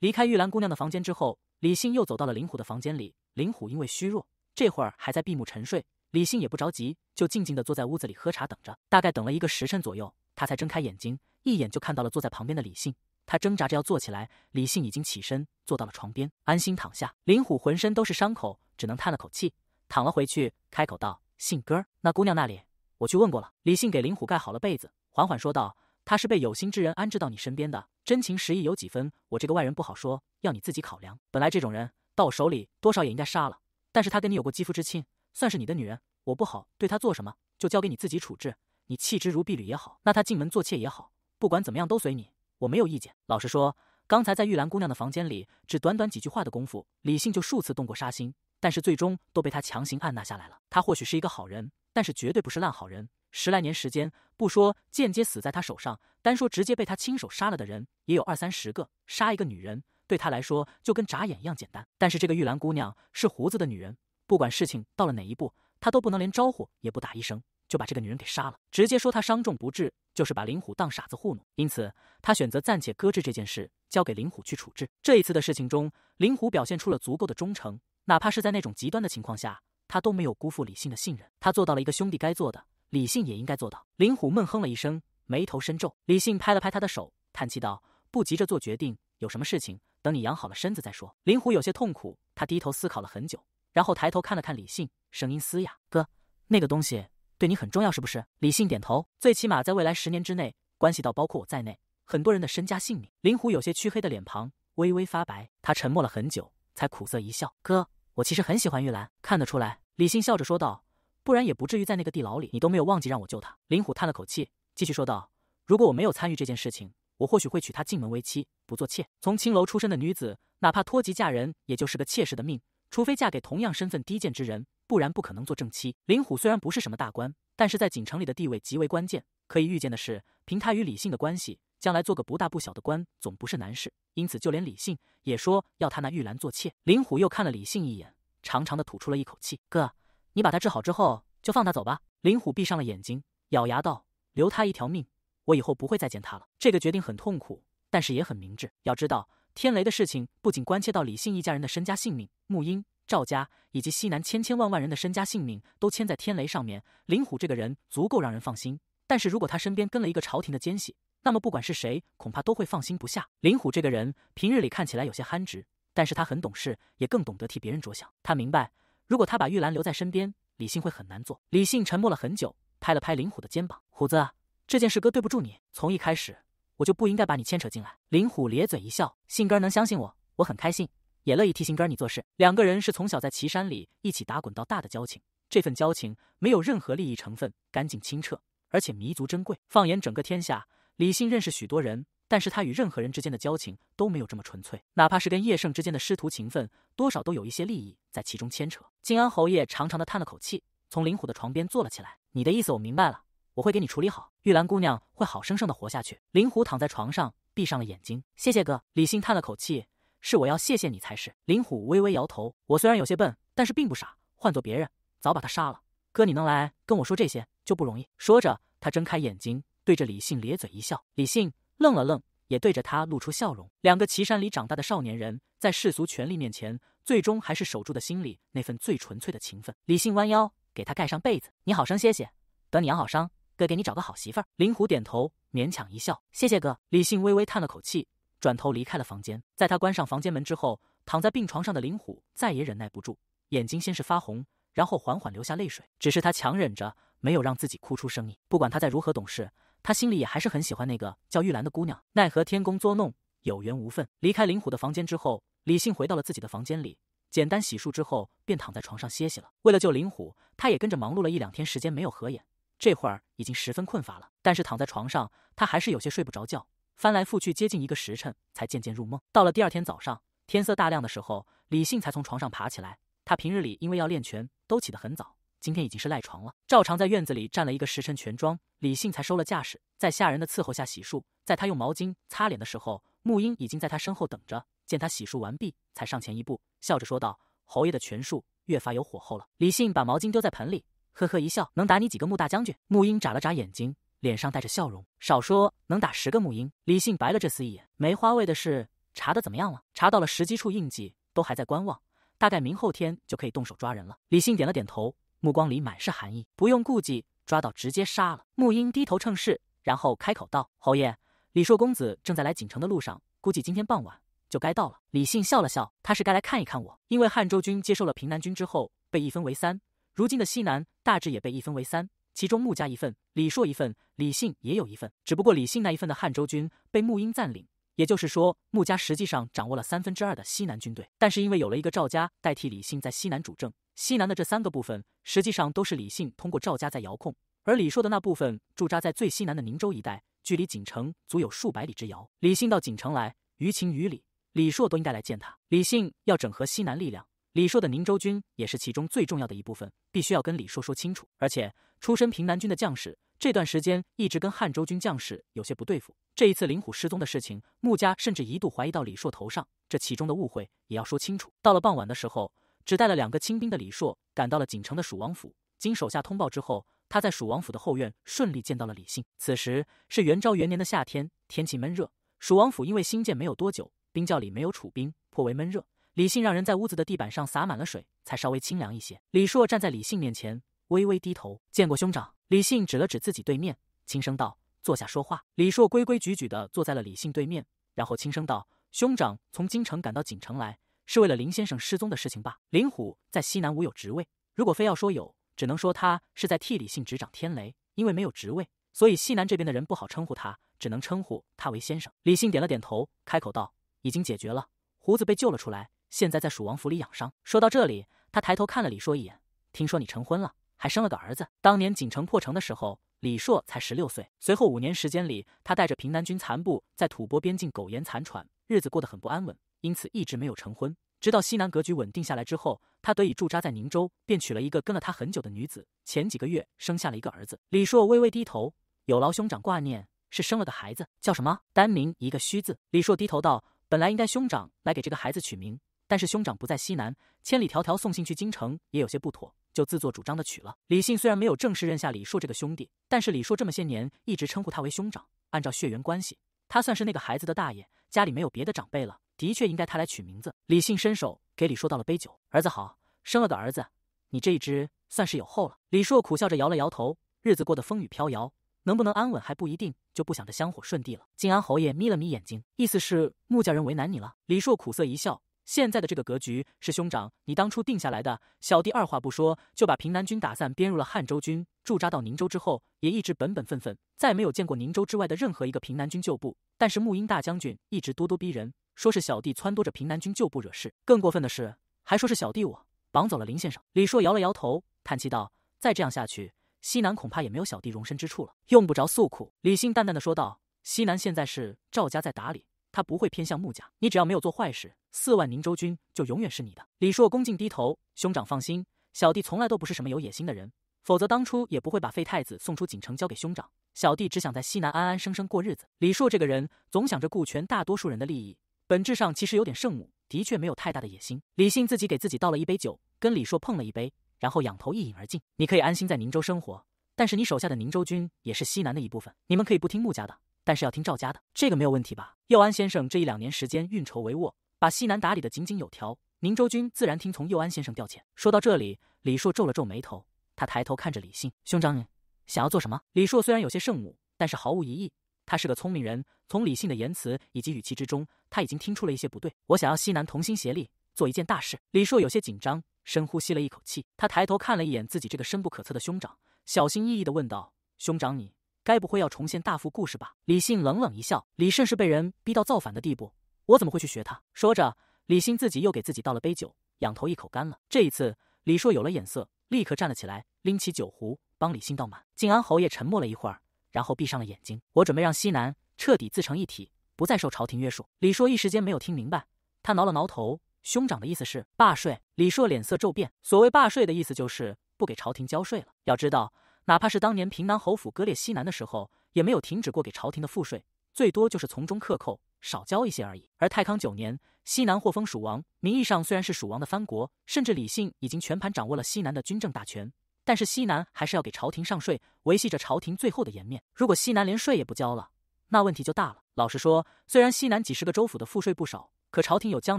离开玉兰姑娘的房间之后，李信又走到了林虎的房间里。林虎因为虚弱，这会儿还在闭目沉睡。李信也不着急，就静静地坐在屋子里喝茶，等着。大概等了一个时辰左右，他才睁开眼睛，一眼就看到了坐在旁边的李信。他挣扎着要坐起来，李信已经起身坐到了床边，安心躺下。林虎浑身都是伤口，只能叹了口气，躺了回去，开口道：“信哥，那姑娘那里，我去问过了。”李信给林虎盖好了被子，缓缓说道。他是被有心之人安置到你身边的，真情实意有几分，我这个外人不好说，要你自己考量。本来这种人到我手里多少也应该杀了，但是他跟你有过肌肤之亲，算是你的女人，我不好对他做什么，就交给你自己处置。你弃之如敝履也好，那他进门做妾也好，不管怎么样都随你，我没有意见。老实说，刚才在玉兰姑娘的房间里，只短短几句话的功夫，李信就数次动过杀心，但是最终都被他强行按捺下来了。他或许是一个好人，但是绝对不是烂好人。十来年时间，不说间接死在他手上，单说直接被他亲手杀了的人，也有二三十个。杀一个女人，对他来说就跟眨眼一样简单。但是这个玉兰姑娘是胡子的女人，不管事情到了哪一步，他都不能连招呼也不打一声就把这个女人给杀了。直接说她伤重不治，就是把林虎当傻子糊弄。因此，他选择暂且搁置这件事，交给林虎去处置。这一次的事情中，林虎表现出了足够的忠诚，哪怕是在那种极端的情况下，他都没有辜负李信的信任，他做到了一个兄弟该做的。李信也应该做到。林虎闷哼了一声，眉头深皱。李信拍了拍他的手，叹气道：“不急着做决定，有什么事情，等你养好了身子再说。”林虎有些痛苦，他低头思考了很久，然后抬头看了看李信，声音嘶哑：“哥，那个东西对你很重要，是不是？”李信点头：“最起码在未来十年之内，关系到包括我在内很多人的身家性命。”林虎有些黢黑的脸庞微微发白，他沉默了很久，才苦涩一笑：“哥，我其实很喜欢玉兰，看得出来。”李信笑着说道。不然也不至于在那个地牢里。你都没有忘记让我救他。林虎叹了口气，继续说道：“如果我没有参与这件事情，我或许会娶她进门为妻，不做妾。从青楼出身的女子，哪怕脱籍嫁人，也就是个妾室的命。除非嫁给同样身份低贱之人，不然不可能做正妻。”林虎虽然不是什么大官，但是在锦城里的地位极为关键。可以预见的是，凭他与李信的关系，将来做个不大不小的官总不是难事。因此，就连李信也说要他那玉兰做妾。林虎又看了李信一眼，长长的吐出了一口气：“哥。”你把他治好之后，就放他走吧。林虎闭上了眼睛，咬牙道：“留他一条命，我以后不会再见他了。”这个决定很痛苦，但是也很明智。要知道，天雷的事情不仅关切到李信一家人的身家性命，沐英、赵家以及西南千千万万人的身家性命都牵在天雷上面。林虎这个人足够让人放心，但是如果他身边跟了一个朝廷的奸细，那么不管是谁，恐怕都会放心不下。林虎这个人平日里看起来有些憨直，但是他很懂事，也更懂得替别人着想。他明白。如果他把玉兰留在身边，李信会很难做。李信沉默了很久，拍了拍林虎的肩膀：“虎子，这件事哥对不住你。从一开始，我就不应该把你牵扯进来。”林虎咧嘴一笑：“信哥能相信我，我很开心，也乐意替杏哥你做事。”两个人是从小在岐山里一起打滚到大的交情，这份交情没有任何利益成分，干净清澈，而且弥足珍贵。放眼整个天下，李信认识许多人。但是他与任何人之间的交情都没有这么纯粹，哪怕是跟叶圣之间的师徒情分，多少都有一些利益在其中牵扯。靖安侯爷长长的叹了口气，从林虎的床边坐了起来。你的意思我明白了，我会给你处理好，玉兰姑娘会好生生的活下去。林虎躺在床上，闭上了眼睛。谢谢哥。李信叹了口气，是我要谢谢你才是。林虎微微摇头，我虽然有些笨，但是并不傻。换做别人，早把他杀了。哥，你能来跟我说这些就不容易。说着，他睁开眼睛，对着李信咧嘴一笑。李信。愣了愣，也对着他露出笑容。两个岐山里长大的少年人，在世俗权力面前，最终还是守住的心里那份最纯粹的情分。李信弯腰给他盖上被子：“你好生歇歇，等你养好伤，哥给你找个好媳妇儿。”林虎点头，勉强一笑：“谢谢哥。”李信微微叹了口气，转头离开了房间。在他关上房间门之后，躺在病床上的林虎再也忍耐不住，眼睛先是发红，然后缓缓流下泪水。只是他强忍着，没有让自己哭出声音。不管他再如何懂事。他心里也还是很喜欢那个叫玉兰的姑娘，奈何天公作弄，有缘无分。离开林虎的房间之后，李信回到了自己的房间里，简单洗漱之后便躺在床上歇息了。为了救林虎，他也跟着忙碌了一两天时间，没有合眼，这会儿已经十分困乏了。但是躺在床上，他还是有些睡不着觉，翻来覆去接近一个时辰，才渐渐入梦。到了第二天早上，天色大亮的时候，李信才从床上爬起来。他平日里因为要练拳，都起得很早。今天已经是赖床了，照常在院子里站了一个时辰，全妆，李信才收了架势，在下人的伺候下洗漱。在他用毛巾擦脸的时候，沐英已经在他身后等着。见他洗漱完毕，才上前一步，笑着说道：“侯爷的拳术越发有火候了。”李信把毛巾丢在盆里，呵呵一笑：“能打你几个？”穆大将军。沐英眨了眨眼睛，脸上带着笑容：“少说能打十个。”沐英。李信白了这厮一眼：“梅花味的事查得怎么样了？”“查到了十几处印记，都还在观望，大概明后天就可以动手抓人了。”李信点了点头。目光里满是寒意，不用顾忌，抓到直接杀了。穆英低头称是，然后开口道：“侯爷，李硕公子正在来锦城的路上，估计今天傍晚就该到了。”李信笑了笑，他是该来看一看我，因为汉州军接受了平南军之后，被一分为三，如今的西南大致也被一分为三，其中穆家一份，李硕一份，李信也有一份，只不过李信那一份的汉州军被穆英占领，也就是说，穆家实际上掌握了三分之二的西南军队，但是因为有了一个赵家代替李信在西南主政。西南的这三个部分，实际上都是李信通过赵家在遥控，而李硕的那部分驻扎在最西南的宁州一带，距离锦城足有数百里之遥。李信到锦城来，于情于理，李硕都应该来见他。李信要整合西南力量，李硕的宁州军也是其中最重要的一部分，必须要跟李硕说清楚。而且，出身平南军的将士，这段时间一直跟汉州军将士有些不对付。这一次林虎失踪的事情，穆家甚至一度怀疑到李硕头上，这其中的误会也要说清楚。到了傍晚的时候。只带了两个亲兵的李硕赶到了锦城的蜀王府，经手下通报之后，他在蜀王府的后院顺利见到了李信。此时是元昭元年的夏天，天气闷热，蜀王府因为新建没有多久，冰窖里没有储冰，颇为闷热。李信让人在屋子的地板上洒满了水，才稍微清凉一些。李硕站在李信面前，微微低头，见过兄长。李信指了指自己对面，轻声道：“坐下说话。”李硕规规矩矩的坐在了李信对面，然后轻声道：“兄长从京城赶到锦城来。”是为了林先生失踪的事情吧？林虎在西南无有职位，如果非要说有，只能说他是在替李信执掌天雷。因为没有职位，所以西南这边的人不好称呼他，只能称呼他为先生。李信点了点头，开口道：“已经解决了，胡子被救了出来，现在在蜀王府里养伤。”说到这里，他抬头看了李硕一眼，听说你成婚了，还生了个儿子。当年锦城破城的时候，李硕才十六岁，随后五年时间里，他带着平南军残部在吐蕃边境苟延残喘，日子过得很不安稳。因此一直没有成婚，直到西南格局稳定下来之后，他得以驻扎在宁州，便娶了一个跟了他很久的女子。前几个月生下了一个儿子。李硕微微低头：“有劳兄长挂念，是生了个孩子，叫什么？单名一个虚字。”李硕低头道：“本来应该兄长来给这个孩子取名，但是兄长不在西南，千里迢迢送信去京城也有些不妥，就自作主张的取了。”李信虽然没有正式认下李硕这个兄弟，但是李硕这么些年一直称呼他为兄长，按照血缘关系，他算是那个孩子的大爷，家里没有别的长辈了。的确应该他来取名字。李信伸手给李硕倒了杯酒，儿子好，生了个儿子，你这一支算是有后了。李硕苦笑着摇了摇头，日子过得风雨飘摇，能不能安稳还不一定，就不想着香火顺地了。靖安侯爷眯了眯眼睛，意思是穆家人为难你了。李硕苦涩一笑，现在的这个格局是兄长你当初定下来的。小弟二话不说就把平南军打散，编入了汉州军，驻扎到宁州之后，也一直本本分分，再没有见过宁州之外的任何一个平南军旧部。但是穆英大将军一直咄咄逼人。说是小弟撺掇着平南君就不惹事，更过分的是还说是小弟我绑走了林先生。李硕摇了摇头，叹气道：“再这样下去，西南恐怕也没有小弟容身之处了。”用不着诉苦，李信淡淡的说道：“西南现在是赵家在打理，他不会偏向穆家。你只要没有做坏事，四万宁州军就永远是你的。”李硕恭敬低头：“兄长放心，小弟从来都不是什么有野心的人，否则当初也不会把废太子送出锦城交给兄长。小弟只想在西南安安生生过日子。”李硕这个人总想着顾全大多数人的利益。本质上其实有点圣母，的确没有太大的野心。李信自己给自己倒了一杯酒，跟李硕碰了一杯，然后仰头一饮而尽。你可以安心在宁州生活，但是你手下的宁州军也是西南的一部分，你们可以不听穆家的，但是要听赵家的，这个没有问题吧？佑安先生这一两年时间运筹帷幄，把西南打理的井井有条，宁州军自然听从佑安先生调遣。说到这里，李硕皱了皱眉头，他抬头看着李信，兄长，你想要做什么？李硕虽然有些圣母，但是毫无疑义。他是个聪明人，从李信的言辞以及语气之中，他已经听出了一些不对。我想要西南同心协力做一件大事。李硕有些紧张，深呼吸了一口气，他抬头看了一眼自己这个深不可测的兄长，小心翼翼的问道：“兄长，你该不会要重现大富故事吧？”李信冷冷一笑：“李胜是被人逼到造反的地步，我怎么会去学他？”说着，李信自己又给自己倒了杯酒，仰头一口干了。这一次，李硕有了眼色，立刻站了起来，拎起酒壶帮李信倒满。敬安侯爷沉默了一会儿。然后闭上了眼睛。我准备让西南彻底自成一体，不再受朝廷约束。李硕一时间没有听明白，他挠了挠头。兄长的意思是罢税？李硕脸色骤变。所谓罢税的意思就是不给朝廷交税了。要知道，哪怕是当年平南侯府割裂西南的时候，也没有停止过给朝廷的赋税，最多就是从中克扣，少交一些而已。而太康九年，西南获封蜀王，名义上虽然是蜀王的藩国，甚至李信已经全盘掌握了西南的军政大权。但是西南还是要给朝廷上税，维系着朝廷最后的颜面。如果西南连税也不交了，那问题就大了。老实说，虽然西南几十个州府的赋税不少，可朝廷有江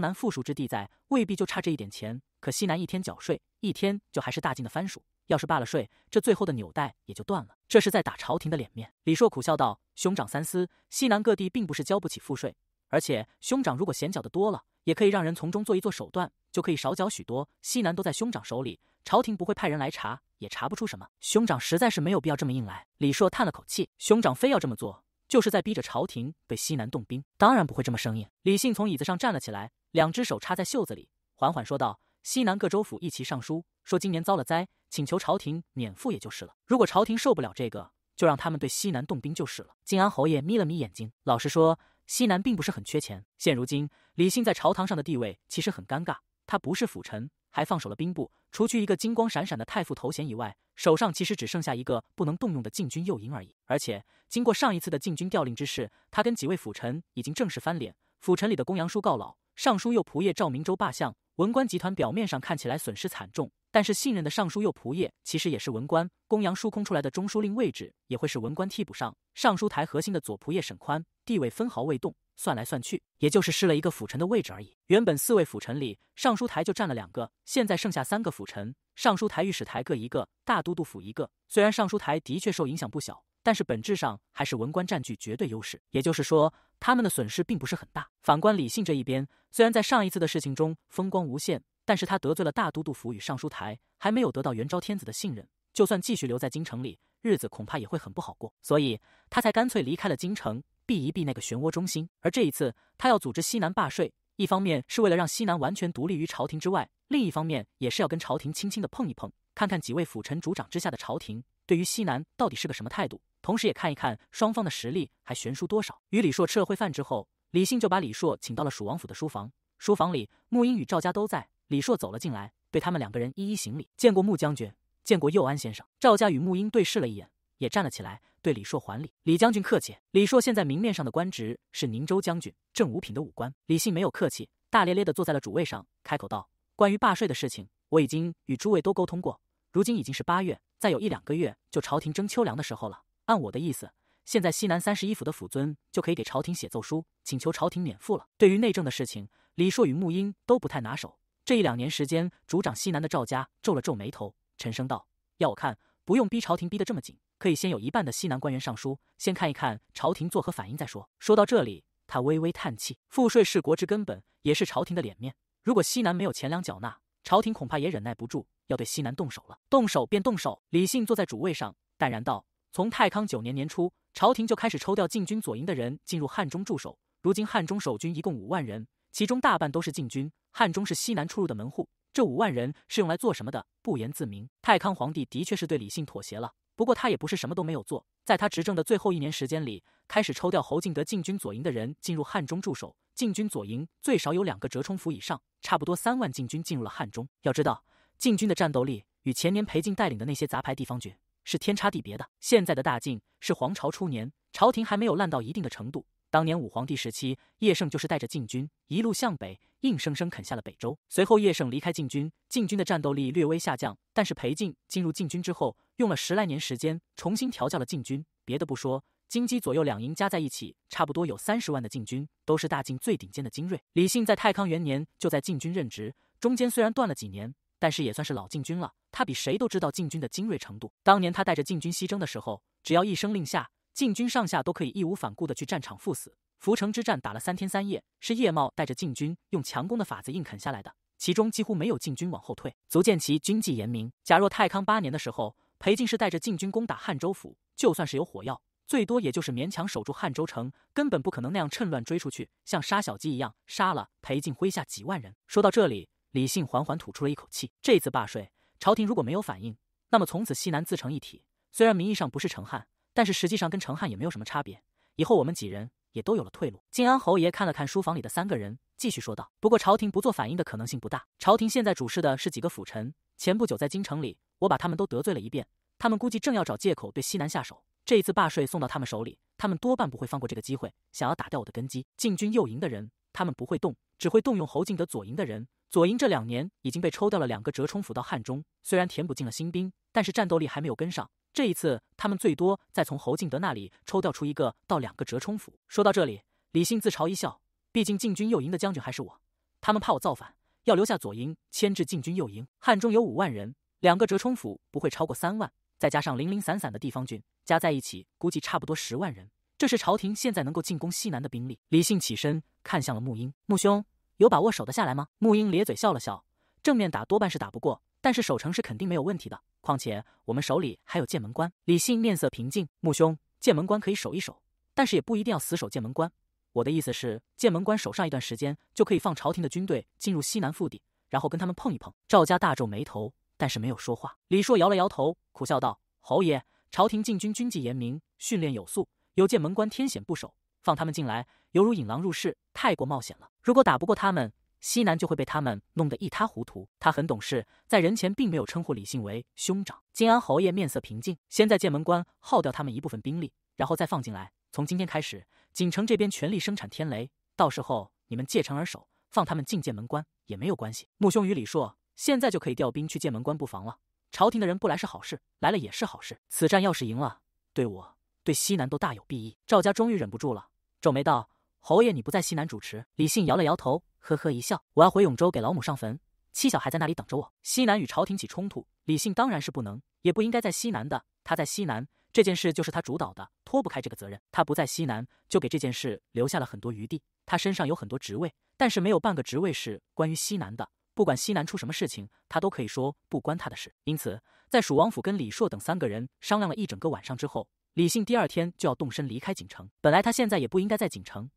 南富庶之地在，未必就差这一点钱。可西南一天缴税，一天就还是大晋的藩属。要是罢了税，这最后的纽带也就断了，这是在打朝廷的脸面。李硕苦笑道：“兄长三思，西南各地并不是交不起赋税，而且兄长如果嫌缴的多了，也可以让人从中做一做手段，就可以少缴许多。西南都在兄长手里。”朝廷不会派人来查，也查不出什么。兄长实在是没有必要这么硬来。李硕叹了口气：“兄长非要这么做，就是在逼着朝廷对西南动兵。当然不会这么生硬。”李信从椅子上站了起来，两只手插在袖子里，缓缓说道：“西南各州府一齐上书，说今年遭了灾，请求朝廷免赋，也就是了。如果朝廷受不了这个，就让他们对西南动兵就是了。”靖安侯爷眯了眯眼睛，老实说，西南并不是很缺钱。现如今，李信在朝堂上的地位其实很尴尬，他不是辅臣。还放手了兵部，除去一个金光闪闪的太傅头衔以外，手上其实只剩下一个不能动用的禁军右营而已。而且经过上一次的禁军调令之事，他跟几位辅臣已经正式翻脸。辅臣里的公羊叔告老，尚书右仆射赵明州罢相，文官集团表面上看起来损失惨重，但是信任的尚书右仆射其实也是文官，公羊叔空出来的中书令位置也会是文官替补上。尚书台核心的左仆射沈宽。地位分毫未动，算来算去，也就是失了一个府臣的位置而已。原本四位府臣里，尚书台就占了两个，现在剩下三个府臣，尚书台、御史台各一个，大都督府一个。虽然尚书台的确受影响不小，但是本质上还是文官占据绝对优势，也就是说，他们的损失并不是很大。反观李信这一边，虽然在上一次的事情中风光无限，但是他得罪了大都督府与尚书台，还没有得到元昭天子的信任，就算继续留在京城里，日子恐怕也会很不好过。所以他才干脆离开了京城。避一避那个漩涡中心，而这一次他要组织西南罢税，一方面是为了让西南完全独立于朝廷之外，另一方面也是要跟朝廷轻轻的碰一碰，看看几位辅臣主掌之下的朝廷对于西南到底是个什么态度，同时也看一看双方的实力还悬殊多少。与李硕吃了会饭之后，李信就把李硕请到了蜀王府的书房。书房里，穆英与赵家都在。李硕走了进来，对他们两个人一一行礼：“见过穆将军，见过佑安先生。”赵家与穆英对视了一眼。也站了起来，对李硕还礼：“李将军客气。”李硕现在明面上的官职是宁州将军，正五品的武官。李信没有客气，大咧咧的坐在了主位上，开口道：“关于罢税的事情，我已经与诸位都沟通过。如今已经是八月，再有一两个月就朝廷征秋粮的时候了。按我的意思，现在西南三十一府的府尊就可以给朝廷写奏书，请求朝廷免赋了。”对于内政的事情，李硕与穆英都不太拿手。这一两年时间，主掌西南的赵家皱了皱眉头，沉声道：“要我看。”不用逼朝廷逼得这么紧，可以先有一半的西南官员上书，先看一看朝廷作何反应再说。说到这里，他微微叹气。赋税是国之根本，也是朝廷的脸面。如果西南没有钱粮缴纳，朝廷恐怕也忍耐不住，要对西南动手了。动手便动手。李信坐在主位上，淡然道：“从太康九年年初，朝廷就开始抽调禁军左营的人进入汉中驻守。如今汉中守军一共五万人，其中大半都是禁军。汉中是西南出入的门户。”这五万人是用来做什么的？不言自明。太康皇帝的确是对李信妥协了，不过他也不是什么都没有做。在他执政的最后一年时间里，开始抽调侯敬德禁军左营的人进入汉中驻守。禁军左营最少有两个折冲府以上，差不多三万禁军进入了汉中。要知道，禁军的战斗力与前年裴晋带领的那些杂牌地方军是天差地别的。现在的大晋是皇朝初年，朝廷还没有烂到一定的程度。当年武皇帝时期，叶盛就是带着禁军一路向北，硬生生啃下了北周。随后，叶盛离开禁军，禁军的战斗力略微下降。但是裴进进入禁军之后，用了十来年时间重新调教了禁军。别的不说，金鸡左右两营加在一起，差不多有三十万的禁军，都是大晋最顶尖的精锐。李信在太康元年就在禁军任职，中间虽然断了几年，但是也算是老禁军了。他比谁都知道禁军的精锐程度。当年他带着禁军西征的时候，只要一声令下。禁军上下都可以义无反顾的去战场赴死。涪城之战打了三天三夜，是叶茂带着禁军用强攻的法子硬啃下来的，其中几乎没有禁军往后退，足见其军纪严明。假若太康八年的时候，裴晋是带着禁军攻打汉州府，就算是有火药，最多也就是勉强守住汉州城，根本不可能那样趁乱追出去，像杀小鸡一样杀了裴晋麾下几万人。说到这里，李信缓缓吐出了一口气。这次罢税，朝廷如果没有反应，那么从此西南自成一体。虽然名义上不是成汉。但是实际上跟程汉也没有什么差别。以后我们几人也都有了退路。靖安侯爷看了看书房里的三个人，继续说道：“不过朝廷不做反应的可能性不大。朝廷现在主事的是几个辅臣。前不久在京城里，我把他们都得罪了一遍。他们估计正要找借口对西南下手。这一次罢税送到他们手里，他们多半不会放过这个机会，想要打掉我的根基。禁军右营的人他们不会动，只会动用侯敬德左营的人。左营这两年已经被抽调了两个折冲府到汉中，虽然填补进了新兵，但是战斗力还没有跟上。”这一次，他们最多再从侯敬德那里抽调出一个到两个折冲府。说到这里，李信自嘲一笑，毕竟禁军右营的将军还是我，他们怕我造反，要留下左营牵制禁军右营。汉中有五万人，两个折冲府不会超过三万，再加上零零散散的地方军，加在一起估计差不多十万人。这是朝廷现在能够进攻西南的兵力。李信起身看向了穆英，穆兄，有把握守得下来吗？穆英咧嘴笑了笑，正面打多半是打不过。但是守城是肯定没有问题的，况且我们手里还有剑门关。李信面色平静，穆兄，剑门关可以守一守，但是也不一定要死守剑门关。我的意思是，剑门关守上一段时间，就可以放朝廷的军队进入西南腹地，然后跟他们碰一碰。赵家大皱眉头，但是没有说话。李硕摇了摇头，苦笑道：“侯爷，朝廷禁军军纪严明，训练有素，有剑门关天险不守，放他们进来，犹如引狼入室，太过冒险了。如果打不过他们。”西南就会被他们弄得一塌糊涂。他很懂事，在人前并没有称呼李信为兄长。金安侯爷面色平静，先在剑门关耗掉他们一部分兵力，然后再放进来。从今天开始，锦城这边全力生产天雷，到时候你们借城而守，放他们进剑门关也没有关系。穆兄与李硕现在就可以调兵去剑门关布防了。朝廷的人不来是好事，来了也是好事。此战要是赢了，对我对西南都大有裨益。赵家终于忍不住了，皱眉道。侯爷，你不在西南主持？李信摇了摇头，呵呵一笑：“我要回永州给老母上坟，七小还在那里等着我。西南与朝廷起冲突，李信当然是不能，也不应该在西南的。他在西南这件事就是他主导的，脱不开这个责任。他不在西南，就给这件事留下了很多余地。他身上有很多职位，但是没有半个职位是关于西南的。不管西南出什么事情，他都可以说不关他的事。因此，在蜀王府跟李硕等三个人商量了一整个晚上之后，李信第二天就要动身离开锦城。本来他现在也不应该在锦城。”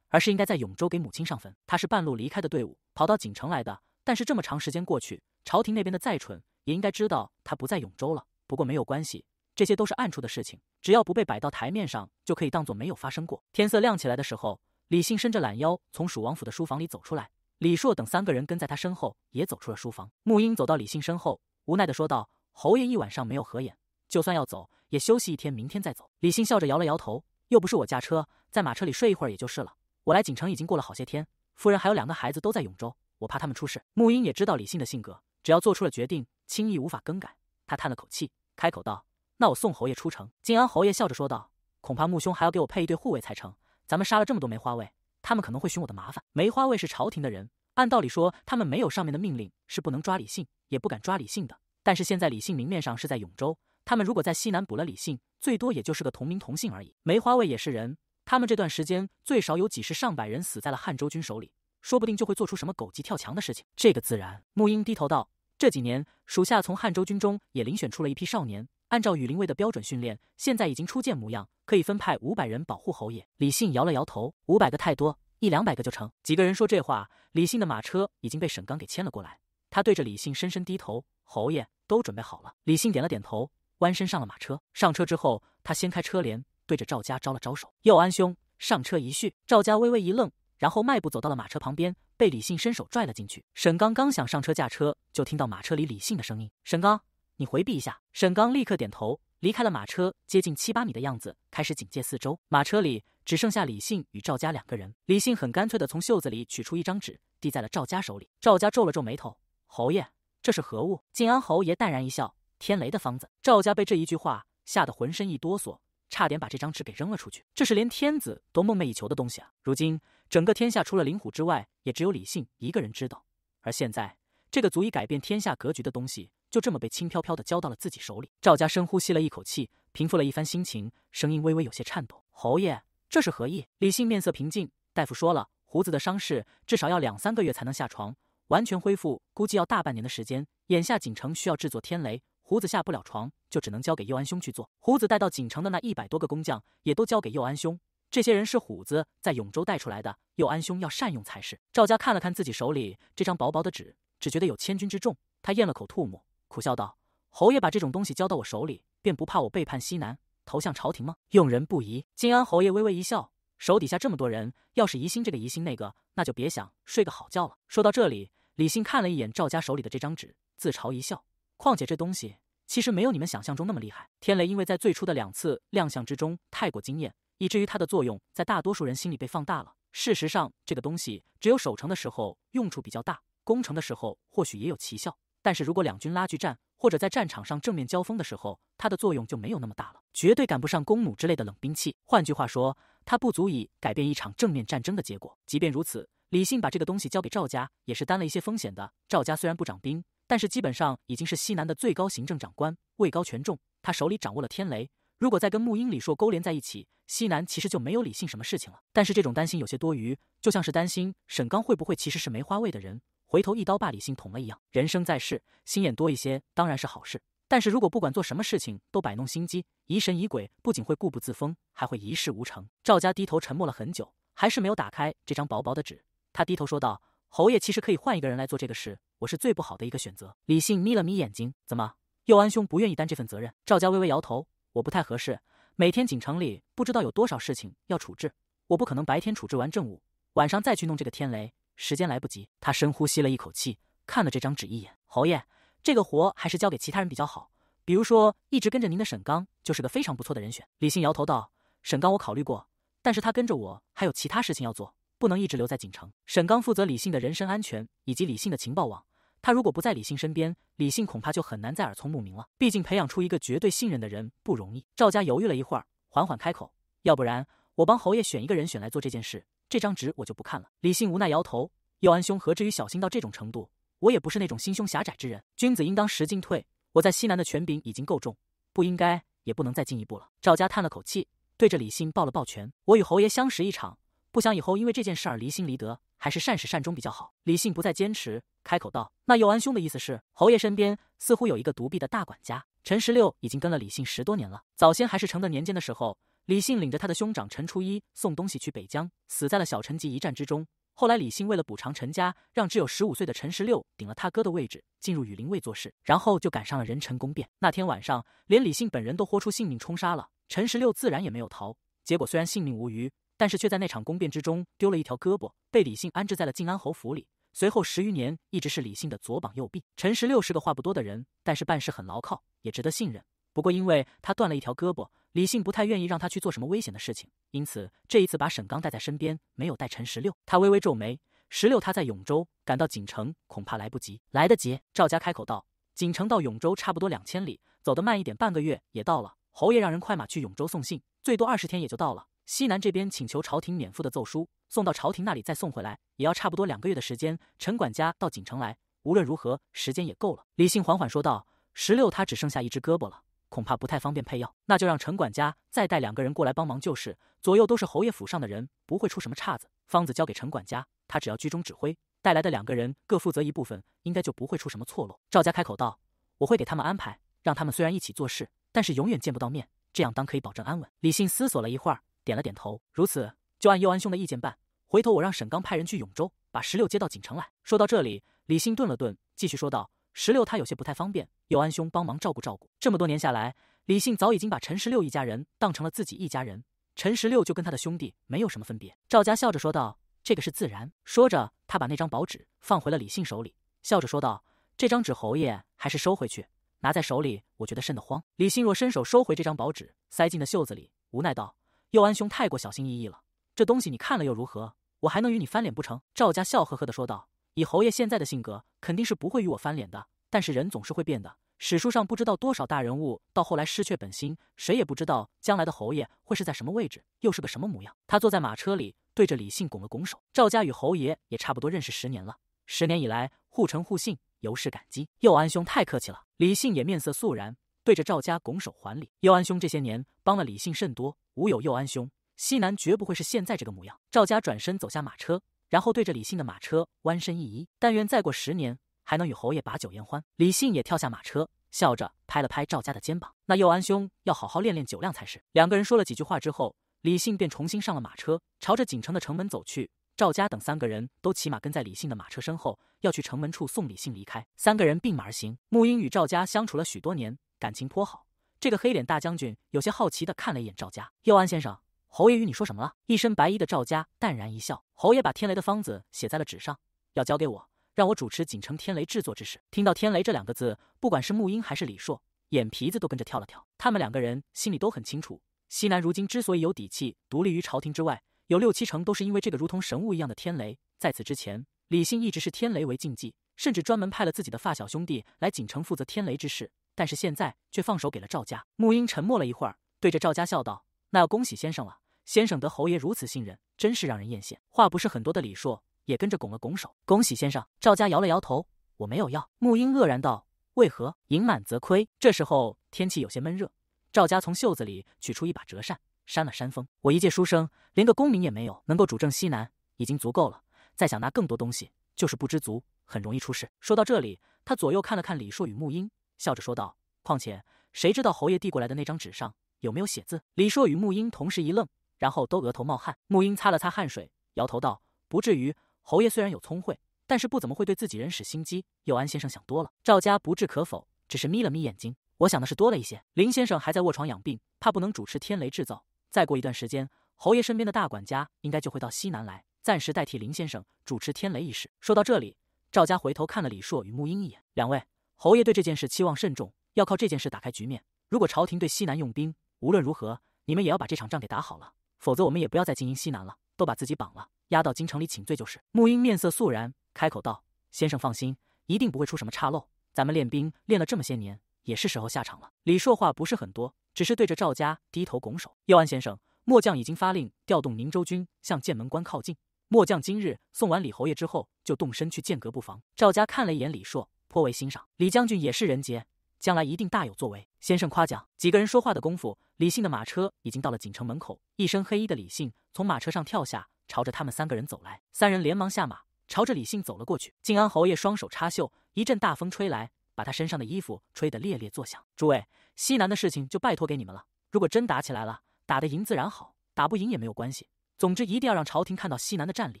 而是应该在永州给母亲上坟。他是半路离开的队伍，跑到锦城来的。但是这么长时间过去，朝廷那边的再蠢也应该知道他不在永州了。不过没有关系，这些都是暗处的事情，只要不被摆到台面上，就可以当做没有发生过。天色亮起来的时候，李信伸着懒腰从蜀王府的书房里走出来，李硕等三个人跟在他身后也走出了书房。沐英走到李信身后，无奈地说道：“侯爷一晚上没有合眼，就算要走，也休息一天，明天再走。”李信笑着摇了摇头：“又不是我驾车，在马车里睡一会儿也就是了。”我来锦城已经过了好些天，夫人还有两个孩子都在永州，我怕他们出事。沐英也知道李信的性格，只要做出了决定，轻易无法更改。他叹了口气，开口道：“那我送侯爷出城。”晋安侯爷笑着说道：“恐怕穆兄还要给我配一对护卫才成。咱们杀了这么多梅花卫，他们可能会寻我的麻烦。梅花卫是朝廷的人，按道理说，他们没有上面的命令是不能抓李信，也不敢抓李信的。但是现在李信明面上是在永州，他们如果在西南捕了李信，最多也就是个同名同姓而已。梅花卫也是人。”他们这段时间最少有几十上百人死在了汉州军手里，说不定就会做出什么狗急跳墙的事情。这个自然。沐英低头道：“这几年，属下从汉州军中也遴选出了一批少年，按照羽林卫的标准训练，现在已经初见模样，可以分派五百人保护侯爷。”李信摇了摇头：“五百个太多，一两百个就成。”几个人说这话，李信的马车已经被沈刚给牵了过来。他对着李信深深低头：“侯爷都准备好了。”李信点了点头，弯身上了马车。上车之后，他掀开车帘。对着赵家招了招手，佑安兄，上车一叙。赵家微微一愣，然后迈步走到了马车旁边，被李信伸手拽了进去。沈刚刚想上车驾车，就听到马车里李信的声音：“沈刚，你回避一下。”沈刚立刻点头，离开了马车，接近七八米的样子，开始警戒四周。马车里只剩下李信与赵家两个人。李信很干脆的从袖子里取出一张纸，递在了赵家手里。赵家皱了皱眉头：“侯爷，这是何物？”晋安侯爷淡然一笑：“天雷的方子。”赵家被这一句话吓得浑身一哆嗦。差点把这张纸给扔了出去，这是连天子都梦寐以求的东西啊！如今整个天下除了灵虎之外，也只有李信一个人知道。而现在，这个足以改变天下格局的东西，就这么被轻飘飘的交到了自己手里。赵家深呼吸了一口气，平复了一番心情，声音微微有些颤抖：“侯爷，这是何意？”李信面色平静：“大夫说了，胡子的伤势至少要两三个月才能下床，完全恢复估计要大半年的时间。眼下锦城需要制作天雷。”胡子下不了床，就只能交给佑安兄去做。胡子带到锦城的那一百多个工匠，也都交给佑安兄。这些人是虎子在永州带出来的，佑安兄要善用才是。赵家看了看自己手里这张薄薄的纸，只觉得有千钧之重。他咽了口吐沫，苦笑道：“侯爷把这种东西交到我手里，便不怕我背叛西南，投向朝廷吗？”用人不疑。金安侯爷微微一笑，手底下这么多人，要是疑心这个疑心那个，那就别想睡个好觉了。说到这里，李信看了一眼赵家手里的这张纸，自嘲一笑。况且这东西其实没有你们想象中那么厉害。天雷，因为在最初的两次亮相之中太过惊艳，以至于它的作用在大多数人心里被放大了。事实上，这个东西只有守城的时候用处比较大，攻城的时候或许也有奇效。但是如果两军拉锯战或者在战场上正面交锋的时候，它的作用就没有那么大了，绝对赶不上弓弩之类的冷兵器。换句话说，它不足以改变一场正面战争的结果。即便如此，李信把这个东西交给赵家，也是担了一些风险的。赵家虽然不长兵。但是基本上已经是西南的最高行政长官，位高权重，他手里掌握了天雷。如果再跟沐英、李硕勾连在一起，西南其实就没有李性什么事情了。但是这种担心有些多余，就像是担心沈刚会不会其实是梅花位的人，回头一刀把李信捅了一样。人生在世，心眼多一些当然是好事，但是如果不管做什么事情都摆弄心机、疑神疑鬼，不仅会固步自封，还会一事无成。赵家低头沉默了很久，还是没有打开这张薄薄的纸。他低头说道。侯爷其实可以换一个人来做这个事，我是最不好的一个选择。李信眯了眯眼睛，怎么？佑安兄不愿意担这份责任？赵家微微摇头，我不太合适。每天锦城里不知道有多少事情要处置，我不可能白天处置完政务，晚上再去弄这个天雷，时间来不及。他深呼吸了一口气，看了这张纸一眼。侯爷，这个活还是交给其他人比较好，比如说一直跟着您的沈刚，就是个非常不错的人选。李信摇头道：“沈刚，我考虑过，但是他跟着我还有其他事情要做。”不能一直留在锦城。沈刚负责李信的人身安全以及李信的情报网。他如果不在李信身边，李信恐怕就很难再耳聪目明了。毕竟培养出一个绝对信任的人不容易。赵家犹豫了一会儿，缓缓开口：“要不然我帮侯爷选一个人选来做这件事。这张纸我就不看了。”李信无奈摇头：“佑安兄何至于小心到这种程度？我也不是那种心胸狭窄之人。君子应当识进退。我在西南的权柄已经够重，不应该也不能再进一步了。”赵家叹了口气，对着李信抱了抱拳：“我与侯爷相识一场。”不想以后因为这件事儿离心离德，还是善始善终比较好。李信不再坚持，开口道：“那佑安兄的意思是，侯爷身边似乎有一个独臂的大管家陈十六，已经跟了李信十多年了。早先还是成德年间的时候，李信领着他的兄长陈初一送东西去北疆，死在了小陈集一战之中。后来李信为了补偿陈家，让只有十五岁的陈十六顶了他哥的位置，进入羽林卫做事，然后就赶上了人陈宫变。那天晚上，连李信本人都豁出性命冲杀了，陈十六自然也没有逃。结果虽然性命无虞。”但是却在那场宫变之中丢了一条胳膊，被李信安置在了静安侯府里。随后十余年，一直是李信的左膀右臂。陈十六是个话不多的人，但是办事很牢靠，也值得信任。不过因为他断了一条胳膊，李信不太愿意让他去做什么危险的事情，因此这一次把沈刚带在身边，没有带陈十六。他微微皱眉：“十六，他在永州，赶到锦城恐怕来不及。”“来得及。”赵家开口道：“锦城到永州差不多两千里，走得慢一点，半个月也到了。侯爷让人快马去永州送信，最多二十天也就到了。”西南这边请求朝廷免赋的奏疏送到朝廷那里再送回来也要差不多两个月的时间。陈管家到锦城来，无论如何时间也够了。李信缓缓说道：“十六他只剩下一只胳膊了，恐怕不太方便配药。那就让陈管家再带两个人过来帮忙就是。左右都是侯爷府上的人，不会出什么岔子。方子交给陈管家，他只要居中指挥，带来的两个人各负责一部分，应该就不会出什么错漏。”赵家开口道：“我会给他们安排，让他们虽然一起做事，但是永远见不到面，这样当可以保证安稳。”李信思索了一会儿。点了点头，如此就按佑安兄的意见办。回头我让沈刚派人去永州，把十六接到锦城来。说到这里，李信顿了顿，继续说道：“十六他有些不太方便，佑安兄帮忙照顾照顾。”这么多年下来，李信早已经把陈十六一家人当成了自己一家人，陈十六就跟他的兄弟没有什么分别。赵家笑着说道：“这个是自然。”说着，他把那张薄纸放回了李信手里，笑着说道：“这张纸侯爷还是收回去，拿在手里我觉得瘆得慌。”李信若伸手收回这张薄纸，塞进了袖子里，无奈道。佑安兄太过小心翼翼了，这东西你看了又如何？我还能与你翻脸不成？赵家笑呵呵的说道：“以侯爷现在的性格，肯定是不会与我翻脸的。但是人总是会变的，史书上不知道多少大人物到后来失却本心，谁也不知道将来的侯爷会是在什么位置，又是个什么模样。”他坐在马车里，对着李信拱了拱手。赵家与侯爷也差不多认识十年了，十年以来互诚互信，由是感激。佑安兄太客气了。李信也面色肃然。对着赵家拱手还礼，佑安兄这些年帮了李信甚多，无有佑安兄，西南绝不会是现在这个模样。赵家转身走下马车，然后对着李信的马车弯身一揖，但愿再过十年，还能与侯爷把酒言欢。李信也跳下马车，笑着拍了拍赵家的肩膀，那佑安兄要好好练练酒量才是。两个人说了几句话之后，李信便重新上了马车，朝着锦城的城门走去。赵家等三个人都骑马跟在李信的马车身后，要去城门处送李信离开。三个人并马而行，沐英与赵家相处了许多年。感情颇好，这个黑脸大将军有些好奇的看了一眼赵家。佑安先生，侯爷与你说什么了？一身白衣的赵家淡然一笑：“侯爷把天雷的方子写在了纸上，要交给我，让我主持锦城天雷制作之事。”听到“天雷”这两个字，不管是沐英还是李硕，眼皮子都跟着跳了跳。他们两个人心里都很清楚，西南如今之所以有底气独立于朝廷之外，有六七成都是因为这个如同神物一样的天雷。在此之前，李信一直是天雷为禁忌，甚至专门派了自己的发小兄弟来锦城负责天雷之事。但是现在却放手给了赵家。沐英沉默了一会儿，对着赵家笑道：“那要恭喜先生了，先生得侯爷如此信任，真是让人艳羡。”话不是很多的李硕也跟着拱了拱手：“恭喜先生。”赵家摇了摇头：“我没有要。”沐英愕然道：“为何？”“盈满则亏。”这时候天气有些闷热，赵家从袖子里取出一把折扇，扇了扇风。“我一介书生，连个功名也没有，能够主政西南已经足够了，再想拿更多东西就是不知足，很容易出事。”说到这里，他左右看了看李硕与沐英。笑着说道：“况且，谁知道侯爷递过来的那张纸上有没有写字？”李硕与沐英同时一愣，然后都额头冒汗。沐英擦了擦汗水，摇头道：“不至于。侯爷虽然有聪慧，但是不怎么会对自己人使心机。佑安先生想多了。”赵家不置可否，只是眯了眯眼睛：“我想的是多了一些。林先生还在卧床养病，怕不能主持天雷制造。再过一段时间，侯爷身边的大管家应该就会到西南来，暂时代替林先生主持天雷一事。”说到这里，赵家回头看了李硕与沐英一眼：“两位。”侯爷对这件事期望甚重，要靠这件事打开局面。如果朝廷对西南用兵，无论如何，你们也要把这场仗给打好了，否则我们也不要再经营西南了。都把自己绑了，押到京城里请罪就是。沐英面色肃然，开口道：“先生放心，一定不会出什么岔漏。咱们练兵练了这么些年，也是时候下场了。”李硕话不是很多，只是对着赵家低头拱手：“右安先生，末将已经发令调动宁州军向剑门关靠近。末将今日送完李侯爷之后，就动身去剑阁布防。”赵家看了一眼李硕。颇为欣赏，李将军也是人杰，将来一定大有作为。先生夸奖。几个人说话的功夫，李信的马车已经到了锦城门口。一身黑衣的李信从马车上跳下，朝着他们三个人走来。三人连忙下马，朝着李信走了过去。靖安侯爷双手插袖，一阵大风吹来，把他身上的衣服吹得猎猎作响。诸位，西南的事情就拜托给你们了。如果真打起来了，打得赢自然好，打不赢也没有关系。总之，一定要让朝廷看到西南的战力，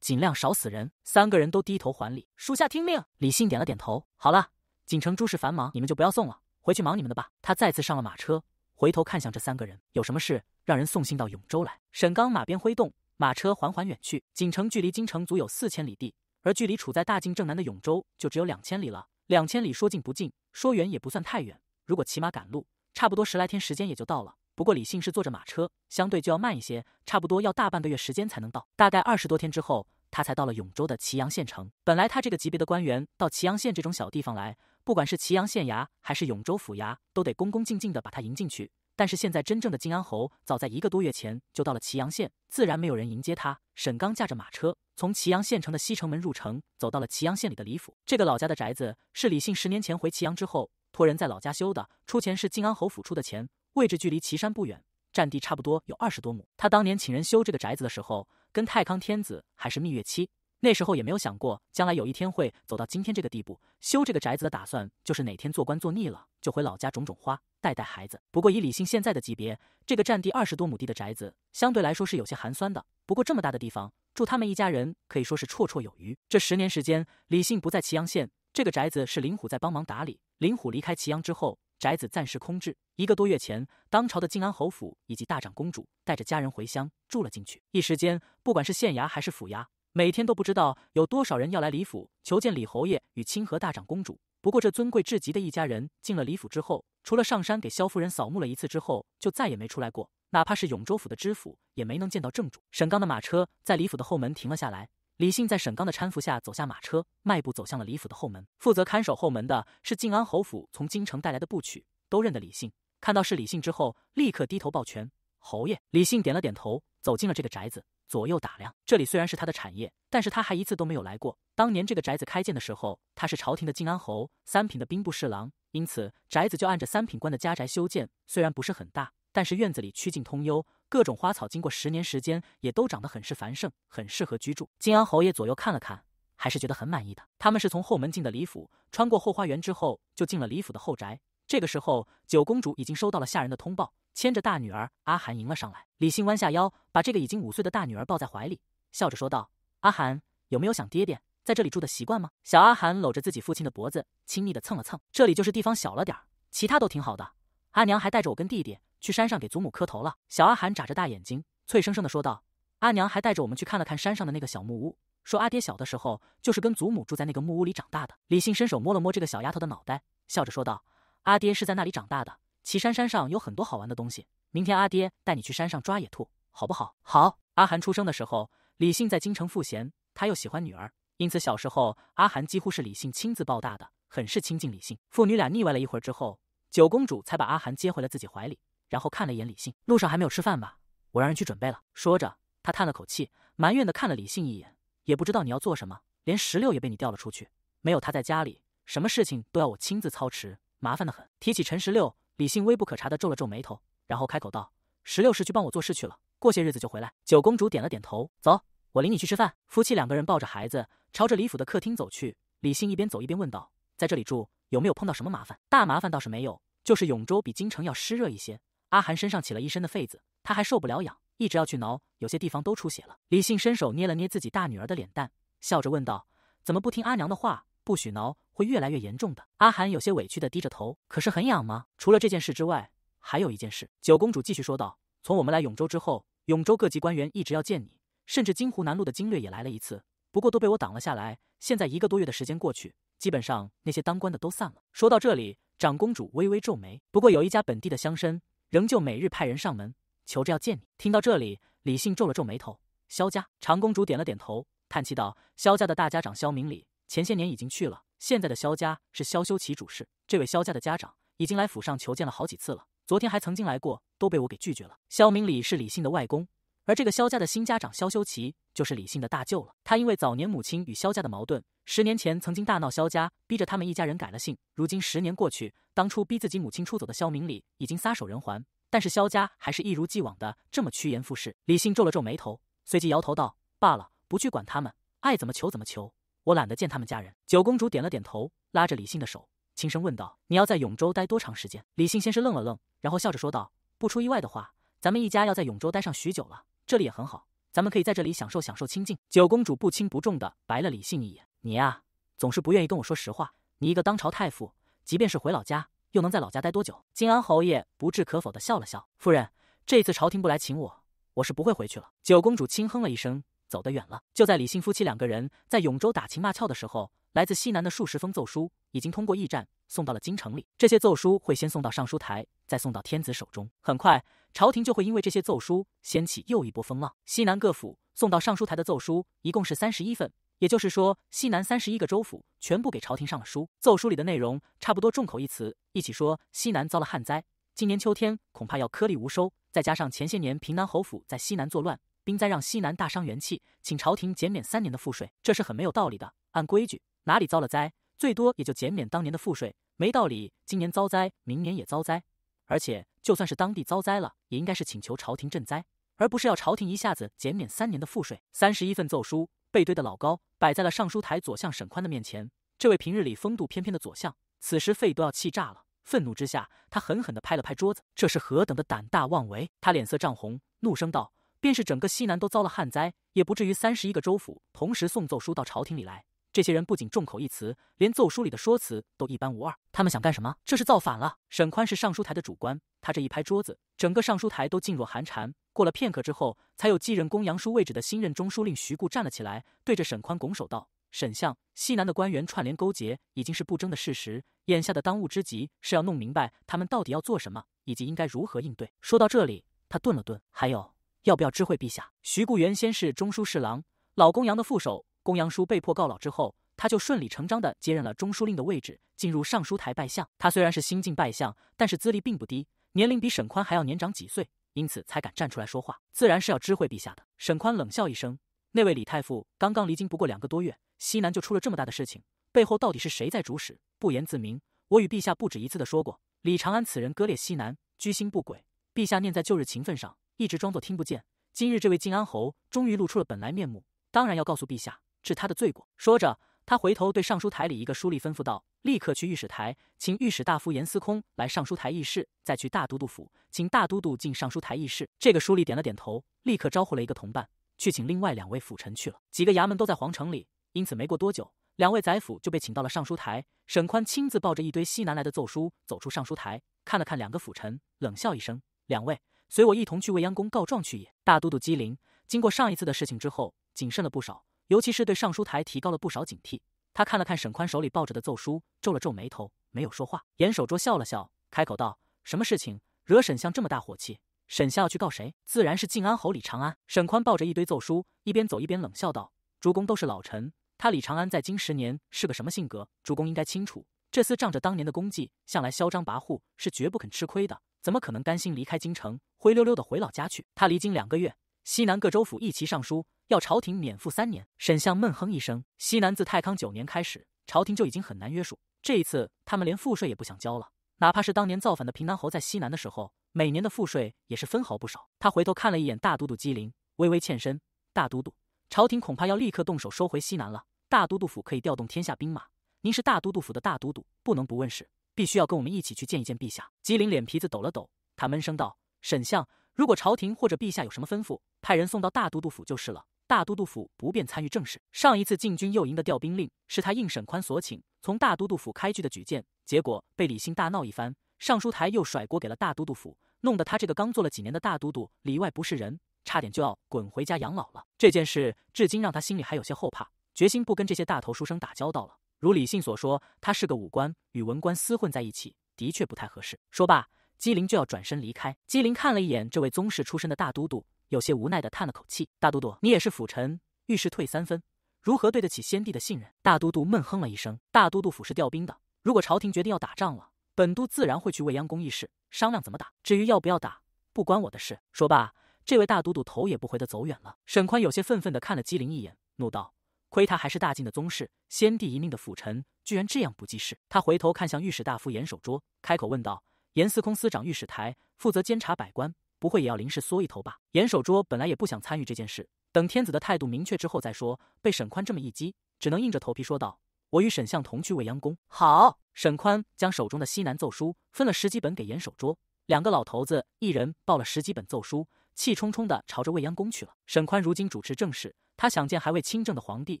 尽量少死人。三个人都低头还礼，属下听命。李信点了点头。好了，锦城诸事繁忙，你们就不要送了，回去忙你们的吧。他再次上了马车，回头看向这三个人，有什么事，让人送信到永州来。沈刚马鞭挥动，马车缓缓远去。锦城距离京城足有四千里地，而距离处在大晋正南的永州就只有两千里了。两千里说近不近，说远也不算太远。如果骑马赶路，差不多十来天时间也就到了。不过李信是坐着马车，相对就要慢一些，差不多要大半个月时间才能到。大概二十多天之后，他才到了永州的祁阳县城。本来他这个级别的官员到祁阳县这种小地方来，不管是祁阳县衙还是永州府衙，都得恭恭敬敬的把他迎进去。但是现在真正的靖安侯早在一个多月前就到了祁阳县，自然没有人迎接他。沈刚驾着马车从祁阳县城的西城门入城，走到了祁阳县里的李府。这个老家的宅子是李信十年前回祁阳之后，托人在老家修的，出钱是靖安侯府出的钱。位置距离岐山不远，占地差不多有二十多亩。他当年请人修这个宅子的时候，跟太康天子还是蜜月期，那时候也没有想过将来有一天会走到今天这个地步。修这个宅子的打算就是哪天做官做腻了，就回老家种种花，带带孩子。不过以李信现在的级别，这个占地二十多亩地的宅子相对来说是有些寒酸的。不过这么大的地方，住他们一家人可以说是绰绰有余。这十年时间，李信不在祁阳县，这个宅子是林虎在帮忙打理。林虎离开祁阳之后。宅子暂时空置。一个多月前，当朝的靖安侯府以及大长公主带着家人回乡住了进去。一时间，不管是县衙还是府衙，每天都不知道有多少人要来李府求见李侯爷与清河大长公主。不过，这尊贵至极的一家人进了李府之后，除了上山给萧夫人扫墓了一次之后，就再也没出来过。哪怕是永州府的知府，也没能见到正主。沈刚的马车在李府的后门停了下来。李信在沈刚的搀扶下走下马车，迈步走向了李府的后门。负责看守后门的是靖安侯府从京城带来的部曲，都认得李信。看到是李信之后，立刻低头抱拳：“侯爷。”李信点了点头，走进了这个宅子，左右打量。这里虽然是他的产业，但是他还一次都没有来过。当年这个宅子开建的时候，他是朝廷的靖安侯，三品的兵部侍郎，因此宅子就按着三品官的家宅修建。虽然不是很大，但是院子里曲径通幽。各种花草经过十年时间，也都长得很是繁盛，很适合居住。金安侯爷左右看了看，还是觉得很满意的。他们是从后门进的李府，穿过后花园之后，就进了李府的后宅。这个时候，九公主已经收到了下人的通报，牵着大女儿阿寒迎了上来。李信弯下腰，把这个已经五岁的大女儿抱在怀里，笑着说道：“阿寒，有没有想爹爹在这里住的习惯吗？”小阿寒搂着自己父亲的脖子，亲昵的蹭了蹭：“这里就是地方小了点其他都挺好的。”阿娘还带着我跟弟弟去山上给祖母磕头了。小阿寒眨着大眼睛，脆生生地说道：“阿娘还带着我们去看了看山上的那个小木屋，说阿爹小的时候就是跟祖母住在那个木屋里长大的。”李信伸手摸了摸这个小丫头的脑袋，笑着说道：“阿爹是在那里长大的。岐山山上有很多好玩的东西，明天阿爹带你去山上抓野兔，好不好？”“好。”阿寒出生的时候，李信在京城赋闲，他又喜欢女儿，因此小时候阿寒几乎是李信亲自抱大的，很是亲近李信。父女俩腻歪了一会儿之后。九公主才把阿寒接回了自己怀里，然后看了一眼李信，路上还没有吃饭吧？我让人去准备了。说着，她叹了口气，埋怨的看了李信一眼，也不知道你要做什么，连石榴也被你调了出去，没有他在家里，什么事情都要我亲自操持，麻烦的很。提起陈十六，李信微不可察地皱了皱眉头，然后开口道：“十六是去帮我做事去了，过些日子就回来。”九公主点了点头，走，我领你去吃饭。夫妻两个人抱着孩子，朝着李府的客厅走去。李信一边走一边问道：“在这里住？”有没有碰到什么麻烦？大麻烦倒是没有，就是永州比京城要湿热一些。阿寒身上起了一身的痱子，他还受不了痒，一直要去挠，有些地方都出血了。李信伸手捏了捏自己大女儿的脸蛋，笑着问道：“怎么不听阿娘的话？不许挠，会越来越严重的。”阿寒有些委屈的低着头。可是很痒吗？除了这件事之外，还有一件事。九公主继续说道：“从我们来永州之后，永州各级官员一直要见你，甚至京湖南路的经略也来了一次，不过都被我挡了下来。现在一个多月的时间过去。”基本上那些当官的都散了。说到这里，长公主微微皱眉。不过有一家本地的乡绅，仍旧每日派人上门，求着要见你。听到这里，李信皱了皱眉头。萧家，长公主点了点头，叹气道：“萧家的大家长萧明礼前些年已经去了，现在的萧家是萧修齐主事。这位萧家的家长已经来府上求见了好几次了，昨天还曾经来过，都被我给拒绝了。”萧明礼是李信的外公，而这个萧家的新家长萧修齐就是李信的大舅了。他因为早年母亲与萧家的矛盾。十年前曾经大闹萧家，逼着他们一家人改了姓。如今十年过去，当初逼自己母亲出走的萧明礼已经撒手人寰，但是萧家还是一如既往的这么趋炎附势。李信皱了皱眉头，随即摇头道：“罢了，不去管他们，爱怎么求怎么求，我懒得见他们家人。”九公主点了点头，拉着李信的手，轻声问道：“你要在永州待多长时间？”李信先是愣了愣，然后笑着说道：“不出意外的话，咱们一家要在永州待上许久了。这里也很好，咱们可以在这里享受享受清静。”九公主不轻不重的白了李信一眼。你呀，总是不愿意跟我说实话。你一个当朝太傅，即便是回老家，又能在老家待多久？金安侯爷不置可否的笑了笑。夫人，这次朝廷不来请我，我是不会回去了。九公主轻哼了一声，走得远了。就在李信夫妻两个人在永州打情骂俏的时候，来自西南的数十封奏书已经通过驿站送到了京城里。这些奏书会先送到尚书台，再送到天子手中。很快，朝廷就会因为这些奏书掀起又一波风浪。西南各府送到尚书台的奏书一共是三十一份。也就是说，西南三十一个州府全部给朝廷上了书，奏书里的内容差不多众口一词，一起说西南遭了旱灾，今年秋天恐怕要颗粒无收。再加上前些年平南侯府在西南作乱，兵灾让西南大伤元气，请朝廷减免三年的赋税，这是很没有道理的。按规矩，哪里遭了灾，最多也就减免当年的赋税，没道理今年遭灾，明年也遭灾。而且，就算是当地遭灾了，也应该是请求朝廷赈灾。而不是要朝廷一下子减免三年的赋税。三十一份奏书背堆的老高，摆在了尚书台左相沈宽的面前。这位平日里风度翩翩的左相，此时肺都要气炸了。愤怒之下，他狠狠地拍了拍桌子：“这是何等的胆大妄为！”他脸色涨红，怒声道：“便是整个西南都遭了旱灾，也不至于三十一个州府同时送奏书到朝廷里来。这些人不仅众口一词，连奏书里的说辞都一般无二。他们想干什么？这是造反了！”沈宽是尚书台的主官，他这一拍桌子。整个尚书台都噤若寒蝉。过了片刻之后，才有继任公羊叔位置的新任中书令徐固站了起来，对着沈宽拱手道：“沈相，西南的官员串联勾结已经是不争的事实。眼下的当务之急是要弄明白他们到底要做什么，以及应该如何应对。”说到这里，他顿了顿，还有要不要知会陛下？徐固原先是中书侍郎，老公羊的副手。公羊叔被迫告老之后，他就顺理成章地接任了中书令的位置，进入尚书台拜相。他虽然是新晋拜相，但是资历并不低。年龄比沈宽还要年长几岁，因此才敢站出来说话，自然是要知会陛下的。沈宽冷笑一声：“那位李太傅刚刚离京不过两个多月，西南就出了这么大的事情，背后到底是谁在主使？不言自明。我与陛下不止一次的说过，李长安此人割裂西南，居心不轨。陛下念在旧日情分上，一直装作听不见。今日这位靖安侯终于露出了本来面目，当然要告诉陛下治他的罪过。”说着。他回头对尚书台里一个书吏吩咐道：“立刻去御史台，请御史大夫严司空来尚书台议事；再去大都督府，请大都督进尚书台议事。”这个书吏点了点头，立刻招呼了一个同伴去请另外两位辅臣去了。几个衙门都在皇城里，因此没过多久，两位宰辅就被请到了尚书台。沈宽亲自抱着一堆西南来的奏书走出尚书台，看了看两个辅臣，冷笑一声：“两位，随我一同去未央宫告状去也。”大都督机灵，经过上一次的事情之后，谨慎了不少。尤其是对尚书台提高了不少警惕。他看了看沈宽手里抱着的奏书，皱了皱眉头，没有说话。严守拙笑了笑，开口道：“什么事情惹沈相这么大火气？沈相要去告谁？自然是靖安侯李长安。”沈宽抱着一堆奏书，一边走一边冷笑道：“主公都是老臣，他李长安在京十年是个什么性格，主公应该清楚。这厮仗着当年的功绩，向来嚣张跋扈，是绝不肯吃亏的。怎么可能甘心离开京城，灰溜溜的回老家去？他离京两个月。”西南各州府一齐上书，要朝廷免赋三年。沈相闷哼一声：“西南自太康九年开始，朝廷就已经很难约束。这一次，他们连赋税也不想交了。哪怕是当年造反的平南侯在西南的时候，每年的赋税也是分毫不少。”他回头看了一眼大都督机灵，微微欠身：“大都督，朝廷恐怕要立刻动手收回西南了。大都督府可以调动天下兵马，您是大都督府的大都督，不能不问事，必须要跟我们一起去见一见陛下。”机灵脸皮子抖了抖，他闷声道：“沈相。”如果朝廷或者陛下有什么吩咐，派人送到大都督府就是了。大都督府不便参与政事。上一次禁军右营的调兵令是他应沈宽所请，从大都督府开具的举荐，结果被李信大闹一番，尚书台又甩锅给了大都督府，弄得他这个刚做了几年的大都督里外不是人，差点就要滚回家养老了。这件事至今让他心里还有些后怕，决心不跟这些大头书生打交道了。如李信所说，他是个武官，与文官厮混在一起，的确不太合适。说罢。姬灵就要转身离开，姬灵看了一眼这位宗室出身的大都督，有些无奈的叹了口气：“大都督，你也是辅臣，遇事退三分，如何对得起先帝的信任？”大都督闷哼了一声：“大都督府是调兵的，如果朝廷决定要打仗了，本都自然会去未央宫议事，商量怎么打。至于要不要打，不关我的事。”说罢，这位大都督头也不回的走远了。沈宽有些愤愤的看了姬灵一眼，怒道：“亏他还是大晋的宗室，先帝一命的辅臣，居然这样不济事！”他回头看向御史大夫严守拙，开口问道。严司空司长御史台负责监察百官，不会也要临时缩一头吧？严守拙本来也不想参与这件事，等天子的态度明确之后再说。被沈宽这么一激，只能硬着头皮说道：“我与沈相同去未央宫。”好。沈宽将手中的西南奏书分了十几本给严守拙，两个老头子一人抱了十几本奏书，气冲冲地朝着未央宫去了。沈宽如今主持政事，他想见还未亲政的皇帝，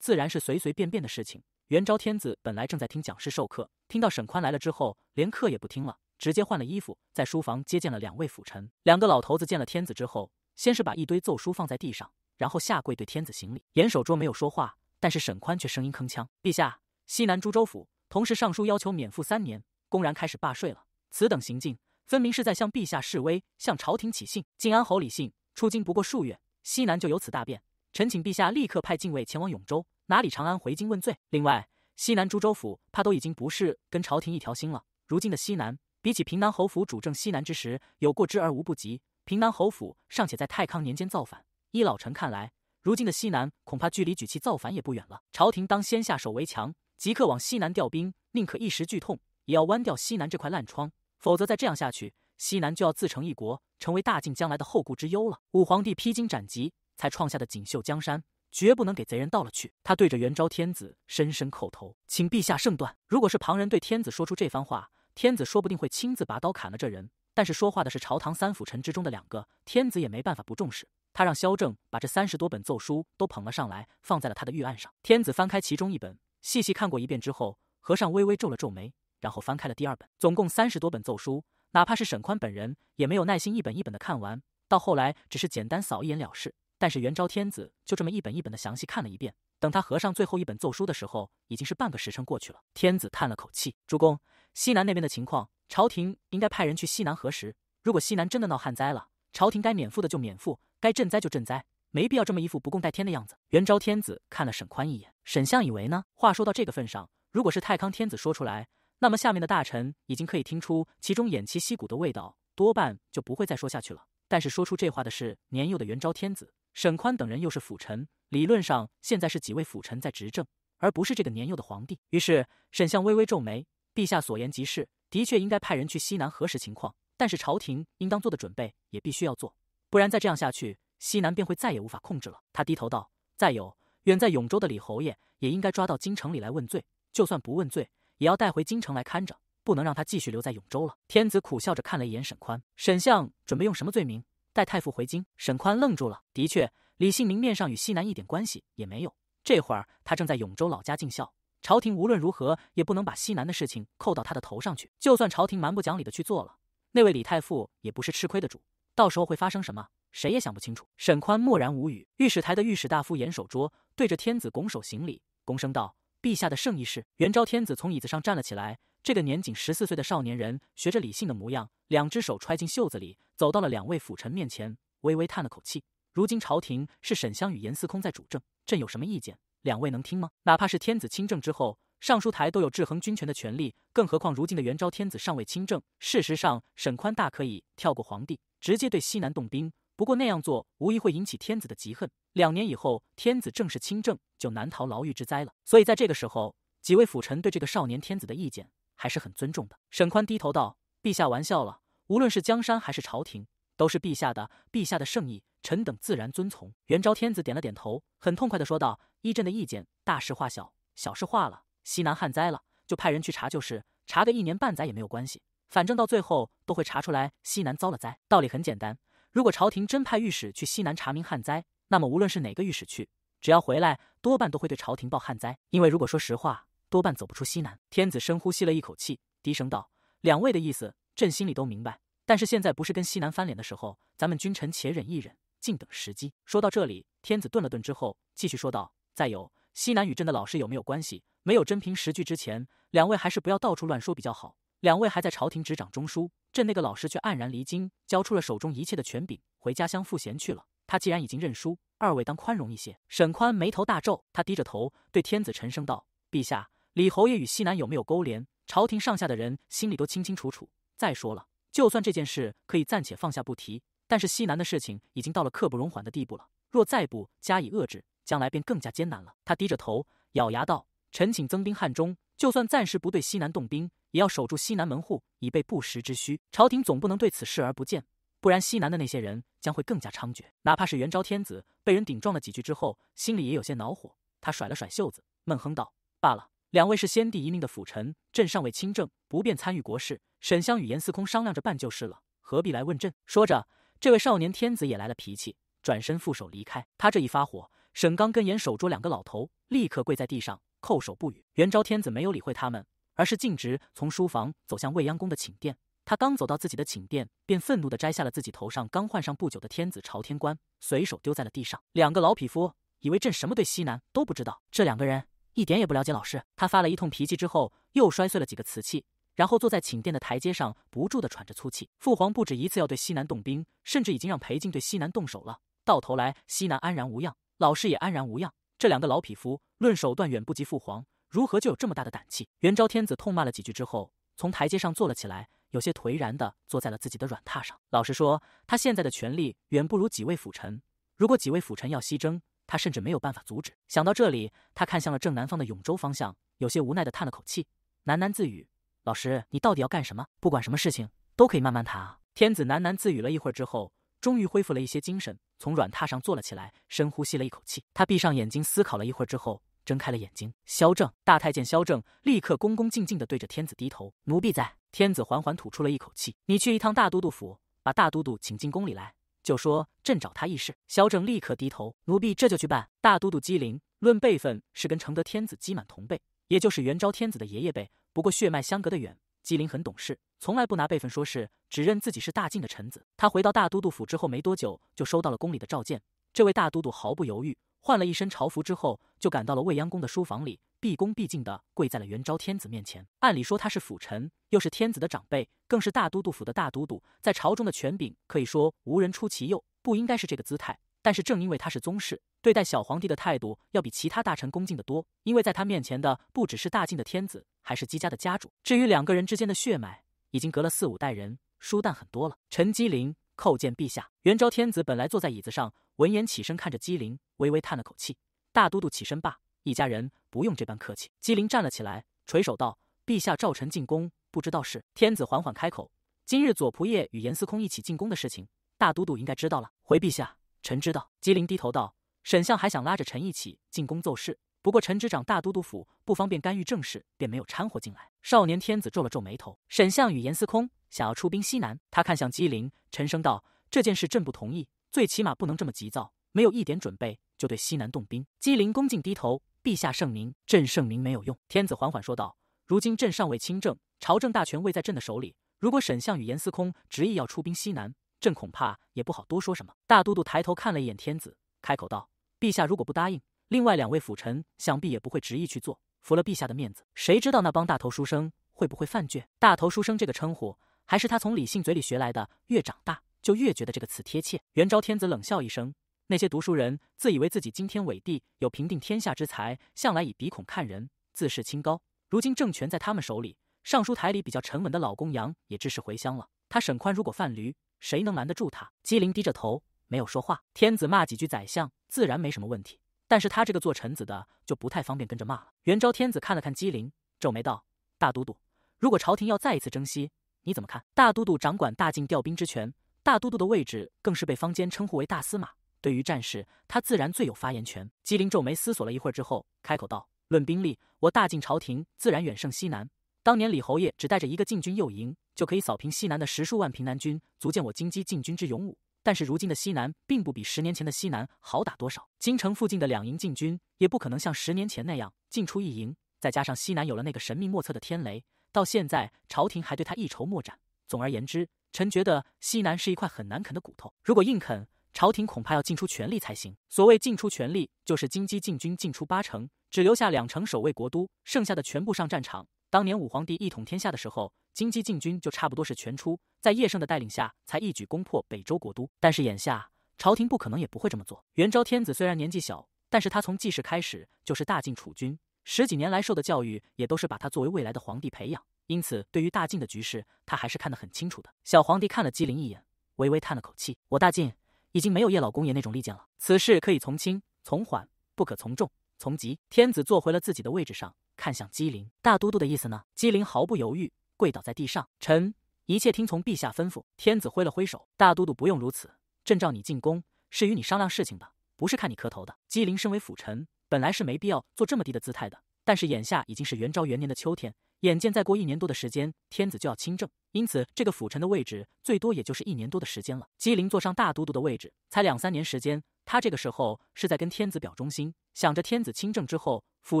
自然是随随便便的事情。元昭天子本来正在听讲师授课，听到沈宽来了之后，连课也不听了。直接换了衣服，在书房接见了两位辅臣。两个老头子见了天子之后，先是把一堆奏书放在地上，然后下跪对天子行礼。严守拙没有说话，但是沈宽却声音铿锵：“陛下，西南株洲府同时上书要求免赋三年，公然开始罢税了。此等行径，分明是在向陛下示威，向朝廷起信。靖安侯李信出京不过数月，西南就有此大变。臣请陛下立刻派禁卫前往永州，拿李长安回京问罪。另外，西南株洲府怕都已经不是跟朝廷一条心了。如今的西南。”比起平南侯府主政西南之时，有过之而无不及。平南侯府尚且在太康年间造反，依老臣看来，如今的西南恐怕距离举旗造反也不远了。朝廷当先下手为强，即刻往西南调兵，宁可一时剧痛，也要剜掉西南这块烂疮。否则再这样下去，西南就要自成一国，成为大晋将来的后顾之忧了。武皇帝披荆斩棘才创下的锦绣江山，绝不能给贼人盗了去。他对着元昭天子深深叩头，请陛下圣断。如果是旁人对天子说出这番话，天子说不定会亲自拔刀砍了这人，但是说话的是朝堂三辅臣之中的两个，天子也没办法不重视。他让萧正把这三十多本奏书都捧了上来，放在了他的御案上。天子翻开其中一本，细细看过一遍之后，和尚微微皱了皱眉，然后翻开了第二本。总共三十多本奏书，哪怕是沈宽本人也没有耐心一本一本的看完，到后来只是简单扫一眼了事。但是元昭天子就这么一本一本的详细看了一遍。等他合上最后一本奏书的时候，已经是半个时辰过去了。天子叹了口气：“主公。”西南那边的情况，朝廷应该派人去西南核实。如果西南真的闹旱灾了，朝廷该免赋的就免赋，该赈灾就赈灾，没必要这么一副不共戴天的样子。元昭天子看了沈宽一眼，沈相以为呢？话说到这个份上，如果是太康天子说出来，那么下面的大臣已经可以听出其中偃旗息鼓的味道，多半就不会再说下去了。但是说出这话的是年幼的元昭天子，沈宽等人又是辅臣，理论上现在是几位辅臣在执政，而不是这个年幼的皇帝。于是沈相微微皱眉。陛下所言极是，的确应该派人去西南核实情况。但是朝廷应当做的准备也必须要做，不然再这样下去，西南便会再也无法控制了。他低头道：“再有，远在永州的李侯爷也应该抓到京城里来问罪，就算不问罪，也要带回京城来看着，不能让他继续留在永州了。”天子苦笑着看了一眼沈宽，沈相准备用什么罪名带太傅回京？沈宽愣住了。的确，李信明面上与西南一点关系也没有，这会儿他正在永州老家尽孝。朝廷无论如何也不能把西南的事情扣到他的头上去。就算朝廷蛮不讲理的去做了，那位李太傅也不是吃亏的主。到时候会发生什么，谁也想不清楚。沈宽默然无语。御史台的御史大夫严守拙对着天子拱手行礼，躬声道：“陛下的圣意是。”元昭天子从椅子上站了起来。这个年仅十四岁的少年人学着李信的模样，两只手揣进袖子里，走到了两位辅臣面前，微微叹了口气。如今朝廷是沈香与严司空在主政，朕有什么意见？两位能听吗？哪怕是天子亲政之后，尚书台都有制衡军权的权利，更何况如今的元昭天子尚未亲政。事实上，沈宽大可以跳过皇帝，直接对西南动兵。不过那样做无疑会引起天子的嫉恨。两年以后，天子正式亲政，就难逃牢狱之灾了。所以在这个时候，几位辅臣对这个少年天子的意见还是很尊重的。沈宽低头道：“陛下玩笑了，无论是江山还是朝廷，都是陛下的。陛下的圣意，臣等自然遵从。”元昭天子点了点头，很痛快的说道。依朕的意见，大事化小，小事化了。西南旱灾了，就派人去查，就是查个一年半载也没有关系，反正到最后都会查出来西南遭了灾。道理很简单，如果朝廷真派御史去西南查明旱灾，那么无论是哪个御史去，只要回来，多半都会对朝廷报旱灾。因为如果说实话，多半走不出西南。天子深呼吸了一口气，低声道：“两位的意思，朕心里都明白。但是现在不是跟西南翻脸的时候，咱们君臣且忍一忍，静等时机。”说到这里，天子顿了顿之后，继续说道。再有，西南与朕的老师有没有关系？没有真凭实据之前，两位还是不要到处乱说比较好。两位还在朝廷执掌中枢，朕那个老师却黯然离京，交出了手中一切的权柄，回家乡赋闲去了。他既然已经认输，二位当宽容一些。沈宽眉头大皱，他低着头对天子沉声道：“陛下，李侯爷与西南有没有勾连？朝廷上下的人心里都清清楚楚。再说了，就算这件事可以暂且放下不提，但是西南的事情已经到了刻不容缓的地步了，若再不加以遏制。”将来便更加艰难了。他低着头，咬牙道：“臣请增兵汉中，就算暂时不对西南动兵，也要守住西南门户，以备不时之需。朝廷总不能对此视而不见，不然西南的那些人将会更加猖獗。哪怕是元昭天子被人顶撞了几句之后，心里也有些恼火。他甩了甩袖子，闷哼道：‘罢了，两位是先帝遗命的辅臣，朕尚未亲政，不便参与国事。沈香与严司空商量着办就是了，何必来问朕？’说着，这位少年天子也来了脾气，转身负手离开。他这一发火。”沈刚跟严守卓两个老头立刻跪在地上叩首不语。元昭天子没有理会他们，而是径直从书房走向未央宫的寝殿。他刚走到自己的寝殿，便愤怒地摘下了自己头上刚换上不久的天子朝天冠，随手丢在了地上。两个老匹夫，以为朕什么对西南都不知道？这两个人一点也不了解老师。他发了一通脾气之后，又摔碎了几个瓷器，然后坐在寝殿的台阶上不住地喘着粗气。父皇不止一次要对西南动兵，甚至已经让裴静对西南动手了，到头来西南安然无恙。老师也安然无恙。这两个老匹夫，论手段远不及父皇，如何就有这么大的胆气？元昭天子痛骂了几句之后，从台阶上坐了起来，有些颓然的坐在了自己的软榻上。老实说，他现在的权力远不如几位辅臣。如果几位辅臣要西征，他甚至没有办法阻止。想到这里，他看向了正南方的永州方向，有些无奈的叹了口气，喃喃自语：“老师，你到底要干什么？不管什么事情，都可以慢慢谈啊。”天子喃喃自语了一会儿之后。终于恢复了一些精神，从软榻上坐了起来，深呼吸了一口气。他闭上眼睛思考了一会儿之后，睁开了眼睛。萧正大太监萧正立刻恭恭敬敬地对着天子低头：“奴婢在。”天子缓缓吐出了一口气：“你去一趟大都督府，把大都督请进宫里来，就说朕找他议事。”萧正立刻低头：“奴婢这就去办。”大都督机灵，论辈分是跟承德天子姬满同辈，也就是元昭天子的爷爷辈，不过血脉相隔的远。姬灵很懂事，从来不拿辈分说事，只认自己是大晋的臣子。他回到大都督府之后没多久，就收到了宫里的召见。这位大都督毫不犹豫，换了一身朝服之后，就赶到了未央宫的书房里，毕恭毕敬的跪在了元昭天子面前。按理说他是辅臣，又是天子的长辈，更是大都督府的大都督，在朝中的权柄可以说无人出其右，不应该是这个姿态。但是正因为他是宗室，对待小皇帝的态度要比其他大臣恭敬的多。因为在他面前的不只是大晋的天子，还是姬家的家主。至于两个人之间的血脉，已经隔了四五代人，疏淡很多了。陈机灵叩见陛下，元昭天子本来坐在椅子上，闻言起身看着机灵，微微叹了口气：“大都督起身罢，一家人不用这般客气。”机灵站了起来，垂手道：“陛下召臣进宫，不知道是……”天子缓缓开口：“今日左仆射与严司空一起进宫的事情，大都督应该知道了。”回陛下。臣知道，姬灵低头道：“沈相还想拉着臣一起进宫奏事，不过臣执掌大都督府，不方便干预政事，便没有掺和进来。”少年天子皱了皱眉头：“沈相与严司空想要出兵西南，他看向姬灵，沉声道：这件事朕不同意，最起码不能这么急躁，没有一点准备就对西南动兵。”姬灵恭敬低头：“陛下圣明，朕圣明没有用。”天子缓缓说道：“如今朕尚未亲政，朝政大权未在朕的手里，如果沈相与严司空执意要出兵西南，”朕恐怕也不好多说什么。大都督抬头看了一眼天子，开口道：“陛下如果不答应，另外两位辅臣想必也不会执意去做，服了陛下的面子。谁知道那帮大头书生会不会犯倔？”大头书生这个称呼还是他从李信嘴里学来的，越长大就越觉得这个词贴切。元昭天子冷笑一声：“那些读书人自以为自己经天纬地，有平定天下之才，向来以鼻孔看人，自视清高。如今政权在他们手里，尚书台里比较沉稳的老公羊也知事回乡了。他沈宽如果犯驴……”谁能拦得住他？姬陵低着头，没有说话。天子骂几句宰相，自然没什么问题，但是他这个做臣子的就不太方便跟着骂了。元昭天子看了看姬陵，皱眉道：“大都督，如果朝廷要再一次征西，你怎么看？”大都督掌管大晋调兵之权，大都督的位置更是被坊间称呼为大司马，对于战事，他自然最有发言权。姬陵皱眉思索了一会儿之后，开口道：“论兵力，我大晋朝廷自然远胜西南。”当年李侯爷只带着一个禁军右营就可以扫平西南的十数万平南军，足见我金鸡禁军之勇武。但是如今的西南并不比十年前的西南好打多少，京城附近的两营禁军也不可能像十年前那样进出一营。再加上西南有了那个神秘莫测的天雷，到现在朝廷还对他一筹莫展。总而言之，臣觉得西南是一块很难啃的骨头。如果硬啃，朝廷恐怕要尽出全力才行。所谓进出全力，就是金鸡禁军进出八成，只留下两成守卫国都，剩下的全部上战场。当年武皇帝一统天下的时候，金鸡禁军就差不多是全出，在叶圣的带领下才一举攻破北周国都。但是眼下朝廷不可能也不会这么做。元昭天子虽然年纪小，但是他从记事开始就是大晋储君，十几年来受的教育也都是把他作为未来的皇帝培养，因此对于大晋的局势，他还是看得很清楚的。小皇帝看了姬灵一眼，微微叹了口气：“我大晋已经没有叶老公爷那种利剑了，此事可以从轻从缓，不可从重。”从即，天子坐回了自己的位置上，看向姬陵，大都督的意思呢？姬陵毫不犹豫跪倒在地上，臣一切听从陛下吩咐。天子挥了挥手，大都督不用如此，朕召你进宫是与你商量事情的，不是看你磕头的。姬陵身为辅臣，本来是没必要做这么低的姿态的，但是眼下已经是元昭元年的秋天，眼见再过一年多的时间，天子就要亲政，因此这个辅臣的位置最多也就是一年多的时间了。姬陵坐上大都督的位置才两三年时间，他这个时候是在跟天子表忠心。想着天子亲政之后，辅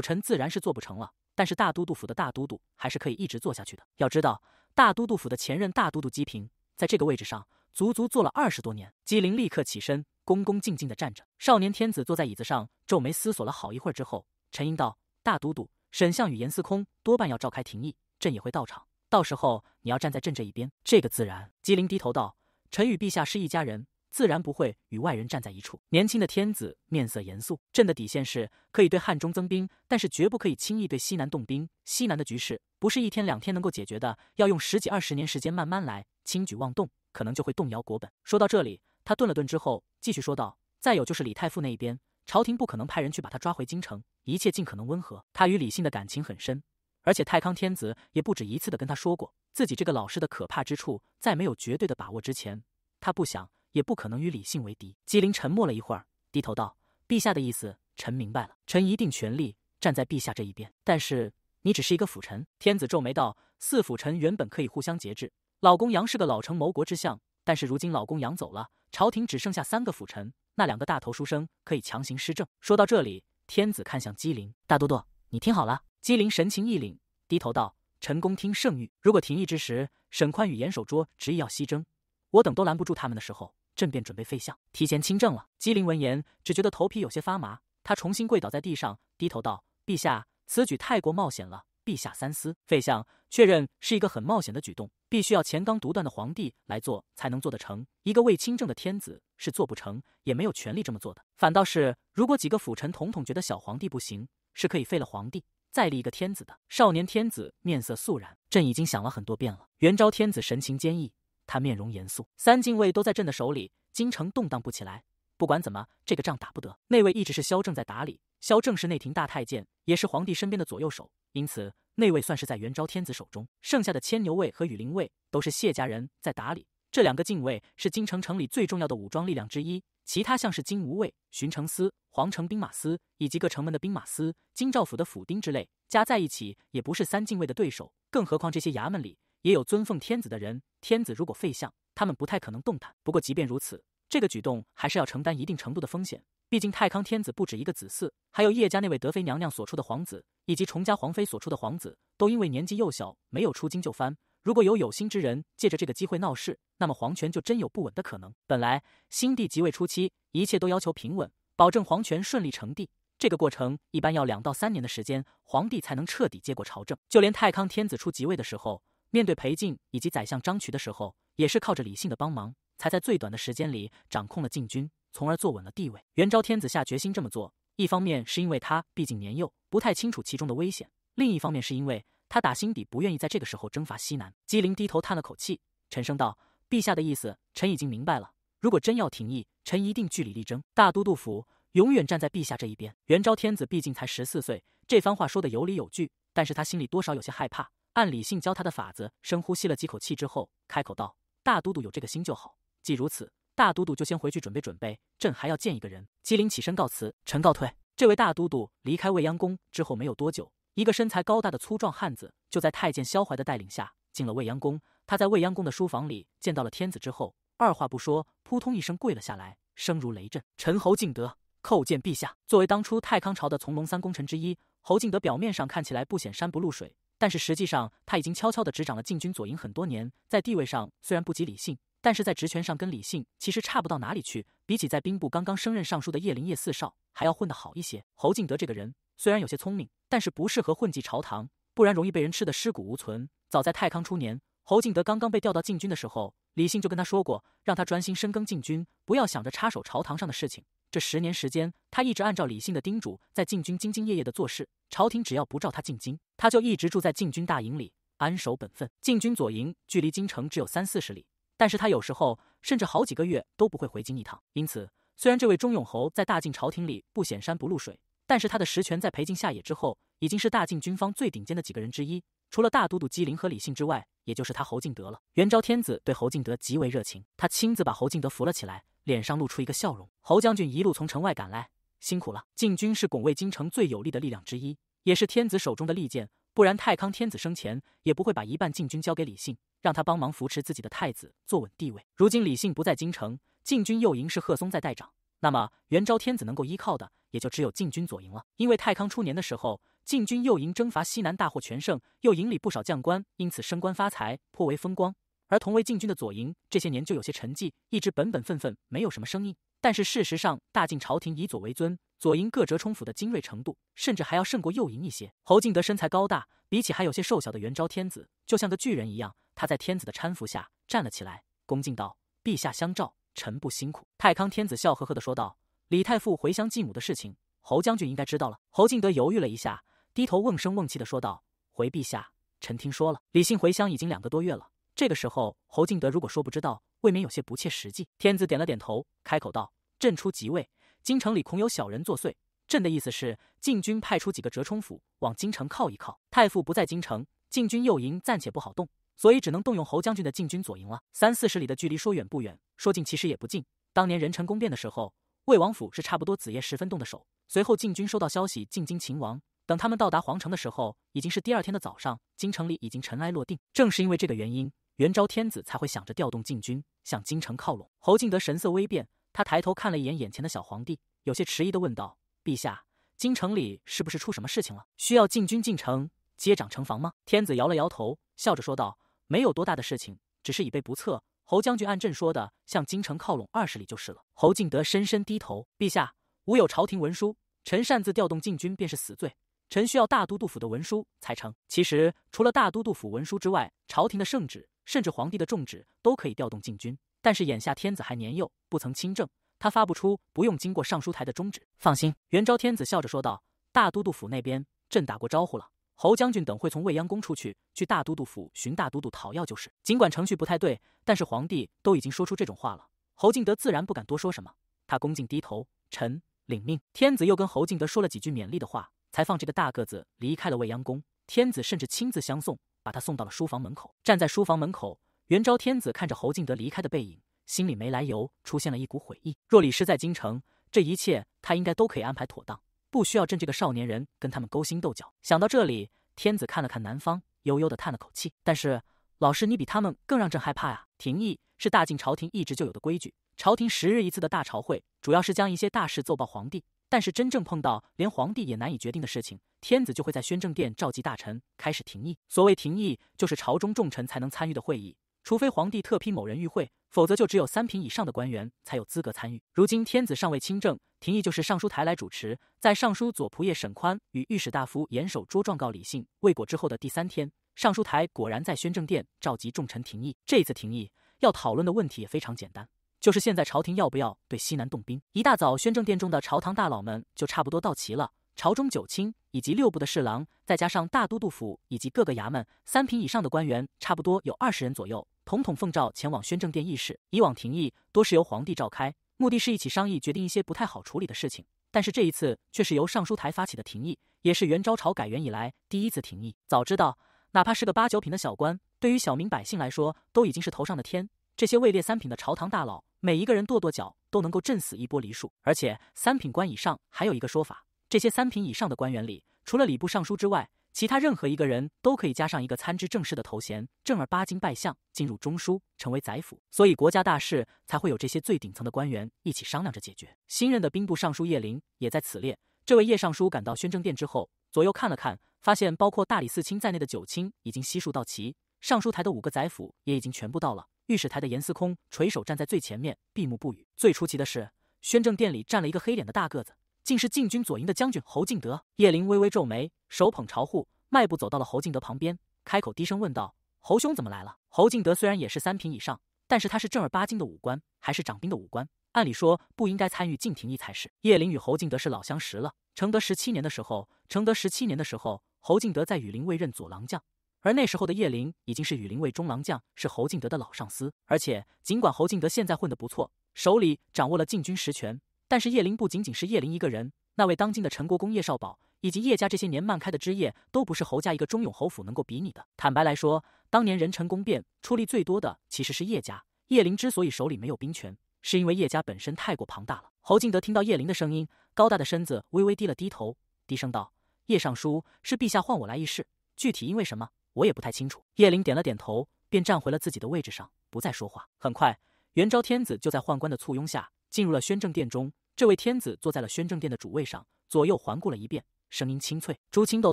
臣自然是做不成了，但是大都督府的大都督还是可以一直做下去的。要知道，大都督府的前任大都督姬平，在这个位置上足足坐了二十多年。姬灵立刻起身，恭恭敬敬地站着。少年天子坐在椅子上，皱眉思索了好一会儿之后，沉吟道：“大都督沈相与严司空多半要召开廷议，朕也会到场，到时候你要站在朕这一边。”这个自然。姬灵低头道：“臣与陛下是一家人。”自然不会与外人站在一处。年轻的天子面色严肃：“朕的底线是可以对汉中增兵，但是绝不可以轻易对西南动兵。西南的局势不是一天两天能够解决的，要用十几二十年时间慢慢来。轻举妄动，可能就会动摇国本。”说到这里，他顿了顿之后，继续说道：“再有就是李太傅那一边，朝廷不可能派人去把他抓回京城，一切尽可能温和。他与李信的感情很深，而且太康天子也不止一次的跟他说过，自己这个老师的可怕之处，在没有绝对的把握之前，他不想。”也不可能与李信为敌。姬灵沉默了一会儿，低头道：“陛下的意思，臣明白了。臣一定全力站在陛下这一边。但是你只是一个辅臣。”天子皱眉道：“四辅臣原本可以互相节制，老公杨是个老成谋国之相。但是如今老公杨走了，朝廷只剩下三个辅臣，那两个大头书生可以强行施政。”说到这里，天子看向姬灵：“大都督，你听好了。”姬灵神情一凛，低头道：“臣恭听圣谕。如果廷议之时，沈宽与严守拙执意要西征，我等都拦不住他们的时候。”朕便准备废相，提前亲政了。姬陵闻言，只觉得头皮有些发麻。他重新跪倒在地上，低头道：“陛下此举太过冒险了，陛下三思。”废相确认是一个很冒险的举动，必须要乾纲独断的皇帝来做，才能做得成。一个未亲政的天子是做不成，也没有权利这么做的。反倒是，如果几个辅臣统统觉得小皇帝不行，是可以废了皇帝，再立一个天子的。少年天子面色肃然：“朕已经想了很多遍了。”元昭天子神情坚毅。他面容严肃，三禁卫都在朕的手里，京城动荡不起来。不管怎么，这个仗打不得。内卫一直是萧正在打理，萧正是内廷大太监，也是皇帝身边的左右手，因此内卫算是在元昭天子手中。剩下的牵牛卫和羽林卫都是谢家人在打理。这两个禁卫是京城城里最重要的武装力量之一，其他像是金吾卫、巡城司、皇城兵马司以及各城门的兵马司、京兆府的府丁之类，加在一起也不是三禁卫的对手，更何况这些衙门里。也有尊奉天子的人，天子如果废相，他们不太可能动弹。不过，即便如此，这个举动还是要承担一定程度的风险。毕竟，太康天子不止一个子嗣，还有叶家那位德妃娘娘所出的皇子，以及崇家皇妃所出的皇子，都因为年纪幼小，没有出京就藩。如果有有心之人借着这个机会闹事，那么皇权就真有不稳的可能。本来新帝即位初期，一切都要求平稳，保证皇权顺利成帝。这个过程一般要两到三年的时间，皇帝才能彻底接过朝政。就连太康天子初即位的时候。面对裴静以及宰相张渠的时候，也是靠着李信的帮忙，才在最短的时间里掌控了禁军，从而坐稳了地位。元昭天子下决心这么做，一方面是因为他毕竟年幼，不太清楚其中的危险；另一方面是因为他打心底不愿意在这个时候征伐西南。机灵低头叹了口气，沉声道：“陛下的意思，臣已经明白了。如果真要廷议，臣一定据理力争。大都督府永远站在陛下这一边。”元昭天子毕竟才十四岁，这番话说的有理有据，但是他心里多少有些害怕。按李信教他的法子，深呼吸了几口气之后，开口道：“大都督有这个心就好。既如此，大都督就先回去准备准备，朕还要见一个人。”姬灵起身告辞：“臣告退。”这位大都督离开未央宫之后没有多久，一个身材高大的粗壮汉子就在太监萧怀的带领下进了未央宫。他在未央宫的书房里见到了天子之后，二话不说，扑通一声跪了下来，声如雷震：“臣侯敬德，叩见陛下！”作为当初太康朝的从龙三功臣之一，侯敬德表面上看起来不显山不露水。但是实际上，他已经悄悄的执掌了禁军左营很多年，在地位上虽然不及李信，但是在职权上跟李信其实差不到哪里去。比起在兵部刚刚升任尚书的叶林、叶四少，还要混得好一些。侯敬德这个人虽然有些聪明，但是不适合混迹朝堂，不然容易被人吃得尸骨无存。早在太康初年，侯敬德刚刚被调到禁军的时候，李信就跟他说过，让他专心深耕禁军，不要想着插手朝堂上的事情。这十年时间，他一直按照李信的叮嘱，在禁军兢兢业业的做事。朝廷只要不召他进京，他就一直住在禁军大营里，安守本分。禁军左营距离京城只有三四十里，但是他有时候甚至好几个月都不会回京一趟。因此，虽然这位忠勇侯在大晋朝廷里不显山不露水，但是他的实权在裴晋下野之后，已经是大晋军方最顶尖的几个人之一，除了大都督机灵和李信之外，也就是他侯敬德了。元昭天子对侯敬德极为热情，他亲自把侯敬德扶了起来。脸上露出一个笑容。侯将军一路从城外赶来，辛苦了。禁军是拱卫京城最有力的力量之一，也是天子手中的利剑。不然，太康天子生前也不会把一半禁军交给李信，让他帮忙扶持自己的太子坐稳地位。如今李信不在京城，禁军右营是贺松在代掌，那么元昭天子能够依靠的也就只有禁军左营了。因为太康初年的时候，禁军右营征伐西南大获全胜，右营里不少将官因此升官发财，颇为风光。而同为禁军的左营这些年就有些沉寂，一直本本分分，没有什么声音。但是事实上，大晋朝廷以左为尊，左营各折冲府的精锐程度，甚至还要胜过右营一些。侯敬德身材高大，比起还有些瘦小的元昭天子，就像个巨人一样。他在天子的搀扶下站了起来，恭敬道：“陛下相召，臣不辛苦。”太康天子笑呵呵的说道：“李太傅回乡继母的事情，侯将军应该知道了。”侯敬德犹豫了一下，低头瓮声瓮气的说道：“回陛下，臣听说了。李信回乡已经两个多月了。”这个时候，侯敬德如果说不知道，未免有些不切实际。天子点了点头，开口道：“朕初即位，京城里恐有小人作祟。朕的意思是，禁军派出几个折冲府往京城靠一靠。太傅不在京城，禁军右营暂且不好动，所以只能动用侯将军的禁军左营了。三四十里的距离，说远不远，说近其实也不近。当年仁成宫变的时候，魏王府是差不多子夜时分动的手，随后禁军收到消息进京擒王。等他们到达皇城的时候，已经是第二天的早上，京城里已经尘埃落定。正是因为这个原因。”元昭天子才会想着调动禁军向京城靠拢。侯敬德神色微变，他抬头看了一眼眼前的小皇帝，有些迟疑地问道：“陛下，京城里是不是出什么事情了？需要禁军进城接掌城防吗？”天子摇了摇头，笑着说道：“没有多大的事情，只是以备不测。侯将军按朕说的，向京城靠拢二十里就是了。”侯敬德深深低头：“陛下，吾有朝廷文书，臣擅自调动禁军便是死罪。臣需要大都督府的文书才成。其实，除了大都督府文书之外，朝廷的圣旨。”甚至皇帝的重旨都可以调动禁军，但是眼下天子还年幼，不曾亲政，他发不出，不用经过尚书台的中旨。放心，元昭天子笑着说道：“大都督府那边，朕打过招呼了。侯将军等会从未央宫出去，去大都督府寻大都督讨要就是。尽管程序不太对，但是皇帝都已经说出这种话了，侯敬德自然不敢多说什么。他恭敬低头，臣领命。”天子又跟侯敬德说了几句勉励的话，才放这个大个子离开了未央宫。天子甚至亲自相送。把他送到了书房门口。站在书房门口，元昭天子看着侯敬德离开的背影，心里没来由出现了一股悔意。若李师在京城，这一切他应该都可以安排妥当，不需要朕这个少年人跟他们勾心斗角。想到这里，天子看了看南方，悠悠的叹了口气。但是老师，你比他们更让朕害怕啊！廷议是大晋朝廷一直就有的规矩，朝廷十日一次的大朝会，主要是将一些大事奏报皇帝。但是真正碰到连皇帝也难以决定的事情，天子就会在宣政殿召集大臣开始廷议。所谓廷议，就是朝中重臣才能参与的会议，除非皇帝特批某人御会，否则就只有三品以上的官员才有资格参与。如今天子尚未亲政，廷议就是尚书台来主持。在尚书左仆射沈宽与御史大夫严守捉状告李信未果之后的第三天，尚书台果然在宣政殿召集众臣廷议。这次廷议要讨论的问题也非常简单。就是现在，朝廷要不要对西南动兵？一大早，宣政殿中的朝堂大佬们就差不多到齐了。朝中九卿以及六部的侍郎，再加上大都督府以及各个衙门，三品以上的官员差不多有二十人左右，统统奉诏前往宣政殿议事。以往廷议多是由皇帝召开，目的是一起商议决定一些不太好处理的事情。但是这一次却是由尚书台发起的廷议，也是元昭朝改元以来第一次廷议。早知道，哪怕是个八九品的小官，对于小民百姓来说，都已经是头上的天。这些位列三品的朝堂大佬。每一个人跺跺脚都能够震死一波梨树，而且三品官以上还有一个说法：这些三品以上的官员里，除了礼部尚书之外，其他任何一个人都可以加上一个参知政事的头衔，正儿八经拜相，进入中枢，成为宰府。所以国家大事才会有这些最顶层的官员一起商量着解决。新任的兵部尚书叶麟也在此列。这位叶尚书赶到宣政殿之后，左右看了看，发现包括大理寺卿在内的九卿已经悉数到齐，尚书台的五个宰府也已经全部到了。御史台的严司空垂手站在最前面，闭目不语。最出奇的是，宣政殿里站了一个黑脸的大个子，竟是禁军左营的将军侯敬德。叶麟微微皱眉，手捧朝护，迈步走到了侯敬德旁边，开口低声问道：“侯兄怎么来了？”侯敬德虽然也是三品以上，但是他是正儿八经的武官，还是掌兵的武官，按理说不应该参与禁廷议才是。叶麟与侯敬德是老相识了，承德十七年的时候，承德十七年的时候，侯敬德在羽林卫任左郎将。而那时候的叶麟已经是羽林卫中郎将，是侯敬德的老上司。而且，尽管侯敬德现在混得不错，手里掌握了禁军实权，但是叶麟不仅仅是叶麟一个人。那位当今的陈国公叶少保，以及叶家这些年漫开的枝叶，都不是侯家一个忠勇侯府能够比拟的。坦白来说，当年人臣宫变出力最多的其实是叶家。叶麟之所以手里没有兵权，是因为叶家本身太过庞大了。侯敬德听到叶麟的声音，高大的身子微微低了低头，低声道：“叶尚书，是陛下唤我来议事，具体因为什么？”我也不太清楚。叶灵点了点头，便站回了自己的位置上，不再说话。很快，元昭天子就在宦官的簇拥下进入了宣政殿中。这位天子坐在了宣政殿的主位上，左右环顾了一遍，声音清脆：“朱清都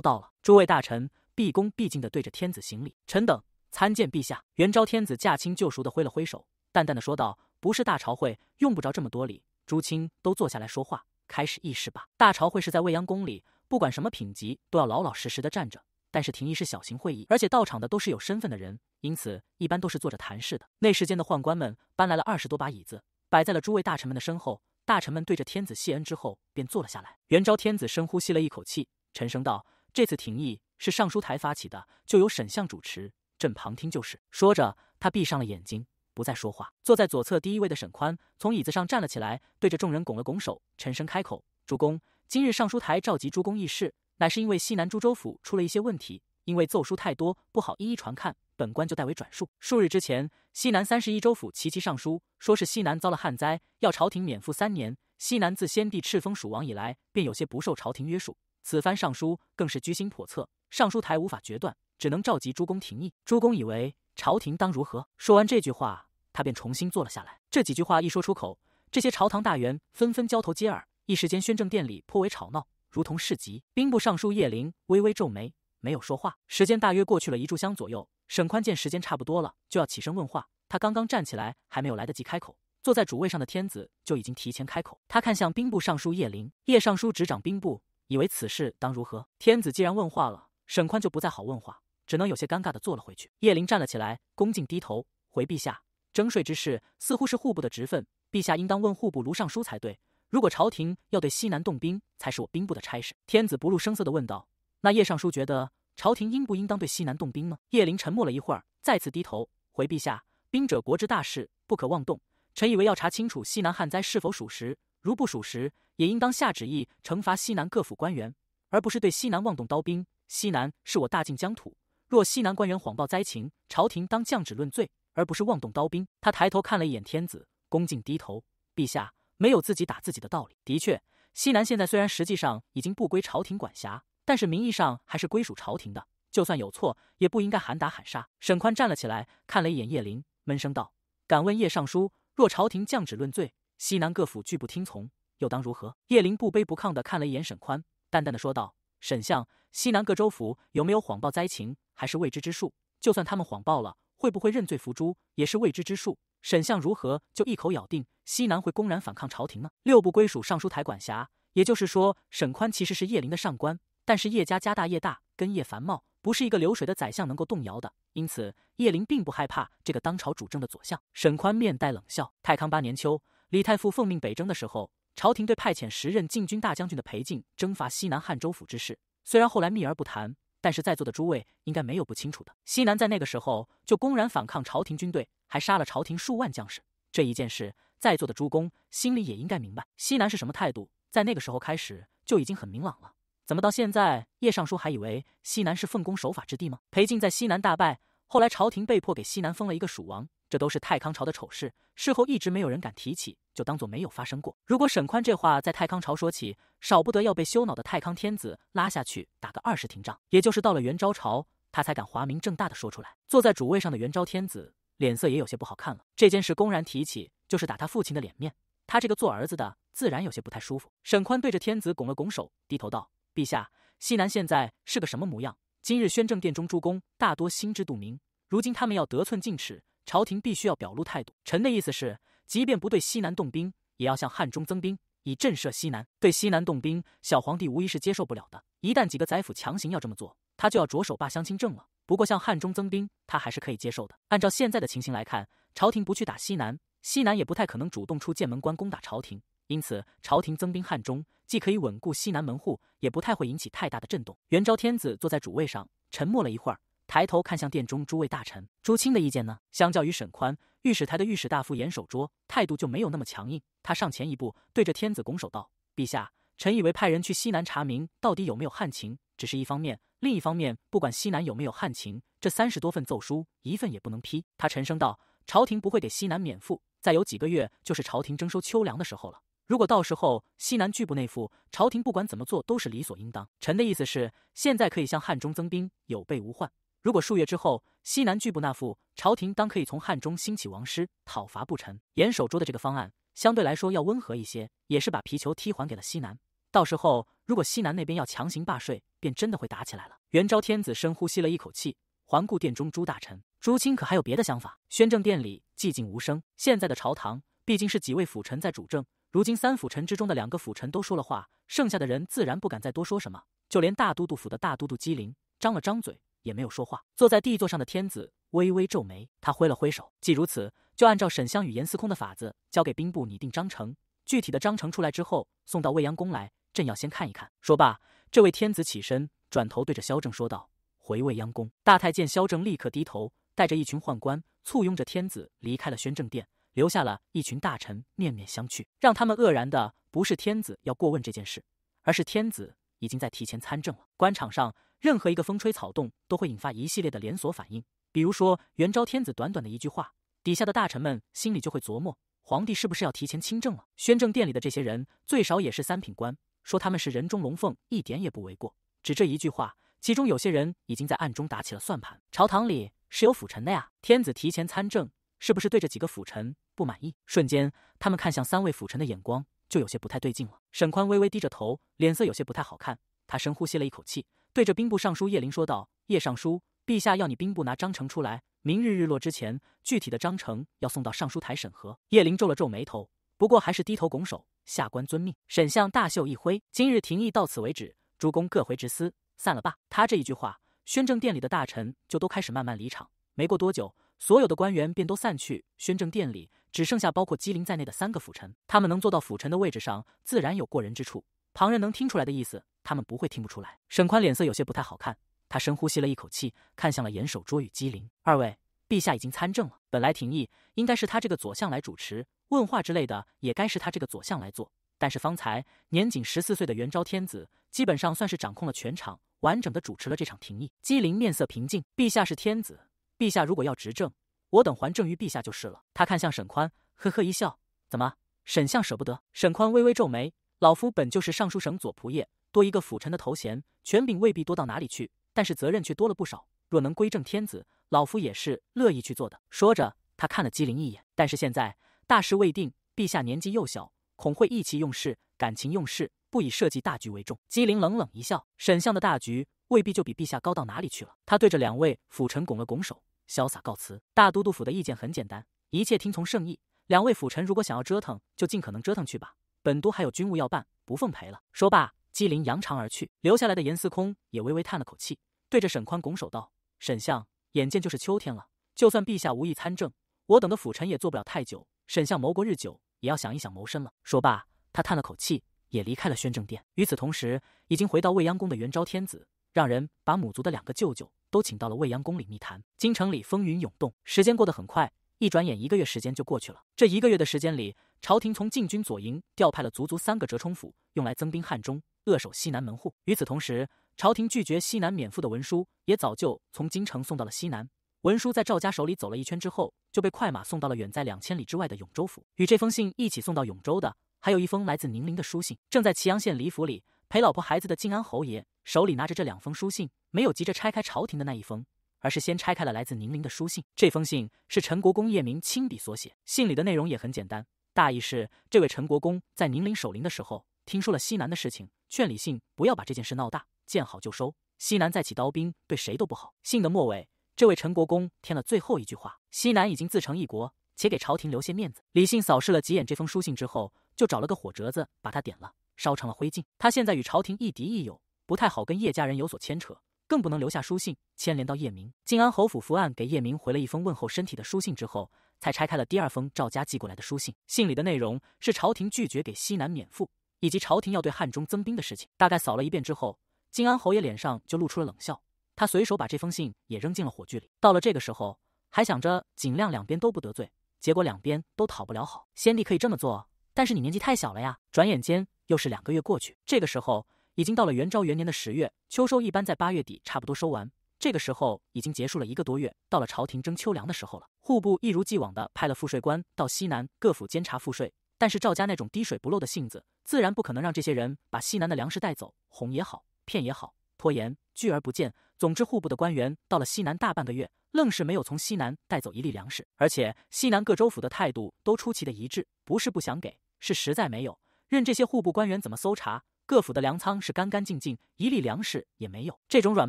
到了。”诸位大臣毕恭毕敬的对着天子行礼：“臣等参见陛下。”元昭天子驾轻就熟的挥了挥手，淡淡的说道：“不是大朝会，用不着这么多礼。朱清都坐下来说话，开始议事吧。大朝会是在未央宫里，不管什么品级，都要老老实实的站着。”但是廷议是小型会议，而且到场的都是有身份的人，因此一般都是坐着谈事的。内时间的宦官们搬来了二十多把椅子，摆在了诸位大臣们的身后。大臣们对着天子谢恩之后，便坐了下来。元昭天子深呼吸了一口气，沉声道：“这次廷议是尚书台发起的，就由沈相主持，朕旁听就是。”说着，他闭上了眼睛，不再说话。坐在左侧第一位的沈宽从椅子上站了起来，对着众人拱了拱手，沉声开口：“主公，今日尚书台召集诸公议事。”乃是因为西南诸州府出了一些问题，因为奏疏太多，不好一一传看，本官就代为转述。数日之前，西南三十一州府齐齐上书，说是西南遭了旱灾，要朝廷免赋三年。西南自先帝敕封蜀王以来，便有些不受朝廷约束，此番上书更是居心叵测。尚书台无法决断，只能召集诸公廷议。诸公以为朝廷当如何？说完这句话，他便重新坐了下来。这几句话一说出口，这些朝堂大员纷纷交头接耳，一时间宣政殿里颇为吵闹。如同市集，兵部尚书叶灵微微皱眉，没有说话。时间大约过去了一炷香左右，沈宽见时间差不多了，就要起身问话。他刚刚站起来，还没有来得及开口，坐在主位上的天子就已经提前开口。他看向兵部尚书叶灵，叶尚书执掌兵部，以为此事当如何？天子既然问话了，沈宽就不再好问话，只能有些尴尬的坐了回去。叶灵站了起来，恭敬低头回陛下：征税之事似乎是户部的职分，陛下应当问户部卢尚书才对。如果朝廷要对西南动兵，才是我兵部的差事。天子不露声色地问道：“那叶尚书觉得朝廷应不应当对西南动兵呢？”叶灵沉默了一会儿，再次低头回陛下：“兵者，国之大事，不可妄动。臣以为要查清楚西南旱灾是否属实。如不属实，也应当下旨意惩罚西南各府官员，而不是对西南妄动刀兵。西南是我大晋疆土，若西南官员谎报灾情，朝廷当降旨论罪，而不是妄动刀兵。”他抬头看了一眼天子，恭敬低头：“陛下。”没有自己打自己的道理。的确，西南现在虽然实际上已经不归朝廷管辖，但是名义上还是归属朝廷的。就算有错，也不应该喊打喊杀。沈宽站了起来，看了一眼叶灵，闷声道：“敢问叶尚书，若朝廷降旨论罪，西南各府拒不听从，又当如何？”叶灵不卑不亢的看了一眼沈宽，淡淡的说道：“沈相，西南各州府有没有谎报灾情，还是未知之数。就算他们谎报了，会不会认罪伏诛，也是未知之数。”沈相如何就一口咬定西南会公然反抗朝廷呢？六部归属尚书台管辖，也就是说，沈宽其实是叶林的上官。但是叶家家大业大，根叶繁茂，不是一个流水的宰相能够动摇的。因此，叶林并不害怕这个当朝主政的左相沈宽。面带冷笑。太康八年秋，李太傅奉命北征的时候，朝廷对派遣时任禁军大将军的裴进征伐西南汉州府之事，虽然后来秘而不谈。但是在座的诸位应该没有不清楚的，西南在那个时候就公然反抗朝廷军队，还杀了朝廷数万将士，这一件事在座的诸公心里也应该明白西南是什么态度。在那个时候开始就已经很明朗了，怎么到现在叶尚书还以为西南是奉公守法之地吗？裴静在西南大败，后来朝廷被迫给西南封了一个蜀王。这都是太康朝的丑事，事后一直没有人敢提起，就当做没有发生过。如果沈宽这话在太康朝说起，少不得要被羞恼的太康天子拉下去打个二十廷杖。也就是到了元昭朝，他才敢华明正大的说出来。坐在主位上的元昭天子脸色也有些不好看了。这件事公然提起，就是打他父亲的脸面，他这个做儿子的自然有些不太舒服。沈宽对着天子拱了拱手，低头道：“陛下，西南现在是个什么模样？今日宣政殿中诸公大多心知肚明，如今他们要得寸进尺。”朝廷必须要表露态度。臣的意思是，即便不对西南动兵，也要向汉中增兵，以震慑西南。对西南动兵，小皇帝无疑是接受不了的。一旦几个宰府强行要这么做，他就要着手罢相亲政了。不过，向汉中增兵，他还是可以接受的。按照现在的情形来看，朝廷不去打西南，西南也不太可能主动出剑门关攻打朝廷。因此，朝廷增兵汉中，既可以稳固西南门户，也不太会引起太大的震动。元昭天子坐在主位上，沉默了一会儿。抬头看向殿中诸位大臣，朱清的意见呢？相较于沈宽，御史台的御史大夫严守拙态度就没有那么强硬。他上前一步，对着天子拱手道：“陛下，臣以为派人去西南查明到底有没有旱情，只是一方面；另一方面，不管西南有没有旱情，这三十多份奏疏一份也不能批。”他沉声道：“朝廷不会给西南免赋，再有几个月就是朝廷征收秋粮的时候了。如果到时候西南拒不内附，朝廷不管怎么做都是理所应当。臣的意思是，现在可以向汉中增兵，有备无患。”如果数月之后，西南拒不纳赋，朝廷当可以从汉中兴起王师，讨伐不臣。严守拙的这个方案相对来说要温和一些，也是把皮球踢还给了西南。到时候，如果西南那边要强行罢税，便真的会打起来了。元昭天子深呼吸了一口气，环顾殿中诸大臣，朱清可还有别的想法？宣政殿里寂静无声。现在的朝堂毕竟是几位辅臣在主政，如今三辅臣之中的两个辅臣都说了话，剩下的人自然不敢再多说什么。就连大都督府的大都督姬陵张了张嘴。也没有说话。坐在地座上的天子微微皱眉，他挥了挥手，既如此，就按照沈香与严司空的法子，交给兵部拟定章程。具体的章程出来之后，送到未央宫来，朕要先看一看。说罢，这位天子起身，转头对着萧正说道：“回未央宫。”大太监萧正立刻低头，带着一群宦官，簇拥着天子离开了宣政殿，留下了一群大臣面面相觑。让他们愕然的不是天子要过问这件事，而是天子。已经在提前参政了。官场上任何一个风吹草动都会引发一系列的连锁反应。比如说，元昭天子短短的一句话，底下的大臣们心里就会琢磨：皇帝是不是要提前亲政了？宣政殿里的这些人最少也是三品官，说他们是人中龙凤一点也不为过。只这一句话，其中有些人已经在暗中打起了算盘。朝堂里是有辅臣的呀，天子提前参政是不是对这几个辅臣不满意？瞬间，他们看向三位辅臣的眼光。就有些不太对劲了。沈宽微微低着头，脸色有些不太好看。他深呼吸了一口气，对着兵部尚书叶灵说道：“叶尚书，陛下要你兵部拿章程出来，明日日落之前，具体的章程要送到尚书台审核。”叶灵皱了皱眉头，不过还是低头拱手：“下官遵命。”沈相大袖一挥：“今日廷议到此为止，诸公各回执司，散了吧。”他这一句话，宣政殿里的大臣就都开始慢慢离场。没过多久，所有的官员便都散去。宣政殿里。只剩下包括姬灵在内的三个辅臣，他们能做到辅臣的位置上，自然有过人之处。旁人能听出来的意思，他们不会听不出来。沈宽脸色有些不太好看，他深呼吸了一口气，看向了严守拙与姬灵二位。陛下已经参政了，本来廷议应该是他这个左相来主持，问话之类的也该是他这个左相来做。但是方才年仅十四岁的元昭天子，基本上算是掌控了全场，完整的主持了这场廷议。姬灵面色平静，陛下是天子，陛下如果要执政。我等还政于陛下就是了。他看向沈宽，呵呵一笑：“怎么，沈相舍不得？”沈宽微微皱眉：“老夫本就是尚书省左仆射，多一个辅臣的头衔，权柄未必多到哪里去，但是责任却多了不少。若能归正天子，老夫也是乐意去做的。”说着，他看了姬灵一眼。但是现在大事未定，陛下年纪幼小，恐会意气用事、感情用事，不以社稷大局为重。姬灵冷冷一笑：“沈相的大局未必就比陛下高到哪里去了。”他对着两位辅臣拱了拱手。潇洒告辞。大都督府的意见很简单，一切听从圣意。两位辅臣如果想要折腾，就尽可能折腾去吧。本都还有军务要办，不奉陪了。说罢，机灵扬长而去。留下来的严司空也微微叹了口气，对着沈宽拱手道：“沈相，眼见就是秋天了，就算陛下无意参政，我等的辅臣也做不了太久。沈相谋国日久，也要想一想谋生了。”说罢，他叹了口气，也离开了宣政殿。与此同时，已经回到未央宫的元昭天子。让人把母族的两个舅舅都请到了未央宫里密谈。京城里风云涌动，时间过得很快，一转眼一个月时间就过去了。这一个月的时间里，朝廷从禁军左营调派了足足三个折冲府，用来增兵汉中，扼守西南门户。与此同时，朝廷拒绝西南免赋的文书也早就从京城送到了西南。文书在赵家手里走了一圈之后，就被快马送到了远在两千里之外的永州府。与这封信一起送到永州的，还有一封来自宁陵的书信，正在祁阳县李府里。陪老婆孩子的靖安侯爷手里拿着这两封书信，没有急着拆开朝廷的那一封，而是先拆开了来自宁陵的书信。这封信是陈国公叶明亲笔所写，信里的内容也很简单，大意是这位陈国公在宁陵守灵的时候，听说了西南的事情，劝李信不要把这件事闹大，见好就收。西南再起刀兵，对谁都不好。信的末尾，这位陈国公添了最后一句话：西南已经自成一国，且给朝廷留些面子。李信扫视了几眼这封书信之后，就找了个火折子把它点了。烧成了灰烬。他现在与朝廷亦敌亦友，不太好跟叶家人有所牵扯，更不能留下书信牵连到叶明。靖安侯府伏案给叶明回了一封问候身体的书信之后，才拆开了第二封赵家寄过来的书信。信里的内容是朝廷拒绝给西南免赋，以及朝廷要对汉中增兵的事情。大概扫了一遍之后，靖安侯爷脸上就露出了冷笑。他随手把这封信也扔进了火炬里。到了这个时候，还想着尽量两边都不得罪，结果两边都讨不了好。先帝可以这么做。但是你年纪太小了呀！转眼间又是两个月过去，这个时候已经到了元昭元年的十月，秋收一般在八月底差不多收完。这个时候已经结束了一个多月，到了朝廷征秋粮的时候了。户部一如既往地派了赋税官到西南各府监察赋税，但是赵家那种滴水不漏的性子，自然不可能让这些人把西南的粮食带走，哄也好，骗也好，拖延拒而不见。总之，户部的官员到了西南大半个月，愣是没有从西南带走一粒粮食，而且西南各州府的态度都出奇的一致，不是不想给。是实在没有，任这些户部官员怎么搜查，各府的粮仓是干干净净，一粒粮食也没有。这种软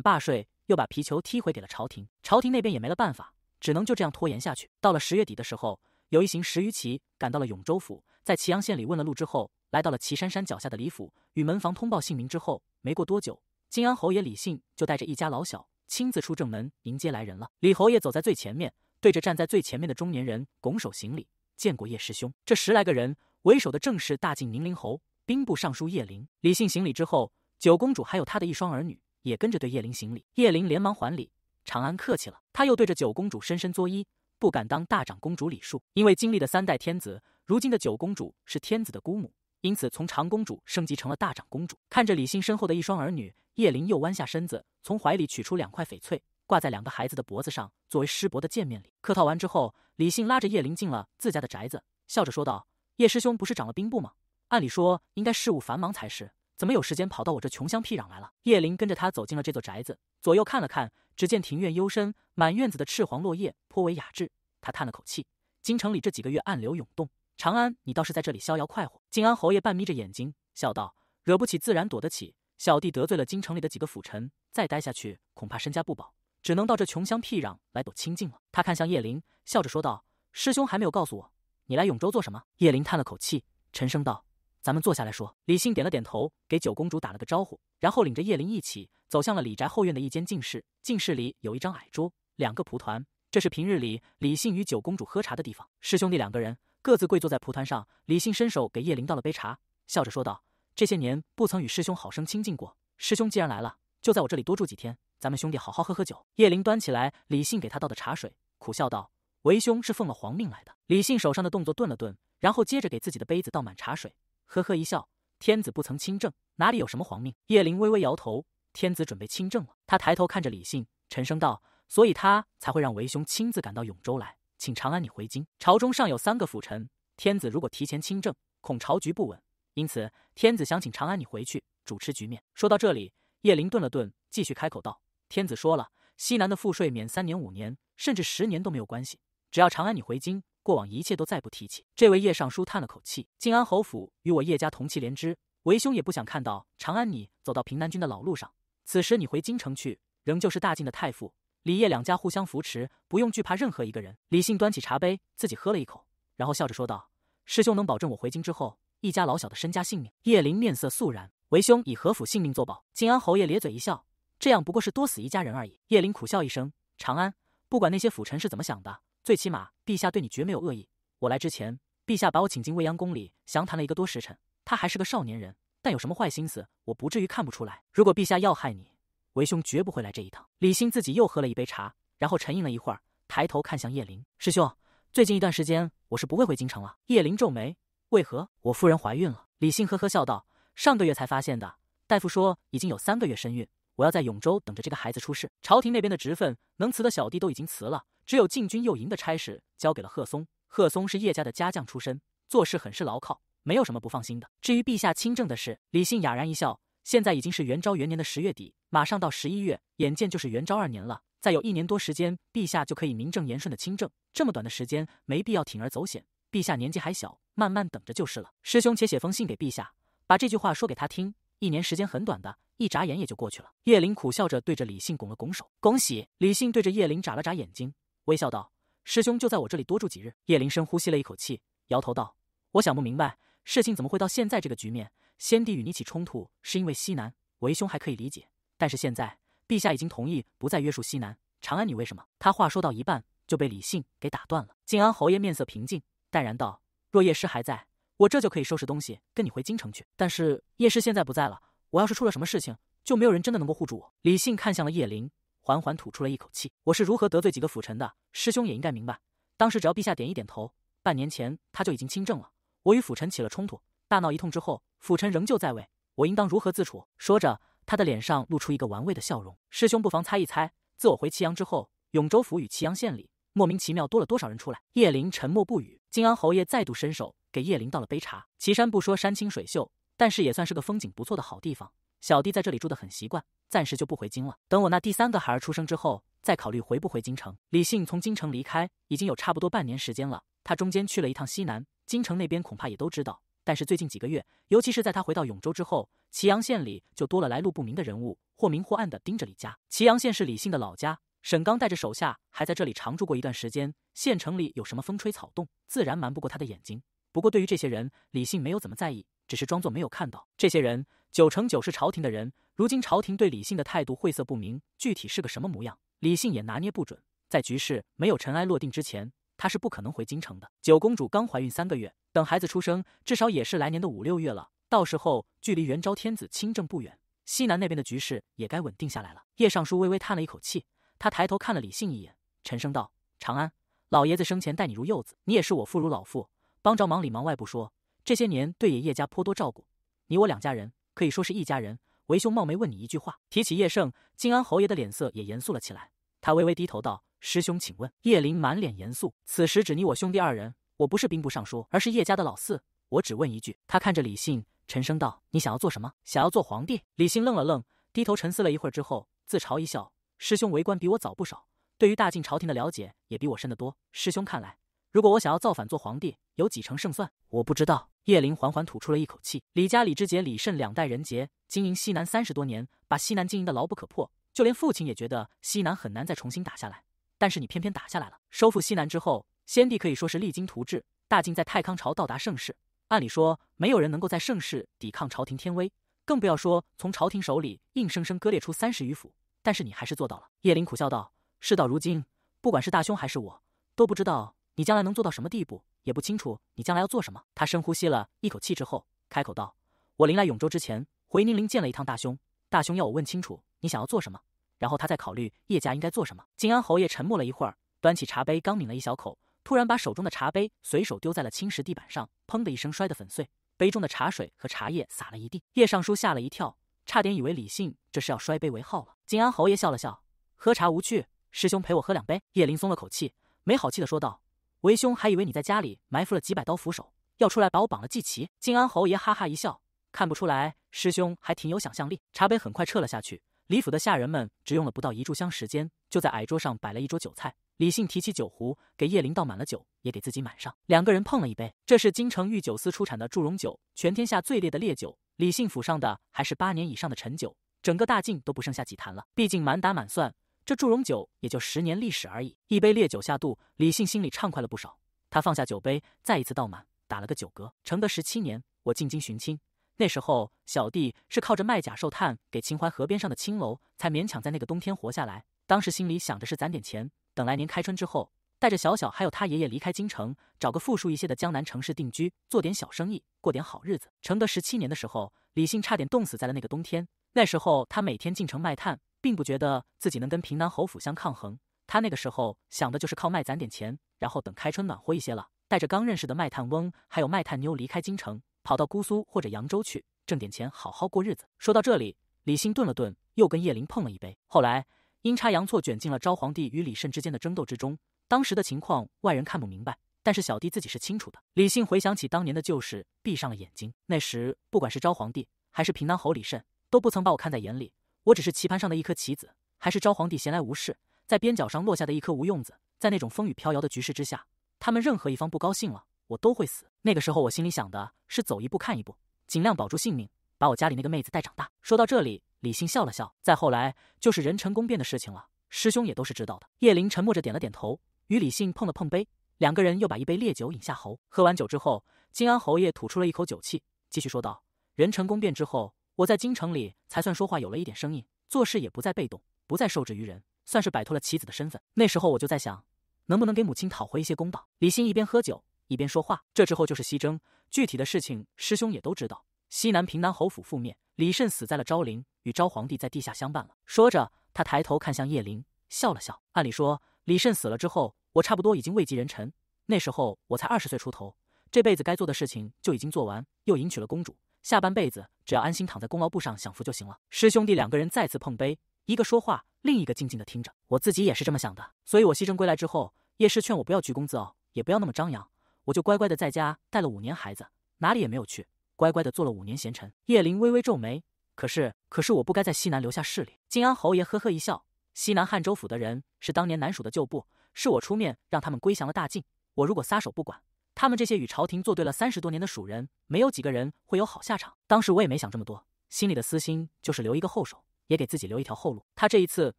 罢税又把皮球踢回给了朝廷，朝廷那边也没了办法，只能就这样拖延下去。到了十月底的时候，有一行十余骑赶到了永州府，在祁阳县里问了路之后，来到了祁山山脚下的李府，与门房通报姓名之后，没过多久，金安侯爷李信就带着一家老小亲自出正门迎接来人了。李侯爷走在最前面，对着站在最前面的中年人拱手行礼：“见过叶师兄。”这十来个人。为首的正是大晋宁陵侯、兵部尚书叶麟。李信行礼之后，九公主还有她的一双儿女也跟着对叶麟行礼。叶麟连忙还礼：“长安客气了。”他又对着九公主深深作揖，不敢当大长公主礼数，因为经历的三代天子，如今的九公主是天子的姑母，因此从长公主升级成了大长公主。看着李信身后的一双儿女，叶麟又弯下身子，从怀里取出两块翡翠，挂在两个孩子的脖子上，作为师伯的见面礼。客套完之后，李信拉着叶麟进了自家的宅子，笑着说道。叶师兄不是掌了兵部吗？按理说应该事务繁忙才是，怎么有时间跑到我这穷乡僻壤来了？叶林跟着他走进了这座宅子，左右看了看，只见庭院幽深，满院子的赤黄落叶颇为雅致。他叹了口气：京城里这几个月暗流涌动，长安你倒是在这里逍遥快活。靖安侯爷半眯着眼睛，笑道：惹不起自然躲得起。小弟得罪了京城里的几个府臣，再待下去恐怕身家不保，只能到这穷乡僻壤来躲清静了。他看向叶林，笑着说道：师兄还没有告诉我。你来永州做什么？叶林叹了口气，沉声道：“咱们坐下来说。”李信点了点头，给九公主打了个招呼，然后领着叶林一起走向了李宅后院的一间静室。静室里有一张矮桌，两个蒲团，这是平日里李信与九公主喝茶的地方。师兄弟两个人各自跪坐在蒲团上，李信伸手给叶麟倒了杯茶，笑着说道：“这些年不曾与师兄好生亲近过，师兄既然来了，就在我这里多住几天，咱们兄弟好好喝喝酒。”叶林端起来李信给他倒的茶水，苦笑道。为兄是奉了皇命来的。李信手上的动作顿了顿，然后接着给自己的杯子倒满茶水，呵呵一笑。天子不曾亲政，哪里有什么皇命？叶灵微微摇头。天子准备亲政了。他抬头看着李信，沉声道：“所以他才会让为兄亲自赶到永州来，请长安你回京。朝中尚有三个辅臣，天子如果提前亲政，恐朝局不稳。因此，天子想请长安你回去主持局面。”说到这里，叶灵顿了顿，继续开口道：“天子说了，西南的赋税免三年、五年，甚至十年都没有关系。”只要长安，你回京，过往一切都再不提起。这位叶尚书叹了口气：“靖安侯府与我叶家同气连枝，为兄也不想看到长安你走到平南军的老路上。”此时你回京城去，仍旧是大晋的太傅，李叶两家互相扶持，不用惧怕任何一个人。李信端起茶杯，自己喝了一口，然后笑着说道：“师兄能保证我回京之后，一家老小的身家性命？”叶林面色肃然：“为兄以何府性命作保。”靖安侯爷咧嘴一笑：“这样不过是多死一家人而已。”叶林苦笑一声：“长安，不管那些府臣是怎么想的。”最起码，陛下对你绝没有恶意。我来之前，陛下把我请进未央宫里详谈了一个多时辰。他还是个少年人，但有什么坏心思，我不至于看不出来。如果陛下要害你，为兄绝不会来这一趟。李信自己又喝了一杯茶，然后沉吟了一会儿，抬头看向叶灵师兄：“最近一段时间，我是不会回京城了。”叶灵皱眉：“为何？我夫人怀孕了。”李信呵呵笑道：“上个月才发现的，大夫说已经有三个月身孕。”我要在永州等着这个孩子出世。朝廷那边的职分能辞的小弟都已经辞了，只有禁军右营的差事交给了贺松。贺松是叶家的家将出身，做事很是牢靠，没有什么不放心的。至于陛下亲政的事，李信哑然一笑。现在已经是元昭元年的十月底，马上到十一月，眼见就是元昭二年了，再有一年多时间，陛下就可以名正言顺的亲政。这么短的时间，没必要铤而走险。陛下年纪还小，慢慢等着就是了。师兄，且写封信给陛下，把这句话说给他听。一年时间很短的，一眨眼也就过去了。叶灵苦笑着对着李信拱了拱手，恭喜。李信对着叶灵眨了眨眼睛，微笑道：“师兄就在我这里多住几日。”叶灵深呼吸了一口气，摇头道：“我想不明白，事情怎么会到现在这个局面？先帝与你起冲突是因为西南，为兄还可以理解，但是现在陛下已经同意不再约束西南，长安，你为什么？”他话说到一半就被李信给打断了。靖安侯爷面色平静，淡然道：“若叶师还在。”我这就可以收拾东西，跟你回京城去。但是叶师现在不在了，我要是出了什么事情，就没有人真的能够护住我。李信看向了叶灵，缓缓吐出了一口气。我是如何得罪几个府臣的？师兄也应该明白。当时只要陛下点一点头，半年前他就已经亲政了。我与府臣起了冲突，大闹一通之后，府臣仍旧在位，我应当如何自处？说着，他的脸上露出一个玩味的笑容。师兄不妨猜一猜，自我回祁阳之后，永州府与祁阳县里。莫名其妙多了多少人出来？叶灵沉默不语。金安侯爷再度伸手给叶灵倒了杯茶。岐山不说山清水秀，但是也算是个风景不错的好地方。小弟在这里住得很习惯，暂时就不回京了。等我那第三个孩儿出生之后，再考虑回不回京城。李信从京城离开已经有差不多半年时间了，他中间去了一趟西南，京城那边恐怕也都知道。但是最近几个月，尤其是在他回到永州之后，祁阳县里就多了来路不明的人物，或明或暗的盯着李家。祁阳县是李信的老家。沈刚带着手下还在这里常住过一段时间，县城里有什么风吹草动，自然瞒不过他的眼睛。不过对于这些人，李信没有怎么在意，只是装作没有看到。这些人九成九是朝廷的人，如今朝廷对李信的态度晦涩不明，具体是个什么模样，李信也拿捏不准。在局势没有尘埃落定之前，他是不可能回京城的。九公主刚怀孕三个月，等孩子出生，至少也是来年的五六月了。到时候距离元昭天子亲政不远，西南那边的局势也该稳定下来了。叶尚书微微叹了一口气。他抬头看了李信一眼，沉声道：“长安老爷子生前待你如幼子，你也是我父如老父，帮着忙里忙外不说，这些年对爷爷家颇多照顾。你我两家人可以说是一家人。为兄冒昧问你一句话，提起叶胜，敬安侯爷的脸色也严肃了起来。他微微低头道：‘师兄，请问。’叶林满脸严肃，此时指你我兄弟二人，我不是兵部尚书，而是叶家的老四，我只问一句。他看着李信，沉声道：‘你想要做什么？想要做皇帝？’李信愣了愣，低头沉思了一会儿之后，自嘲一笑。”师兄为官比我早不少，对于大晋朝廷的了解也比我深得多。师兄看来，如果我想要造反做皇帝，有几成胜算？我不知道。叶林缓缓吐出了一口气。李家李之杰、李慎两代人杰，经营西南三十多年，把西南经营的牢不可破，就连父亲也觉得西南很难再重新打下来。但是你偏偏打下来了。收复西南之后，先帝可以说是励精图治，大晋在太康朝到达盛世。按理说，没有人能够在盛世抵抗朝廷天威，更不要说从朝廷手里硬生生割裂出三十余府。但是你还是做到了。叶林苦笑道：“事到如今，不管是大兄还是我，都不知道你将来能做到什么地步，也不清楚你将来要做什么。”他深呼吸了一口气之后，开口道：“我临来永州之前，回宁陵见了一趟大兄。大兄要我问清楚你想要做什么，然后他再考虑叶家应该做什么。”靖安侯爷沉默了一会儿，端起茶杯刚抿了一小口，突然把手中的茶杯随手丢在了青石地板上，砰的一声摔得粉碎，杯中的茶水和茶叶洒了一地。叶尚书吓了一跳，差点以为李信这是要摔杯为号了。靖安侯爷笑了笑，喝茶无趣，师兄陪我喝两杯。叶林松了口气，没好气的说道：“为兄还以为你在家里埋伏了几百刀斧手，要出来把我绑了祭旗。”靖安侯爷哈哈一笑，看不出来，师兄还挺有想象力。茶杯很快撤了下去。李府的下人们只用了不到一炷香时间，就在矮桌上摆了一桌酒菜。李信提起酒壶，给叶林倒满了酒，也给自己满上。两个人碰了一杯，这是京城御酒司出产的祝融酒，全天下最烈的烈酒。李信府上的还是八年以上的陈酒。整个大晋都不剩下几坛了，毕竟满打满算，这祝融酒也就十年历史而已。一杯烈酒下肚，李信心里畅快了不少。他放下酒杯，再一次倒满，打了个酒嗝。承德十七年，我进京寻亲。那时候，小弟是靠着卖假寿炭给秦淮河边上的青楼，才勉强在那个冬天活下来。当时心里想着是攒点钱，等来年开春之后，带着小小还有他爷爷离开京城，找个富庶一些的江南城市定居，做点小生意，过点好日子。承德十七年的时候，李信差点冻死在了那个冬天。那时候他每天进城卖炭，并不觉得自己能跟平南侯府相抗衡。他那个时候想的就是靠卖攒点钱，然后等开春暖和一些了，带着刚认识的卖炭翁还有卖炭妞离开京城，跑到姑苏或者扬州去挣点钱，好好过日子。说到这里，李信顿了顿，又跟叶灵碰了一杯。后来阴差阳错卷进了昭皇帝与李慎之间的争斗之中。当时的情况外人看不明白，但是小弟自己是清楚的。李信回想起当年的旧事，闭上了眼睛。那时不管是昭皇帝还是平南侯李慎。都不曾把我看在眼里，我只是棋盘上的一颗棋子，还是昭皇帝闲来无事在边角上落下的一颗无用子。在那种风雨飘摇的局势之下，他们任何一方不高兴了，我都会死。那个时候我心里想的是走一步看一步，尽量保住性命，把我家里那个妹子带长大。说到这里，李信笑了笑。再后来就是仁成功变的事情了，师兄也都是知道的。叶灵沉默着点了点头，与李信碰了碰杯，两个人又把一杯烈酒饮下喉。喝完酒之后，金安侯爷吐出了一口酒气，继续说道：“仁成功变之后。”我在京城里才算说话有了一点声音，做事也不再被动，不再受制于人，算是摆脱了棋子的身份。那时候我就在想，能不能给母亲讨回一些公道。李欣一边喝酒一边说话。这之后就是西征，具体的事情师兄也都知道。西南平南侯府覆灭，李慎死在了昭陵，与昭皇帝在地下相伴了。说着，他抬头看向叶灵，笑了笑。按理说，李慎死了之后，我差不多已经位极人臣。那时候我才二十岁出头，这辈子该做的事情就已经做完，又迎娶了公主。下半辈子只要安心躺在功劳簿上享福就行了。师兄弟两个人再次碰杯，一个说话，另一个静静的听着。我自己也是这么想的，所以我牺牲归来之后，叶师劝我不要居功自傲，也不要那么张扬，我就乖乖的在家带了五年孩子，哪里也没有去，乖乖的做了五年贤臣。叶林微微皱眉，可是，可是我不该在西南留下势力。靖安侯爷呵呵一笑，西南汉州府的人是当年南蜀的旧部，是我出面让他们归降了大晋，我如果撒手不管。他们这些与朝廷作对了三十多年的蜀人，没有几个人会有好下场。当时我也没想这么多，心里的私心就是留一个后手，也给自己留一条后路。他这一次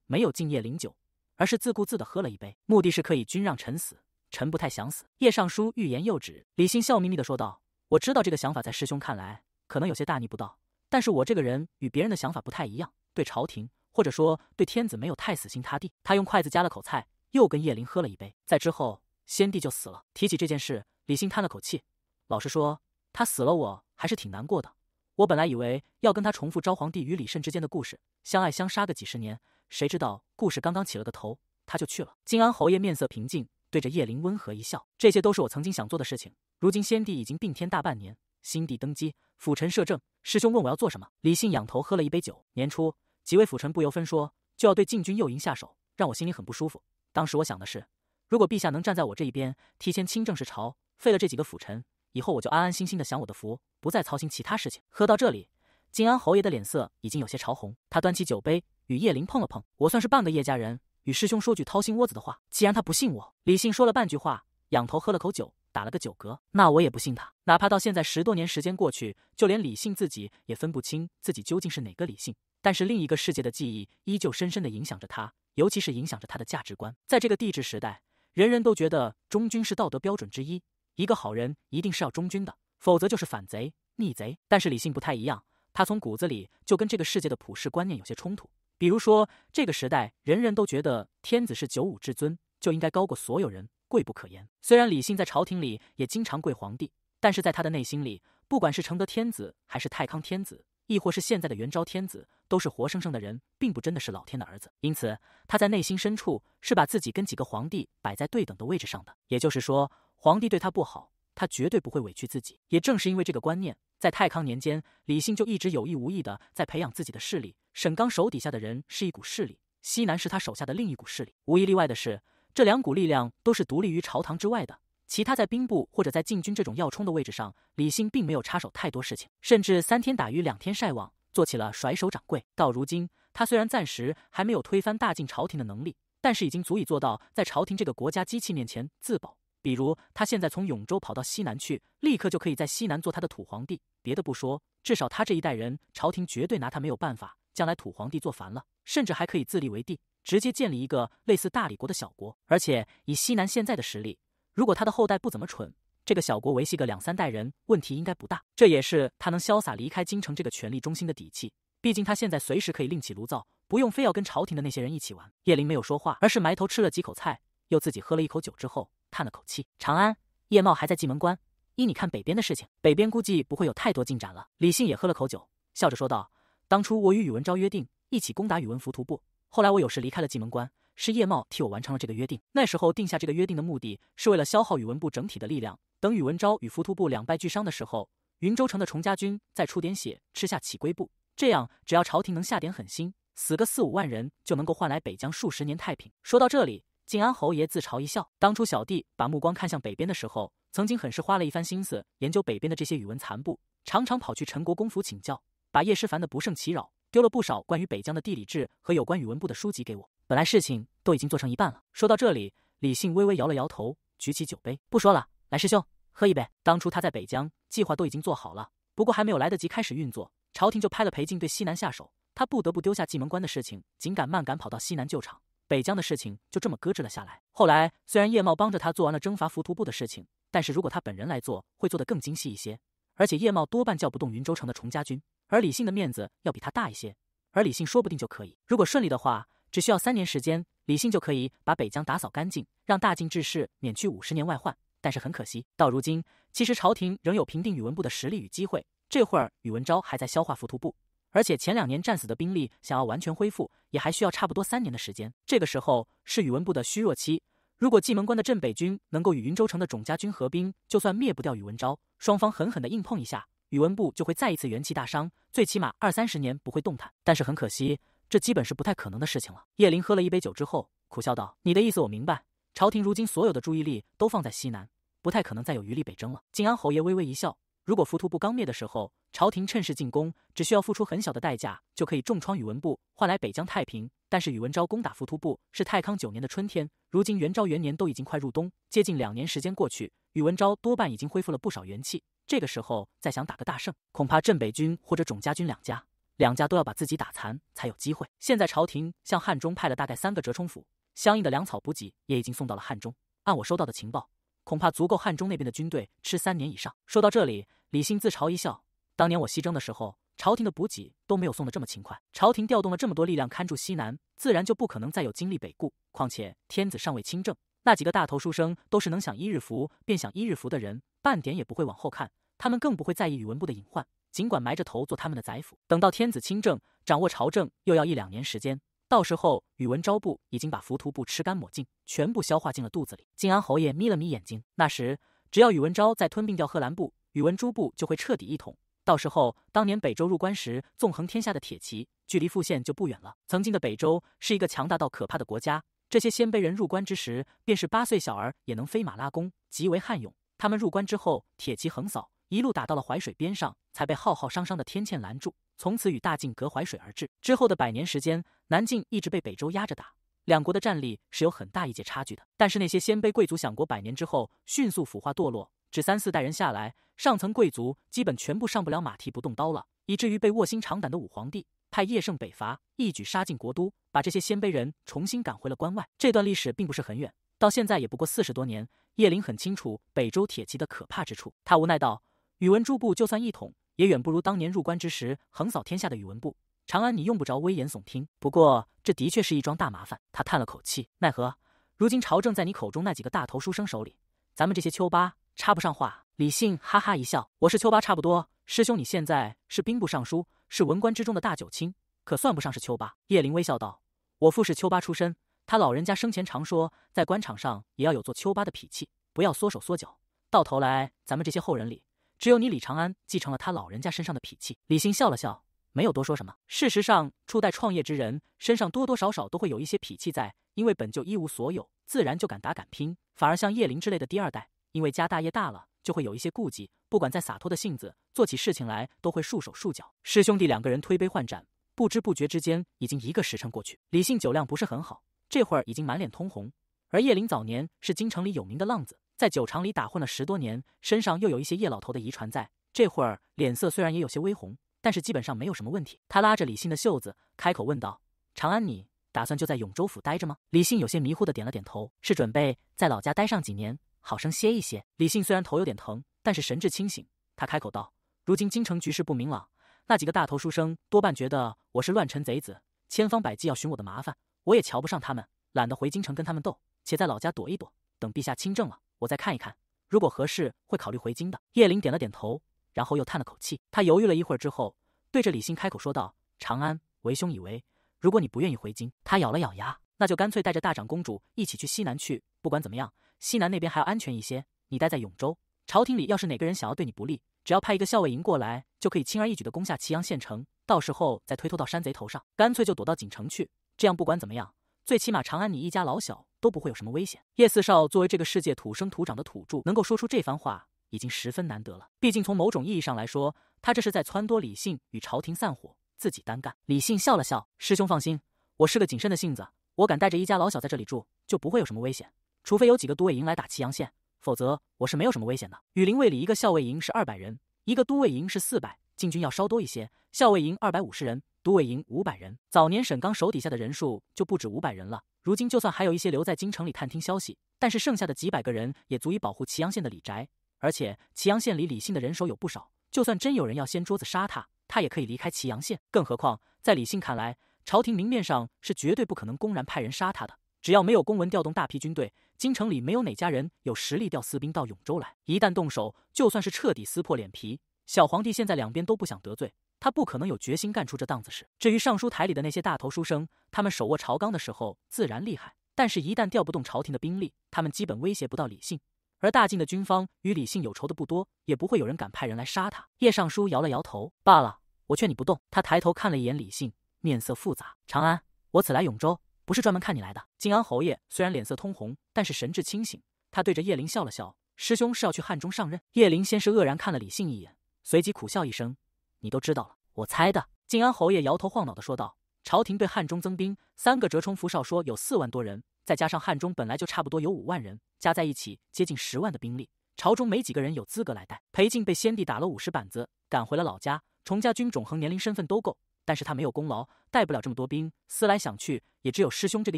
没有敬叶灵酒，而是自顾自的喝了一杯，目的是可以君让臣死，臣不太想死。叶尚书欲言又止，李信笑眯眯的说道：“我知道这个想法在师兄看来可能有些大逆不道，但是我这个人与别人的想法不太一样，对朝廷或者说对天子没有太死心塌地。”他用筷子夹了口菜，又跟叶灵喝了一杯。在之后，先帝就死了。提起这件事。李信叹了口气，老实说，他死了，我还是挺难过的。我本来以为要跟他重复昭皇帝与李慎之间的故事，相爱相杀个几十年，谁知道故事刚刚起了个头，他就去了。敬安侯爷面色平静，对着叶灵温和一笑。这些都是我曾经想做的事情。如今先帝已经病天大半年，新帝登基，辅臣摄政。师兄问我要做什么，李信仰头喝了一杯酒。年初，几位辅臣不由分说就要对禁军右营下手，让我心里很不舒服。当时我想的是，如果陛下能站在我这一边，提前亲政是朝。废了这几个辅臣以后，我就安安心心的享我的福，不再操心其他事情。喝到这里，敬安侯爷的脸色已经有些潮红，他端起酒杯与叶灵碰了碰。我算是半个叶家人，与师兄说句掏心窝子的话，既然他不信我，李信说了半句话，仰头喝了口酒，打了个酒嗝。那我也不信他。哪怕到现在十多年时间过去，就连李信自己也分不清自己究竟是哪个李信。但是另一个世界的记忆依旧深深的影响着他，尤其是影响着他的价值观。在这个帝制时代，人人都觉得忠君是道德标准之一。一个好人一定是要忠君的，否则就是反贼、逆贼。但是李信不太一样，他从骨子里就跟这个世界的普世观念有些冲突。比如说，这个时代人人都觉得天子是九五至尊，就应该高过所有人，贵不可言。虽然李信在朝廷里也经常跪皇帝，但是在他的内心里，不管是承德天子，还是太康天子，亦或是现在的元昭天子，都是活生生的人，并不真的是老天的儿子。因此，他在内心深处是把自己跟几个皇帝摆在对等的位置上的。也就是说。皇帝对他不好，他绝对不会委屈自己。也正是因为这个观念，在太康年间，李信就一直有意无意的在培养自己的势力。沈刚手底下的人是一股势力，西南是他手下的另一股势力。无一例外的是，这两股力量都是独立于朝堂之外的。其他在兵部或者在禁军这种要冲的位置上，李信并没有插手太多事情，甚至三天打鱼两天晒网，做起了甩手掌柜。到如今，他虽然暂时还没有推翻大晋朝廷的能力，但是已经足以做到在朝廷这个国家机器面前自保。比如他现在从永州跑到西南去，立刻就可以在西南做他的土皇帝。别的不说，至少他这一代人，朝廷绝对拿他没有办法。将来土皇帝做烦了，甚至还可以自立为帝，直接建立一个类似大理国的小国。而且以西南现在的实力，如果他的后代不怎么蠢，这个小国维系个两三代人，问题应该不大。这也是他能潇洒离开京城这个权力中心的底气。毕竟他现在随时可以另起炉灶，不用非要跟朝廷的那些人一起玩。叶林没有说话，而是埋头吃了几口菜，又自己喝了一口酒之后。叹了口气，长安叶茂还在蓟门关。依你看，北边的事情，北边估计不会有太多进展了。李信也喝了口酒，笑着说道：“当初我与宇文昭约定一起攻打宇文浮屠部，后来我有事离开了蓟门关，是叶茂替我完成了这个约定。那时候定下这个约定的目的是为了消耗宇文部整体的力量，等宇文昭与浮屠部两败俱伤的时候，云州城的崇家军再出点血，吃下起归部，这样只要朝廷能下点狠心，死个四五万人，就能够换来北疆数十年太平。”说到这里。靖安侯爷自嘲一笑，当初小弟把目光看向北边的时候，曾经很是花了一番心思研究北边的这些宇文残部，常常跑去陈国公府请教，把叶诗凡的不胜其扰丢了不少关于北疆的地理志和有关宇文部的书籍给我。本来事情都已经做成一半了，说到这里，李信微微摇了摇头，举起酒杯，不说了，来，师兄，喝一杯。当初他在北疆计划都已经做好了，不过还没有来得及开始运作，朝廷就派了裴静对西南下手，他不得不丢下蓟门关的事情，紧赶慢赶跑到西南救场。北疆的事情就这么搁置了下来。后来虽然叶茂帮着他做完了征伐浮屠部的事情，但是如果他本人来做，会做得更精细一些。而且叶茂多半叫不动云州城的崇家军，而李信的面子要比他大一些，而李信说不定就可以。如果顺利的话，只需要三年时间，李信就可以把北疆打扫干净，让大晋治世免去五十年外患。但是很可惜，到如今，其实朝廷仍有平定宇文部的实力与机会。这会儿宇文昭还在消化浮屠部。而且前两年战死的兵力，想要完全恢复，也还需要差不多三年的时间。这个时候是宇文部的虚弱期，如果蓟门关的镇北军能够与云州城的种家军合兵，就算灭不掉宇文昭，双方狠狠的硬碰一下，宇文部就会再一次元气大伤，最起码二三十年不会动弹。但是很可惜，这基本是不太可能的事情了。叶林喝了一杯酒之后，苦笑道：“你的意思我明白，朝廷如今所有的注意力都放在西南，不太可能再有余力北征了。”靖安侯爷微微一笑。如果浮屠部刚灭的时候，朝廷趁势进攻，只需要付出很小的代价，就可以重创宇文部，换来北疆太平。但是宇文昭攻打浮屠部是太康九年的春天，如今元昭元年都已经快入冬，接近两年时间过去，宇文昭多半已经恢复了不少元气。这个时候再想打个大胜，恐怕镇北军或者种家军两家两家都要把自己打残才有机会。现在朝廷向汉中派了大概三个折冲府，相应的粮草补给也已经送到了汉中。按我收到的情报。恐怕足够汉中那边的军队吃三年以上。说到这里，李信自嘲一笑。当年我西征的时候，朝廷的补给都没有送的这么勤快。朝廷调动了这么多力量看住西南，自然就不可能再有精力北顾。况且天子尚未亲政，那几个大头书生都是能享一日福便享一日福的人，半点也不会往后看。他们更不会在意宇文部的隐患，尽管埋着头做他们的宰辅，等到天子亲政，掌握朝政又要一两年时间。到时候，宇文昭部已经把浮屠部吃干抹净，全部消化进了肚子里。靖安侯爷眯了眯眼睛，那时只要宇文昭再吞并掉贺兰部，宇文诸部就会彻底一统。到时候，当年北周入关时纵横天下的铁骑，距离复现就不远了。曾经的北周是一个强大到可怕的国家，这些鲜卑人入关之时，便是八岁小儿也能飞马拉弓，极为悍勇。他们入关之后，铁骑横扫，一路打到了淮水边上，才被浩浩汤汤的天堑拦住，从此与大晋隔淮水而治。之后的百年时间。南晋一直被北周压着打，两国的战力是有很大一截差距的。但是那些鲜卑贵族享国百年之后，迅速腐化堕落，只三四代人下来，上层贵族基本全部上不了马蹄不动刀了，以至于被卧薪尝胆的武皇帝派叶圣北伐，一举杀进国都，把这些鲜卑人重新赶回了关外。这段历史并不是很远，到现在也不过四十多年。叶林很清楚北周铁骑的可怕之处，他无奈道：“宇文诸部就算一统，也远不如当年入关之时横扫天下的宇文部。”长安，你用不着危言耸听。不过，这的确是一桩大麻烦。他叹了口气，奈何如今朝政在你口中那几个大头书生手里，咱们这些丘八插不上话。李信哈哈一笑：“我是丘八，差不多。师兄，你现在是兵部尚书，是文官之中的大九卿，可算不上是丘八。”叶灵微笑道：“我父是丘八出身，他老人家生前常说，在官场上也要有做丘八的脾气，不要缩手缩脚。到头来，咱们这些后人里，只有你李长安继承了他老人家身上的脾气。”李信笑了笑。没有多说什么。事实上，初代创业之人身上多多少少都会有一些脾气在，因为本就一无所有，自然就敢打敢拼。反而像叶林之类的第二代，因为家大业大了，就会有一些顾忌。不管再洒脱的性子，做起事情来都会束手束脚。师兄弟两个人推杯换盏，不知不觉之间已经一个时辰过去。李信酒量不是很好，这会儿已经满脸通红；而叶林早年是京城里有名的浪子，在酒厂里打混了十多年，身上又有一些叶老头的遗传，在这会儿脸色虽然也有些微红。但是基本上没有什么问题。他拉着李信的袖子，开口问道：“长安，你打算就在永州府待着吗？”李信有些迷糊的点了点头：“是准备在老家待上几年，好生歇一歇。”李信虽然头有点疼，但是神志清醒。他开口道：“如今京城局势不明朗，那几个大头书生多半觉得我是乱臣贼子，千方百计要寻我的麻烦。我也瞧不上他们，懒得回京城跟他们斗，且在老家躲一躲，等陛下亲政了，我再看一看。如果合适，会考虑回京的。”叶灵点了点头。然后又叹了口气，他犹豫了一会儿之后，对着李信开口说道：“长安，为兄以为，如果你不愿意回京，他咬了咬牙，那就干脆带着大长公主一起去西南去。不管怎么样，西南那边还要安全一些。你待在永州，朝廷里要是哪个人想要对你不利，只要派一个校尉营过来，就可以轻而易举的攻下祁阳县城。到时候再推脱到山贼头上，干脆就躲到锦城去。这样不管怎么样，最起码长安你一家老小都不会有什么危险。”叶四少作为这个世界土生土长的土著，能够说出这番话。已经十分难得了。毕竟从某种意义上来说，他这是在撺掇李信与朝廷散伙，自己单干。李信笑了笑：“师兄放心，我是个谨慎的性子，我敢带着一家老小在这里住，就不会有什么危险。除非有几个都尉营来打祁阳县，否则我是没有什么危险的。”羽林卫里一个校尉营是二百人，一个都尉营是四百，禁军要稍多一些。校尉营二百五十人，都尉营五百人。早年沈刚手底下的人数就不止五百人了，如今就算还有一些留在京城里探听消息，但是剩下的几百个人也足以保护祁阳县的李宅。而且祁阳县里李信的人手有不少，就算真有人要掀桌子杀他，他也可以离开祁阳县。更何况，在李信看来，朝廷明面上是绝对不可能公然派人杀他的。只要没有公文调动大批军队，京城里没有哪家人有实力调私兵到永州来。一旦动手，就算是彻底撕破脸皮，小皇帝现在两边都不想得罪，他不可能有决心干出这档子事。至于尚书台里的那些大头书生，他们手握朝纲的时候自然厉害，但是一旦调不动朝廷的兵力，他们基本威胁不到李信。而大晋的军方与李信有仇的不多，也不会有人敢派人来杀他。叶尚书摇了摇头，罢了，我劝你不动。他抬头看了一眼李信，面色复杂。长安，我此来永州，不是专门看你来的。靖安侯爷虽然脸色通红，但是神志清醒。他对着叶灵笑了笑：“师兄是要去汉中上任。”叶灵先是愕然看了李信一眼，随即苦笑一声：“你都知道了？我猜的。”靖安侯爷摇头晃脑的说道：“朝廷对汉中增兵三个折冲府，少说有四万多人。”再加上汉中本来就差不多有五万人，加在一起接近十万的兵力，朝中没几个人有资格来带。裴静被先帝打了五十板子，赶回了老家。崇家军种、横年龄身份都够，但是他没有功劳，带不了这么多兵。思来想去，也只有师兄这个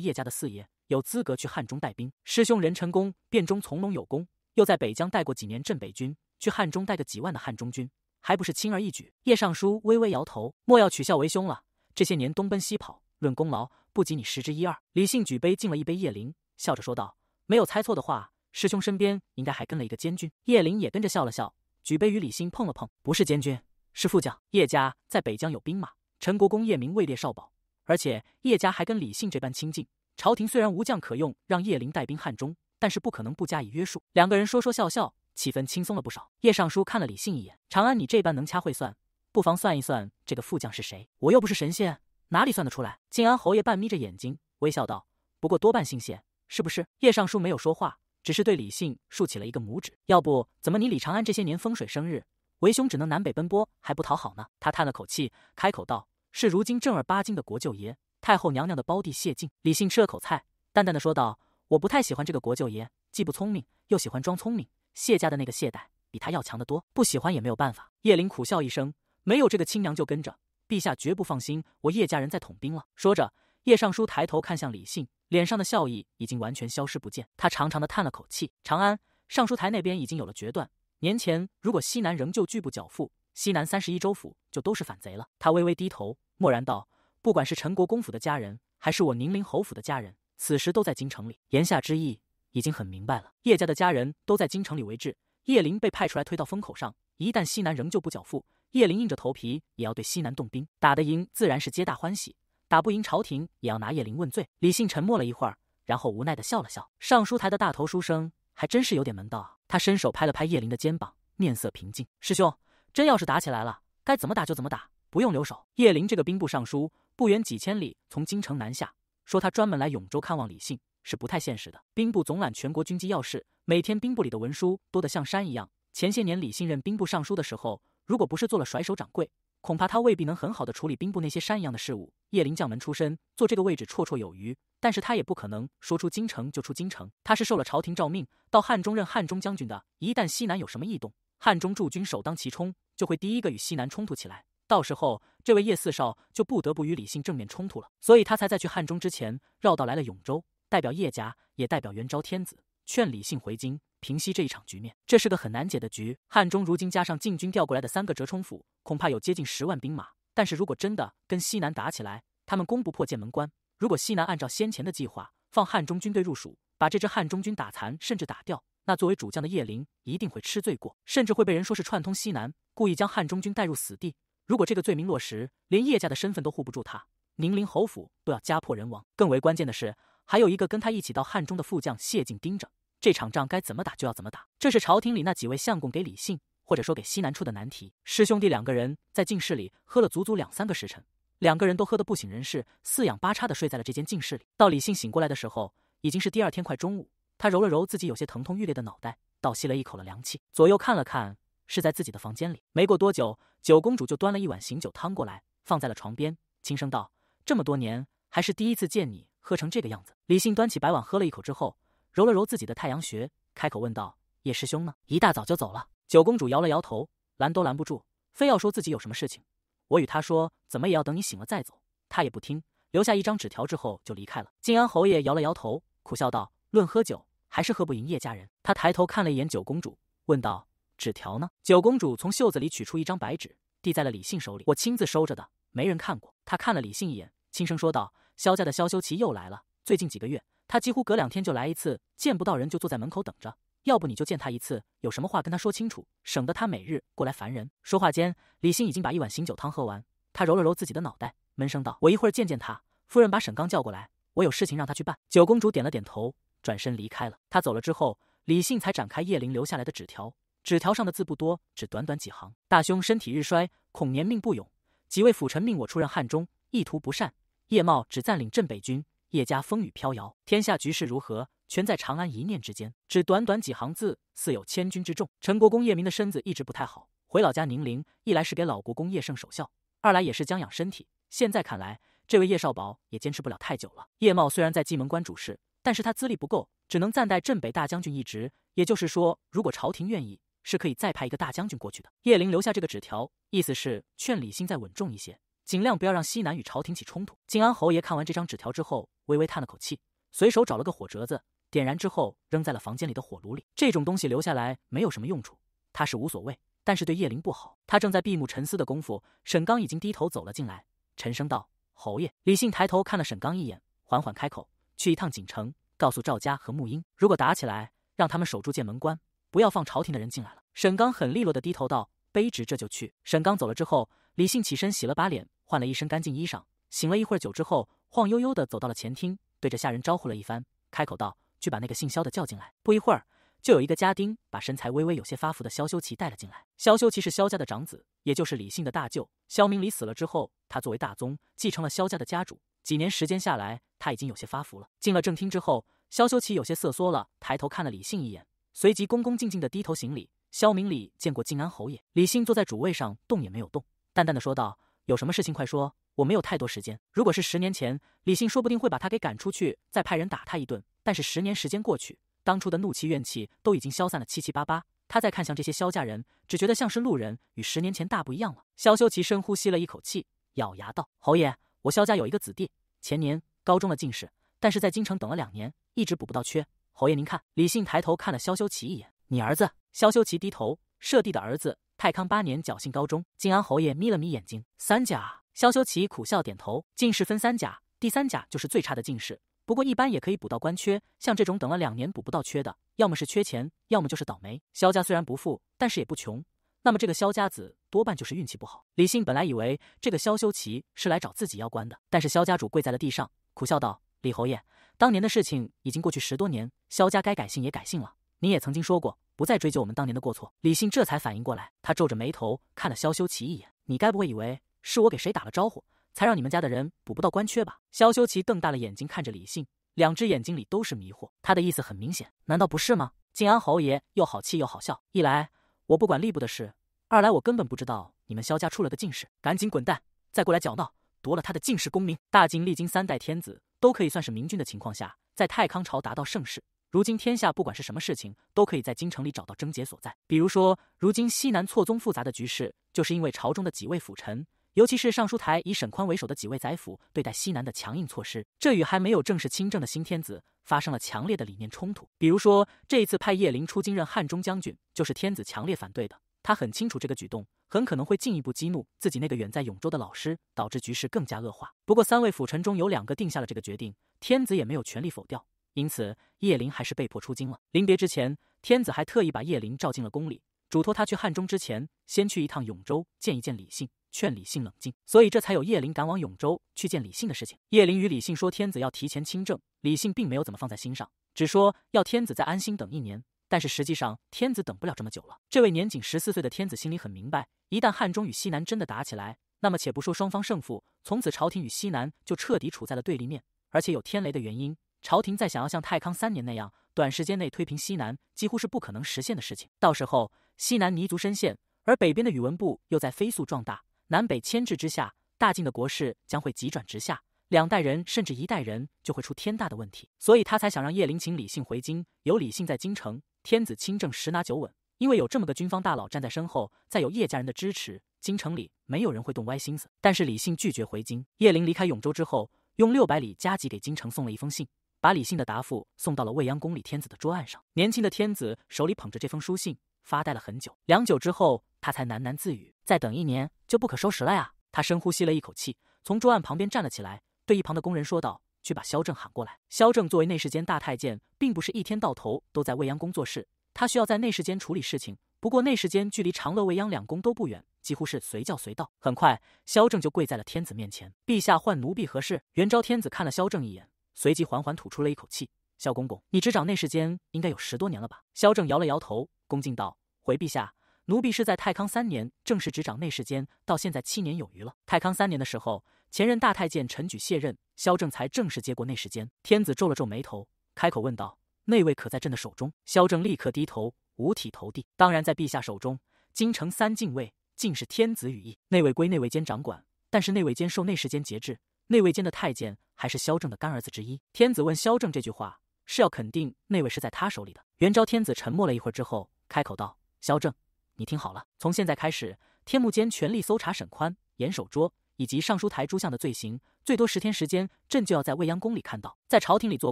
叶家的四爷有资格去汉中带兵。师兄任成功，便中从龙有功，又在北疆带过几年镇北军，去汉中带个几万的汉中军，还不是轻而易举？叶尚书微微摇头，莫要取笑为兄了，这些年东奔西跑。论功劳，不及你十之一二。李信举杯敬了一杯，叶灵笑着说道：“没有猜错的话，师兄身边应该还跟了一个监军。”叶林也跟着笑了笑，举杯与李信碰了碰。不是监军，是副将。叶家在北疆有兵马，陈国公叶明位列少保，而且叶家还跟李信这般亲近。朝廷虽然无将可用，让叶林带兵汉中，但是不可能不加以约束。两个人说说笑笑，气氛轻松了不少。叶尚书看了李信一眼：“长安，你这般能掐会算，不妨算一算这个副将是谁？我又不是神仙。”哪里算得出来？靖安侯爷半眯着眼睛，微笑道：“不过多半姓谢，是不是？”叶尚书没有说话，只是对李信竖起了一个拇指。要不怎么你李长安这些年风水生日，为兄只能南北奔波，还不讨好呢？他叹了口气，开口道：“是如今正儿八经的国舅爷，太后娘娘的胞弟谢晋。”李信吃了口菜，淡淡的说道：“我不太喜欢这个国舅爷，既不聪明，又喜欢装聪明。谢家的那个谢代比他要强得多。不喜欢也没有办法。”叶灵苦笑一声：“没有这个亲娘就跟着。”陛下绝不放心我叶家人在统兵了。说着，叶尚书抬头看向李信，脸上的笑意已经完全消失不见。他长长的叹了口气：“长安尚书台那边已经有了决断，年前如果西南仍旧拒不缴赋，西南三十一州府就都是反贼了。”他微微低头，默然道：“不管是陈国公府的家人，还是我宁陵侯府的家人，此时都在京城里。言下之意已经很明白了，叶家的家人都在京城里为质，叶林被派出来推到风口上，一旦西南仍旧不缴赋。”叶林硬着头皮也要对西南动兵，打得赢自然是皆大欢喜，打不赢朝廷也要拿叶林问罪。李信沉默了一会儿，然后无奈的笑了笑。尚书台的大头书生还真是有点门道啊。他伸手拍了拍叶林的肩膀，面色平静：“师兄，真要是打起来了，该怎么打就怎么打，不用留手。”叶林这个兵部尚书不远几千里从京城南下，说他专门来永州看望李信是不太现实的。兵部总揽全国军机要事，每天兵部里的文书多得像山一样。前些年李信任兵部尚书的时候。如果不是做了甩手掌柜，恐怕他未必能很好的处理兵部那些山一样的事务。叶灵将门出身，坐这个位置绰绰有余。但是他也不可能说出京城就出京城，他是受了朝廷诏命到汉中任汉中将军的。一旦西南有什么异动，汉中驻军首当其冲，就会第一个与西南冲突起来。到时候，这位叶四少就不得不与李信正面冲突了。所以他才在去汉中之前绕道来了永州，代表叶家，也代表元昭天子。劝李信回京，平息这一场局面，这是个很难解的局。汉中如今加上禁军调过来的三个折冲府，恐怕有接近十万兵马。但是如果真的跟西南打起来，他们攻不破剑门关。如果西南按照先前的计划，放汉中军队入蜀，把这支汉中军打残甚至打掉，那作为主将的叶麟一定会吃罪过，甚至会被人说是串通西南，故意将汉中军带入死地。如果这个罪名落实，连叶家的身份都护不住他，宁陵侯府都要家破人亡。更为关键的是。还有一个跟他一起到汉中的副将谢晋盯着这场仗该怎么打就要怎么打，这是朝廷里那几位相公给李信或者说给西南处的难题。师兄弟两个人在进士里喝了足足两三个时辰，两个人都喝得不省人事，四仰八叉的睡在了这间进士里。到李信醒过来的时候，已经是第二天快中午。他揉了揉自己有些疼痛欲裂的脑袋，倒吸了一口了凉气，左右看了看，是在自己的房间里。没过多久，九公主就端了一碗醒酒汤过来，放在了床边，轻声道：“这么多年，还是第一次见你。”喝成这个样子，李信端起白碗喝了一口之后，揉了揉自己的太阳穴，开口问道：“叶师兄呢？一大早就走了。”九公主摇了摇头，拦都拦不住，非要说自己有什么事情。我与他说，怎么也要等你醒了再走，他也不听，留下一张纸条之后就离开了。靖安侯爷摇了摇头，苦笑道：“论喝酒，还是喝不赢叶家人。”他抬头看了一眼九公主，问道：“纸条呢？”九公主从袖子里取出一张白纸，递在了李信手里。我亲自收着的，没人看过。他看了李信一眼，轻声说道。萧家的萧修齐又来了。最近几个月，他几乎隔两天就来一次，见不到人就坐在门口等着。要不你就见他一次，有什么话跟他说清楚，省得他每日过来烦人。说话间，李信已经把一碗醒酒汤喝完，他揉了揉自己的脑袋，闷声道：“我一会儿见见他。夫人把沈刚叫过来，我有事情让他去办。”九公主点了点头，转身离开了。他走了之后，李信才展开叶灵留下来的纸条。纸条上的字不多，只短短几行：“大兄身体日衰，恐年命不永。几位辅臣命我出任汉中，意图不善。”叶茂只占领镇北军，叶家风雨飘摇，天下局势如何，全在长安一念之间。只短短几行字，似有千钧之重。陈国公叶明的身子一直不太好，回老家宁陵，一来是给老国公叶盛守孝，二来也是将养身体。现在看来，这位叶少保也坚持不了太久了。叶茂虽然在蓟门关主事，但是他资历不够，只能暂代镇北大将军一职。也就是说，如果朝廷愿意，是可以再派一个大将军过去的。叶灵留下这个纸条，意思是劝李欣再稳重一些。尽量不要让西南与朝廷起冲突。靖安侯爷看完这张纸条之后，微微叹了口气，随手找了个火折子，点燃之后扔在了房间里的火炉里。这种东西留下来没有什么用处，他是无所谓，但是对叶灵不好。他正在闭目沉思的功夫，沈刚已经低头走了进来，沉声道：“侯爷。”李信抬头看了沈刚一眼，缓缓开口：“去一趟锦城，告诉赵家和沐英，如果打起来，让他们守住剑门关，不要放朝廷的人进来了。”沈刚很利落的低头道：“卑职这就去。”沈刚走了之后。李信起身洗了把脸，换了一身干净衣裳，醒了一会儿酒之后，晃悠悠地走到了前厅，对着下人招呼了一番，开口道：“去把那个姓萧的叫进来。”不一会儿，就有一个家丁把身材微微有些发福的萧修齐带了进来。萧修齐是萧家的长子，也就是李信的大舅。萧明礼死了之后，他作为大宗继承了萧家的家主。几年时间下来，他已经有些发福了。进了正厅之后，萧修齐有些瑟缩了，抬头看了李信一眼，随即恭恭敬敬地低头行礼：“萧明礼见过靖安侯爷。”李信坐在主位上，动也没有动。淡淡的说道：“有什么事情快说，我没有太多时间。如果是十年前，李信说不定会把他给赶出去，再派人打他一顿。但是十年时间过去，当初的怒气怨气都已经消散了七七八八。他再看向这些萧家人，只觉得像是路人，与十年前大不一样了。”萧修齐深呼吸了一口气，咬牙道：“侯爷，我萧家有一个子弟，前年高中了进士，但是在京城等了两年，一直补不到缺。侯爷您看。”李信抬头看了萧修齐一眼：“你儿子？”萧修齐低头：“舍弟的儿子。”太康八年，侥幸高中。靖安侯爷眯了眯眼睛，三甲。萧修齐苦笑点头。进士分三甲，第三甲就是最差的进士，不过一般也可以补到官缺。像这种等了两年补不到缺的，要么是缺钱，要么就是倒霉。萧家虽然不富，但是也不穷。那么这个萧家子多半就是运气不好。李信本来以为这个萧修齐是来找自己要官的，但是萧家主跪在了地上，苦笑道：“李侯爷，当年的事情已经过去十多年，萧家该改姓也改姓了。你也曾经说过。”不再追究我们当年的过错。李信这才反应过来，他皱着眉头看了萧修齐一眼：“你该不会以为是我给谁打了招呼，才让你们家的人补不到官缺吧？”萧修齐瞪大了眼睛看着李信，两只眼睛里都是迷惑。他的意思很明显，难道不是吗？靖安侯爷又好气又好笑：一来我不管吏部的事，二来我根本不知道你们萧家出了个进士。赶紧滚蛋！再过来搅闹，夺了他的进士功名。大晋历经三代天子，都可以算是明君的情况下，在太康朝达到盛世。如今天下，不管是什么事情，都可以在京城里找到症结所在。比如说，如今西南错综复杂的局势，就是因为朝中的几位辅臣，尤其是尚书台以沈宽为首的几位宰辅，对待西南的强硬措施，这与还没有正式亲政的新天子发生了强烈的理念冲突。比如说，这一次派叶麟出京任汉中将军，就是天子强烈反对的。他很清楚这个举动很可能会进一步激怒自己那个远在永州的老师，导致局势更加恶化。不过，三位辅臣中有两个定下了这个决定，天子也没有权利否掉。因此，叶灵还是被迫出京了。临别之前，天子还特意把叶灵召进了宫里，嘱托他去汉中之前，先去一趟永州，见一见李信，劝李信冷静。所以，这才有叶灵赶往永州去见李信的事情。叶灵与李信说，天子要提前亲政，李信并没有怎么放在心上，只说要天子再安心等一年。但是实际上，天子等不了这么久了。这位年仅十四岁的天子心里很明白，一旦汉中与西南真的打起来，那么且不说双方胜负，从此朝廷与西南就彻底处在了对立面，而且有天雷的原因。朝廷再想要像太康三年那样短时间内推平西南，几乎是不可能实现的事情。到时候西南泥足深陷，而北边的宇文部又在飞速壮大，南北牵制之下，大晋的国势将会急转直下，两代人甚至一代人就会出天大的问题。所以他才想让叶灵请李信回京，有李信在京城，天子亲政十拿九稳。因为有这么个军方大佬站在身后，再有叶家人的支持，京城里没有人会动歪心思。但是李信拒绝回京。叶灵离开永州之后，用六百里加急给京城送了一封信。把李信的答复送到了未央宫里天子的桌案上。年轻的天子手里捧着这封书信，发呆了很久。良久之后，他才喃喃自语：“再等一年，就不可收拾了呀！”他深呼吸了一口气，从桌案旁边站了起来，对一旁的工人说道：“去把萧正喊过来。”萧正作为内侍监大太监，并不是一天到头都在未央宫做事，他需要在内侍监处理事情。不过内侍监距离长乐、未央两宫都不远，几乎是随叫随到。很快，萧正就跪在了天子面前：“陛下唤奴婢何事？”元昭天子看了萧正一眼。随即缓缓吐出了一口气。萧公公，你执掌内侍监应该有十多年了吧？萧正摇了摇头，恭敬道：“回陛下，奴婢是在太康三年正式执掌内侍监，到现在七年有余了。太康三年的时候，前任大太监陈举卸任，萧正才正式接过内侍监。”天子皱了皱眉头，开口问道：“内卫可在朕的手中？”萧正立刻低头，五体投地：“当然在陛下手中。京城三禁卫尽是天子羽翼，内卫归内卫监掌管，但是内卫监受内侍监节制。”内卫监的太监还是萧正的干儿子之一。天子问萧正这句话，是要肯定内卫是在他手里的。元昭天子沉默了一会儿之后，开口道：“萧正，你听好了，从现在开始，天目监全力搜查沈宽、严守拙以及尚书台诸相的罪行，最多十天时间，朕就要在未央宫里看到。在朝廷里做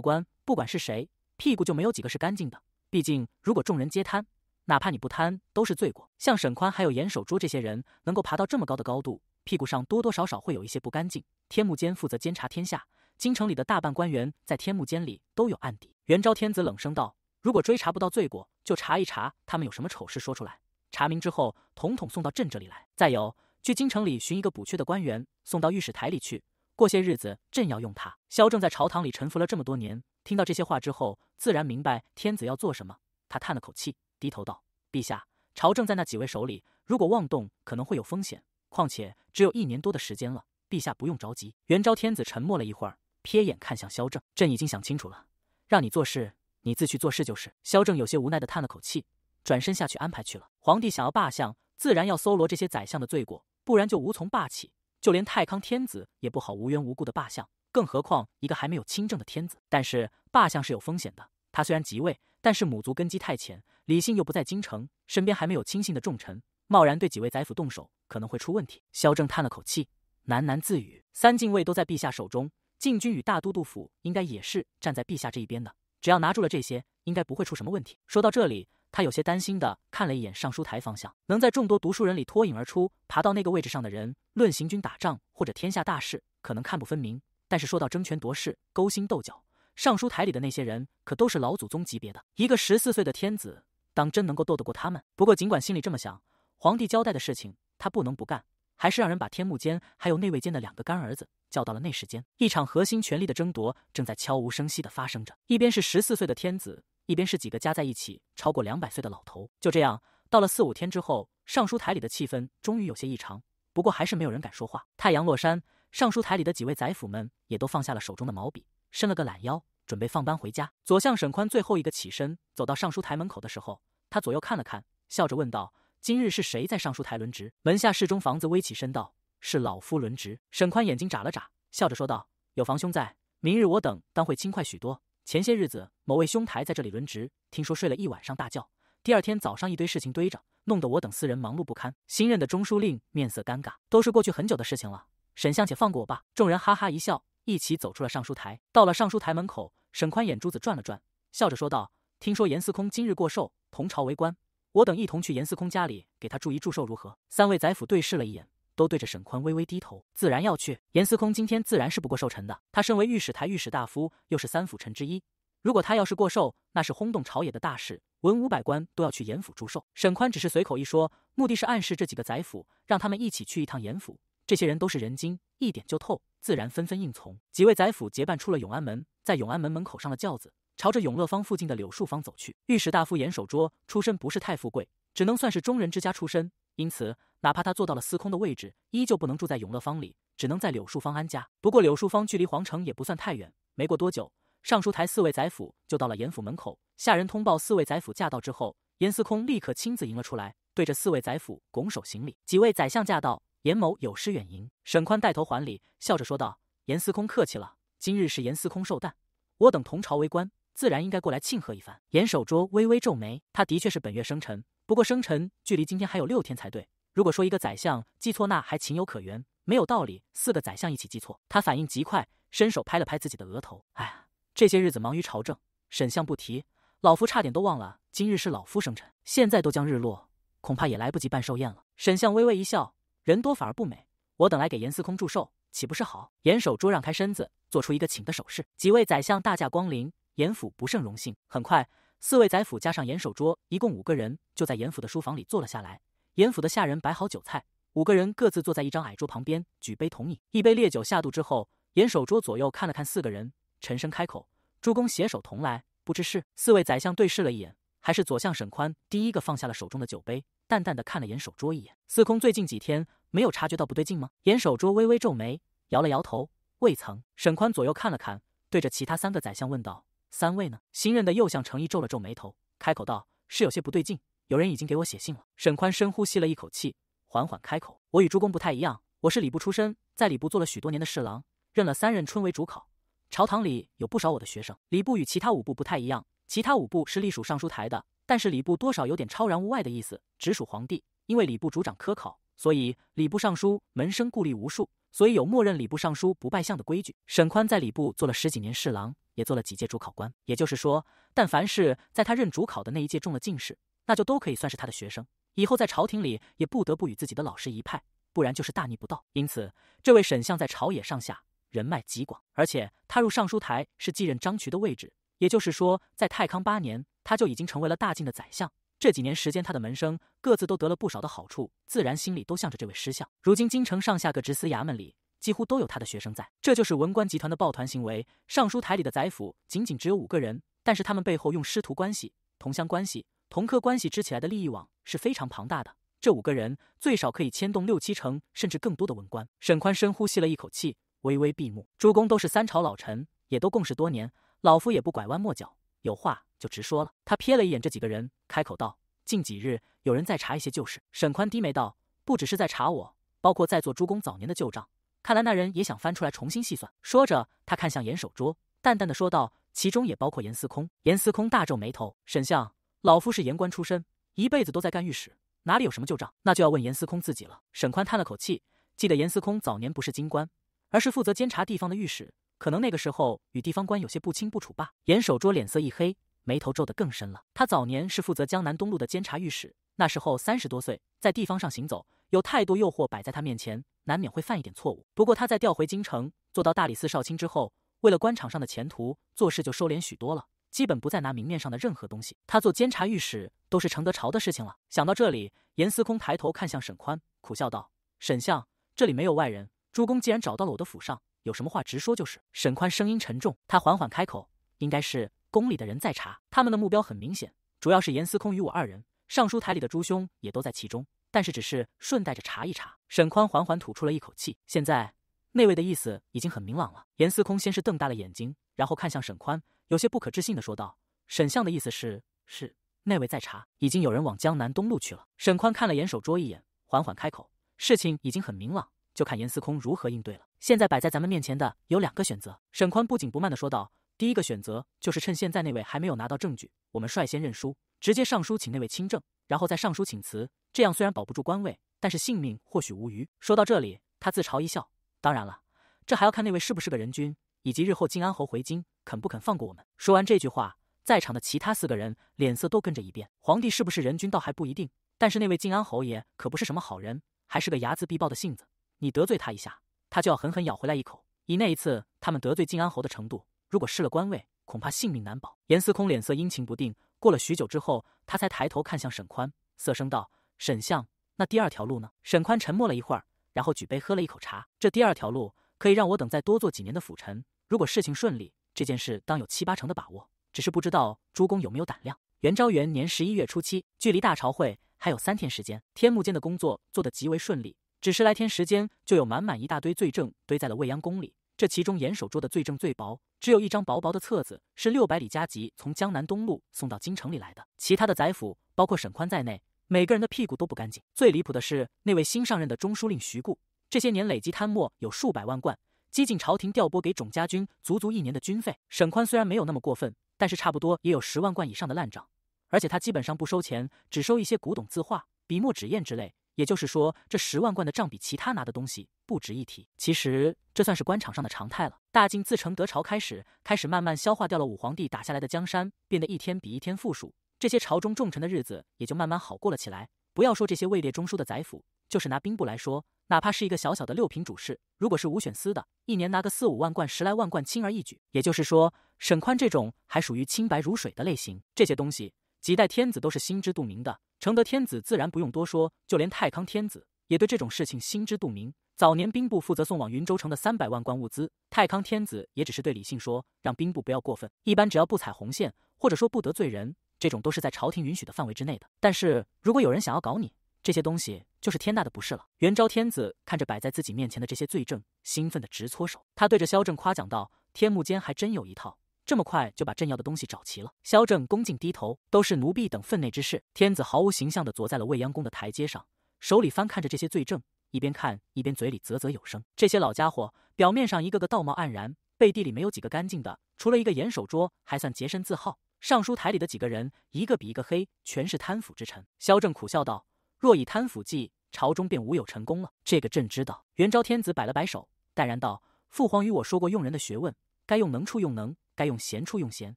官，不管是谁，屁股就没有几个是干净的。毕竟，如果众人皆贪，哪怕你不贪，都是罪过。像沈宽还有严守拙这些人，能够爬到这么高的高度。”屁股上多多少少会有一些不干净。天目监负责监察天下，京城里的大半官员在天目监里都有案底。元昭天子冷声道：“如果追查不到罪过，就查一查他们有什么丑事说出来。查明之后，统统送到朕这里来。再有，去京城里寻一个补缺的官员，送到御史台里去。过些日子，朕要用他。”萧正在朝堂里沉浮了这么多年，听到这些话之后，自然明白天子要做什么。他叹了口气，低头道：“陛下，朝政在那几位手里，如果妄动，可能会有风险。”况且只有一年多的时间了，陛下不用着急。元昭天子沉默了一会儿，瞥眼看向萧正，朕已经想清楚了，让你做事，你自去做事就是。萧正有些无奈地叹了口气，转身下去安排去了。皇帝想要罢相，自然要搜罗这些宰相的罪过，不然就无从罢起。就连太康天子也不好无缘无故的罢相，更何况一个还没有亲政的天子。但是罢相是有风险的，他虽然即位，但是母族根基太浅，李信又不在京城，身边还没有亲信的重臣。贸然对几位宰府动手，可能会出问题。萧正叹了口气，喃喃自语：“三禁卫都在陛下手中，禁军与大都督府应该也是站在陛下这一边的。只要拿住了这些，应该不会出什么问题。”说到这里，他有些担心地看了一眼尚书台方向。能在众多读书人里脱颖而出，爬到那个位置上的人，论行军打仗或者天下大事，可能看不分明。但是说到争权夺势、勾心斗角，尚书台里的那些人可都是老祖宗级别的。一个十四岁的天子，当真能够斗得过他们？不过，尽管心里这么想，皇帝交代的事情，他不能不干，还是让人把天目间还有内卫间的两个干儿子叫到了内侍间。一场核心权力的争夺正在悄无声息的发生着，一边是十四岁的天子，一边是几个加在一起超过两百岁的老头。就这样，到了四五天之后，尚书台里的气氛终于有些异常，不过还是没有人敢说话。太阳落山，尚书台里的几位宰辅们也都放下了手中的毛笔，伸了个懒腰，准备放班回家。左相沈宽最后一个起身，走到尚书台门口的时候，他左右看了看，笑着问道。今日是谁在尚书台轮值？门下侍中房子微起身道：“是老夫轮值。”沈宽眼睛眨了眨，笑着说道：“有房兄在，明日我等当会轻快许多。”前些日子某位兄台在这里轮值，听说睡了一晚上大觉，第二天早上一堆事情堆着，弄得我等四人忙碌不堪。新任的中书令面色尴尬：“都是过去很久的事情了。”沈相且放过我吧。众人哈哈一笑，一起走出了尚书台。到了尚书台门口，沈宽眼珠子转了转，笑着说道：“听说严司空今日过寿，同朝为官。”我等一同去严司空家里给他祝一祝寿如何？三位宰辅对视了一眼，都对着沈宽微微低头，自然要去。严司空今天自然是不过寿辰的，他身为御史台御史大夫，又是三府臣之一，如果他要是过寿，那是轰动朝野的大事，文武百官都要去严府祝寿。沈宽只是随口一说，目的是暗示这几个宰辅，让他们一起去一趟严府。这些人都是人精，一点就透，自然纷纷应从。几位宰辅结伴出了永安门，在永安门门口上了轿子。朝着永乐坊附近的柳树坊走去。御史大夫严守拙出身不是太富贵，只能算是中人之家出身，因此哪怕他坐到了司空的位置，依旧不能住在永乐坊里，只能在柳树坊安家。不过柳树坊距离皇城也不算太远。没过多久，尚书台四位宰辅就到了严府门口。下人通报四位宰辅驾到之后，严司空立刻亲自迎了出来，对着四位宰辅拱手行礼：“几位宰相驾到，严某有失远迎。”沈宽带头还礼，笑着说道：“严司空客气了，今日是严司空寿诞，我等同朝为官。”自然应该过来庆贺一番。严守拙微微皱眉，他的确是本月生辰，不过生辰距离今天还有六天才对。如果说一个宰相记错那还情有可原，没有道理。四个宰相一起记错，他反应极快，伸手拍了拍自己的额头。哎，这些日子忙于朝政，沈相不提，老夫差点都忘了今日是老夫生辰。现在都将日落，恐怕也来不及办寿宴了。沈相微微一笑，人多反而不美，我等来给严司空祝寿，岂不是好？严守拙让开身子，做出一个请的手势。几位宰相大驾光临。严府不胜荣幸。很快，四位宰府加上严守拙，一共五个人，就在严府的书房里坐了下来。严府的下人摆好酒菜，五个人各自坐在一张矮桌旁边，举杯同饮。一杯烈酒下肚之后，严守拙左右看了看四个人，沉声开口：“诸公携手同来，不知是四位宰相对视了一眼，还是左相沈宽第一个放下了手中的酒杯，淡淡的看了严守拙一眼。司空最近几天没有察觉到不对劲吗？”严守拙微微皱眉，摇了摇头：“未曾。”沈宽左右看了看，对着其他三个宰相问道。三位呢？新任的又向程毅皱了皱眉头，开口道：“是有些不对劲，有人已经给我写信了。”沈宽深呼吸了一口气，缓缓开口：“我与诸公不太一样，我是礼部出身，在礼部做了许多年的侍郎，任了三任春闱主考。朝堂里有不少我的学生。礼部与其他五部不太一样，其他五部是隶属尚书台的，但是礼部多少有点超然物外的意思，直属皇帝。因为礼部主掌科考，所以礼部尚书门生故吏无数。”所以有默认礼部尚书不拜相的规矩。沈宽在礼部做了十几年侍郎，也做了几届主考官。也就是说，但凡是在他任主考的那一届中了进士，那就都可以算是他的学生。以后在朝廷里也不得不与自己的老师一派，不然就是大逆不道。因此，这位沈相在朝野上下人脉极广。而且他入尚书台是继任张渠的位置，也就是说，在太康八年，他就已经成为了大晋的宰相。这几年时间，他的门生各自都得了不少的好处，自然心里都向着这位师相。如今京城上下各直司衙门里，几乎都有他的学生在，这就是文官集团的抱团行为。尚书台里的宰辅仅仅只有五个人，但是他们背后用师徒关系、同乡关系、同科关系织起来的利益网是非常庞大的。这五个人最少可以牵动六七成，甚至更多的文官。沈宽深呼吸了一口气，微微闭目。诸公都是三朝老臣，也都共事多年，老夫也不拐弯抹角。有话就直说了。他瞥了一眼这几个人，开口道：“近几日有人在查一些旧事。”沈宽低眉道：“不只是在查我，包括在座诸公早年的旧账。看来那人也想翻出来重新细算。”说着，他看向严守拙，淡淡的说道：“其中也包括严司空。”严司空大皱眉头：“沈相，老夫是言官出身，一辈子都在干御史，哪里有什么旧账？那就要问严司空自己了。”沈宽叹了口气，记得严司空早年不是京官，而是负责监察地方的御史。可能那个时候与地方官有些不清不楚吧。严守拙脸色一黑，眉头皱得更深了。他早年是负责江南东路的监察御史，那时候三十多岁，在地方上行走，有太多诱惑摆在他面前，难免会犯一点错误。不过他在调回京城，做到大理寺少卿之后，为了官场上的前途，做事就收敛许多了，基本不再拿明面上的任何东西。他做监察御史都是承德朝的事情了。想到这里，严司空抬头看向沈宽，苦笑道：“沈相，这里没有外人，朱公既然找到了我的府上。”有什么话直说就是。沈宽声音沉重，他缓缓开口：“应该是宫里的人在查，他们的目标很明显，主要是严司空与我二人，尚书台里的诸兄也都在其中，但是只是顺带着查一查。”沈宽缓缓吐出了一口气，现在那位的意思已经很明朗了。严司空先是瞪大了眼睛，然后看向沈宽，有些不可置信的说道：“沈相的意思是，是那位在查，已经有人往江南东路去了。”沈宽看了眼手桌一眼，缓缓开口：“事情已经很明朗，就看严司空如何应对了。”现在摆在咱们面前的有两个选择，沈宽不紧不慢地说道：“第一个选择就是趁现在那位还没有拿到证据，我们率先认输，直接上书请那位亲政，然后再上书请辞。这样虽然保不住官位，但是性命或许无虞。”说到这里，他自嘲一笑：“当然了，这还要看那位是不是个人君，以及日后靖安侯回京肯不肯放过我们。”说完这句话，在场的其他四个人脸色都跟着一变。皇帝是不是仁君倒还不一定，但是那位靖安侯爷可不是什么好人，还是个睚眦必报的性子。你得罪他一下。他就要狠狠咬回来一口。以那一次他们得罪靖安侯的程度，如果失了官位，恐怕性命难保。严司空脸色阴晴不定，过了许久之后，他才抬头看向沈宽，色声道：“沈相，那第二条路呢？”沈宽沉默了一会儿，然后举杯喝了一口茶。这第二条路可以让我等再多做几年的辅臣，如果事情顺利，这件事当有七八成的把握。只是不知道诸公有没有胆量。元昭元年十一月初七，距离大朝会还有三天时间，天目间的工作做得极为顺利。只十来天时间，就有满满一大堆罪证堆在了未央宫里。这其中严守拙的罪证最薄，只有一张薄薄的册子，是六百里加急从江南东路送到京城里来的。其他的宰府，包括沈宽在内，每个人的屁股都不干净。最离谱的是那位新上任的中书令徐固，这些年累积贪墨有数百万贯，接近朝廷调拨给种家军足足一年的军费。沈宽虽然没有那么过分，但是差不多也有十万贯以上的烂账，而且他基本上不收钱，只收一些古董字画、笔墨纸砚之类。也就是说，这十万贯的账比其他拿的东西不值一提。其实，这算是官场上的常态了。大晋自成德朝开始，开始慢慢消化掉了武皇帝打下来的江山，变得一天比一天富庶。这些朝中重臣的日子也就慢慢好过了起来。不要说这些位列中枢的宰府，就是拿兵部来说，哪怕是一个小小的六品主事，如果是五选司的，一年拿个四五万贯、十来万贯，轻而易举。也就是说，沈宽这种还属于清白如水的类型，这些东西几代天子都是心知肚明的。承德天子自然不用多说，就连太康天子也对这种事情心知肚明。早年兵部负责送往云州城的三百万贯物资，太康天子也只是对李信说，让兵部不要过分。一般只要不踩红线，或者说不得罪人，这种都是在朝廷允许的范围之内的。但是，如果有人想要搞你，这些东西就是天大的不是了。元昭天子看着摆在自己面前的这些罪证，兴奋的直搓手。他对着萧正夸奖道：“天目间还真有一套。”这么快就把朕要的东西找齐了。萧正恭敬低头，都是奴婢等分内之事。天子毫无形象的坐在了未央宫的台阶上，手里翻看着这些罪证，一边看一边嘴里啧啧有声。这些老家伙表面上一个个道貌岸然，背地里没有几个干净的，除了一个严守拙还算洁身自好。尚书台里的几个人一个比一个黑，全是贪腐之臣。萧正苦笑道：“若以贪腐计，朝中便无有成功了。”这个朕知道。元昭天子摆了摆手，淡然道：“父皇与我说过用人的学问，该用能处用能。”该用贤处用贤，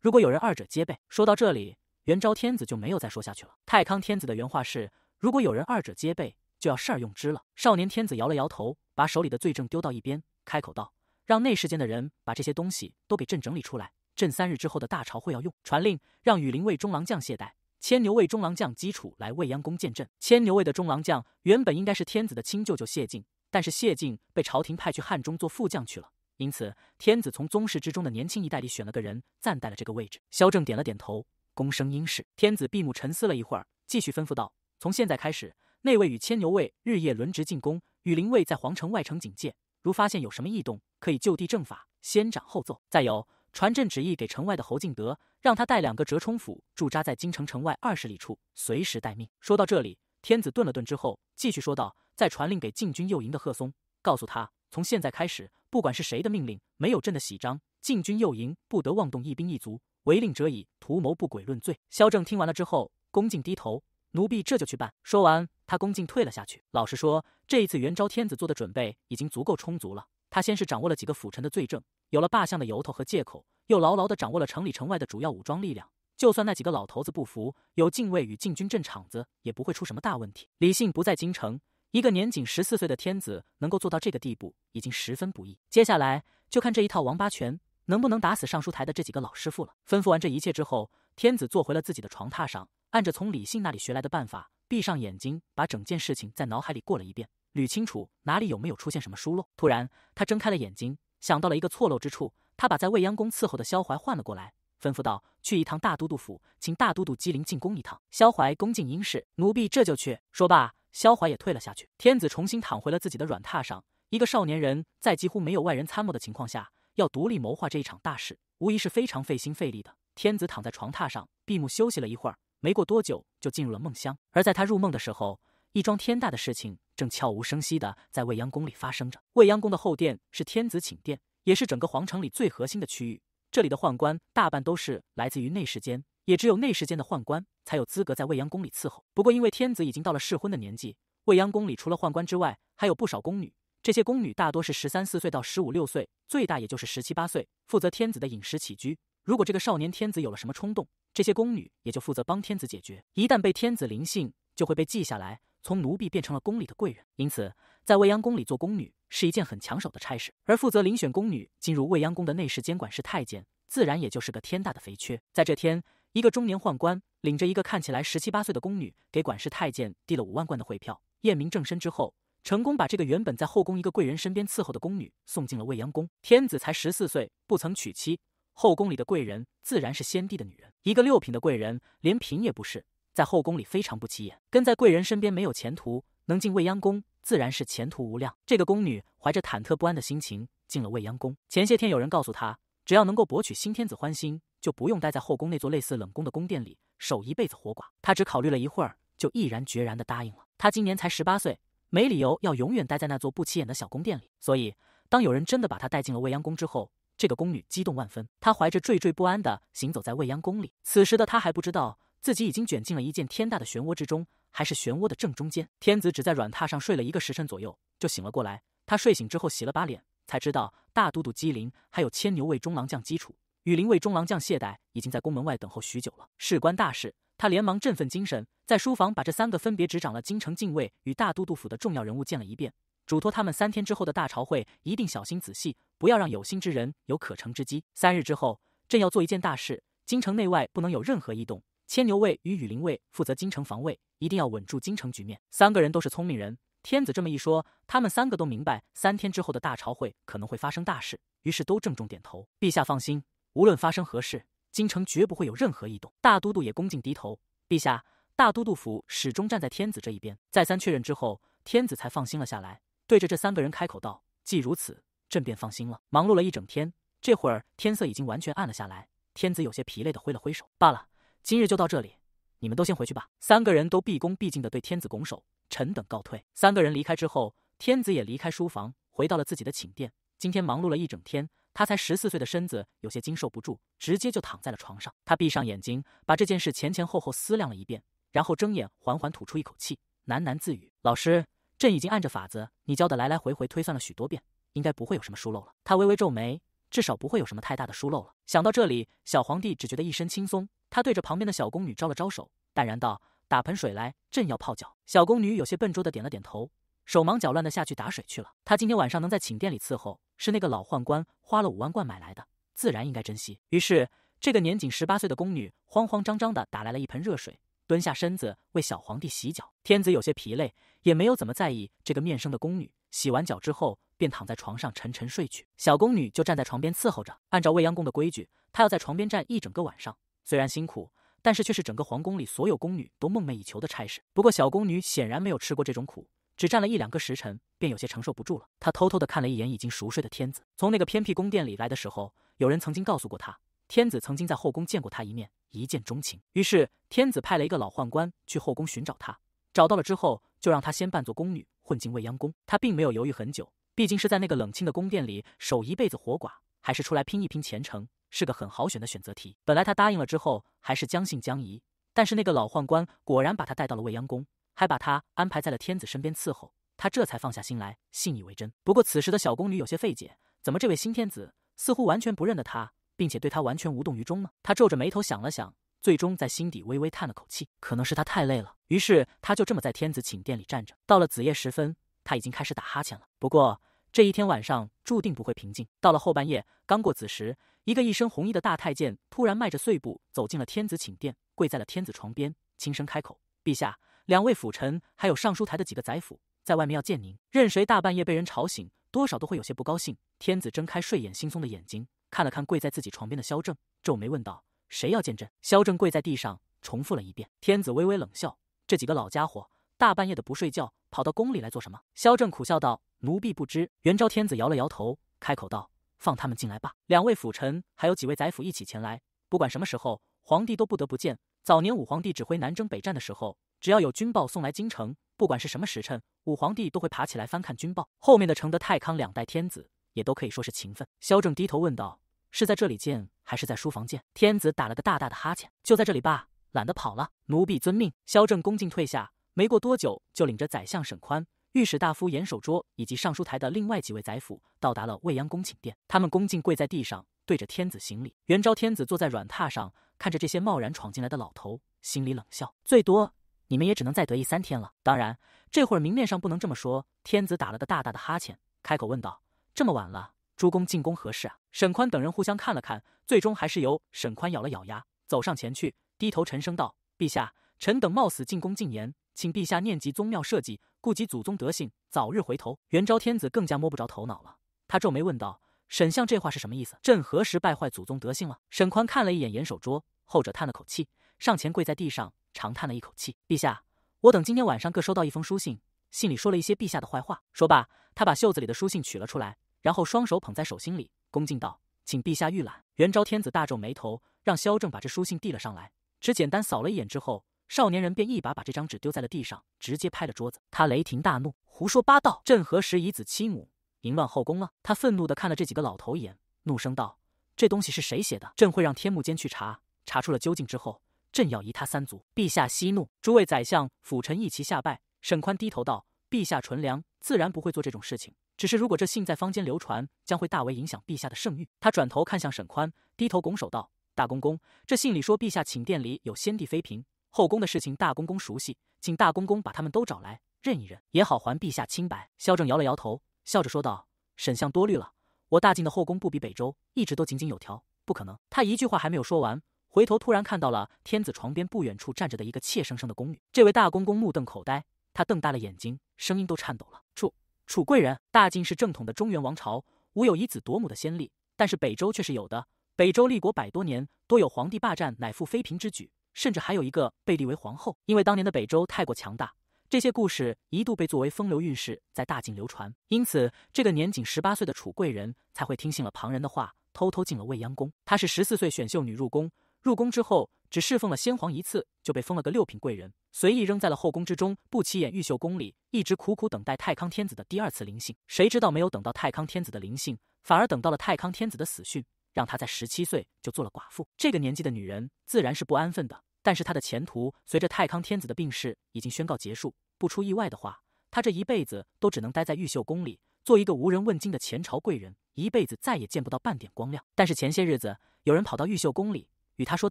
如果有人二者皆备，说到这里，元昭天子就没有再说下去了。太康天子的原话是：如果有人二者皆备，就要事儿用之了。少年天子摇了摇头，把手里的罪证丢到一边，开口道：“让内侍间的人把这些东西都给朕整理出来，朕三日之后的大朝会要用。”传令，让羽林卫中郎将懈怠。”牵牛卫中郎将基础来未央宫见朕。牵牛卫的中郎将原本应该是天子的亲舅舅谢晋，但是谢晋被朝廷派去汉中做副将去了。因此，天子从宗室之中的年轻一代里选了个人，暂代了这个位置。萧正点了点头，躬声应是。天子闭目沉思了一会儿，继续吩咐道：“从现在开始，内卫与牵牛卫日夜轮值进宫，羽林卫在皇城外城警戒，如发现有什么异动，可以就地正法，先斩后奏。再有，传朕旨意给城外的侯敬德，让他带两个折冲府驻扎在京城城外二十里处，随时待命。”说到这里，天子顿了顿之后，继续说道：“再传令给禁军右营的贺松，告诉他，从现在开始。”不管是谁的命令，没有朕的喜章，禁军右营不得妄动一兵一卒，违令者以图谋不轨论罪。萧正听完了之后，恭敬低头：“奴婢这就去办。”说完，他恭敬退了下去。老实说，这一次元昭天子做的准备已经足够充足了。他先是掌握了几个辅臣的罪证，有了霸相的由头和借口，又牢牢地掌握了城里城外的主要武装力量。就算那几个老头子不服，有禁卫与禁军镇场子，也不会出什么大问题。李信不在京城。一个年仅十四岁的天子能够做到这个地步，已经十分不易。接下来就看这一套王八拳能不能打死尚书台的这几个老师傅了。吩咐完这一切之后，天子坐回了自己的床榻上，按着从李信那里学来的办法，闭上眼睛，把整件事情在脑海里过了一遍，捋清楚哪里有没有出现什么疏漏。突然，他睁开了眼睛，想到了一个错漏之处，他把在未央宫伺候的萧怀唤了过来，吩咐道：“去一趟大都督府，请大都督机灵进宫一趟。”萧怀恭敬应是：“奴婢这就去。”说罢。萧怀也退了下去，天子重新躺回了自己的软榻上。一个少年人在几乎没有外人参谋的情况下，要独立谋划这一场大事，无疑是非常费心费力的。天子躺在床榻上，闭目休息了一会儿，没过多久就进入了梦乡。而在他入梦的时候，一桩天大的事情正悄无声息地在未央宫里发生着。未央宫的后殿是天子寝殿，也是整个皇城里最核心的区域。这里的宦官大半都是来自于内侍监，也只有内侍监的宦官。才有资格在未央宫里伺候。不过，因为天子已经到了适婚的年纪，未央宫里除了宦官之外，还有不少宫女。这些宫女大多是十三四岁到十五六岁，最大也就是十七八岁，负责天子的饮食起居。如果这个少年天子有了什么冲动，这些宫女也就负责帮天子解决。一旦被天子临幸，就会被记下来，从奴婢变成了宫里的贵人。因此，在未央宫里做宫女是一件很抢手的差事。而负责遴选宫女进入未央宫的内侍监管是太监，自然也就是个天大的肥缺。在这天。一个中年宦官领着一个看起来十七八岁的宫女，给管事太监递了五万贯的汇票，验明正身之后，成功把这个原本在后宫一个贵人身边伺候的宫女送进了未央宫。天子才十四岁，不曾娶妻，后宫里的贵人自然是先帝的女人。一个六品的贵人，连嫔也不是，在后宫里非常不起眼，跟在贵人身边没有前途，能进未央宫自然是前途无量。这个宫女怀着忐忑不安的心情进了未央宫。前些天有人告诉她，只要能够博取新天子欢心。就不用待在后宫那座类似冷宫的宫殿里守一辈子活寡。他只考虑了一会儿，就毅然决然地答应了。他今年才十八岁，没理由要永远待在那座不起眼的小宫殿里。所以，当有人真的把他带进了未央宫之后，这个宫女激动万分。她怀着惴惴不安地行走在未央宫里。此时的她还不知道自己已经卷进了一件天大的漩涡之中，还是漩涡的正中间。天子只在软榻上睡了一个时辰左右，就醒了过来。他睡醒之后洗了把脸，才知道大都督机灵，还有牵牛卫中郎将基础。羽林卫中郎将谢代已经在宫门外等候许久了，事关大事，他连忙振奋精神，在书房把这三个分别执掌了京城禁卫与大都督府的重要人物见了一遍，嘱托他们三天之后的大朝会一定小心仔细，不要让有心之人有可乘之机。三日之后，朕要做一件大事，京城内外不能有任何异动。牵牛卫与羽林卫负责京城防卫，一定要稳住京城局面。三个人都是聪明人，天子这么一说，他们三个都明白三天之后的大朝会可能会发生大事，于是都郑重点头。陛下放心。无论发生何事，京城绝不会有任何异动。大都督也恭敬低头，陛下，大都督府始终站在天子这一边。再三确认之后，天子才放心了下来，对着这三个人开口道：“既如此，朕便放心了。”忙碌了一整天，这会儿天色已经完全暗了下来。天子有些疲累的挥了挥手：“罢了，今日就到这里，你们都先回去吧。”三个人都毕恭毕敬的对天子拱手：“臣等告退。”三个人离开之后，天子也离开书房，回到了自己的寝殿。今天忙碌了一整天。他才十四岁的身子有些经受不住，直接就躺在了床上。他闭上眼睛，把这件事前前后后思量了一遍，然后睁眼，缓缓吐出一口气，喃喃自语：“老师，朕已经按着法子你教的来来回回推算了许多遍，应该不会有什么疏漏了。”他微微皱眉，至少不会有什么太大的疏漏了。想到这里，小皇帝只觉得一身轻松。他对着旁边的小宫女招了招手，淡然道：“打盆水来，朕要泡脚。”小宫女有些笨拙的点了点头。手忙脚乱地下去打水去了。他今天晚上能在寝殿里伺候，是那个老宦官花了五万贯买来的，自然应该珍惜。于是，这个年仅十八岁的宫女慌慌张张地打来了一盆热水，蹲下身子为小皇帝洗脚。天子有些疲累，也没有怎么在意这个面生的宫女。洗完脚之后，便躺在床上沉沉睡去。小宫女就站在床边伺候着。按照未央宫的规矩，她要在床边站一整个晚上，虽然辛苦，但是却是整个皇宫里所有宫女都梦寐以求的差事。不过，小宫女显然没有吃过这种苦。只站了一两个时辰，便有些承受不住了。他偷偷的看了一眼已经熟睡的天子。从那个偏僻宫殿里来的时候，有人曾经告诉过他，天子曾经在后宫见过他一面，一见钟情。于是天子派了一个老宦官去后宫寻找他，找到了之后，就让他先扮作宫女混进未央宫。他并没有犹豫很久，毕竟是在那个冷清的宫殿里守一辈子活寡，还是出来拼一拼前程，是个很好选的选择题。本来他答应了之后，还是将信将疑，但是那个老宦官果然把他带到了未央宫。还把她安排在了天子身边伺候，她这才放下心来，信以为真。不过此时的小宫女有些费解，怎么这位新天子似乎完全不认得她，并且对她完全无动于衷呢？她皱着眉头想了想，最终在心底微微叹了口气，可能是她太累了。于是她就这么在天子寝殿里站着。到了子夜时分，她已经开始打哈欠了。不过这一天晚上注定不会平静。到了后半夜刚过子时，一个一身红衣的大太监突然迈着碎步走进了天子寝殿，跪在了天子床边，轻声开口：“陛下。”两位辅臣，还有尚书台的几个宰辅在外面要见您。任谁大半夜被人吵醒，多少都会有些不高兴。天子睁开睡眼惺忪的眼睛，看了看跪在自己床边的萧正，皱眉问道：“谁要见朕？”萧正跪在地上重复了一遍。天子微微冷笑：“这几个老家伙，大半夜的不睡觉，跑到宫里来做什么？”萧正苦笑道：“奴婢不知。”元昭天子摇了摇头，开口道：“放他们进来吧。”两位辅臣，还有几位宰辅一起前来。不管什么时候，皇帝都不得不见。早年武皇帝指挥南征北战的时候。只要有军报送来京城，不管是什么时辰，武皇帝都会爬起来翻看军报。后面的承德、太康两代天子也都可以说是勤奋。萧正低头问道：“是在这里见，还是在书房见？”天子打了个大大的哈欠：“就在这里吧，懒得跑了。”奴婢遵命。萧正恭敬退下。没过多久，就领着宰相沈宽、御史大夫严守拙以及尚书台的另外几位宰辅到达了未央宫寝殿。他们恭敬跪在地上，对着天子行礼。元昭天子坐在软榻上，看着这些贸然闯进来的老头，心里冷笑：最多。你们也只能再得意三天了。当然，这会儿明面上不能这么说。天子打了个大大的哈欠，开口问道：“这么晚了，诸公进宫何事啊？”沈宽等人互相看了看，最终还是由沈宽咬了咬牙，走上前去，低头沉声道：“陛下，臣等冒死进宫进言，请陛下念及宗庙社稷，顾及祖宗德性，早日回头。”元昭天子更加摸不着头脑了，他皱眉问道：“沈相这话是什么意思？朕何时败坏祖宗德性了？”沈宽看了一眼严守拙，后者叹了口气，上前跪在地上。长叹了一口气，陛下，我等今天晚上各收到一封书信，信里说了一些陛下的坏话。说罢，他把袖子里的书信取了出来，然后双手捧在手心里，恭敬道：“请陛下预览。”元昭天子大皱眉头，让萧正把这书信递了上来。只简单扫了一眼之后，少年人便一把把这张纸丢在了地上，直接拍了桌子。他雷霆大怒：“胡说八道！朕何时以子欺母、淫乱后宫了？”他愤怒的看了这几个老头一眼，怒声道：“这东西是谁写的？朕会让天目监去查，查出了究竟之后。”朕要夷他三族！陛下息怒，诸位宰相、辅臣一齐下拜。沈宽低头道：“陛下纯良，自然不会做这种事情。只是如果这信在坊间流传，将会大为影响陛下的圣誉。”他转头看向沈宽，低头拱手道：“大公公，这信里说陛下寝殿里有先帝妃嫔，后宫的事情大公公熟悉，请大公公把他们都找来认一认，也好还陛下清白。”萧正摇了摇头，笑着说道：“沈相多虑了，我大晋的后宫不比北周，一直都井井有条，不可能。”他一句话还没有说完。回头突然看到了天子床边不远处站着的一个怯生生的宫女，这位大公公目瞪口呆，他瞪大了眼睛，声音都颤抖了。楚楚贵人，大晋是正统的中原王朝，无有以子夺母的先例，但是北周却是有的。北周立国百多年，多有皇帝霸占乃父妃嫔之举，甚至还有一个被立为皇后。因为当年的北周太过强大，这些故事一度被作为风流韵事在大晋流传，因此这个年仅十八岁的楚贵人才会听信了旁人的话，偷偷进了未央宫。她是十四岁选秀女入宫。入宫之后，只侍奉了先皇一次，就被封了个六品贵人，随意扔在了后宫之中不起眼玉秀宫里，一直苦苦等待太康天子的第二次临幸。谁知道没有等到太康天子的临幸，反而等到了太康天子的死讯，让他在十七岁就做了寡妇。这个年纪的女人自然是不安分的，但是她的前途随着太康天子的病逝已经宣告结束。不出意外的话，她这一辈子都只能待在玉秀宫里，做一个无人问津的前朝贵人，一辈子再也见不到半点光亮。但是前些日子，有人跑到玉秀宫里。与他说，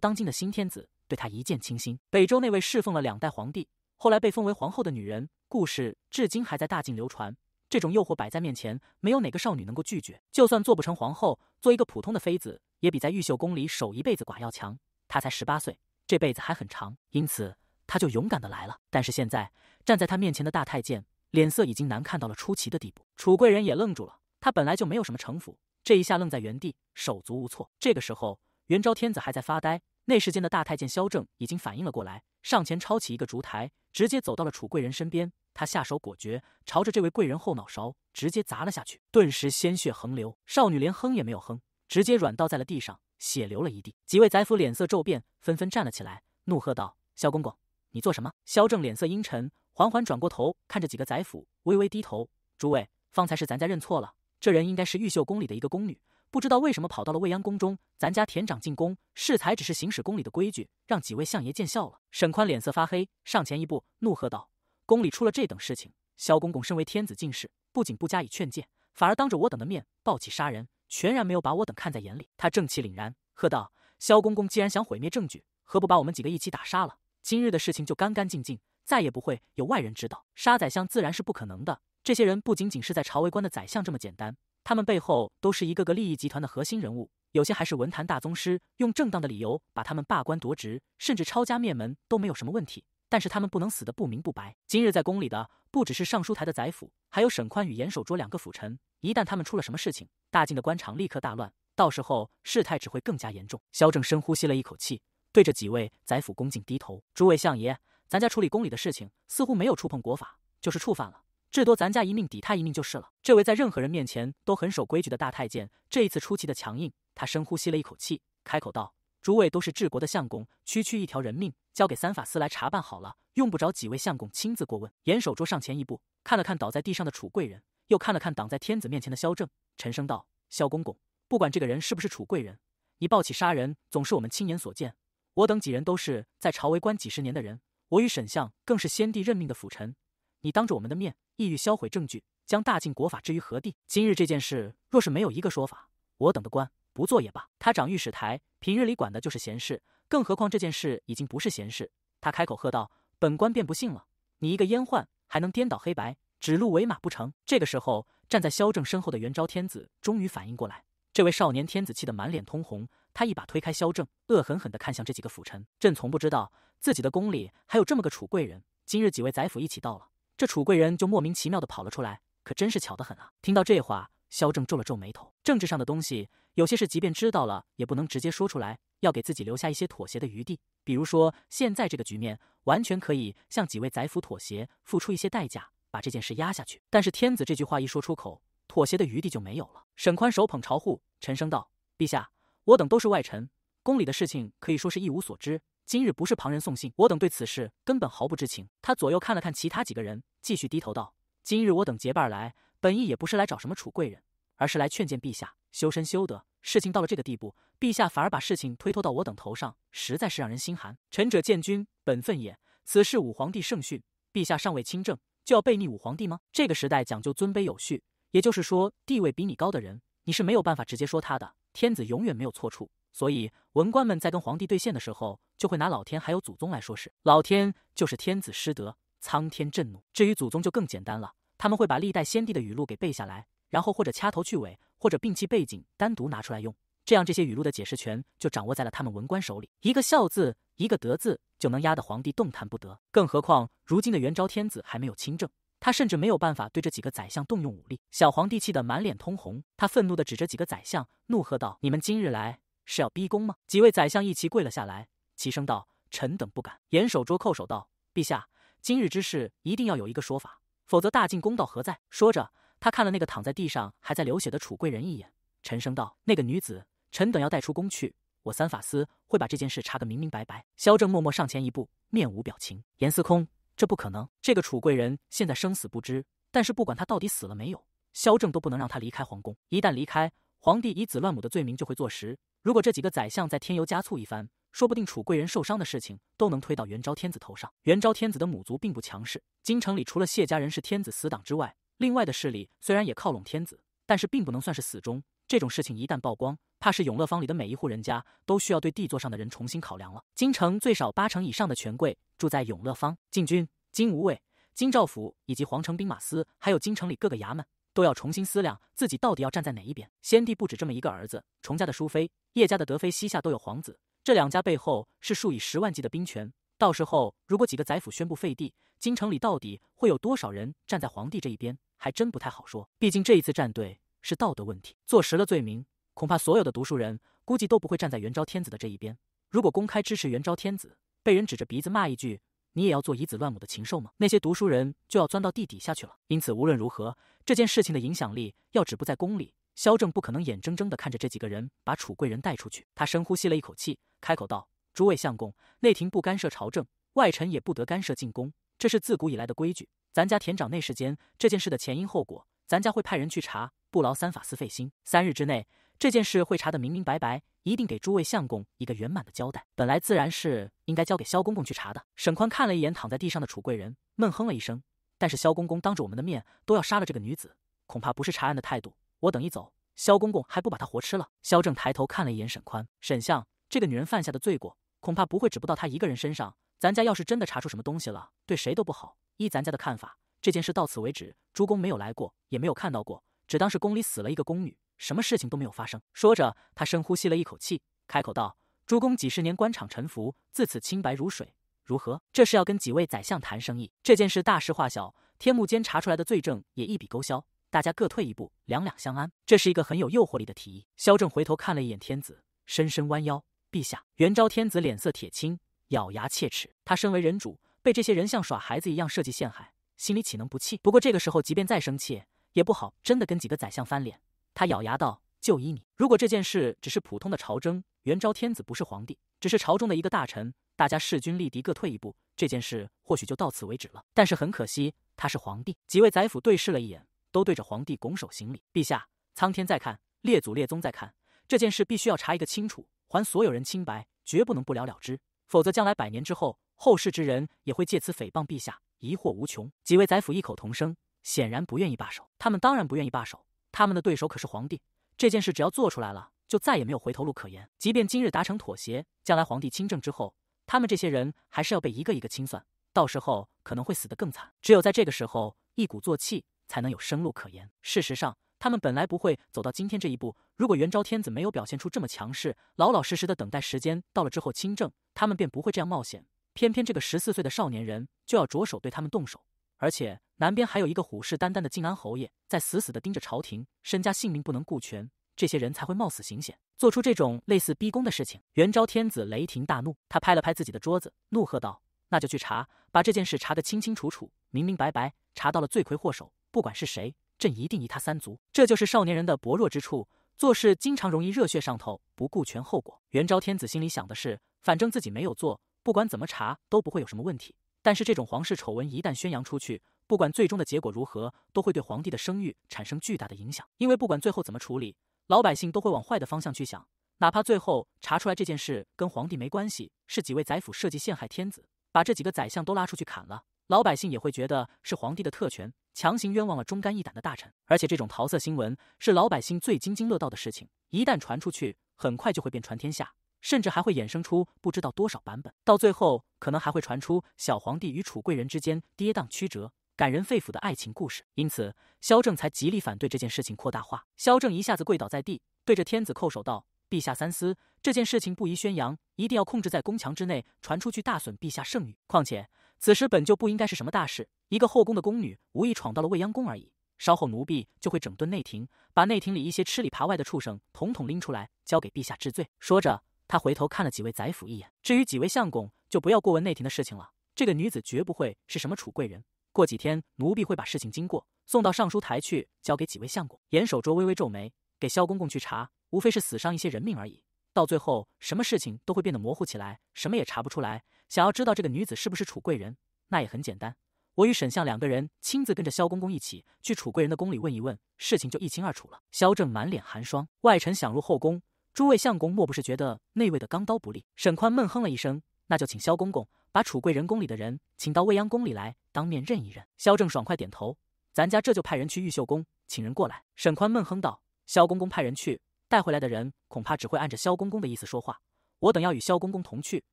当今的新天子对他一见倾心。北周那位侍奉了两代皇帝，后来被封为皇后的女人，故事至今还在大晋流传。这种诱惑摆在面前，没有哪个少女能够拒绝。就算做不成皇后，做一个普通的妃子，也比在玉秀宫里守一辈子寡要强。她才十八岁，这辈子还很长，因此她就勇敢的来了。但是现在站在她面前的大太监脸色已经难看到了出奇的地步，楚贵人也愣住了。她本来就没有什么城府，这一下愣在原地，手足无措。这个时候。元昭天子还在发呆，内侍间的大太监萧正已经反应了过来，上前抄起一个烛台，直接走到了楚贵人身边。他下手果决，朝着这位贵人后脑勺直接砸了下去，顿时鲜血横流。少女连哼也没有哼，直接软倒在了地上，血流了一地。几位宰辅脸色骤变，纷纷站了起来，怒喝道：“萧公公，你做什么？”萧正脸色阴沉，缓缓转过头，看着几个宰辅，微微低头：“诸位，方才是咱家认错了，这人应该是玉秀宫里的一个宫女。”不知道为什么跑到了未央宫中。咱家田长进宫，适才只是行使宫里的规矩，让几位相爷见笑了。沈宽脸色发黑，上前一步，怒喝道：“宫里出了这等事情，萧公公身为天子进士，不仅不加以劝谏，反而当着我等的面暴起杀人，全然没有把我等看在眼里。”他正气凛然，喝道：“萧公公既然想毁灭证据，何不把我们几个一起打杀了？今日的事情就干干净净，再也不会有外人知道。杀宰相自然是不可能的，这些人不仅仅是在朝为官的宰相这么简单。”他们背后都是一个个利益集团的核心人物，有些还是文坛大宗师，用正当的理由把他们罢官夺职，甚至抄家灭门都没有什么问题。但是他们不能死得不明不白。今日在宫里的不只是尚书台的宰辅，还有沈宽与严守拙两个辅臣，一旦他们出了什么事情，大晋的官场立刻大乱，到时候事态只会更加严重。萧正深呼吸了一口气，对着几位宰辅恭敬低头：“诸位相爷，咱家处理宫里的事情似乎没有触碰国法，就是触犯了。”至多咱家一命抵他一命就是了。这位在任何人面前都很守规矩的大太监，这一次出奇的强硬。他深呼吸了一口气，开口道：“诸位都是治国的相公，区区一条人命，交给三法司来查办好了，用不着几位相公亲自过问。”严守拙上前一步，看了看倒在地上的楚贵人，又看了看挡在天子面前的萧正，沉声道：“萧公公，不管这个人是不是楚贵人，你抱起杀人，总是我们亲眼所见。我等几人都是在朝为官几十年的人，我与沈相更是先帝任命的辅臣，你当着我们的面。”意欲销毁证据，将大晋国法置于何地？今日这件事若是没有一个说法，我等的官不做也罢。他掌御史台，平日里管的就是闲事，更何况这件事已经不是闲事。他开口喝道：“本官便不信了，你一个阉宦还能颠倒黑白，指鹿为马不成？”这个时候，站在萧正身后的元昭天子终于反应过来，这位少年天子气得满脸通红，他一把推开萧正，恶狠狠地看向这几个辅臣：“朕从不知道自己的宫里还有这么个楚贵人，今日几位宰辅一起到了。”这楚贵人就莫名其妙的跑了出来，可真是巧得很啊！听到这话，萧正皱了皱眉头。政治上的东西，有些事即便知道了，也不能直接说出来，要给自己留下一些妥协的余地。比如说现在这个局面，完全可以向几位宰辅妥协，付出一些代价，把这件事压下去。但是天子这句话一说出口，妥协的余地就没有了。沈宽手捧朝护，沉声道：“陛下，我等都是外臣，宫里的事情可以说是一无所知。”今日不是旁人送信，我等对此事根本毫不知情。他左右看了看其他几个人，继续低头道：“今日我等结伴来，本意也不是来找什么楚贵人，而是来劝谏陛下修身修德。事情到了这个地步，陛下反而把事情推脱到我等头上，实在是让人心寒。臣者见君本分也，此事武皇帝圣训，陛下尚未亲政，就要悖逆武皇帝吗？这个时代讲究尊卑有序，也就是说，地位比你高的人，你是没有办法直接说他的。天子永远没有错处。”所以，文官们在跟皇帝对线的时候，就会拿老天还有祖宗来说事。老天就是天子失德，苍天震怒。至于祖宗，就更简单了，他们会把历代先帝的语录给背下来，然后或者掐头去尾，或者摒弃背景，单独拿出来用。这样，这些语录的解释权就掌握在了他们文官手里。一个孝字，一个德字，就能压得皇帝动弹不得。更何况，如今的元昭天子还没有亲政，他甚至没有办法对这几个宰相动用武力。小皇帝气得满脸通红，他愤怒地指着几个宰相，怒喝道：“你们今日来！”是要逼宫吗？几位宰相一齐跪了下来，齐声道：“臣等不敢。”严守拙叩首道：“陛下，今日之事一定要有一个说法，否则大晋公道何在？”说着，他看了那个躺在地上还在流血的楚贵人一眼，沉声道：“那个女子，臣等要带出宫去。我三法司会把这件事查个明明白白。”萧正默默上前一步，面无表情。严司空，这不可能。这个楚贵人现在生死不知，但是不管他到底死了没有，萧正都不能让他离开皇宫。一旦离开，皇帝以子乱母的罪名就会坐实。如果这几个宰相再添油加醋一番，说不定楚贵人受伤的事情都能推到元昭天子头上。元昭天子的母族并不强势，京城里除了谢家人是天子死党之外，另外的势力虽然也靠拢天子，但是并不能算是死忠。这种事情一旦曝光，怕是永乐坊里的每一户人家都需要对地座上的人重新考量了。京城最少八成以上的权贵住在永乐坊，禁军、金吾卫、京兆府以及皇城兵马司，还有京城里各个衙门。都要重新思量自己到底要站在哪一边。先帝不止这么一个儿子，崇家的淑妃、叶家的德妃膝下都有皇子，这两家背后是数以十万计的兵权。到时候如果几个宰府宣布废帝，京城里到底会有多少人站在皇帝这一边，还真不太好说。毕竟这一次站队是道德问题，坐实了罪名，恐怕所有的读书人估计都不会站在元昭天子的这一边。如果公开支持元昭天子，被人指着鼻子骂一句。你也要做以子乱母的禽兽吗？那些读书人就要钻到地底下去了。因此无论如何，这件事情的影响力要止步在宫里。萧正不可能眼睁睁的看着这几个人把楚贵人带出去。他深呼吸了一口气，开口道：“诸位相公，内廷不干涉朝政，外臣也不得干涉进宫，这是自古以来的规矩。咱家田长内侍间这件事的前因后果，咱家会派人去查，不劳三法司费心。三日之内，这件事会查得明明白白。”一定给诸位相公一个圆满的交代。本来自然是应该交给萧公公去查的。沈宽看了一眼躺在地上的楚贵人，闷哼了一声。但是萧公公当着我们的面都要杀了这个女子，恐怕不是查案的态度。我等一走，萧公公还不把她活吃了？萧正抬头看了一眼沈宽，沈相，这个女人犯下的罪过，恐怕不会只不到她一个人身上。咱家要是真的查出什么东西了，对谁都不好。依咱家的看法，这件事到此为止。诸公没有来过，也没有看到过，只当是宫里死了一个宫女。什么事情都没有发生。说着，他深呼吸了一口气，开口道：“诸公几十年官场沉浮，自此清白如水，如何？这是要跟几位宰相谈生意。这件事大事化小，天目监查出来的罪证也一笔勾销，大家各退一步，两两相安。这是一个很有诱惑力的提议。”萧正回头看了一眼天子，深深弯腰：“陛下。”元昭天子脸色铁青，咬牙切齿。他身为人主，被这些人像耍孩子一样设计陷害，心里岂能不气？不过这个时候，即便再生气，也不好真的跟几个宰相翻脸。他咬牙道：“就依你。如果这件事只是普通的朝争，元昭天子不是皇帝，只是朝中的一个大臣，大家势均力敌，各退一步，这件事或许就到此为止了。但是很可惜，他是皇帝。几位宰辅对视了一眼，都对着皇帝拱手行礼：‘陛下，苍天在看，列祖列宗在看，这件事必须要查一个清楚，还所有人清白，绝不能不了了之，否则将来百年之后，后世之人也会借此诽谤陛下，疑惑无穷。’几位宰辅异口同声，显然不愿意罢手。他们当然不愿意罢手。”他们的对手可是皇帝，这件事只要做出来了，就再也没有回头路可言。即便今日达成妥协，将来皇帝亲政之后，他们这些人还是要被一个一个清算，到时候可能会死得更惨。只有在这个时候一鼓作气，才能有生路可言。事实上，他们本来不会走到今天这一步。如果元昭天子没有表现出这么强势，老老实实的等待时间到了之后亲政，他们便不会这样冒险。偏偏这个十四岁的少年人就要着手对他们动手。而且南边还有一个虎视眈眈的靖安侯爷，在死死的盯着朝廷，身家性命不能顾全，这些人才会冒死行险，做出这种类似逼宫的事情。元昭天子雷霆大怒，他拍了拍自己的桌子，怒喝道：“那就去查，把这件事查得清清楚楚、明明白白，查到了罪魁祸首，不管是谁，朕一定一他三族。”这就是少年人的薄弱之处，做事经常容易热血上头，不顾全后果。元昭天子心里想的是，反正自己没有做，不管怎么查都不会有什么问题。但是这种皇室丑闻一旦宣扬出去，不管最终的结果如何，都会对皇帝的声誉产生巨大的影响。因为不管最后怎么处理，老百姓都会往坏的方向去想。哪怕最后查出来这件事跟皇帝没关系，是几位宰辅设计陷害天子，把这几个宰相都拉出去砍了，老百姓也会觉得是皇帝的特权，强行冤枉了忠肝义胆的大臣。而且这种桃色新闻是老百姓最津津乐道的事情，一旦传出去，很快就会遍传天下。甚至还会衍生出不知道多少版本，到最后可能还会传出小皇帝与楚贵人之间跌宕曲折、感人肺腑的爱情故事。因此，萧正才极力反对这件事情扩大化。萧正一下子跪倒在地，对着天子叩首道：“陛下三思，这件事情不宜宣扬，一定要控制在宫墙之内，传出去大损陛下圣誉。况且，此时本就不应该是什么大事，一个后宫的宫女无意闯到了未央宫而已。稍后奴婢就会整顿内廷，把内廷里一些吃里扒外的畜生统统拎出来，交给陛下治罪。”说着。他回头看了几位宰辅一眼，至于几位相公，就不要过问内廷的事情了。这个女子绝不会是什么楚贵人。过几天，奴婢会把事情经过送到尚书台去，交给几位相公。严守拙微微皱眉，给萧公公去查，无非是死伤一些人命而已。到最后，什么事情都会变得模糊起来，什么也查不出来。想要知道这个女子是不是楚贵人，那也很简单。我与沈相两个人亲自跟着萧公公一起去楚贵人的宫里问一问，事情就一清二楚了。萧正满脸寒霜，外臣想入后宫。诸位相公，莫不是觉得内卫的钢刀不利？沈宽闷哼了一声，那就请萧公公把楚贵人宫里的人请到未央宫里来，当面认一认。萧正爽快点头，咱家这就派人去毓秀宫请人过来。沈宽闷哼道：“萧公公派人去，带回来的人恐怕只会按着萧公公的意思说话。我等要与萧公公同去，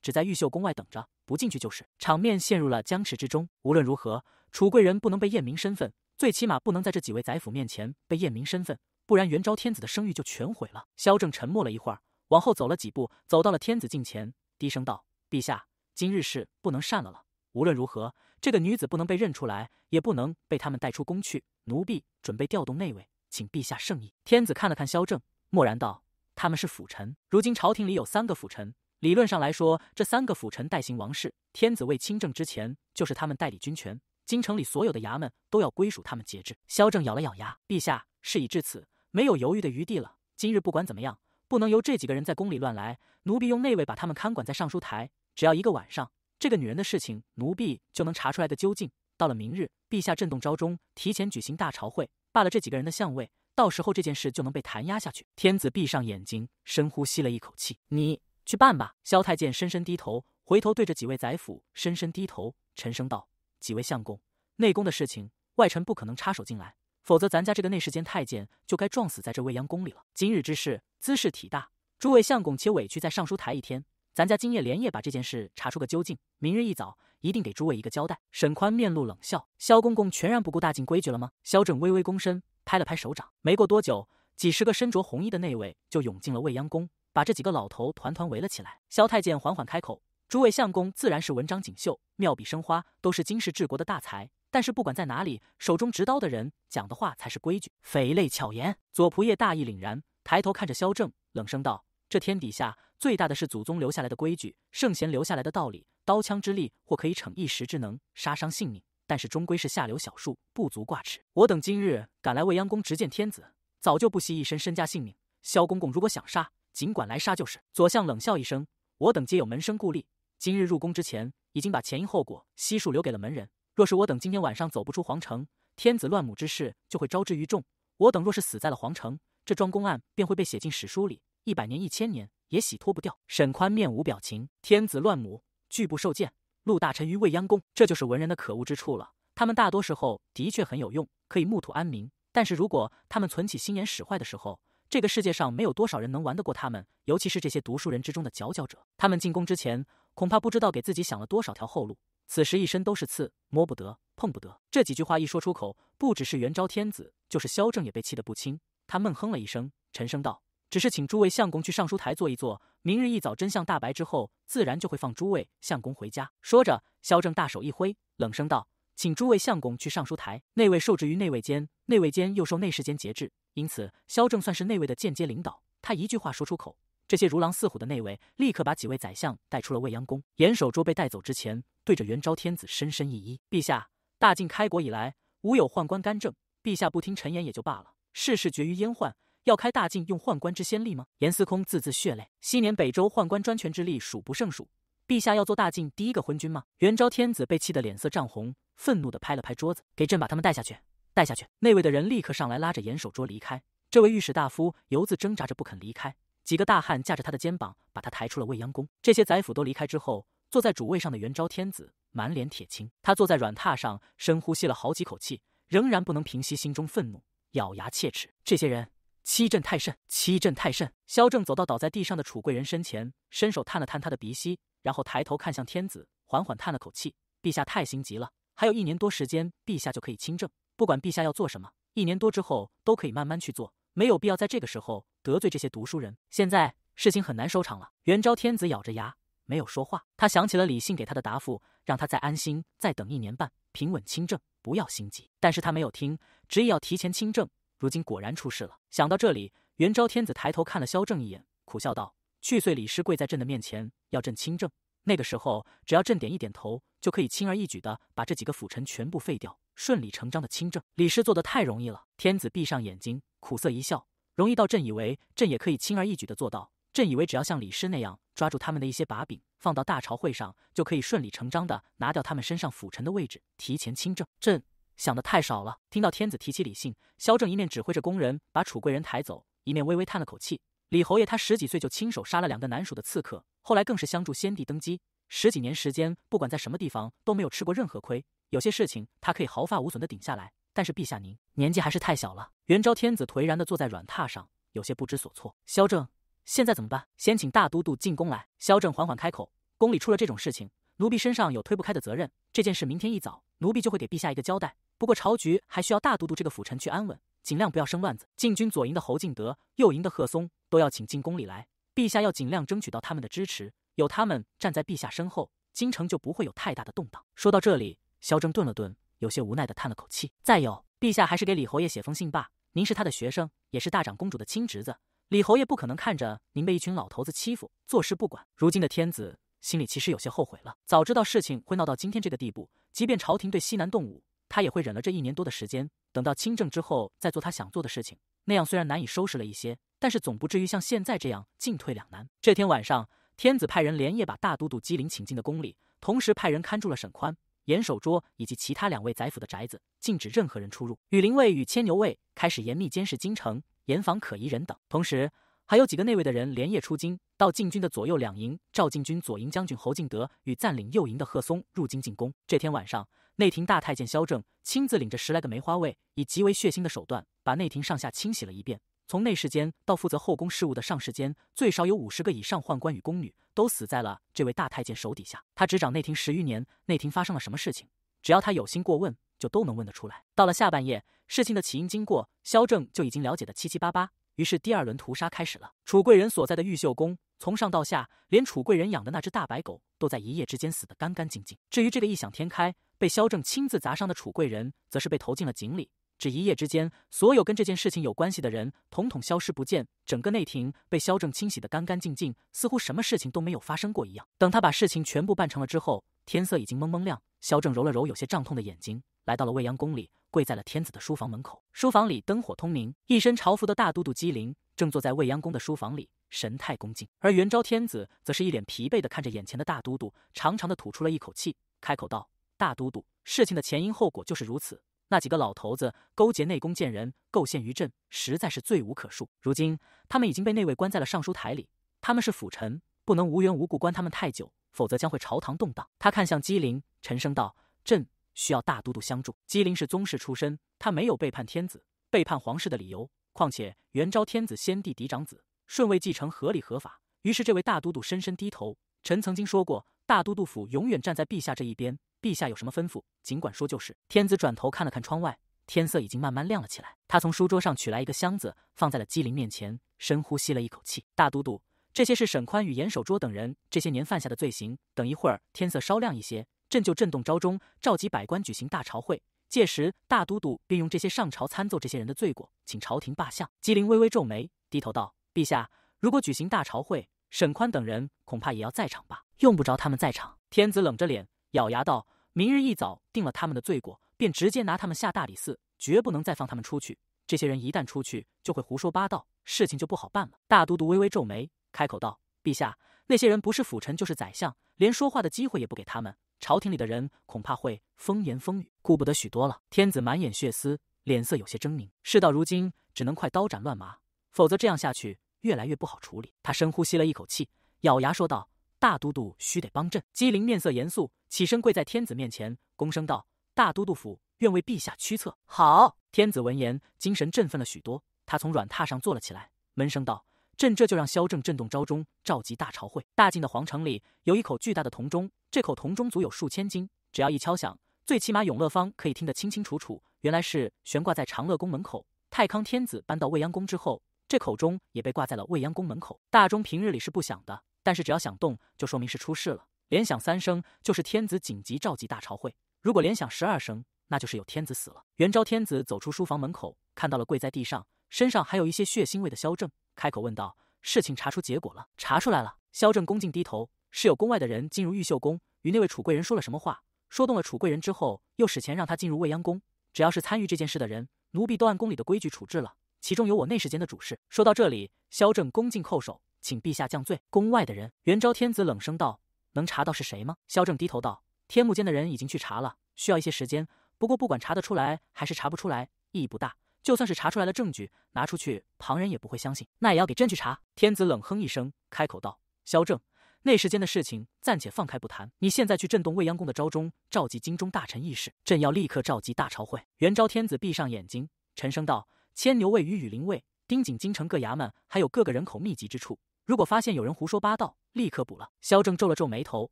只在毓秀宫外等着，不进去就是。”场面陷入了僵持之中。无论如何，楚贵人不能被验明身份，最起码不能在这几位宰辅面前被验明身份。不然，元昭天子的声誉就全毁了。萧正沉默了一会儿，往后走了几步，走到了天子近前，低声道：“陛下，今日事不能善了了。无论如何，这个女子不能被认出来，也不能被他们带出宫去。奴婢准备调动内卫，请陛下圣意。”天子看了看萧正，默然道：“他们是辅臣，如今朝廷里有三个辅臣，理论上来说，这三个辅臣代行王事。天子未亲政之前，就是他们代理军权。京城里所有的衙门都要归属他们节制。”萧正咬了咬牙：“陛下，事已至此。”没有犹豫的余地了。今日不管怎么样，不能由这几个人在宫里乱来。奴婢用内卫把他们看管在尚书台，只要一个晚上，这个女人的事情，奴婢就能查出来的究竟。到了明日，陛下震动朝中，提前举行大朝会，罢了这几个人的相位，到时候这件事就能被弹压下去。天子闭上眼睛，深呼吸了一口气：“你去办吧。”萧太监深深低头，回头对着几位宰辅深深低头，沉声道：“几位相公，内宫的事情，外臣不可能插手进来。”否则，咱家这个内侍监太监就该撞死在这未央宫里了。今日之事，姿事体大，诸位相公且委屈在尚书台一天。咱家今夜连夜把这件事查出个究竟，明日一早一定给诸位一个交代。沈宽面露冷笑，萧公公全然不顾大晋规矩了吗？萧正微微躬身，拍了拍手掌。没过多久，几十个身着红衣的内卫就涌进了未央宫，把这几个老头团团围了起来。萧太监缓缓开口：“诸位相公自然是文章锦绣，妙笔生花，都是经世治国的大才。”但是不管在哪里，手中执刀的人讲的话才是规矩。匪类巧言，左仆射大义凛然，抬头看着萧正，冷声道：“这天底下最大的是祖宗留下来的规矩，圣贤留下来的道理。刀枪之力或可以逞一时之能，杀伤性命，但是终归是下流小术，不足挂齿。我等今日赶来未央宫，直见天子，早就不惜一身身家性命。萧公公如果想杀，尽管来杀就是。”左相冷笑一声：“我等皆有门生故吏，今日入宫之前，已经把前因后果悉数留给了门人。”若是我等今天晚上走不出皇城，天子乱母之事就会昭之于众。我等若是死在了皇城，这桩公案便会被写进史书里，一百年一千年也洗脱不掉。沈宽面无表情，天子乱母，拒不受见。陆大臣于未央宫，这就是文人的可恶之处了。他们大多时候的确很有用，可以牧土安民，但是如果他们存起心眼使坏的时候，这个世界上没有多少人能玩得过他们，尤其是这些读书人之中的佼佼者。他们进宫之前，恐怕不知道给自己想了多少条后路。此时一身都是刺，摸不得，碰不得。这几句话一说出口，不只是元昭天子，就是萧正也被气得不轻。他闷哼了一声，沉声道：“只是请诸位相公去尚书台坐一坐，明日一早真相大白之后，自然就会放诸位相公回家。”说着，萧正大手一挥，冷声道：“请诸位相公去尚书台。内卫受制于内卫监，内卫监又受内侍监节制，因此萧正算是内卫的间接领导。他一句话说出口。”这些如狼似虎的内卫立刻把几位宰相带出了未央宫。严守拙被带走之前，对着元昭天子深深一揖：“陛下，大晋开国以来，无有宦官干政。陛下不听臣言也就罢了，事事决于阉宦，要开大晋用宦官之先例吗？”严司空字字血泪：“昔年北周宦官专权之力数不胜数，陛下要做大晋第一个昏君吗？”元昭天子被气得脸色涨红，愤怒地拍了拍桌子：“给朕把他们带下去，带下去！”内卫的人立刻上来拉着严守拙离开。这位御史大夫犹自挣扎着不肯离开。几个大汉架着他的肩膀，把他抬出了未央宫。这些宰辅都离开之后，坐在主位上的元昭天子满脸铁青。他坐在软榻上，深呼吸了好几口气，仍然不能平息心中愤怒，咬牙切齿：“这些人欺朕太甚，欺朕太甚！”萧正走到倒在地上的楚贵人身前，伸手探了探他的鼻息，然后抬头看向天子，缓缓叹了口气：“陛下太心急了。还有一年多时间，陛下就可以亲政。不管陛下要做什么，一年多之后都可以慢慢去做，没有必要在这个时候。”得罪这些读书人，现在事情很难收场了。元昭天子咬着牙没有说话，他想起了李信给他的答复，让他再安心再等一年半，平稳亲政，不要心急。但是他没有听，执意要提前亲政。如今果然出事了。想到这里，元昭天子抬头看了萧正一眼，苦笑道：“去岁李师跪在朕的面前，要朕亲政，那个时候只要朕点一点头，就可以轻而易举的把这几个辅臣全部废掉，顺理成章的亲政。李师做的太容易了。”天子闭上眼睛，苦涩一笑。容易到朕以为，朕也可以轻而易举的做到。朕以为只要像李师那样，抓住他们的一些把柄，放到大朝会上，就可以顺理成章的拿掉他们身上辅臣的位置，提前亲政。朕想的太少了。听到天子提起李信，萧正一面指挥着工人把楚贵人抬走，一面微微叹了口气。李侯爷他十几岁就亲手杀了两个南蜀的刺客，后来更是相助先帝登基。十几年时间，不管在什么地方都没有吃过任何亏。有些事情他可以毫发无损的顶下来。但是陛下，您年纪还是太小了。元昭天子颓然的坐在软榻上，有些不知所措。萧正，现在怎么办？先请大都督进宫来。萧正缓缓开口：“宫里出了这种事情，奴婢身上有推不开的责任。这件事明天一早，奴婢就会给陛下一个交代。不过朝局还需要大都督这个辅臣去安稳，尽量不要生乱子。禁军左营的侯敬德，右营的贺松，都要请进宫里来。陛下要尽量争取到他们的支持，有他们站在陛下身后，京城就不会有太大的动荡。”说到这里，萧正顿了顿。有些无奈的叹了口气。再有，陛下还是给李侯爷写封信吧。您是他的学生，也是大长公主的亲侄子，李侯爷不可能看着您被一群老头子欺负，坐视不管。如今的天子心里其实有些后悔了，早知道事情会闹到今天这个地步，即便朝廷对西南动武，他也会忍了这一年多的时间，等到亲政之后再做他想做的事情。那样虽然难以收拾了一些，但是总不至于像现在这样进退两难。这天晚上，天子派人连夜把大都督机灵请进了宫里，同时派人看住了沈宽。严守拙以及其他两位宰府的宅子，禁止任何人出入。羽林卫与牵牛卫开始严密监视京城，严防可疑人等。同时，还有几个内卫的人连夜出京，到禁军的左右两营。赵进军左营将军侯敬德与暂领右营的贺松入京进宫。这天晚上，内廷大太监萧正亲自领着十来个梅花卫，以极为血腥的手段，把内廷上下清洗了一遍。从内侍监到负责后宫事务的上侍监，最少有五十个以上宦官与宫女都死在了这位大太监手底下。他执掌内廷十余年，内廷发生了什么事情，只要他有心过问，就都能问得出来。到了下半夜，事情的起因经过，萧正就已经了解的七七八八。于是第二轮屠杀开始了。楚贵人所在的玉秀宫，从上到下，连楚贵人养的那只大白狗都在一夜之间死得干干净净。至于这个异想天开、被萧正亲自砸伤的楚贵人，则是被投进了井里。只一夜之间，所有跟这件事情有关系的人统统消失不见，整个内廷被萧正清洗的干干净净，似乎什么事情都没有发生过一样。等他把事情全部办成了之后，天色已经蒙蒙亮。萧正揉了揉有些胀痛的眼睛，来到了未央宫里，跪在了天子的书房门口。书房里灯火通明，一身朝服的大都督姬陵正坐在未央宫的书房里，神态恭敬。而元昭天子则是一脸疲惫的看着眼前的大都督，长长的吐出了一口气，开口道：“大都督，事情的前因后果就是如此。”那几个老头子勾结内宫贱人，构陷于朕，实在是罪无可恕。如今他们已经被内卫关在了尚书台里。他们是辅臣，不能无缘无故关他们太久，否则将会朝堂动荡。他看向姬陵，沉声道：“朕需要大都督相助。姬陵是宗室出身，他没有背叛天子、背叛皇室的理由。况且元昭天子先帝嫡长子，顺位继承合理合法。”于是这位大都督深深低头。臣曾经说过，大都督府永远站在陛下这一边。陛下有什么吩咐，尽管说。就是天子转头看了看窗外，天色已经慢慢亮了起来。他从书桌上取来一个箱子，放在了姬陵面前，深呼吸了一口气。大都督，这些是沈宽与严守拙等人这些年犯下的罪行。等一会儿天色稍亮一些，朕就震动朝中，召集百官举行大朝会。届时，大都督便用这些上朝参奏这些人的罪过，请朝廷罢相。姬陵微微皱眉，低头道：“陛下，如果举行大朝会，沈宽等人恐怕也要在场吧？用不着他们在场。”天子冷着脸。咬牙道：“明日一早定了他们的罪过，便直接拿他们下大理寺，绝不能再放他们出去。这些人一旦出去，就会胡说八道，事情就不好办了。”大都督微微皱眉，开口道：“陛下，那些人不是辅臣就是宰相，连说话的机会也不给他们。朝廷里的人恐怕会风言风语，顾不得许多了。”天子满眼血丝，脸色有些狰狞。事到如今，只能快刀斩乱麻，否则这样下去，越来越不好处理。他深呼吸了一口气，咬牙说道。大都督需得帮朕。姬灵面色严肃，起身跪在天子面前，躬声道：“大都督府愿为陛下驱策。”好，天子闻言，精神振奋了许多。他从软榻上坐了起来，闷声道：“朕这就让萧正震动朝中，召集大朝会。”大晋的皇城里有一口巨大的铜钟，这口铜钟足有数千斤，只要一敲响，最起码永乐坊可以听得清清楚楚。原来是悬挂在长乐宫门口。太康天子搬到未央宫之后，这口钟也被挂在了未央宫门口。大钟平日里是不响的。但是只要响动，就说明是出事了。连响三声，就是天子紧急召集大朝会；如果连响十二声，那就是有天子死了。元昭天子走出书房门口，看到了跪在地上、身上还有一些血腥味的萧正，开口问道：“事情查出结果了？”“查出来了。”萧正恭敬低头：“是有宫外的人进入玉秀宫，与那位楚贵人说了什么话？说动了楚贵人之后，又使钱让他进入未央宫。只要是参与这件事的人，奴婢都按宫里的规矩处置了。其中有我内侍监的主事。”说到这里，萧正恭敬叩首。请陛下降罪，宫外的人。元昭天子冷声道：“能查到是谁吗？”萧正低头道：“天目间的人已经去查了，需要一些时间。不过不管查得出来还是查不出来，意义不大。就算是查出来了证据拿出去，旁人也不会相信。那也要给朕去查。”天子冷哼一声，开口道：“萧正，内时间的事情暂且放开不谈。你现在去震动未央宫的朝中，召集京中大臣议事。朕要立刻召集大朝会。”元昭天子闭上眼睛，沉声道：“牵牛卫与羽林卫盯紧京城各衙门，还有各个人口密集之处。”如果发现有人胡说八道，立刻补了。萧正皱了皱眉头，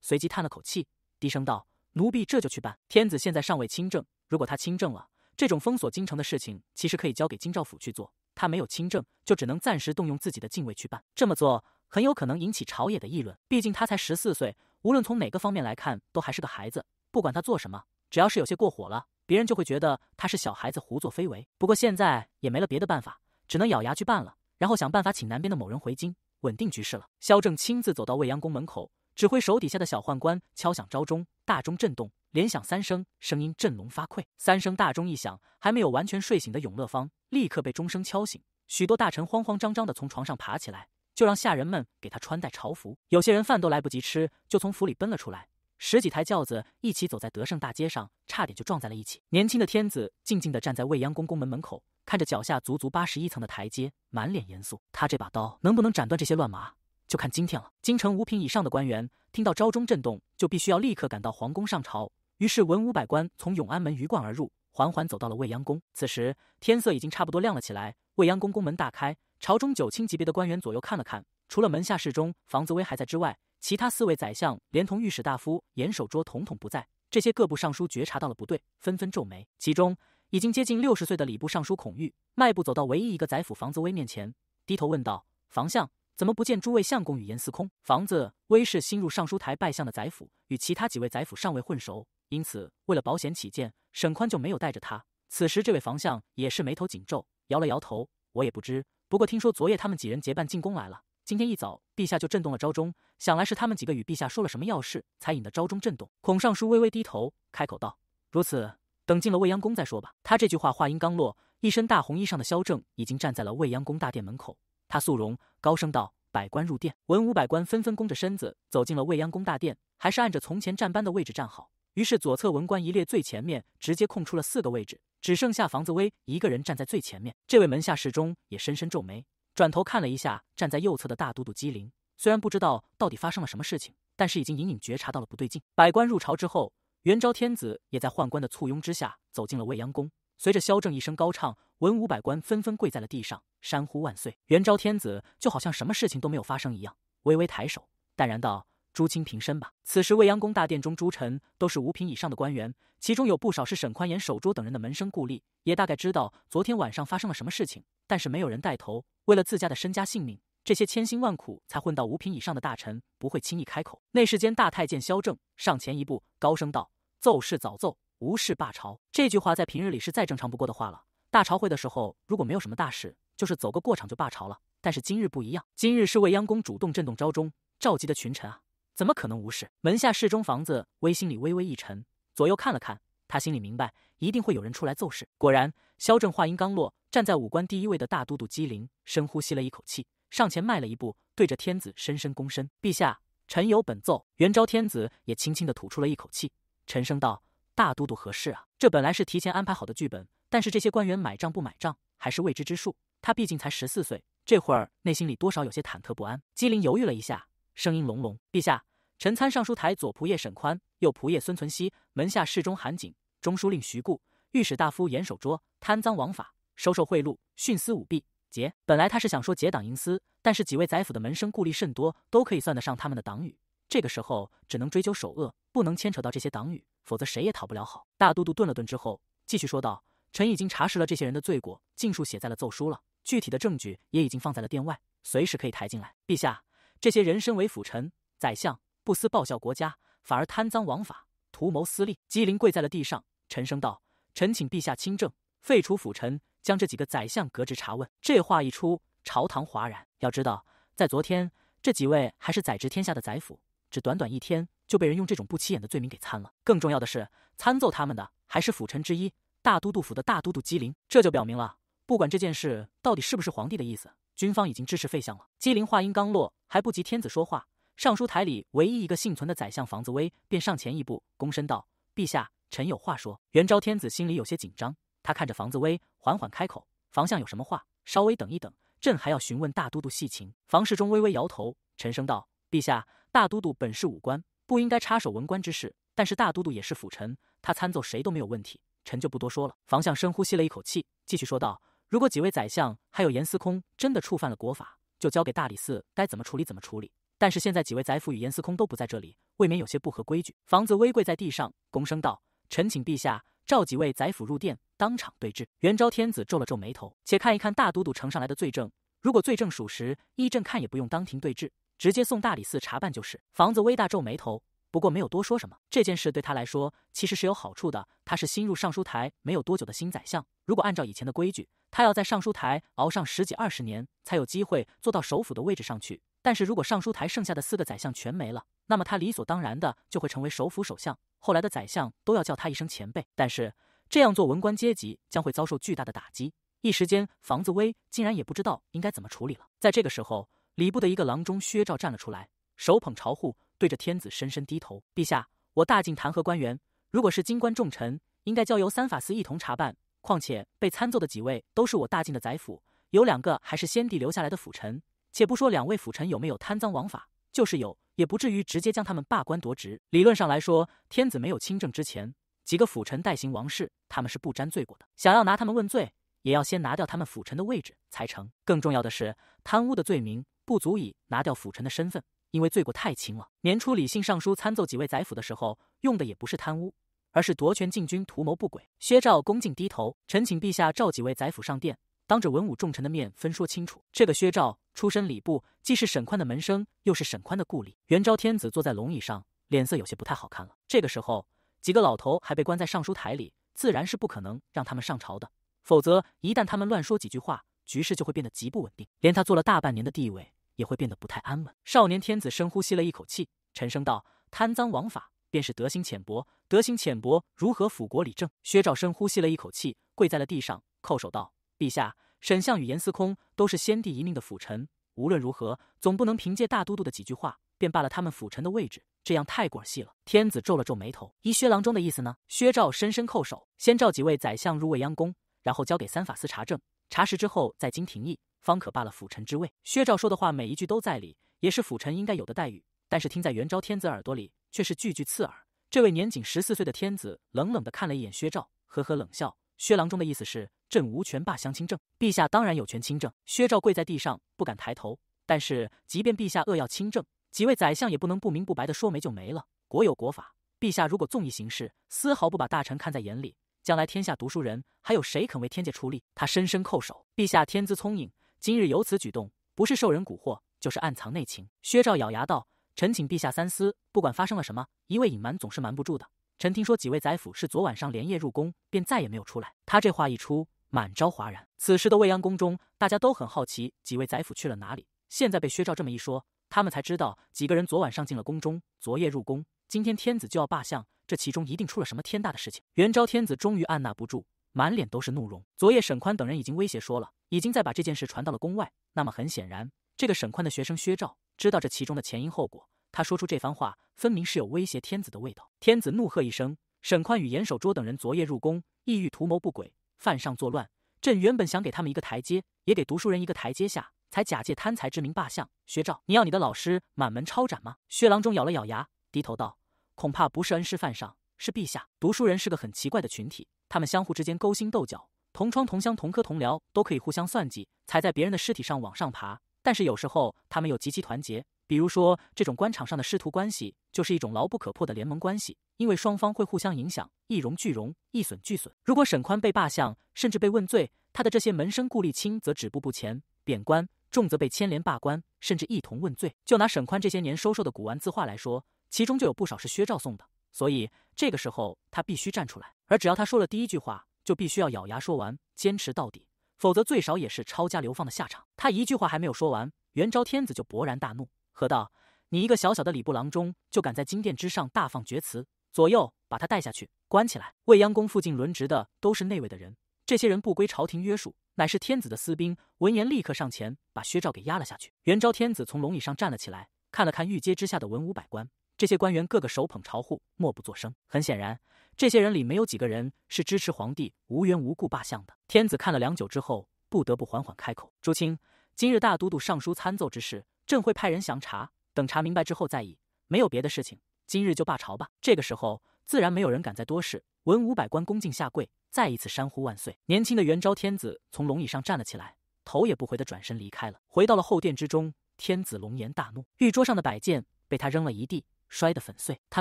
随即叹了口气，低声道：“奴婢这就去办。天子现在尚未亲政，如果他亲政了，这种封锁京城的事情其实可以交给京兆府去做。他没有亲政，就只能暂时动用自己的禁卫去办。这么做很有可能引起朝野的议论。毕竟他才十四岁，无论从哪个方面来看，都还是个孩子。不管他做什么，只要是有些过火了，别人就会觉得他是小孩子胡作非为。不过现在也没了别的办法，只能咬牙去办了，然后想办法请南边的某人回京。”稳定局势了。萧正亲自走到未央宫门口，指挥手底下的小宦官敲响朝钟，大钟震动，连响三声，声音振聋发聩。三声大钟一响，还没有完全睡醒的永乐方立刻被钟声敲醒，许多大臣慌慌张张地从床上爬起来，就让下人们给他穿戴朝服。有些人饭都来不及吃，就从府里奔了出来，十几台轿子一起走在德胜大街上，差点就撞在了一起。年轻的天子静静地站在未央宫宫门门口。看着脚下足足八十一层的台阶，满脸严肃。他这把刀能不能斩断这些乱麻，就看今天了。京城五品以上的官员听到朝中震动，就必须要立刻赶到皇宫上朝。于是文武百官从永安门鱼贯而入，缓缓走到了未央宫。此时天色已经差不多亮了起来，未央宫宫门大开。朝中九卿级别的官员左右看了看，除了门下侍中房子威还在之外，其他四位宰相连同御史大夫严守拙统统不在。这些各部尚书觉察到了不对，纷纷皱眉。其中，已经接近六十岁的礼部尚书孔玉迈步走到唯一一个宰府房子威面前，低头问道：“房相，怎么不见诸位相公与严司空？”房子威是新入尚书台拜相的宰府，与其他几位宰府尚未混熟，因此为了保险起见，沈宽就没有带着他。此时，这位房相也是眉头紧皱，摇了摇头：“我也不知，不过听说昨夜他们几人结伴进宫来了，今天一早陛下就震动了朝中，想来是他们几个与陛下说了什么要事，才引得朝中震动。”孔尚书微微低头，开口道：“如此。”等进了未央宫再说吧。他这句话话音刚落，一身大红衣裳的萧正已经站在了未央宫大殿门口。他肃容，高声道：“百官入殿。”文武百官纷纷弓着身子走进了未央宫大殿，还是按着从前站班的位置站好。于是左侧文官一列最前面直接空出了四个位置，只剩下房子威一个人站在最前面。这位门下侍中也深深皱眉，转头看了一下站在右侧的大都督姬灵。虽然不知道到底发生了什么事情，但是已经隐隐觉察到了不对劲。百官入朝之后。元昭天子也在宦官的簇拥之下走进了未央宫。随着萧正一声高唱，文武百官纷纷跪在了地上，山呼万岁。元昭天子就好像什么事情都没有发生一样，微微抬手，淡然道：“诸卿平身吧。”此时，未央宫大殿中，诸臣都是五品以上的官员，其中有不少是沈宽严、守拙等人的门生故吏，也大概知道昨天晚上发生了什么事情，但是没有人带头。为了自家的身家性命，这些千辛万苦才混到五品以上的大臣不会轻易开口。内侍监大太监萧正上前一步，高声道。奏事早奏，无事罢朝。这句话在平日里是再正常不过的话了。大朝会的时候，如果没有什么大事，就是走个过场就罢朝了。但是今日不一样，今日是未央宫主动震动朝中，召集的群臣啊，怎么可能无事？门下侍中房子微心里微微一沉，左右看了看，他心里明白，一定会有人出来奏事。果然，萧正话音刚落，站在武官第一位的大都督姬陵深呼吸了一口气，上前迈了一步，对着天子深深躬身：“陛下，臣有本奏。”元昭天子也轻轻的吐出了一口气。陈声道：“大都督何事啊？这本来是提前安排好的剧本，但是这些官员买账不买账，还是未知之数。他毕竟才十四岁，这会儿内心里多少有些忐忑不安。”机灵犹豫了一下，声音隆隆：“陛下，陈参尚书台左仆射沈宽，右仆射孙存希，门下侍中韩景，中书令徐固，御史大夫严守拙，贪赃枉法，收受贿赂，徇私舞弊，结。本来他是想说结党营私，但是几位宰府的门生故吏甚多，都可以算得上他们的党羽。这个时候只能追究首恶。”不能牵扯到这些党羽，否则谁也讨不了好。大都督顿了顿之后，继续说道：“臣已经查实了这些人的罪过，尽数写在了奏疏了。具体的证据也已经放在了殿外，随时可以抬进来。陛下，这些人身为辅臣、宰相，不思报效国家，反而贪赃枉法，图谋私利。”机灵跪在了地上，沉声道：“臣请陛下亲政，废除辅臣，将这几个宰相革职查问。”这话一出，朝堂哗然。要知道，在昨天，这几位还是宰执天下的宰辅，只短短一天。就被人用这种不起眼的罪名给参了。更重要的是，参奏他们的还是辅臣之一、大都督府的大都督姬陵，这就表明了，不管这件事到底是不是皇帝的意思，军方已经支持废相了。姬陵话音刚落，还不及天子说话，尚书台里唯一一个幸存的宰相房子威便上前一步，躬身道：“陛下，臣有话说。”元昭天子心里有些紧张，他看着房子威，缓缓开口：“房相有什么话？稍微等一等，朕还要询问大都督细情。”房世忠微微摇头，沉声道：“陛下，大都督本是武官。”不应该插手文官之事，但是大都督也是辅臣，他参奏谁都没有问题，臣就不多说了。房相深呼吸了一口气，继续说道：“如果几位宰相还有严司空真的触犯了国法，就交给大理寺该怎么处理怎么处理。但是现在几位宰府与严司空都不在这里，未免有些不合规矩。”房子微跪在地上，躬声道：“臣请陛下召几位宰府入殿，当场对质。”元昭天子皱了皱眉头，且看一看大都督呈上来的罪证，如果罪证属实，依朕看也不用当庭对质。直接送大理寺查办就是。房子微大皱眉头，不过没有多说什么。这件事对他来说其实是有好处的。他是新入尚书台没有多久的新宰相，如果按照以前的规矩，他要在尚书台熬上十几二十年才有机会坐到首府的位置上去。但是如果尚书台剩下的四个宰相全没了，那么他理所当然的就会成为首府首相，后来的宰相都要叫他一声前辈。但是这样做，文官阶级将会遭受巨大的打击。一时间，房子微竟然也不知道应该怎么处理了。在这个时候。礼部的一个郎中薛兆站了出来，手捧朝护，对着天子深深低头。陛下，我大晋弹劾官员，如果是京官重臣，应该交由三法司一同查办。况且被参奏的几位都是我大晋的宰府，有两个还是先帝留下来的辅臣。且不说两位辅臣有没有贪赃枉法，就是有，也不至于直接将他们罢官夺职。理论上来说，天子没有亲政之前，几个辅臣代行王事，他们是不沾罪过的。想要拿他们问罪，也要先拿掉他们辅臣的位置才成。更重要的是，贪污的罪名。不足以拿掉辅臣的身份，因为罪过太轻了。年初李信上书参奏几位宰辅的时候，用的也不是贪污，而是夺权禁军，图谋不轨。薛昭恭敬低头，臣请陛下召几位宰辅上殿，当着文武重臣的面分说清楚。这个薛昭出身礼部，既是沈宽的门生，又是沈宽的故吏。元昭天子坐在龙椅上，脸色有些不太好看了。这个时候，几个老头还被关在尚书台里，自然是不可能让他们上朝的，否则一旦他们乱说几句话。局势就会变得极不稳定，连他做了大半年的地位也会变得不太安稳。少年天子深呼吸了一口气，沉声道：“贪赃枉法，便是德行浅薄；德行浅薄，如何辅国理政？”薛兆深呼吸了一口气，跪在了地上，叩首道：“陛下，沈相与严司空都是先帝遗命的辅臣，无论如何，总不能凭借大都督的几句话便罢了他们辅臣的位置，这样太过儿戏了。”天子皱了皱眉头：“依薛郎中的意思呢？”薛兆深深叩首：“先召几位宰相入未央宫，然后交给三法司查证。”查实之后再经廷议，方可罢了辅臣之位。薛昭说的话每一句都在理，也是辅臣应该有的待遇。但是听在元昭天子耳朵里，却是句句刺耳。这位年仅十四岁的天子冷冷的看了一眼薛昭，呵呵冷笑。薛郎中的意思是，朕无权罢相亲政，陛下当然有权亲政。薛昭跪在地上不敢抬头，但是即便陛下恶要亲政，几位宰相也不能不明不白的说没就没了。国有国法，陛下如果纵意行事，丝毫不把大臣看在眼里。将来天下读书人还有谁肯为天界出力？他深深叩首，陛下天资聪颖，今日有此举动，不是受人蛊惑，就是暗藏内情。薛昭咬牙道：“臣请陛下三思，不管发生了什么，一味隐瞒总是瞒不住的。”臣听说几位宰辅是昨晚上连夜入宫，便再也没有出来。他这话一出，满朝哗然。此时的未央宫中，大家都很好奇几位宰辅去了哪里。现在被薛昭这么一说。他们才知道，几个人昨晚上进了宫中，昨夜入宫，今天天子就要罢相，这其中一定出了什么天大的事情。元昭天子终于按捺不住，满脸都是怒容。昨夜沈宽等人已经威胁说了，已经在把这件事传到了宫外。那么很显然，这个沈宽的学生薛照知道这其中的前因后果，他说出这番话，分明是有威胁天子的味道。天子怒喝一声：“沈宽与严守拙等人昨夜入宫，意欲图谋不轨，犯上作乱。朕原本想给他们一个台阶，也给读书人一个台阶下。”才假借贪财之名罢相。薛赵，你要你的老师满门抄斩吗？薛郎中咬了咬牙，低头道：“恐怕不是恩师犯上，是陛下。读书人是个很奇怪的群体，他们相互之间勾心斗角，同窗、同乡、同科、同僚都可以互相算计，踩在别人的尸体上往上爬。但是有时候他们又极其团结，比如说这种官场上的师徒关系，就是一种牢不可破的联盟关系，因为双方会互相影响，一荣俱荣，一损俱损。如果沈宽被罢相，甚至被问罪，他的这些门生故吏亲则止步不前，贬官。”重则被牵连罢官，甚至一同问罪。就拿沈宽这些年收受的古玩字画来说，其中就有不少是薛兆送的。所以这个时候他必须站出来。而只要他说了第一句话，就必须要咬牙说完，坚持到底，否则最少也是抄家流放的下场。他一句话还没有说完，元昭天子就勃然大怒，喝道：“你一个小小的礼部郎中，就敢在金殿之上大放厥词？左右把他带下去，关起来。未央宫附近轮值的都是内卫的人，这些人不归朝廷约束。”乃是天子的私兵，闻言立刻上前，把薛赵给压了下去。元昭天子从龙椅上站了起来，看了看御阶之下的文武百官，这些官员个个手捧朝户，默不作声。很显然，这些人里没有几个人是支持皇帝无缘无故罢相的。天子看了良久之后，不得不缓缓开口：“朱清，今日大都督上书参奏之事，朕会派人详查，等查明白之后再议。没有别的事情，今日就罢朝吧。”这个时候，自然没有人敢再多事。文武百官恭敬下跪。再一次山呼万岁！年轻的元昭天子从龙椅上站了起来，头也不回的转身离开了，回到了后殿之中。天子龙颜大怒，玉桌上的摆件被他扔了一地，摔得粉碎，他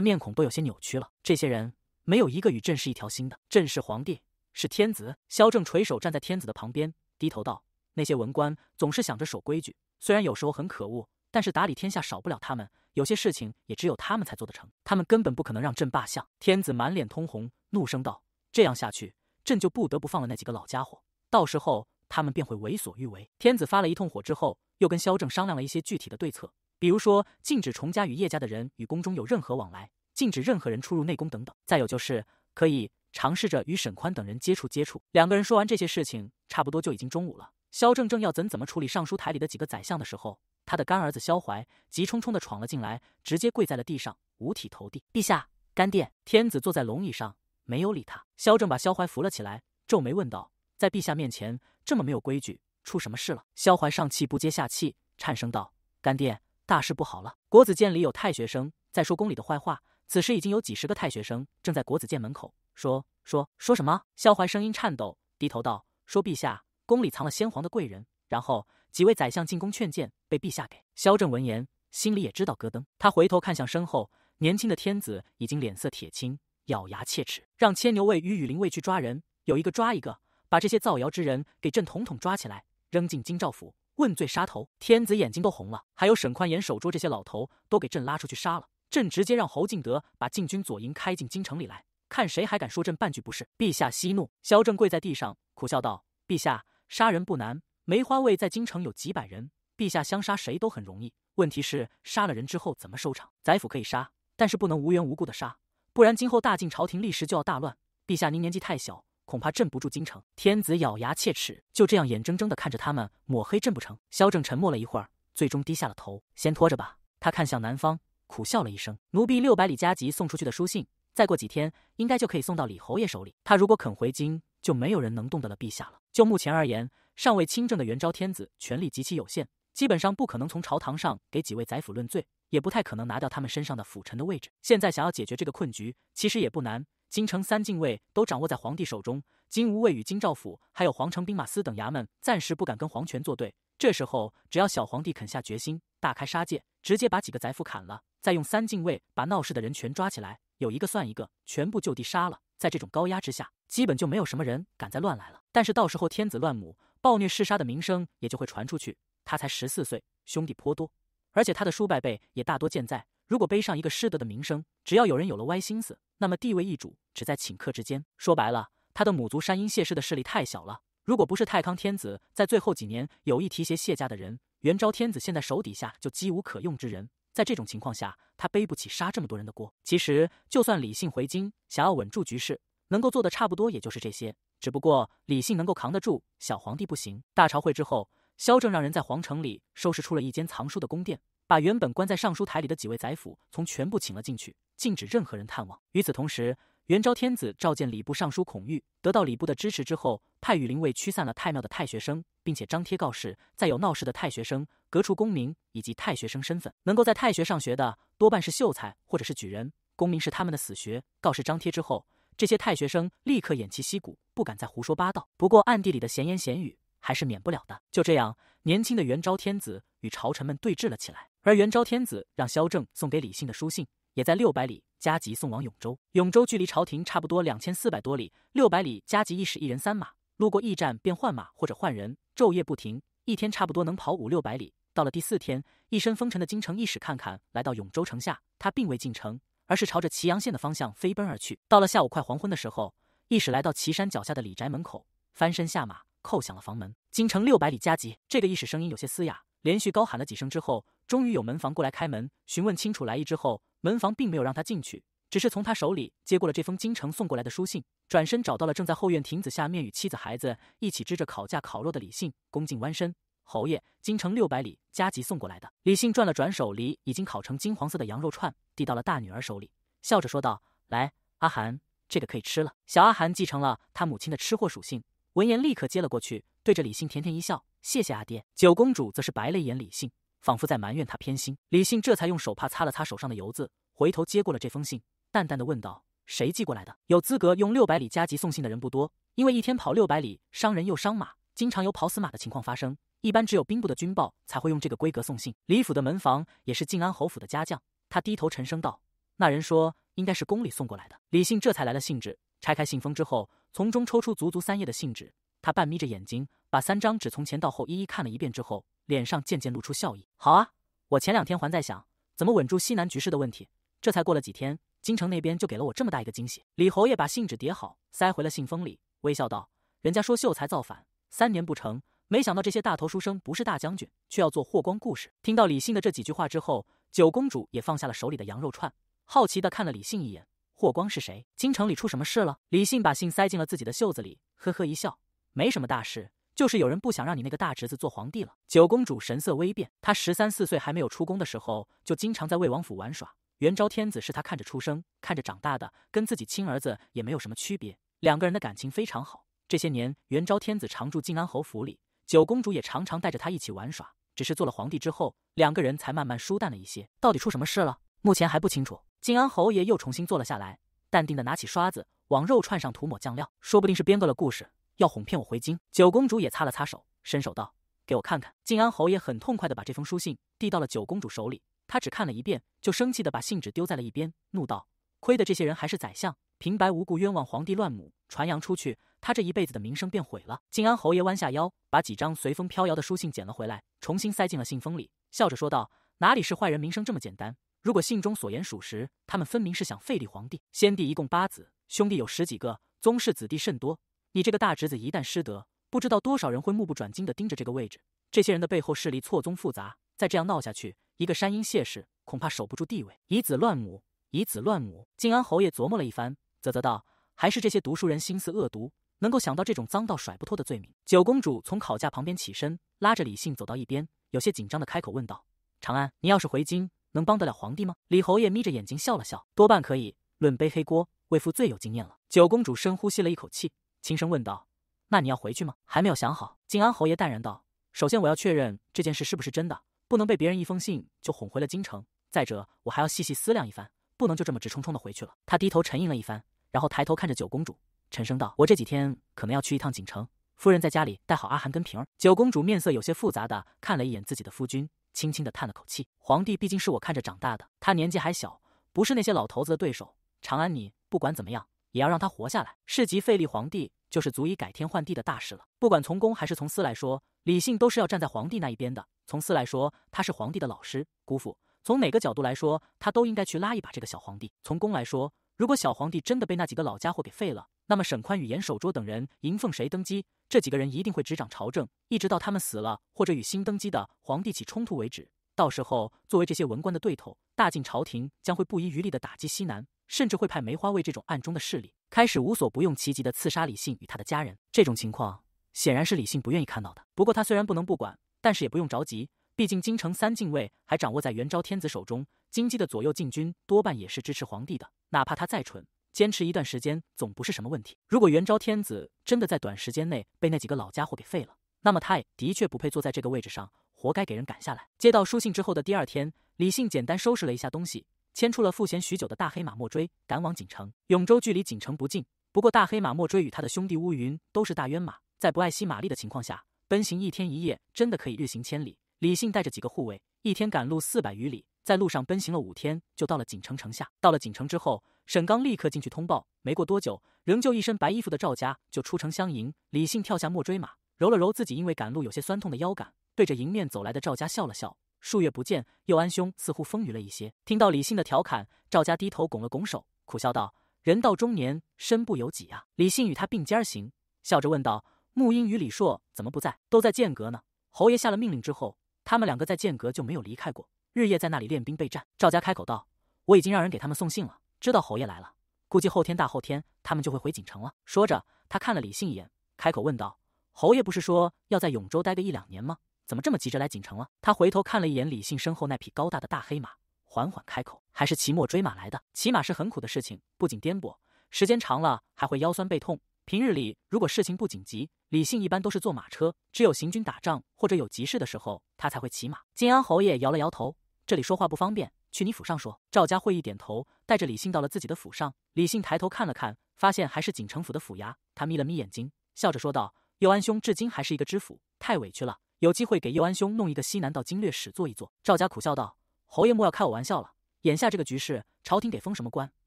面孔都有些扭曲了。这些人没有一个与朕是一条心的，朕是皇帝，是天子。萧正垂手站在天子的旁边，低头道：“那些文官总是想着守规矩，虽然有时候很可恶，但是打理天下少不了他们，有些事情也只有他们才做得成，他们根本不可能让朕罢相。”天子满脸通红，怒声道：“这样下去！”朕就不得不放了那几个老家伙，到时候他们便会为所欲为。天子发了一通火之后，又跟萧正商量了一些具体的对策，比如说禁止崇家与叶家的人与宫中有任何往来，禁止任何人出入内宫等等。再有就是可以尝试着与沈宽等人接触接触。两个人说完这些事情，差不多就已经中午了。萧正正要怎怎么处理尚书台里的几个宰相的时候，他的干儿子萧怀急冲冲地闯了进来，直接跪在了地上，五体投地。陛下，干爹。天子坐在龙椅上。没有理他，萧正把萧怀扶了起来，皱眉问道：“在陛下面前这么没有规矩，出什么事了？”萧怀上气不接下气，颤声道：“干爹，大事不好了！国子监里有太学生在说宫里的坏话，此时已经有几十个太学生正在国子监门口说说说什么。”萧怀声音颤抖，低头道：“说陛下，宫里藏了先皇的贵人，然后几位宰相进宫劝谏，被陛下给……”萧正闻言，心里也知道咯噔，他回头看向身后，年轻的天子已经脸色铁青。咬牙切齿，让牵牛卫与羽林卫去抓人，有一个抓一个，把这些造谣之人给朕统统抓起来，扔进京兆府问罪杀头。天子眼睛都红了，还有沈宽严守捉这些老头都给朕拉出去杀了。朕直接让侯敬德把禁军左营开进京城里来，看谁还敢说朕半句不是。陛下息怒，萧正跪在地上苦笑道：“陛下杀人不难，梅花卫在京城有几百人，陛下相杀谁都很容易。问题是杀了人之后怎么收场？宰府可以杀，但是不能无缘无故的杀。”不然，今后大晋朝廷立时就要大乱。陛下，您年纪太小，恐怕镇不住京城。天子咬牙切齿，就这样眼睁睁地看着他们抹黑，镇不成。萧正沉默了一会儿，最终低下了头，先拖着吧。他看向南方，苦笑了一声。奴婢六百里加急送出去的书信，再过几天应该就可以送到李侯爷手里。他如果肯回京，就没有人能动得了陛下了。就目前而言，尚未亲政的元昭天子权力极其有限，基本上不可能从朝堂上给几位宰辅论罪。也不太可能拿掉他们身上的辅臣的位置。现在想要解决这个困局，其实也不难。京城三禁卫都掌握在皇帝手中，金吾卫与金兆府还有皇城兵马司等衙门暂时不敢跟皇权作对。这时候，只要小皇帝肯下决心，大开杀戒，直接把几个宰府砍了，再用三禁卫把闹事的人全抓起来，有一个算一个，全部就地杀了。在这种高压之下，基本就没有什么人敢再乱来了。但是到时候天子乱母，暴虐弑杀的名声也就会传出去。他才十四岁，兄弟颇多。而且他的叔伯辈也大多健在。如果背上一个失德的名声，只要有人有了歪心思，那么地位易主只在顷刻之间。说白了，他的母族山阴谢氏的势力太小了。如果不是太康天子在最后几年有意提携谢家的人，元昭天子现在手底下就几无可用之人。在这种情况下，他背不起杀这么多人的锅。其实，就算李信回京想要稳住局势，能够做的差不多也就是这些。只不过李信能够扛得住，小皇帝不行。大朝会之后。萧正让人在皇城里收拾出了一间藏书的宫殿，把原本关在尚书台里的几位宰辅从全部请了进去，禁止任何人探望。与此同时，元昭天子召见礼部尚书孔玉，得到礼部的支持之后，派羽林卫驱散了太庙的太学生，并且张贴告示，再有闹事的太学生革除功名以及太学生身份。能够在太学上学的多半是秀才或者是举人，功名是他们的死穴。告示张贴之后，这些太学生立刻偃旗息鼓，不敢再胡说八道。不过暗地里的闲言闲语。还是免不了的。就这样，年轻的元昭天子与朝臣们对峙了起来。而元昭天子让萧正送给李信的书信，也在六百里加急送往永州。永州距离朝廷差不多两千四百多里，六百里加急一使一人三马，路过驿站便换马或者换人，昼夜不停，一天差不多能跑五六百里。到了第四天，一身风尘的京城驿使看看来到永州城下，他并未进城，而是朝着祁阳县的方向飞奔而去。到了下午快黄昏的时候，驿使来到祁山脚下的李宅门口，翻身下马。叩响了房门，京城六百里加急。这个意识声音有些嘶哑，连续高喊了几声之后，终于有门房过来开门，询问清楚来意之后，门房并没有让他进去，只是从他手里接过了这封京城送过来的书信，转身找到了正在后院亭子下面与妻子孩子一起支着烤架烤肉的李信，恭敬弯身：“侯爷，京城六百里加急送过来的。”李信转了转手，离已经烤成金黄色的羊肉串，递到了大女儿手里，笑着说道：“来，阿寒，这个可以吃了。”小阿寒继承了他母亲的吃货属性。闻言，立刻接了过去，对着李信甜甜一笑：“谢谢阿爹。”九公主则是白了一眼李信，仿佛在埋怨他偏心。李信这才用手帕擦了擦手上的油渍，回头接过了这封信，淡淡的问道：“谁寄过来的？有资格用六百里加急送信的人不多，因为一天跑六百里，伤人又伤马，经常有跑死马的情况发生。一般只有兵部的军报才会用这个规格送信。李府的门房也是靖安侯府的家将，他低头沉声道：那人说，应该是宫里送过来的。李信这才来了兴致。”拆开信封之后，从中抽出足足三页的信纸，他半眯着眼睛，把三张纸从前到后一一看了一遍之后，脸上渐渐露出笑意。好啊，我前两天还在想怎么稳住西南局势的问题，这才过了几天，京城那边就给了我这么大一个惊喜。李侯爷把信纸叠好，塞回了信封里，微笑道：“人家说秀才造反，三年不成，没想到这些大头书生不是大将军，却要做霍光故事。”听到李信的这几句话之后，九公主也放下了手里的羊肉串，好奇的看了李信一眼。霍光是谁？京城里出什么事了？李信把信塞进了自己的袖子里，呵呵一笑，没什么大事，就是有人不想让你那个大侄子做皇帝了。九公主神色微变，她十三四岁还没有出宫的时候，就经常在魏王府玩耍。元昭天子是她看着出生、看着长大的，跟自己亲儿子也没有什么区别，两个人的感情非常好。这些年，元昭天子常住静安侯府里，九公主也常常带着他一起玩耍。只是做了皇帝之后，两个人才慢慢疏淡了一些。到底出什么事了？目前还不清楚。靖安侯爷又重新坐了下来，淡定地拿起刷子往肉串上涂抹酱料。说不定是编了故事，要哄骗我回京。九公主也擦了擦手，伸手道：“给我看看。”靖安侯爷很痛快地把这封书信递到了九公主手里。他只看了一遍，就生气地把信纸丢在了一边，怒道：“亏得这些人还是宰相，平白无故冤枉皇帝乱母，传扬出去，他这一辈子的名声便毁了。”靖安侯爷弯下腰，把几张随风飘摇的书信捡了回来，重新塞进了信封里，笑着说道：“哪里是坏人名声这么简单？”如果信中所言属实，他们分明是想废立皇帝。先帝一共八子，兄弟有十几个，宗室子弟甚多。你这个大侄子一旦失德，不知道多少人会目不转睛地盯着这个位置。这些人的背后势力错综复杂，再这样闹下去，一个山阴谢氏恐怕守不住地位。以子乱母，以子乱母。静安侯爷琢磨了一番，啧啧道：“还是这些读书人心思恶毒，能够想到这种脏到甩不脱的罪名。”九公主从考架旁边起身，拉着李信走到一边，有些紧张地开口问道：“长安，你要是回京？”能帮得了皇帝吗？李侯爷眯着眼睛笑了笑，多半可以。论背黑锅，为父最有经验了。九公主深呼吸了一口气，轻声问道：“那你要回去吗？”还没有想好。敬安侯爷淡然道：“首先我要确认这件事是不是真的，不能被别人一封信就哄回了京城。再者，我还要细细思量一番，不能就这么直冲冲的回去了。”他低头沉吟了一番，然后抬头看着九公主，沉声道：“我这几天可能要去一趟锦城，夫人在家里带好阿寒跟平儿。”九公主面色有些复杂的看了一眼自己的夫君。轻轻的叹了口气，皇帝毕竟是我看着长大的，他年纪还小，不是那些老头子的对手。长安，你不管怎么样也要让他活下来，市级废立皇帝，就是足以改天换地的大事了。不管从公还是从私来说，李信都是要站在皇帝那一边的。从私来说，他是皇帝的老师、姑父；从哪个角度来说，他都应该去拉一把这个小皇帝。从公来说，如果小皇帝真的被那几个老家伙给废了，那么沈宽与严守拙等人迎奉谁登基？这几个人一定会执掌朝政，一直到他们死了或者与新登基的皇帝起冲突为止。到时候，作为这些文官的对头，大晋朝廷将会不遗余力地打击西南，甚至会派梅花卫这种暗中的势力开始无所不用其极地刺杀李信与他的家人。这种情况显然是李信不愿意看到的。不过他虽然不能不管，但是也不用着急，毕竟京城三禁卫还掌握在元昭天子手中，金鸡的左右禁军多半也是支持皇帝的，哪怕他再蠢。坚持一段时间总不是什么问题。如果元昭天子真的在短时间内被那几个老家伙给废了，那么他也的确不配坐在这个位置上，活该给人赶下来。接到书信之后的第二天，李信简单收拾了一下东西，牵出了赋闲许久的大黑马莫追，赶往锦城。永州距离锦城不近，不过大黑马莫追与他的兄弟乌云都是大冤马，在不爱惜马力的情况下，奔行一天一夜真的可以日行千里。李信带着几个护卫，一天赶路四百余里。在路上奔行了五天，就到了锦城城下。到了锦城之后，沈刚立刻进去通报。没过多久，仍旧一身白衣服的赵家就出城相迎。李信跳下墨追马，揉了揉自己因为赶路有些酸痛的腰杆，对着迎面走来的赵家笑了笑。数月不见，佑安兄似乎丰腴了一些。听到李信的调侃，赵家低头拱了拱手，苦笑道：“人到中年，身不由己啊。”李信与他并肩行，笑着问道：“穆英与李硕怎么不在？都在剑阁呢？侯爷下了命令之后，他们两个在剑阁就没有离开过。”日夜在那里练兵备战。赵家开口道：“我已经让人给他们送信了，知道侯爷来了，估计后天、大后天他们就会回锦城了。”说着，他看了李信一眼，开口问道：“侯爷不是说要在永州待个一两年吗？怎么这么急着来锦城了？”他回头看了一眼李信身后那匹高大的大黑马，缓缓开口：“还是骑墨追马来的。骑马是很苦的事情，不仅颠簸，时间长了还会腰酸背痛。平日里如果事情不紧急，李信一般都是坐马车，只有行军打仗或者有急事的时候，他才会骑马。”晋安侯爷摇了摇头。这里说话不方便，去你府上说。赵家会一点头，带着李信到了自己的府上。李信抬头看了看，发现还是锦城府的府衙。他眯了眯眼睛，笑着说道：“佑安兄至今还是一个知府，太委屈了。有机会给佑安兄弄一个西南道经略使做一做。”赵家苦笑道：“侯爷莫要开我玩笑了。眼下这个局势，朝廷给封什么官，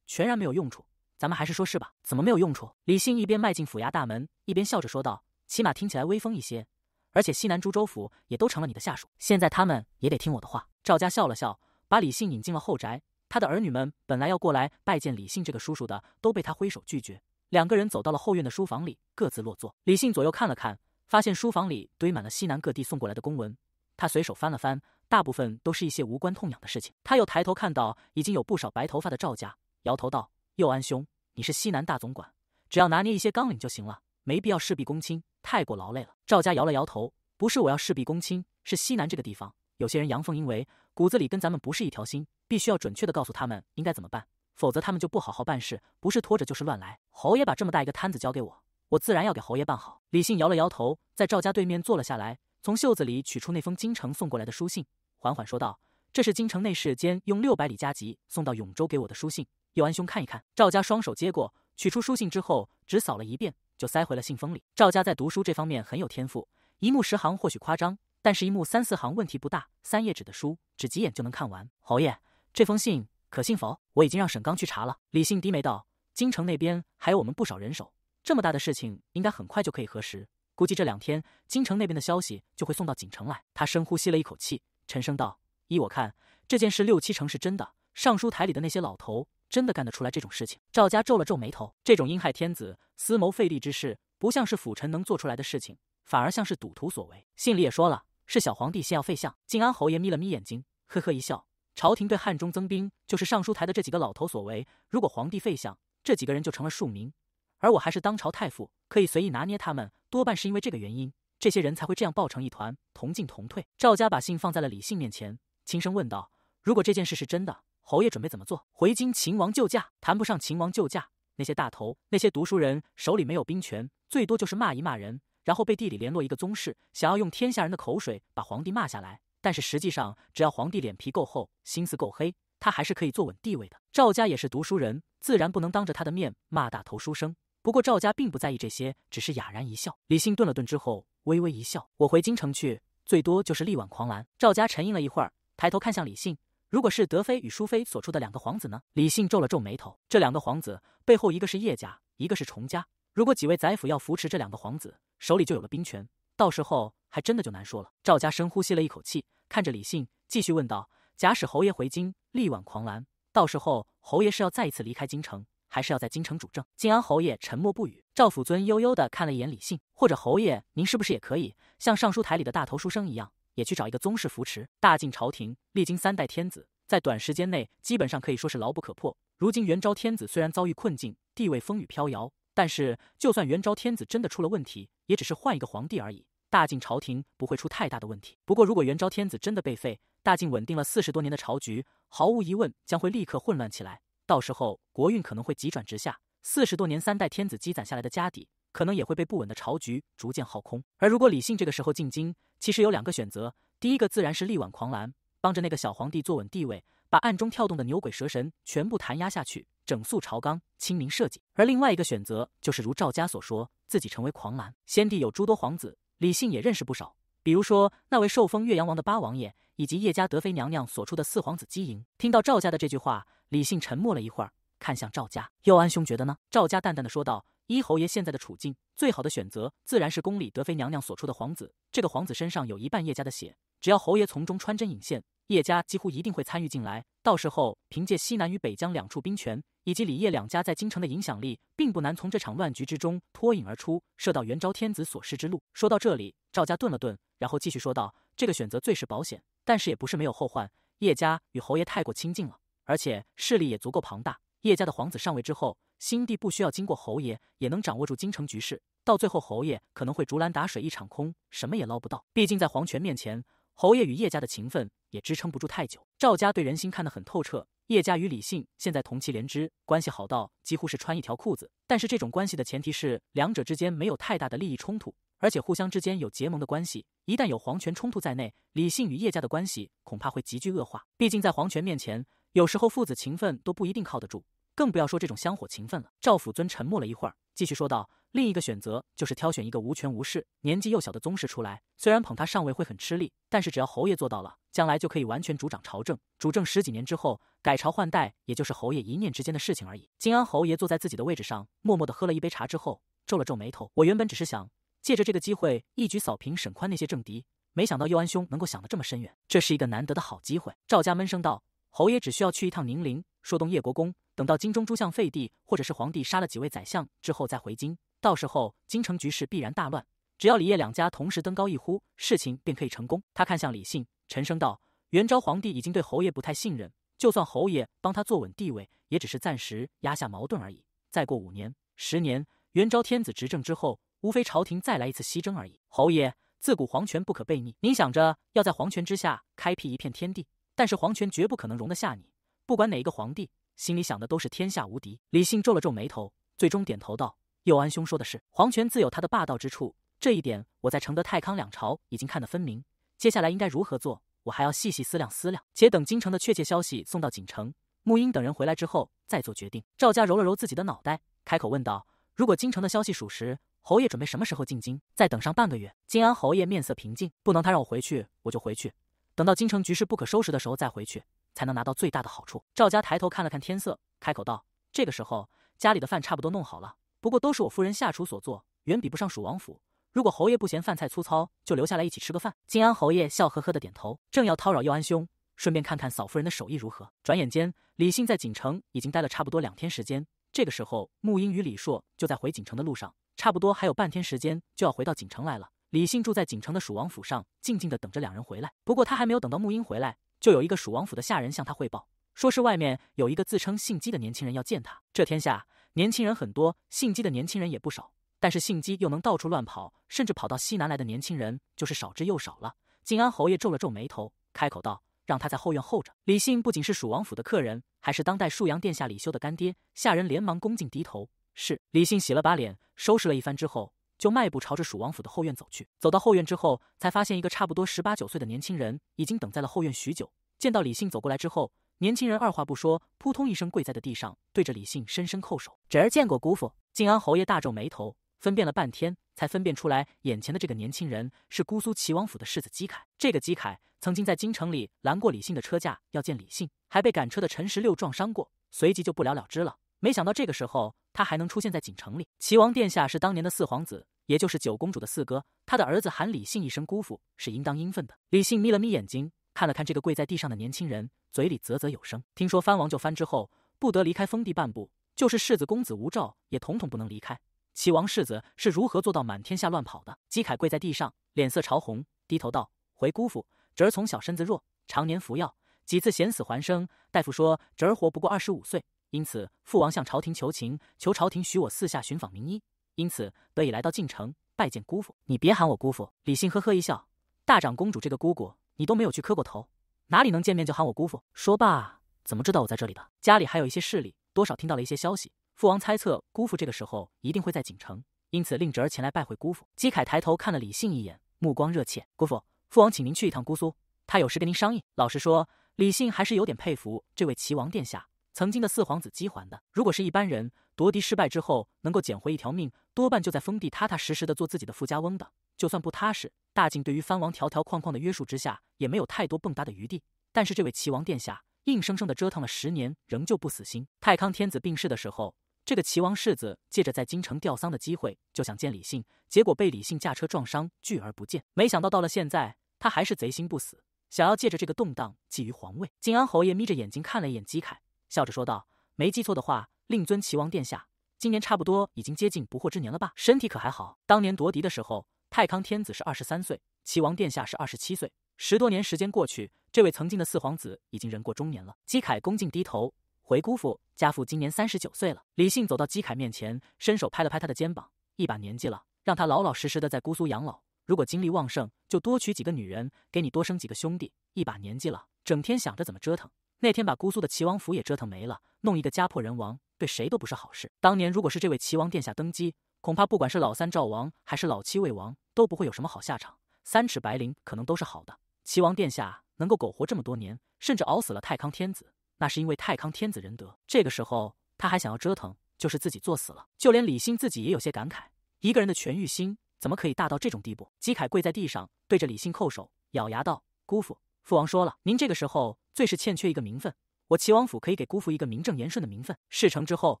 全然没有用处。咱们还是说是吧？怎么没有用处？”李信一边迈进府衙大门，一边笑着说道：“起码听起来威风一些，而且西南诸州府也都成了你的下属，现在他们也得听我的话。”赵家笑了笑，把李信引进了后宅。他的儿女们本来要过来拜见李信这个叔叔的，都被他挥手拒绝。两个人走到了后院的书房里，各自落座。李信左右看了看，发现书房里堆满了西南各地送过来的公文。他随手翻了翻，大部分都是一些无关痛痒的事情。他又抬头看到已经有不少白头发的赵家，摇头道：“佑安兄，你是西南大总管，只要拿捏一些纲领就行了，没必要事必躬亲，太过劳累了。”赵家摇了摇头：“不是我要事必躬亲，是西南这个地方。”有些人阳奉阴违，骨子里跟咱们不是一条心，必须要准确的告诉他们应该怎么办，否则他们就不好好办事，不是拖着就是乱来。侯爷把这么大一个摊子交给我，我自然要给侯爷办好。李信摇了摇头，在赵家对面坐了下来，从袖子里取出那封京城送过来的书信，缓缓说道：“这是京城内侍监用六百里加急送到永州给我的书信，又安兄看一看。”赵家双手接过，取出书信之后，只扫了一遍，就塞回了信封里。赵家在读书这方面很有天赋，一目十行，或许夸张。但是，一目三四行问题不大，三页纸的书只几眼就能看完。侯爷，这封信可信否？我已经让沈刚去查了。李信低眉道：“京城那边还有我们不少人手，这么大的事情应该很快就可以核实。估计这两天，京城那边的消息就会送到锦城来。”他深呼吸了一口气，沉声道：“依我看，这件事六七成是真的。尚书台里的那些老头真的干得出来这种事情？”赵家皱了皱眉头：“这种阴害天子、私谋废立之事，不像是辅臣能做出来的事情，反而像是赌徒所为。信里也说了。”是小皇帝先要废相，靖安侯爷眯了眯眼睛，呵呵一笑。朝廷对汉中增兵，就是尚书台的这几个老头所为。如果皇帝废相，这几个人就成了庶民，而我还是当朝太傅，可以随意拿捏他们。多半是因为这个原因，这些人才会这样抱成一团，同进同退。赵家把信放在了李信面前，轻声问道：“如果这件事是真的，侯爷准备怎么做？回京，秦王救驾？谈不上秦王救驾，那些大头，那些读书人手里没有兵权，最多就是骂一骂人。”然后被地里联络一个宗室，想要用天下人的口水把皇帝骂下来。但是实际上，只要皇帝脸皮够厚，心思够黑，他还是可以坐稳地位的。赵家也是读书人，自然不能当着他的面骂大头书生。不过赵家并不在意这些，只是哑然一笑。李信顿了顿之后，微微一笑：“我回京城去，最多就是力挽狂澜。”赵家沉吟了一会儿，抬头看向李信：“如果是德妃与淑妃所出的两个皇子呢？”李信皱了皱眉头：“这两个皇子背后，一个是叶家，一个是崇家。”如果几位宰辅要扶持这两个皇子，手里就有了兵权，到时候还真的就难说了。赵家深呼吸了一口气，看着李信，继续问道：“假使侯爷回京力挽狂澜，到时候侯爷是要再一次离开京城，还是要在京城主政？”敬安侯爷沉默不语。赵府尊悠悠的看了一眼李信，或者侯爷，您是不是也可以像尚书台里的大头书生一样，也去找一个宗室扶持？大晋朝廷历经三代天子，在短时间内基本上可以说是牢不可破。如今元昭天子虽然遭遇困境，地位风雨飘摇。但是，就算元昭天子真的出了问题，也只是换一个皇帝而已。大晋朝廷不会出太大的问题。不过，如果元昭天子真的被废，大晋稳定了四十多年的朝局，毫无疑问将会立刻混乱起来。到时候，国运可能会急转直下。四十多年三代天子积攒下来的家底，可能也会被不稳的朝局逐渐耗空。而如果李信这个时候进京，其实有两个选择。第一个自然是力挽狂澜，帮着那个小皇帝坐稳地位，把暗中跳动的牛鬼蛇神全部弹压下去。整肃朝纲，清明社稷；而另外一个选择，就是如赵家所说，自己成为狂澜。先帝有诸多皇子，李信也认识不少，比如说那位受封岳阳王的八王爷，以及叶家德妃娘娘所出的四皇子姬莹。听到赵家的这句话，李信沉默了一会儿，看向赵家：“右安兄，觉得呢？”赵家淡淡的说道：“一侯爷现在的处境，最好的选择自然是宫里德妃娘娘所出的皇子。这个皇子身上有一半叶家的血，只要侯爷从中穿针引线。”叶家几乎一定会参与进来，到时候凭借西南与北疆两处兵权，以及李叶两家在京城的影响力，并不难从这场乱局之中脱颖而出，射到元昭天子所示之路。说到这里，赵家顿了顿，然后继续说道：“这个选择最是保险，但是也不是没有后患。叶家与侯爷太过亲近了，而且势力也足够庞大。叶家的皇子上位之后，新帝不需要经过侯爷，也能掌握住京城局势。到最后，侯爷可能会竹篮打水一场空，什么也捞不到。毕竟在皇权面前。”侯爷与叶家的情分也支撑不住太久。赵家对人心看得很透彻，叶家与李信现在同气连枝，关系好到几乎是穿一条裤子。但是这种关系的前提是两者之间没有太大的利益冲突，而且互相之间有结盟的关系。一旦有皇权冲突在内，李信与叶家的关系恐怕会急剧恶化。毕竟在皇权面前，有时候父子情分都不一定靠得住，更不要说这种香火情分了。赵府尊沉默了一会儿，继续说道。另一个选择就是挑选一个无权无势、年纪幼小的宗室出来。虽然捧他上位会很吃力，但是只要侯爷做到了，将来就可以完全主掌朝政。主政十几年之后，改朝换代也就是侯爷一念之间的事情而已。金安侯爷坐在自己的位置上，默默地喝了一杯茶之后，皱了皱眉头。我原本只是想借着这个机会一举扫平沈宽那些政敌，没想到右安兄能够想得这么深远。这是一个难得的好机会。赵家闷声道：“侯爷只需要去一趟宁陵，说动叶国公，等到京中诸相废帝，或者是皇帝杀了几位宰相之后，再回京。”到时候京城局势必然大乱，只要李烨两家同时登高一呼，事情便可以成功。他看向李信，沉声道：“元昭皇帝已经对侯爷不太信任，就算侯爷帮他坐稳地位，也只是暂时压下矛盾而已。再过五年、十年，元昭天子执政之后，无非朝廷再来一次西征而已。侯爷，自古皇权不可悖逆，您想着要在皇权之下开辟一片天地，但是皇权绝不可能容得下你。不管哪一个皇帝，心里想的都是天下无敌。”李信皱了皱眉头，最终点头道。佑安兄说的是，皇权自有他的霸道之处，这一点我在承德、泰康两朝已经看得分明。接下来应该如何做，我还要细细思量思量，且等京城的确切消息送到锦城，沐英等人回来之后再做决定。赵家揉了揉自己的脑袋，开口问道：“如果京城的消息属实，侯爷准备什么时候进京？”再等上半个月。金安侯爷面色平静，不能他让我回去，我就回去，等到京城局势不可收拾的时候再回去，才能拿到最大的好处。赵家抬头看了看天色，开口道：“这个时候，家里的饭差不多弄好了。”不过都是我夫人下厨所做，远比不上蜀王府。如果侯爷不嫌饭菜粗糙，就留下来一起吃个饭。敬安侯爷笑呵呵的点头，正要叨扰佑安兄，顺便看看嫂夫人的手艺如何。转眼间，李信在锦城已经待了差不多两天时间。这个时候，沐英与李硕就在回锦城的路上，差不多还有半天时间就要回到锦城来了。李信住在锦城的蜀王府上，静静的等着两人回来。不过他还没有等到沐英回来，就有一个蜀王府的下人向他汇报，说是外面有一个自称姓姬的年轻人要见他。这天下。年轻人很多，姓姬的年轻人也不少。但是姓姬又能到处乱跑，甚至跑到西南来的年轻人，就是少之又少了。靖安侯爷皱了皱眉头，开口道：“让他在后院候着。”李信不仅是蜀王府的客人，还是当代沭阳殿下李修的干爹。下人连忙恭敬低头：“是。”李信洗了把脸，收拾了一番之后，就迈步朝着蜀王府的后院走去。走到后院之后，才发现一个差不多十八九岁的年轻人已经等在了后院许久。见到李信走过来之后，年轻人二话不说，扑通一声跪在了地上，对着李信深深叩首：“侄儿见过姑父。”靖安侯爷大皱眉头，分辨了半天，才分辨出来眼前的这个年轻人是姑苏齐王府的世子姬凯。这个姬凯曾经在京城里拦过李信的车驾，要见李信，还被赶车的陈十六撞伤过，随即就不了了之了。没想到这个时候他还能出现在锦城里。齐王殿下是当年的四皇子，也就是九公主的四哥，他的儿子喊李信一声姑父是应当应分的。李信眯了眯眼睛。看了看这个跪在地上的年轻人，嘴里啧啧有声。听说藩王就藩之后，不得离开封地半步，就是世子、公子无照，也统统不能离开。齐王世子是如何做到满天下乱跑的？姬凯跪在地上，脸色潮红，低头道：“回姑父，侄儿从小身子弱，常年服药，几次险死还生，大夫说侄儿活不过二十五岁。因此，父王向朝廷求情，求朝廷许我四下寻访名医，因此得以来到晋城拜见姑父。你别喊我姑父。”李信呵呵一笑：“大长公主这个姑姑。”你都没有去磕过头，哪里能见面就喊我姑父？说罢，怎么知道我在这里的？家里还有一些势力，多少听到了一些消息。父王猜测，姑父这个时候一定会在锦城，因此令侄儿前来拜会姑父。姬凯抬头看了李信一眼，目光热切。姑父，父王请您去一趟姑苏，他有事跟您商议。老实说，李信还是有点佩服这位齐王殿下，曾经的四皇子姬桓的。如果是一般人，夺嫡失败之后，能够捡回一条命，多半就在封地踏踏实实的做自己的富家翁的。就算不踏实，大晋对于藩王条条框框的约束之下，也没有太多蹦跶的余地。但是这位齐王殿下硬生生的折腾了十年，仍旧不死心。太康天子病逝的时候，这个齐王世子借着在京城吊丧的机会，就想见李信，结果被李信驾车撞伤，拒而不见。没想到到了现在，他还是贼心不死，想要借着这个动荡觊觎皇位。靖安侯爷眯着眼睛看了一眼姬凯，笑着说道：“没记错的话，令尊齐王殿下今年差不多已经接近不惑之年了吧？身体可还好？当年夺嫡的时候……”太康天子是二十三岁，齐王殿下是二十七岁。十多年时间过去，这位曾经的四皇子已经人过中年了。姬凯恭敬低头，回姑父，家父今年三十九岁了。李信走到姬凯面前，伸手拍了拍他的肩膀，一把年纪了，让他老老实实的在姑苏养老。如果精力旺盛，就多娶几个女人，给你多生几个兄弟。一把年纪了，整天想着怎么折腾，那天把姑苏的齐王府也折腾没了，弄一个家破人亡，对谁都不是好事。当年如果是这位齐王殿下登基。恐怕不管是老三赵王，还是老七魏王，都不会有什么好下场。三尺白绫可能都是好的。齐王殿下能够苟活这么多年，甚至熬死了太康天子，那是因为太康天子仁德。这个时候他还想要折腾，就是自己作死了。就连李信自己也有些感慨：一个人的权欲心怎么可以大到这种地步？姬凯跪在地上，对着李信叩首，咬牙道：“姑父，父王说了，您这个时候最是欠缺一个名分。我齐王府可以给姑父一个名正言顺的名分。事成之后，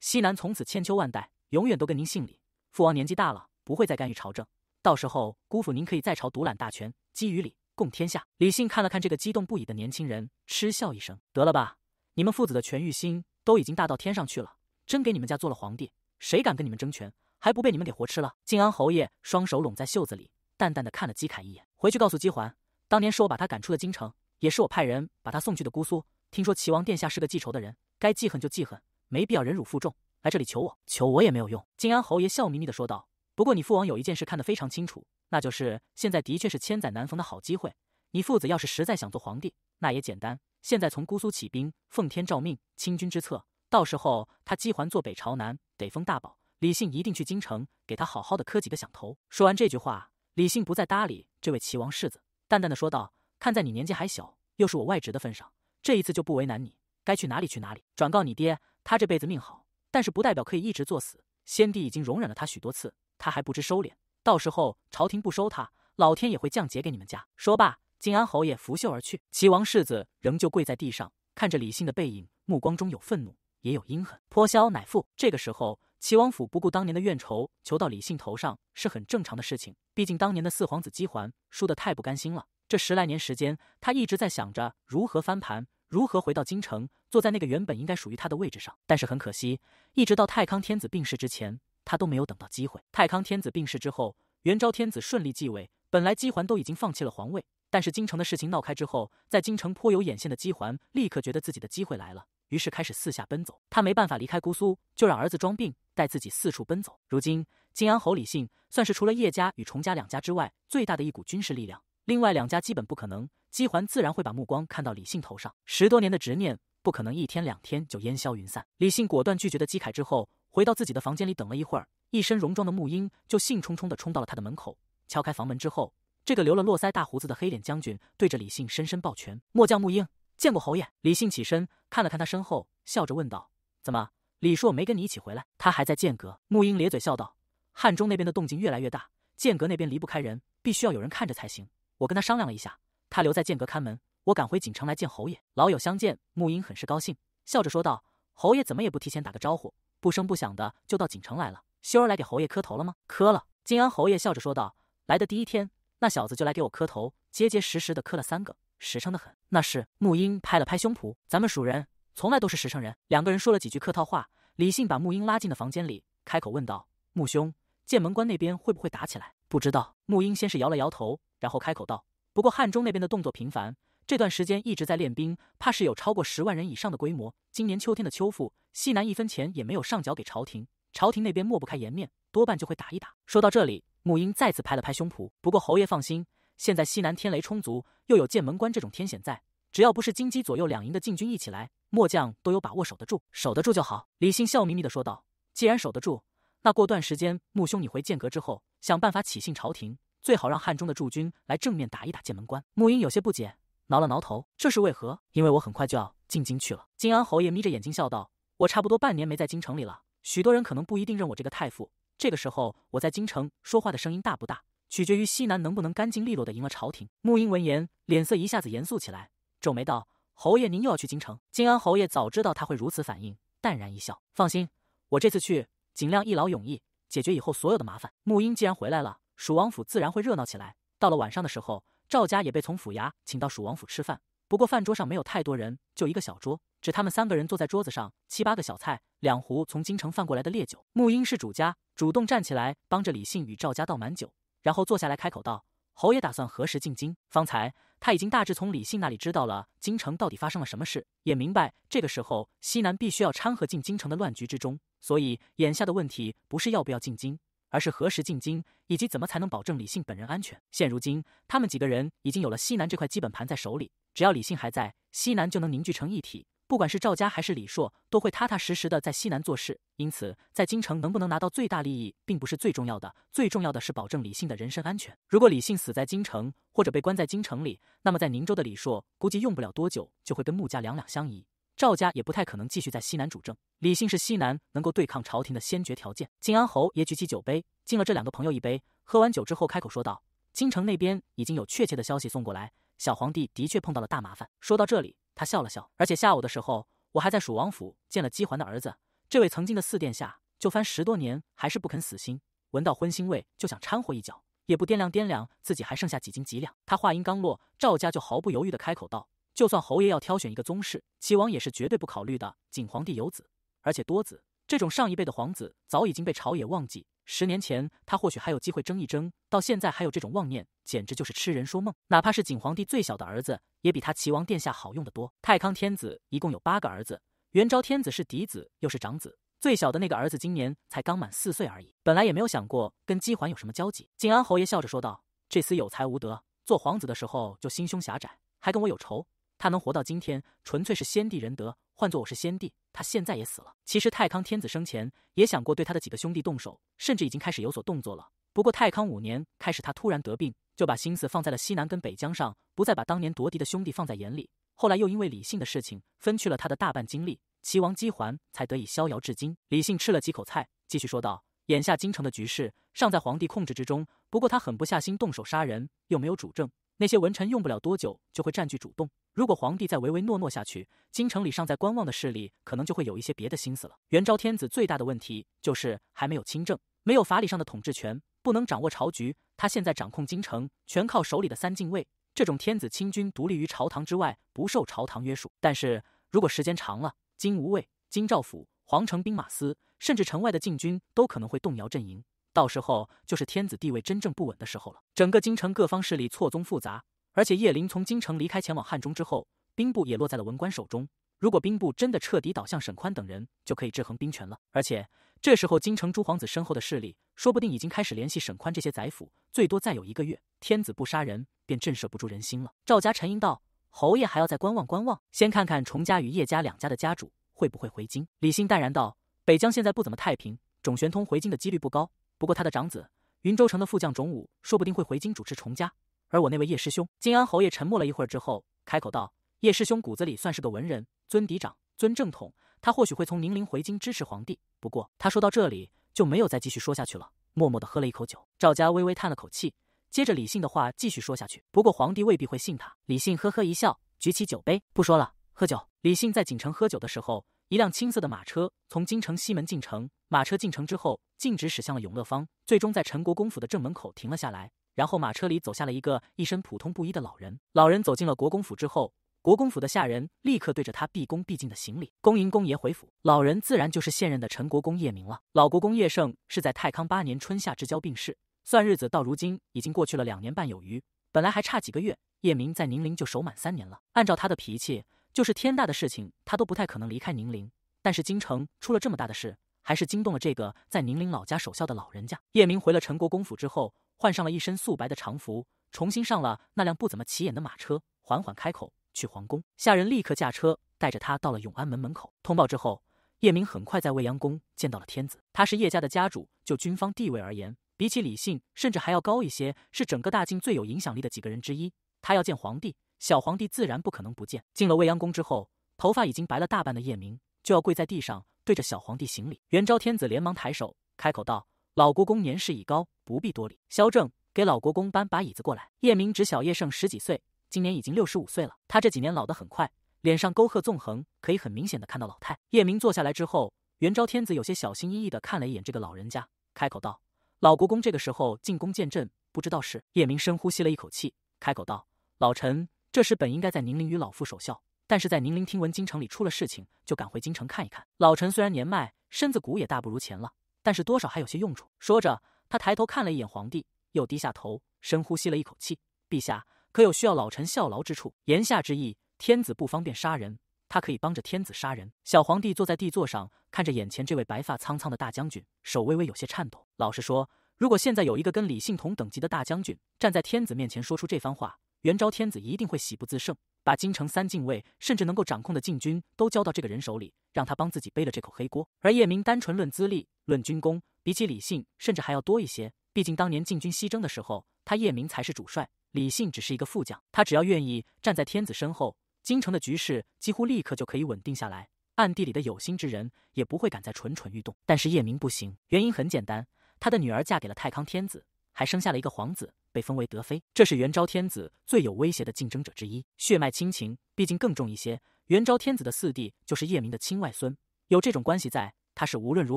西南从此千秋万代，永远都跟您姓李。”父王年纪大了，不会再干预朝政。到时候，姑父您可以在朝独揽大权，基于礼共天下。李信看了看这个激动不已的年轻人，嗤笑一声：“得了吧，你们父子的权欲心都已经大到天上去了。真给你们家做了皇帝，谁敢跟你们争权，还不被你们给活吃了？”靖安侯爷双手拢在袖子里，淡淡的看了姬凯一眼，回去告诉姬环：“当年是我把他赶出的京城，也是我派人把他送去的姑苏。听说齐王殿下是个记仇的人，该记恨就记恨，没必要忍辱负重。”来这里求我，求我也没有用。靖安侯爷笑眯眯地说道：“不过你父王有一件事看得非常清楚，那就是现在的确是千载难逢的好机会。你父子要是实在想做皇帝，那也简单。现在从姑苏起兵，奉天诏命，清君之策。到时候他姬环坐北朝南，得封大宝。李信一定去京城给他好好的磕几个响头。”说完这句话，李信不再搭理这位齐王世子，淡淡地说道：“看在你年纪还小，又是我外侄的份上，这一次就不为难你。该去哪里去哪里。转告你爹，他这辈子命好。”但是不代表可以一直作死。先帝已经容忍了他许多次，他还不知收敛。到时候朝廷不收他，老天也会降劫给你们家。说罢，靖安侯爷拂袖而去。齐王世子仍旧跪在地上，看着李信的背影，目光中有愤怒，也有阴狠。泼萧乃父。这个时候，齐王府不顾当年的怨仇，求到李信头上是很正常的事情。毕竟当年的四皇子姬桓输得太不甘心了，这十来年时间，他一直在想着如何翻盘。如何回到京城，坐在那个原本应该属于他的位置上？但是很可惜，一直到太康天子病逝之前，他都没有等到机会。太康天子病逝之后，元昭天子顺利继位。本来姬桓都已经放弃了皇位，但是京城的事情闹开之后，在京城颇有眼线的姬环立刻觉得自己的机会来了，于是开始四下奔走。他没办法离开姑苏，就让儿子装病，带自己四处奔走。如今，金安侯李信算是除了叶家与崇家两家之外最大的一股军事力量。另外两家基本不可能，姬环自然会把目光看到李信头上。十多年的执念不可能一天两天就烟消云散。李信果断拒绝了姬凯之后，回到自己的房间里等了一会儿。一身戎装的穆英就兴冲冲的冲到了他的门口，敲开房门之后，这个留了络腮大胡子的黑脸将军对着李信深深抱拳：“末将穆英见过侯爷。”李信起身看了看他身后，笑着问道：“怎么，李硕没跟你一起回来？他还在剑阁？”穆英咧嘴笑道：“汉中那边的动静越来越大，剑阁那边离不开人，必须要有人看着才行。”我跟他商量了一下，他留在剑阁看门，我赶回锦城来见侯爷。老友相见，沐英很是高兴，笑着说道：“侯爷怎么也不提前打个招呼，不声不响的就到锦城来了。修儿来给侯爷磕头了吗？”“磕了。”金安侯爷笑着说道。“来的第一天，那小子就来给我磕头，结结实实的磕了三个，实诚的很。”那是沐英拍了拍胸脯：“咱们蜀人从来都是实诚人。”两个人说了几句客套话，李信把沐英拉进了房间里，开口问道：“沐兄，剑门关那边会不会打起来？”“不知道。”沐英先是摇了摇头。然后开口道：“不过汉中那边的动作频繁，这段时间一直在练兵，怕是有超过十万人以上的规模。今年秋天的秋赋，西南一分钱也没有上缴给朝廷，朝廷那边抹不开颜面，多半就会打一打。”说到这里，穆英再次拍了拍胸脯：“不过侯爷放心，现在西南天雷充足，又有剑门关这种天险在，只要不是金鸡左右两营的禁军一起来，末将都有把握守得住。守得住就好。”李信笑眯眯的说道：“既然守得住，那过段时间穆兄你回剑阁之后，想办法起信朝廷。”最好让汉中的驻军来正面打一打剑门关。沐英有些不解，挠了挠头，这是为何？因为我很快就要进京去了。金安侯爷眯着眼睛笑道：“我差不多半年没在京城里了，许多人可能不一定认我这个太傅。这个时候我在京城说话的声音大不大，取决于西南能不能干净利落的赢了朝廷。”沐英闻言，脸色一下子严肃起来，皱眉道：“侯爷，您又要去京城？”金安侯爷早知道他会如此反应，淡然一笑：“放心，我这次去，尽量一劳永逸，解决以后所有的麻烦。”沐英既然回来了。蜀王府自然会热闹起来。到了晚上的时候，赵家也被从府衙请到蜀王府吃饭。不过饭桌上没有太多人，就一个小桌，只他们三个人坐在桌子上。七八个小菜，两壶从京城贩过来的烈酒。沐英是主家，主动站起来帮着李信与赵家倒满酒，然后坐下来开口道：“侯爷打算何时进京？方才他已经大致从李信那里知道了京城到底发生了什么事，也明白这个时候西南必须要掺和进京城的乱局之中。所以眼下的问题不是要不要进京。”而是何时进京，以及怎么才能保证李信本人安全？现如今，他们几个人已经有了西南这块基本盘在手里，只要李信还在西南，就能凝聚成一体。不管是赵家还是李硕，都会踏踏实实的在西南做事。因此，在京城能不能拿到最大利益，并不是最重要的，最重要的是保证李信的人身安全。如果李信死在京城，或者被关在京城里，那么在宁州的李硕估计用不了多久就会跟穆家两两相宜。赵家也不太可能继续在西南主政，李信是西南能够对抗朝廷的先决条件。晋安侯也举起酒杯，敬了这两个朋友一杯。喝完酒之后，开口说道：“京城那边已经有确切的消息送过来，小皇帝的确碰到了大麻烦。”说到这里，他笑了笑。而且下午的时候，我还在蜀王府见了姬环的儿子，这位曾经的四殿下，就翻十多年还是不肯死心，闻到荤腥味就想掺和一脚，也不掂量掂量自己还剩下几斤几两。他话音刚落，赵家就毫不犹豫的开口道。就算侯爷要挑选一个宗室，齐王也是绝对不考虑的。景皇帝有子，而且多子，这种上一辈的皇子早已经被朝野忘记。十年前他或许还有机会争一争，到现在还有这种妄念，简直就是痴人说梦。哪怕是景皇帝最小的儿子，也比他齐王殿下好用得多。太康天子一共有八个儿子，元昭天子是嫡子，又是长子，最小的那个儿子今年才刚满四岁而已。本来也没有想过跟姬环有什么交集。景安侯爷笑着说道：“这厮有才无德，做皇子的时候就心胸狭窄，还跟我有仇。”他能活到今天，纯粹是先帝仁德。换做我是先帝，他现在也死了。其实太康天子生前也想过对他的几个兄弟动手，甚至已经开始有所动作了。不过太康五年开始，他突然得病，就把心思放在了西南跟北疆上，不再把当年夺嫡的兄弟放在眼里。后来又因为李信的事情，分去了他的大半精力，齐王姬桓才得以逍遥至今。李信吃了几口菜，继续说道：“眼下京城的局势尚在皇帝控制之中，不过他狠不下心动手杀人，又没有主政，那些文臣用不了多久就会占据主动。”如果皇帝再唯唯诺诺下去，京城里尚在观望的势力可能就会有一些别的心思了。元昭天子最大的问题就是还没有亲政，没有法理上的统治权，不能掌握朝局。他现在掌控京城全靠手里的三禁卫，这种天子亲军独立于朝堂之外，不受朝堂约束。但是如果时间长了，金吾卫、金兆府、皇城兵马司，甚至城外的禁军都可能会动摇阵营，到时候就是天子地位真正不稳的时候了。整个京城各方势力错综复杂。而且叶麟从京城离开，前往汉中之后，兵部也落在了文官手中。如果兵部真的彻底倒向沈宽等人，就可以制衡兵权了。而且这时候，京城诸皇子身后的势力，说不定已经开始联系沈宽这些宰府。最多再有一个月，天子不杀人，便震慑不住人心了。赵家沉吟道：“侯爷还要再观望观望，先看看崇家与叶家两家的家主会不会回京。”李信淡然道：“北疆现在不怎么太平，种玄通回京的几率不高。不过他的长子云州城的副将种武，说不定会回京主持崇家。”而我那位叶师兄，金安侯爷沉默了一会儿之后，开口道：“叶师兄骨子里算是个文人，尊嫡长，尊正统，他或许会从宁陵回京支持皇帝。”不过他说到这里就没有再继续说下去了，默默的喝了一口酒。赵家微微叹了口气，接着李信的话继续说下去。不过皇帝未必会信他。李信呵呵一笑，举起酒杯：“不说了，喝酒。”李信在锦城喝酒的时候，一辆青色的马车从京城西门进城，马车进城之后，径直驶向了永乐坊，最终在陈国公府的正门口停了下来。然后马车里走下了一个一身普通布衣的老人。老人走进了国公府之后，国公府的下人立刻对着他毕恭毕敬的行礼，恭迎公爷回府。老人自然就是现任的陈国公叶明了。老国公叶盛是在太康八年春夏之交病逝，算日子到如今已经过去了两年半有余。本来还差几个月，叶明在宁陵就守满三年了。按照他的脾气，就是天大的事情，他都不太可能离开宁陵。但是京城出了这么大的事，还是惊动了这个在宁陵老家守孝的老人家。叶明回了陈国公府之后。换上了一身素白的长服，重新上了那辆不怎么起眼的马车，缓缓开口：“去皇宫。”下人立刻驾车带着他到了永安门门口通报之后，叶明很快在未央宫见到了天子。他是叶家的家主，就军方地位而言，比起李信甚至还要高一些，是整个大晋最有影响力的几个人之一。他要见皇帝，小皇帝自然不可能不见。进了未央宫之后，头发已经白了大半的叶明就要跪在地上，对着小皇帝行礼。元昭天子连忙抬手，开口道。老国公年事已高，不必多礼。萧正给老国公搬把椅子过来。叶明只小叶盛十几岁，今年已经六十五岁了。他这几年老得很快，脸上沟壑纵横，可以很明显的看到老态。叶明坐下来之后，元昭天子有些小心翼翼的看了一眼这个老人家，开口道：“老国公这个时候进宫见朕，不知道是……”叶明深呼吸了一口气，开口道：“老臣这时本应该在宁陵与老父守孝，但是在宁陵听闻京城里出了事情，就赶回京城看一看。老臣虽然年迈，身子骨也大不如前了。”但是多少还有些用处。说着，他抬头看了一眼皇帝，又低下头，深呼吸了一口气。陛下，可有需要老臣效劳之处？言下之意，天子不方便杀人，他可以帮着天子杀人。小皇帝坐在地座上，看着眼前这位白发苍苍的大将军，手微微有些颤抖。老实说，如果现在有一个跟李信同等级的大将军站在天子面前说出这番话，元昭天子一定会喜不自胜，把京城三禁卫甚至能够掌控的禁军都交到这个人手里。让他帮自己背了这口黑锅，而叶明单纯论资历、论军功，比起李信甚至还要多一些。毕竟当年进军西征的时候，他叶明才是主帅，李信只是一个副将。他只要愿意站在天子身后，京城的局势几乎立刻就可以稳定下来，暗地里的有心之人也不会敢再蠢蠢欲动。但是叶明不行，原因很简单，他的女儿嫁给了太康天子。还生下了一个皇子，被封为德妃，这是元昭天子最有威胁的竞争者之一。血脉亲情毕竟更重一些，元昭天子的四弟就是叶明的亲外孙，有这种关系在，他是无论如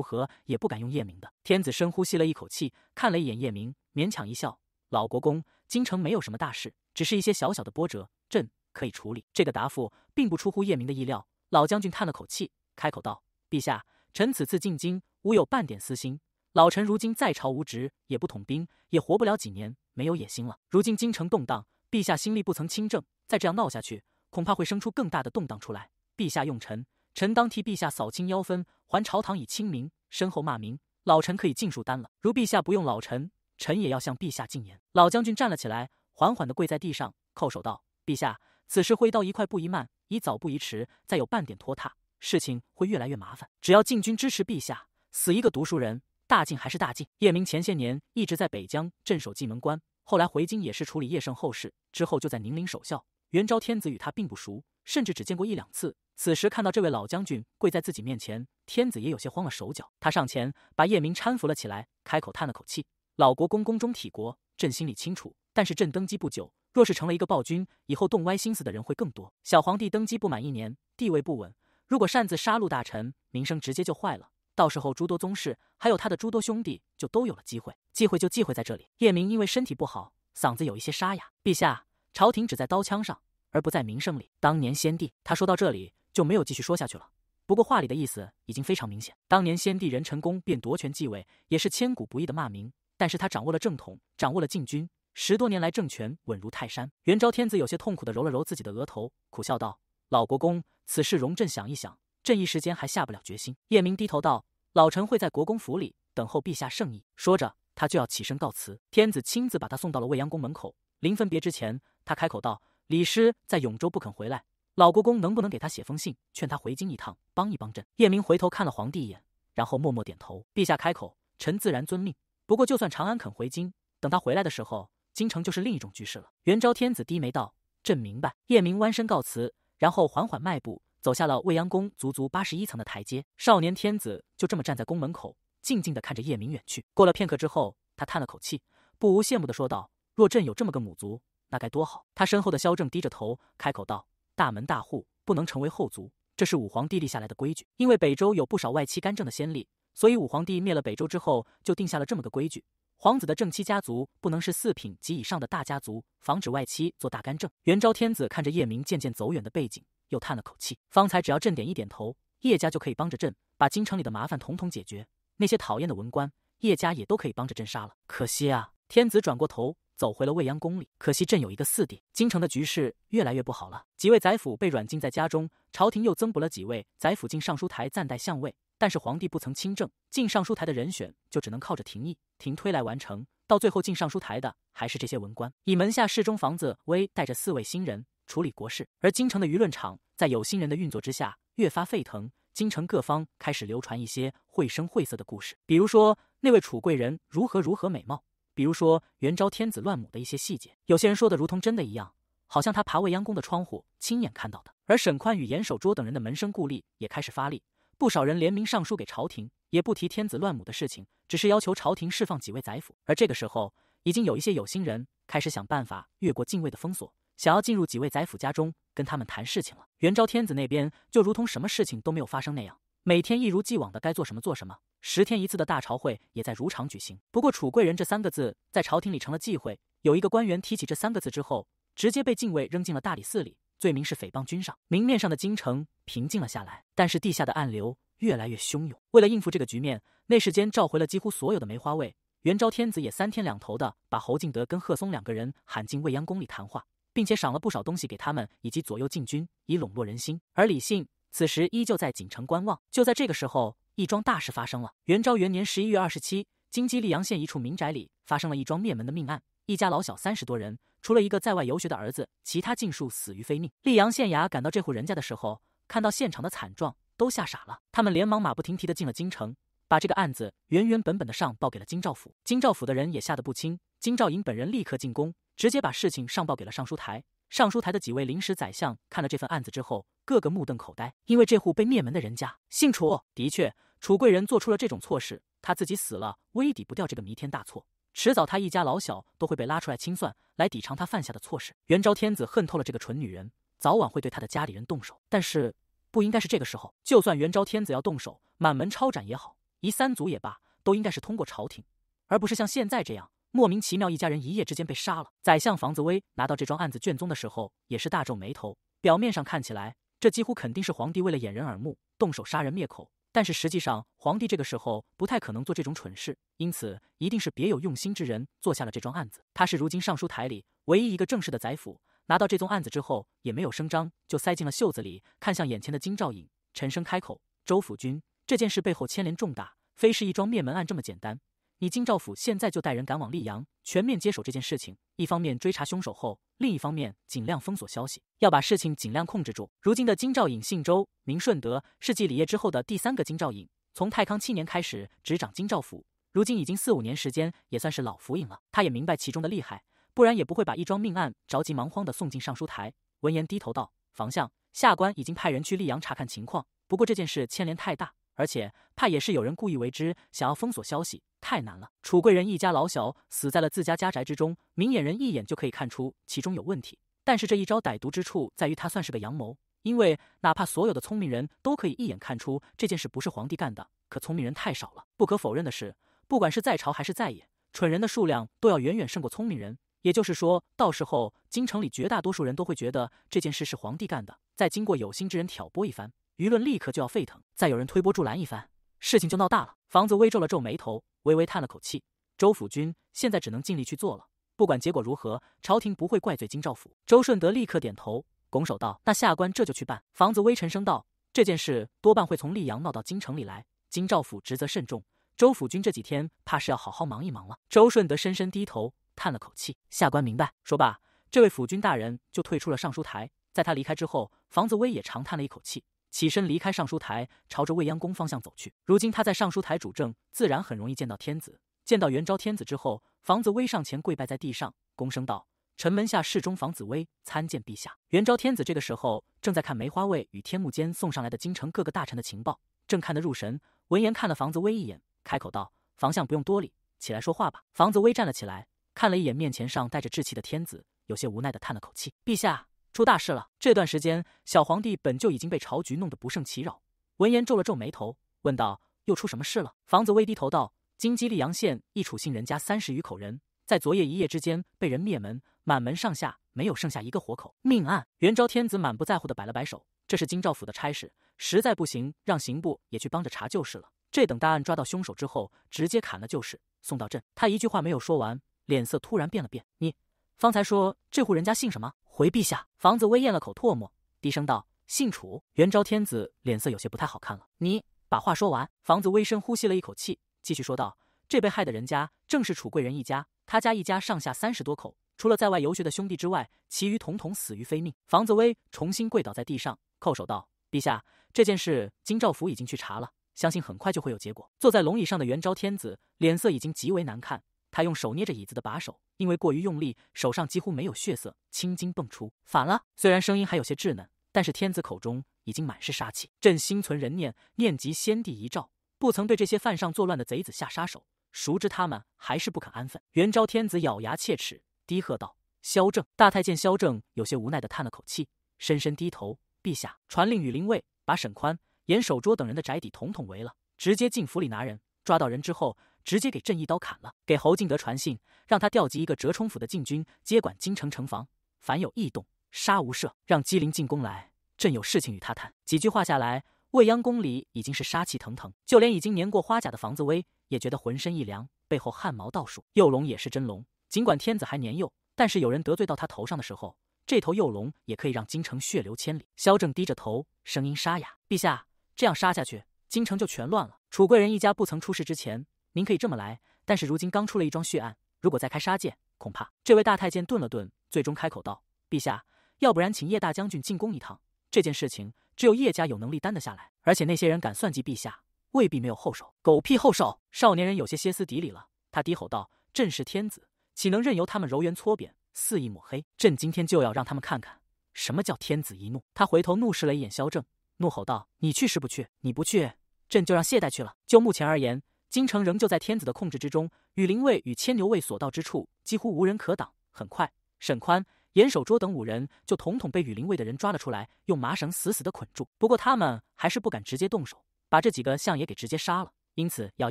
何也不敢用叶明的。天子深呼吸了一口气，看了一眼叶明，勉强一笑：“老国公，京城没有什么大事，只是一些小小的波折，朕可以处理。”这个答复并不出乎叶明的意料。老将军叹了口气，开口道：“陛下，臣此次进京，无有半点私心。”老臣如今在朝无职，也不统兵，也活不了几年，没有野心了。如今京城动荡，陛下心力不曾亲政，再这样闹下去，恐怕会生出更大的动荡出来。陛下用臣，臣当替陛下扫清妖氛，还朝堂以清明；身后骂名，老臣可以尽数担了。如陛下不用老臣，臣也要向陛下进言。老将军站了起来，缓缓地跪在地上，叩首道：“陛下，此事挥刀一快不宜慢，宜早不宜迟。再有半点拖沓，事情会越来越麻烦。只要禁军支持陛下，死一个读书人。”大晋还是大晋。叶明前些年一直在北疆镇守蓟门关，后来回京也是处理叶圣后事，之后就在宁陵守孝。元昭天子与他并不熟，甚至只见过一两次。此时看到这位老将军跪在自己面前，天子也有些慌了手脚。他上前把叶明搀扶了起来，开口叹了口气：“老国公宫中体国，朕心里清楚。但是朕登基不久，若是成了一个暴君，以后动歪心思的人会更多。小皇帝登基不满一年，地位不稳，如果擅自杀戮大臣，名声直接就坏了。”到时候，诸多宗室，还有他的诸多兄弟，就都有了机会。机会就忌讳在这里。叶明因为身体不好，嗓子有一些沙哑。陛下，朝廷只在刀枪上，而不在名声里。当年先帝，他说到这里就没有继续说下去了。不过话里的意思已经非常明显。当年先帝任成功便夺权继位，也是千古不易的骂名。但是他掌握了正统，掌握了禁军，十多年来政权稳如泰山。元昭天子有些痛苦地揉了揉自己的额头，苦笑道：“老国公，此事容朕想一想。”朕一时间还下不了决心。叶明低头道：“老臣会在国公府里等候陛下圣意。”说着，他就要起身告辞。天子亲自把他送到了未央宫门口。临分别之前，他开口道：“李师在永州不肯回来，老国公能不能给他写封信，劝他回京一趟，帮一帮朕？”叶明回头看了皇帝一眼，然后默默点头。陛下开口：“臣自然遵命。不过，就算长安肯回京，等他回来的时候，京城就是另一种局势了。”元昭天子低眉道：“朕明白。”叶明弯身告辞，然后缓缓迈步。走下了未央宫足足八十一层的台阶，少年天子就这么站在宫门口，静静的看着叶明远去。过了片刻之后，他叹了口气，不无羡慕的说道：“若朕有这么个母族，那该多好。”他身后的萧正低着头，开口道：“大门大户不能成为后族，这是武皇帝立下来的规矩。因为北周有不少外戚干政的先例，所以武皇帝灭了北周之后，就定下了这么个规矩：皇子的正妻家族不能是四品及以上的大家族，防止外戚做大干政。”元昭天子看着叶明渐渐走远的背景。又叹了口气，方才只要朕点一点头，叶家就可以帮着朕把京城里的麻烦统统解决，那些讨厌的文官，叶家也都可以帮着朕杀了。可惜啊！天子转过头，走回了未央宫里。可惜朕有一个四弟，京城的局势越来越不好了。几位宰辅被软禁在家中，朝廷又增补了几位宰辅进尚书台暂代相位，但是皇帝不曾亲政，进尚书台的人选就只能靠着廷议、廷推来完成。到最后进尚书台的还是这些文官。以门下侍中房子威带着四位新人。处理国事，而京城的舆论场在有心人的运作之下越发沸腾。京城各方开始流传一些绘声绘色的故事，比如说那位楚贵人如何如何美貌，比如说元昭天子乱母的一些细节。有些人说的如同真的一样，好像他爬未央宫的窗户亲眼看到的。而沈宽与严守拙等人的门生故吏也开始发力，不少人联名上书给朝廷，也不提天子乱母的事情，只是要求朝廷释放几位宰辅。而这个时候，已经有一些有心人开始想办法越过禁卫的封锁。想要进入几位宰府家中跟他们谈事情了。元昭天子那边就如同什么事情都没有发生那样，每天一如既往的该做什么做什么。十天一次的大朝会也在如常举行。不过“楚贵人”这三个字在朝廷里成了忌讳。有一个官员提起这三个字之后，直接被禁卫扔进了大理寺里，罪名是诽谤君上。明面上的京城平静了下来，但是地下的暗流越来越汹涌。为了应付这个局面，内侍监召回了几乎所有的梅花卫。元昭天子也三天两头的把侯敬德跟贺松两个人喊进未央宫里谈话。并且赏了不少东西给他们以及左右禁军，以笼络人心。而李信此时依旧在锦城观望。就在这个时候，一桩大事发生了。元昭元年十一月二十七，京畿历阳县一处民宅里发生了一桩灭门的命案，一家老小三十多人，除了一个在外游学的儿子，其他尽数死于非命。历阳县衙赶到这户人家的时候，看到现场的惨状，都吓傻了。他们连忙马不停蹄的进了京城，把这个案子原原本本的上报给了金兆府。金兆府的人也吓得不轻，金兆尹本人立刻进宫。直接把事情上报给了尚书台。尚书台的几位临时宰相看了这份案子之后，个个目瞪口呆，因为这户被灭门的人家姓楚，的确，楚贵人做出了这种错事，他自己死了，威抵不掉这个弥天大错，迟早他一家老小都会被拉出来清算，来抵偿他犯下的错事。元昭天子恨透了这个蠢女人，早晚会对他的家里人动手，但是不应该是这个时候。就算元昭天子要动手，满门抄斩也好，夷三族也罢，都应该是通过朝廷，而不是像现在这样。莫名其妙，一家人一夜之间被杀了。宰相房子威拿到这桩案子卷宗的时候，也是大皱眉头。表面上看起来，这几乎肯定是皇帝为了掩人耳目，动手杀人灭口。但是实际上，皇帝这个时候不太可能做这种蠢事，因此一定是别有用心之人做下了这桩案子。他是如今尚书台里唯一一个正式的宰府，拿到这宗案子之后，也没有声张，就塞进了袖子里，看向眼前的金兆尹，沉声开口：“周辅君，这件事背后牵连重大，非是一桩灭门案这么简单。”你金兆府现在就带人赶往溧阳，全面接手这件事情。一方面追查凶手后，另一方面尽量封锁消息，要把事情尽量控制住。如今的金兆尹姓周，名顺德，是继李业之后的第三个金兆尹。从太康七年开始执掌金兆府，如今已经四五年时间，也算是老府尹了。他也明白其中的厉害，不然也不会把一桩命案着急忙慌的送进尚书台。闻言低头道：“房相，下官已经派人去溧阳查看情况。不过这件事牵连太大，而且怕也是有人故意为之，想要封锁消息。”太难了，楚贵人一家老小死在了自家家宅之中，明眼人一眼就可以看出其中有问题。但是这一招歹毒之处在于，他算是个阳谋，因为哪怕所有的聪明人都可以一眼看出这件事不是皇帝干的，可聪明人太少了。不可否认的是，不管是在朝还是在野，蠢人的数量都要远远胜过聪明人。也就是说，到时候京城里绝大多数人都会觉得这件事是皇帝干的，再经过有心之人挑拨一番，舆论立刻就要沸腾，再有人推波助澜一番。事情就闹大了。房子微皱了皱眉头，微微叹了口气。周辅君现在只能尽力去做了，不管结果如何，朝廷不会怪罪金兆府。周顺德立刻点头，拱手道：“那下官这就去办。”房子微沉声道：“这件事多半会从溧阳闹到京城里来，金兆府职责甚重，周辅君这几天怕是要好好忙一忙了。”周顺德深深低头，叹了口气：“下官明白。”说罢，这位府君大人就退出了尚书台。在他离开之后，房子微也长叹了一口气。起身离开尚书台，朝着未央宫方向走去。如今他在尚书台主政，自然很容易见到天子。见到元昭天子之后，房子微上前跪拜在地上，躬声道：“臣门下侍中房子薇参见陛下。”元昭天子这个时候正在看梅花卫与天幕间送上来的京城各个大臣的情报，正看得入神，闻言看了房子微一眼，开口道：“房相不用多礼，起来说话吧。”房子微站了起来，看了一眼面前上带着稚气的天子，有些无奈地叹了口气：“陛下。”出大事了！这段时间，小皇帝本就已经被朝局弄得不胜其扰。闻言皱了皱眉头，问道：“又出什么事了？”房子微低头道：“金鸡溧阳县一楚姓人家三十余口人，在昨夜一夜之间被人灭门，满门上下没有剩下一个活口。命案。”元昭天子满不在乎的摆了摆手：“这是金兆府的差事，实在不行，让刑部也去帮着查就是了。这等大案，抓到凶手之后，直接砍了就是，送到朕。”他一句话没有说完，脸色突然变了变：“你方才说这户人家姓什么？”回陛下，房子微咽了口唾沫，低声道：“姓楚。”元昭天子脸色有些不太好看了。你把话说完。房子微深呼吸了一口气，继续说道：“这被害的人家正是楚贵人一家，他家一家上下三十多口，除了在外游学的兄弟之外，其余统统死于非命。”房子微重新跪倒在地上，叩首道：“陛下，这件事金兆府已经去查了，相信很快就会有结果。”坐在龙椅上的元昭天子脸色已经极为难看。他用手捏着椅子的把手，因为过于用力，手上几乎没有血色，青筋迸出。反了！虽然声音还有些稚嫩，但是天子口中已经满是杀气。朕心存仁念，念及先帝遗诏，不曾对这些犯上作乱的贼子下杀手。熟知他们还是不肯安分。元昭天子咬牙切齿，低喝道：“萧正！”大太监萧正有些无奈的叹了口气，深深低头。陛下传令羽林卫，把沈宽、严守拙等人的宅邸统统围了，直接进府里拿人。抓到人之后。直接给朕一刀砍了！给侯敬德传信，让他调集一个折冲府的禁军接管京城城防，凡有异动，杀无赦！让姬灵进宫来，朕有事情与他谈。几句话下来，未央宫里已经是杀气腾腾，就连已经年过花甲的房子威也觉得浑身一凉，背后汗毛倒竖。幼龙也是真龙，尽管天子还年幼，但是有人得罪到他头上的时候，这头幼龙也可以让京城血流千里。萧正低着头，声音沙哑：“陛下，这样杀下去，京城就全乱了。楚贵人一家不曾出事之前。”您可以这么来，但是如今刚出了一桩血案，如果再开杀戒，恐怕……这位大太监顿了顿，最终开口道：“陛下，要不然请叶大将军进宫一趟。这件事情只有叶家有能力担得下来，而且那些人敢算计陛下，未必没有后手。狗屁后手！”少年人有些歇斯底里了，他低吼道：“朕是天子，岂能任由他们柔圆搓扁，肆意抹黑？朕今天就要让他们看看什么叫天子一怒！”他回头怒视了一眼萧正，怒吼道：“你去是不去？你不去，朕就让谢代去了。就目前而言。”京城仍旧在天子的控制之中，羽林卫与牵牛卫所到之处几乎无人可挡。很快，沈宽、严守拙等五人就统统被羽林卫的人抓了出来，用麻绳死死的捆住。不过他们还是不敢直接动手，把这几个相爷给直接杀了，因此要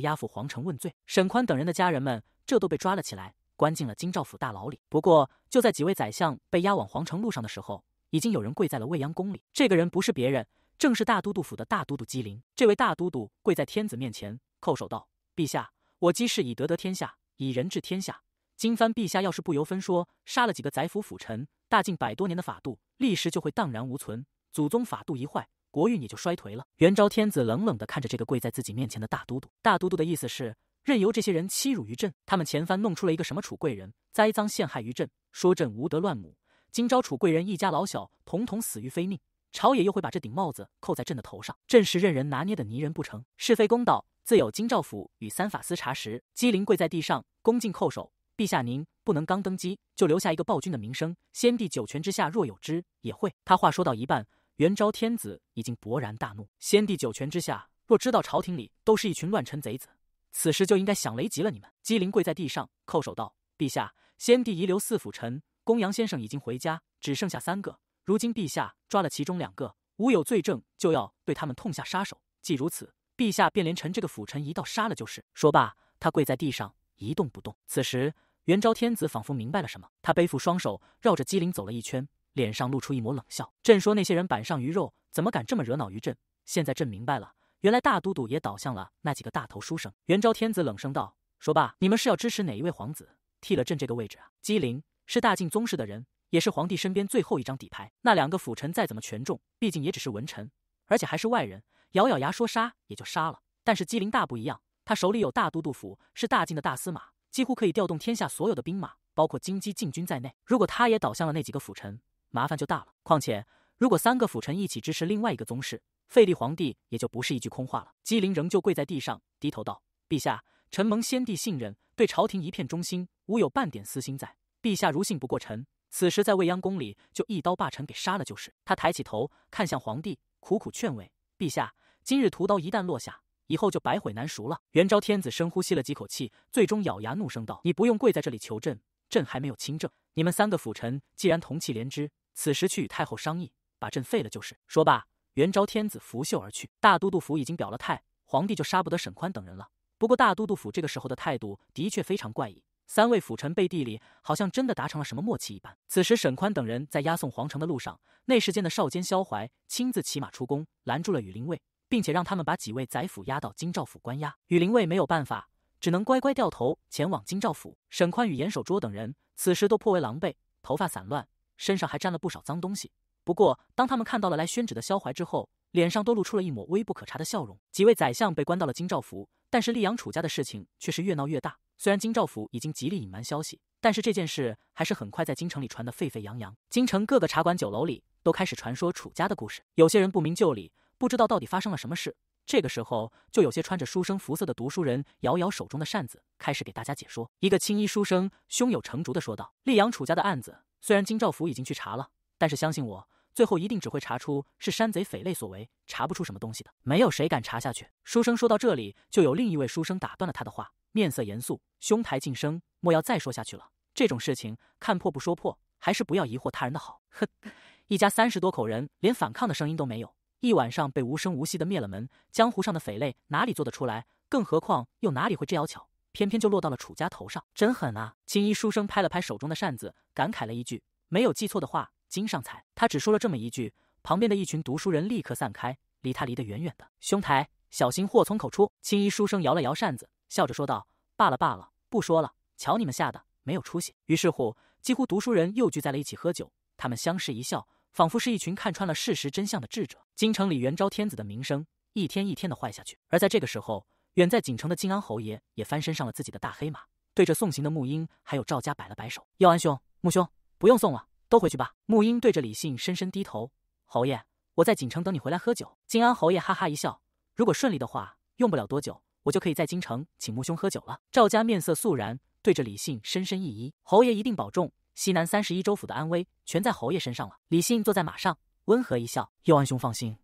押赴皇城问罪。沈宽等人的家人们，这都被抓了起来，关进了京兆府大牢里。不过就在几位宰相被押往皇城路上的时候，已经有人跪在了未央宫里。这个人不是别人，正是大都督府的大都督姬陵。这位大都督跪在天子面前，叩首道。陛下，我姬氏以德得天下，以仁治天下。今番陛下要是不由分说杀了几个宰府辅臣，大晋百多年的法度，历史就会荡然无存。祖宗法度一坏，国运也就衰颓了。元昭天子冷冷地看着这个跪在自己面前的大都督，大都督的意思是任由这些人欺辱于朕。他们前番弄出了一个什么楚贵人，栽赃陷害于朕，说朕无德乱母。今朝楚贵人一家老小统统死于非命，朝野又会把这顶帽子扣在朕的头上。朕是任人拿捏的泥人不成？是非公道。自有京兆府与三法司查实，姬灵跪在地上，恭敬叩首。陛下，您不能刚登基就留下一个暴君的名声。先帝九泉之下若有知，也会……他话说到一半，元昭天子已经勃然大怒。先帝九泉之下若知道朝廷里都是一群乱臣贼子，此时就应该响雷击了你们。机灵跪在地上叩首道：“陛下，先帝遗留四府臣，公羊先生已经回家，只剩下三个。如今陛下抓了其中两个，无有罪证，就要对他们痛下杀手。既如此。”陛下便连臣这个辅臣一道杀了就是。说罢，他跪在地上一动不动。此时，元昭天子仿佛明白了什么，他背负双手，绕着姬灵走了一圈，脸上露出一抹冷笑。朕说那些人板上鱼肉，怎么敢这么惹恼于朕？现在朕明白了，原来大都督也倒向了那几个大头书生。元昭天子冷声道：“说罢，你们是要支持哪一位皇子，替了朕这个位置啊？”姬灵是大晋宗室的人，也是皇帝身边最后一张底牌。那两个辅臣再怎么权重，毕竟也只是文臣，而且还是外人。咬咬牙说杀也就杀了，但是姬陵大不一样，他手里有大都督府，是大晋的大司马，几乎可以调动天下所有的兵马，包括金鸡禁军在内。如果他也倒向了那几个辅臣，麻烦就大了。况且，如果三个辅臣一起支持另外一个宗室，废立皇帝也就不是一句空话了。姬陵仍旧跪在地上，低头道：“陛下，臣蒙先帝信任，对朝廷一片忠心，无有半点私心在。陛下如信不过臣，此时在未央宫里就一刀把臣给杀了就是。”他抬起头看向皇帝，苦苦劝慰：“陛下。”今日屠刀一旦落下，以后就百悔难赎了。元昭天子深呼吸了几口气，最终咬牙怒声道：“你不用跪在这里求朕，朕还没有亲政。你们三个辅臣既然同气连枝，此时去与太后商议，把朕废了就是。”说罢，元昭天子拂袖而去。大都督府已经表了态，皇帝就杀不得沈宽等人了。不过大都督府这个时候的态度的确非常怪异，三位辅臣背地里好像真的达成了什么默契一般。此时沈宽等人在押送皇城的路上，内侍监的少监萧怀亲自骑马出宫，拦住了羽林卫。并且让他们把几位宰辅押到京兆府关押。羽林卫没有办法，只能乖乖掉头前往京兆府。沈宽与严守拙等人此时都颇为狼狈，头发散乱，身上还沾了不少脏东西。不过，当他们看到了来宣旨的萧怀之后，脸上都露出了一抹微不可察的笑容。几位宰相被关到了京兆府，但是溧阳楚家的事情却是越闹越大。虽然京兆府已经极力隐瞒消息，但是这件事还是很快在京城里传得沸沸扬扬。京城各个茶馆、酒楼里都开始传说楚家的故事。有些人不明就里。不知道到底发生了什么事。这个时候，就有些穿着书生服色的读书人摇摇手中的扇子，开始给大家解说。一个青衣书生胸有成竹的说道：“溧阳楚家的案子，虽然金兆福已经去查了，但是相信我，最后一定只会查出是山贼匪类所为，查不出什么东西的。没有谁敢查下去。”书生说到这里，就有另一位书生打断了他的话，面色严肃：“兄台晋升，莫要再说下去了。这种事情看破不说破，还是不要疑惑他人的好。”呵，一家三十多口人，连反抗的声音都没有。一晚上被无声无息的灭了门，江湖上的匪类哪里做得出来？更何况又哪里会这妖巧，偏偏就落到了楚家头上，真狠啊！青衣书生拍了拍手中的扇子，感慨了一句：“没有记错的话，金尚才。”他只说了这么一句，旁边的一群读书人立刻散开，离他离得远远的。兄台，小心祸从口出！青衣书生摇了摇扇子，笑着说道：“罢了罢了，不说了。瞧你们吓的，没有出息。”于是乎，几乎读书人又聚在了一起喝酒，他们相视一笑。仿佛是一群看穿了事实真相的智者。京城里元昭天子的名声一天一天的坏下去，而在这个时候，远在锦城的靖安侯爷也翻身上了自己的大黑马，对着送行的穆英还有赵家摆了摆手：“耀安兄，穆兄，不用送了，都回去吧。”穆英对着李信深深低头：“侯爷，我在锦城等你回来喝酒。”靖安侯爷哈哈一笑：“如果顺利的话，用不了多久，我就可以在京城请穆兄喝酒了。”赵家面色肃然，对着李信深深一揖：“侯爷一定保重。”西南三十一州府的安危全在侯爷身上了。李信坐在马上，温和一笑：“佑安兄放心，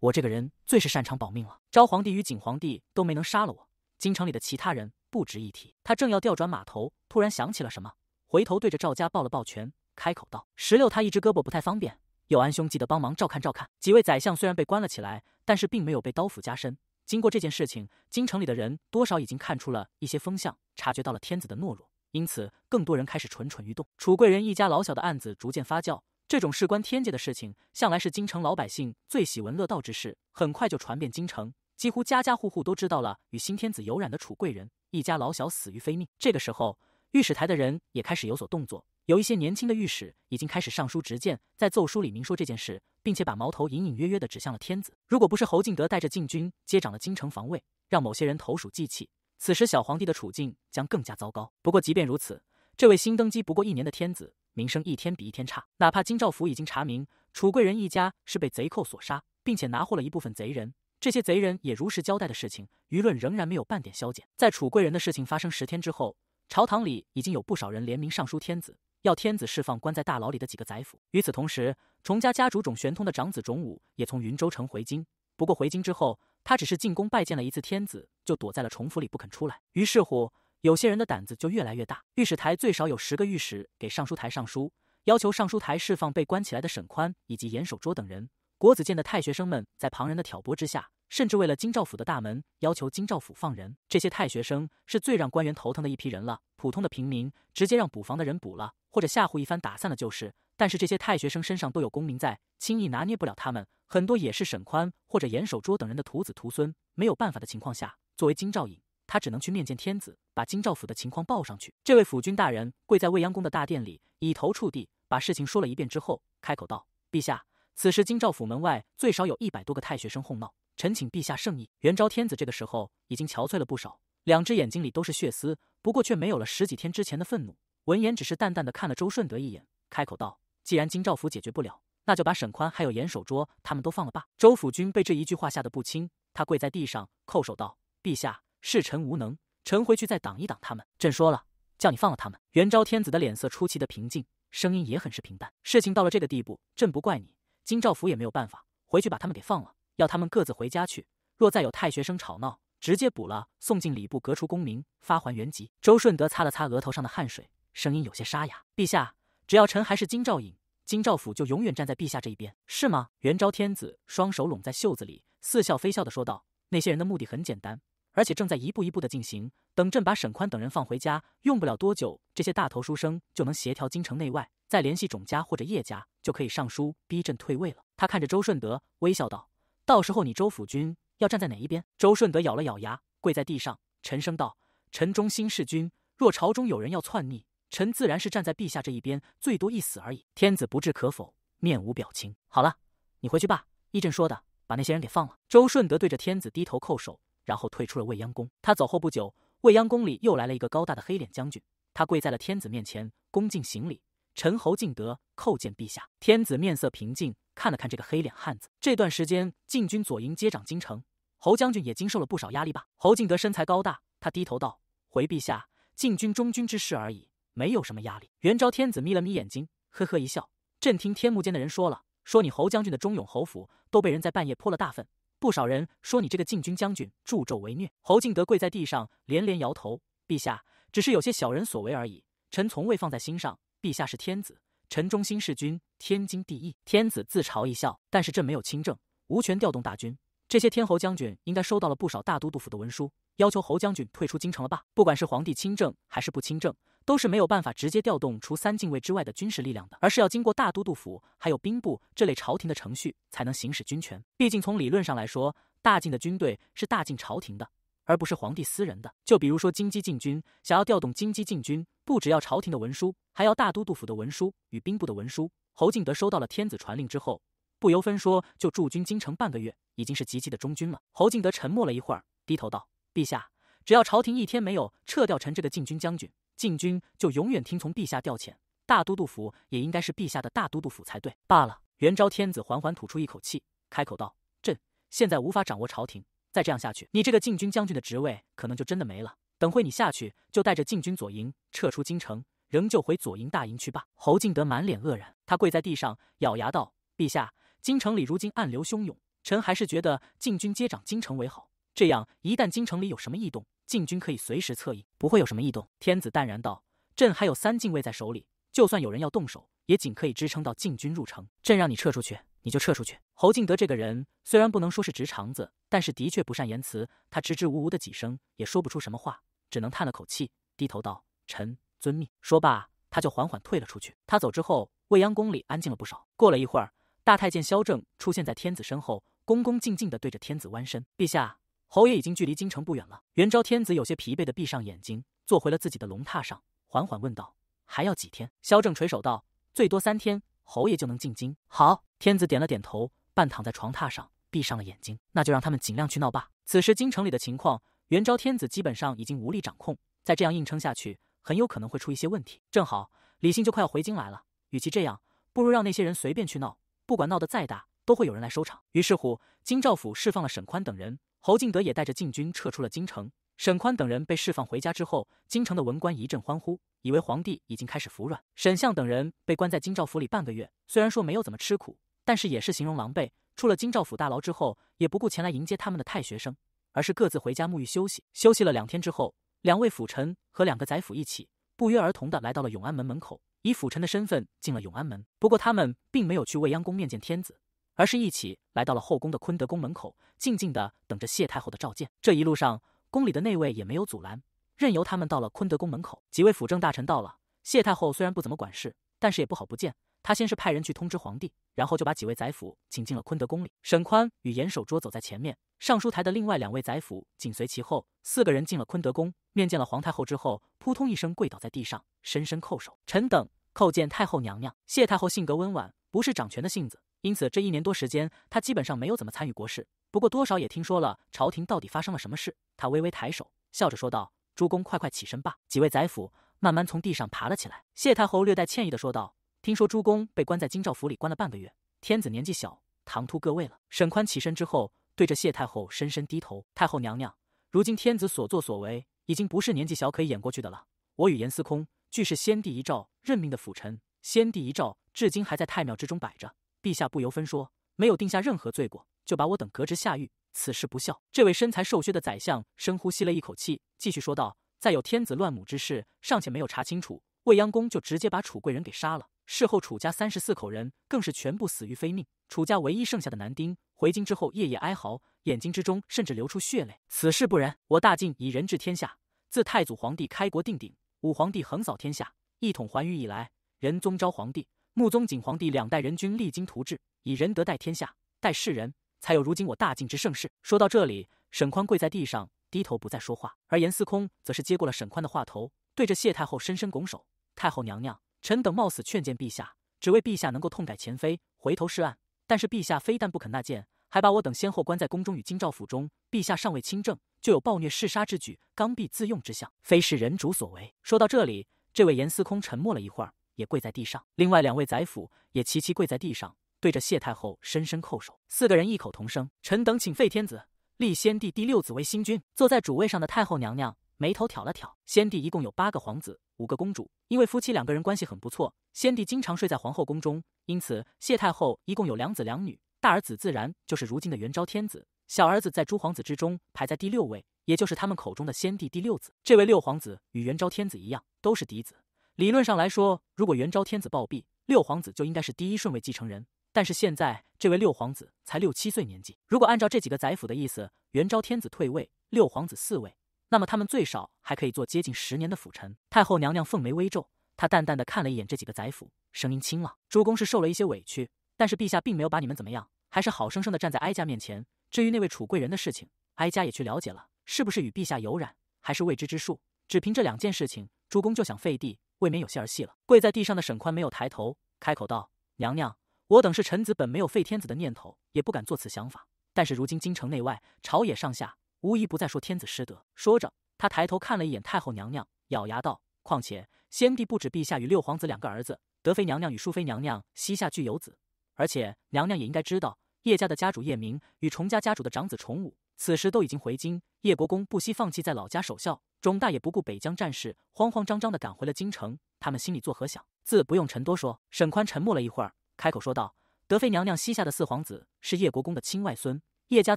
我这个人最是擅长保命了。昭皇帝与景皇帝都没能杀了我，京城里的其他人不值一提。”他正要调转马头，突然想起了什么，回头对着赵家抱了抱拳，开口道：“石榴他一只胳膊不太方便，佑安兄记得帮忙照看照看。”几位宰相虽然被关了起来，但是并没有被刀斧加身。经过这件事情，京城里的人多少已经看出了一些风向，察觉到了天子的懦弱。因此，更多人开始蠢蠢欲动。楚贵人一家老小的案子逐渐发酵。这种事关天界的事情，向来是京城老百姓最喜闻乐道之事，很快就传遍京城，几乎家家户户都知道了。与新天子有染的楚贵人一家老小死于非命。这个时候，御史台的人也开始有所动作。有一些年轻的御史已经开始上书直谏，在奏书里明说这件事，并且把矛头隐隐约约的指向了天子。如果不是侯敬德带着禁军接掌了京城防卫，让某些人投鼠忌器。此时，小皇帝的处境将更加糟糕。不过，即便如此，这位新登基不过一年的天子，名声一天比一天差。哪怕金兆福已经查明楚贵人一家是被贼寇所杀，并且拿获了一部分贼人，这些贼人也如实交代的事情，舆论仍然没有半点消减。在楚贵人的事情发生十天之后，朝堂里已经有不少人联名上书天子，要天子释放关在大牢里的几个宰府。与此同时，崇家家主种玄通的长子种武也从云州城回京。不过，回京之后。他只是进宫拜见了一次天子，就躲在了重府里不肯出来。于是乎，有些人的胆子就越来越大。御史台最少有十个御史给尚书台上书，要求尚书台释放被关起来的沈宽以及严守拙等人。国子监的太学生们在旁人的挑拨之下，甚至为了京兆府的大门，要求京兆府放人。这些太学生是最让官员头疼的一批人了。普通的平民，直接让捕房的人捕了，或者吓唬一番打散了就是。但是这些太学生身上都有功名在，轻易拿捏不了他们。很多也是沈宽或者严守拙等人的徒子徒孙，没有办法的情况下，作为金兆尹，他只能去面见天子，把金兆府的情况报上去。这位府君大人跪在未央宫的大殿里，以头触地，把事情说了一遍之后，开口道：“陛下，此时金兆府门外最少有一百多个太学生哄闹，臣请陛下圣意。”元昭天子这个时候已经憔悴了不少，两只眼睛里都是血丝，不过却没有了十几天之前的愤怒。闻言，只是淡淡的看了周顺德一眼，开口道。既然金兆福解决不了，那就把沈宽还有严守拙他们都放了吧。周辅君被这一句话吓得不轻，他跪在地上叩首道：“陛下，是臣无能，臣回去再挡一挡他们。”朕说了，叫你放了他们。元昭天子的脸色出奇的平静，声音也很是平淡。事情到了这个地步，朕不怪你。金兆福也没有办法，回去把他们给放了，要他们各自回家去。若再有太学生吵闹，直接补了，送进礼部革除功名，发还原籍。周顺德擦了擦额头上的汗水，声音有些沙哑：“陛下。”只要臣还是金兆尹，金兆府就永远站在陛下这一边，是吗？元昭天子双手拢在袖子里，似笑非笑的说道：“那些人的目的很简单，而且正在一步一步的进行。等朕把沈宽等人放回家，用不了多久，这些大头书生就能协调京城内外，再联系种家或者叶家，就可以上书逼朕退位了。”他看着周顺德，微笑道：“到时候你周府君要站在哪一边？”周顺德咬了咬牙，跪在地上，沉声道：“臣忠心事君，若朝中有人要篡逆。”臣自然是站在陛下这一边，最多一死而已。天子不置可否，面无表情。好了，你回去吧。义朕说的，把那些人给放了。周顺德对着天子低头叩首，然后退出了未央宫。他走后不久，未央宫里又来了一个高大的黑脸将军。他跪在了天子面前，恭敬行礼：“陈侯敬德，叩见陛下。”天子面色平静，看了看这个黑脸汉子。这段时间，禁军左营接掌京城，侯将军也经受了不少压力吧？侯敬德身材高大，他低头道：“回陛下，禁军中军之事而已。”没有什么压力。元昭天子眯了眯眼睛，呵呵一笑：“朕听天幕间的人说了，说你侯将军的忠勇侯府都被人在半夜泼了大粪。不少人说你这个禁军将军助纣为虐。”侯敬德跪在地上连连摇头：“陛下，只是有些小人所为而已，臣从未放在心上。陛下是天子，臣忠心是君，天经地义。”天子自嘲一笑：“但是朕没有亲政，无权调动大军。这些天侯将军应该收到了不少大都督府的文书，要求侯将军退出京城了吧？不管是皇帝亲政还是不亲政。”都是没有办法直接调动除三禁卫之外的军事力量的，而是要经过大都督府还有兵部这类朝廷的程序才能行使军权。毕竟从理论上来说，大晋的军队是大晋朝廷的，而不是皇帝私人的。就比如说金鸡禁军，想要调动金鸡禁军，不只要朝廷的文书，还要大都督府的文书与兵部的文书。侯敬德收到了天子传令之后，不由分说就驻军京城半个月，已经是极其的中军了。侯敬德沉默了一会儿，低头道：“陛下，只要朝廷一天没有撤掉臣这个禁军将军。”禁军就永远听从陛下调遣，大都督府也应该是陛下的大都督府才对。罢了，元昭天子缓缓吐出一口气，开口道：“朕现在无法掌握朝廷，再这样下去，你这个禁军将军的职位可能就真的没了。等会你下去，就带着禁军左营撤出京城，仍旧回左营大营去吧。”侯敬德满脸愕然，他跪在地上，咬牙道：“陛下，京城里如今暗流汹涌，臣还是觉得禁军接掌京城为好。这样，一旦京城里有什么异动……”禁军可以随时策应，不会有什么异动。天子淡然道：“朕还有三禁卫在手里，就算有人要动手，也仅可以支撑到禁军入城。朕让你撤出去，你就撤出去。”侯敬德这个人虽然不能说是直肠子，但是的确不善言辞。他支支吾吾的几声也说不出什么话，只能叹了口气，低头道：“臣遵命。”说罢，他就缓缓退了出去。他走之后，未央宫里安静了不少。过了一会儿，大太监萧正出现在天子身后，恭恭敬敬的对着天子弯身：“陛下。”侯爷已经距离京城不远了。元昭天子有些疲惫的闭上眼睛，坐回了自己的龙榻上，缓缓问道：“还要几天？”萧正垂手道：“最多三天，侯爷就能进京。”好，天子点了点头，半躺在床榻上，闭上了眼睛。“那就让他们尽量去闹吧。”此时京城里的情况，元昭天子基本上已经无力掌控。再这样硬撑下去，很有可能会出一些问题。正好李信就快要回京来了，与其这样，不如让那些人随便去闹，不管闹得再大，都会有人来收场。于是乎，金兆府释放了沈宽等人。侯敬德也带着禁军撤出了京城。沈宽等人被释放回家之后，京城的文官一阵欢呼，以为皇帝已经开始服软。沈相等人被关在京兆府里半个月，虽然说没有怎么吃苦，但是也是形容狼狈。出了京兆府大牢之后，也不顾前来迎接他们的太学生，而是各自回家沐浴休息。休息了两天之后，两位辅臣和两个宰辅一起，不约而同的来到了永安门门口，以辅臣的身份进了永安门。不过他们并没有去未央宫面见天子。而是一起来到了后宫的坤德宫门口，静静的等着谢太后的召见。这一路上，宫里的内卫也没有阻拦，任由他们到了坤德宫门口。几位辅政大臣到了，谢太后虽然不怎么管事，但是也不好不见。他先是派人去通知皇帝，然后就把几位宰辅请进了坤德宫里。沈宽与严守拙走在前面，尚书台的另外两位宰辅紧随其后。四个人进了坤德宫，面见了皇太后之后，扑通一声跪倒在地上，深深叩首：“臣等叩见太后娘娘。”谢太后性格温婉，不是掌权的性子。因此，这一年多时间，他基本上没有怎么参与国事。不过，多少也听说了朝廷到底发生了什么事。他微微抬手，笑着说道：“诸公，快快起身吧。”几位宰辅慢慢从地上爬了起来。谢太后略带歉意的说道：“听说诸公被关在京兆府里关了半个月，天子年纪小，唐突各位了。”沈宽起身之后，对着谢太后深深低头：“太后娘娘，如今天子所作所为，已经不是年纪小可以演过去的了。我与严司空，俱是先帝遗诏任命的辅臣，先帝遗诏至今还在太庙之中摆着。”陛下不由分说，没有定下任何罪过，就把我等革职下狱。此事不孝。这位身材瘦削的宰相深呼吸了一口气，继续说道：“再有天子乱母之事，尚且没有查清楚，未央宫就直接把楚贵人给杀了。事后楚家三十四口人更是全部死于非命。楚家唯一剩下的男丁回京之后，夜夜哀嚎，眼睛之中甚至流出血泪。此事不仁。我大晋以仁治天下，自太祖皇帝开国定鼎，武皇帝横扫天下，一统寰宇以来，仁宗昭皇帝。”穆宗景皇帝两代人君励精图治，以仁德待天下、待世人，才有如今我大晋之盛世。说到这里，沈宽跪在地上，低头不再说话。而严司空则是接过了沈宽的话头，对着谢太后深深拱手：“太后娘娘，臣等冒死劝谏陛下，只为陛下能够痛改前非，回头是岸。但是陛下非但不肯纳谏，还把我等先后关在宫中与京兆府中。陛下尚未亲政，就有暴虐弑杀之举，刚愎自用之相，非是人主所为。”说到这里，这位严司空沉默了一会儿。也跪在地上，另外两位宰辅也齐齐跪在地上，对着谢太后深深叩首。四个人异口同声：“臣等请废天子，立先帝第六子为新君。”坐在主位上的太后娘娘眉头挑了挑。先帝一共有八个皇子，五个公主，因为夫妻两个人关系很不错，先帝经常睡在皇后宫中，因此谢太后一共有两子两女。大儿子自然就是如今的元昭天子，小儿子在诸皇子之中排在第六位，也就是他们口中的先帝第六子。这位六皇子与元昭天子一样，都是嫡子。理论上来说，如果元昭天子暴毙，六皇子就应该是第一顺位继承人。但是现在这位六皇子才六七岁年纪，如果按照这几个宰府的意思，元昭天子退位，六皇子嗣位，那么他们最少还可以做接近十年的辅臣。太后娘娘凤眉微皱，她淡淡的看了一眼这几个宰府，声音清了：“诸公是受了一些委屈，但是陛下并没有把你们怎么样，还是好生生的站在哀家面前。至于那位楚贵人的事情，哀家也去了解了，是不是与陛下有染，还是未知之数。只凭这两件事情，诸公就想废帝？”未免有些儿戏了。跪在地上的沈宽没有抬头，开口道：“娘娘，我等是臣子，本没有废天子的念头，也不敢做此想法。但是如今京城内外、朝野上下，无疑不再说天子失德。”说着，他抬头看了一眼太后娘娘，咬牙道：“况且，先帝不止陛下与六皇子两个儿子，德妃娘娘与淑妃娘娘膝下俱有子。而且，娘娘也应该知道，叶家的家主叶明与崇家家主的长子崇武，此时都已经回京。叶国公不惜放弃在老家守孝。”钟大也不顾北疆战事，慌慌张张地赶回了京城。他们心里作何想？自不用臣多说。沈宽沉默了一会儿，开口说道：“德妃娘娘膝下的四皇子是叶国公的亲外孙，叶家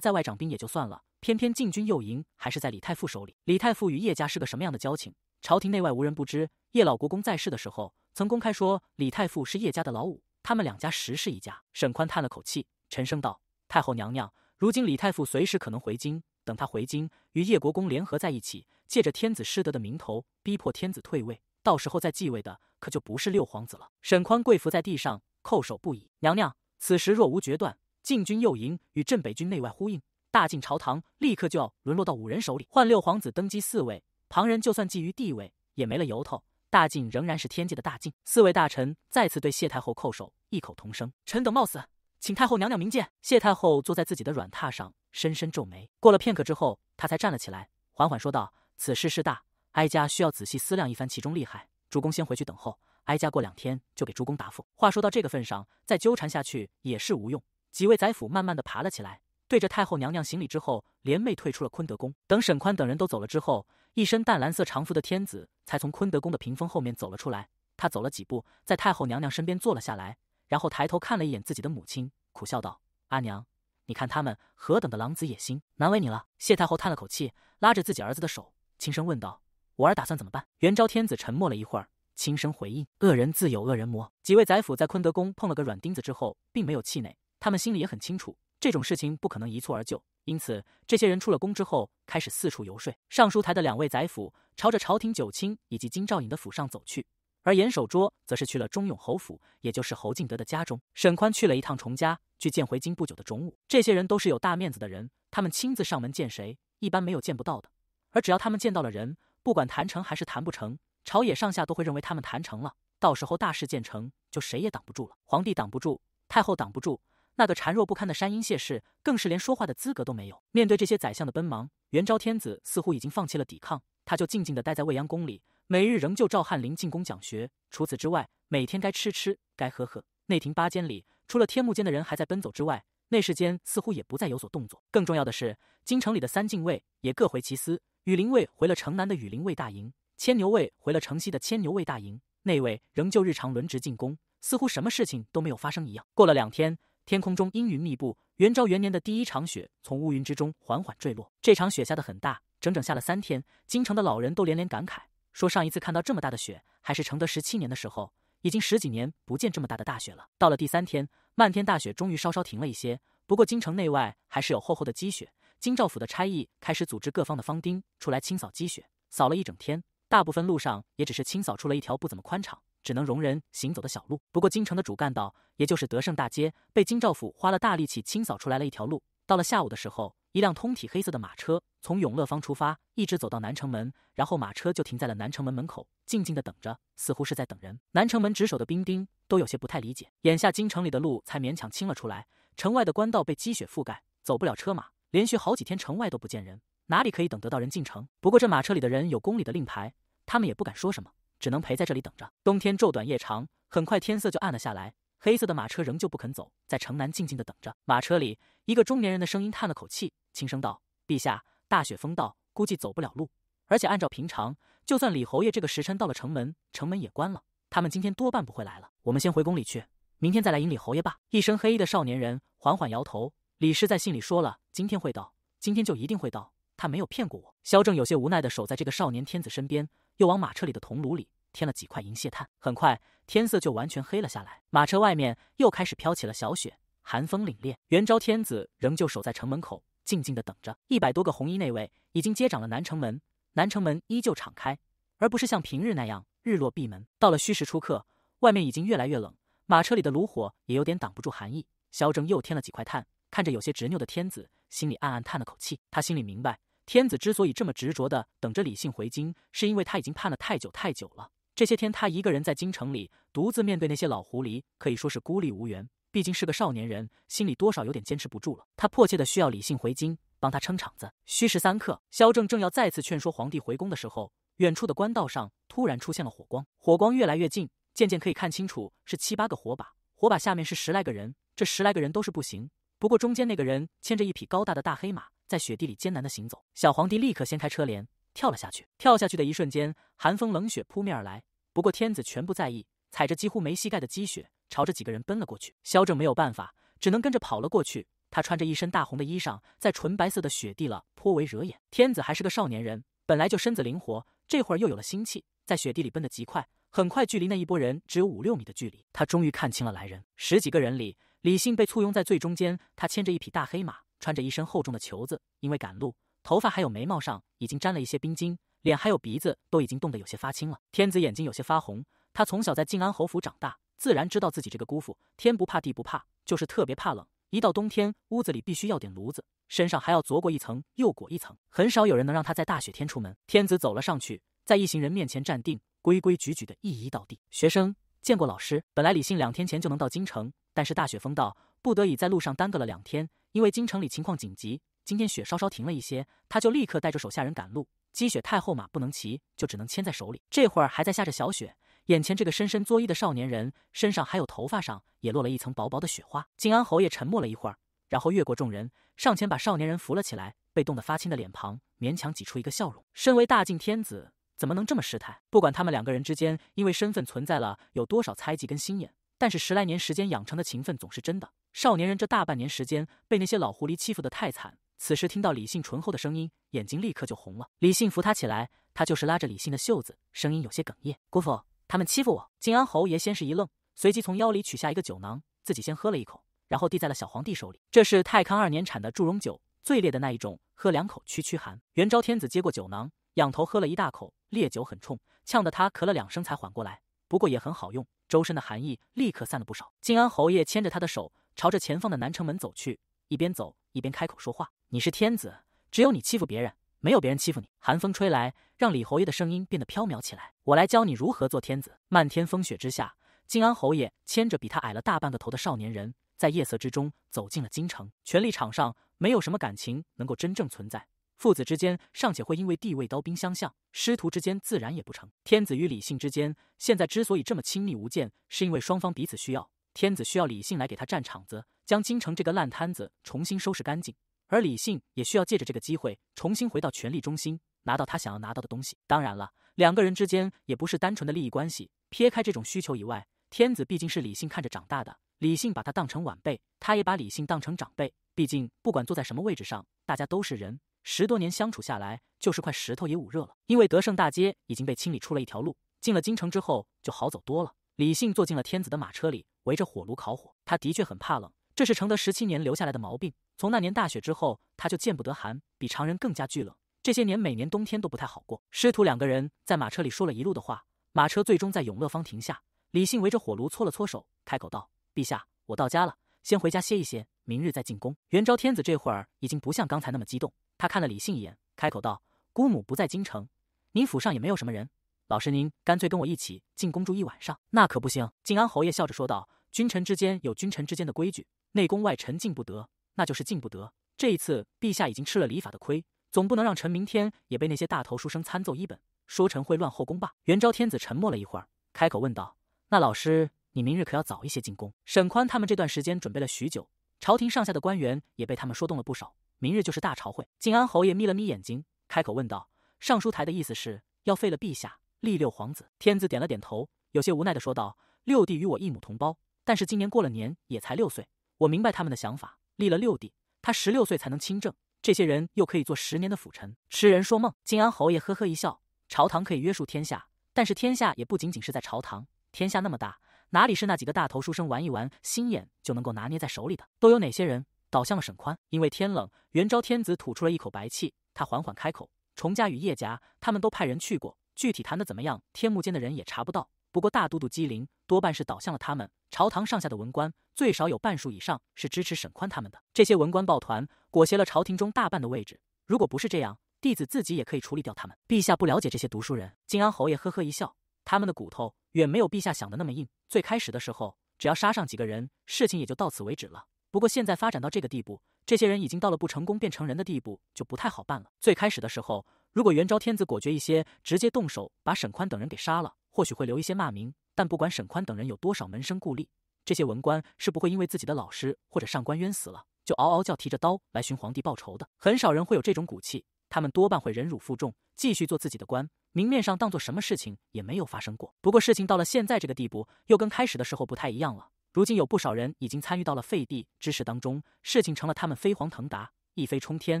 在外掌兵也就算了，偏偏禁军右营还是在李太傅手里。李太傅与叶家是个什么样的交情，朝廷内外无人不知。叶老国公在世的时候，曾公开说李太傅是叶家的老五，他们两家实是一家。”沈宽叹了口气，沉声道：“太后娘娘，如今李太傅随时可能回京，等他回京，与叶国公联合在一起。”借着天子失德的名头，逼迫天子退位，到时候再继位的可就不是六皇子了。沈宽跪伏在地上，叩首不已。娘娘，此时若无决断，禁军右营与镇北军内外呼应，大晋朝堂立刻就要沦落到五人手里。换六皇子登基，四位旁人就算觊觎地位，也没了由头。大晋仍然是天界的大晋。四位大臣再次对谢太后叩首，异口同声：“臣等冒死，请太后娘娘明鉴。”谢太后坐在自己的软榻上，深深皱眉。过了片刻之后，她才站了起来，缓缓说道。此事事大，哀家需要仔细思量一番其中利害。主公先回去等候，哀家过两天就给主公答复。话说到这个份上，再纠缠下去也是无用。几位宰辅慢慢的爬了起来，对着太后娘娘行礼之后，联袂退出了坤德宫。等沈宽等人都走了之后，一身淡蓝色长服的天子才从坤德宫的屏风后面走了出来。他走了几步，在太后娘娘身边坐了下来，然后抬头看了一眼自己的母亲，苦笑道：“阿娘，你看他们何等的狼子野心，难为你了。”谢太后叹了口气，拉着自己儿子的手。轻声问道：“我儿打算怎么办？”元昭天子沉默了一会儿，轻声回应：“恶人自有恶人磨。”几位宰府在坤德宫碰了个软钉子之后，并没有气馁。他们心里也很清楚，这种事情不可能一蹴而就。因此，这些人出了宫之后，开始四处游说。尚书台的两位宰府朝着朝廷九卿以及金兆尹的府上走去，而严守拙则是去了忠勇侯府，也就是侯敬德的家中。沈宽去了一趟崇家，去见回京不久的崇武。这些人都是有大面子的人，他们亲自上门见谁，一般没有见不到的。而只要他们见到了人，不管谈成还是谈不成，朝野上下都会认为他们谈成了。到时候大事建成，就谁也挡不住了。皇帝挡不住，太后挡不住，那个孱弱不堪的山阴谢氏更是连说话的资格都没有。面对这些宰相的奔忙，元昭天子似乎已经放弃了抵抗，他就静静地待在未央宫里，每日仍旧召翰林进宫讲学。除此之外，每天该吃吃，该喝喝。内廷八间里，除了天目间的人还在奔走之外，内侍间似乎也不再有所动作。更重要的是，京城里的三禁卫也各回其司。羽林卫回了城南的羽林卫大营，牵牛卫回了城西的牵牛卫大营，内卫仍旧日常轮值进攻，似乎什么事情都没有发生一样。过了两天，天空中阴云密布，元昭元年的第一场雪从乌云之中缓缓坠落。这场雪下得很大，整整下了三天。京城的老人都连连感慨，说上一次看到这么大的雪还是承德十七年的时候，已经十几年不见这么大的大雪了。到了第三天，漫天大雪终于稍稍停了一些，不过京城内外还是有厚厚的积雪。京兆府的差役开始组织各方的方丁出来清扫积雪，扫了一整天，大部分路上也只是清扫出了一条不怎么宽敞，只能容人行走的小路。不过京城的主干道，也就是德胜大街，被京兆府花了大力气清扫出来了一条路。到了下午的时候，一辆通体黑色的马车从永乐坊出发，一直走到南城门，然后马车就停在了南城门门口，静静的等着，似乎是在等人。南城门值守的兵丁都有些不太理解，眼下京城里的路才勉强清了出来，城外的官道被积雪覆盖，走不了车马。连续好几天，城外都不见人，哪里可以等得到人进城？不过这马车里的人有宫里的令牌，他们也不敢说什么，只能陪在这里等着。冬天昼短夜长，很快天色就暗了下来。黑色的马车仍旧不肯走，在城南静静的等着。马车里，一个中年人的声音叹了口气，轻声道：“陛下，大雪封道，估计走不了路。而且按照平常，就算李侯爷这个时辰到了城门，城门也关了，他们今天多半不会来了。我们先回宫里去，明天再来迎李侯爷吧。”一身黑衣的少年人缓缓摇头。李师在信里说了，今天会到，今天就一定会到。他没有骗过我。萧正有些无奈的守在这个少年天子身边，又往马车里的铜炉里添了几块银屑炭。很快，天色就完全黑了下来，马车外面又开始飘起了小雪，寒风凛冽。元昭天子仍旧守在城门口，静静的等着。一百多个红衣内卫已经接掌了南城门，南城门依旧敞开，而不是像平日那样日落闭门。到了戌时初刻，外面已经越来越冷，马车里的炉火也有点挡不住寒意。萧正又添了几块炭。看着有些执拗的天子，心里暗暗叹了口气。他心里明白，天子之所以这么执着的等着李信回京，是因为他已经盼了太久太久了。这些天，他一个人在京城里独自面对那些老狐狸，可以说是孤立无援。毕竟是个少年人，心里多少有点坚持不住了。他迫切的需要李信回京，帮他撑场子。虚时三刻，萧正正要再次劝说皇帝回宫的时候，远处的官道上突然出现了火光，火光越来越近，渐渐可以看清楚是七八个火把，火把下面是十来个人。这十来个人都是不行。不过中间那个人牵着一匹高大的大黑马，在雪地里艰难的行走。小皇帝立刻掀开车帘，跳了下去。跳下去的一瞬间，寒风冷雪扑面而来。不过天子全不在意，踩着几乎没膝盖的积雪，朝着几个人奔了过去。萧正没有办法，只能跟着跑了过去。他穿着一身大红的衣裳，在纯白色的雪地了颇为惹眼。天子还是个少年人，本来就身子灵活，这会儿又有了心气，在雪地里奔得极快。很快，距离那一波人只有五六米的距离。他终于看清了来人，十几个人里，李信被簇拥在最中间。他牵着一匹大黑马，穿着一身厚重的裘子，因为赶路，头发还有眉毛上已经沾了一些冰晶，脸还有鼻子都已经冻得有些发青了。天子眼睛有些发红，他从小在靖安侯府长大，自然知道自己这个姑父天不怕地不怕，就是特别怕冷。一到冬天，屋子里必须要点炉子，身上还要左过一层又裹一层，很少有人能让他在大雪天出门。天子走了上去，在一行人面前站定。规规矩矩的一一到地，学生见过老师。本来李信两天前就能到京城，但是大雪封道，不得已在路上耽搁了两天。因为京城里情况紧急，今天雪稍稍停了一些，他就立刻带着手下人赶路。积雪太厚，马不能骑，就只能牵在手里。这会儿还在下着小雪，眼前这个深深作揖的少年人，身上还有头发上也落了一层薄薄的雪花。靖安侯爷沉默了一会儿，然后越过众人上前把少年人扶了起来，被冻得发青的脸庞勉强挤出一个笑容。身为大晋天子。怎么能这么失态？不管他们两个人之间因为身份存在了有多少猜忌跟心眼，但是十来年时间养成的情分总是真的。少年人这大半年时间被那些老狐狸欺负的太惨，此时听到李信醇厚的声音，眼睛立刻就红了。李信扶他起来，他就是拉着李信的袖子，声音有些哽咽：“姑父，他们欺负我。”靖安侯爷先是一愣，随即从腰里取下一个酒囊，自己先喝了一口，然后递在了小皇帝手里。这是泰康二年产的祝融酒，最烈的那一种，喝两口驱驱寒。元昭天子接过酒囊，仰头喝了一大口。烈酒很冲，呛得他咳了两声才缓过来。不过也很好用，周身的寒意立刻散了不少。靖安侯爷牵着他的手，朝着前方的南城门走去，一边走一边开口说话：“你是天子，只有你欺负别人，没有别人欺负你。”寒风吹来，让李侯爷的声音变得飘渺起来。我来教你如何做天子。漫天风雪之下，靖安侯爷牵着比他矮了大半个头的少年人，在夜色之中走进了京城。权力场上，没有什么感情能够真正存在。父子之间尚且会因为地位刀兵相向，师徒之间自然也不成。天子与李信之间现在之所以这么亲密无间，是因为双方彼此需要。天子需要李信来给他占场子，将京城这个烂摊子重新收拾干净；而李信也需要借着这个机会重新回到权力中心，拿到他想要拿到的东西。当然了，两个人之间也不是单纯的利益关系。撇开这种需求以外，天子毕竟是李信看着长大的，李信把他当成晚辈，他也把李信当成长辈。毕竟，不管坐在什么位置上，大家都是人。十多年相处下来，就是块石头也捂热了。因为德胜大街已经被清理出了一条路，进了京城之后就好走多了。李信坐进了天子的马车里，围着火炉烤火。他的确很怕冷，这是承德十七年留下来的毛病。从那年大雪之后，他就见不得寒，比常人更加惧冷。这些年每年冬天都不太好过。师徒两个人在马车里说了一路的话，马车最终在永乐坊停下。李信围着火炉搓了搓手，开口道：“陛下，我到家了，先回家歇一歇，明日再进宫。”元昭天子这会儿已经不像刚才那么激动。他看了李信一眼，开口道：“姑母不在京城，您府上也没有什么人，老师您干脆跟我一起进宫住一晚上，那可不行。”靖安侯爷笑着说道：“君臣之间有君臣之间的规矩，内宫外臣进不得，那就是进不得。这一次陛下已经吃了礼法的亏，总不能让臣明天也被那些大头书生参奏一本，说臣会乱后宫吧？”元昭天子沉默了一会儿，开口问道：“那老师，你明日可要早一些进宫？”沈宽他们这段时间准备了许久，朝廷上下的官员也被他们说动了不少。明日就是大朝会，靖安侯爷眯了眯眼睛，开口问道：“尚书台的意思是要废了陛下，立六皇子？”天子点了点头，有些无奈的说道：“六弟与我一母同胞，但是今年过了年也才六岁。我明白他们的想法，立了六弟，他十六岁才能亲政，这些人又可以做十年的辅臣。痴人说梦！”靖安侯爷呵呵一笑：“朝堂可以约束天下，但是天下也不仅仅是在朝堂，天下那么大，哪里是那几个大头书生玩一玩心眼就能够拿捏在手里的？都有哪些人？”倒向了沈宽，因为天冷，元昭天子吐出了一口白气。他缓缓开口：“崇家与叶家，他们都派人去过，具体谈的怎么样？天目间的人也查不到。不过大都督机灵，多半是倒向了他们。朝堂上下的文官，最少有半数以上是支持沈宽他们的。这些文官抱团，裹挟了朝廷中大半的位置。如果不是这样，弟子自己也可以处理掉他们。陛下不了解这些读书人。”靖安侯爷呵呵一笑：“他们的骨头远没有陛下想的那么硬。最开始的时候，只要杀上几个人，事情也就到此为止了。”不过现在发展到这个地步，这些人已经到了不成功变成人的地步，就不太好办了。最开始的时候，如果元昭天子果决一些，直接动手把沈宽等人给杀了，或许会留一些骂名。但不管沈宽等人有多少门生故吏，这些文官是不会因为自己的老师或者上官冤死了，就嗷嗷叫提着刀来寻皇帝报仇的。很少人会有这种骨气，他们多半会忍辱负重，继续做自己的官，明面上当做什么事情也没有发生过。不过事情到了现在这个地步，又跟开始的时候不太一样了。如今有不少人已经参与到了废帝之事当中，事情成了他们飞黄腾达、一飞冲天；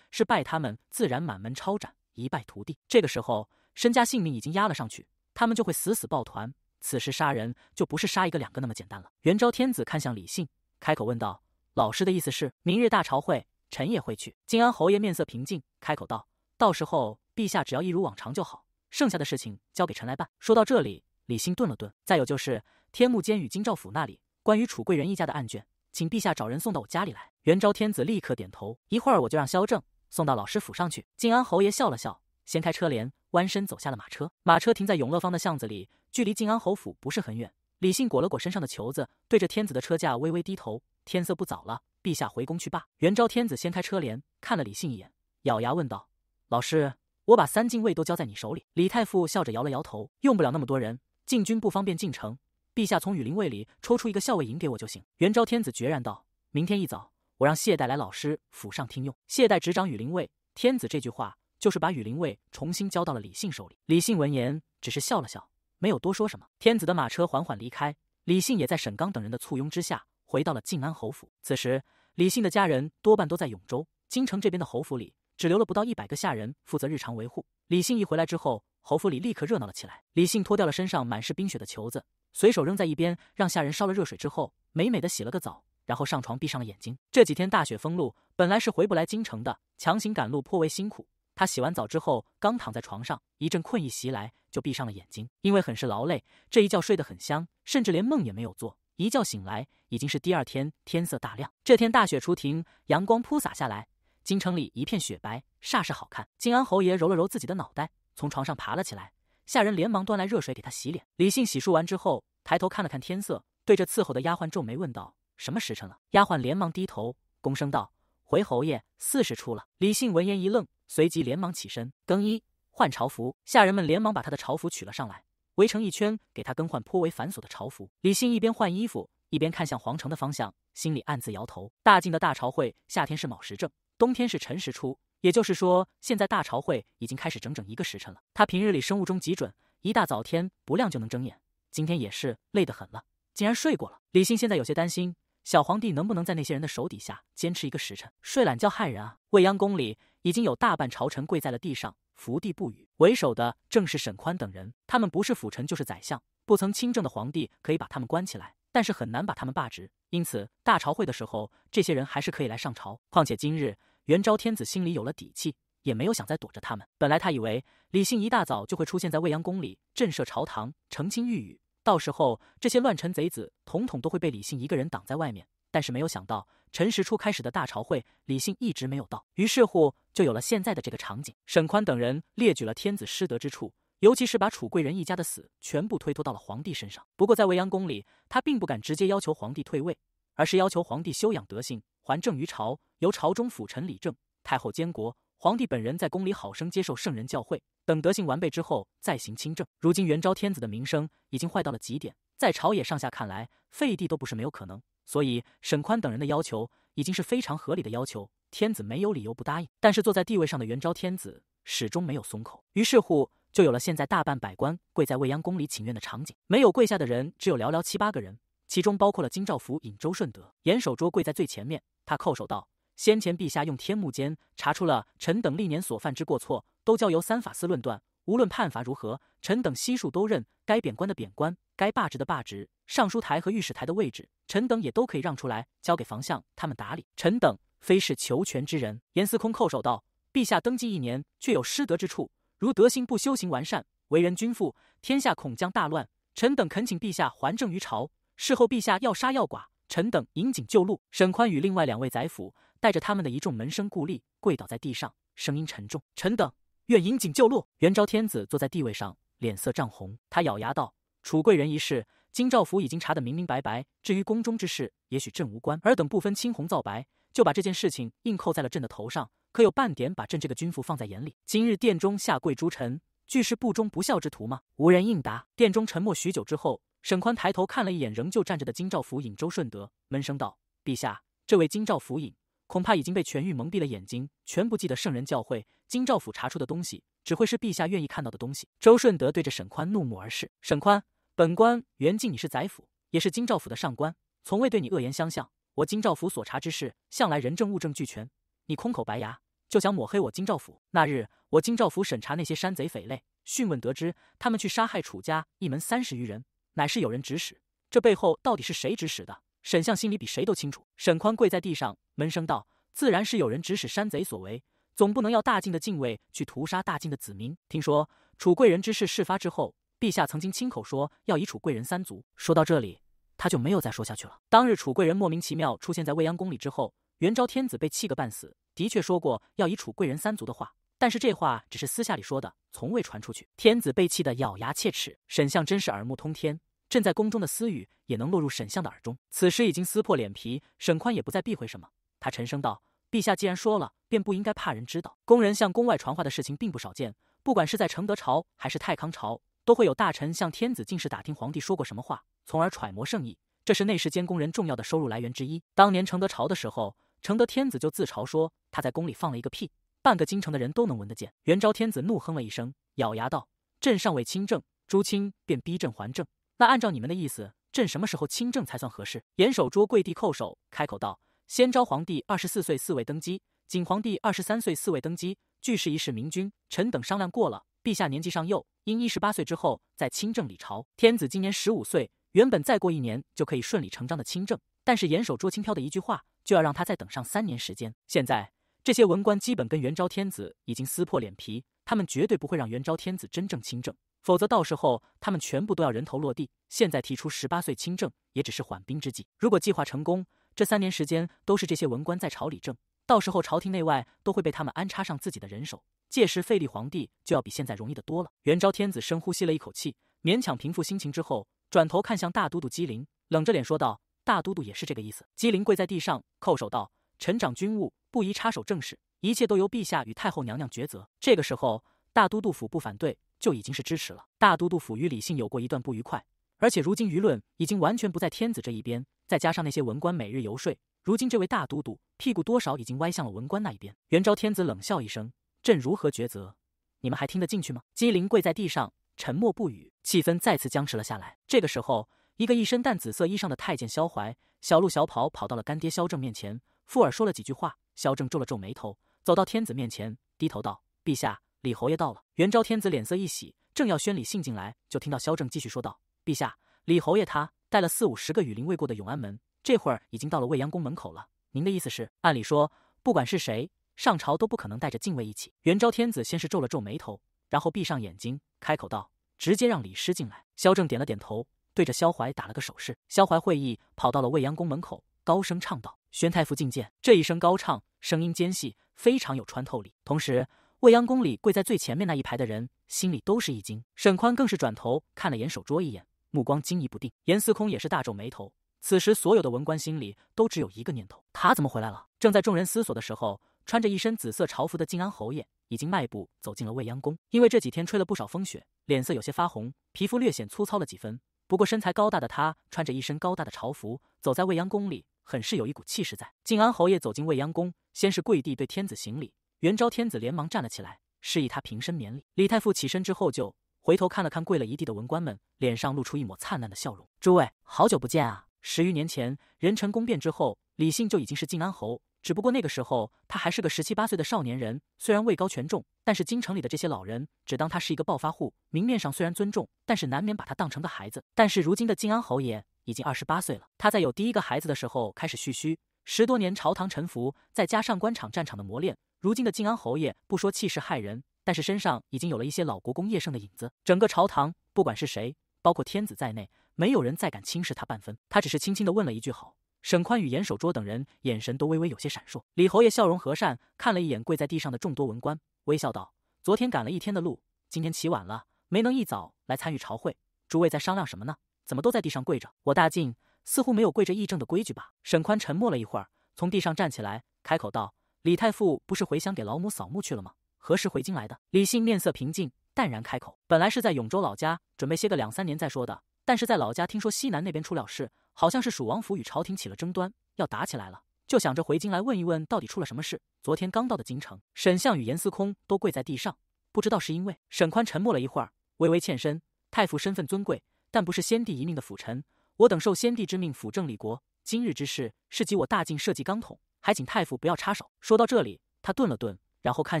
是败他们，自然满门抄斩、一败涂地。这个时候，身家性命已经压了上去，他们就会死死抱团。此时杀人就不是杀一个两个那么简单了。元昭天子看向李信，开口问道：“老师的意思是，明日大朝会，臣也会去。”敬安侯爷面色平静，开口道：“到时候陛下只要一如往常就好，剩下的事情交给臣来办。”说到这里，李信顿了顿，再有就是天目监与京兆府那里。关于楚贵人一家的案卷，请陛下找人送到我家里来。元昭天子立刻点头，一会儿我就让萧正送到老师府上去。靖安侯爷笑了笑，掀开车帘，弯身走下了马车。马车停在永乐坊的巷子里，距离靖安侯府不是很远。李信裹了裹身上的裘子，对着天子的车驾微微低头。天色不早了，陛下回宫去罢。元昭天子掀开车帘，看了李信一眼，咬牙问道：“老师，我把三禁卫都交在你手里。”李太傅笑着摇了摇头：“用不了那么多人，禁军不方便进城。”陛下从羽林卫里抽出一个校尉营给我就行。元昭天子决然道：“明天一早，我让谢带来老师府上听用。”谢代执掌羽林卫，天子这句话就是把羽林卫重新交到了李信手里。李信闻言，只是笑了笑，没有多说什么。天子的马车缓缓离开，李信也在沈刚等人的簇拥之下回到了静安侯府。此时，李信的家人多半都在永州，京城这边的侯府里只留了不到一百个下人负责日常维护。李信一回来之后，侯府里立刻热闹了起来。李信脱掉了身上满是冰雪的裘子。随手扔在一边，让下人烧了热水之后，美美的洗了个澡，然后上床闭上了眼睛。这几天大雪封路，本来是回不来京城的，强行赶路颇为辛苦。他洗完澡之后，刚躺在床上，一阵困意袭来，就闭上了眼睛。因为很是劳累，这一觉睡得很香，甚至连梦也没有做。一觉醒来，已经是第二天天色大亮。这天大雪初停，阳光铺洒下来，京城里一片雪白，煞是好看。敬安侯爷揉了揉自己的脑袋，从床上爬了起来。下人连忙端来热水给他洗脸。李信洗漱完之后，抬头看了看天色，对着伺候的丫鬟皱眉问道：“什么时辰了？”丫鬟连忙低头，躬声道：“回侯爷，巳时出了。”李信闻言一愣，随即连忙起身更衣换朝服。下人们连忙把他的朝服取了上来，围成一圈给他更换颇为繁琐的朝服。李信一边换衣服，一边看向皇城的方向，心里暗自摇头：大晋的大朝会，夏天是卯时正，冬天是辰时初。也就是说，现在大朝会已经开始整整一个时辰了。他平日里生物钟极准，一大早天不亮就能睁眼，今天也是累得很了，竟然睡过了。李信现在有些担心，小皇帝能不能在那些人的手底下坚持一个时辰？睡懒觉害人啊！未央宫里已经有大半朝臣跪在了地上，伏地不语。为首的正是沈宽等人，他们不是辅臣就是宰相，不曾亲政的皇帝可以把他们关起来，但是很难把他们罢职。因此，大朝会的时候，这些人还是可以来上朝。况且今日。元昭天子心里有了底气，也没有想再躲着他们。本来他以为李信一大早就会出现在未央宫里，震慑朝堂，澄清玉宇。到时候这些乱臣贼子统统都会被李信一个人挡在外面。但是没有想到，辰时初开始的大朝会，李信一直没有到，于是乎就有了现在的这个场景。沈宽等人列举了天子失德之处，尤其是把楚贵人一家的死全部推脱到了皇帝身上。不过在未央宫里，他并不敢直接要求皇帝退位。而是要求皇帝修养德性，还政于朝，由朝中辅臣理政，太后监国，皇帝本人在宫里好生接受圣人教诲。等德性完备之后，再行亲政。如今元昭天子的名声已经坏到了极点，在朝野上下看来，废帝都不是没有可能。所以沈宽等人的要求已经是非常合理的要求，天子没有理由不答应。但是坐在地位上的元昭天子始终没有松口，于是乎就有了现在大半百官跪在未央宫里请愿的场景。没有跪下的人只有寥寥七八个人。其中包括了京兆府、尹周顺德、严守拙跪在最前面，他叩首道：“先前陛下用天目监查出了臣等历年所犯之过错，都交由三法司论断。无论判罚如何，臣等悉数都认。该贬官的贬官，该罢职的罢职，尚书台和御史台的位置，臣等也都可以让出来，交给房相他们打理。臣等非是求权之人。”严司空叩首道：“陛下登基一年，却有失德之处，如德行不修行完善，为人君父，天下恐将大乱。臣等恳请陛下还政于朝。”事后，陛下要杀要剐，臣等引颈就戮。沈宽与另外两位宰辅带着他们的一众门生故吏跪倒在地上，声音沉重：“臣等愿引颈就戮。”元昭天子坐在地位上，脸色涨红，他咬牙道：“楚贵人一事，金兆福已经查得明明白白。至于宫中之事，也许朕无关。尔等不分青红皂白，就把这件事情硬扣在了朕的头上，可有半点把朕这个君父放在眼里？今日殿中下跪诸臣，俱是不忠不孝之徒吗？”无人应答。殿中沉默许久之后。沈宽抬头看了一眼仍旧站着的金兆府尹周顺德，闷声道：“陛下，这位金兆府尹恐怕已经被全域蒙蔽了眼睛，全不记得圣人教诲。金兆府查出的东西，只会是陛下愿意看到的东西。”周顺德对着沈宽怒目而视：“沈宽，本官原敬你是宰府，也是金兆府的上官，从未对你恶言相向。我金兆府所查之事，向来人证物证俱全。你空口白牙就想抹黑我金兆府？那日我金兆府审查那些山贼匪类，讯问得知，他们去杀害楚家一门三十余人。”乃是有人指使，这背后到底是谁指使的？沈相心里比谁都清楚。沈宽跪在地上，闷声道：“自然是有人指使山贼所为，总不能要大晋的禁卫去屠杀大晋的子民。”听说楚贵人之事事发之后，陛下曾经亲口说要以楚贵人三族。说到这里，他就没有再说下去了。当日楚贵人莫名其妙出现在未央宫里之后，元昭天子被气个半死，的确说过要以楚贵人三族的话，但是这话只是私下里说的，从未传出去。天子被气得咬牙切齿，沈相真是耳目通天。朕在宫中的私语也能落入沈相的耳中。此时已经撕破脸皮，沈宽也不再避讳什么。他沉声道：“陛下既然说了，便不应该怕人知道。宫人向宫外传话的事情并不少见，不管是在承德朝还是太康朝，都会有大臣向天子进士打听皇帝说过什么话，从而揣摩圣意。这是内侍间宫人重要的收入来源之一。当年承德朝的时候，承德天子就自嘲说，他在宫里放了一个屁，半个京城的人都能闻得见。”元昭天子怒哼了一声，咬牙道：“朕尚未亲政，朱清便逼朕还政。”那按照你们的意思，朕什么时候亲政才算合适？严守拙跪地叩首，开口道：“先昭皇帝二十四岁嗣位登基，景皇帝二十三岁嗣位登基，俱是一世明君。臣等商量过了，陛下年纪尚幼，应一十八岁之后再亲政理朝。天子今年十五岁，原本再过一年就可以顺理成章的亲政，但是严守拙轻飘的一句话，就要让他再等上三年时间。现在这些文官基本跟元昭天子已经撕破脸皮，他们绝对不会让元昭天子真正亲政。”否则，到时候他们全部都要人头落地。现在提出十八岁亲政，也只是缓兵之计。如果计划成功，这三年时间都是这些文官在朝里政，到时候朝廷内外都会被他们安插上自己的人手。届时废立皇帝就要比现在容易的多了。元昭天子深呼吸了一口气，勉强平复心情之后，转头看向大都督姬灵，冷着脸说道：“大都督也是这个意思。”姬灵跪在地上叩首道：“臣掌军务，不宜插手政事，一切都由陛下与太后娘娘抉择。这个时候，大都督府不反对。”就已经是支持了。大都督府与李信有过一段不愉快，而且如今舆论已经完全不在天子这一边，再加上那些文官每日游说，如今这位大都督屁股多少已经歪向了文官那一边。元昭天子冷笑一声：“朕如何抉择？你们还听得进去吗？”姬灵跪在地上，沉默不语，气氛再次僵持了下来。这个时候，一个一身淡紫色衣裳的太监萧怀小路小跑跑到了干爹萧正面前，附耳说了几句话。萧正皱了皱眉头，走到天子面前，低头道：“陛下。”李侯爷到了，元昭天子脸色一喜，正要宣李信进来，就听到萧正继续说道：“陛下，李侯爷他带了四五十个羽林未过的永安门，这会儿已经到了未央宫门口了。您的意思是，按理说，不管是谁上朝，都不可能带着禁卫一起。”元昭天子先是皱了皱眉头，然后闭上眼睛，开口道：“直接让李师进来。”萧正点了点头，对着萧怀打了个手势。萧怀会意，跑到了未央宫门口，高声唱道：“宣太傅觐见！”这一声高唱，声音尖细，非常有穿透力，同时。未央宫里跪在最前面那一排的人心里都是一惊，沈宽更是转头看了眼手桌一眼，目光惊疑不定。严司空也是大皱眉头。此时，所有的文官心里都只有一个念头：他怎么回来了？正在众人思索的时候，穿着一身紫色朝服的靖安侯爷已经迈步走进了未央宫。因为这几天吹了不少风雪，脸色有些发红，皮肤略显粗糙了几分。不过身材高大的他穿着一身高大的朝服，走在未央宫里很是有一股气势在。靖安侯爷走进未央宫，先是跪地对天子行礼。元昭天子连忙站了起来，示意他平身免礼。李太傅起身之后，就回头看了看跪了一地的文官们，脸上露出一抹灿烂的笑容：“诸位，好久不见啊！十余年前仁臣宫变之后，李信就已经是靖安侯，只不过那个时候他还是个十七八岁的少年人。虽然位高权重，但是京城里的这些老人只当他是一个暴发户，明面上虽然尊重，但是难免把他当成个孩子。但是如今的靖安侯爷已经二十八岁了，他在有第一个孩子的时候开始蓄须，十多年朝堂沉浮，再加上官场战场的磨练。”如今的靖安侯爷不说气势骇人，但是身上已经有了一些老国公叶盛的影子。整个朝堂，不管是谁，包括天子在内，没有人再敢轻视他半分。他只是轻轻的问了一句：“好。”沈宽与严守拙等人眼神都微微有些闪烁。李侯爷笑容和善，看了一眼跪在地上的众多文官，微笑道：“昨天赶了一天的路，今天起晚了，没能一早来参与朝会。诸位在商量什么呢？怎么都在地上跪着？我大晋似乎没有跪着议政的规矩吧？”沈宽沉默了一会儿，从地上站起来，开口道。李太傅不是回乡给老母扫墓去了吗？何时回京来的？李信面色平静，淡然开口：“本来是在永州老家准备歇个两三年再说的，但是在老家听说西南那边出了事，好像是蜀王府与朝廷起了争端，要打起来了，就想着回京来问一问到底出了什么事。昨天刚到的京城。”沈相与严司空都跪在地上，不知道是因为沈宽沉默了一会儿，微微欠身：“太傅身份尊贵，但不是先帝遗命的辅臣，我等受先帝之命辅政李国，今日之事是及我大晋社稷纲统。”还请太傅不要插手。说到这里，他顿了顿，然后看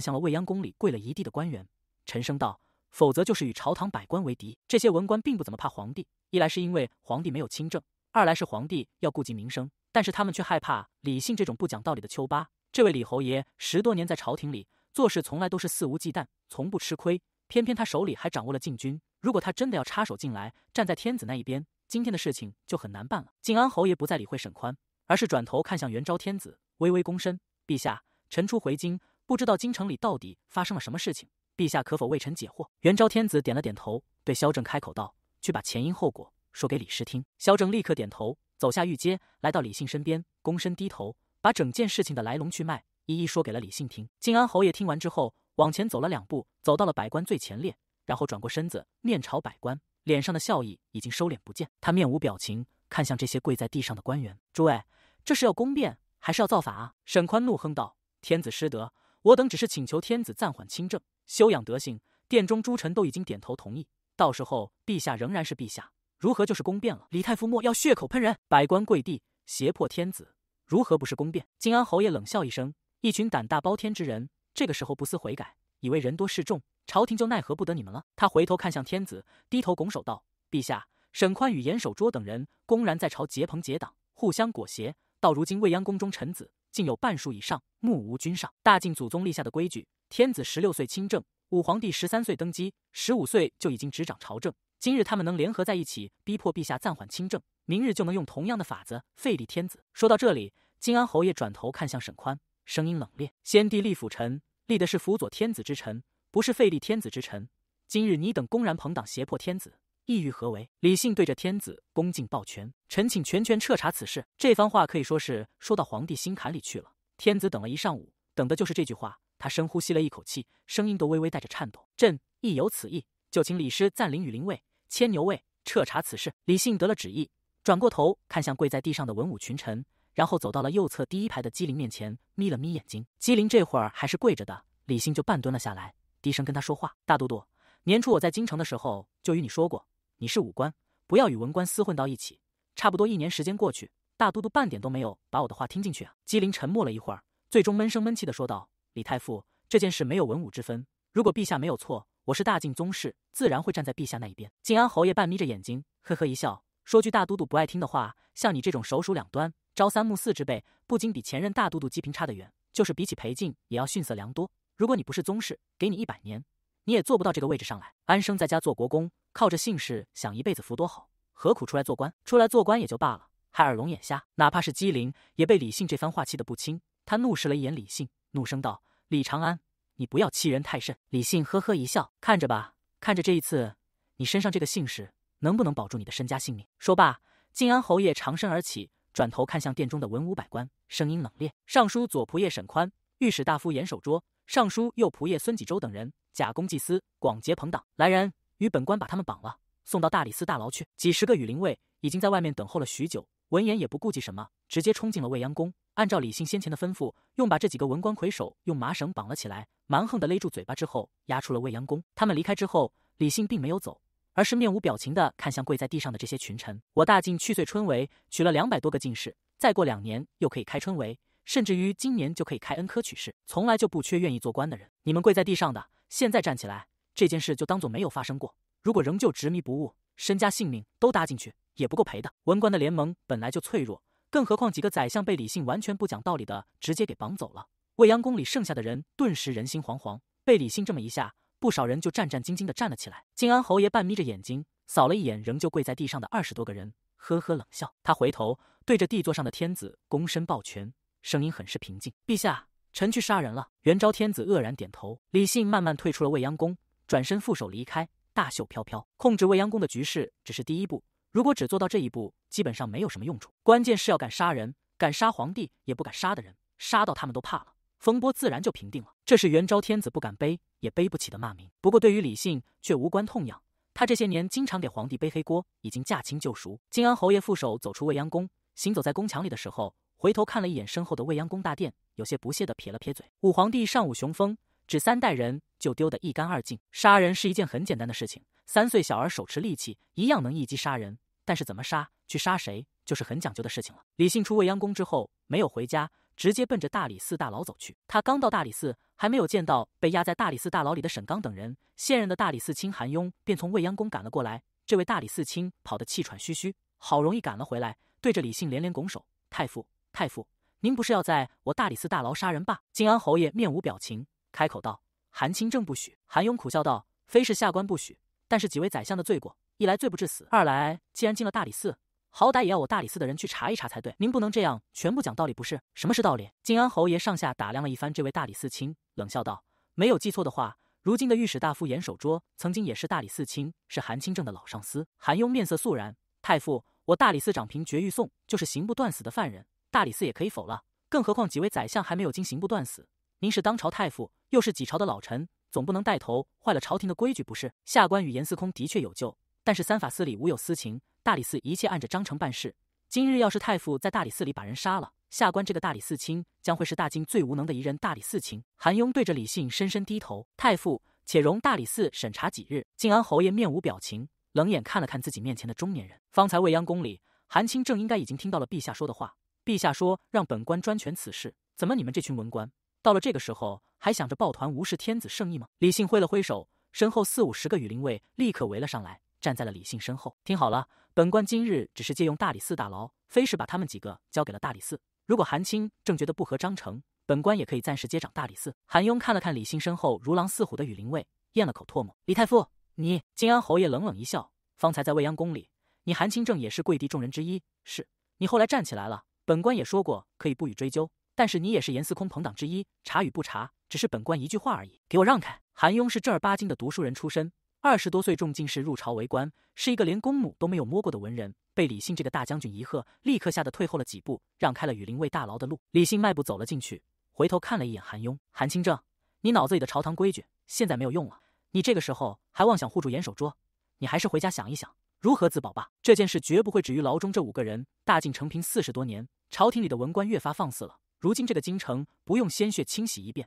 向了未央宫里跪了一地的官员，沉声道：“否则就是与朝堂百官为敌。这些文官并不怎么怕皇帝，一来是因为皇帝没有亲政，二来是皇帝要顾及民生。但是他们却害怕李信这种不讲道理的丘八。这位李侯爷十多年在朝廷里做事，从来都是肆无忌惮，从不吃亏。偏偏他手里还掌握了禁军。如果他真的要插手进来，站在天子那一边，今天的事情就很难办了。”靖安侯爷不再理会沈宽，而是转头看向元昭天子。微微躬身，陛下，臣初回京，不知道京城里到底发生了什么事情，陛下可否为臣解惑？元昭天子点了点头，对萧正开口道：“去把前因后果说给李师听。”萧正立刻点头，走下御阶，来到李信身边，躬身低头，把整件事情的来龙去脉一一说给了李信听。晋安侯爷听完之后，往前走了两步，走到了百官最前列，然后转过身子，面朝百官，脸上的笑意已经收敛不见，他面无表情，看向这些跪在地上的官员：“诸位，这是要宫变还是要造反啊！沈宽怒哼道：“天子失德，我等只是请求天子暂缓亲政，修养德性。殿中诸臣都已经点头同意，到时候陛下仍然是陛下，如何就是宫变了？李太傅莫要血口喷人，百官跪地胁迫天子，如何不是宫变？”金安侯爷冷笑一声：“一群胆大包天之人，这个时候不思悔改，以为人多势众，朝廷就奈何不得你们了。”他回头看向天子，低头拱手道：“陛下，沈宽与严守拙等人公然在朝结朋结党，互相裹挟。”到如今，未央宫中臣子竟有半数以上目无君上。大晋祖宗立下的规矩，天子十六岁亲政，武皇帝十三岁登基，十五岁就已经执掌朝政。今日他们能联合在一起，逼迫陛下暂缓亲政，明日就能用同样的法子废立天子。说到这里，金安侯爷转头看向沈宽，声音冷冽：“先帝立辅臣，立的是辅佐天子之臣，不是废立天子之臣。今日你等公然朋党胁迫天子。”意欲何为？李信对着天子恭敬抱拳，臣请全权彻查此事。这番话可以说是说到皇帝心坎里去了。天子等了一上午，等的就是这句话。他深呼吸了一口气，声音都微微带着颤抖：“朕亦有此意，就请李师暂领羽林卫、牵牛卫，彻查此事。”李信得了旨意，转过头看向跪在地上的文武群臣，然后走到了右侧第一排的姬灵面前，眯了眯眼睛。姬灵这会儿还是跪着的，李信就半蹲了下来，低声跟他说话：“大都督，年初我在京城的时候，就与你说过。”你是武官，不要与文官厮混到一起。差不多一年时间过去，大都督半点都没有把我的话听进去啊！机灵沉默了一会儿，最终闷声闷气地说道：“李太傅，这件事没有文武之分。如果陛下没有错，我是大晋宗室，自然会站在陛下那一边。”靖安侯爷半眯着眼睛，呵呵一笑，说句大都督不爱听的话：“像你这种首鼠两端、朝三暮四之辈，不仅比前任大都督姬平差得远，就是比起裴晋也要逊色良多。如果你不是宗室，给你一百年，你也坐不到这个位置上来。安生在家做国公。”靠着姓氏想一辈子福多好，何苦出来做官？出来做官也就罢了，还耳聋眼瞎。哪怕是机灵，也被李信这番话气得不轻。他怒视了一眼李信，怒声道：“李长安，你不要欺人太甚！”李信呵呵一笑，看着吧，看着这一次，你身上这个姓氏能不能保住你的身家性命？说罢，晋安侯爷长身而起，转头看向殿中的文武百官，声音冷冽：“尚书左仆射沈宽，御史大夫严守拙，尚书右仆射孙济州等人，假公济私，广结朋党。来人！”与本官把他们绑了，送到大理寺大牢去。几十个羽林卫已经在外面等候了许久，闻言也不顾忌什么，直接冲进了未央宫。按照李信先前的吩咐，用把这几个文官魁首用麻绳绑了起来，蛮横的勒住嘴巴之后，押出了未央宫。他们离开之后，李信并没有走，而是面无表情的看向跪在地上的这些群臣。我大晋去岁春闱娶了两百多个进士，再过两年又可以开春闱，甚至于今年就可以开恩科取士，从来就不缺愿意做官的人。你们跪在地上的，现在站起来。这件事就当做没有发生过。如果仍旧执迷不悟，身家性命都搭进去也不够赔的。文官的联盟本来就脆弱，更何况几个宰相被李信完全不讲道理的直接给绑走了。未央宫里剩下的人顿时人心惶惶，被李信这么一下，不少人就战战兢兢的站了起来。靖安侯爷半眯着眼睛扫了一眼仍旧跪在地上的二十多个人，呵呵冷笑。他回头对着地座上的天子躬身抱拳，声音很是平静：“陛下，臣去杀人了。”元昭天子愕然点头。李信慢慢退出了未央宫。转身负手离开，大袖飘飘。控制未央宫的局势只是第一步，如果只做到这一步，基本上没有什么用处。关键是要敢杀人，敢杀皇帝，也不敢杀的人，杀到他们都怕了，风波自然就平定了。这是元昭天子不敢背，也背不起的骂名。不过对于李信却无关痛痒，他这些年经常给皇帝背黑锅，已经驾轻就熟。靖安侯爷负手走出未央宫，行走在宫墙里的时候，回头看了一眼身后的未央宫大殿，有些不屑地撇了撇嘴。武皇帝尚武雄风。只三代人就丢得一干二净。杀人是一件很简单的事情，三岁小儿手持利器，一样能一击杀人。但是怎么杀，去杀谁，就是很讲究的事情了。李信出未央宫之后，没有回家，直接奔着大理寺大牢走去。他刚到大理寺，还没有见到被压在大理寺大牢里的沈刚等人，现任的大理寺卿韩雍便从未央宫赶了过来。这位大理寺卿跑得气喘吁吁，好容易赶了回来，对着李信连连拱手：“太傅，太傅，您不是要在我大理寺大牢杀人吧？”靖安侯爷面无表情。开口道：“韩清正不许。”韩雍苦笑道：“非是下官不许，但是几位宰相的罪过，一来罪不至死，二来既然进了大理寺，好歹也要我大理寺的人去查一查才对。您不能这样全部讲道理，不是？什么是道理？”靖安侯爷上下打量了一番这位大理寺卿，冷笑道：“没有记错的话，如今的御史大夫严守拙曾经也是大理寺卿，是韩清正的老上司。”韩雍面色肃然：“太傅，我大理寺掌平绝狱宋，就是刑部断死的犯人，大理寺也可以否了。更何况几位宰相还没有经刑部断死，您是当朝太傅。”又是几朝的老臣，总不能带头坏了朝廷的规矩，不是？下官与严司空的确有救，但是三法司里无有私情，大理寺一切按着章程办事。今日要是太傅在大理寺里把人杀了，下官这个大理寺卿将会是大金最无能的一任大理寺卿。韩雍对着李信深深低头，太傅且容大理寺审查几日。晋安侯爷面无表情，冷眼看了看自己面前的中年人。方才未央宫里，韩卿正应该已经听到了陛下说的话。陛下说让本官专权此事，怎么你们这群文官到了这个时候？还想着抱团无视天子圣意吗？李信挥了挥手，身后四五十个羽林卫立刻围了上来，站在了李信身后。听好了，本官今日只是借用大理寺大牢，非是把他们几个交给了大理寺。如果韩青正觉得不合章程，本官也可以暂时接掌大理寺。韩雍看了看李信身后如狼似虎的羽林卫，咽了口唾沫。李太傅，你金安侯爷冷冷一笑。方才在未央宫里，你韩青正也是跪地众人之一。是，你后来站起来了。本官也说过可以不予追究，但是你也是严司空朋党之一，查与不查？只是本官一句话而已，给我让开！韩雍是正儿八经的读书人出身，二十多岁中进士入朝为官，是一个连公母都没有摸过的文人。被李信这个大将军一喝，立刻吓得退后了几步，让开了羽林卫大牢的路。李信迈步走了进去，回头看了一眼韩雍、韩清正：“你脑子里的朝堂规矩现在没有用了，你这个时候还妄想护住严守拙，你还是回家想一想如何自保吧。这件事绝不会止于牢中这五个人。大晋承平四十多年，朝廷里的文官越发放肆了。如今这个京城，不用鲜血清洗一遍。”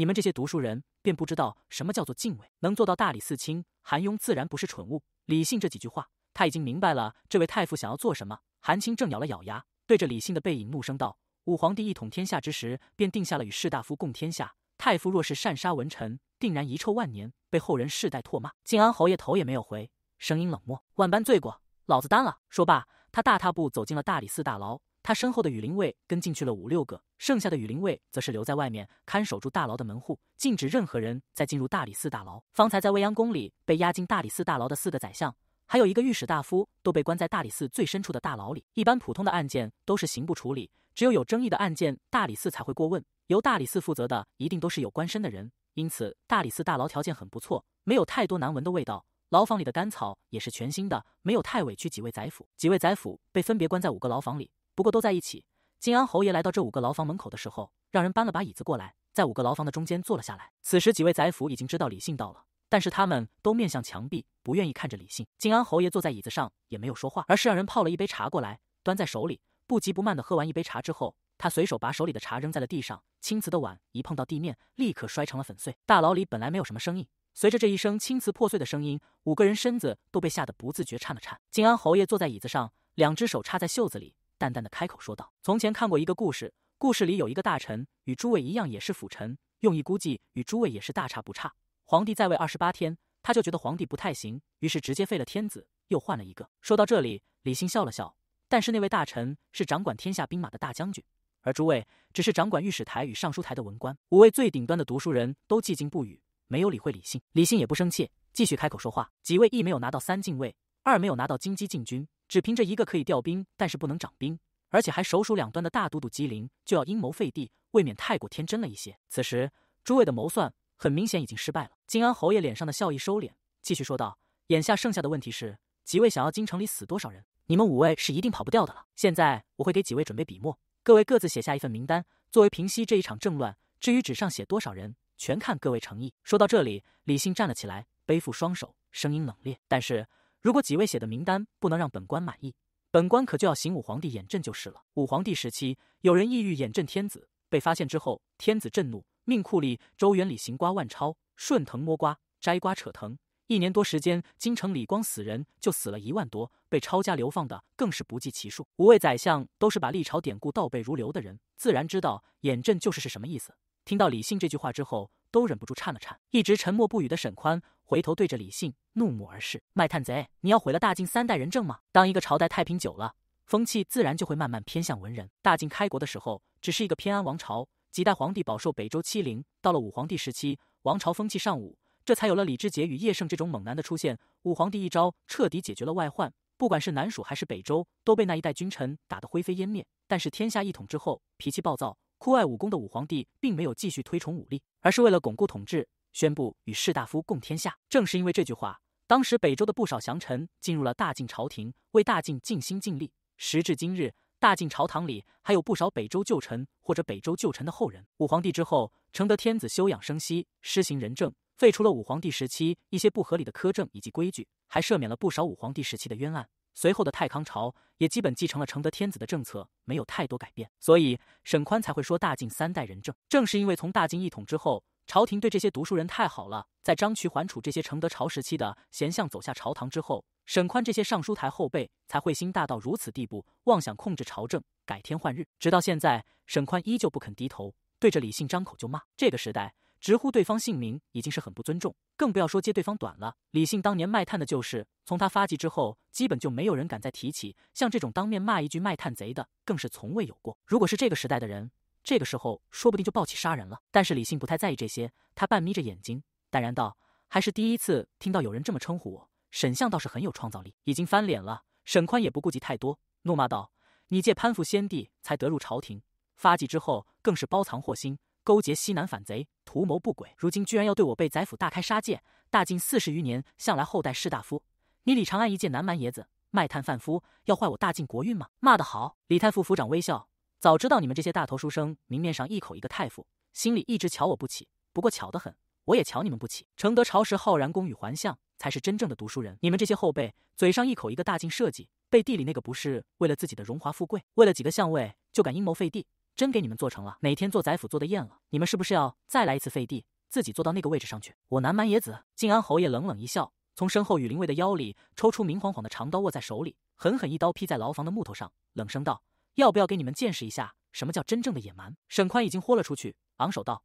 你们这些读书人，便不知道什么叫做敬畏。能做到大理寺卿，韩雍自然不是蠢物。李信这几句话，他已经明白了这位太傅想要做什么。韩青正咬了咬牙，对着李信的背影怒声道：“武皇帝一统天下之时，便定下了与士大夫共天下。太傅若是擅杀文臣，定然遗臭万年，被后人世代唾骂。”靖安侯爷头也没有回，声音冷漠：“万般罪过，老子担了。”说罢，他大踏步走进了大理寺大牢。他身后的羽林卫跟进去了五六个，剩下的羽林卫则是留在外面看守住大牢的门户，禁止任何人再进入大理寺大牢。方才在未央宫里被押进大理寺大牢的四个宰相，还有一个御史大夫，都被关在大理寺最深处的大牢里。一般普通的案件都是刑部处理，只有有争议的案件，大理寺才会过问。由大理寺负责的一定都是有官身的人，因此大理寺大牢条件很不错，没有太多难闻的味道。牢房里的甘草也是全新的，没有太委屈几位宰辅。几位宰辅被分别关在五个牢房里。不过都在一起。靖安侯爷来到这五个牢房门口的时候，让人搬了把椅子过来，在五个牢房的中间坐了下来。此时，几位宰府已经知道李信到了，但是他们都面向墙壁，不愿意看着李信。靖安侯爷坐在椅子上也没有说话，而是让人泡了一杯茶过来，端在手里，不急不慢的喝完一杯茶之后，他随手把手里的茶扔在了地上，青瓷的碗一碰到地面，立刻摔成了粉碎。大牢里本来没有什么声音，随着这一声青瓷破碎的声音，五个人身子都被吓得不自觉颤了颤。靖安侯爷坐在椅子上，两只手插在袖子里。淡淡的开口说道：“从前看过一个故事，故事里有一个大臣，与诸位一样也是辅臣，用意估计与诸位也是大差不差。皇帝在位二十八天，他就觉得皇帝不太行，于是直接废了天子，又换了一个。”说到这里，李信笑了笑。但是那位大臣是掌管天下兵马的大将军，而诸位只是掌管御史台与尚书台的文官，五位最顶端的读书人都寂静不语，没有理会李信。李信也不生气，继续开口说话：“几位一没有拿到三进位，二没有拿到金鸡进军。”只凭着一个可以调兵，但是不能掌兵，而且还首鼠两端的大都督机灵，就要阴谋废帝，未免太过天真了一些。此时，诸位的谋算很明显已经失败了。金安侯爷脸上的笑意收敛，继续说道：“眼下剩下的问题是，几位想要京城里死多少人？你们五位是一定跑不掉的了。现在我会给几位准备笔墨，各位各自写下一份名单，作为平息这一场政乱。至于纸上写多少人，全看各位诚意。”说到这里，李信站了起来，背负双手，声音冷冽，但是。如果几位写的名单不能让本官满意，本官可就要行武皇帝眼震就是了。武皇帝时期，有人意欲眼震天子，被发现之后，天子震怒，命库里周元礼行瓜万钞，顺藤摸瓜，摘瓜扯藤。一年多时间，京城里光死人就死了一万多，被抄家流放的更是不计其数。五位宰相都是把历朝典故倒背如流的人，自然知道眼震就是是什么意思。听到李信这句话之后，都忍不住颤了颤。一直沉默不语的沈宽。回头对着李信怒目而视：“卖炭贼，你要毁了大晋三代人政吗？”当一个朝代太平久了，风气自然就会慢慢偏向文人。大晋开国的时候，只是一个偏安王朝，几代皇帝饱受北周欺凌。到了武皇帝时期，王朝风气尚武，这才有了李志杰与叶盛这种猛男的出现。武皇帝一招彻底解决了外患，不管是南蜀还是北周，都被那一代君臣打得灰飞烟灭。但是天下一统之后，脾气暴躁、酷爱武功的武皇帝并没有继续推崇武力，而是为了巩固统治。宣布与士大夫共天下。正是因为这句话，当时北周的不少降臣进入了大晋朝廷，为大晋尽心尽力。时至今日，大晋朝堂里还有不少北周旧臣或者北周旧臣的后人。武皇帝之后，承德天子休养生息，施行仁政，废除了武皇帝时期一些不合理的苛政以及规矩，还赦免了不少武皇帝时期的冤案。随后的太康朝也基本继承了承德天子的政策，没有太多改变。所以沈宽才会说大晋三代仁政。正是因为从大晋一统之后。朝廷对这些读书人太好了，在张渠、桓楚这些承德朝时期的贤相走下朝堂之后，沈宽这些尚书台后辈才会心大到如此地步，妄想控制朝政，改天换日。直到现在，沈宽依旧不肯低头，对着李信张口就骂。这个时代，直呼对方姓名已经是很不尊重，更不要说揭对方短了。李信当年卖炭的旧事，从他发迹之后，基本就没有人敢再提起。像这种当面骂一句卖炭贼的，更是从未有过。如果是这个时代的人。这个时候，说不定就暴起杀人了。但是李信不太在意这些，他半眯着眼睛，淡然道：“还是第一次听到有人这么称呼我。沈相倒是很有创造力，已经翻脸了。”沈宽也不顾及太多，怒骂道：“你借攀附先帝才得入朝廷，发迹之后更是包藏祸心，勾结西南反贼，图谋不轨。如今居然要对我被宰府大开杀戒！大晋四十余年，向来后代士大夫，你李长安一介南蛮爷子，卖炭贩夫，要坏我大晋国运吗？”骂得好！李太傅抚掌微笑。早知道你们这些大头书生，明面上一口一个太傅，心里一直瞧我不起。不过巧得很，我也瞧你们不起。承德朝时，浩然宫与还相才是真正的读书人。你们这些后辈，嘴上一口一个大晋社稷，背地里那个不是为了自己的荣华富贵，为了几个相位就敢阴谋废帝？真给你们做成了，每天做宰府做的厌了，你们是不是要再来一次废帝，自己坐到那个位置上去？我南蛮野子，靖安侯爷冷冷一笑，从身后羽林卫的腰里抽出明晃晃的长刀，握在手里，狠狠一刀劈在牢房的木头上，冷声道。要不要给你们见识一下什么叫真正的野蛮？沈宽已经豁了出去，昂首道：“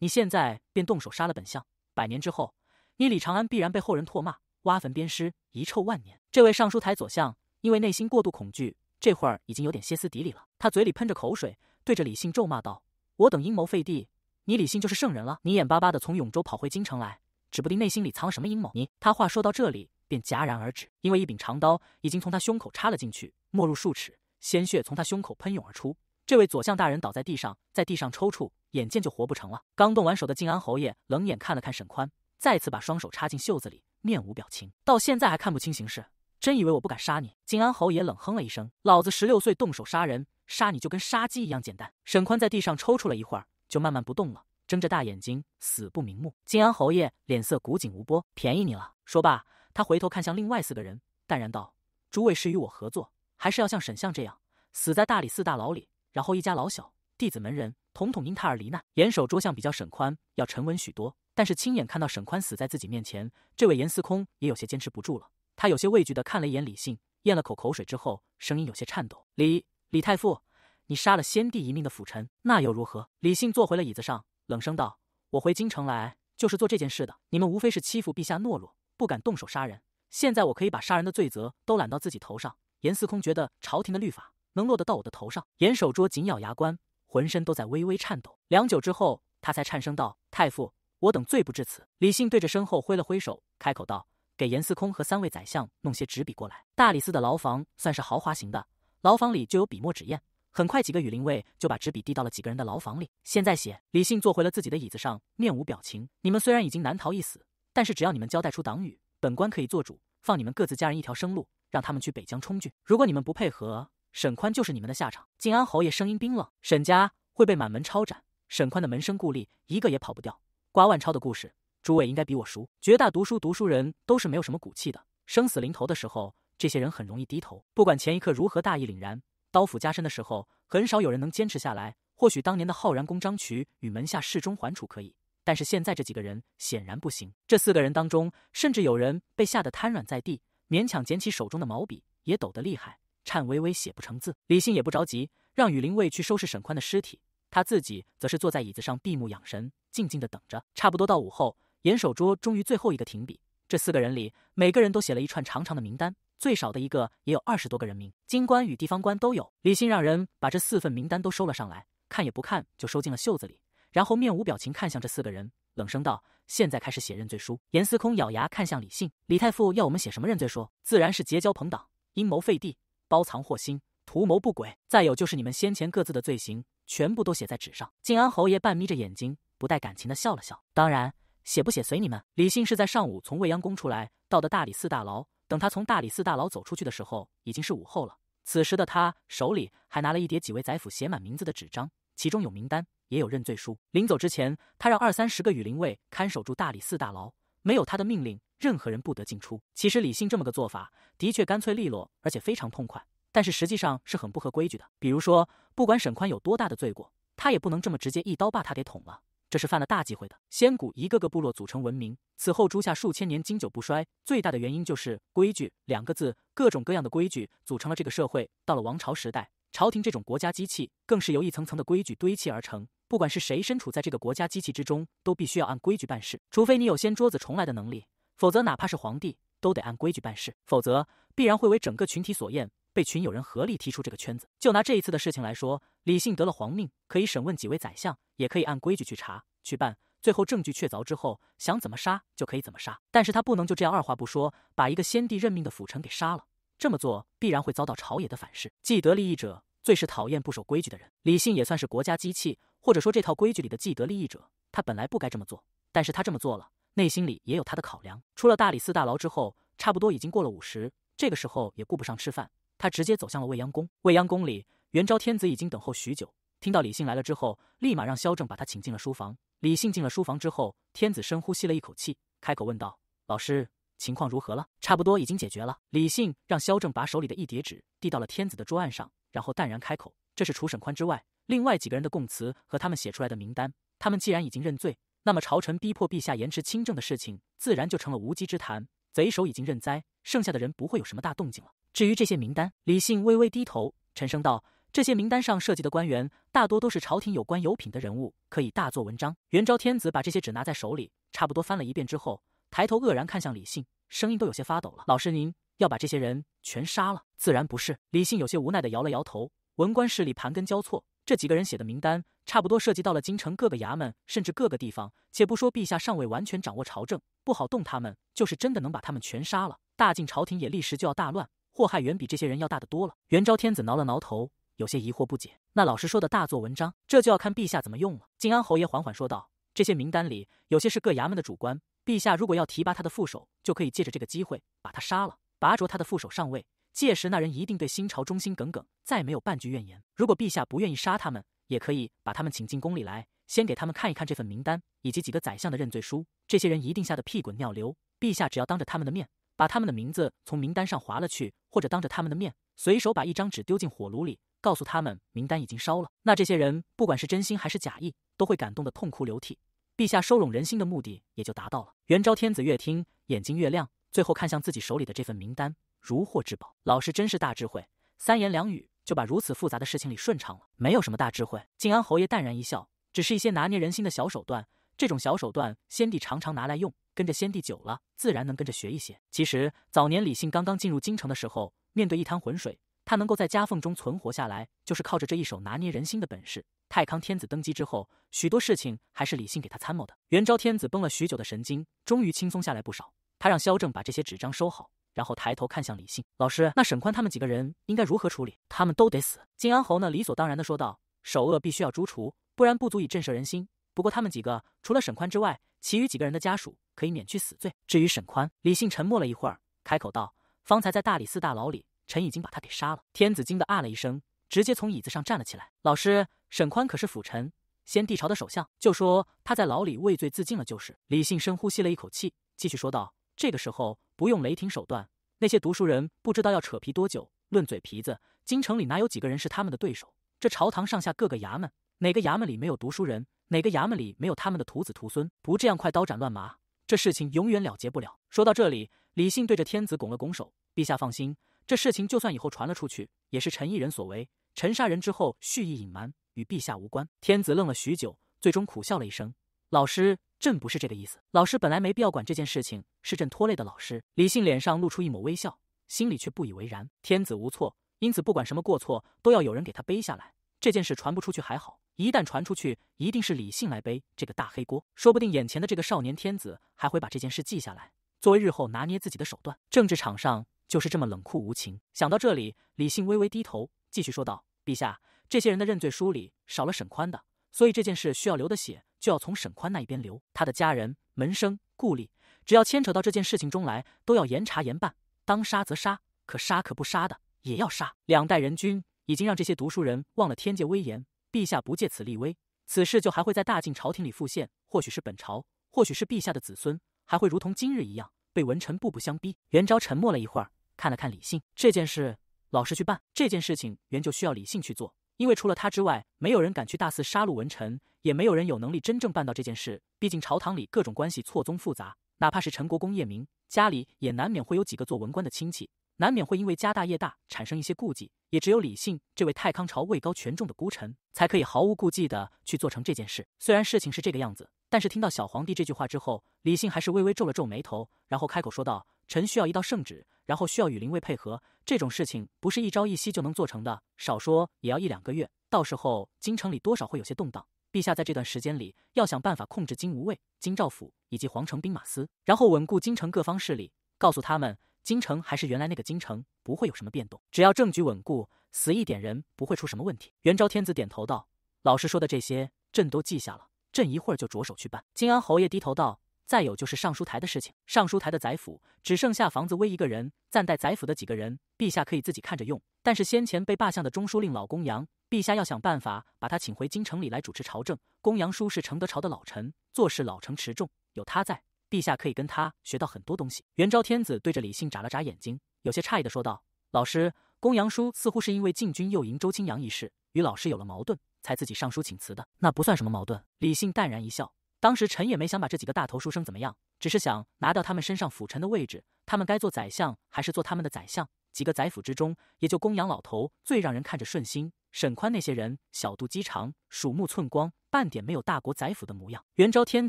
你现在便动手杀了本相，百年之后，你李长安必然被后人唾骂，挖坟鞭尸，遗臭万年。”这位尚书台左相因为内心过度恐惧，这会儿已经有点歇斯底里了。他嘴里喷着口水，对着李信咒骂道：“我等阴谋废帝，你李信就是圣人了？你眼巴巴的从永州跑回京城来，指不定内心里藏了什么阴谋。”你他话说到这里便戛然而止，因为一柄长刀已经从他胸口插了进去，没入数尺。鲜血从他胸口喷涌而出，这位左相大人倒在地上，在地上抽搐，眼见就活不成了。刚动完手的靖安侯爷冷眼看了看沈宽，再次把双手插进袖子里，面无表情。到现在还看不清形势，真以为我不敢杀你？靖安侯爷冷哼了一声：“老子十六岁动手杀人，杀你就跟杀鸡一样简单。”沈宽在地上抽搐了一会儿，就慢慢不动了，睁着大眼睛，死不瞑目。靖安侯爷脸色古井无波：“便宜你了。”说罢，他回头看向另外四个人，淡然道：“诸位是与我合作？”还是要像沈相这样死在大理寺大牢里，然后一家老小、弟子门人统统因他而罹难。严守捉相比较沈宽要沉稳许多，但是亲眼看到沈宽死在自己面前，这位严司空也有些坚持不住了。他有些畏惧的看了一眼李信，咽了口口水之后，声音有些颤抖：“李李太傅，你杀了先帝一命的辅臣，那又如何？”李信坐回了椅子上，冷声道：“我回京城来就是做这件事的。你们无非是欺负陛下懦弱，不敢动手杀人。现在我可以把杀人的罪责都揽到自己头上。”严司空觉得朝廷的律法能落得到我的头上，严守拙紧咬牙关，浑身都在微微颤抖。良久之后，他才颤声道：“太傅，我等罪不至此。”李信对着身后挥了挥手，开口道：“给严司空和三位宰相弄些纸笔过来。”大理寺的牢房算是豪华型的，牢房里就有笔墨纸砚。很快，几个羽林卫就把纸笔递到了几个人的牢房里。现在写。李信坐回了自己的椅子上，面无表情：“你们虽然已经难逃一死，但是只要你们交代出党羽，本官可以做主，放你们各自家人一条生路。”让他们去北疆充军。如果你们不配合，沈宽就是你们的下场。靖安侯爷声音冰冷，沈家会被满门抄斩，沈宽的门生故吏一个也跑不掉。瓜万超的故事，诸位应该比我熟。绝大读书读书人都是没有什么骨气的，生死临头的时候，这些人很容易低头。不管前一刻如何大义凛然，刀斧加身的时候，很少有人能坚持下来。或许当年的浩然公张渠与门下侍中桓楚可以，但是现在这几个人显然不行。这四个人当中，甚至有人被吓得瘫软在地。勉强捡起手中的毛笔，也抖得厉害，颤巍巍写不成字。李信也不着急，让羽林卫去收拾沈宽的尸体，他自己则是坐在椅子上闭目养神，静静的等着。差不多到午后，严守桌终于最后一个停笔。这四个人里，每个人都写了一串长长的名单，最少的一个也有二十多个人名，京官与地方官都有。李信让人把这四份名单都收了上来，看也不看就收进了袖子里，然后面无表情看向这四个人。冷声道：“现在开始写认罪书。”严司空咬牙看向李信：“李太傅要我们写什么认罪书？自然是结交朋党，阴谋废帝，包藏祸心，图谋不轨。再有就是你们先前各自的罪行，全部都写在纸上。”靖安侯爷半眯着眼睛，不带感情的笑了笑：“当然，写不写随你们。”李信是在上午从未央宫出来，到的大理寺大牢。等他从大理寺大牢走出去的时候，已经是午后了。此时的他手里还拿了一叠几位宰辅写满名字的纸张，其中有名单。也有认罪书。临走之前，他让二三十个羽林卫看守住大理寺大牢，没有他的命令，任何人不得进出。其实李信这么个做法，的确干脆利落，而且非常痛快。但是实际上是很不合规矩的。比如说，不管沈宽有多大的罪过，他也不能这么直接一刀把他给捅了，这是犯了大忌讳的。仙谷一个个部落组成文明，此后诸夏数千年经久不衰，最大的原因就是“规矩”两个字，各种各样的规矩组成了这个社会。到了王朝时代，朝廷这种国家机器更是由一层层的规矩堆砌而成。不管是谁身处在这个国家机器之中，都必须要按规矩办事，除非你有掀桌子重来的能力，否则哪怕是皇帝都得按规矩办事，否则必然会为整个群体所厌，被群友人合力踢出这个圈子。就拿这一次的事情来说，李信得了皇命，可以审问几位宰相，也可以按规矩去查去办。最后证据确凿之后，想怎么杀就可以怎么杀。但是他不能就这样二话不说把一个先帝任命的辅臣给杀了，这么做必然会遭到朝野的反噬。既得利益者最是讨厌不守规矩的人，李信也算是国家机器。或者说，这套规矩里的既得利益者，他本来不该这么做，但是他这么做了，内心里也有他的考量。出了大理寺大牢之后，差不多已经过了午时，这个时候也顾不上吃饭，他直接走向了未央宫。未央宫里，元昭天子已经等候许久，听到李信来了之后，立马让萧正把他请进了书房。李信进了书房之后，天子深呼吸了一口气，开口问道：“老师，情况如何了？”差不多已经解决了。李信让萧正把手里的一叠纸递到了天子的桌案上，然后淡然开口：“这是除沈宽之外。”另外几个人的供词和他们写出来的名单，他们既然已经认罪，那么朝臣逼迫陛下延迟亲政的事情，自然就成了无稽之谈。贼首已经认栽，剩下的人不会有什么大动静了。至于这些名单，李信微微低头，沉声道：“这些名单上涉及的官员，大多都是朝廷有关有品的人物，可以大做文章。”元昭天子把这些纸拿在手里，差不多翻了一遍之后，抬头愕然看向李信，声音都有些发抖了：“老师，您要把这些人全杀了？”“自然不是。”李信有些无奈地摇了摇头。文官势力盘根交错。这几个人写的名单，差不多涉及到了京城各个衙门，甚至各个地方。且不说陛下尚未完全掌握朝政，不好动他们；就是真的能把他们全杀了，大晋朝廷也立时就要大乱，祸害远比这些人要大得多了。元昭天子挠了挠头，有些疑惑不解。那老师说的大做文章，这就要看陛下怎么用了。靖安侯爷缓缓说道：“这些名单里，有些是各衙门的主官，陛下如果要提拔他的副手，就可以借着这个机会把他杀了，拔着他的副手上位。”届时，那人一定对新朝忠心耿耿，再没有半句怨言。如果陛下不愿意杀他们，也可以把他们请进宫里来，先给他们看一看这份名单以及几个宰相的认罪书。这些人一定吓得屁滚尿流。陛下只要当着他们的面把他们的名字从名单上划了去，或者当着他们的面随手把一张纸丢进火炉里，告诉他们名单已经烧了，那这些人不管是真心还是假意，都会感动得痛哭流涕。陛下收拢人心的目的也就达到了。元昭天子越听眼睛越亮，最后看向自己手里的这份名单。如获至宝，老师真是大智慧，三言两语就把如此复杂的事情理顺畅了。没有什么大智慧，靖安侯爷淡然一笑，只是一些拿捏人心的小手段。这种小手段，先帝常常拿来用，跟着先帝久了，自然能跟着学一些。其实早年李信刚刚进入京城的时候，面对一滩浑水，他能够在夹缝中存活下来，就是靠着这一手拿捏人心的本事。太康天子登基之后，许多事情还是李信给他参谋的。元昭天子绷了许久的神经，终于轻松下来不少。他让萧正把这些纸张收好。然后抬头看向李信老师：“那沈宽他们几个人应该如何处理？他们都得死。”靖安侯呢？理所当然的说道：“首恶必须要诛除，不然不足以震慑人心。不过他们几个，除了沈宽之外，其余几个人的家属可以免去死罪。至于沈宽，李信沉默了一会儿，开口道：‘方才在大理寺大牢里，臣已经把他给杀了。’天子惊的啊了一声，直接从椅子上站了起来。老师，沈宽可是辅臣，先帝朝的首相，就说他在牢里畏罪自尽了，就是。”李信深呼吸了一口气，继续说道：“这个时候。”不用雷霆手段，那些读书人不知道要扯皮多久。论嘴皮子，京城里哪有几个人是他们的对手？这朝堂上下各个衙门，哪个衙门里没有读书人？哪个衙门里没有他们的徒子徒孙？不这样，快刀斩乱麻，这事情永远了结不了。说到这里，李信对着天子拱了拱手：“陛下放心，这事情就算以后传了出去，也是臣一人所为。臣杀人之后蓄意隐瞒，与陛下无关。”天子愣了许久，最终苦笑了一声。老师，朕不是这个意思。老师本来没必要管这件事情，是朕拖累的。老师，李信脸上露出一抹微笑，心里却不以为然。天子无错，因此不管什么过错，都要有人给他背下来。这件事传不出去还好，一旦传出去，一定是李信来背这个大黑锅。说不定眼前的这个少年天子还会把这件事记下来，作为日后拿捏自己的手段。政治场上就是这么冷酷无情。想到这里，李信微微低头，继续说道：“陛下，这些人的认罪书里少了沈宽的，所以这件事需要流的血。”就要从沈宽那一边流，他的家人、门生、故吏，只要牵扯到这件事情中来，都要严查严办。当杀则杀，可杀可不杀的也要杀。两代人君已经让这些读书人忘了天界威严，陛下不借此立威，此事就还会在大晋朝廷里复现。或许是本朝，或许是陛下的子孙，还会如同今日一样，被文臣步步相逼。元昭沉默了一会儿，看了看李信，这件事老实去办。这件事情原就需要李信去做。因为除了他之外，没有人敢去大肆杀戮文臣，也没有人有能力真正办到这件事。毕竟朝堂里各种关系错综复杂，哪怕是陈国公叶明家里，也难免会有几个做文官的亲戚，难免会因为家大业大产生一些顾忌。也只有李信这位太康朝位高权重的孤臣，才可以毫无顾忌的去做成这件事。虽然事情是这个样子，但是听到小皇帝这句话之后，李信还是微微皱了皱眉头，然后开口说道。臣需要一道圣旨，然后需要与灵卫配合，这种事情不是一朝一夕就能做成的，少说也要一两个月。到时候京城里多少会有些动荡，陛下在这段时间里要想办法控制金吾卫、金兆府以及皇城兵马司，然后稳固京城各方势力，告诉他们京城还是原来那个京城，不会有什么变动。只要政局稳固，死一点人不会出什么问题。元昭天子点头道：“老师说的这些，朕都记下了，朕一会儿就着手去办。”金安侯爷低头道。再有就是尚书台的事情，尚书台的宰府只剩下房子威一个人，暂代宰府的几个人，陛下可以自己看着用。但是先前被罢相的中书令老公羊，陛下要想办法把他请回京城里来主持朝政。公羊叔是承德朝的老臣，做事老成持重，有他在，陛下可以跟他学到很多东西。元昭天子对着李信眨了眨眼睛，有些诧异的说道：“老师，公羊叔似乎是因为禁军右营周青阳一事，与老师有了矛盾，才自己上书请辞的。那不算什么矛盾。”李信淡然一笑。当时臣也没想把这几个大头书生怎么样，只是想拿掉他们身上辅臣的位置。他们该做宰相还是做他们的宰相？几个宰府之中，也就公羊老头最让人看着顺心。沈宽那些人小肚鸡肠、鼠目寸光，半点没有大国宰府的模样。元昭天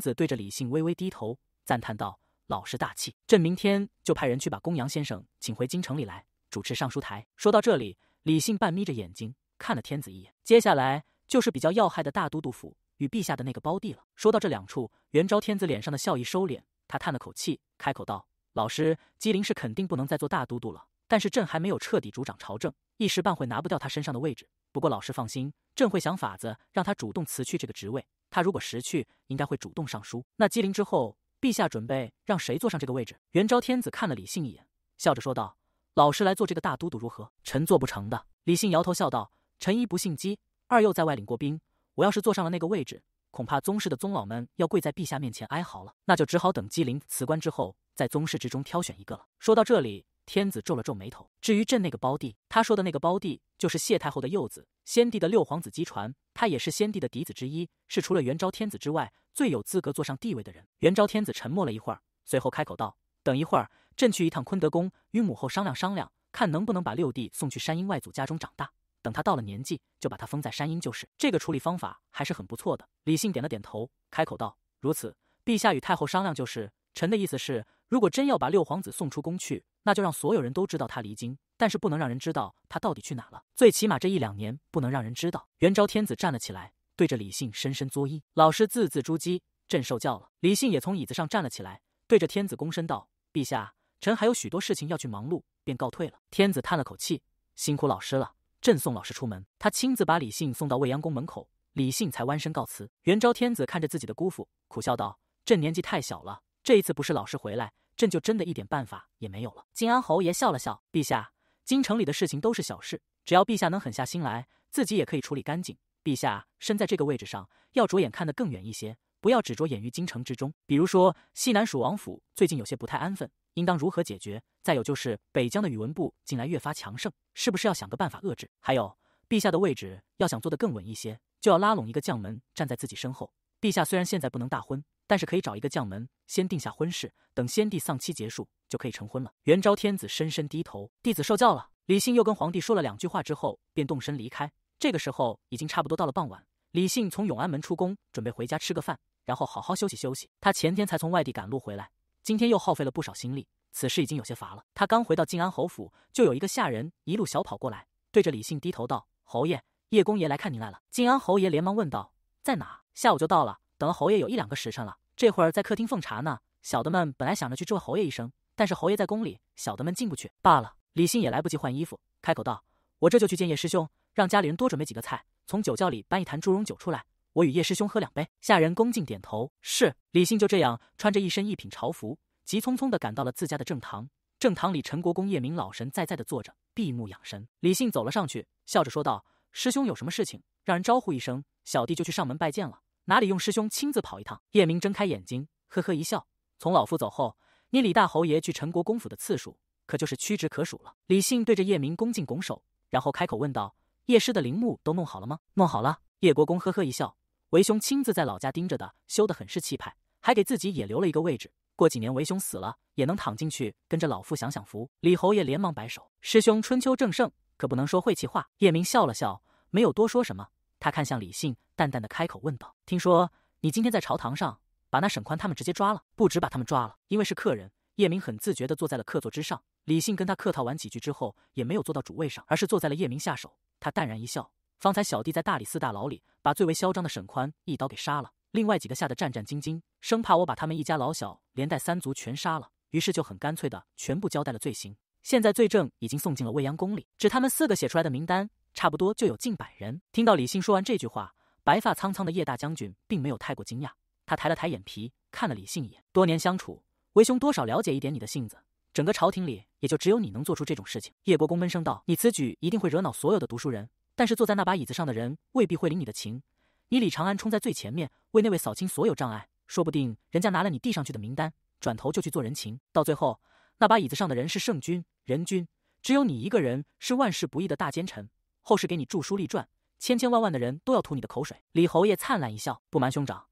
子对着李信微微低头，赞叹道：“老实大气，朕明天就派人去把公羊先生请回京城里来主持尚书台。”说到这里，李信半眯着眼睛看了天子一眼。接下来就是比较要害的大都督府。与陛下的那个胞弟了。说到这两处，元昭天子脸上的笑意收敛，他叹了口气，开口道：“老师，姬陵是肯定不能再做大都督了。但是朕还没有彻底主掌朝政，一时半会拿不掉他身上的位置。不过老师放心，朕会想法子让他主动辞去这个职位。他如果识趣，应该会主动上书。那姬陵之后，陛下准备让谁坐上这个位置？”元昭天子看了李信一眼，笑着说道：“老师来做这个大都督如何？臣做不成的。”李信摇头笑道：“臣一不姓姬，二又在外领过兵。”我要是坐上了那个位置，恐怕宗室的宗老们要跪在陛下面前哀嚎了。那就只好等姬灵辞官之后，在宗室之中挑选一个了。说到这里，天子皱了皱眉头。至于朕那个胞弟，他说的那个胞弟，就是谢太后的幼子，先帝的六皇子姬传，他也是先帝的嫡子之一，是除了元昭天子之外最有资格坐上帝位的人。元昭天子沉默了一会儿，随后开口道：“等一会儿，朕去一趟坤德宫，与母后商量商量，看能不能把六弟送去山阴外祖家中长大。”等他到了年纪，就把他封在山阴，就是这个处理方法还是很不错的。李信点了点头，开口道：“如此，陛下与太后商量就是。臣的意思是，如果真要把六皇子送出宫去，那就让所有人都知道他离京，但是不能让人知道他到底去哪了。最起码这一两年不能让人知道。”元昭天子站了起来，对着李信深深作揖：“老师字字珠玑，朕受教了。”李信也从椅子上站了起来，对着天子躬身道：“陛下，臣还有许多事情要去忙碌，便告退了。”天子叹了口气：“辛苦老师了。”朕送老师出门，他亲自把李信送到未央宫门口，李信才弯身告辞。元昭天子看着自己的姑父，苦笑道：“朕年纪太小了，这一次不是老师回来，朕就真的一点办法也没有了。”靖安侯爷笑了笑：“陛下，京城里的事情都是小事，只要陛下能狠下心来，自己也可以处理干净。陛下身在这个位置上，要着眼看得更远一些，不要只着眼于京城之中。比如说西南蜀王府最近有些不太安分。”应当如何解决？再有就是北疆的宇文部近来越发强盛，是不是要想个办法遏制？还有，陛下的位置要想做得更稳一些，就要拉拢一个将门站在自己身后。陛下虽然现在不能大婚，但是可以找一个将门先定下婚事，等先帝丧期结束就可以成婚了。元昭天子深深低头，弟子受教了。李信又跟皇帝说了两句话之后，便动身离开。这个时候已经差不多到了傍晚。李信从永安门出宫，准备回家吃个饭，然后好好休息休息。他前天才从外地赶路回来。今天又耗费了不少心力，此时已经有些乏了。他刚回到靖安侯府，就有一个下人一路小跑过来，对着李信低头道：“侯爷，叶公爷来看您来了。”靖安侯爷连忙问道：“在哪？”下午就到了，等了侯爷有一两个时辰了，这会儿在客厅奉茶呢。小的们本来想着去知会侯爷一声，但是侯爷在宫里，小的们进不去罢了。李信也来不及换衣服，开口道：“我这就去见叶师兄，让家里人多准备几个菜，从酒窖里搬一坛祝融酒出来。”我与叶师兄喝两杯。下人恭敬点头，是。李信就这样穿着一身一品朝服，急匆匆的赶到了自家的正堂。正堂里，陈国公叶明老神在在的坐着，闭目养神。李信走了上去，笑着说道：“师兄有什么事情，让人招呼一声，小弟就去上门拜见了。哪里用师兄亲自跑一趟？”叶明睁开眼睛，呵呵一笑：“从老夫走后，你李大侯爷去陈国公府的次数，可就是屈指可数了。”李信对着叶明恭敬拱手，然后开口问道：“叶师的陵墓都弄好了吗？”“弄好了。”叶国公呵呵一笑。为兄亲自在老家盯着的，修得很是气派，还给自己也留了一个位置。过几年为兄死了，也能躺进去跟着老父享享福。李侯爷连忙摆手：“师兄春秋正盛，可不能说晦气话。”叶明笑了笑，没有多说什么。他看向李信，淡淡的开口问道：“听说你今天在朝堂上把那沈宽他们直接抓了？不止把他们抓了，因为是客人。”叶明很自觉的坐在了客座之上。李信跟他客套完几句之后，也没有坐到主位上，而是坐在了叶明下手。他淡然一笑。方才小弟在大理寺大牢里把最为嚣张的沈宽一刀给杀了，另外几个吓得战战兢兢，生怕我把他们一家老小连带三族全杀了，于是就很干脆的全部交代了罪行。现在罪证已经送进了未央宫里，只他们四个写出来的名单，差不多就有近百人。听到李信说完这句话，白发苍苍的叶大将军并没有太过惊讶，他抬了抬眼皮，看了李信一眼。多年相处，为兄多少了解一点你的性子，整个朝廷里也就只有你能做出这种事情。叶国公闷声道：“你此举一定会惹恼所有的读书人。”但是坐在那把椅子上的人未必会领你的情。你李长安冲在最前面，为那位扫清所有障碍，说不定人家拿了你递上去的名单，转头就去做人情。到最后，那把椅子上的人是圣君、仁君，只有你一个人是万事不易的大奸臣，后世给你著书立传，千千万万的人都要吐你的口水。李侯爷灿烂一笑，不瞒兄长，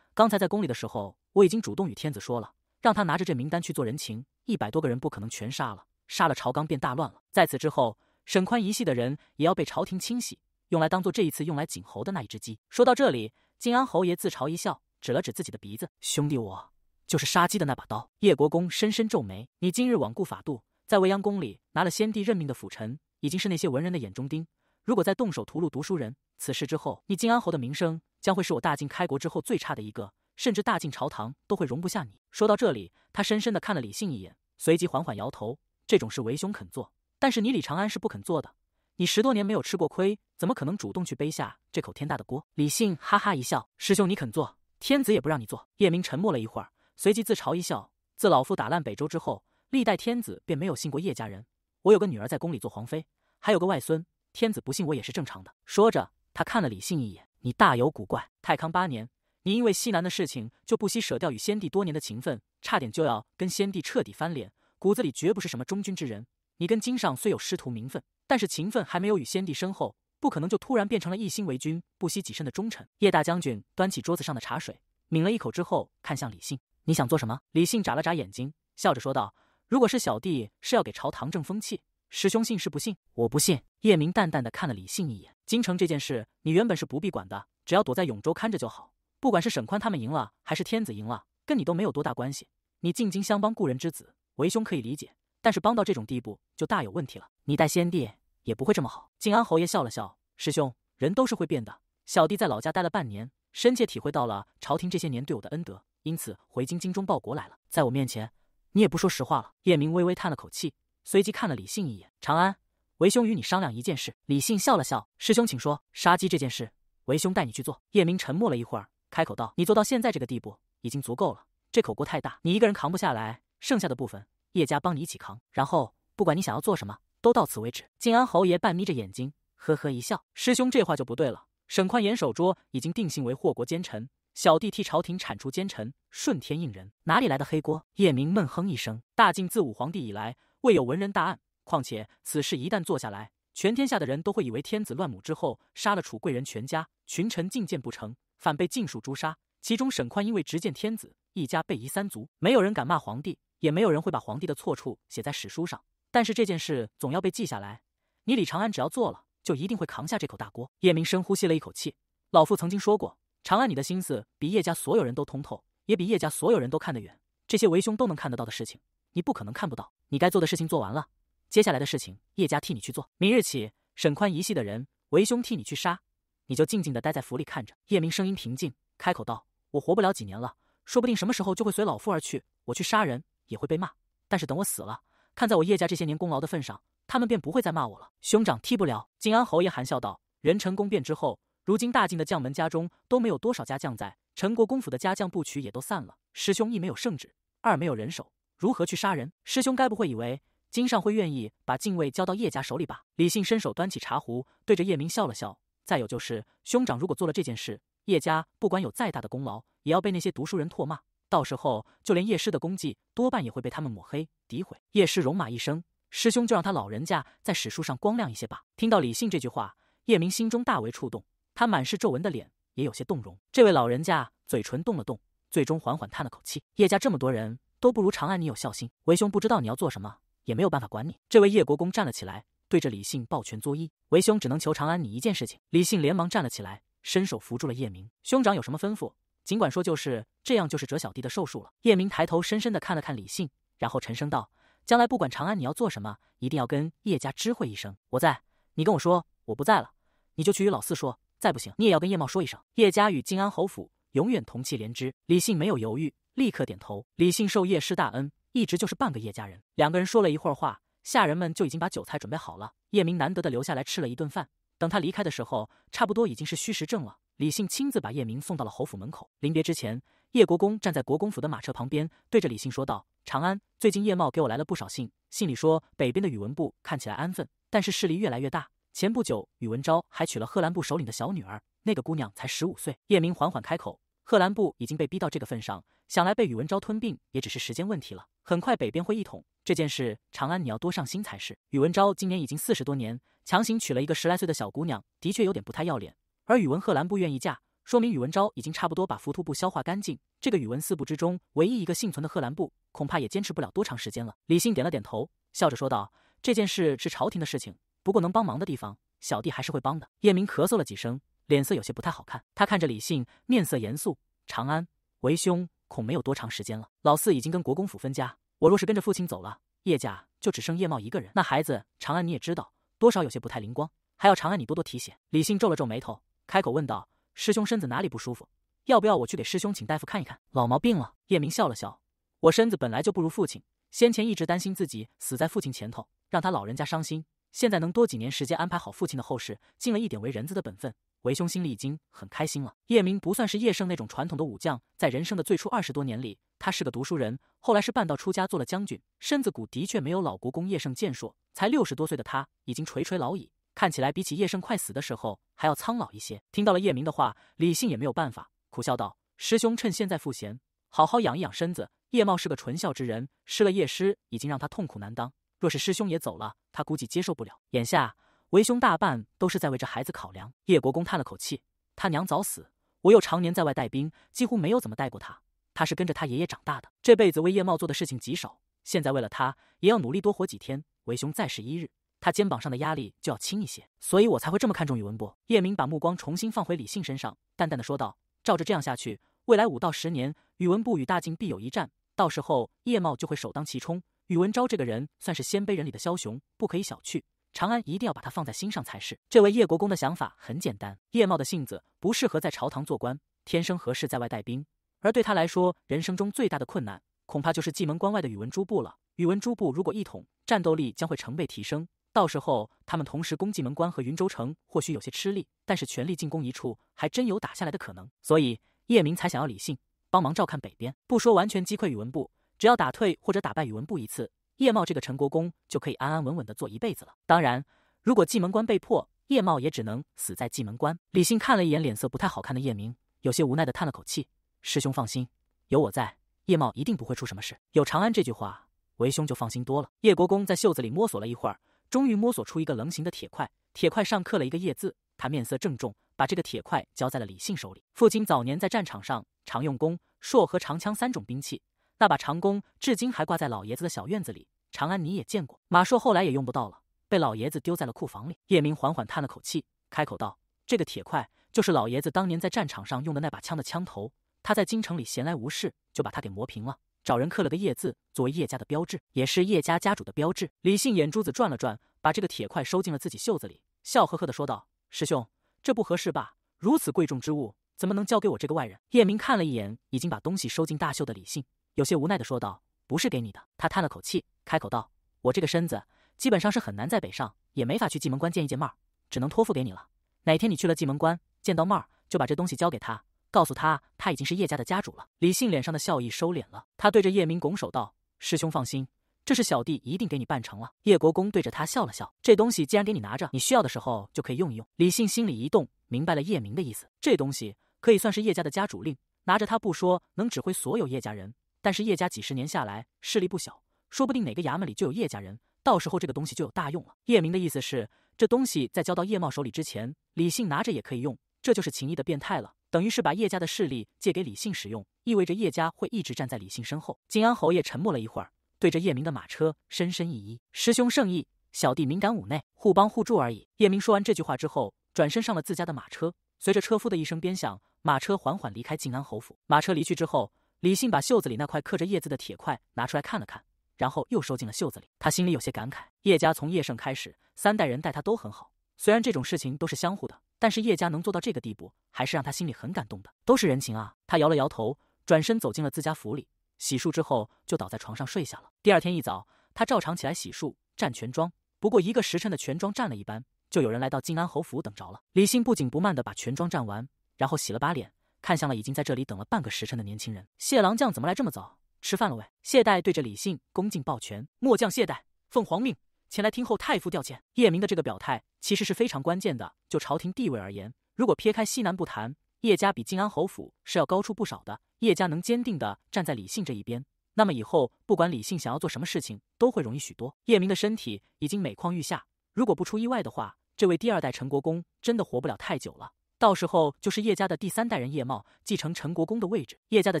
刚才在宫里的时候，我已经主动与天子说了，让他拿着这名单去做人情。一百多个人不可能全杀了，杀了朝纲便大乱了。在此之后。沈宽一系的人也要被朝廷清洗，用来当做这一次用来儆候的那一只鸡。说到这里，靖安侯爷自嘲一笑，指了指自己的鼻子：“兄弟，我就是杀鸡的那把刀。”叶国公深深皱眉：“你今日罔顾法度，在未央宫里拿了先帝任命的辅臣，已经是那些文人的眼中钉。如果再动手屠戮读书人，此事之后，你靖安侯的名声将会是我大晋开国之后最差的一个，甚至大晋朝堂都会容不下你。”说到这里，他深深的看了李信一眼，随即缓缓摇头：“这种事，为兄肯做。”但是你李长安是不肯做的。你十多年没有吃过亏，怎么可能主动去背下这口天大的锅？李信哈哈一笑：“师兄，你肯做，天子也不让你做。”叶明沉默了一会儿，随即自嘲一笑：“自老夫打烂北周之后，历代天子便没有信过叶家人。我有个女儿在宫里做皇妃，还有个外孙，天子不信我也是正常的。”说着，他看了李信一眼：“你大有古怪。太康八年，你因为西南的事情，就不惜舍掉与先帝多年的情分，差点就要跟先帝彻底翻脸，骨子里绝不是什么忠君之人。”你跟金尚虽有师徒名分，但是情分还没有与先帝深厚，不可能就突然变成了一心为君、不惜己身的忠臣。叶大将军端起桌子上的茶水，抿了一口之后，看向李信：“你想做什么？”李信眨了眨眼睛，笑着说道：“如果是小弟，是要给朝堂正风气。师兄信是不信？我不信。”叶明淡淡的看了李信一眼：“京城这件事，你原本是不必管的，只要躲在永州看着就好。不管是沈宽他们赢了，还是天子赢了，跟你都没有多大关系。你进京相帮故人之子，为兄可以理解。”但是帮到这种地步就大有问题了。你带先帝也不会这么好。靖安侯爷笑了笑：“师兄，人都是会变的。小弟在老家待了半年，深切体会到了朝廷这些年对我的恩德，因此回京精忠报国来了。在我面前，你也不说实话了。”叶明微微叹了口气，随即看了李信一眼：“长安，为兄与你商量一件事。”李信笑了笑：“师兄，请说。杀鸡这件事，为兄带你去做。”叶明沉默了一会儿，开口道：“你做到现在这个地步已经足够了，这口锅太大，你一个人扛不下来，剩下的部分……”叶家帮你一起扛，然后不管你想要做什么，都到此为止。靖安侯爷半眯着眼睛，呵呵一笑：“师兄这话就不对了。”沈宽严守拙已经定性为祸国奸臣，小弟替朝廷铲除奸臣，顺天应人，哪里来的黑锅？”叶明闷哼一声：“大晋自武皇帝以来，未有文人大案。况且此事一旦做下来，全天下的人都会以为天子乱母之后，杀了楚贵人全家，群臣进谏不成，反被尽数诛杀。其中沈宽因为执剑天子，一家被夷三族，没有人敢骂皇帝。”也没有人会把皇帝的错处写在史书上，但是这件事总要被记下来。你李长安只要做了，就一定会扛下这口大锅。叶明深呼吸了一口气，老父曾经说过，长安你的心思比叶家所有人都通透，也比叶家所有人都看得远。这些为兄都能看得到的事情，你不可能看不到。你该做的事情做完了，接下来的事情叶家替你去做。明日起，沈宽一系的人，为兄替你去杀，你就静静的待在府里看着。叶明声音平静，开口道：“我活不了几年了，说不定什么时候就会随老夫而去。我去杀人。”也会被骂，但是等我死了，看在我叶家这些年功劳的份上，他们便不会再骂我了。兄长替不了。靖安侯爷含笑道：“人成公变之后，如今大晋的将门家中都没有多少家将在，陈国公府的家将不曲也都散了。师兄一没有圣旨，二没有人手，如何去杀人？师兄该不会以为金上会愿意把禁卫交到叶家手里吧？”李信伸手端起茶壶，对着叶明笑了笑。再有就是，兄长如果做了这件事，叶家不管有再大的功劳，也要被那些读书人唾骂。到时候，就连叶师的功绩多半也会被他们抹黑诋毁。叶师戎马一生，师兄就让他老人家在史书上光亮一些吧。听到李信这句话，叶明心中大为触动，他满是皱纹的脸也有些动容。这位老人家嘴唇动了动，最终缓缓叹了口气。叶家这么多人都不如长安你有孝心，为兄不知道你要做什么，也没有办法管你。这位叶国公站了起来，对着李信抱拳作揖，为兄只能求长安你一件事情。李信连忙站了起来，伸手扶住了叶明。兄长有什么吩咐？尽管说，就是这样，就是折小弟的寿数了。叶明抬头，深深的看了看李信，然后沉声道：“将来不管长安你要做什么，一定要跟叶家知会一声。我在，你跟我说；我不在了，你就去与老四说。再不行，你也要跟叶茂说一声。叶家与靖安侯府永远同气连枝。”李信没有犹豫，立刻点头。李信受叶师大恩，一直就是半个叶家人。两个人说了一会儿话，下人们就已经把酒菜准备好了。叶明难得的留下来吃了一顿饭。等他离开的时候，差不多已经是虚实症了。李信亲自把叶明送到了侯府门口。临别之前，叶国公站在国公府的马车旁边，对着李信说道：“长安最近，叶茂给我来了不少信，信里说北边的宇文部看起来安分，但是势力越来越大。前不久，宇文昭还娶了贺兰部首领的小女儿，那个姑娘才十五岁。”叶明缓缓开口：“贺兰部已经被逼到这个份上，想来被宇文昭吞并也只是时间问题了。很快，北边会一统这件事，长安你要多上心才是。宇文昭今年已经四十多年，强行娶了一个十来岁的小姑娘，的确有点不太要脸。”而宇文贺兰不愿意嫁，说明宇文昭已经差不多把浮屠部消化干净。这个宇文四部之中唯一一个幸存的贺兰部，恐怕也坚持不了多长时间了。李信点了点头，笑着说道：“这件事是朝廷的事情，不过能帮忙的地方，小弟还是会帮的。”叶明咳嗽了几声，脸色有些不太好看。他看着李信，面色严肃：“长安，为兄恐没有多长时间了。老四已经跟国公府分家，我若是跟着父亲走了，叶家就只剩叶茂一个人。那孩子，长安你也知道，多少有些不太灵光，还要长安你多多提携。”李信皱了皱眉头。开口问道：“师兄，身子哪里不舒服？要不要我去给师兄请大夫看一看？”老毛病了。叶明笑了笑：“我身子本来就不如父亲，先前一直担心自己死在父亲前头，让他老人家伤心。现在能多几年时间安排好父亲的后事，尽了一点为人子的本分，为兄心里已经很开心了。”叶明不算是叶盛那种传统的武将，在人生的最初二十多年里，他是个读书人，后来是半道出家做了将军，身子骨的确没有老国公叶盛健硕。才六十多岁的他，已经垂垂老矣。看起来比起叶盛快死的时候还要苍老一些。听到了叶明的话，李信也没有办法，苦笑道：“师兄趁现在赋闲，好好养一养身子。”叶茂是个纯孝之人，失了叶师已经让他痛苦难当，若是师兄也走了，他估计接受不了。眼下为兄大半都是在为这孩子考量。叶国公叹了口气：“他娘早死，我又常年在外带兵，几乎没有怎么带过他。他是跟着他爷爷长大的，这辈子为叶茂做的事情极少。现在为了他，也要努力多活几天。为兄再世一日。”他肩膀上的压力就要轻一些，所以我才会这么看重宇文博。叶明把目光重新放回李信身上，淡淡的说道：“照着这样下去，未来五到十年，宇文部与大晋必有一战。到时候，叶茂就会首当其冲。宇文昭这个人，算是鲜卑人里的枭雄，不可以小觑。长安一定要把他放在心上才是。”这位叶国公的想法很简单：叶茂的性子不适合在朝堂做官，天生合适在外带兵。而对他来说，人生中最大的困难，恐怕就是蓟门关外的宇文诸部了。宇文诸部如果一统，战斗力将会成倍提升。到时候他们同时攻蓟门关和云州城，或许有些吃力，但是全力进攻一处，还真有打下来的可能。所以叶明才想要李信帮忙照看北边。不说完全击溃宇文部，只要打退或者打败宇文部一次，叶茂这个陈国公就可以安安稳稳的做一辈子了。当然，如果蓟门关被破，叶茂也只能死在蓟门关。李信看了一眼脸色不太好看的叶明，有些无奈的叹了口气：“师兄放心，有我在，叶茂一定不会出什么事。有长安这句话，为兄就放心多了。”叶国公在袖子里摸索了一会儿。终于摸索出一个棱形的铁块，铁块上刻了一个“叶”字。他面色郑重，把这个铁块交在了李信手里。父亲早年在战场上常用弓、槊和长枪三种兵器，那把长弓至今还挂在老爷子的小院子里。长安你也见过马槊，后来也用不到了，被老爷子丢在了库房里。叶明缓缓叹了口气，开口道：“这个铁块就是老爷子当年在战场上用的那把枪的枪头，他在京城里闲来无事就把它给磨平了。”找人刻了个叶字，作为叶家的标志，也是叶家家主的标志。李信眼珠子转了转，把这个铁块收进了自己袖子里，笑呵呵的说道：“师兄，这不合适吧？如此贵重之物，怎么能交给我这个外人？”叶明看了一眼已经把东西收进大袖的李信，有些无奈的说道：“不是给你的。”他叹了口气，开口道：“我这个身子基本上是很难在北上，也没法去蓟门关见一见曼儿，只能托付给你了。哪天你去了蓟门关，见到曼儿，就把这东西交给他。”告诉他，他已经是叶家的家主了。李信脸上的笑意收敛了，他对着叶明拱手道：“师兄放心，这是小弟一定给你办成了。”叶国公对着他笑了笑：“这东西既然给你拿着，你需要的时候就可以用一用。”李信心里一动，明白了叶明的意思。这东西可以算是叶家的家主令，拿着它不说，能指挥所有叶家人。但是叶家几十年下来势力不小，说不定哪个衙门里就有叶家人，到时候这个东西就有大用了。叶明的意思是，这东西在交到叶茂手里之前，李信拿着也可以用，这就是情谊的变态了。等于是把叶家的势力借给李信使用，意味着叶家会一直站在李信身后。靖安侯爷沉默了一会儿，对着叶明的马车深深一揖：“师兄圣意，小弟敏感五内，互帮互助而已。”叶明说完这句话之后，转身上了自家的马车，随着车夫的一声鞭响，马车缓缓离开靖安侯府。马车离去之后，李信把袖子里那块刻着“叶”字的铁块拿出来看了看，然后又收进了袖子里。他心里有些感慨：叶家从叶盛开始，三代人待他都很好，虽然这种事情都是相互的。但是叶家能做到这个地步，还是让他心里很感动的。都是人情啊！他摇了摇头，转身走进了自家府里，洗漱之后就倒在床上睡下了。第二天一早，他照常起来洗漱、站全庄，不过一个时辰的全庄站了一般，就有人来到靖安侯府等着了。李信不紧不慢地把全庄站完，然后洗了把脸，看向了已经在这里等了半个时辰的年轻人谢郎将，怎么来这么早？吃饭了喂？谢代对着李信恭敬抱拳：“末将谢代，奉皇命。”前来听候太傅调遣。叶明的这个表态其实是非常关键的。就朝廷地位而言，如果撇开西南不谈，叶家比靖安侯府是要高出不少的。叶家能坚定地站在李信这一边，那么以后不管李信想要做什么事情，都会容易许多。叶明的身体已经每况愈下，如果不出意外的话，这位第二代陈国公真的活不了太久了。到时候就是叶家的第三代人叶茂继承陈国公的位置。叶家的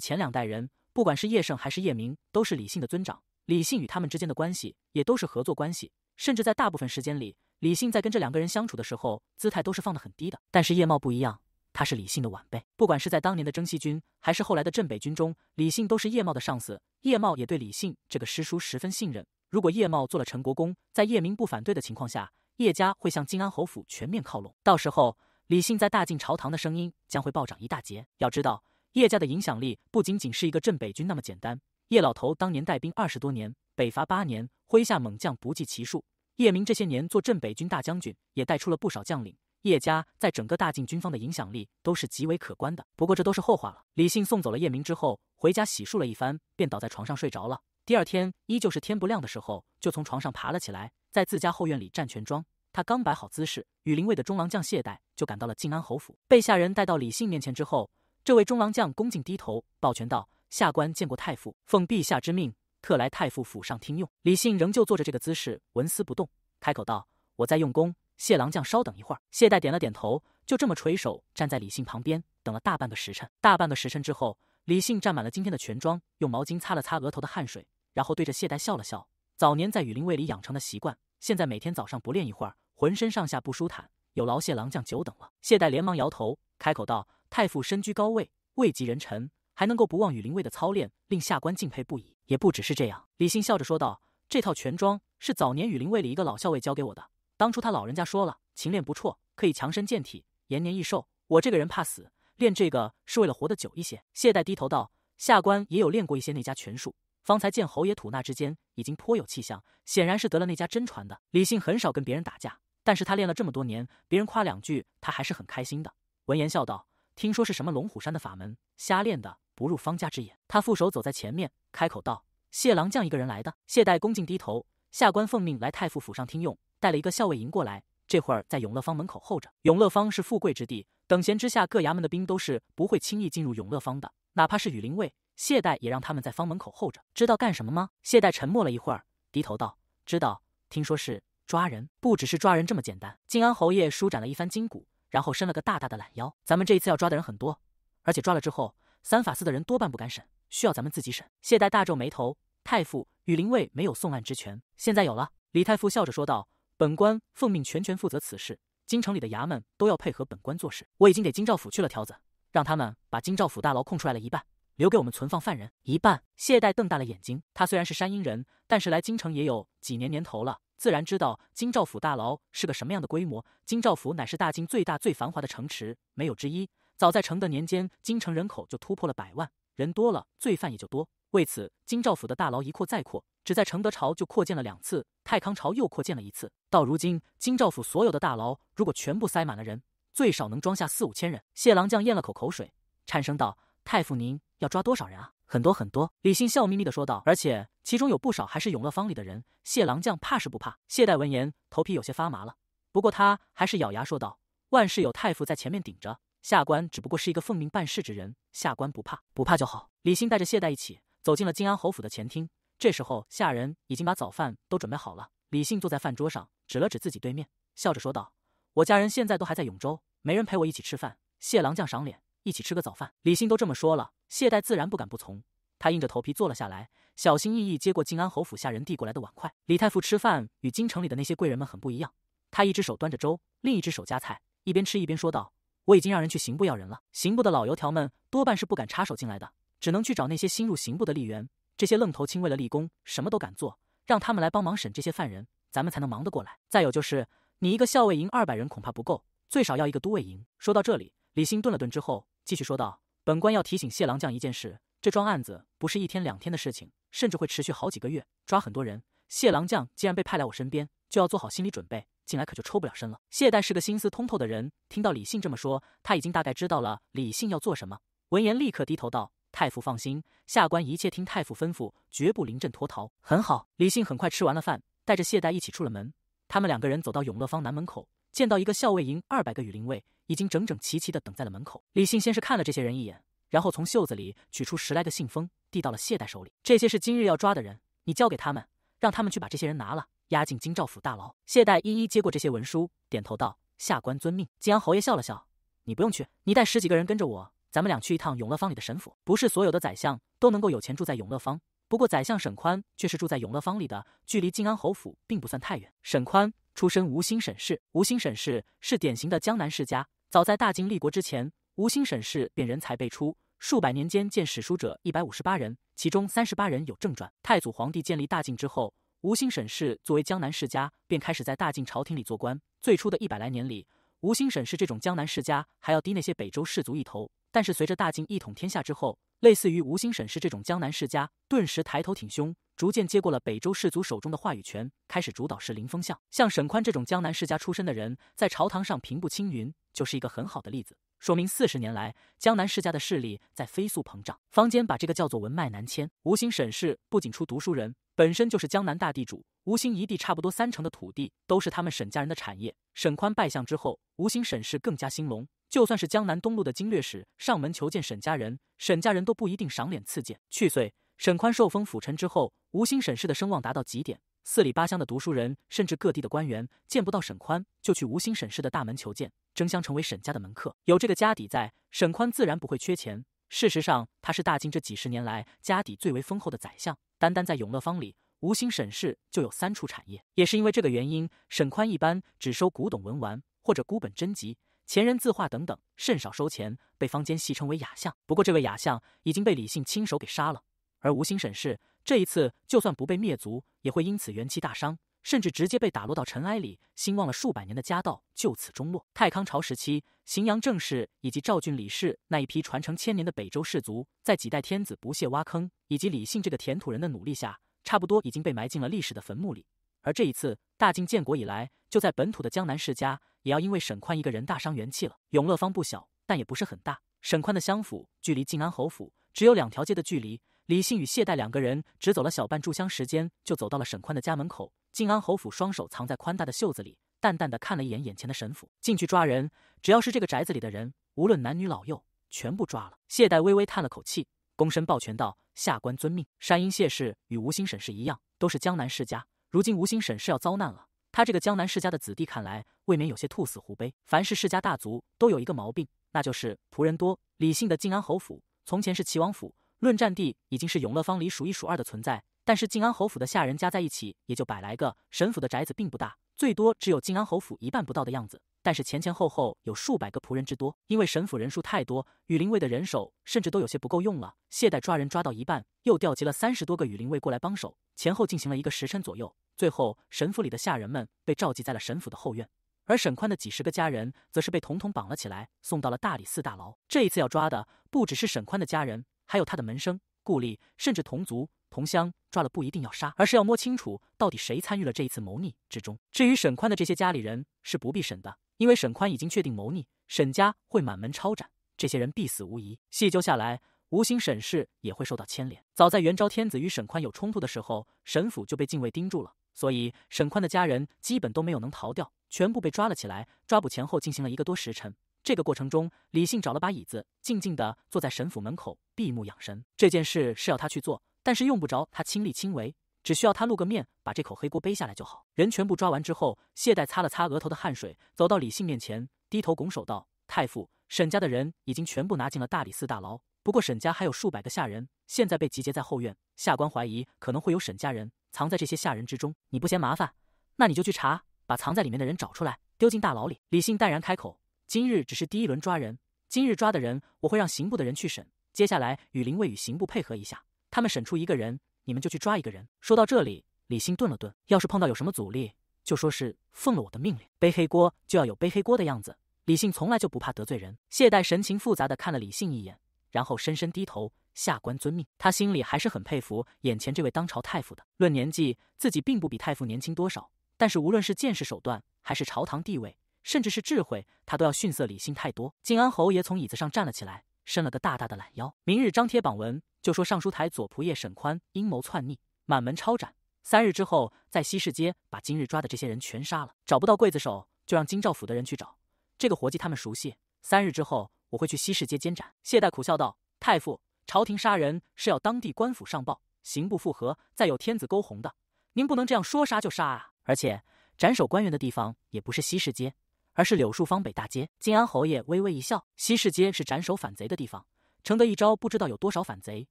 前两代人，不管是叶胜还是叶明，都是李信的尊长，李信与他们之间的关系也都是合作关系。甚至在大部分时间里，李信在跟这两个人相处的时候，姿态都是放得很低的。但是叶茂不一样，他是李信的晚辈。不管是在当年的征西军，还是后来的镇北军中，李信都是叶茂的上司。叶茂也对李信这个师叔十分信任。如果叶茂做了陈国公，在叶明不反对的情况下，叶家会向金安侯府全面靠拢。到时候，李信在大晋朝堂的声音将会暴涨一大截。要知道，叶家的影响力不仅仅是一个镇北军那么简单。叶老头当年带兵二十多年，北伐八年，麾下猛将不计其数。叶明这些年做镇北军大将军，也带出了不少将领。叶家在整个大晋军方的影响力都是极为可观的。不过这都是后话了。李信送走了叶明之后，回家洗漱了一番，便倒在床上睡着了。第二天依旧是天不亮的时候，就从床上爬了起来，在自家后院里站全装。他刚摆好姿势，羽林卫的中郎将谢怠就赶到了静安侯府，被下人带到李信面前之后，这位中郎将恭敬低头，抱拳道。下官见过太傅，奉陛下之命，特来太傅府上听用。李信仍旧坐着这个姿势，纹丝不动，开口道：“我在用功，谢郎将稍等一会儿。”谢代点了点头，就这么垂手站在李信旁边，等了大半个时辰。大半个时辰之后，李信站满了今天的全妆，用毛巾擦了擦额头的汗水，然后对着谢代笑了笑。早年在雨林卫里养成的习惯，现在每天早上不练一会儿，浑身上下不舒坦。有劳谢郎将久等了。谢代连忙摇头，开口道：“太傅身居高位，位极人臣。”还能够不忘羽林卫的操练，令下官敬佩不已。也不只是这样，李信笑着说道：“这套拳装是早年羽林卫里一个老校尉教给我的。当初他老人家说了，勤练不辍，可以强身健体，延年益寿。我这个人怕死，练这个是为了活得久一些。”谢代低头道：“下官也有练过一些内家拳术。方才见侯爷吐纳之间已经颇有气象，显然是得了内家真传的。”李信很少跟别人打架，但是他练了这么多年，别人夸两句，他还是很开心的。闻言笑道：“听说是什么龙虎山的法门，瞎练的？”不入方家之眼。他负手走在前面，开口道：“谢郎将一个人来的。”谢代恭敬低头，下官奉命来太傅府上听用，带了一个校尉营过来，这会儿在永乐坊门口候着。永乐坊是富贵之地，等闲之下各衙门的兵都是不会轻易进入永乐坊的，哪怕是羽林卫，谢代也让他们在坊门口候着。知道干什么吗？谢代沉默了一会儿，低头道：“知道。听说是抓人，不只是抓人这么简单。”靖安侯爷舒展了一番筋骨，然后伸了个大大的懒腰。咱们这一次要抓的人很多，而且抓了之后。三法司的人多半不敢审，需要咱们自己审。谢代大皱眉头，太傅，与灵卫没有送案之权，现在有了。李太傅笑着说道：“本官奉命全权负责此事，京城里的衙门都要配合本官做事。我已经给京兆府去了条子，让他们把京兆府大牢空出来了一半，留给我们存放犯人一半。”谢代瞪大了眼睛，他虽然是山阴人，但是来京城也有几年年头了，自然知道京兆府大牢是个什么样的规模。京兆府乃是大金最大最繁华的城池，没有之一。早在成德年间，京城人口就突破了百万，人多了，罪犯也就多。为此，京兆府的大牢一扩再扩，只在承德朝就扩建了两次，太康朝又扩建了一次。到如今，京兆府所有的大牢如果全部塞满了人，最少能装下四五千人。谢郎将咽了口口水，颤声道：“太傅，您要抓多少人啊？”“很多很多。”李信笑眯眯地说道，“而且其中有不少还是永乐坊里的人。”谢郎将怕是不怕。谢代闻言，头皮有些发麻了，不过他还是咬牙说道：“万事有太傅在前面顶着。”下官只不过是一个奉命办事之人，下官不怕，不怕就好。李信带着谢代一起走进了靖安侯府的前厅。这时候，下人已经把早饭都准备好了。李信坐在饭桌上，指了指自己对面，笑着说道：“我家人现在都还在永州，没人陪我一起吃饭。谢郎将赏脸，一起吃个早饭。”李信都这么说了，谢代自然不敢不从。他硬着头皮坐了下来，小心翼翼接过靖安侯府下人递过来的碗筷。李太傅吃饭与京城里的那些贵人们很不一样，他一只手端着粥，另一只手夹菜，一边吃一边说道。我已经让人去刑部要人了，刑部的老油条们多半是不敢插手进来的，只能去找那些新入刑部的吏员。这些愣头青为了立功，什么都敢做，让他们来帮忙审这些犯人，咱们才能忙得过来。再有就是，你一个校尉营二百人恐怕不够，最少要一个都尉营。说到这里，李兴顿了顿之后，继续说道：“本官要提醒谢郎将一件事，这桩案子不是一天两天的事情，甚至会持续好几个月，抓很多人。”谢郎将既然被派来我身边，就要做好心理准备，进来可就抽不了身了。谢代是个心思通透的人，听到李信这么说，他已经大概知道了李信要做什么。闻言，立刻低头道：“太傅放心，下官一切听太傅吩咐，绝不临阵脱逃。”很好。李信很快吃完了饭，带着谢代一起出了门。他们两个人走到永乐坊南门口，见到一个校尉营二百个羽林卫已经整整齐齐的等在了门口。李信先是看了这些人一眼，然后从袖子里取出十来个信封，递到了谢代手里。这些是今日要抓的人，你交给他们。让他们去把这些人拿了，押进京兆府大牢。谢代一一接过这些文书，点头道：“下官遵命。”靖安侯爷笑了笑：“你不用去，你带十几个人跟着我，咱们俩去一趟永乐坊里的沈府。不是所有的宰相都能够有钱住在永乐坊，不过宰相沈宽却是住在永乐坊里的，距离靖安侯府并不算太远。沈宽出身吴兴沈氏，吴兴沈氏是典型的江南世家。早在大金立国之前，吴兴沈氏便人才辈出。”数百年间，见史书者一百五十八人，其中三十八人有正传。太祖皇帝建立大晋之后，吴兴沈氏作为江南世家，便开始在大晋朝廷里做官。最初的一百来年里，吴兴沈氏这种江南世家还要低那些北周氏族一头。但是随着大晋一统天下之后，类似于吴兴沈氏这种江南世家，顿时抬头挺胸，逐渐接过了北周氏族手中的话语权，开始主导士林风向。像沈宽这种江南世家出身的人，在朝堂上平步青云，就是一个很好的例子。说明四十年来，江南世家的势力在飞速膨胀。坊间把这个叫做“文脉南迁”。吴兴沈氏不仅出读书人，本身就是江南大地主。吴兴一地差不多三成的土地都是他们沈家人的产业。沈宽拜相之后，吴兴沈氏更加兴隆。就算是江南东路的经略使上门求见沈家人，沈家人都不一定赏脸赐见。去岁，沈宽受封辅臣之后，吴兴沈氏的声望达到极点。四里八乡的读书人，甚至各地的官员，见不到沈宽就去吴兴沈氏的大门求见。争相成为沈家的门客，有这个家底在，沈宽自然不会缺钱。事实上，他是大晋这几十年来家底最为丰厚的宰相。单单在永乐坊里，吴兴沈氏就有三处产业。也是因为这个原因，沈宽一般只收古董文玩或者孤本真集、前人字画等等，甚少收钱，被坊间戏称为雅相。不过，这位雅相已经被李信亲手给杀了。而吴兴沈氏这一次，就算不被灭族，也会因此元气大伤。甚至直接被打落到尘埃里，兴旺了数百年的家道就此中落。太康朝时期，荥阳郑氏以及赵郡李氏那一批传承千年的北周氏族，在几代天子不懈挖坑以及李姓这个填土人的努力下，差不多已经被埋进了历史的坟墓里。而这一次，大晋建国以来，就在本土的江南世家也要因为沈宽一个人大伤元气了。永乐坊不小，但也不是很大。沈宽的相府距离晋安侯府只有两条街的距离。李信与谢戴两个人只走了小半炷香时间，就走到了沈宽的家门口。靖安侯府双手藏在宽大的袖子里，淡淡的看了一眼眼前的沈府，进去抓人，只要是这个宅子里的人，无论男女老幼，全部抓了。谢代微微叹了口气，躬身抱拳道：“下官遵命。”山阴谢氏与吴兴沈氏一样，都是江南世家。如今吴兴沈氏要遭难了，他这个江南世家的子弟看来未免有些兔死狐悲。凡是世家大族都有一个毛病，那就是仆人多。李姓的靖安侯府从前是齐王府，论占地已经是永乐坊里数一数二的存在。但是靖安侯府的下人加在一起也就百来个，沈府的宅子并不大，最多只有靖安侯府一半不到的样子。但是前前后后有数百个仆人之多，因为沈府人数太多，羽林卫的人手甚至都有些不够用了。懈怠抓人抓到一半，又调集了三十多个羽林卫过来帮手，前后进行了一个时辰左右。最后，沈府里的下人们被召集在了沈府的后院，而沈宽的几十个家人则是被统统绑了起来，送到了大理寺大牢。这一次要抓的不只是沈宽的家人，还有他的门生顾立，甚至同族。同乡抓了不一定要杀，而是要摸清楚到底谁参与了这一次谋逆之中。至于沈宽的这些家里人是不必审的，因为沈宽已经确定谋逆，沈家会满门抄斩，这些人必死无疑。细究下来，无心沈氏也会受到牵连。早在元昭天子与沈宽有冲突的时候，沈府就被禁卫盯住了，所以沈宽的家人基本都没有能逃掉，全部被抓了起来。抓捕前后进行了一个多时辰，这个过程中，李信找了把椅子，静静的坐在沈府门口，闭目养神。这件事是要他去做。但是用不着他亲力亲为，只需要他露个面，把这口黑锅背下来就好。人全部抓完之后，谢代擦了擦额头的汗水，走到李信面前，低头拱手道：“太傅，沈家的人已经全部拿进了大理寺大牢。不过沈家还有数百个下人，现在被集结在后院。下官怀疑可能会有沈家人藏在这些下人之中。你不嫌麻烦，那你就去查，把藏在里面的人找出来，丢进大牢里。”李信淡然开口：“今日只是第一轮抓人，今日抓的人我会让刑部的人去审。接下来与林卫与刑部配合一下。”他们审出一个人，你们就去抓一个人。说到这里，李信顿了顿，要是碰到有什么阻力，就说是奉了我的命令，背黑锅就要有背黑锅的样子。李信从来就不怕得罪人。谢代神情复杂的看了李信一眼，然后深深低头：“下官遵命。”他心里还是很佩服眼前这位当朝太傅的。论年纪，自己并不比太傅年轻多少，但是无论是见识手段，还是朝堂地位，甚至是智慧，他都要逊色李信太多。靖安侯爷从椅子上站了起来，伸了个大大的懒腰：“明日张贴榜文。”就说尚书台左仆射沈宽阴谋篡逆，满门抄斩。三日之后，在西市街把今日抓的这些人全杀了。找不到刽子手，就让京兆府的人去找。这个活计他们熟悉。三日之后，我会去西市街监斩。谢代苦笑道：“太傅，朝廷杀人是要当地官府上报，刑部复核，再有天子勾红的。您不能这样说杀就杀啊！而且斩首官员的地方也不是西市街，而是柳树坊北大街。”靖安侯爷微微一笑：“西市街是斩首反贼的地方。”承德一朝，不知道有多少反贼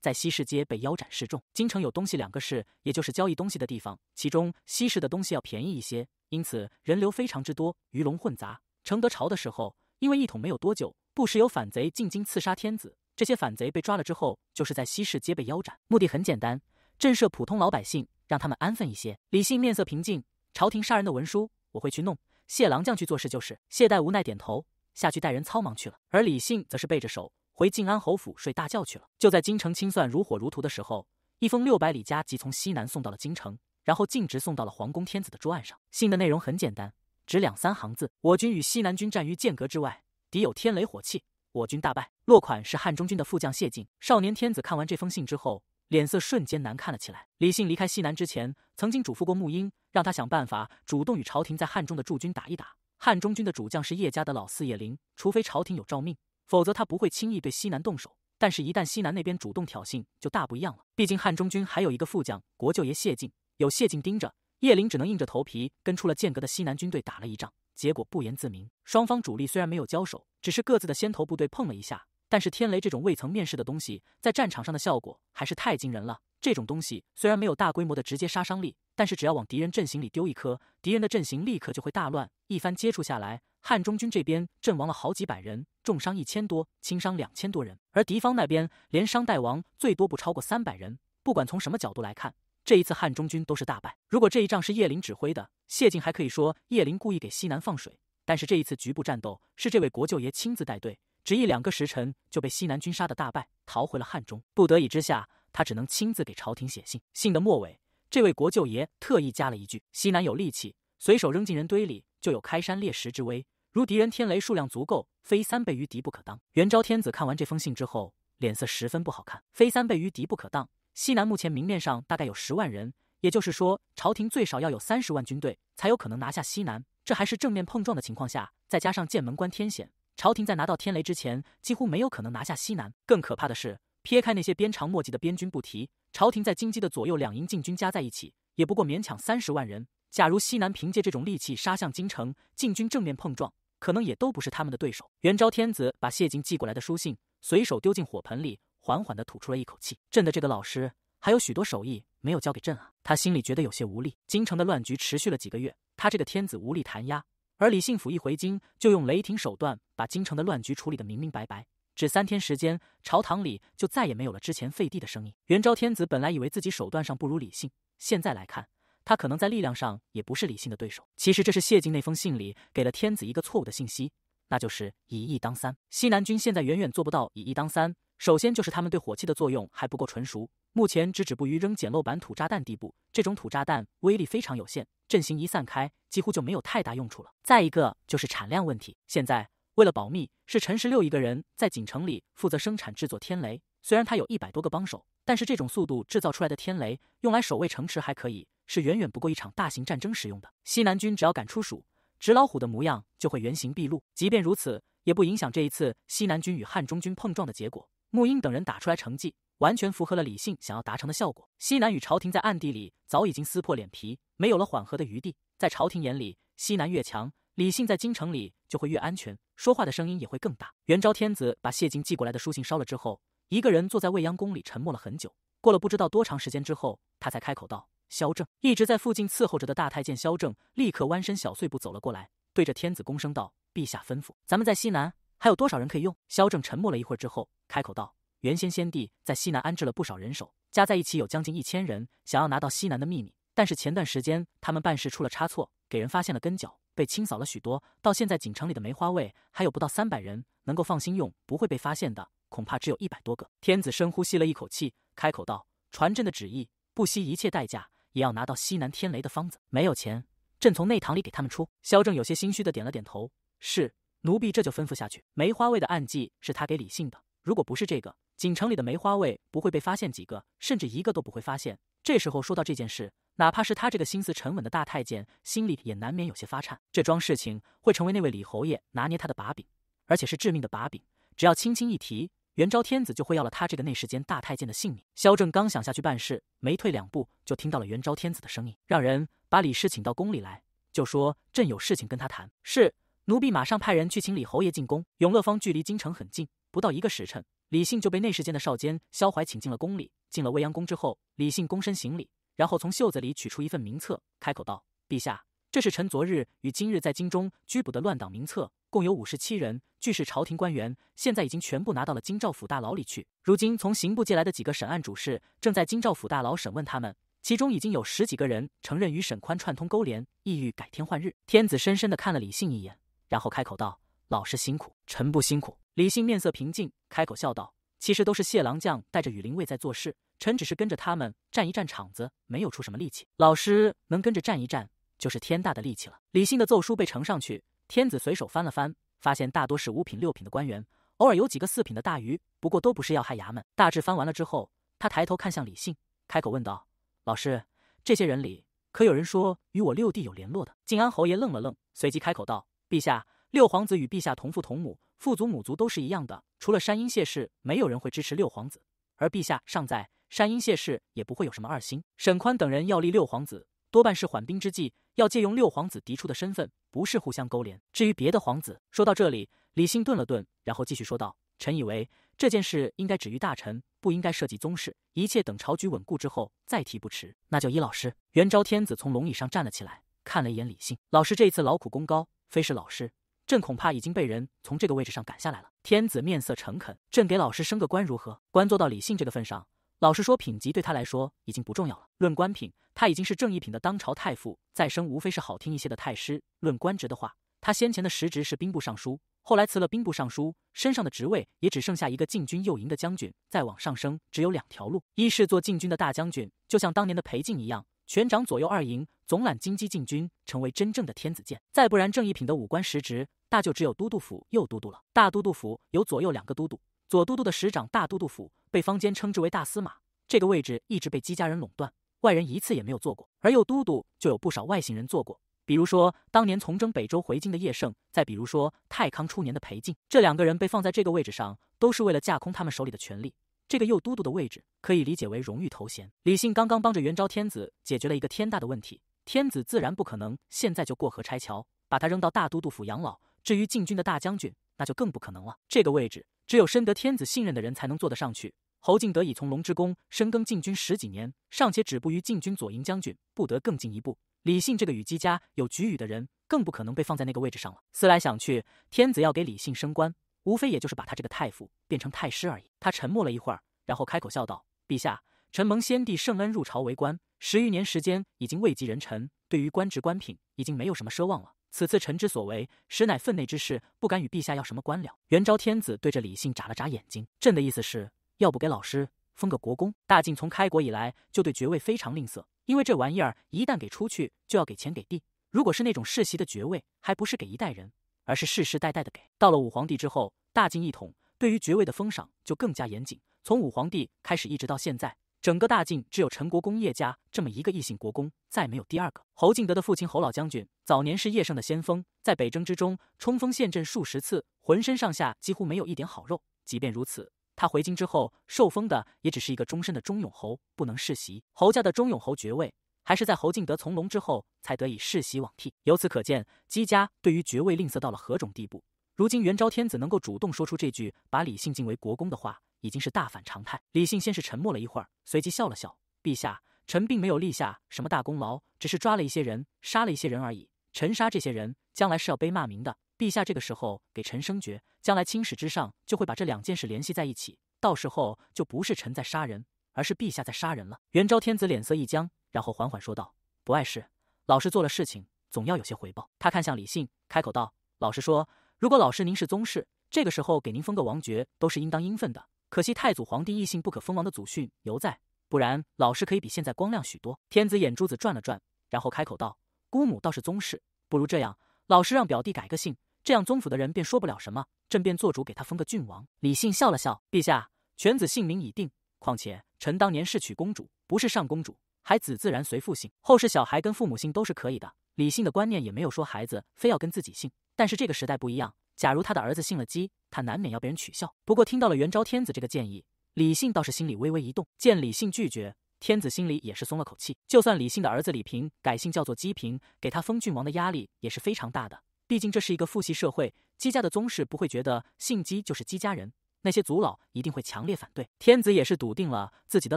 在西市街被腰斩示众。京城有东西两个市，也就是交易东西的地方，其中西市的东西要便宜一些，因此人流非常之多，鱼龙混杂。承德朝的时候，因为一统没有多久，不时有反贼进京刺杀天子，这些反贼被抓了之后，就是在西市街被腰斩，目的很简单，震慑普通老百姓，让他们安分一些。李信面色平静，朝廷杀人的文书我会去弄，谢郎将去做事就是。谢代无奈点头，下去带人操忙去了，而李信则是背着手。回靖安侯府睡大觉去了。就在京城清算如火如荼的时候，一封六百里加急从西南送到了京城，然后径直送到了皇宫天子的桌案上。信的内容很简单，只两三行字：我军与西南军战于剑阁之外，敌有天雷火器，我军大败。落款是汉中军的副将谢晋。少年天子看完这封信之后，脸色瞬间难看了起来。李信离开西南之前，曾经嘱咐过穆英，让他想办法主动与朝廷在汉中的驻军打一打。汉中军的主将是叶家的老四叶林，除非朝廷有诏命。否则他不会轻易对西南动手。但是，一旦西南那边主动挑衅，就大不一样了。毕竟汉中军还有一个副将国舅爷谢晋，有谢晋盯着，叶麟只能硬着头皮跟出了剑阁的西南军队打了一仗，结果不言自明。双方主力虽然没有交手，只是各自的先头部队碰了一下。但是天雷这种未曾面世的东西，在战场上的效果还是太惊人了。这种东西虽然没有大规模的直接杀伤力，但是只要往敌人阵型里丢一颗，敌人的阵型立刻就会大乱。一番接触下来，汉中军这边阵亡了好几百人，重伤一千多，轻伤两千多人；而敌方那边连伤带亡，最多不超过三百人。不管从什么角度来看，这一次汉中军都是大败。如果这一仗是叶林指挥的，谢晋还可以说叶林故意给西南放水；但是这一次局部战斗是这位国舅爷亲自带队。只一两个时辰就被西南军杀的大败，逃回了汉中。不得已之下，他只能亲自给朝廷写信。信的末尾，这位国舅爷特意加了一句：“西南有力气，随手扔进人堆里就有开山裂石之威。如敌人天雷数量足够，非三倍于敌不可当。”元昭天子看完这封信之后，脸色十分不好看。非三倍于敌不可当，西南目前明面上大概有十万人，也就是说，朝廷最少要有三十万军队才有可能拿下西南。这还是正面碰撞的情况下，再加上剑门关天险。朝廷在拿到天雷之前，几乎没有可能拿下西南。更可怕的是，撇开那些鞭长莫及的边军不提，朝廷在京畿的左右两营禁军加在一起，也不过勉强三十万人。假如西南凭借这种利器杀向京城，禁军正面碰撞，可能也都不是他们的对手。元昭天子把谢晋寄过来的书信随手丢进火盆里，缓缓的吐出了一口气。朕的这个老师还有许多手艺没有交给朕啊！他心里觉得有些无力。京城的乱局持续了几个月，他这个天子无力弹压。而李信甫一回京，就用雷霆手段把京城的乱局处理的明明白白。只三天时间，朝堂里就再也没有了之前废帝的声音。元昭天子本来以为自己手段上不如李信，现在来看，他可能在力量上也不是李信的对手。其实这是谢晋那封信里给了天子一个错误的信息，那就是以一当三。西南军现在远远做不到以一当三。首先就是他们对火器的作用还不够纯熟，目前只止步于扔简陋版土炸弹地步。这种土炸弹威力非常有限，阵型一散开，几乎就没有太大用处了。再一个就是产量问题。现在为了保密，是陈十六一个人在锦城里负责生产制作天雷。虽然他有一百多个帮手，但是这种速度制造出来的天雷，用来守卫城池还可以，是远远不够一场大型战争使用的。西南军只要敢出蜀，纸老虎的模样就会原形毕露。即便如此，也不影响这一次西南军与汉中军碰撞的结果。穆英等人打出来成绩，完全符合了李信想要达成的效果。西南与朝廷在暗地里早已经撕破脸皮，没有了缓和的余地。在朝廷眼里，西南越强，李信在京城里就会越安全，说话的声音也会更大。元昭天子把谢晋寄过来的书信烧了之后，一个人坐在未央宫里沉默了很久。过了不知道多长时间之后，他才开口道：“萧正一直在附近伺候着的大太监萧正立刻弯身小碎步走了过来，对着天子躬声道：‘陛下吩咐，咱们在西南。’”还有多少人可以用？萧正沉默了一会儿之后，开口道：“原先先帝在西南安置了不少人手，加在一起有将近一千人，想要拿到西南的秘密。但是前段时间他们办事出了差错，给人发现了跟脚，被清扫了许多。到现在，锦城里的梅花卫还有不到三百人能够放心用，不会被发现的，恐怕只有一百多个。”天子深呼吸了一口气，开口道：“传朕的旨意，不惜一切代价也要拿到西南天雷的方子。没有钱，朕从内堂里给他们出。”萧正有些心虚的点了点头：“是。”奴婢这就吩咐下去。梅花卫的暗计是他给李信的，如果不是这个，锦城里的梅花卫不会被发现几个，甚至一个都不会发现。这时候说到这件事，哪怕是他这个心思沉稳的大太监，心里也难免有些发颤。这桩事情会成为那位李侯爷拿捏他的把柄，而且是致命的把柄。只要轻轻一提，元昭天子就会要了他这个内侍监大太监的性命。萧正刚想下去办事，没退两步，就听到了元昭天子的声音：“让人把李氏请到宫里来，就说朕有事情跟他谈。”是。奴婢马上派人去请李侯爷进宫。永乐坊距离京城很近，不到一个时辰，李信就被内侍监的少监萧怀请进了宫里。进了未央宫之后，李信躬身行礼，然后从袖子里取出一份名册，开口道：“陛下，这是臣昨日与今日在京中拘捕的乱党名册，共有五十七人，俱是朝廷官员，现在已经全部拿到了京兆府大牢里去。如今从刑部借来的几个审案主事正在京兆府大牢审问他们，其中已经有十几个人承认与沈宽串通勾连，意欲改天换日。”天子深深的看了李信一眼。然后开口道：“老师辛苦，臣不辛苦。”李信面色平静，开口笑道：“其实都是谢郎将带着羽林卫在做事，臣只是跟着他们站一站场子，没有出什么力气。老师能跟着站一站，就是天大的力气了。”李信的奏书被呈上去，天子随手翻了翻，发现大多是五品、六品的官员，偶尔有几个四品的大鱼，不过都不是要害衙门。大致翻完了之后，他抬头看向李信，开口问道：“老师，这些人里可有人说与我六弟有联络的？”靖安侯爷愣了愣，随即开口道。陛下，六皇子与陛下同父同母，父祖母族都是一样的。除了山阴谢氏，没有人会支持六皇子。而陛下尚在，山阴谢氏也不会有什么二心。沈宽等人要立六皇子，多半是缓兵之计，要借用六皇子嫡出的身份，不是互相勾连。至于别的皇子，说到这里，李信顿了顿，然后继续说道：“臣以为这件事应该止于大臣，不应该涉及宗室。一切等朝局稳固之后再提不迟。”那就依老师。元昭天子从龙椅上站了起来，看了一眼李信，老师这一次劳苦功高。非是老师，朕恐怕已经被人从这个位置上赶下来了。天子面色诚恳，朕给老师升个官如何？官做到李信这个份上，老实说，品级对他来说已经不重要了。论官品，他已经是正一品的当朝太傅，再升无非是好听一些的太师。论官职的话，他先前的实职是兵部尚书，后来辞了兵部尚书，身上的职位也只剩下一个禁军右营的将军。再往上升，只有两条路：一是做禁军的大将军，就像当年的裴静一样。全掌左右二营，总揽金鸡禁军，成为真正的天子剑。再不然，正一品的武官实职，大就只有都督府右都督了。大都督府有左右两个都督，左都督的实长大都督府，被坊间称之为大司马。这个位置一直被姬家人垄断，外人一次也没有做过。而右都督就有不少外姓人做过，比如说当年从征北周回京的叶盛，再比如说太康初年的裴静，这两个人被放在这个位置上，都是为了架空他们手里的权力。这个右都督的位置可以理解为荣誉头衔。李信刚刚帮着元昭天子解决了一个天大的问题，天子自然不可能现在就过河拆桥，把他扔到大都督府养老。至于禁军的大将军，那就更不可能了。这个位置只有深得天子信任的人才能坐得上去。侯敬德已从龙之宫深耕禁军十几年，尚且止步于禁军左营将军，不得更进一步。李信这个与姬家有局语的人，更不可能被放在那个位置上了。思来想去，天子要给李信升官。无非也就是把他这个太傅变成太师而已。他沉默了一会儿，然后开口笑道：“陛下，臣蒙先帝圣恩入朝为官，十余年时间已经位极人臣，对于官职官品已经没有什么奢望了。此次臣之所为，实乃分内之事，不敢与陛下要什么官僚。”元昭天子对着李信眨了眨眼睛：“朕的意思是要不给老师封个国公。大晋从开国以来就对爵位非常吝啬，因为这玩意儿一旦给出去就要给钱给地。如果是那种世袭的爵位，还不是给一代人。”而是世世代代的给。到了武皇帝之后，大晋一统，对于爵位的封赏就更加严谨。从武皇帝开始，一直到现在，整个大晋只有陈国公叶家这么一个异姓国公，再没有第二个。侯敬德的父亲侯老将军，早年是叶盛的先锋，在北征之中冲锋陷阵数十次，浑身上下几乎没有一点好肉。即便如此，他回京之后受封的也只是一个终身的忠勇侯，不能世袭。侯家的忠勇侯爵位。还是在侯敬德从龙之后，才得以世袭罔替。由此可见，姬家对于爵位吝啬到了何种地步。如今元昭天子能够主动说出这句把李信敬为国公的话，已经是大反常态。李信先是沉默了一会儿，随即笑了笑：“陛下，臣并没有立下什么大功劳，只是抓了一些人，杀了一些人而已。臣杀这些人，将来是要背骂名的。陛下这个时候给臣升爵，将来青史之上就会把这两件事联系在一起，到时候就不是臣在杀人。”而是陛下在杀人了。元昭天子脸色一僵，然后缓缓说道：“不碍事，老师做了事情，总要有些回报。”他看向李信，开口道：“老实说，如果老师您是宗室，这个时候给您封个王爵，都是应当应分的。可惜太祖皇帝异姓不可封王的祖训犹在，不然老师可以比现在光亮许多。”天子眼珠子转了转，然后开口道：“姑母倒是宗室，不如这样，老师让表弟改个姓，这样宗府的人便说不了什么，朕便做主给他封个郡王。”李信笑了笑：“陛下，犬子姓名已定，况且……”臣当年是娶公主，不是上公主，孩子自然随父姓。后世小孩跟父母姓都是可以的，李姓的观念也没有说孩子非要跟自己姓。但是这个时代不一样，假如他的儿子姓了姬，他难免要被人取笑。不过听到了元昭天子这个建议，李姓倒是心里微微一动。见李姓拒绝，天子心里也是松了口气。就算李姓的儿子李平改姓叫做姬平，给他封郡王的压力也是非常大的。毕竟这是一个父系社会，姬家的宗室不会觉得姓姬就是姬家人。那些族老一定会强烈反对，天子也是笃定了自己的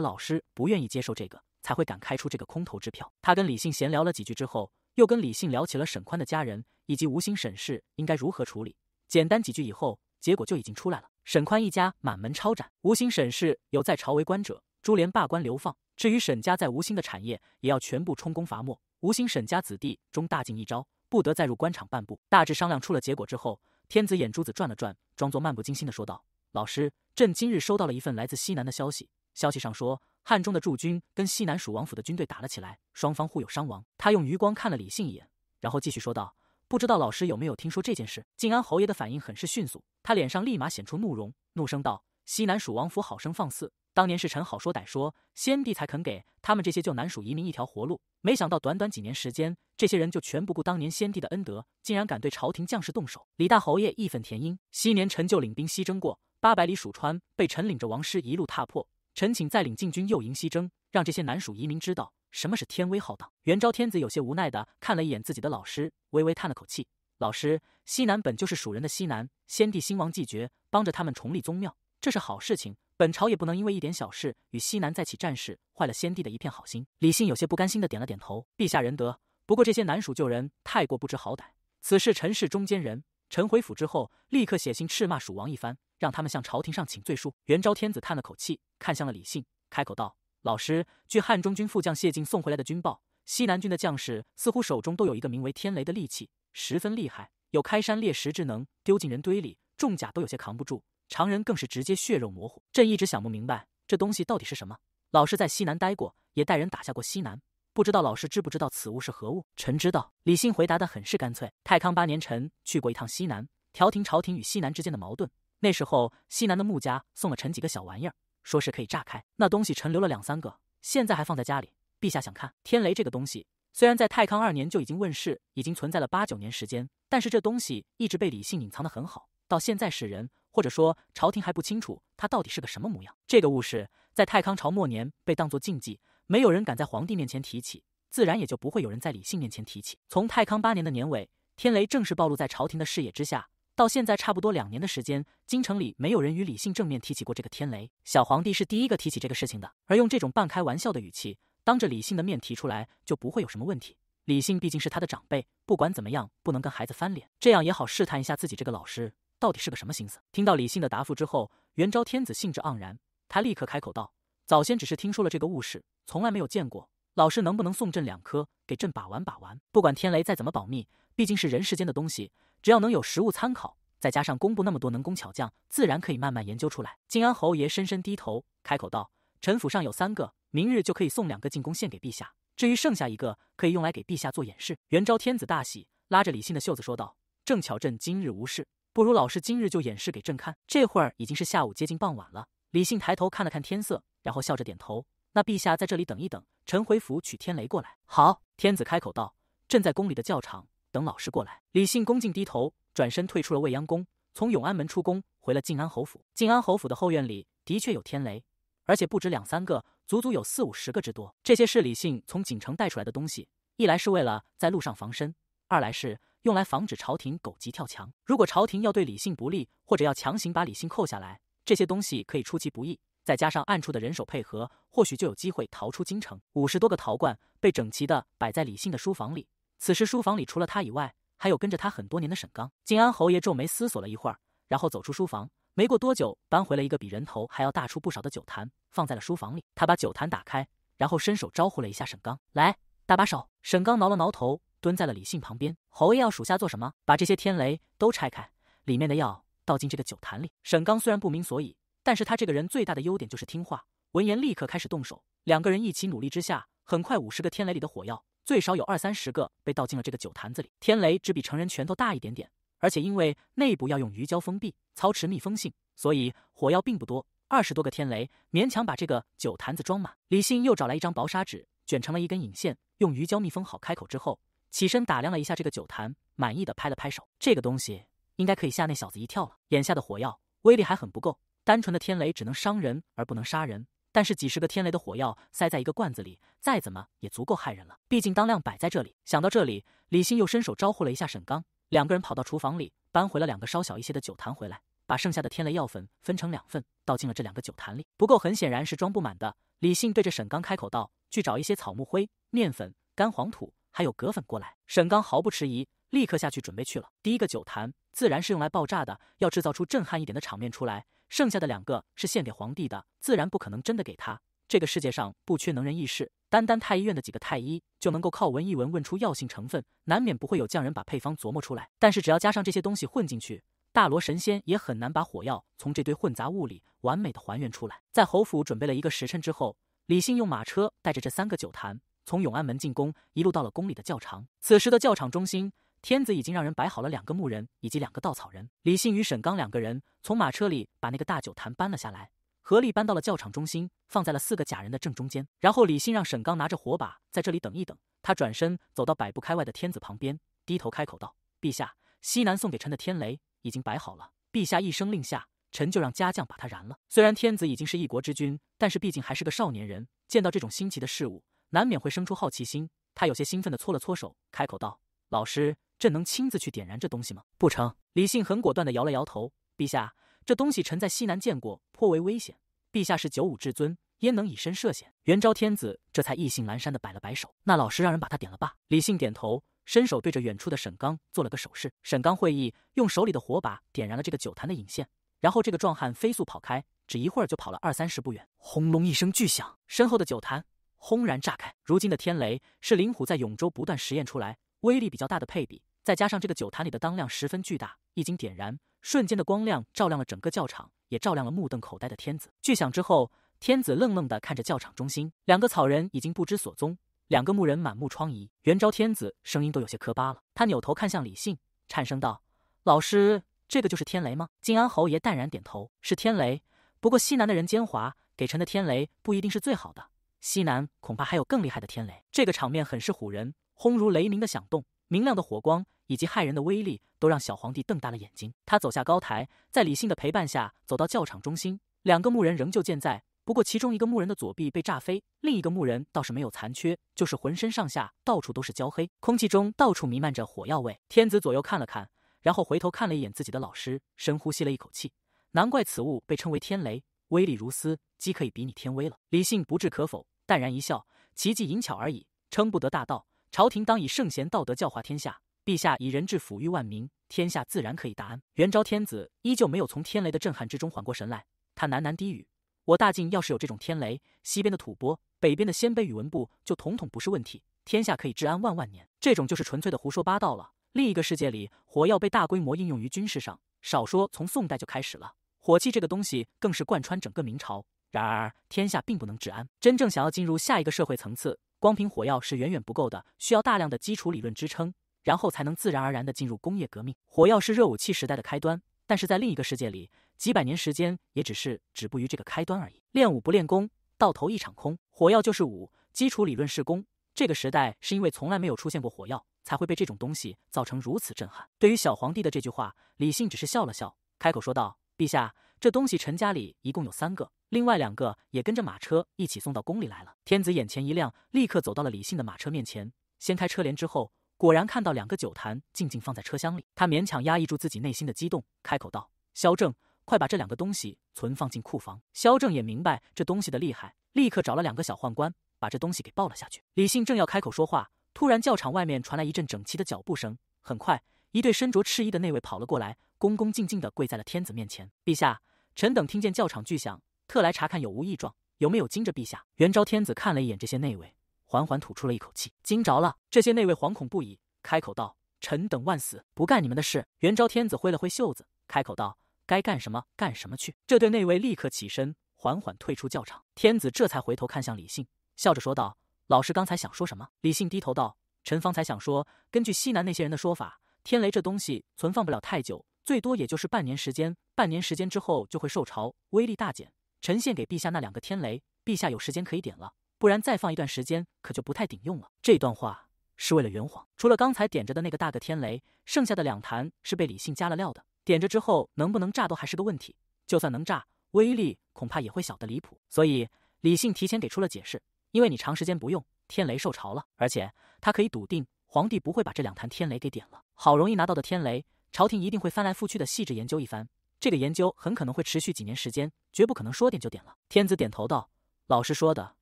老师不愿意接受这个，才会敢开出这个空头支票。他跟李信闲聊了几句之后，又跟李信聊起了沈宽的家人以及吴兴沈氏应该如何处理。简单几句以后，结果就已经出来了。沈宽一家满门抄斩，吴兴沈氏有在朝为官者，株连罢官流放。至于沈家在吴兴的产业，也要全部充公罚没。吴兴沈家子弟中大进一招，不得再入官场半步。大致商量出了结果之后，天子眼珠子转了转，装作漫不经心的说道。老师，朕今日收到了一份来自西南的消息。消息上说，汉中的驻军跟西南蜀王府的军队打了起来，双方互有伤亡。他用余光看了李信一眼，然后继续说道：“不知道老师有没有听说这件事？”靖安侯爷的反应很是迅速，他脸上立马显出怒容，怒声道：“西南蜀王府好生放肆！当年是臣好说歹说，先帝才肯给他们这些旧南蜀移民一条活路。没想到短短几年时间，这些人就全不顾当年先帝的恩德，竟然敢对朝廷将士动手！”李大侯爷义愤填膺：“昔年臣就领兵西征过。”八百里蜀川被臣领着王师一路踏破，臣请再领禁军右营西征，让这些南蜀移民知道什么是天威浩荡。元昭天子有些无奈的看了一眼自己的老师，微微叹了口气：“老师，西南本就是蜀人的西南，先帝兴王继绝，帮着他们重立宗庙，这是好事情。本朝也不能因为一点小事与西南再起战事，坏了先帝的一片好心。”李信有些不甘心的点了点头：“陛下仁德，不过这些南蜀旧人太过不知好歹，此事臣是中间人，臣回府之后立刻写信斥骂蜀王一番。”让他们向朝廷上请罪书。元昭天子叹了口气，看向了李信，开口道：“老师，据汉中军副将谢晋送回来的军报，西南军的将士似乎手中都有一个名为‘天雷’的利器，十分厉害，有开山裂石之能。丢进人堆里，重甲都有些扛不住，常人更是直接血肉模糊。朕一直想不明白，这东西到底是什么。老师在西南待过，也带人打下过西南，不知道老师知不知道此物是何物？”“臣知道。”李信回答的很是干脆。太康八年，臣去过一趟西南，调停朝廷与西南之间的矛盾。那时候，西南的穆家送了陈几个小玩意儿，说是可以炸开那东西。陈留了两三个，现在还放在家里。陛下想看天雷这个东西，虽然在太康二年就已经问世，已经存在了八九年时间，但是这东西一直被李信隐藏的很好，到现在使人，或者说朝廷还不清楚它到底是个什么模样。这个物事在太康朝末年被当作禁忌，没有人敢在皇帝面前提起，自然也就不会有人在李信面前提起。从太康八年的年尾，天雷正式暴露在朝廷的视野之下。到现在差不多两年的时间，京城里没有人与李信正面提起过这个天雷。小皇帝是第一个提起这个事情的，而用这种半开玩笑的语气，当着李信的面提出来，就不会有什么问题。李信毕竟是他的长辈，不管怎么样，不能跟孩子翻脸。这样也好试探一下自己这个老师到底是个什么心思。听到李信的答复之后，元昭天子兴致盎然，他立刻开口道：“早先只是听说了这个物事，从来没有见过。老师能不能送朕两颗，给朕把玩把玩？不管天雷再怎么保密，毕竟是人世间的东西。”只要能有实物参考，再加上公布那么多能工巧匠，自然可以慢慢研究出来。靖安侯爷深深低头，开口道：“臣府上有三个，明日就可以送两个进宫献给陛下。至于剩下一个，可以用来给陛下做演示。”元昭天子大喜，拉着李信的袖子说道：“正巧朕今日无事，不如老师今日就演示给朕看。”这会儿已经是下午，接近傍晚了。李信抬头看了看天色，然后笑着点头：“那陛下在这里等一等，臣回府取天雷过来。”好，天子开口道：“朕在宫里的教场。”等老师过来，李信恭敬低头，转身退出了未央宫，从永安门出宫，回了晋安侯府。晋安侯府的后院里的确有天雷，而且不止两三个，足足有四五十个之多。这些是李信从锦城带出来的东西，一来是为了在路上防身，二来是用来防止朝廷狗急跳墙。如果朝廷要对李信不利，或者要强行把李信扣下来，这些东西可以出其不意，再加上暗处的人手配合，或许就有机会逃出京城。五十多个陶罐被整齐地摆在李信的书房里。此时书房里除了他以外，还有跟着他很多年的沈刚。靖安侯爷皱眉思索了一会儿，然后走出书房。没过多久，搬回了一个比人头还要大出不少的酒坛，放在了书房里。他把酒坛打开，然后伸手招呼了一下沈刚：“来，搭把手。”沈刚挠了挠头，蹲在了李信旁边：“侯爷要属下做什么？把这些天雷都拆开，里面的药倒进这个酒坛里。”沈刚虽然不明所以，但是他这个人最大的优点就是听话。闻言，立刻开始动手。两个人一起努力之下，很快五十个天雷里的火药。最少有二三十个被倒进了这个酒坛子里。天雷只比成人拳头大一点点，而且因为内部要用鱼胶封闭，操持密封性，所以火药并不多。二十多个天雷勉强把这个酒坛子装满。李信又找来一张薄砂纸，卷成了一根引线，用鱼胶密封好开口之后，起身打量了一下这个酒坛，满意的拍了拍手。这个东西应该可以吓那小子一跳了。眼下的火药威力还很不够，单纯的天雷只能伤人而不能杀人。但是几十个天雷的火药塞在一个罐子里，再怎么也足够害人了。毕竟当量摆在这里。想到这里，李信又伸手招呼了一下沈刚，两个人跑到厨房里搬回了两个稍小一些的酒坛回来，把剩下的天雷药粉分成两份，倒进了这两个酒坛里。不够，很显然是装不满的。李信对着沈刚开口道：“去找一些草木灰、面粉、干黄土还有葛粉过来。”沈刚毫不迟疑，立刻下去准备去了。第一个酒坛自然是用来爆炸的，要制造出震撼一点的场面出来。剩下的两个是献给皇帝的，自然不可能真的给他。这个世界上不缺能人异士，单单太医院的几个太医就能够靠闻一闻问出药性成分，难免不会有匠人把配方琢磨出来。但是只要加上这些东西混进去，大罗神仙也很难把火药从这堆混杂物里完美的还原出来。在侯府准备了一个时辰之后，李信用马车带着这三个酒坛从永安门进宫，一路到了宫里的教场。此时的教场中心。天子已经让人摆好了两个木人以及两个稻草人。李信与沈刚两个人从马车里把那个大酒坛搬了下来，合力搬到了教场中心，放在了四个假人的正中间。然后李信让沈刚拿着火把在这里等一等。他转身走到百步开外的天子旁边，低头开口道：“陛下，西南送给臣的天雷已经摆好了。陛下一声令下，臣就让家将把它燃了。”虽然天子已经是一国之君，但是毕竟还是个少年人，见到这种新奇的事物，难免会生出好奇心。他有些兴奋地搓了搓手，开口道：“老师。”朕能亲自去点燃这东西吗？不成。李信很果断地摇了摇头。陛下，这东西臣在西南见过，颇为危险。陛下是九五至尊，焉能以身涉险？元昭天子这才意兴阑珊地摆了摆手：“那老师让人把他点了吧。李信点头，伸手对着远处的沈刚做了个手势。沈刚会意，用手里的火把点燃了这个酒坛的引线，然后这个壮汉飞速跑开，只一会儿就跑了二三十步远。轰隆一声巨响，身后的酒坛轰然炸开。如今的天雷是林虎在永州不断实验出来，威力比较大的配比。再加上这个酒坛里的当量十分巨大，一经点燃，瞬间的光亮照亮了整个教场，也照亮了目瞪口呆的天子。巨响之后，天子愣愣的看着教场中心，两个草人已经不知所踪，两个木人满目疮痍。元昭天子声音都有些磕巴了，他扭头看向李信，颤声道：“老师，这个就是天雷吗？”靖安侯爷淡然点头：“是天雷，不过西南的人奸猾，给臣的天雷不一定是最好的。西南恐怕还有更厉害的天雷。”这个场面很是唬人，轰如雷鸣的响动。明亮的火光以及骇人的威力，都让小皇帝瞪大了眼睛。他走下高台，在李信的陪伴下走到教场中心。两个木人仍旧健在，不过其中一个木人的左臂被炸飞，另一个木人倒是没有残缺，就是浑身上下到处都是焦黑，空气中到处弥漫着火药味。天子左右看了看，然后回头看了一眼自己的老师，深呼吸了一口气。难怪此物被称为天雷，威力如斯，即可以比拟天威了。李信不置可否，淡然一笑：“奇技淫巧而已，称不得大道。”朝廷当以圣贤道德教化天下，陛下以仁治抚育万民，天下自然可以大安。元昭天子依旧没有从天雷的震撼之中缓过神来，他喃喃低语：“我大晋要是有这种天雷，西边的吐蕃、北边的鲜卑、宇文部就统统不是问题，天下可以治安万万年。”这种就是纯粹的胡说八道了。另一个世界里，火药被大规模应用于军事上，少说从宋代就开始了。火器这个东西更是贯穿整个明朝。然而，天下并不能治安。真正想要进入下一个社会层次。光凭火药是远远不够的，需要大量的基础理论支撑，然后才能自然而然的进入工业革命。火药是热武器时代的开端，但是在另一个世界里，几百年时间也只是止步于这个开端而已。练武不练功，到头一场空。火药就是武，基础理论是功。这个时代是因为从来没有出现过火药，才会被这种东西造成如此震撼。对于小皇帝的这句话，李信只是笑了笑，开口说道：“陛下。”这东西陈家里一共有三个，另外两个也跟着马车一起送到宫里来了。天子眼前一亮，立刻走到了李信的马车面前，掀开车帘之后，果然看到两个酒坛静静放在车厢里。他勉强压抑住自己内心的激动，开口道：“萧正，快把这两个东西存放进库房。”萧正也明白这东西的厉害，立刻找了两个小宦官，把这东西给抱了下去。李信正要开口说话，突然教场外面传来一阵整齐的脚步声，很快，一对身着赤衣的那位跑了过来，恭恭敬敬地跪在了天子面前，陛下。臣等听见教场巨响，特来查看有无异状，有没有惊着陛下。元昭天子看了一眼这些内卫，缓缓吐出了一口气，惊着了。这些内卫惶恐不已，开口道：“臣等万死，不干你们的事。”元昭天子挥了挥袖子，开口道：“该干什么干什么去。”这对内卫立刻起身，缓缓退出教场。天子这才回头看向李信，笑着说道：“老师刚才想说什么？”李信低头道：“臣方才想说，根据西南那些人的说法，天雷这东西存放不了太久。”最多也就是半年时间，半年时间之后就会受潮，威力大减。臣献给陛下那两个天雷，陛下有时间可以点了，不然再放一段时间，可就不太顶用了。这段话是为了圆谎，除了刚才点着的那个大个天雷，剩下的两坛是被李信加了料的。点着之后能不能炸都还是个问题，就算能炸，威力恐怕也会小的离谱。所以李信提前给出了解释，因为你长时间不用，天雷受潮了。而且他可以笃定，皇帝不会把这两坛天雷给点了。好容易拿到的天雷。朝廷一定会翻来覆去的细致研究一番，这个研究很可能会持续几年时间，绝不可能说点就点了。天子点头道：“老师说的，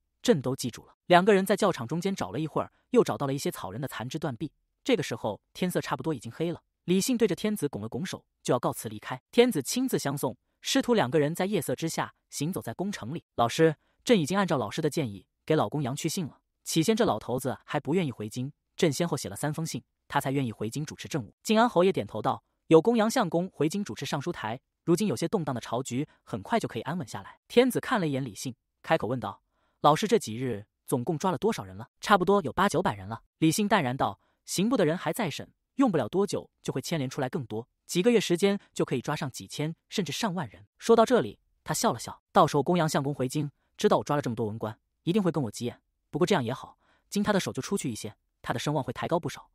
朕都记住了。”两个人在教场中间找了一会儿，又找到了一些草人的残肢断臂。这个时候，天色差不多已经黑了。李信对着天子拱了拱手，就要告辞离开。天子亲自相送，师徒两个人在夜色之下行走在宫城里。老师，朕已经按照老师的建议给老公杨去信了。起先这老头子还不愿意回京，朕先后写了三封信。他才愿意回京主持政务。靖安侯也点头道：“有公羊相公回京主持尚书台，如今有些动荡的朝局，很快就可以安稳下来。”天子看了一眼李信，开口问道：“老师这几日总共抓了多少人了？”“差不多有八九百人了。”李信淡然道：“刑部的人还在审，用不了多久就会牵连出来更多。几个月时间就可以抓上几千，甚至上万人。”说到这里，他笑了笑：“到时候公羊相公回京，知道我抓了这么多文官，一定会跟我急眼。不过这样也好，经他的手就出去一些，他的声望会抬高不少。”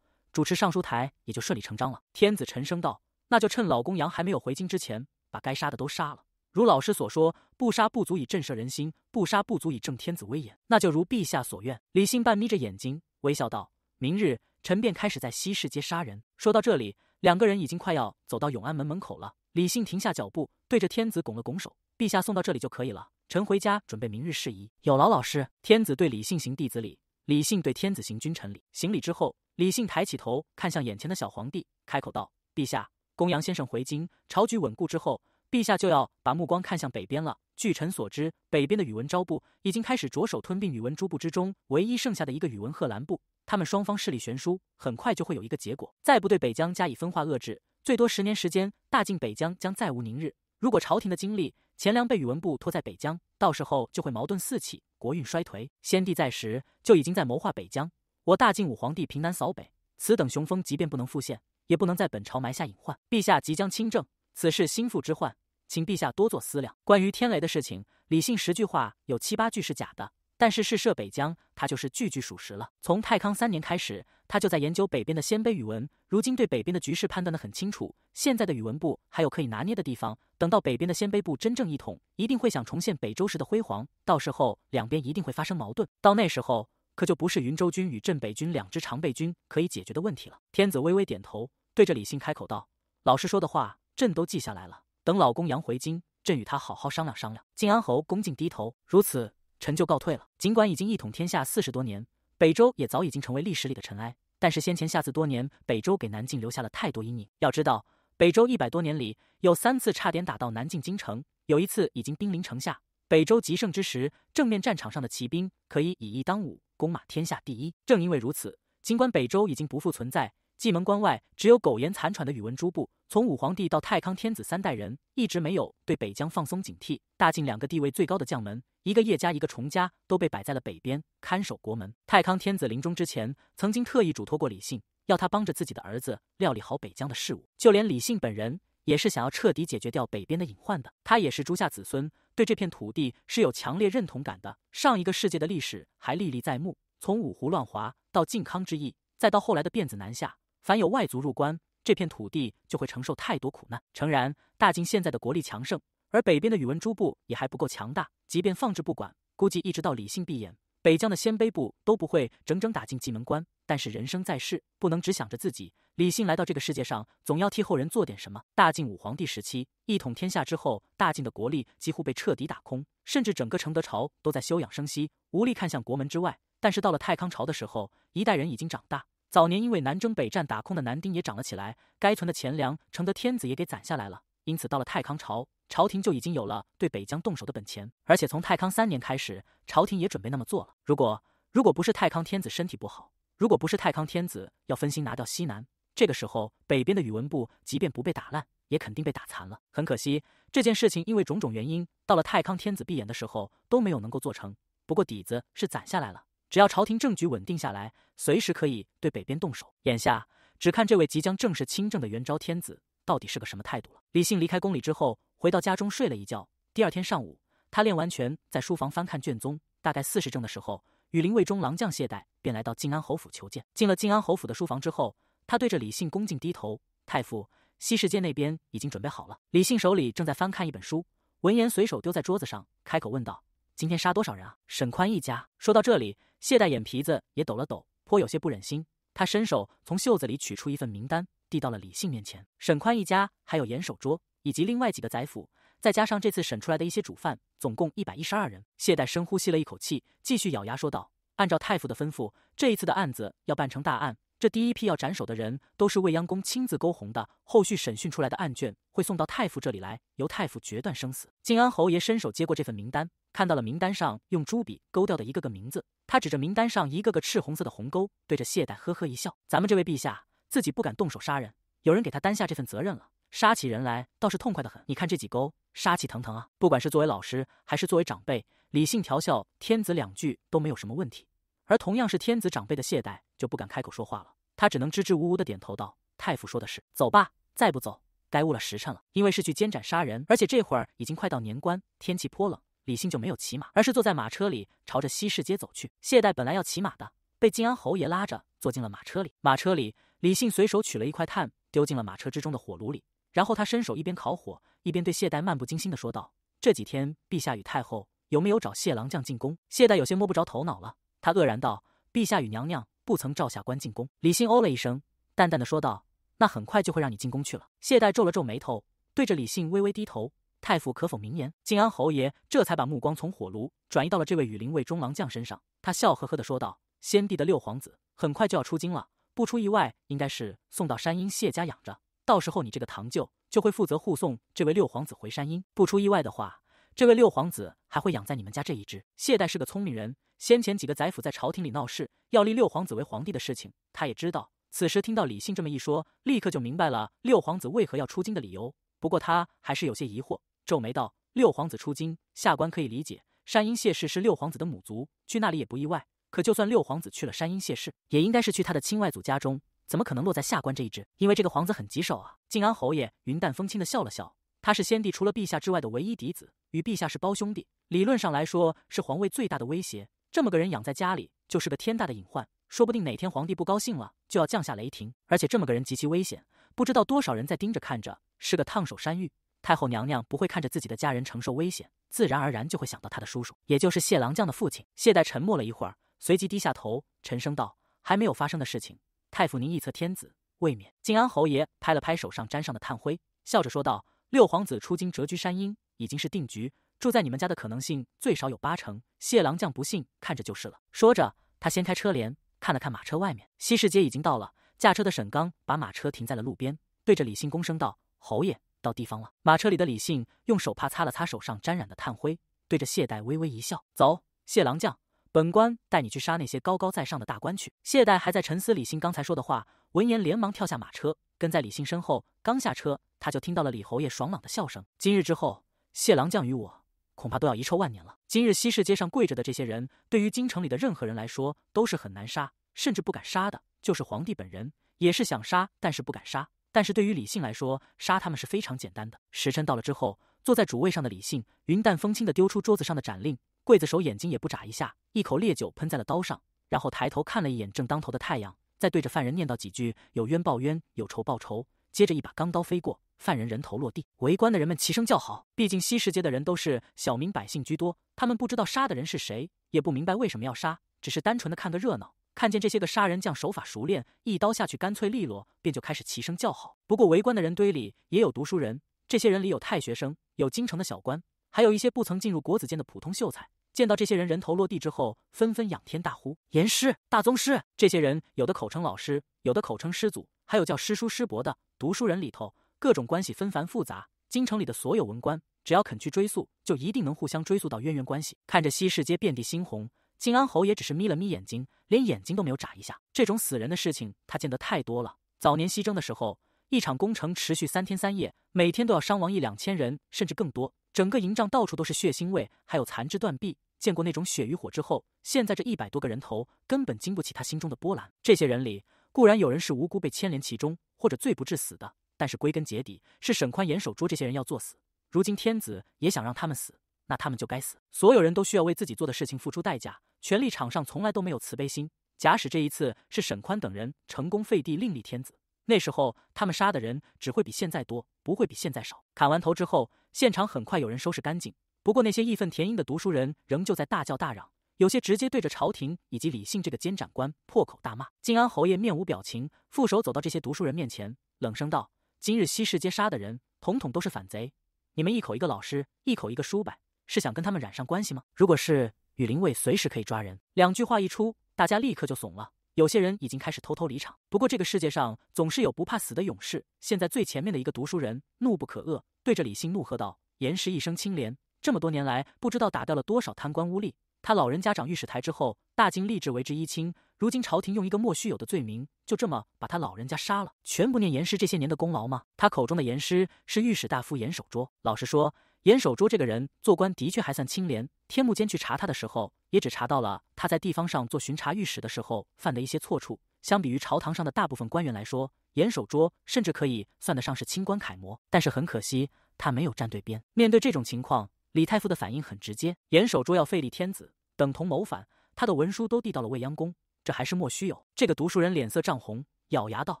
主持尚书台也就顺理成章了。天子沉声道：“那就趁老公羊还没有回京之前，把该杀的都杀了。如老师所说，不杀不足以震慑人心，不杀不足以正天子威严。那就如陛下所愿。”李信半眯着眼睛，微笑道：“明日，臣便开始在西市街杀人。”说到这里，两个人已经快要走到永安门门口了。李信停下脚步，对着天子拱了拱手：“陛下送到这里就可以了，臣回家准备明日事宜。有劳老师。”天子对李信行弟子礼。李信对天子行君臣礼，行礼之后，李信抬起头看向眼前的小皇帝，开口道：“陛下，公羊先生回京，朝局稳固之后，陛下就要把目光看向北边了。据臣所知，北边的宇文昭部已经开始着手吞并宇文诸部之中唯一剩下的一个宇文贺兰部。他们双方势力悬殊，很快就会有一个结果。再不对北疆加以分化遏制，最多十年时间，大晋北疆将再无宁日。如果朝廷的精力……”钱粮被宇文部拖在北疆，到时候就会矛盾四起，国运衰颓。先帝在时就已经在谋划北疆，我大晋武皇帝平南扫北，此等雄风即便不能复现，也不能在本朝埋下隐患。陛下即将亲政，此事心腹之患，请陛下多做思量。关于天雷的事情，李信十句话有七八句是假的，但是事涉北疆，他就是句句属实了。从太康三年开始。他就在研究北边的鲜卑宇文，如今对北边的局势判断的很清楚。现在的宇文部还有可以拿捏的地方，等到北边的鲜卑部真正一统，一定会想重现北周时的辉煌。到时候两边一定会发生矛盾，到那时候可就不是云州军与镇北军两支常备军可以解决的问题了。天子微微点头，对着李信开口道：“老师说的话，朕都记下来了。等老公杨回京，朕与他好好商量商量。”靖安侯恭敬低头：“如此，臣就告退了。”尽管已经一统天下四十多年。北周也早已经成为历史里的尘埃，但是先前下次多年，北周给南晋留下了太多阴影。要知道，北周一百多年里有三次差点打到南晋京城，有一次已经兵临城下。北周极盛之时，正面战场上的骑兵可以以一当五，攻马天下第一。正因为如此，尽管北周已经不复存在。蓟门关外只有苟延残喘的宇文诸部。从武皇帝到太康天子三代人，一直没有对北疆放松警惕。大晋两个地位最高的将门，一个叶家，一个崇家，都被摆在了北边看守国门。太康天子临终之前，曾经特意嘱托过李信，要他帮着自己的儿子料理好北疆的事务。就连李信本人，也是想要彻底解决掉北边的隐患的。他也是朱夏子孙，对这片土地是有强烈认同感的。上一个世界的历史还历历在目，从五胡乱华到靖康之役，再到后来的辫子南下。凡有外族入关，这片土地就会承受太多苦难。诚然，大晋现在的国力强盛，而北边的宇文诸部也还不够强大。即便放置不管，估计一直到李信闭眼，北疆的鲜卑部都不会整整打进蓟门关。但是人生在世，不能只想着自己。李信来到这个世界上，总要替后人做点什么。大晋武皇帝时期一统天下之后，大晋的国力几乎被彻底打空，甚至整个承德朝都在休养生息，无力看向国门之外。但是到了太康朝的时候，一代人已经长大。早年因为南征北战打空的男丁也涨了起来，该存的钱粮，承德天子也给攒下来了。因此到了太康朝，朝廷就已经有了对北疆动手的本钱。而且从太康三年开始，朝廷也准备那么做了。如果如果不是太康天子身体不好，如果不是太康天子要分心拿掉西南，这个时候北边的宇文部即便不被打烂，也肯定被打残了。很可惜，这件事情因为种种原因，到了太康天子闭眼的时候都没有能够做成。不过底子是攒下来了。只要朝廷政局稳定下来，随时可以对北边动手。眼下只看这位即将正式亲政的元昭天子到底是个什么态度了。李信离开宫里之后，回到家中睡了一觉。第二天上午，他练完拳，在书房翻看卷宗，大概四十正的时候，羽林卫中郎将谢代便来到静安侯府求见。进了静安侯府的书房之后，他对着李信恭敬低头：“太傅，西市街那边已经准备好了。”李信手里正在翻看一本书，闻言随手丢在桌子上，开口问道：“今天杀多少人啊？”“沈宽一家。”说到这里。谢代眼皮子也抖了抖，颇有些不忍心。他伸手从袖子里取出一份名单，递到了李信面前。沈宽一家，还有严守拙，以及另外几个宰府，再加上这次审出来的一些主犯，总共一百一十二人。谢代深呼吸了一口气，继续咬牙说道：“按照太傅的吩咐，这一次的案子要办成大案。”这第一批要斩首的人都是未央宫亲自勾红的，后续审讯出来的案卷会送到太傅这里来，由太傅决断生死。靖安侯爷伸手接过这份名单，看到了名单上用朱笔勾掉的一个个名字，他指着名单上一个个赤红色的红勾，对着谢代呵呵一笑：“咱们这位陛下自己不敢动手杀人，有人给他担下这份责任了，杀起人来倒是痛快的很。你看这几勾，杀气腾腾啊！不管是作为老师还是作为长辈，理性调笑天子两句都没有什么问题。”而同样是天子长辈的谢代就不敢开口说话了，他只能支支吾吾的点头道：“太傅说的是，走吧，再不走该误了时辰了。”因为是去监斩杀人，而且这会儿已经快到年关，天气颇冷，李信就没有骑马，而是坐在马车里朝着西市街走去。谢代本来要骑马的，被靖安侯爷拉着坐进了马车里。马车里，李信随手取了一块炭，丢进了马车之中的火炉里，然后他伸手一边烤火，一边对谢代漫不经心的说道：“这几天陛下与太后有没有找谢郎将进宫？”谢代有些摸不着头脑了。他愕然道：“陛下与娘娘不曾召下官进宫。”李信哦了一声，淡淡的说道：“那很快就会让你进宫去了。”谢代皱了皱眉头，对着李信微微低头。太傅可否明言？靖安侯爷这才把目光从火炉转移到了这位羽林卫中郎将身上，他笑呵呵的说道：“先帝的六皇子很快就要出京了，不出意外，应该是送到山阴谢家养着。到时候你这个堂舅就会负责护送这位六皇子回山阴。不出意外的话，这位六皇子还会养在你们家这一只。谢代是个聪明人。先前几个宰府在朝廷里闹事，要立六皇子为皇帝的事情，他也知道。此时听到李信这么一说，立刻就明白了六皇子为何要出京的理由。不过他还是有些疑惑，皱眉道：“六皇子出京，下官可以理解。山阴谢氏是六皇子的母族，去那里也不意外。可就算六皇子去了山阴谢氏，也应该是去他的亲外祖家中，怎么可能落在下官这一支？因为这个皇子很棘手啊！”靖安侯爷云淡风轻地笑了笑：“他是先帝除了陛下之外的唯一嫡子，与陛下是胞兄弟，理论上来说是皇位最大的威胁。”这么个人养在家里，就是个天大的隐患。说不定哪天皇帝不高兴了，就要降下雷霆。而且这么个人极其危险，不知道多少人在盯着看着，是个烫手山芋。太后娘娘不会看着自己的家人承受危险，自然而然就会想到她的叔叔，也就是谢郎将的父亲谢代沉默了一会儿，随即低下头，沉声道：“还没有发生的事情，太傅您臆测天子未免。”靖安侯爷拍了拍手上沾上的炭灰，笑着说道：“六皇子出京谪居山阴，已经是定局。”住在你们家的可能性最少有八成。谢郎将不信，看着就是了。说着，他掀开车帘，看了看马车外面，西市街已经到了。驾车的沈刚把马车停在了路边，对着李信躬声道：“侯爷到地方了。”马车里的李信用手帕擦了擦手上沾染的炭灰，对着谢代微微一笑：“走，谢郎将，本官带你去杀那些高高在上的大官去。”谢代还在沉思李信刚才说的话，闻言连忙跳下马车，跟在李信身后。刚下车，他就听到了李侯爷爽朗的笑声：“今日之后，谢郎将于我。”恐怕都要遗臭万年了。今日西市街上跪着的这些人，对于京城里的任何人来说都是很难杀，甚至不敢杀的。就是皇帝本人，也是想杀，但是不敢杀。但是对于李信来说，杀他们是非常简单的。时辰到了之后，坐在主位上的李信云淡风轻地丢出桌子上的斩令，刽子手眼睛也不眨一下，一口烈酒喷在了刀上，然后抬头看了一眼正当头的太阳，再对着犯人念叨几句：有冤报冤，有仇报仇。接着一把钢刀飞过，犯人人头落地，围观的人们齐声叫好。毕竟西市街的人都是小民百姓居多，他们不知道杀的人是谁，也不明白为什么要杀，只是单纯的看个热闹。看见这些个杀人将手法熟练，一刀下去干脆利落，便就开始齐声叫好。不过围观的人堆里也有读书人，这些人里有太学生，有京城的小官，还有一些不曾进入国子监的普通秀才。见到这些人人头落地之后，纷纷仰天大呼：“严师，大宗师！”这些人有的口称老师。有的口称师祖，还有叫师叔、师伯的。读书人里头，各种关系纷繁复杂。京城里的所有文官，只要肯去追溯，就一定能互相追溯到渊源关系。看着西市街遍地猩红，靖安侯也只是眯了眯眼睛，连眼睛都没有眨一下。这种死人的事情，他见得太多了。早年西征的时候，一场攻城持续三天三夜，每天都要伤亡一两千人，甚至更多。整个营帐到处都是血腥味，还有残肢断臂。见过那种血与火之后，现在这一百多个人头，根本经不起他心中的波澜。这些人里。固然有人是无辜被牵连其中，或者罪不至死的，但是归根结底是沈宽严守捉这些人要作死。如今天子也想让他们死，那他们就该死。所有人都需要为自己做的事情付出代价。权力场上从来都没有慈悲心。假使这一次是沈宽等人成功废帝另立天子，那时候他们杀的人只会比现在多，不会比现在少。砍完头之后，现场很快有人收拾干净。不过那些义愤填膺的读书人仍旧在大叫大嚷。有些直接对着朝廷以及李信这个监斩官破口大骂。靖安侯爷面无表情，负手走到这些读书人面前，冷声道：“今日西市街杀的人，统统都是反贼。你们一口一个老师，一口一个书白，是想跟他们染上关系吗？如果是，羽林卫随时可以抓人。”两句话一出，大家立刻就怂了。有些人已经开始偷偷离场。不过这个世界上总是有不怕死的勇士。现在最前面的一个读书人怒不可遏，对着李信怒喝道：“严氏一生清廉，这么多年来不知道打掉了多少贪官污吏。”他老人家掌御史台之后，大晋吏治，为之一清。如今朝廷用一个莫须有的罪名，就这么把他老人家杀了，全不念严师这些年的功劳吗？他口中的严师是御史大夫严守拙。老实说，严守拙这个人做官的确还算清廉。天目监去查他的时候，也只查到了他在地方上做巡查御史的时候犯的一些错处。相比于朝堂上的大部分官员来说，严守拙甚至可以算得上是清官楷模。但是很可惜，他没有站对边。面对这种情况，李太傅的反应很直接：严守拙要废立天子。等同谋反，他的文书都递到了未央宫，这还是莫须有。这个读书人脸色涨红，咬牙道：“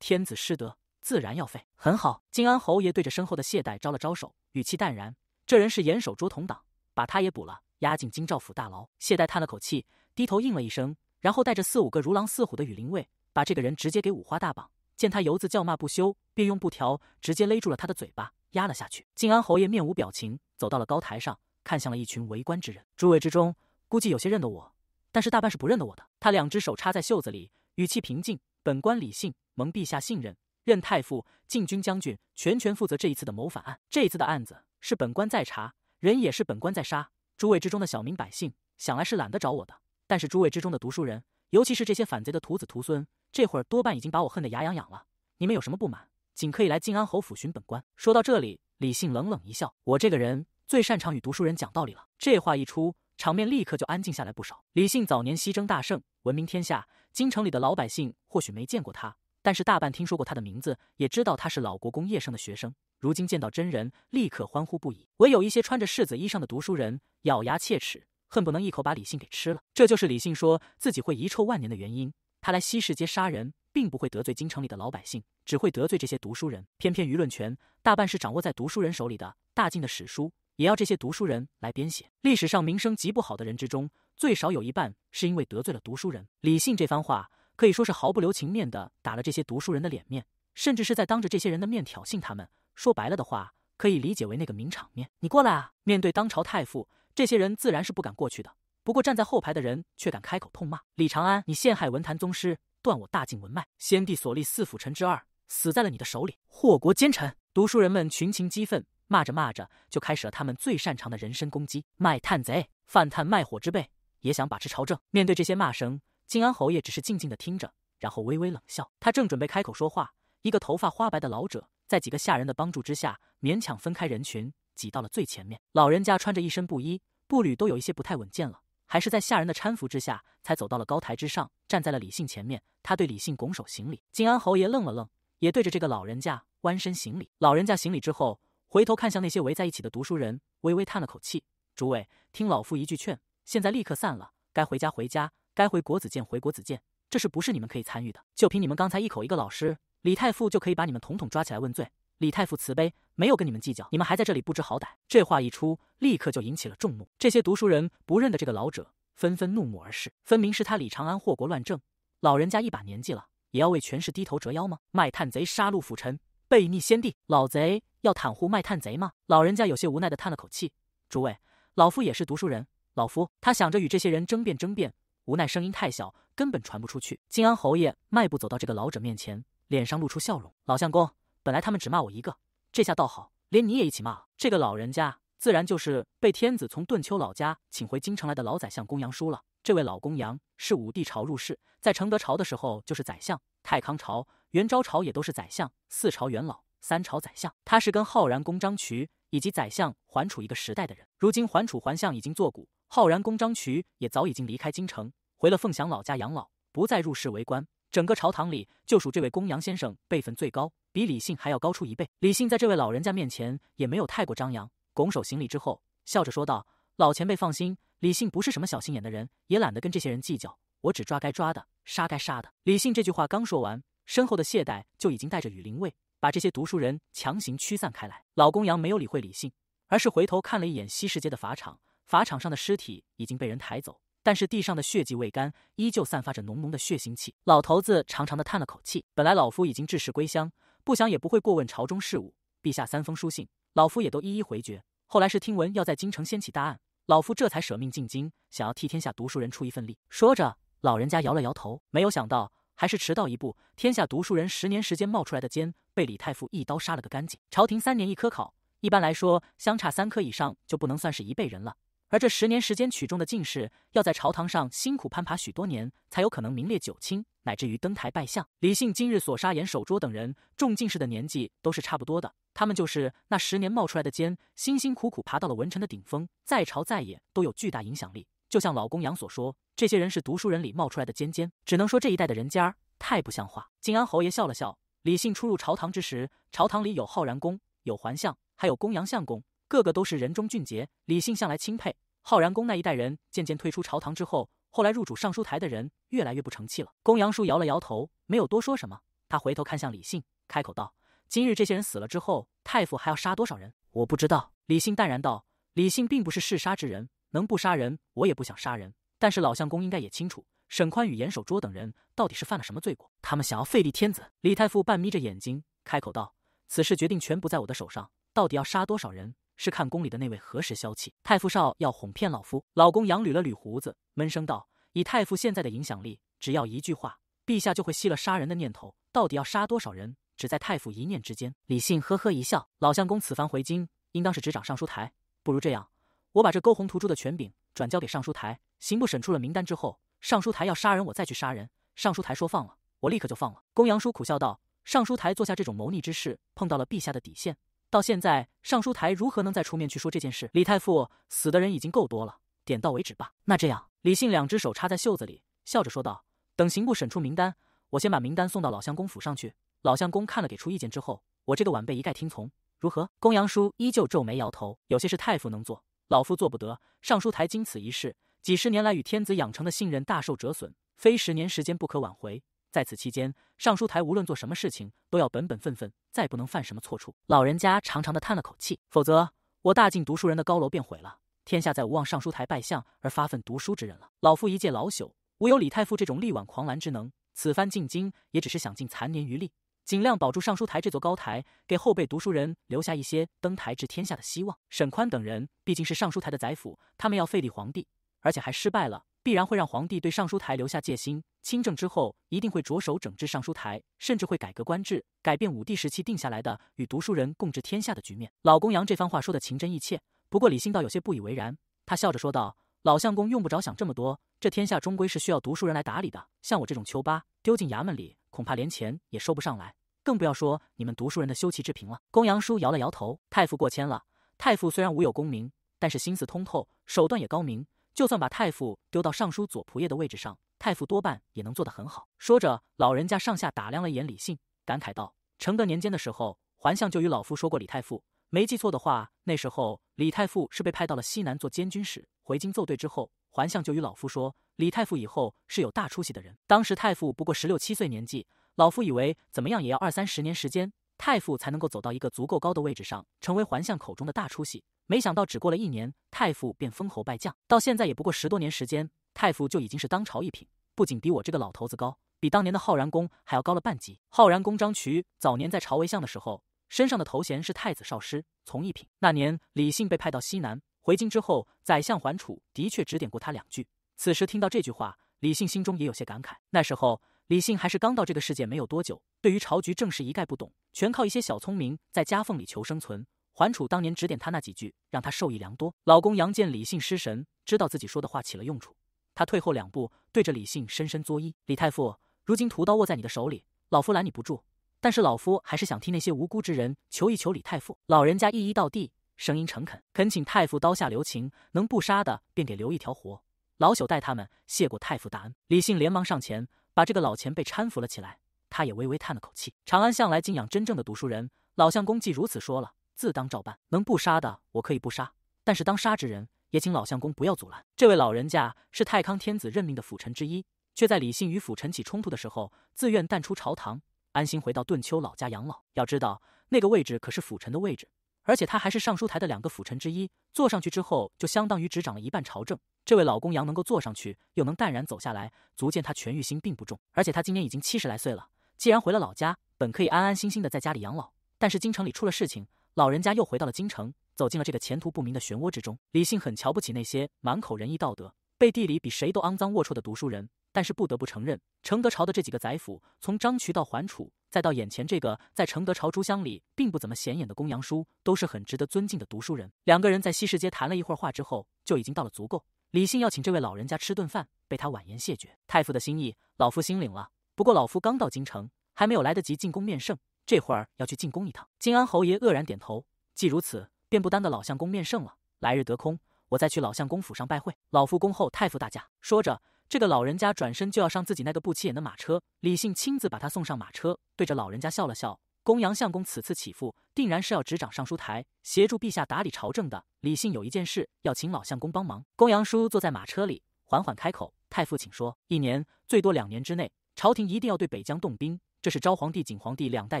天子失德，自然要废。”很好，靖安侯爷对着身后的谢代招了招手，语气淡然：“这人是严守捉同党，把他也捕了，押进京兆府大牢。”谢代叹了口气，低头应了一声，然后带着四五个如狼似虎的羽林卫，把这个人直接给五花大绑。见他犹子叫骂不休，便用布条直接勒住了他的嘴巴，压了下去。靖安侯爷面无表情，走到了高台上，看向了一群围观之人，诸位之中。估计有些认得我，但是大半是不认得我的。他两只手插在袖子里，语气平静：“本官李信蒙陛下信任，任太傅、禁军将军，全权负责这一次的谋反案。这一次的案子是本官在查，人也是本官在杀。诸位之中的小民百姓，想来是懒得找我的；但是诸位之中的读书人，尤其是这些反贼的徒子徒孙，这会儿多半已经把我恨得牙痒痒了。你们有什么不满，仅可以来静安侯府寻本官。”说到这里，李信冷冷一笑：“我这个人最擅长与读书人讲道理了。”这话一出。场面立刻就安静下来不少。李信早年西征大胜，闻名天下。京城里的老百姓或许没见过他，但是大半听说过他的名字，也知道他是老国公叶盛的学生。如今见到真人，立刻欢呼不已。唯有一些穿着世子衣裳的读书人，咬牙切齿，恨不能一口把李信给吃了。这就是李信说自己会遗臭万年的原因。他来西市街杀人，并不会得罪京城里的老百姓，只会得罪这些读书人。偏偏舆论权大半是掌握在读书人手里的。大晋的史书。也要这些读书人来编写。历史上名声极不好的人之中，最少有一半是因为得罪了读书人。李信这番话可以说是毫不留情面的打了这些读书人的脸面，甚至是在当着这些人的面挑衅他们。说白了的话，可以理解为那个名场面：“你过来啊！”面对当朝太傅，这些人自然是不敢过去的。不过站在后排的人却敢开口痛骂：“李长安，你陷害文坛宗师，断我大晋文脉。先帝所立四辅臣之二，死在了你的手里，祸国奸臣！”读书人们群情激愤。骂着骂着，就开始了他们最擅长的人身攻击。卖炭贼、泛炭卖火之辈也想把持朝政。面对这些骂声，靖安侯爷只是静静的听着，然后微微冷笑。他正准备开口说话，一个头发花白的老者在几个下人的帮助之下，勉强分开人群，挤到了最前面。老人家穿着一身布衣，步履都有一些不太稳健了，还是在下人的搀扶之下才走到了高台之上，站在了李信前面。他对李信拱手行礼。敬安侯爷愣了愣，也对着这个老人家弯身行礼。老人家行礼之后。回头看向那些围在一起的读书人，微微叹了口气：“诸位，听老夫一句劝，现在立刻散了。该回家回家，该回国子监回国子监。这事不是你们可以参与的。就凭你们刚才一口一个老师李太傅，就可以把你们统统抓起来问罪。李太傅慈悲，没有跟你们计较。你们还在这里不知好歹。”这话一出，立刻就引起了众怒。这些读书人不认得这个老者，纷纷怒目而视。分明是他李长安祸国乱政。老人家一把年纪了，也要为权势低头折腰吗？卖炭贼杀戮府臣，背逆先帝，老贼！要袒护卖炭贼吗？老人家有些无奈地叹了口气。诸位，老夫也是读书人。老夫他想着与这些人争辩争辩，无奈声音太小，根本传不出去。靖安侯爷迈步走到这个老者面前，脸上露出笑容：“老相公，本来他们只骂我一个，这下倒好，连你也一起骂了。”这个老人家自然就是被天子从顿丘老家请回京城来的老宰相公羊叔了。这位老公羊是武帝朝入仕，在承德朝的时候就是宰相，太康朝、元昭朝也都是宰相，四朝元老。三朝宰相，他是跟浩然公张渠以及宰相桓楚一个时代的人。如今桓楚、桓相已经作古，浩然公张渠也早已经离开京城，回了凤翔老家养老，不再入仕为官。整个朝堂里，就属这位公羊先生辈分最高，比李信还要高出一倍。李信在这位老人家面前也没有太过张扬，拱手行礼之后，笑着说道：“老前辈放心，李信不是什么小心眼的人，也懒得跟这些人计较。我只抓该抓的，杀该杀的。”李信这句话刚说完，身后的谢代就已经带着羽林卫。把这些读书人强行驱散开来。老公羊没有理会李信，而是回头看了一眼西市街的法场。法场上的尸体已经被人抬走，但是地上的血迹未干，依旧散发着浓浓的血腥气。老头子长长的叹了口气。本来老夫已经致仕归乡，不想也不会过问朝中事务。陛下三封书信，老夫也都一一回绝。后来是听闻要在京城掀起大案，老夫这才舍命进京，想要替天下读书人出一份力。说着，老人家摇了摇头，没有想到。还是迟到一步，天下读书人十年时间冒出来的奸，被李太傅一刀杀了个干净。朝廷三年一科考，一般来说相差三科以上就不能算是一辈人了。而这十年时间取中的进士，要在朝堂上辛苦攀爬许多年，才有可能名列九卿，乃至于登台拜相。李信今日所杀严守拙等人，中进士的年纪都是差不多的，他们就是那十年冒出来的奸，辛辛苦苦爬到了文臣的顶峰，在朝在野都有巨大影响力。就像老公羊所说。这些人是读书人里冒出来的尖尖，只能说这一代的人尖儿太不像话。靖安侯爷笑了笑。李信出入朝堂之时，朝堂里有浩然宫，有环相，还有公羊相公，个个都是人中俊杰。李信向来钦佩。浩然宫那一代人渐渐退出朝堂之后，后来入主尚书台的人越来越不成器了。公羊叔摇了摇头，没有多说什么。他回头看向李信，开口道：“今日这些人死了之后，太傅还要杀多少人？我不知道。”李信淡然道：“李信并不是嗜杀之人，能不杀人，我也不想杀人。”但是老相公应该也清楚，沈宽与严守拙等人到底是犯了什么罪过？他们想要废立天子。李太傅半眯着眼睛开口道：“此事决定权不在我的手上，到底要杀多少人，是看宫里的那位何时消气。”太傅少要哄骗老夫。老公羊捋了捋胡子，闷声道：“以太傅现在的影响力，只要一句话，陛下就会吸了杀人的念头。到底要杀多少人，只在太傅一念之间。”李信呵呵一笑：“老相公此番回京，应当是执掌尚书台。不如这样，我把这勾红屠朱的权柄转交给尚书台。”刑部审出了名单之后，尚书台要杀人，我再去杀人。尚书台说放了，我立刻就放了。公羊叔苦笑道：“尚书台做下这种谋逆之事，碰到了陛下的底线，到现在尚书台如何能再出面去说这件事？”李太傅死的人已经够多了，点到为止吧。那这样，李信两只手插在袖子里，笑着说道：“等刑部审出名单，我先把名单送到老相公府上去。老相公看了给出意见之后，我这个晚辈一概听从，如何？”公羊叔依旧皱眉摇头：“有些事太傅能做，老夫做不得。尚书台经此一事。”几十年来与天子养成的信任大受折损，非十年时间不可挽回。在此期间，尚书台无论做什么事情，都要本本分分，再不能犯什么错处。老人家长长的叹了口气，否则我大晋读书人的高楼便毁了，天下再无望尚书台拜相而发奋读书之人了。老夫一介老朽，无有李太傅这种力挽狂澜之能，此番进京也只是想尽残年余力，尽量保住尚书台这座高台，给后辈读书人留下一些登台治天下的希望。沈宽等人毕竟是尚书台的宰辅，他们要废立皇帝。而且还失败了，必然会让皇帝对尚书台留下戒心。亲政之后，一定会着手整治尚书台，甚至会改革官制，改变武帝时期定下来的与读书人共治天下的局面。老公羊这番话说得情真意切，不过李信道有些不以为然。他笑着说道：“老相公用不着想这么多，这天下终归是需要读书人来打理的。像我这种丘八，丢进衙门里，恐怕连钱也收不上来，更不要说你们读书人的修齐治平了。”公羊叔摇了摇头：“太傅过谦了。太傅虽然无有功名，但是心思通透，手段也高明。”就算把太傅丢到尚书左仆射的位置上，太傅多半也能做得很好。说着，老人家上下打量了一眼李信，感慨道：“承德年间的时候，桓相就与老夫说过，李太傅没记错的话，那时候李太傅是被派到了西南做监军使。回京奏对之后，桓相就与老夫说，李太傅以后是有大出息的人。当时太傅不过十六七岁年纪，老夫以为怎么样也要二三十年时间，太傅才能够走到一个足够高的位置上，成为桓相口中的大出息。”没想到，只过了一年，太傅便封侯拜将。到现在也不过十多年时间，太傅就已经是当朝一品，不仅比我这个老头子高，比当年的浩然公还要高了半级。浩然公张渠早年在朝为相的时候，身上的头衔是太子少师，从一品。那年李信被派到西南，回京之后，宰相桓楚的确指点过他两句。此时听到这句话，李信心中也有些感慨。那时候李信还是刚到这个世界没有多久，对于朝局政事一概不懂，全靠一些小聪明在夹缝里求生存。桓楚当年指点他那几句，让他受益良多。老公杨建李信失神，知道自己说的话起了用处，他退后两步，对着李信深深作揖。李太傅，如今屠刀握在你的手里，老夫拦你不住，但是老夫还是想替那些无辜之人求一求。李太傅老人家一一到地，声音诚恳，恳请太傅刀下留情，能不杀的便给留一条活。老朽代他们谢过太傅大恩。李信连忙上前把这个老前辈搀扶了起来，他也微微叹了口气。长安向来敬仰真正的读书人，老相公既如此说了。自当照办，能不杀的我可以不杀，但是当杀之人，也请老相公不要阻拦。这位老人家是太康天子任命的辅臣之一，却在李信与辅臣起冲突的时候，自愿淡出朝堂，安心回到顿丘老家养老。要知道，那个位置可是辅臣的位置，而且他还是尚书台的两个辅臣之一，坐上去之后就相当于执掌了一半朝政。这位老公杨能够坐上去，又能淡然走下来，足见他权欲心并不重。而且他今年已经七十来岁了，既然回了老家，本可以安安心心的在家里养老，但是京城里出了事情。老人家又回到了京城，走进了这个前途不明的漩涡之中。李信很瞧不起那些满口仁义道德、背地里比谁都肮脏龌龊的读书人，但是不得不承认，承德朝的这几个宰辅，从张渠到桓楚，再到眼前这个在承德朝诸乡里并不怎么显眼的公羊叔，都是很值得尊敬的读书人。两个人在西市街谈了一会儿话之后，就已经到了足够。李信要请这位老人家吃顿饭，被他婉言谢绝。太傅的心意，老夫心领了。不过老夫刚到京城，还没有来得及进宫面圣。这会儿要去进宫一趟，金安侯爷愕然点头。既如此，便不耽搁老相公面圣了。来日得空，我再去老相公府上拜会。老夫恭候太傅大驾。说着，这个老人家转身就要上自己那个不起眼的马车。李信亲自把他送上马车，对着老人家笑了笑。公羊相公此次起复，定然是要执掌尚书台，协助陛下打理朝政的。李信有一件事要请老相公帮忙。公羊叔坐在马车里，缓缓开口：“太傅，请说。一年，最多两年之内，朝廷一定要对北疆动兵。”这是昭皇帝、景皇帝两代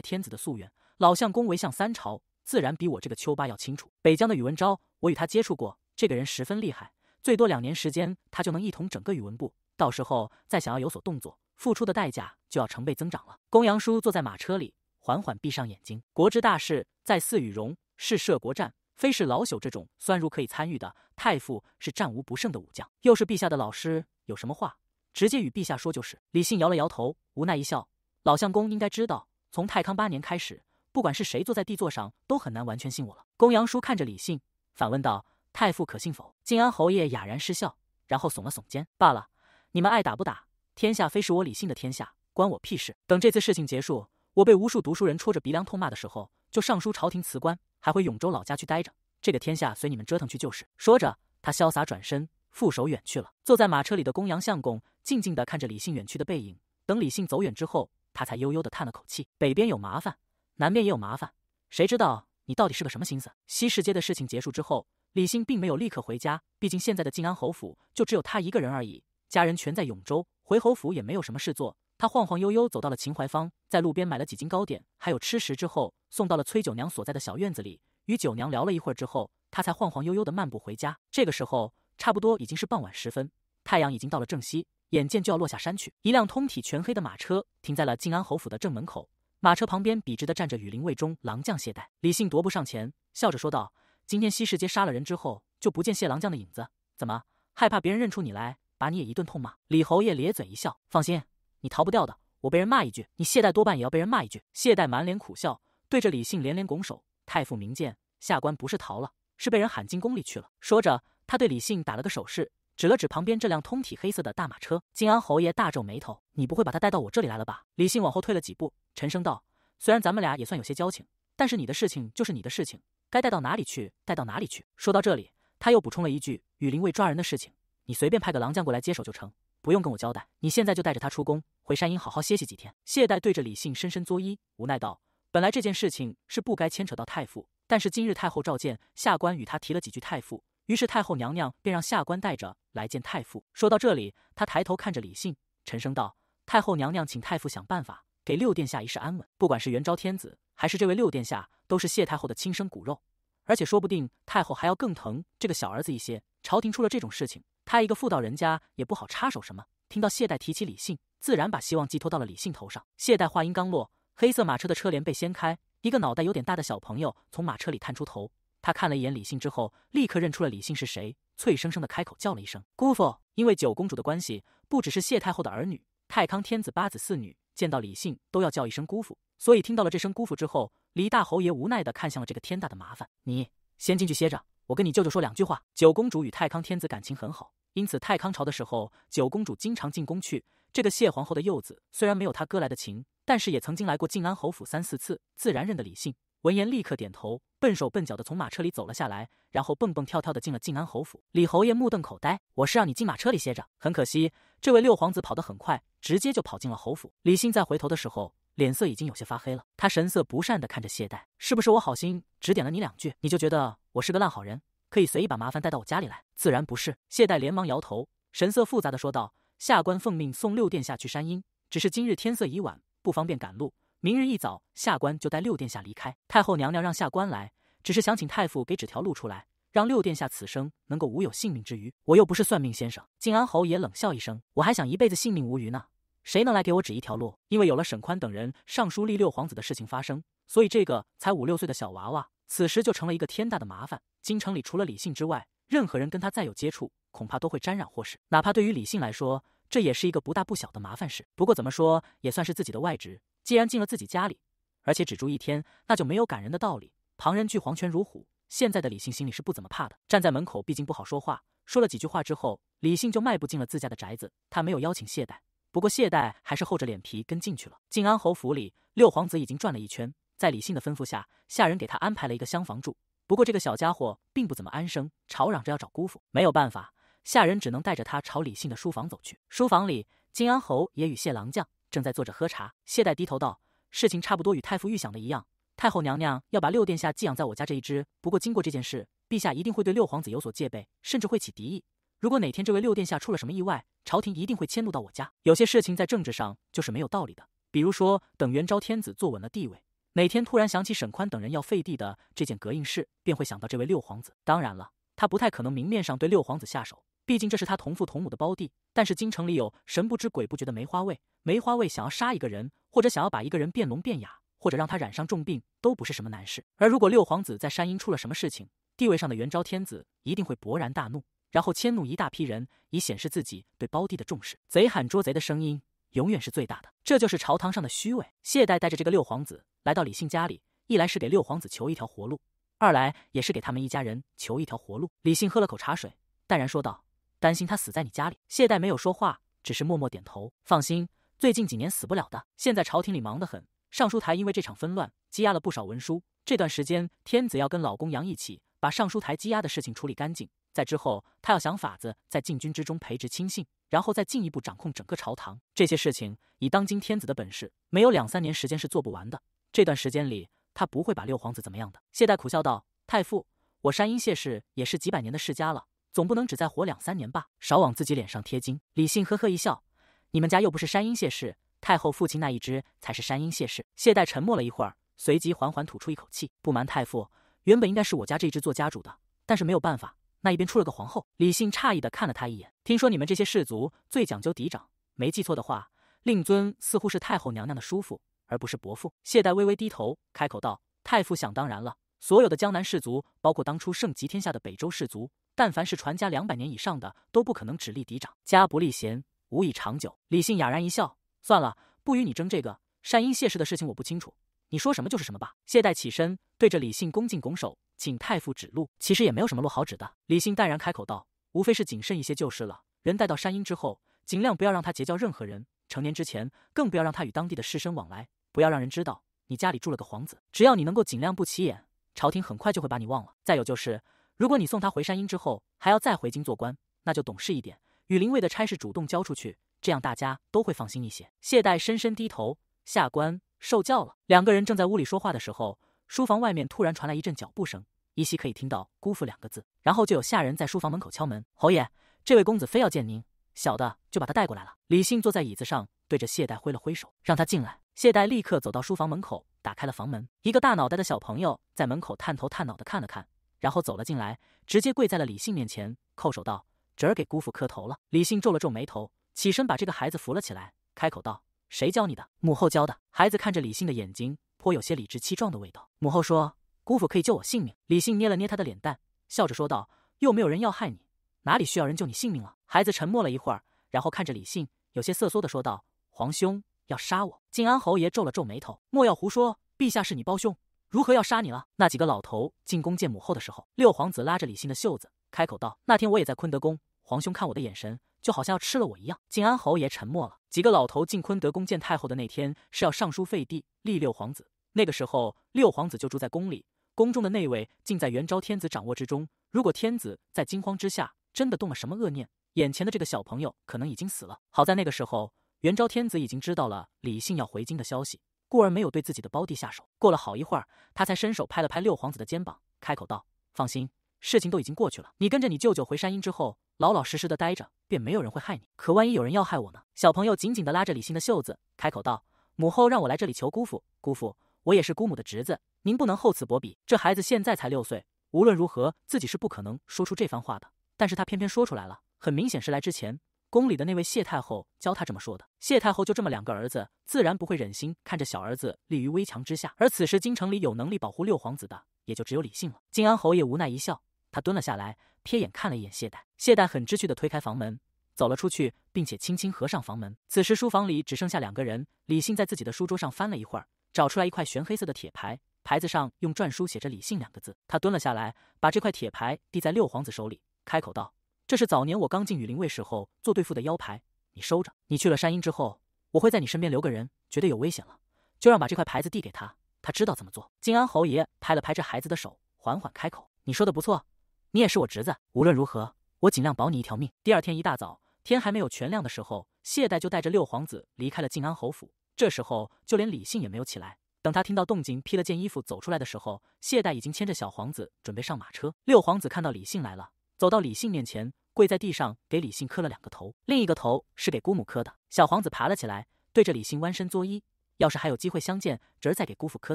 天子的夙愿。老相公为相三朝，自然比我这个丘八要清楚。北疆的宇文昭，我与他接触过，这个人十分厉害。最多两年时间，他就能一统整个宇文部。到时候再想要有所动作，付出的代价就要成倍增长了。公羊叔坐在马车里，缓缓闭上眼睛。国之大事，在祀与戎。是涉国战，非是老朽这种酸儒可以参与的。太傅是战无不胜的武将，又是陛下的老师，有什么话，直接与陛下说就是。李信摇了摇头，无奈一笑。老相公应该知道，从太康八年开始，不管是谁坐在地座上，都很难完全信我了。公羊叔看着李信，反问道：“太傅可信否？”靖安侯爷哑然失笑，然后耸了耸肩：“罢了，你们爱打不打，天下非是我李信的天下，关我屁事。等这次事情结束，我被无数读书人戳着鼻梁痛骂的时候，就上书朝廷辞官，还回永州老家去待着。这个天下随你们折腾去就是。”说着，他潇洒转身，负手远去了。坐在马车里的公羊相公静静的看着李信远去的背影，等李信走远之后。他才悠悠地叹了口气，北边有麻烦，南边也有麻烦，谁知道你到底是个什么心思？西市街的事情结束之后，李信并没有立刻回家，毕竟现在的静安侯府就只有他一个人而已，家人全在永州，回侯府也没有什么事做。他晃晃悠悠走到了秦淮坊，在路边买了几斤糕点，还有吃食之后，送到了崔九娘所在的小院子里，与九娘聊了一会儿之后，他才晃晃悠悠地漫步回家。这个时候差不多已经是傍晚时分，太阳已经到了正西。眼见就要落下山去，一辆通体全黑的马车停在了靖安侯府的正门口。马车旁边笔直的站着羽林卫中郎将谢代。李信踱步上前，笑着说道：“今天西市街杀了人之后，就不见谢郎将的影子，怎么害怕别人认出你来，把你也一顿痛骂？”李侯爷咧嘴一笑，放心，你逃不掉的。我被人骂一句，你谢代多半也要被人骂一句。谢代满脸苦笑，对着李信连连拱手：“太傅明鉴，下官不是逃了，是被人喊进宫里去了。”说着，他对李信打了个手势。指了指旁边这辆通体黑色的大马车，靖安侯爷大皱眉头：“你不会把他带到我这里来了吧？”李信往后退了几步，沉声道：“虽然咱们俩也算有些交情，但是你的事情就是你的事情，该带到哪里去，带到哪里去。”说到这里，他又补充了一句：“羽林卫抓人的事情，你随便派个郎将过来接手就成，不用跟我交代。你现在就带着他出宫，回山阴好好歇息几天。”谢带对着李信深深作揖，无奈道：“本来这件事情是不该牵扯到太傅，但是今日太后召见，下官与他提了几句太傅。”于是太后娘娘便让下官带着来见太傅。说到这里，他抬头看着李信，沉声道：“太后娘娘，请太傅想办法给六殿下一世安稳。不管是元昭天子，还是这位六殿下，都是谢太后的亲生骨肉，而且说不定太后还要更疼这个小儿子一些。朝廷出了这种事情，他一个妇道人家也不好插手什么。”听到谢代提起李信，自然把希望寄托到了李信头上。谢代话音刚落，黑色马车的车帘被掀开，一个脑袋有点大的小朋友从马车里探出头。他看了一眼李信之后，立刻认出了李信是谁，脆生生的开口叫了一声“姑父”。因为九公主的关系，不只是谢太后的儿女，太康天子八子四女见到李信都要叫一声姑父，所以听到了这声姑父之后，李大侯爷无奈的看向了这个天大的麻烦。你先进去歇着，我跟你舅舅说两句话。九公主与太康天子感情很好，因此太康朝的时候，九公主经常进宫去。这个谢皇后的幼子虽然没有他哥来的情，但是也曾经来过静安侯府三四次，自然认得李信。闻言，立刻点头，笨手笨脚的从马车里走了下来，然后蹦蹦跳跳的进了靖安侯府。李侯爷目瞪口呆：“我是让你进马车里歇着，很可惜，这位六皇子跑得很快，直接就跑进了侯府。”李信在回头的时候，脸色已经有些发黑了，他神色不善的看着谢代，是不是我好心指点了你两句，你就觉得我是个烂好人，可以随意把麻烦带到我家里来？”自然不是。谢代连忙摇头，神色复杂的说道：“下官奉命送六殿下去山阴，只是今日天色已晚，不方便赶路。”明日一早，下官就带六殿下离开。太后娘娘让下官来，只是想请太傅给指条路出来，让六殿下此生能够无有性命之虞。我又不是算命先生。靖安侯也冷笑一声：“我还想一辈子性命无余呢，谁能来给我指一条路？”因为有了沈宽等人上书立六皇子的事情发生，所以这个才五六岁的小娃娃，此时就成了一个天大的麻烦。京城里除了李信之外，任何人跟他再有接触，恐怕都会沾染祸事。哪怕对于李信来说，这也是一个不大不小的麻烦事。不过怎么说，也算是自己的外侄。既然进了自己家里，而且只住一天，那就没有赶人的道理。旁人惧黄泉如虎，现在的李信心里是不怎么怕的。站在门口，毕竟不好说话。说了几句话之后，李信就迈步进了自家的宅子。他没有邀请谢戴，不过谢戴还是厚着脸皮跟进去了。靖安侯府里，六皇子已经转了一圈，在李信的吩咐下，下人给他安排了一个厢房住。不过这个小家伙并不怎么安生，吵嚷着要找姑父。没有办法，下人只能带着他朝李信的书房走去。书房里，靖安侯也与谢郎将。正在坐着喝茶，谢代低头道：“事情差不多与太傅预想的一样，太后娘娘要把六殿下寄养在我家这一支。不过经过这件事，陛下一定会对六皇子有所戒备，甚至会起敌意。如果哪天这位六殿下出了什么意外，朝廷一定会迁怒到我家。有些事情在政治上就是没有道理的，比如说等元昭天子坐稳了地位，哪天突然想起沈宽等人要废帝的这件隔应事，便会想到这位六皇子。当然了，他不太可能明面上对六皇子下手。”毕竟这是他同父同母的胞弟，但是京城里有神不知鬼不觉的梅花卫，梅花卫想要杀一个人，或者想要把一个人变聋变哑，或者让他染上重病，都不是什么难事。而如果六皇子在山阴出了什么事情，地位上的元昭天子一定会勃然大怒，然后迁怒一大批人，以显示自己对胞弟的重视。贼喊捉贼的声音永远是最大的，这就是朝堂上的虚伪。谢代带着这个六皇子来到李信家里，一来是给六皇子求一条活路，二来也是给他们一家人求一条活路。李信喝了口茶水，淡然说道。担心他死在你家里，谢代没有说话，只是默默点头。放心，最近几年死不了的。现在朝廷里忙得很，尚书台因为这场纷乱积压了不少文书。这段时间，天子要跟老公杨一起把尚书台积压的事情处理干净。在之后，他要想法子在禁军之中培植亲信，然后再进一步掌控整个朝堂。这些事情，以当今天子的本事，没有两三年时间是做不完的。这段时间里，他不会把六皇子怎么样的。谢代苦笑道：“太傅，我山阴谢氏也是几百年的世家了。”总不能只再活两三年吧？少往自己脸上贴金。李信呵呵一笑：“你们家又不是山阴谢氏，太后父亲那一只才是山阴谢氏。”谢代沉默了一会儿，随即缓缓吐出一口气：“不瞒太傅，原本应该是我家这只做家主的，但是没有办法，那一边出了个皇后。”李信诧异的看了他一眼，听说你们这些氏族最讲究嫡长，没记错的话，令尊似乎是太后娘娘的叔父，而不是伯父。谢代微微低头，开口道：“太傅想当然了。”所有的江南士族，包括当初盛极天下的北周氏族，但凡是传家两百年以上的，都不可能只立嫡长，家不立贤，无以长久。李信哑然一笑，算了，不与你争这个。善因谢氏的事情我不清楚，你说什么就是什么吧。谢代起身，对着李信恭敬拱手，请太傅指路。其实也没有什么路好指的。李信淡然开口道：“无非是谨慎一些就是了。人带到山阴之后，尽量不要让他结交任何人，成年之前更不要让他与当地的士绅往来，不要让人知道你家里住了个皇子。只要你能够尽量不起眼。”朝廷很快就会把你忘了。再有就是，如果你送他回山阴之后，还要再回京做官，那就懂事一点，与林卫的差事主动交出去，这样大家都会放心一些。谢代深深低头，下官受教了。两个人正在屋里说话的时候，书房外面突然传来一阵脚步声，依稀可以听到“姑父”两个字，然后就有下人在书房门口敲门：“侯爷，这位公子非要见您，小的就把他带过来了。”李信坐在椅子上，对着谢代挥了挥手，让他进来。谢戴立刻走到书房门口，打开了房门。一个大脑袋的小朋友在门口探头探脑的看了看，然后走了进来，直接跪在了李信面前，叩首道：“侄儿给姑父磕头了。”李信皱了皱眉头，起身把这个孩子扶了起来，开口道：“谁教你的？”“母后教的。”孩子看着李信的眼睛，颇有些理直气壮的味道。“母后说，姑父可以救我性命。”李信捏了捏他的脸蛋，笑着说道：“又没有人要害你，哪里需要人救你性命了？”孩子沉默了一会儿，然后看着李信，有些瑟缩的说道：“皇兄。”要杀我！靖安侯爷皱了皱眉头，莫要胡说，陛下是你胞兄，如何要杀你了？那几个老头进宫见母后的时候，六皇子拉着李信的袖子，开口道：“那天我也在坤德宫，皇兄看我的眼神，就好像要吃了我一样。”靖安侯爷沉默了。几个老头进坤德宫见太后的那天，是要上书废帝立六皇子。那个时候，六皇子就住在宫里，宫中的内卫尽在元昭天子掌握之中。如果天子在惊慌之下真的动了什么恶念，眼前的这个小朋友可能已经死了。好在那个时候。元昭天子已经知道了李信要回京的消息，故而没有对自己的胞弟下手。过了好一会儿，他才伸手拍了拍六皇子的肩膀，开口道：“放心，事情都已经过去了。你跟着你舅舅回山阴之后，老老实实的待着，便没有人会害你。可万一有人要害我呢？”小朋友紧紧的拉着李信的袖子，开口道：“母后让我来这里求姑父，姑父，我也是姑母的侄子，您不能厚此薄彼。这孩子现在才六岁，无论如何自己是不可能说出这番话的。但是他偏偏说出来了，很明显是来之前。”宫里的那位谢太后教他这么说的。谢太后就这么两个儿子，自然不会忍心看着小儿子立于危墙之下。而此时，京城里有能力保护六皇子的，也就只有李信了。靖安侯爷无奈一笑，他蹲了下来，瞥眼看了一眼谢代。谢代很知趣地推开房门，走了出去，并且轻轻合上房门。此时，书房里只剩下两个人。李信在自己的书桌上翻了一会儿，找出来一块玄黑色的铁牌，牌子上用篆书写着“李信”两个字。他蹲了下来，把这块铁牌递在六皇子手里，开口道。这是早年我刚进雨林卫时候做对付的腰牌，你收着。你去了山阴之后，我会在你身边留个人，绝对有危险了，就让把这块牌子递给他，他知道怎么做。靖安侯爷拍了拍这孩子的手，缓缓开口：“你说的不错，你也是我侄子，无论如何，我尽量保你一条命。”第二天一大早，天还没有全亮的时候，谢代就带着六皇子离开了靖安侯府。这时候，就连李信也没有起来。等他听到动静，披了件衣服走出来的时候，谢代已经牵着小皇子准备上马车。六皇子看到李信来了，走到李信面前。跪在地上给李信磕了两个头，另一个头是给姑母磕的。小皇子爬了起来，对着李信弯身作揖。要是还有机会相见，侄儿再给姑父磕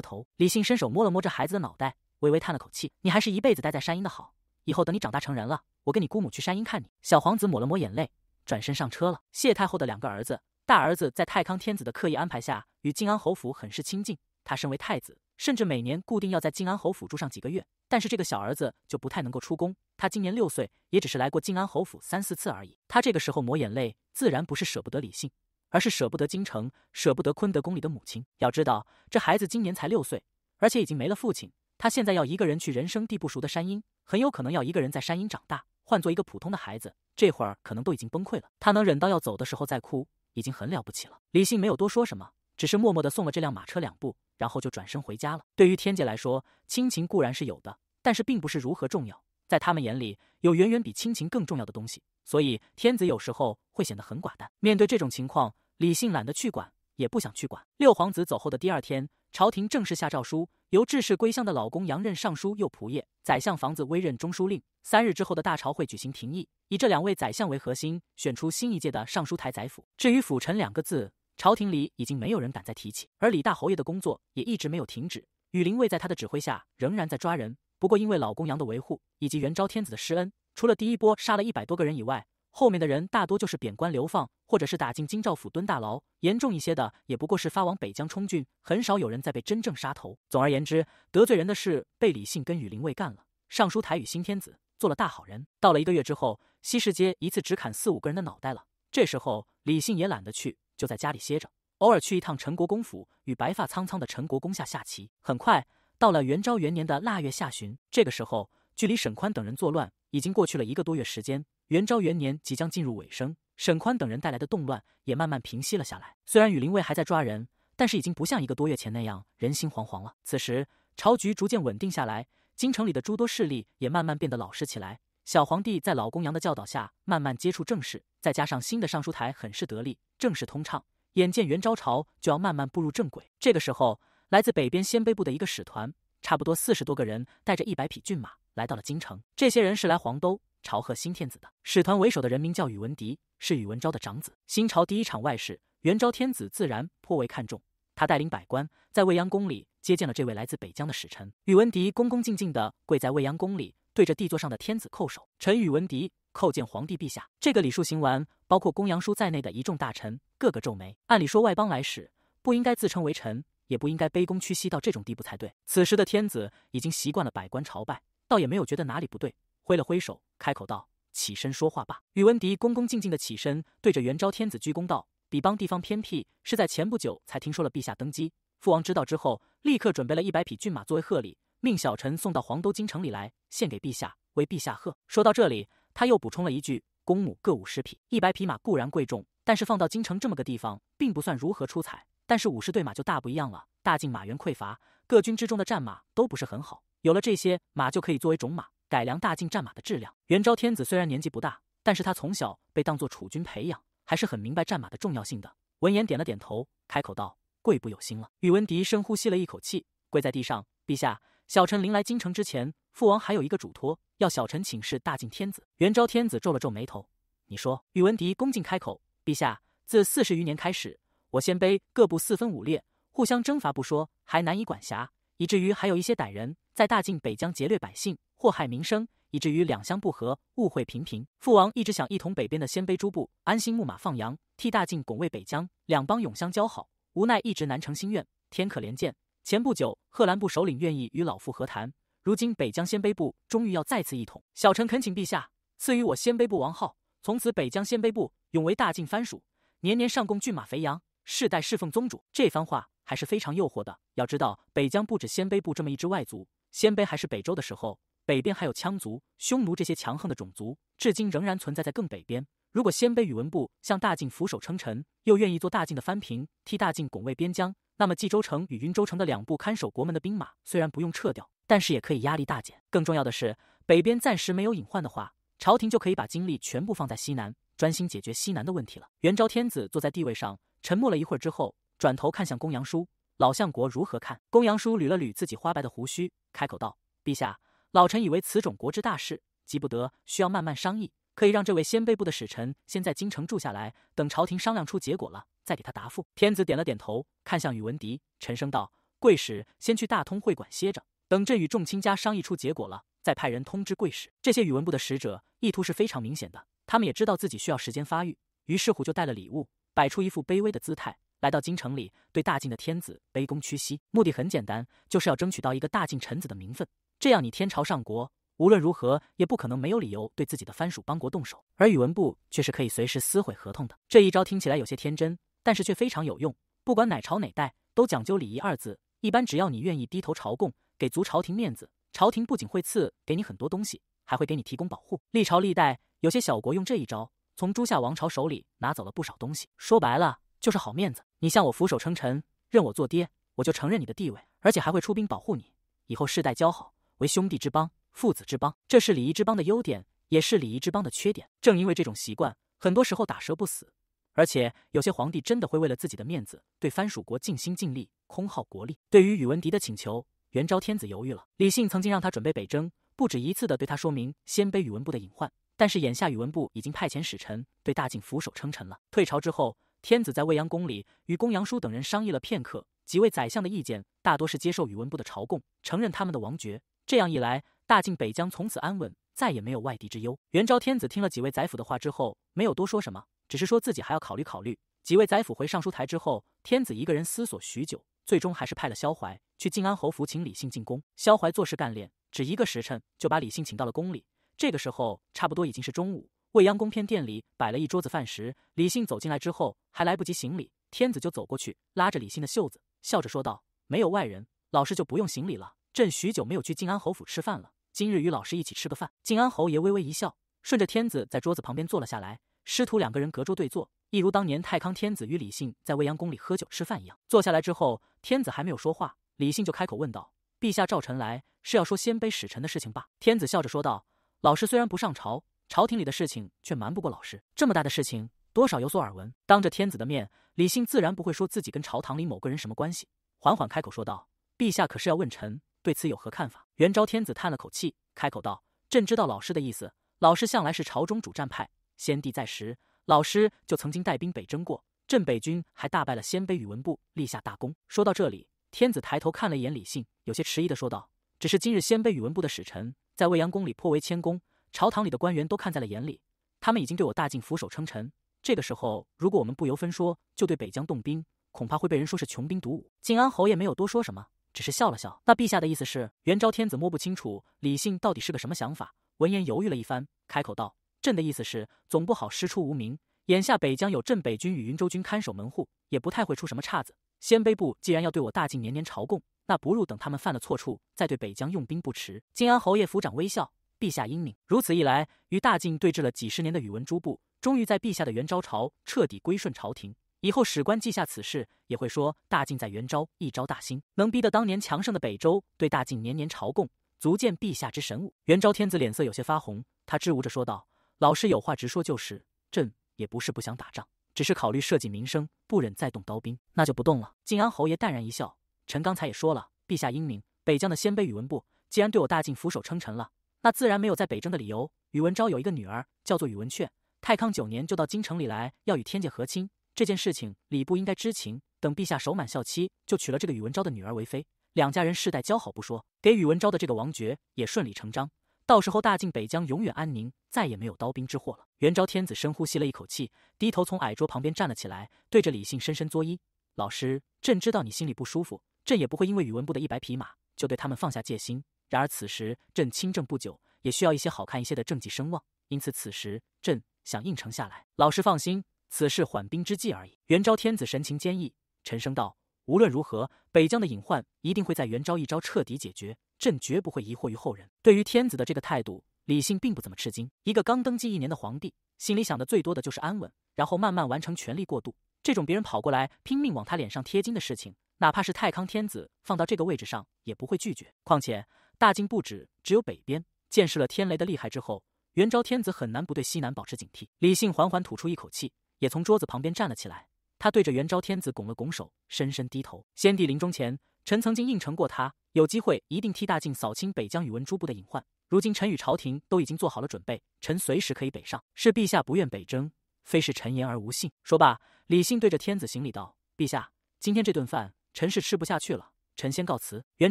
头。李信伸手摸了摸这孩子的脑袋，微微叹了口气：“你还是一辈子待在山阴的好，以后等你长大成人了，我跟你姑母去山阴看你。”小皇子抹了抹眼泪，转身上车了。谢太后的两个儿子，大儿子在太康天子的刻意安排下，与靖安侯府很是亲近。他身为太子。甚至每年固定要在靖安侯府住上几个月，但是这个小儿子就不太能够出宫。他今年六岁，也只是来过靖安侯府三四次而已。他这个时候抹眼泪，自然不是舍不得李信，而是舍不得京城，舍不得坤德宫里的母亲。要知道，这孩子今年才六岁，而且已经没了父亲。他现在要一个人去人生地不熟的山阴，很有可能要一个人在山阴长大。换做一个普通的孩子，这会儿可能都已经崩溃了。他能忍到要走的时候再哭，已经很了不起了。李信没有多说什么，只是默默的送了这辆马车两步。然后就转身回家了。对于天界来说，亲情固然是有的，但是并不是如何重要。在他们眼里，有远远比亲情更重要的东西。所以天子有时候会显得很寡淡。面对这种情况，李信懒得去管，也不想去管。六皇子走后的第二天，朝廷正式下诏书，由致仕归乡的老公杨任尚书右仆射，宰相房子微任中书令。三日之后的大朝会举行廷议，以这两位宰相为核心，选出新一届的尚书台宰府。至于“辅臣”两个字。朝廷里已经没有人敢再提起，而李大侯爷的工作也一直没有停止。羽林卫在他的指挥下仍然在抓人，不过因为老公羊的维护以及元昭天子的施恩，除了第一波杀了一百多个人以外，后面的人大多就是贬官流放，或者是打进京兆府蹲大牢，严重一些的也不过是发往北疆充军，很少有人再被真正杀头。总而言之，得罪人的事被李信跟羽林卫干了，尚书台与新天子做了大好人。到了一个月之后，西市街一次只砍四五个人的脑袋了，这时候李信也懒得去。就在家里歇着，偶尔去一趟陈国公府，与白发苍苍的陈国公下下棋。很快到了元昭元年的腊月下旬，这个时候距离沈宽等人作乱已经过去了一个多月时间。元昭元年即将进入尾声，沈宽等人带来的动乱也慢慢平息了下来。虽然羽林卫还在抓人，但是已经不像一个多月前那样人心惶惶了。此时朝局逐渐稳定下来，京城里的诸多势力也慢慢变得老实起来。小皇帝在老公羊的教导下，慢慢接触政事，再加上新的尚书台很是得力，政事通畅。眼见元昭朝就要慢慢步入正轨，这个时候，来自北边鲜卑部的一个使团，差不多四十多个人，带着一百匹骏马，来到了京城。这些人是来黄都朝贺新天子的。使团为首的人名叫宇文迪，是宇文昭的长子。新朝第一场外事，元昭天子自然颇为看重。他带领百官在未央宫里接见了这位来自北疆的使臣。宇文迪恭恭敬敬地跪在未央宫里。对着帝座上的天子叩首，臣宇文迪叩见皇帝陛下。这个礼数行完，包括公羊叔在内的一众大臣，个个皱眉。按理说，外邦来使不应该自称为臣，也不应该卑躬屈膝到这种地步才对。此时的天子已经习惯了百官朝拜，倒也没有觉得哪里不对，挥了挥手，开口道：“起身说话吧。”宇文迪恭恭敬敬地起身，对着元昭天子鞠躬道：“比邦地方偏僻，是在前不久才听说了陛下登基。父王知道之后，立刻准备了一百匹骏马作为贺礼。”命小臣送到黄都京城里来，献给陛下，为陛下贺。说到这里，他又补充了一句：“公母各五十匹，一百匹马固然贵重，但是放到京城这么个地方，并不算如何出彩。但是五十对马就大不一样了。大晋马援匮乏，各军之中的战马都不是很好，有了这些马，就可以作为种马，改良大晋战马的质量。”元昭天子虽然年纪不大，但是他从小被当做储君培养，还是很明白战马的重要性。的闻言，点了点头，开口道：“贵不有心了。”宇文迪深呼吸了一口气，跪在地上：“陛下。”小臣临来京城之前，父王还有一个嘱托，要小臣请示大晋天子。元昭天子皱了皱眉头，你说？宇文迪恭敬开口：“陛下，自四十余年开始，我鲜卑各部四分五裂，互相征伐不说，还难以管辖，以至于还有一些歹人在大晋北疆劫掠百姓，祸害民生，以至于两相不和，误会频频。父王一直想一统北边的鲜卑诸部，安心牧马放羊，替大晋拱卫北疆，两帮永相交好，无奈一直难成心愿，天可怜见。”前不久，贺兰部首领愿意与老夫和谈。如今北疆鲜卑部终于要再次一统，小臣恳请陛下赐予我鲜卑部王号，从此北疆鲜卑部永为大晋藩属，年年上贡骏马肥羊，世代侍奉宗主。这番话还是非常诱惑的。要知道，北疆不止鲜卑部这么一支外族，鲜卑还是北周的时候，北边还有羌族、匈奴这些强横的种族，至今仍然存在在更北边。如果鲜卑宇文部向大晋俯首称臣，又愿意做大晋的藩平，替大晋拱卫边疆，那么冀州城与云州城的两部看守国门的兵马虽然不用撤掉，但是也可以压力大减。更重要的是，北边暂时没有隐患的话，朝廷就可以把精力全部放在西南，专心解决西南的问题了。元昭天子坐在地位上，沉默了一会儿之后，转头看向公羊叔，老相国如何看？公羊叔捋了捋自己花白的胡须，开口道：“陛下，老臣以为此种国之大事，急不得，需要慢慢商议。”可以让这位鲜卑部的使臣先在京城住下来，等朝廷商量出结果了，再给他答复。天子点了点头，看向宇文迪，沉声道：“贵使先去大通会馆歇着，等朕与众卿家商议出结果了，再派人通知贵使。”这些宇文部的使者意图是非常明显的，他们也知道自己需要时间发育，于是乎就带了礼物，摆出一副卑微的姿态，来到京城里，对大晋的天子卑躬屈膝。目的很简单，就是要争取到一个大晋臣子的名分，这样你天朝上国。无论如何，也不可能没有理由对自己的藩属邦国动手，而宇文部却是可以随时撕毁合同的。这一招听起来有些天真，但是却非常有用。不管哪朝哪代，都讲究礼仪二字。一般只要你愿意低头朝贡，给足朝廷面子，朝廷不仅会赐给你很多东西，还会给你提供保护。历朝历代有些小国用这一招，从诸夏王朝手里拿走了不少东西。说白了，就是好面子。你向我俯首称臣，认我做爹，我就承认你的地位，而且还会出兵保护你，以后世代交好，为兄弟之邦。父子之邦，这是礼仪之邦的优点，也是礼仪之邦的缺点。正因为这种习惯，很多时候打蛇不死。而且有些皇帝真的会为了自己的面子，对藩属国尽心尽力，空耗国力。对于宇文迪的请求，元昭天子犹豫了。李信曾经让他准备北征，不止一次的对他说明鲜卑宇文部的隐患。但是眼下宇文部已经派遣使臣对大晋俯首称臣了。退朝之后，天子在未央宫里与公羊叔等人商议了片刻，几位宰相的意见大多是接受宇文部的朝贡，承认他们的王爵。这样一来。大晋北疆从此安稳，再也没有外敌之忧。元昭天子听了几位宰辅的话之后，没有多说什么，只是说自己还要考虑考虑。几位宰辅回尚书台之后，天子一个人思索许久，最终还是派了萧怀去静安侯府请李信进宫。萧怀做事干练，只一个时辰就把李信请到了宫里。这个时候差不多已经是中午，未央宫偏殿里摆了一桌子饭食。李信走进来之后，还来不及行礼，天子就走过去，拉着李信的袖子，笑着说道：“没有外人，老师就不用行礼了。朕许久没有去静安侯府吃饭了。”今日与老师一起吃个饭。靖安侯爷微微一笑，顺着天子在桌子旁边坐了下来。师徒两个人隔桌对坐，一如当年太康天子与李信在未央宫里喝酒吃饭一样。坐下来之后，天子还没有说话，李信就开口问道：“陛下召臣来，是要说鲜卑使臣的事情吧？”天子笑着说道：“老师虽然不上朝，朝廷里的事情却瞒不过老师。这么大的事情，多少有所耳闻。当着天子的面，李信自然不会说自己跟朝堂里某个人什么关系。”缓缓开口说道：“陛下可是要问臣？”对此有何看法？元昭天子叹了口气，开口道：“朕知道老师的意思。老师向来是朝中主战派。先帝在时，老师就曾经带兵北征过，镇北军还大败了鲜卑宇文部，立下大功。”说到这里，天子抬头看了一眼李信，有些迟疑地说道：“只是今日鲜卑宇文部的使臣在未央宫里颇为谦恭，朝堂里的官员都看在了眼里。他们已经对我大晋俯首称臣。这个时候，如果我们不由分说就对北疆动兵，恐怕会被人说是穷兵黩武。”靖安侯也没有多说什么。只是笑了笑。那陛下的意思是，元昭天子摸不清楚李信到底是个什么想法。闻言犹豫了一番，开口道：“朕的意思是，总不好师出无名。眼下北疆有镇北军与云州军看守门户，也不太会出什么岔子。鲜卑部既然要对我大晋年年朝贡，那不如等他们犯了错处，再对北疆用兵不迟。”靖安侯爷抚掌微笑：“陛下英明。如此一来，与大晋对峙了几十年的宇文诸部，终于在陛下的元昭朝彻底归顺朝廷。”以后史官记下此事，也会说大晋在元昭一朝大兴，能逼得当年强盛的北周对大晋年年朝贡，足见陛下之神武。元昭天子脸色有些发红，他支吾着说道：“老师有话直说，就是朕也不是不想打仗，只是考虑社稷民生，不忍再动刀兵，那就不动了。”靖安侯爷淡然一笑：“臣刚才也说了，陛下英明，北疆的鲜卑宇文部既然对我大晋俯首称臣了，那自然没有在北征的理由。宇文昭有一个女儿叫做宇文雀，太康九年就到京城里来，要与天界和亲。”这件事情，礼部应该知情。等陛下守满孝期，就娶了这个宇文昭的女儿为妃，两家人世代交好不说，给宇文昭的这个王爵也顺理成章。到时候，大晋北疆永远安宁，再也没有刀兵之祸了。元昭天子深呼吸了一口气，低头从矮桌旁边站了起来，对着李信深深作揖：“老师，朕知道你心里不舒服，朕也不会因为宇文部的一百匹马就对他们放下戒心。然而此时，朕亲政不久，也需要一些好看一些的政绩声望，因此此时，朕想应承下来。老师放心。”此事缓兵之计而已。元昭天子神情坚毅，沉声道：“无论如何，北疆的隐患一定会在元昭一招彻底解决。朕绝不会疑惑于后人。”对于天子的这个态度，李信并不怎么吃惊。一个刚登基一年的皇帝，心里想的最多的就是安稳，然后慢慢完成权力过渡。这种别人跑过来拼命往他脸上贴金的事情，哪怕是太康天子放到这个位置上也不会拒绝。况且，大晋不止只有北边。见识了天雷的厉害之后，元昭天子很难不对西南保持警惕。李信缓缓吐出一口气。也从桌子旁边站了起来，他对着元昭天子拱了拱手，深深低头。先帝临终前，臣曾经应承过他，有机会一定替大晋扫清北疆宇文诸部的隐患。如今臣与朝廷都已经做好了准备，臣随时可以北上。是陛下不愿北征，非是臣言而无信。说罢，李信对着天子行礼道：“陛下，今天这顿饭，臣是吃不下去了，臣先告辞。”元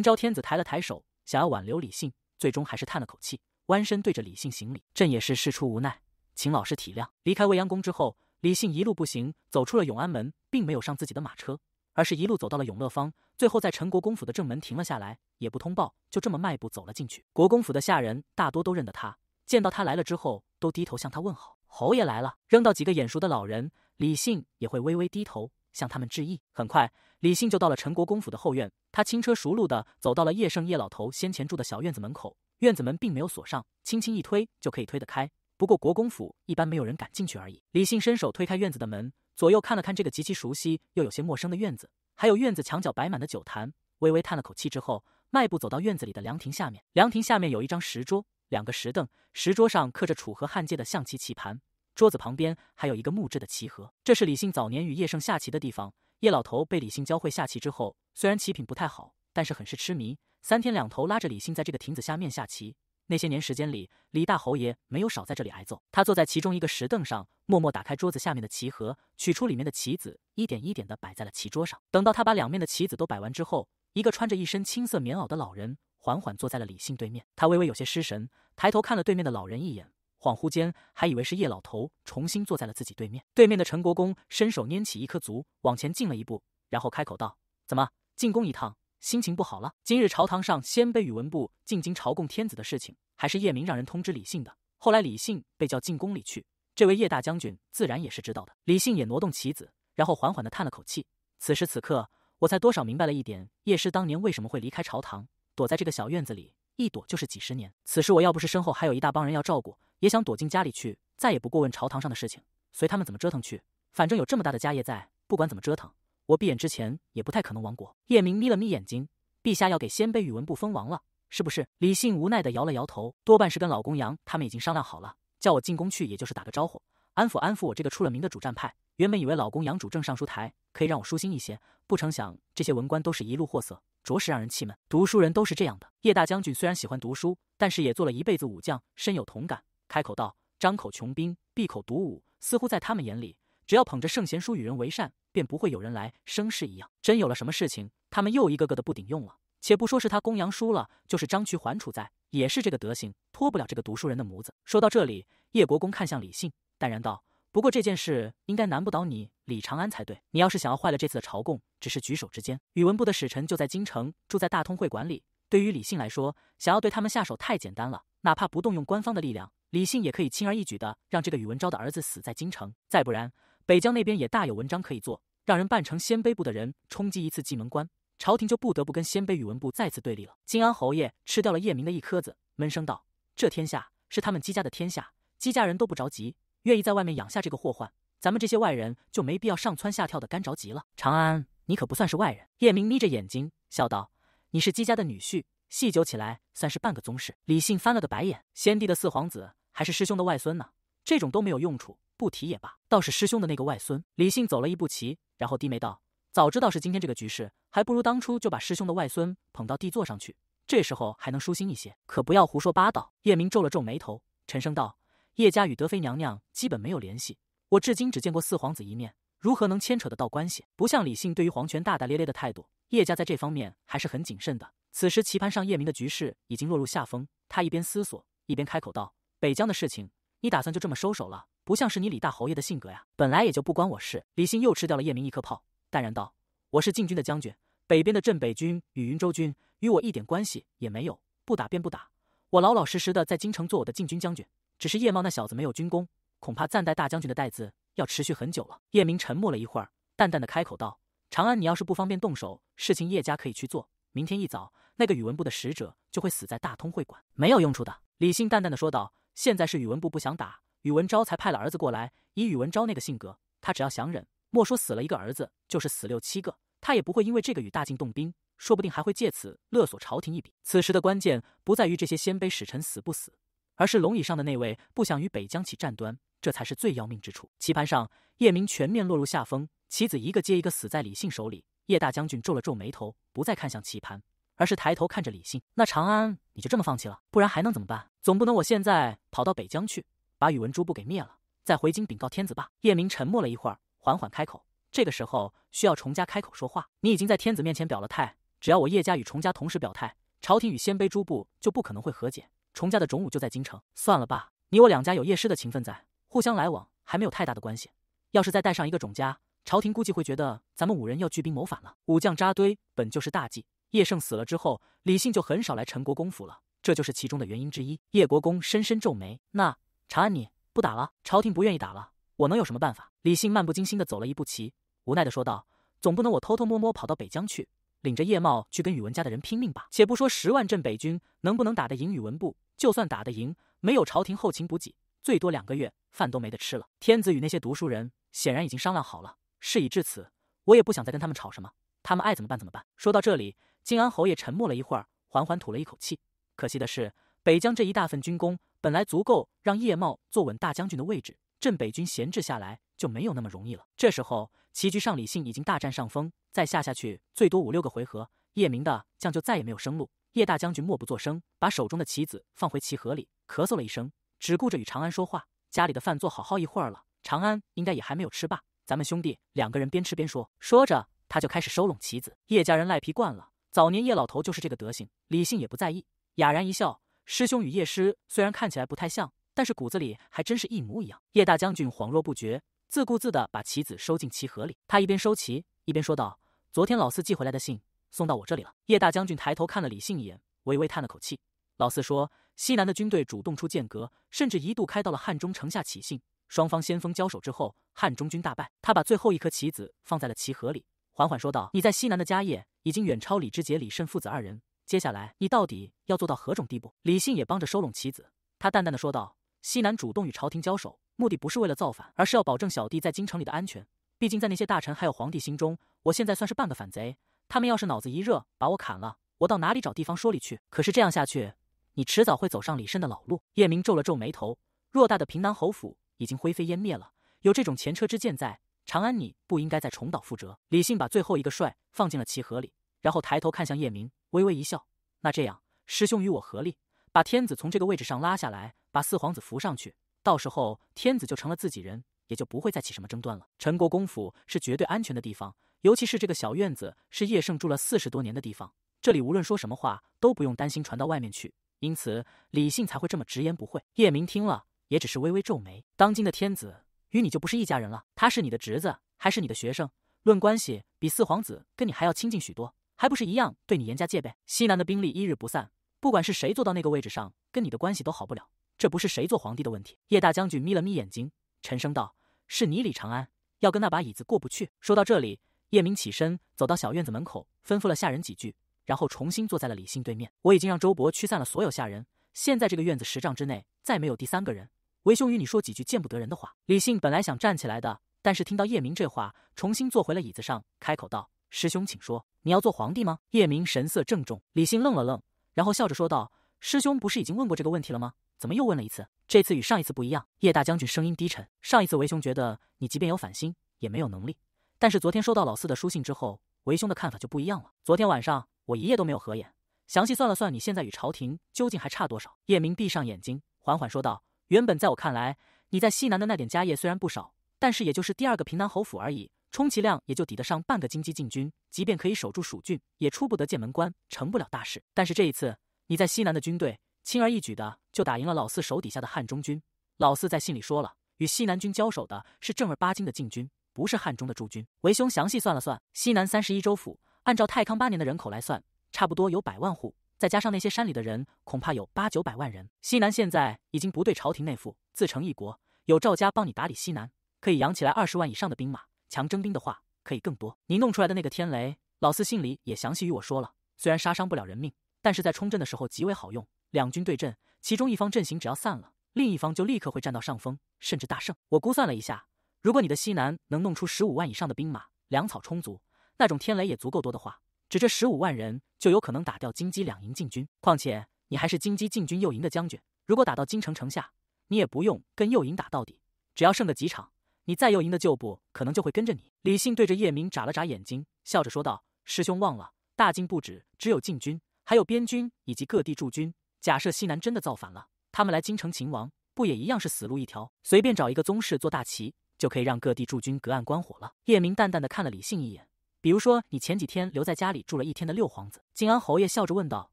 昭天子抬了抬手，想要挽留李信，最终还是叹了口气，弯身对着李信行礼：“朕也是事出无奈，请老师体谅。”离开未央宫之后。李信一路步行走出了永安门，并没有上自己的马车，而是一路走到了永乐坊，最后在陈国公府的正门停了下来，也不通报，就这么迈步走了进去。国公府的下人大多都认得他，见到他来了之后，都低头向他问好：“侯爷来了。”扔到几个眼熟的老人，李信也会微微低头向他们致意。很快，李信就到了陈国公府的后院，他轻车熟路的走到了叶圣叶老头先前住的小院子门口，院子门并没有锁上，轻轻一推就可以推得开。不过，国公府一般没有人敢进去而已。李信伸手推开院子的门，左右看了看这个极其熟悉又有些陌生的院子，还有院子墙角摆满的酒坛，微微叹了口气之后，迈步走到院子里的凉亭下面。凉亭下面有一张石桌、两个石凳，石桌上刻着楚河汉界的象棋棋盘，桌子旁边还有一个木质的棋盒，这是李信早年与叶盛下棋的地方。叶老头被李信教会下棋之后，虽然棋品不太好，但是很是痴迷，三天两头拉着李信在这个亭子下面下棋。那些年时间里，李大侯爷没有少在这里挨揍。他坐在其中一个石凳上，默默打开桌子下面的棋盒，取出里面的棋子，一点一点的摆在了棋桌上。等到他把两面的棋子都摆完之后，一个穿着一身青色棉袄的老人缓缓坐在了李信对面。他微微有些失神，抬头看了对面的老人一眼，恍惚间还以为是叶老头重新坐在了自己对面。对面的陈国公伸手拈起一颗卒，往前进了一步，然后开口道：“怎么进宫一趟？”心情不好了。今日朝堂上鲜卑宇文部进京朝贡天子的事情，还是叶明让人通知李信的。后来李信被叫进宫里去，这位叶大将军自然也是知道的。李信也挪动棋子，然后缓缓地叹了口气。此时此刻，我才多少明白了一点，叶师当年为什么会离开朝堂，躲在这个小院子里，一躲就是几十年。此时我要不是身后还有一大帮人要照顾，也想躲进家里去，再也不过问朝堂上的事情，随他们怎么折腾去，反正有这么大的家业在，不管怎么折腾。我闭眼之前也不太可能亡国。叶明眯了眯眼睛，陛下要给鲜卑宇文部封王了，是不是？李信无奈的摇了摇头，多半是跟老公羊他们已经商量好了，叫我进宫去，也就是打个招呼，安抚安抚我这个出了名的主战派。原本以为老公羊主政尚书台可以让我舒心一些，不成想这些文官都是一路货色，着实让人气闷。读书人都是这样的。叶大将军虽然喜欢读书，但是也做了一辈子武将，深有同感，开口道：“张口穷兵，闭口读武，似乎在他们眼里，只要捧着圣贤书与人为善。”便不会有人来生事一样。真有了什么事情，他们又一个个的不顶用了。且不说是他公羊输了，就是张渠、桓楚在，也是这个德行，脱不了这个读书人的模子。说到这里，叶国公看向李信，淡然道：“不过这件事应该难不倒你，李长安才对。你要是想要坏了这次的朝贡，只是举手之间。宇文部的使臣就在京城，住在大通会馆里。对于李信来说，想要对他们下手太简单了。哪怕不动用官方的力量，李信也可以轻而易举的让这个宇文昭的儿子死在京城。再不然……”北疆那边也大有文章可以做，让人扮成鲜卑部的人冲击一次蓟门关，朝廷就不得不跟鲜卑宇文部再次对立了。金安侯爷吃掉了叶明的一颗子，闷声道：“这天下是他们姬家的天下，姬家人都不着急，愿意在外面养下这个祸患，咱们这些外人就没必要上蹿下跳的干着急了。”长安，你可不算是外人。叶明眯着眼睛笑道：“你是姬家的女婿，细究起来算是半个宗室。”李信翻了个白眼：“先帝的四皇子，还是师兄的外孙呢，这种都没有用处。”不提也罢。倒是师兄的那个外孙李信走了一步棋，然后低眉道：“早知道是今天这个局势，还不如当初就把师兄的外孙捧到帝座上去，这时候还能舒心一些。”可不要胡说八道！叶明皱了皱眉头，沉声道：“叶家与德妃娘娘基本没有联系，我至今只见过四皇子一面，如何能牵扯得到关系？不像李信对于皇权大大咧咧的态度，叶家在这方面还是很谨慎的。”此时棋盘上叶明的局势已经落入下风，他一边思索，一边开口道：“北疆的事情，你打算就这么收手了？”不像是你李大侯爷的性格呀。本来也就不关我事。李信又吃掉了叶明一颗炮，淡然道：“我是禁军的将军，北边的镇北军与云州军与我一点关系也没有，不打便不打，我老老实实的在京城做我的禁军将军。只是叶茂那小子没有军功，恐怕暂代大将军的代字要持续很久了。”叶明沉默了一会儿，淡淡的开口道：“长安，你要是不方便动手，事情叶家可以去做。明天一早，那个宇文部的使者就会死在大通会馆，没有用处的。”李信淡淡的说道：“现在是宇文部不想打。”宇文昭才派了儿子过来。以宇文昭那个性格，他只要想忍，莫说死了一个儿子，就是死六七个，他也不会因为这个与大晋动兵。说不定还会借此勒索朝廷一笔。此时的关键不在于这些鲜卑使臣死不死，而是龙椅上的那位不想与北疆起战端，这才是最要命之处。棋盘上，叶明全面落入下风，棋子一个接一个死在李信手里。叶大将军皱了皱眉头，不再看向棋盘，而是抬头看着李信：“那长安你就这么放弃了？不然还能怎么办？总不能我现在跑到北疆去。”把宇文诸部给灭了，再回京禀告天子吧。叶明沉默了一会儿，缓缓开口：“这个时候需要崇家开口说话。你已经在天子面前表了态，只要我叶家与崇家同时表态，朝廷与鲜卑诸部就不可能会和解。崇家的种武就在京城。算了吧，你我两家有叶师的情分在，互相来往还没有太大的关系。要是再带上一个种家，朝廷估计会觉得咱们五人要聚兵谋反了。武将扎堆本就是大忌。叶胜死了之后，李信就很少来陈国公府了，这就是其中的原因之一。”叶国公深深皱眉，那。长安，你不打了？朝廷不愿意打了，我能有什么办法？李信漫不经心地走了一步棋，无奈地说道：“总不能我偷偷摸摸跑到北疆去，领着叶茂去跟宇文家的人拼命吧？且不说十万镇北军能不能打得赢宇文部，就算打得赢，没有朝廷后勤补给，最多两个月饭都没得吃了。”天子与那些读书人显然已经商量好了，事已至此，我也不想再跟他们吵什么，他们爱怎么办怎么办。说到这里，靖安侯爷沉默了一会儿，缓缓吐了一口气。可惜的是。北疆这一大份军功，本来足够让叶茂坐稳大将军的位置，镇北军闲置下来就没有那么容易了。这时候，棋局上李信已经大占上风，再下下去最多五六个回合，叶明的将就再也没有生路。叶大将军默不作声，把手中的棋子放回棋盒里，咳嗽了一声，只顾着与长安说话。家里的饭做好好一会儿了，长安应该也还没有吃吧？咱们兄弟两个人边吃边说，说着他就开始收拢棋子。叶家人赖皮惯了，早年叶老头就是这个德行。李信也不在意，哑然一笑。师兄与叶师虽然看起来不太像，但是骨子里还真是一模一样。叶大将军恍若不觉，自顾自的把棋子收进棋盒里。他一边收棋，一边说道：“昨天老四寄回来的信送到我这里了。”叶大将军抬头看了李信一眼，微微叹了口气。老四说：“西南的军队主动出剑阁，甚至一度开到了汉中城下起信。双方先锋交手之后，汉中军大败。”他把最后一颗棋子放在了棋盒里，缓缓说道：“你在西南的家业已经远超李知节、李慎父子二人。”接下来你到底要做到何种地步？李信也帮着收拢棋子，他淡淡的说道：“西南主动与朝廷交手，目的不是为了造反，而是要保证小弟在京城里的安全。毕竟在那些大臣还有皇帝心中，我现在算是半个反贼。他们要是脑子一热把我砍了，我到哪里找地方说理去？可是这样下去，你迟早会走上李慎的老路。”叶明皱了皱眉头，偌大的平南侯府已经灰飞烟灭了，有这种前车之鉴在，长安你不应该再重蹈覆辙。李信把最后一个帅放进了棋盒里，然后抬头看向叶明。微微一笑，那这样，师兄与我合力，把天子从这个位置上拉下来，把四皇子扶上去，到时候天子就成了自己人，也就不会再起什么争端了。陈国公府是绝对安全的地方，尤其是这个小院子是叶盛住了四十多年的地方，这里无论说什么话都不用担心传到外面去，因此李信才会这么直言不讳。叶明听了也只是微微皱眉，当今的天子与你就不是一家人了，他是你的侄子，还是你的学生，论关系比四皇子跟你还要亲近许多。还不是一样对你严加戒备。西南的兵力一日不散，不管是谁坐到那个位置上，跟你的关系都好不了。这不是谁做皇帝的问题。叶大将军眯了眯眼睛，沉声道：“是你李长安要跟那把椅子过不去。”说到这里，叶明起身走到小院子门口，吩咐了下人几句，然后重新坐在了李信对面。我已经让周伯驱散了所有下人，现在这个院子十丈之内再没有第三个人。为兄与你说几句见不得人的话。李信本来想站起来的，但是听到叶明这话，重新坐回了椅子上，开口道。师兄，请说，你要做皇帝吗？叶明神色郑重，李信愣了愣，然后笑着说道：“师兄不是已经问过这个问题了吗？怎么又问了一次？这次与上一次不一样。”叶大将军声音低沉：“上一次为兄觉得你即便有反心，也没有能力。但是昨天收到老四的书信之后，为兄的看法就不一样了。昨天晚上我一夜都没有合眼，详细算了算，你现在与朝廷究竟还差多少？”叶明闭上眼睛，缓缓说道：“原本在我看来，你在西南的那点家业虽然不少，但是也就是第二个平南侯府而已。”充其量也就抵得上半个金鸡禁军，即便可以守住蜀郡，也出不得剑门关，成不了大事。但是这一次，你在西南的军队轻而易举的就打赢了老四手底下的汉中军。老四在信里说了，与西南军交手的是正儿八经的禁军，不是汉中的驻军。为兄详细算了算，西南三十一州府，按照太康八年的人口来算，差不多有百万户，再加上那些山里的人，恐怕有八九百万人。西南现在已经不对朝廷内附，自成一国，有赵家帮你打理西南，可以养起来二十万以上的兵马。强征兵的话，可以更多。你弄出来的那个天雷，老四信里也详细与我说了。虽然杀伤不了人命，但是在冲阵的时候极为好用。两军对阵，其中一方阵型只要散了，另一方就立刻会占到上风，甚至大胜。我估算了一下，如果你的西南能弄出十五万以上的兵马，粮草充足，那种天雷也足够多的话，只这十五万人就有可能打掉金鸡两营禁军。况且你还是金鸡禁军右营的将军，如果打到京城城下，你也不用跟右营打到底，只要胜个几场。你再右营的旧部，可能就会跟着你。李信对着叶明眨了眨眼睛，笑着说道：“师兄忘了，大晋不止只有禁军，还有边军以及各地驻军。假设西南真的造反了，他们来京城擒王，不也一样是死路一条？随便找一个宗室做大旗，就可以让各地驻军隔岸观火了。”叶明淡淡的看了李信一眼。比如说，你前几天留在家里住了一天的六皇子。靖安侯爷笑着问道：“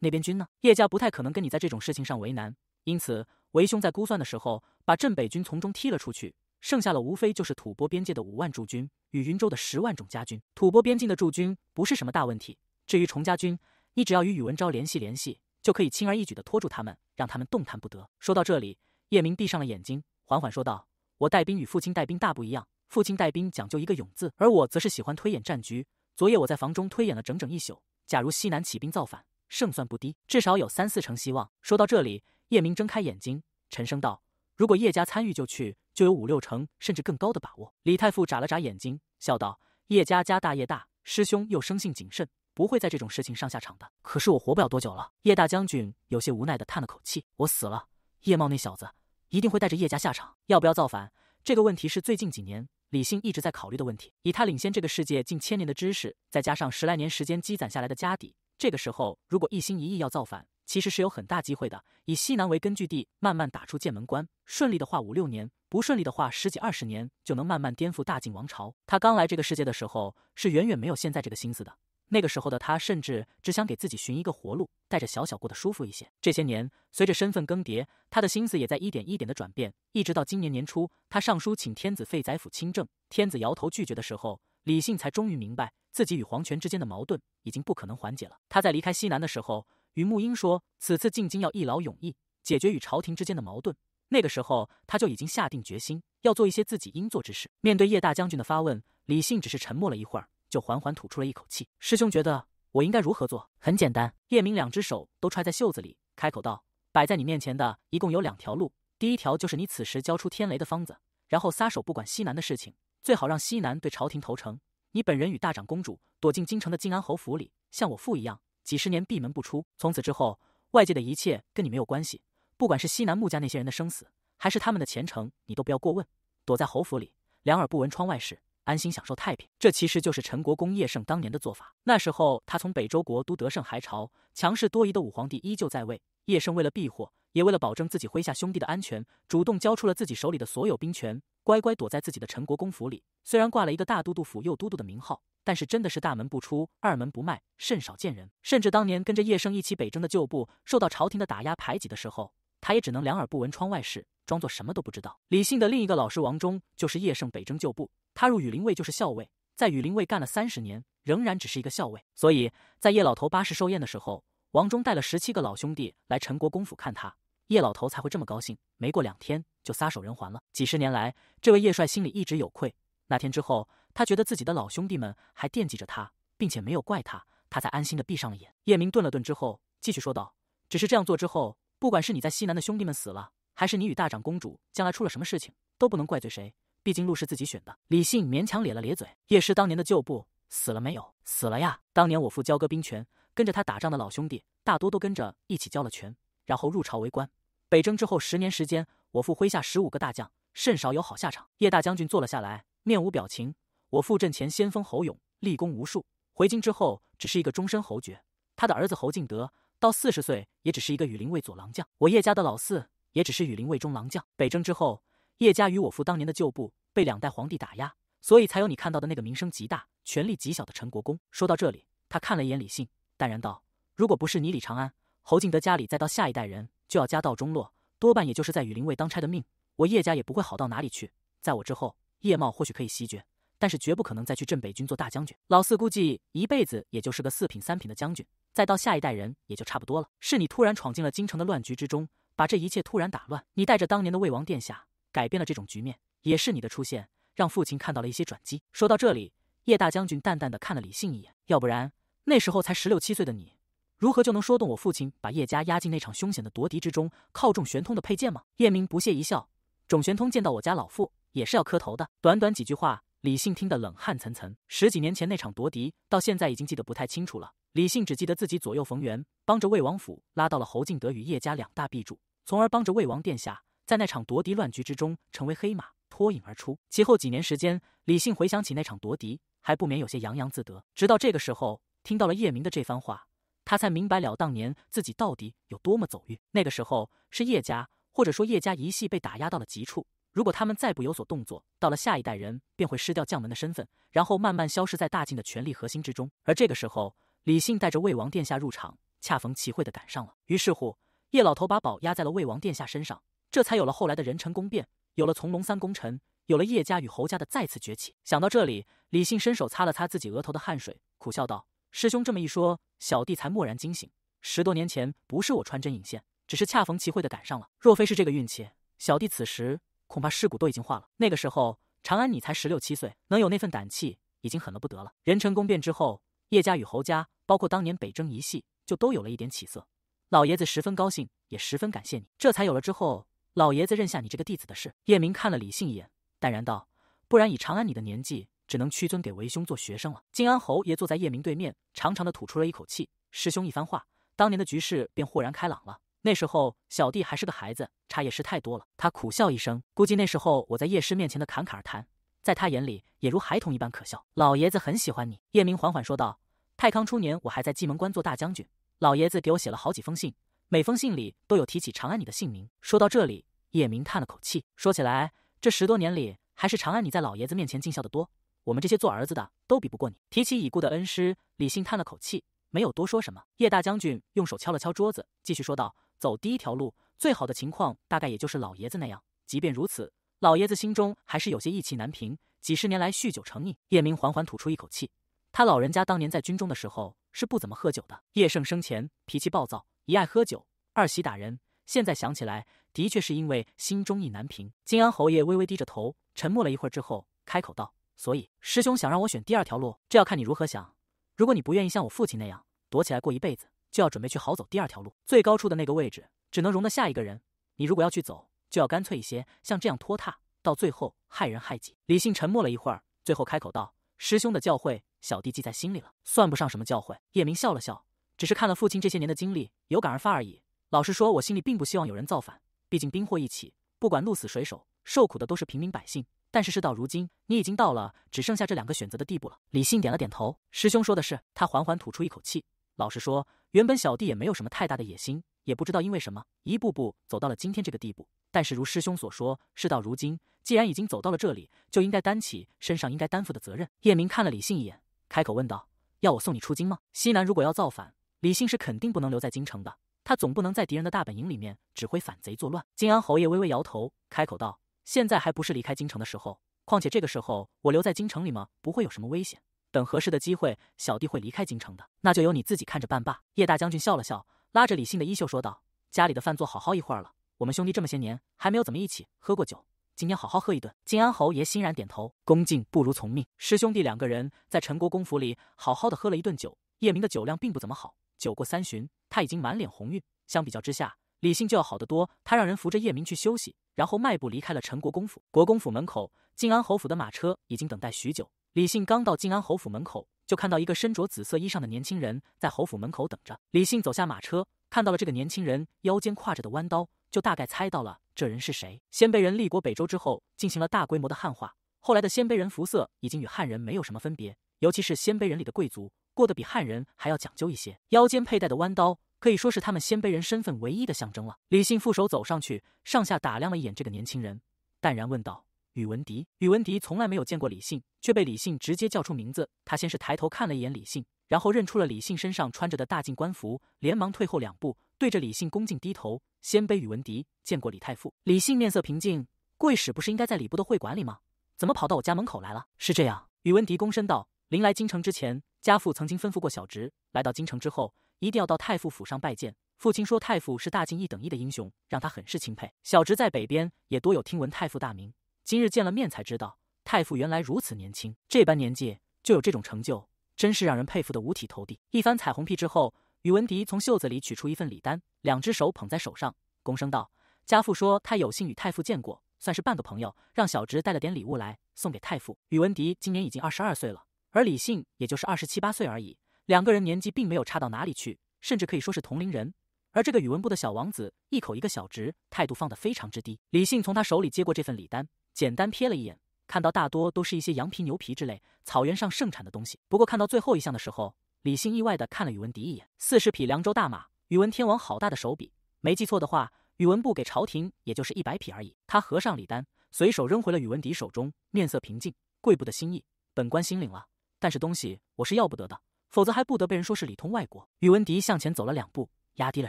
那边军呢？”叶家不太可能跟你在这种事情上为难，因此为兄在估算的时候，把镇北军从中踢了出去。剩下了无非就是吐蕃边界的五万驻军与云州的十万种家军。吐蕃边境的驻军不是什么大问题，至于崇家军，你只要与宇文昭联系联系，就可以轻而易举的拖住他们，让他们动弹不得。说到这里，叶明闭上了眼睛，缓缓说道：“我带兵与父亲带兵大不一样，父亲带兵讲究一个勇字，而我则是喜欢推演战局。昨夜我在房中推演了整整一宿，假如西南起兵造反，胜算不低，至少有三四成希望。”说到这里，叶明睁开眼睛，沉声道：“如果叶家参与，就去。”就有五六成甚至更高的把握。李太傅眨了眨眼睛，笑道：“叶家家大业大，师兄又生性谨慎，不会在这种事情上下场的。可是我活不了多久了。”叶大将军有些无奈地叹了口气：“我死了，叶茂那小子一定会带着叶家下场。要不要造反？这个问题是最近几年李信一直在考虑的问题。以他领先这个世界近千年的知识，再加上十来年时间积攒下来的家底。”这个时候，如果一心一意要造反，其实是有很大机会的。以西南为根据地，慢慢打出剑门关，顺利的话五六年，不顺利的话十几二十年，就能慢慢颠覆大晋王朝。他刚来这个世界的时候，是远远没有现在这个心思的。那个时候的他，甚至只想给自己寻一个活路，带着小小过得舒服一些。这些年，随着身份更迭，他的心思也在一点一点的转变。一直到今年年初，他上书请天子废宰府亲政，天子摇头拒绝的时候。李信才终于明白，自己与皇权之间的矛盾已经不可能缓解了。他在离开西南的时候，与沐英说，此次进京要一劳永逸解决与朝廷之间的矛盾。那个时候，他就已经下定决心要做一些自己应做之事。面对叶大将军的发问，李信只是沉默了一会儿，就缓缓吐出了一口气：“师兄，觉得我应该如何做？很简单。”叶明两只手都揣在袖子里，开口道：“摆在你面前的一共有两条路，第一条就是你此时交出天雷的方子，然后撒手不管西南的事情。”最好让西南对朝廷投诚，你本人与大长公主躲进京城的靖安侯府里，像我父一样，几十年闭门不出。从此之后，外界的一切跟你没有关系，不管是西南穆家那些人的生死，还是他们的前程，你都不要过问。躲在侯府里，两耳不闻窗外事，安心享受太平。这其实就是陈国公叶盛当年的做法。那时候，他从北周国都得胜还朝，强势多疑的武皇帝依旧在位。叶盛为了避祸，也为了保证自己麾下兄弟的安全，主动交出了自己手里的所有兵权。乖乖躲在自己的陈国公府里，虽然挂了一个大都督府右都督的名号，但是真的是大门不出，二门不迈，甚少见人。甚至当年跟着叶圣一起北征的旧部，受到朝廷的打压排挤的时候，他也只能两耳不闻窗外事，装作什么都不知道。李信的另一个老师王忠，就是叶盛北征旧部，他入羽林卫就是校尉，在羽林卫干了三十年，仍然只是一个校尉。所以在叶老头八十寿宴的时候，王忠带了十七个老兄弟来陈国公府看他。叶老头才会这么高兴，没过两天就撒手人寰了。几十年来，这位叶帅心里一直有愧。那天之后，他觉得自己的老兄弟们还惦记着他，并且没有怪他，他才安心的闭上了眼。叶明顿了顿之后，继续说道：“只是这样做之后，不管是你在西南的兄弟们死了，还是你与大长公主将来出了什么事情，都不能怪罪谁。毕竟路是自己选的。”李信勉强咧了咧嘴：“叶师当年的旧部死了没有？死了呀！当年我父交割兵权，跟着他打仗的老兄弟，大多都跟着一起交了权。”然后入朝为官。北征之后十年时间，我父麾下十五个大将，甚少有好下场。叶大将军坐了下来，面无表情。我父阵前先锋侯勇，立功无数。回京之后，只是一个终身侯爵。他的儿子侯敬德，到四十岁也只是一个羽林卫左郎将。我叶家的老四，也只是羽林卫中郎将。北征之后，叶家与我父当年的旧部被两代皇帝打压，所以才有你看到的那个名声极大、权力极小的陈国公。说到这里，他看了一眼李信，淡然道：“如果不是你，李长安。”侯敬德家里，再到下一代人，就要家道中落，多半也就是在羽林卫当差的命。我叶家也不会好到哪里去。在我之后，叶茂或许可以袭爵，但是绝不可能再去镇北军做大将军。老四估计一辈子也就是个四品、三品的将军，再到下一代人也就差不多了。是你突然闯进了京城的乱局之中，把这一切突然打乱。你带着当年的魏王殿下，改变了这种局面，也是你的出现让父亲看到了一些转机。说到这里，叶大将军淡淡的看了李信一眼。要不然，那时候才十六七岁的你。如何就能说动我父亲把叶家押进那场凶险的夺嫡之中？靠种玄通的佩剑吗？叶明不屑一笑。种玄通见到我家老父也是要磕头的。短短几句话，李信听得冷汗涔涔。十几年前那场夺嫡到现在已经记得不太清楚了。李信只记得自己左右逢源，帮着魏王府拉到了侯敬德与叶家两大臂助，从而帮着魏王殿下在那场夺嫡乱局之中成为黑马，脱颖而出。其后几年时间，李信回想起那场夺嫡，还不免有些洋洋自得。直到这个时候，听到了叶明的这番话。他才明白了当年自己到底有多么走运。那个时候是叶家，或者说叶家一系被打压到了极处。如果他们再不有所动作，到了下一代人便会失掉将门的身份，然后慢慢消失在大晋的权力核心之中。而这个时候，李信带着魏王殿下入场，恰逢其会的赶上了。于是乎，叶老头把宝压在了魏王殿下身上，这才有了后来的仁臣功变，有了从龙三功臣，有了叶家与侯家的再次崛起。想到这里，李信伸手擦了擦自己额头的汗水，苦笑道。师兄这么一说，小弟才蓦然惊醒。十多年前不是我穿针引线，只是恰逢其会的赶上了。若非是这个运气，小弟此时恐怕尸骨都已经化了。那个时候，长安你才十六七岁，能有那份胆气，已经很了不得了。人成功变之后，叶家与侯家，包括当年北征一系，就都有了一点起色。老爷子十分高兴，也十分感谢你，这才有了之后老爷子认下你这个弟子的事。叶明看了李信一眼，淡然道：“不然以长安你的年纪。”只能屈尊给为兄做学生了。靖安侯爷坐在叶明对面，长长的吐出了一口气。师兄一番话，当年的局势便豁然开朗了。那时候小弟还是个孩子，差叶师太多了。他苦笑一声，估计那时候我在叶师面前的侃侃而谈，在他眼里也如孩童一般可笑。老爷子很喜欢你，叶明缓缓说道。太康初年，我还在蓟门关做大将军，老爷子给我写了好几封信，每封信里都有提起长安你的姓名。说到这里，叶明叹了口气，说起来，这十多年里，还是长安你在老爷子面前尽孝的多。我们这些做儿子的都比不过你。提起已故的恩师，李信叹了口气，没有多说什么。叶大将军用手敲了敲桌子，继续说道：“走第一条路，最好的情况大概也就是老爷子那样。即便如此，老爷子心中还是有些意气难平。几十年来，酗酒成瘾。”叶明缓缓吐出一口气，他老人家当年在军中的时候是不怎么喝酒的。叶胜生前脾气暴躁，一爱喝酒，二喜打人。现在想起来，的确是因为心中意难平。金安侯爷微微低着头，沉默了一会儿之后，开口道。所以，师兄想让我选第二条路，这要看你如何想。如果你不愿意像我父亲那样躲起来过一辈子，就要准备去好走第二条路。最高处的那个位置，只能容得下一个人。你如果要去走，就要干脆一些，像这样拖沓，到最后害人害己。李信沉默了一会儿，最后开口道：“师兄的教诲，小弟记在心里了，算不上什么教诲。”叶明笑了笑，只是看了父亲这些年的经历，有感而发而已。老实说，我心里并不希望有人造反，毕竟兵祸一起，不管鹿死谁手，受苦的都是平民百姓。但是事到如今，你已经到了只剩下这两个选择的地步了。李信点了点头，师兄说的是。他缓缓吐出一口气，老实说，原本小弟也没有什么太大的野心，也不知道因为什么，一步步走到了今天这个地步。但是如师兄所说，事到如今，既然已经走到了这里，就应该担起身上应该担负的责任。叶明看了李信一眼，开口问道：“要我送你出京吗？西南如果要造反，李信是肯定不能留在京城的。他总不能在敌人的大本营里面指挥反贼作乱。”金安侯爷微微摇头，开口道。现在还不是离开京城的时候，况且这个时候我留在京城里吗？不会有什么危险。等合适的机会，小弟会离开京城的，那就由你自己看着办吧。叶大将军笑了笑，拉着李信的衣袖说道：“家里的饭做好好一会儿了，我们兄弟这么些年还没有怎么一起喝过酒，今天好好喝一顿。”金安侯爷欣然点头，恭敬不如从命。师兄弟两个人在陈国公府里好好的喝了一顿酒。叶明的酒量并不怎么好，酒过三巡，他已经满脸红晕。相比较之下，李信就要好得多。他让人扶着叶明去休息。然后迈步离开了陈国公府。国公府门口，靖安侯府的马车已经等待许久。李信刚到靖安侯府门口，就看到一个身着紫色衣裳的年轻人在侯府门口等着。李信走下马车，看到了这个年轻人腰间挎着的弯刀，就大概猜到了这人是谁。鲜卑人立国北周之后，进行了大规模的汉化，后来的鲜卑人服色已经与汉人没有什么分别，尤其是鲜卑人里的贵族，过得比汉人还要讲究一些，腰间佩戴的弯刀。可以说是他们鲜卑人身份唯一的象征了。李信副手走上去，上下打量了一眼这个年轻人，淡然问道：“宇文迪。”宇文迪从来没有见过李信，却被李信直接叫出名字。他先是抬头看了一眼李信，然后认出了李信身上穿着的大晋官服，连忙退后两步，对着李信恭敬低头：“鲜卑宇文迪见过李太傅。”李信面色平静：“贵使不是应该在礼部的会馆里吗？怎么跑到我家门口来了？”是这样，宇文迪躬身道：“临来京城之前，家父曾经吩咐过小侄，来到京城之后。”一定要到太傅府上拜见父亲。说太傅是大晋一等一的英雄，让他很是钦佩。小侄在北边也多有听闻太傅大名，今日见了面才知道，太傅原来如此年轻，这般年纪就有这种成就，真是让人佩服的五体投地。一番彩虹屁之后，宇文迪从袖子里取出一份礼单，两只手捧在手上，躬声道：“家父说他有幸与太傅见过，算是半个朋友，让小侄带了点礼物来送给太傅。”宇文迪今年已经二十二岁了，而李信也就是二十七八岁而已。两个人年纪并没有差到哪里去，甚至可以说是同龄人。而这个宇文部的小王子，一口一个小侄，态度放得非常之低。李信从他手里接过这份礼单，简单瞥了一眼，看到大多都是一些羊皮、牛皮之类草原上盛产的东西。不过看到最后一项的时候，李信意外地看了宇文迪一眼：四十匹凉州大马。宇文天王好大的手笔！没记错的话，宇文部给朝廷也就是一百匹而已。他合上礼单，随手扔回了宇文迪手中，面色平静：“贵部的心意，本官心领了。但是东西我是要不得的。”否则还不得被人说是里通外国？宇文迪向前走了两步，压低了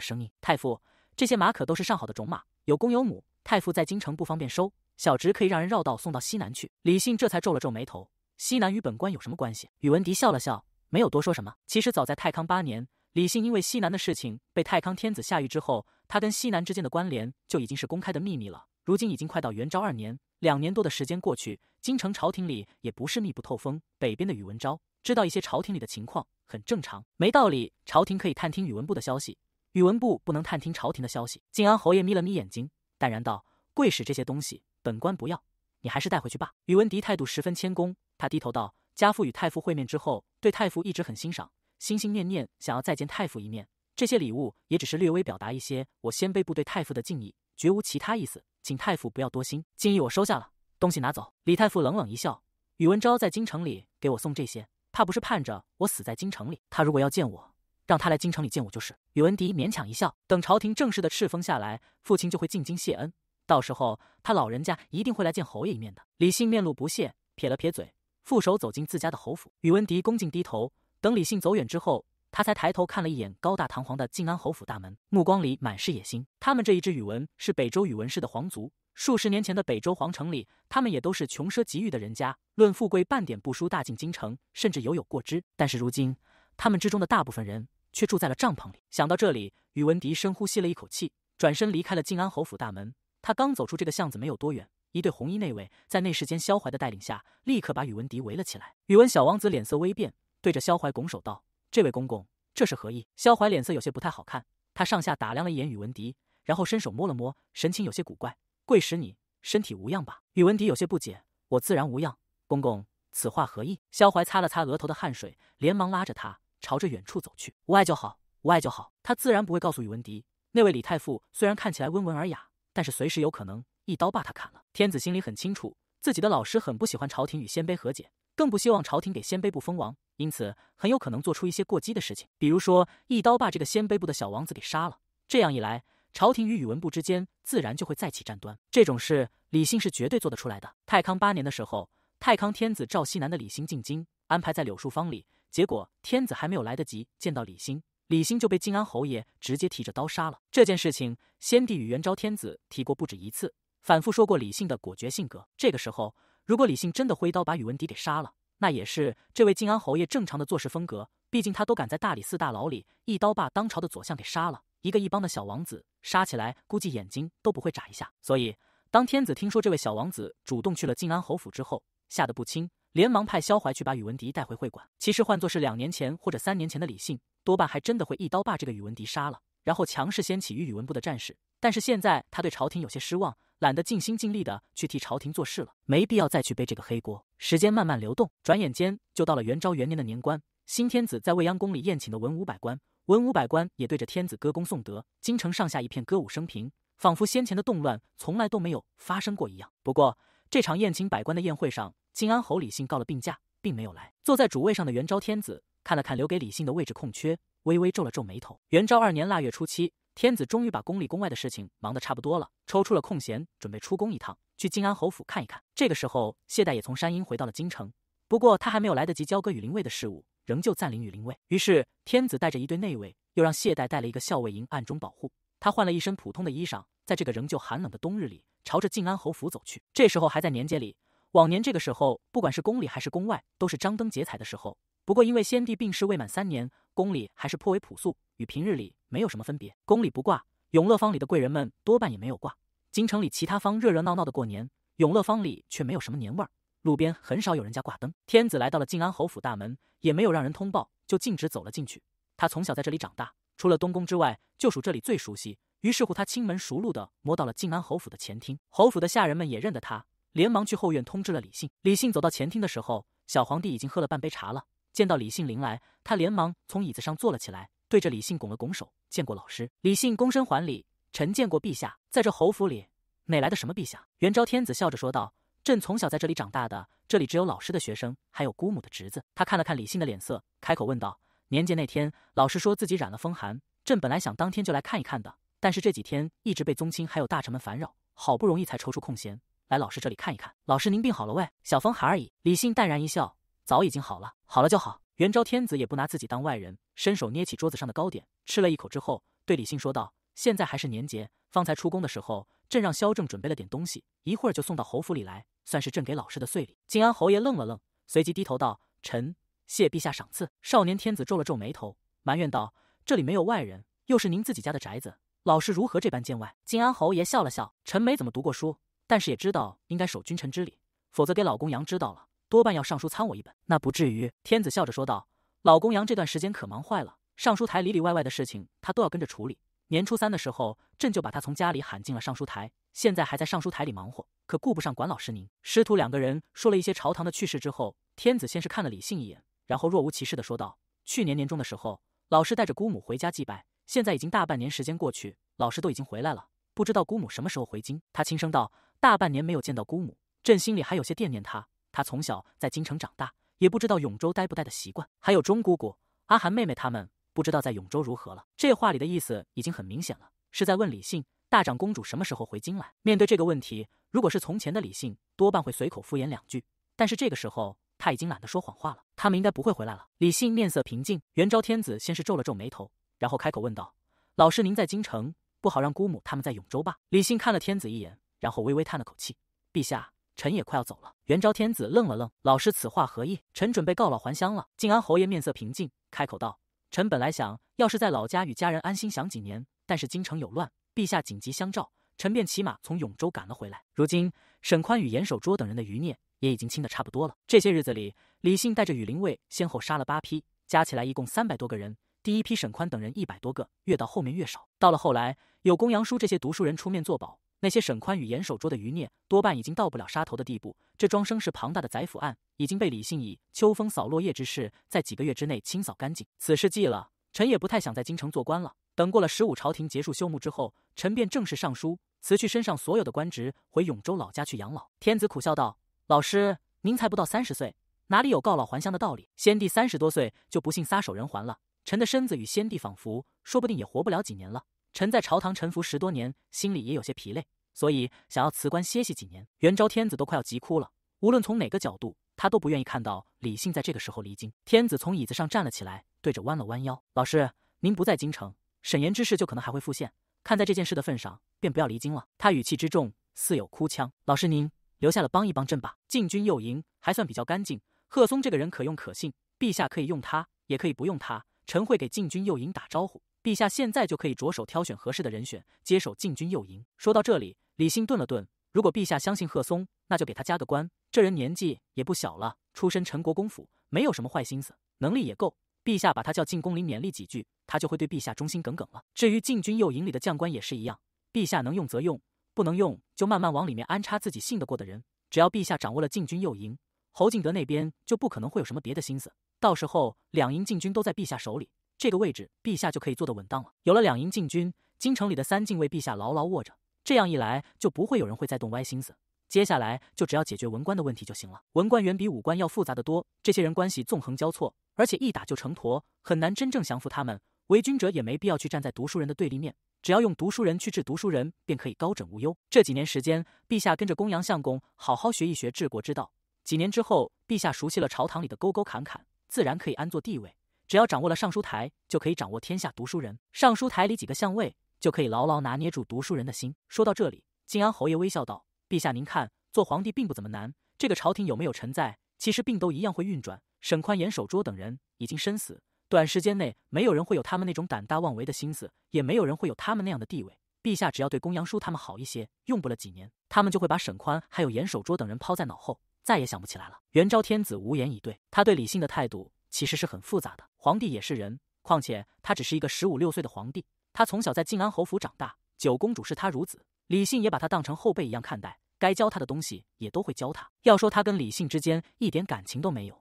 声音：“太傅，这些马可都是上好的种马，有公有母。太傅在京城不方便收，小侄可以让人绕道送到西南去。”李信这才皱了皱眉头：“西南与本官有什么关系？”宇文迪笑了笑，没有多说什么。其实早在太康八年，李信因为西南的事情被太康天子下狱之后，他跟西南之间的关联就已经是公开的秘密了。如今已经快到元昭二年，两年多的时间过去，京城朝廷里也不是密不透风。北边的宇文昭。知道一些朝廷里的情况很正常，没道理朝廷可以探听宇文部的消息，宇文部不能探听朝廷的消息。敬安侯爷眯了眯眼睛，淡然道：“贵使这些东西，本官不要，你还是带回去吧。”宇文迪态度十分谦恭，他低头道：“家父与太傅会面之后，对太傅一直很欣赏，心心念念想要再见太傅一面。这些礼物也只是略微表达一些我先卑部对太傅的敬意，绝无其他意思，请太傅不要多心。敬意我收下了，东西拿走。”李太傅冷冷一笑，宇文昭在京城里给我送这些。他不是盼着我死在京城里，他如果要见我，让他来京城里见我就是。宇文迪勉强一笑，等朝廷正式的敕封下来，父亲就会进京谢恩，到时候他老人家一定会来见侯爷一面的。李信面露不屑，撇了撇嘴，负手走进自家的侯府。宇文迪恭敬低头，等李信走远之后，他才抬头看了一眼高大堂皇的晋安侯府大门，目光里满是野心。他们这一支宇文是北周宇文氏的皇族。数十年前的北周皇城里，他们也都是穷奢极欲的人家，论富贵，半点不输大晋京城，甚至犹有过之。但是如今，他们之中的大部分人却住在了帐篷里。想到这里，宇文迪深呼吸了一口气，转身离开了静安侯府大门。他刚走出这个巷子没有多远，一对红衣内卫在内侍监萧怀的带领下，立刻把宇文迪围了起来。宇文小王子脸色微变，对着萧怀拱手道：“这位公公，这是何意？”萧怀脸色有些不太好看，他上下打量了一眼宇文迪，然后伸手摸了摸，神情有些古怪。贵使你身体无恙吧？宇文迪有些不解，我自然无恙。公公，此话何意？萧怀擦了擦额头的汗水，连忙拉着他朝着远处走去。无碍就好，无碍就好。他自然不会告诉宇文迪，那位李太傅虽然看起来温文尔雅，但是随时有可能一刀把他砍了。天子心里很清楚，自己的老师很不喜欢朝廷与鲜卑和解，更不希望朝廷给鲜卑部封王，因此很有可能做出一些过激的事情，比如说一刀把这个鲜卑部的小王子给杀了。这样一来。朝廷与宇文部之间自然就会再起战端，这种事李信是绝对做得出来的。太康八年的时候，太康天子赵西南的李信进京，安排在柳树坊里。结果天子还没有来得及见到李信，李信就被晋安侯爷直接提着刀杀了。这件事情，先帝与元昭天子提过不止一次，反复说过李信的果决性格。这个时候，如果李信真的挥刀把宇文迪给杀了，那也是这位晋安侯爷正常的做事风格。毕竟他都敢在大理寺大牢里一刀把当朝的左相给杀了。一个一帮的小王子杀起来，估计眼睛都不会眨一下。所以，当天子听说这位小王子主动去了靖安侯府之后，吓得不轻，连忙派萧怀去把宇文迪带回会馆。其实，换作是两年前或者三年前的李信，多半还真的会一刀把这个宇文迪杀了，然后强势掀起与宇文部的战事。但是现在，他对朝廷有些失望，懒得尽心尽力的去替朝廷做事了，没必要再去背这个黑锅。时间慢慢流动，转眼间就到了元昭元年的年关，新天子在未央宫里宴请的文武百官。文武百官也对着天子歌功颂德，京城上下一片歌舞升平，仿佛先前的动乱从来都没有发生过一样。不过，这场宴请百官的宴会上，靖安侯李信告了病假，并没有来。坐在主位上的元昭天子看了看留给李信的位置空缺，微微皱了皱眉头。元昭二年腊月初七，天子终于把宫里宫外的事情忙得差不多了，抽出了空闲，准备出宫一趟，去靖安侯府看一看。这个时候，谢代也从山阴回到了京城，不过他还没有来得及交割羽林卫的事务。仍旧暂领羽林卫，于是天子带着一队内卫，又让谢代带了一个校尉营暗中保护他，换了一身普通的衣裳，在这个仍旧寒冷的冬日里，朝着静安侯府走去。这时候还在年节里，往年这个时候，不管是宫里还是宫外，都是张灯结彩的时候。不过因为先帝病逝未满三年，宫里还是颇为朴素，与平日里没有什么分别。宫里不挂，永乐坊里的贵人们多半也没有挂。京城里其他坊热热闹闹的过年，永乐坊里却没有什么年味儿。路边很少有人家挂灯。天子来到了靖安侯府大门，也没有让人通报，就径直走了进去。他从小在这里长大，除了东宫之外，就属这里最熟悉。于是乎，他轻门熟路的摸到了靖安侯府的前厅。侯府的下人们也认得他，连忙去后院通知了李信。李信走到前厅的时候，小皇帝已经喝了半杯茶了。见到李信临来，他连忙从椅子上坐了起来，对着李信拱了拱手，见过老师。李信躬身还礼，臣见过陛下。在这侯府里，哪来的什么陛下？元昭天子笑着说道。朕从小在这里长大的，这里只有老师的学生，还有姑母的侄子。他看了看李信的脸色，开口问道：“年节那天，老师说自己染了风寒，朕本来想当天就来看一看的，但是这几天一直被宗亲还有大臣们烦扰，好不容易才抽出空闲来老师这里看一看。老师您病好了喂，小风寒而已。”李信淡然一笑：“早已经好了，好了就好。”元昭天子也不拿自己当外人，伸手捏起桌子上的糕点，吃了一口之后，对李信说道：“现在还是年节，方才出宫的时候。”朕让萧正准备了点东西，一会儿就送到侯府里来，算是朕给老师的岁礼。敬安侯爷愣了愣，随即低头道：“臣谢陛下赏赐。”少年天子皱了皱眉头，埋怨道：“这里没有外人，又是您自己家的宅子，老师如何这般见外？”敬安侯爷笑了笑：“臣没怎么读过书，但是也知道应该守君臣之礼，否则给老公杨知道了，多半要上书参我一本。那不至于。”天子笑着说道：“老公杨这段时间可忙坏了，尚书台里里外外的事情他都要跟着处理。”年初三的时候，朕就把他从家里喊进了尚书台，现在还在尚书台里忙活，可顾不上管老师您。师徒两个人说了一些朝堂的趣事之后，天子先是看了李信一眼，然后若无其事的说道：“去年年中的时候，老师带着姑母回家祭拜，现在已经大半年时间过去，老师都已经回来了，不知道姑母什么时候回京。”他轻声道：“大半年没有见到姑母，朕心里还有些惦念她。她从小在京城长大，也不知道永州待不待的习惯。还有钟姑姑、阿寒妹妹他们。”不知道在永州如何了。这话里的意思已经很明显了，是在问李信大长公主什么时候回京来。面对这个问题，如果是从前的李信，多半会随口敷衍两句。但是这个时候，他已经懒得说谎话了。他们应该不会回来了。李信面色平静。元昭天子先是皱了皱眉头，然后开口问道：“老师，您在京城不好让姑母他们在永州吧？”李信看了天子一眼，然后微微叹了口气：“陛下，臣也快要走了。”元昭天子愣了愣：“老师此话何意？”“臣准备告老还乡了。”敬安侯爷面色平静，开口道。臣本来想要是在老家与家人安心享几年，但是京城有乱，陛下紧急相召，臣便骑马从永州赶了回来。如今沈宽与严守拙等人的余孽也已经清得差不多了。这些日子里，李信带着羽林卫先后杀了八批，加起来一共三百多个人。第一批沈宽等人一百多个，越到后面越少。到了后来，有公羊叔这些读书人出面作保，那些沈宽与严守拙的余孽多半已经到不了杀头的地步。这桩声势庞大的宰辅案。已经被李信以秋风扫落叶之势，在几个月之内清扫干净。此事记了，臣也不太想在京城做官了。等过了十五，朝廷结束休沐之后，臣便正式上书辞去身上所有的官职，回永州老家去养老。天子苦笑道：“老师，您才不到三十岁，哪里有告老还乡的道理？先帝三十多岁就不幸撒手人寰了，臣的身子与先帝仿佛，说不定也活不了几年了。臣在朝堂沉浮十多年，心里也有些疲累，所以想要辞官歇息几年。”元昭天子都快要急哭了。无论从哪个角度。他都不愿意看到李信在这个时候离京。天子从椅子上站了起来，对着弯了弯腰：“老师，您不在京城，沈岩之事就可能还会复现。看在这件事的份上，便不要离京了。”他语气之重，似有哭腔：“老师，您留下了帮一帮朕吧。禁军右营还算比较干净，贺松这个人可用可信，陛下可以用他，也可以不用他。臣会给禁军右营打招呼，陛下现在就可以着手挑选合适的人选，接手禁军右营。”说到这里，李信顿了顿。如果陛下相信贺松，那就给他加个官。这人年纪也不小了，出身陈国公府，没有什么坏心思，能力也够。陛下把他叫进宫里勉励几句，他就会对陛下忠心耿耿了。至于禁军右营里的将官也是一样，陛下能用则用，不能用就慢慢往里面安插自己信得过的人。只要陛下掌握了禁军右营，侯敬德那边就不可能会有什么别的心思。到时候两营禁军都在陛下手里，这个位置陛下就可以坐得稳当了。有了两营禁军，京城里的三禁卫陛下牢牢握着。这样一来，就不会有人会再动歪心思。接下来就只要解决文官的问题就行了。文官远比武官要复杂的多，这些人关系纵横交错，而且一打就成坨，很难真正降服他们。为君者也没必要去站在读书人的对立面，只要用读书人去治读书人，便可以高枕无忧。这几年时间，陛下跟着公羊相公好好学一学治国之道。几年之后，陛下熟悉了朝堂里的沟沟坎坎，自然可以安坐地位。只要掌握了尚书台，就可以掌握天下读书人。尚书台里几个相位？就可以牢牢拿捏住读书人的心。说到这里，靖安侯爷微笑道：“陛下，您看，做皇帝并不怎么难。这个朝廷有没有臣在，其实并都一样会运转。沈宽、严守拙等人已经身死，短时间内没有人会有他们那种胆大妄为的心思，也没有人会有他们那样的地位。陛下只要对公羊叔他们好一些，用不了几年，他们就会把沈宽还有严守拙等人抛在脑后，再也想不起来了。”元昭天子无言以对。他对李信的态度其实是很复杂的。皇帝也是人，况且他只是一个十五六岁的皇帝。他从小在靖安侯府长大，九公主视他如子，李信也把他当成后辈一样看待，该教他的东西也都会教他。要说他跟李信之间一点感情都没有，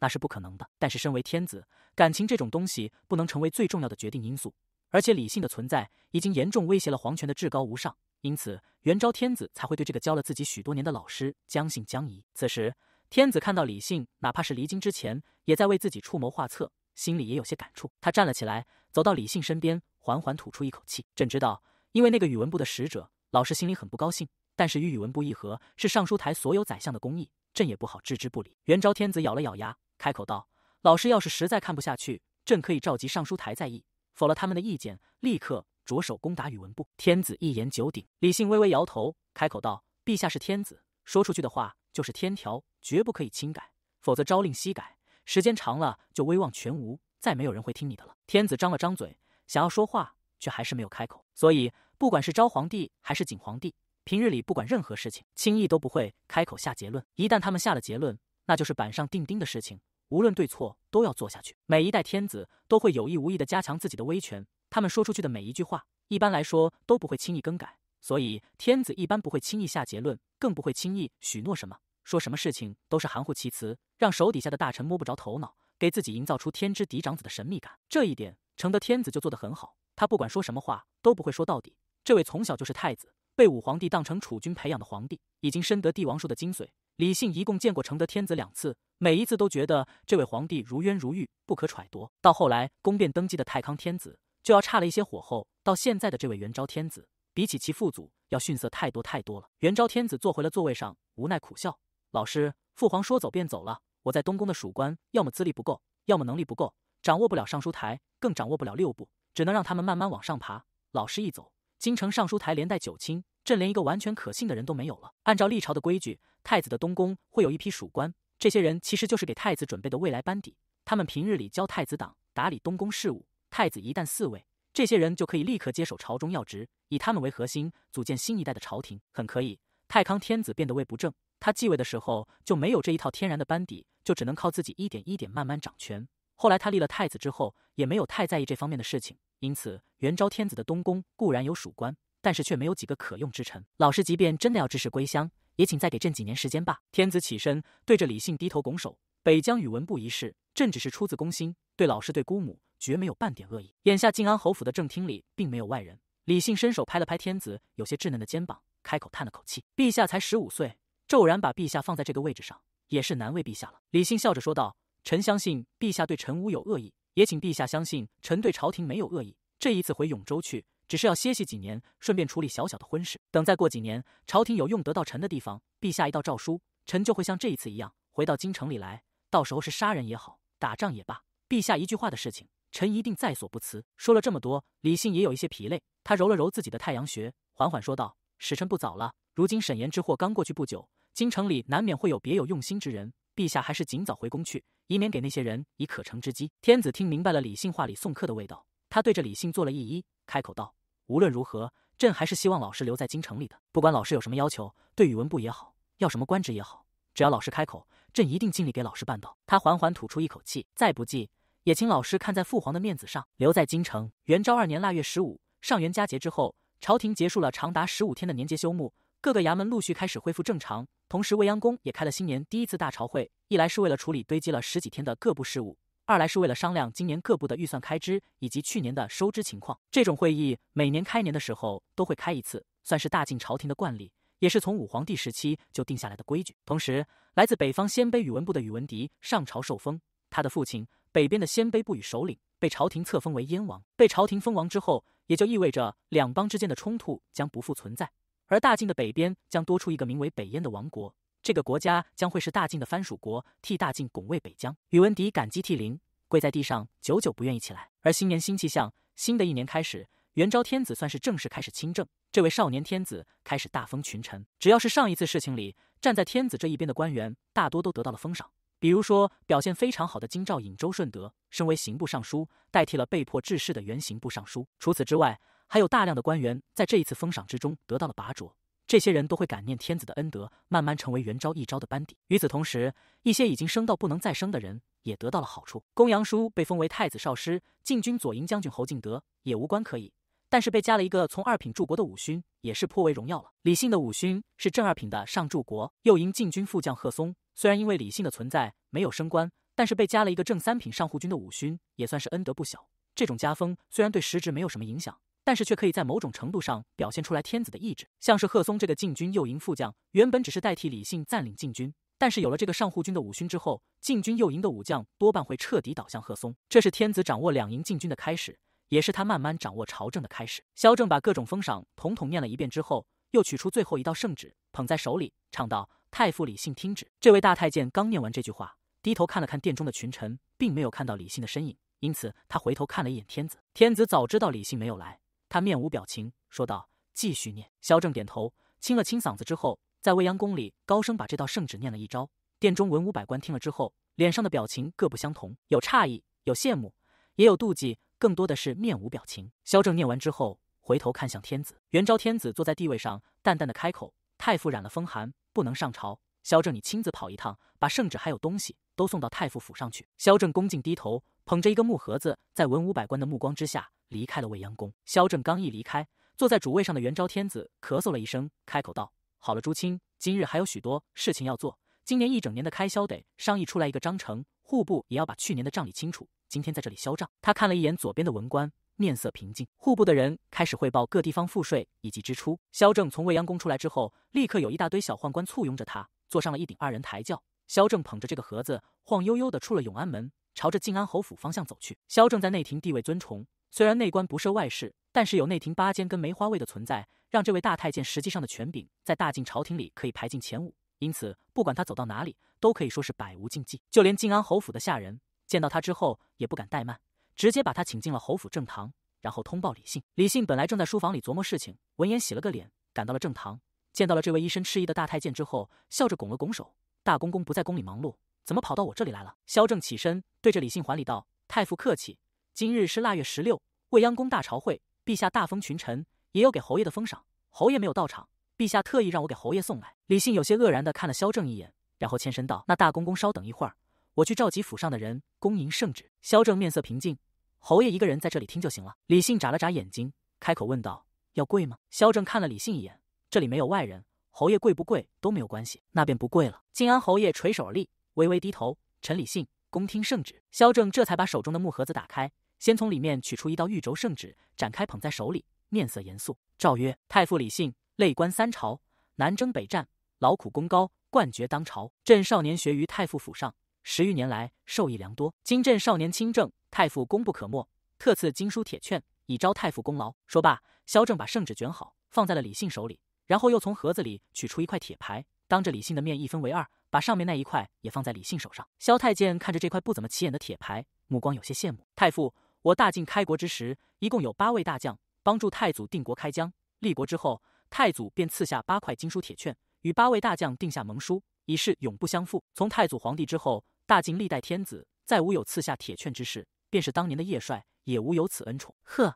那是不可能的。但是身为天子，感情这种东西不能成为最重要的决定因素，而且李信的存在已经严重威胁了皇权的至高无上，因此元昭天子才会对这个教了自己许多年的老师将信将疑。此时天子看到李信，哪怕是离京之前，也在为自己出谋划策。心里也有些感触，他站了起来，走到李信身边，缓缓吐出一口气：“朕知道，因为那个宇文部的使者，老师心里很不高兴。但是与宇文部议和是尚书台所有宰相的公义，朕也不好置之不理。”元昭天子咬了咬牙，开口道：“老师要是实在看不下去，朕可以召集尚书台再议，否了他们的意见，立刻着手攻打宇文部。”天子一言九鼎。李信微微摇头，开口道：“陛下是天子，说出去的话就是天条，绝不可以轻改，否则朝令夕改。”时间长了，就威望全无，再没有人会听你的了。天子张了张嘴，想要说话，却还是没有开口。所以，不管是昭皇帝还是景皇帝，平日里不管任何事情，轻易都不会开口下结论。一旦他们下了结论，那就是板上钉钉的事情，无论对错都要做下去。每一代天子都会有意无意的加强自己的威权，他们说出去的每一句话，一般来说都不会轻易更改。所以，天子一般不会轻易下结论，更不会轻易许诺什么。说什么事情都是含糊其辞，让手底下的大臣摸不着头脑，给自己营造出天之嫡长子的神秘感。这一点，承德天子就做得很好。他不管说什么话，都不会说到底。这位从小就是太子，被武皇帝当成储君培养的皇帝，已经深得帝王术的精髓。李信一共见过承德天子两次，每一次都觉得这位皇帝如渊如玉，不可揣度。到后来，宫变登基的太康天子就要差了一些火候。到现在的这位元昭天子，比起其父祖要逊色太多太多了。元昭天子坐回了座位上，无奈苦笑。老师，父皇说走便走了。我在东宫的属官，要么资历不够，要么能力不够，掌握不了尚书台，更掌握不了六部，只能让他们慢慢往上爬。老师一走，京城尚书台连带九卿，朕连一个完全可信的人都没有了。按照历朝的规矩，太子的东宫会有一批属官，这些人其实就是给太子准备的未来班底。他们平日里教太子党打理东宫事务，太子一旦嗣位，这些人就可以立刻接手朝中要职，以他们为核心组建新一代的朝廷。很可以，太康天子变得位不正。他继位的时候就没有这一套天然的班底，就只能靠自己一点一点慢慢掌权。后来他立了太子之后，也没有太在意这方面的事情，因此元昭天子的东宫固然有属官，但是却没有几个可用之臣。老师即便真的要致仕归乡，也请再给朕几年时间吧。天子起身，对着李信低头拱手：“北疆宇文部一事，朕只是出自公心，对老师对姑母绝没有半点恶意。”眼下静安侯府的正厅里并没有外人，李信伸手拍了拍天子有些稚嫩的肩膀，开口叹了口气：“陛下才十五岁。”骤然把陛下放在这个位置上，也是难为陛下了。李信笑着说道：“臣相信陛下对臣无有恶意，也请陛下相信臣对朝廷没有恶意。这一次回永州去，只是要歇息几年，顺便处理小小的婚事。等再过几年，朝廷有用得到臣的地方，陛下一道诏书，臣就会像这一次一样回到京城里来。到时候是杀人也好，打仗也罢，陛下一句话的事情，臣一定在所不辞。”说了这么多，李信也有一些疲累，他揉了揉自己的太阳穴，缓缓说道：“时辰不早了，如今沈岩之祸刚过去不久。”京城里难免会有别有用心之人，陛下还是尽早回宫去，以免给那些人以可乘之机。天子听明白了李信话里送客的味道，他对着李信做了一揖，开口道：“无论如何，朕还是希望老师留在京城里的。不管老师有什么要求，对宇文部也好，要什么官职也好，只要老师开口，朕一定尽力给老师办到。”他缓缓吐出一口气，再不济，也请老师看在父皇的面子上留在京城。元昭二年腊月十五，上元佳节之后，朝廷结束了长达十五天的年节休沐。各个衙门陆续开始恢复正常，同时未央宫也开了新年第一次大朝会。一来是为了处理堆积了十几天的各部事务，二来是为了商量今年各部的预算开支以及去年的收支情况。这种会议每年开年的时候都会开一次，算是大晋朝廷的惯例，也是从武皇帝时期就定下来的规矩。同时，来自北方鲜卑宇文部的宇文迪上朝受封，他的父亲北边的鲜卑部与首领被朝廷册封为燕王。被朝廷封王之后，也就意味着两邦之间的冲突将不复存在。而大晋的北边将多出一个名为北燕的王国，这个国家将会是大晋的藩属国，替大晋拱卫北疆。宇文迪感激涕零，跪在地上，久久不愿意起来。而新年新气象，新的一年开始，元昭天子算是正式开始亲政。这位少年天子开始大封群臣，只要是上一次事情里站在天子这一边的官员，大多都得到了封赏。比如说，表现非常好的京兆尹、周顺德，升为刑部尚书，代替了被迫致仕的原刑部尚书。除此之外，还有大量的官员在这一次封赏之中得到了拔擢，这些人都会感念天子的恩德，慢慢成为元昭一朝的班底。与此同时，一些已经升到不能再生的人也得到了好处。公羊叔被封为太子少师，禁军左营将军侯敬德也无官可以，但是被加了一个从二品柱国的武勋，也是颇为荣耀了。李信的武勋是正二品的上柱国，右营禁军副将贺松虽然因为李信的存在没有升官，但是被加了一个正三品上护军的武勋，也算是恩德不小。这种加封虽然对实职没有什么影响。但是却可以在某种程度上表现出来天子的意志，像是贺松这个禁军右营副将，原本只是代替李信暂领禁军，但是有了这个上护军的武勋之后，禁军右营的武将多半会彻底倒向贺松，这是天子掌握两营禁军的开始，也是他慢慢掌握朝政的开始。萧正把各种封赏统统念了一遍之后，又取出最后一道圣旨，捧在手里唱道：“太傅李信听旨。”这位大太监刚念完这句话，低头看了看殿中的群臣，并没有看到李信的身影，因此他回头看了一眼天子。天子早知道李信没有来。他面无表情说道：“继续念。”萧正点头，清了清嗓子之后，在未央宫里高声把这道圣旨念了一招。殿中文武百官听了之后，脸上的表情各不相同：有诧异，有羡慕，也有妒忌，更多的是面无表情。萧正念完之后，回头看向天子，元昭天子坐在地位上，淡淡的开口：“太傅染了风寒，不能上朝。萧正，你亲自跑一趟，把圣旨还有东西都送到太傅府上去。”萧正恭敬低头，捧着一个木盒子，在文武百官的目光之下。离开了未央宫，萧正刚一离开，坐在主位上的元昭天子咳嗽了一声，开口道：“好了，朱清，今日还有许多事情要做。今年一整年的开销得商议出来一个章程，户部也要把去年的账理清楚。今天在这里销账。”他看了一眼左边的文官，面色平静。户部的人开始汇报各地方赋税以及支出。萧正从未央宫出来之后，立刻有一大堆小宦官簇拥着他，坐上了一顶二人抬轿。萧正捧着这个盒子，晃悠悠的出了永安门，朝着靖安侯府方向走去。萧正在内廷地位尊崇。虽然内官不涉外事，但是有内廷八监跟梅花卫的存在，让这位大太监实际上的权柄在大晋朝廷里可以排进前五。因此，不管他走到哪里，都可以说是百无禁忌。就连晋安侯府的下人见到他之后也不敢怠慢，直接把他请进了侯府正堂，然后通报李信。李信本来正在书房里琢磨事情，闻言洗了个脸，赶到了正堂，见到了这位一身赤衣的大太监之后，笑着拱了拱手：“大公公不在宫里忙碌，怎么跑到我这里来了？”萧正起身对着李信还礼道：“太傅客气。”今日是腊月十六，未央宫大朝会，陛下大封群臣，也有给侯爷的封赏。侯爷没有到场，陛下特意让我给侯爷送来。李信有些愕然的看了萧正一眼，然后欠身道：“那大公公稍等一会儿，我去召集府上的人恭迎圣旨。”萧正面色平静，侯爷一个人在这里听就行了。李信眨了眨眼睛，开口问道：“要跪吗？”萧正看了李信一眼，这里没有外人，侯爷跪不跪都没有关系，那便不跪了。靖安侯爷垂手而立，微微低头，臣李信恭听圣旨。萧正这才把手中的木盒子打开。先从里面取出一道玉轴圣旨，展开捧在手里，面色严肃。诏曰：太傅李信，累官三朝，南征北战，劳苦功高，冠绝当朝。朕少年学于太傅府上，十余年来受益良多。今朕少年亲政，太傅功不可没，特赐金书铁券，以昭太傅功劳。说罢，萧正把圣旨卷好，放在了李信手里，然后又从盒子里取出一块铁牌，当着李信的面一分为二，把上面那一块也放在李信手上。萧太监看着这块不怎么起眼的铁牌，目光有些羡慕。太傅。我大晋开国之时，一共有八位大将帮助太祖定国开疆。立国之后，太祖便赐下八块金书铁券，与八位大将定下盟书，以示永不相负。从太祖皇帝之后，大晋历代天子再无有赐下铁券之事，便是当年的叶帅也无有此恩宠。呵，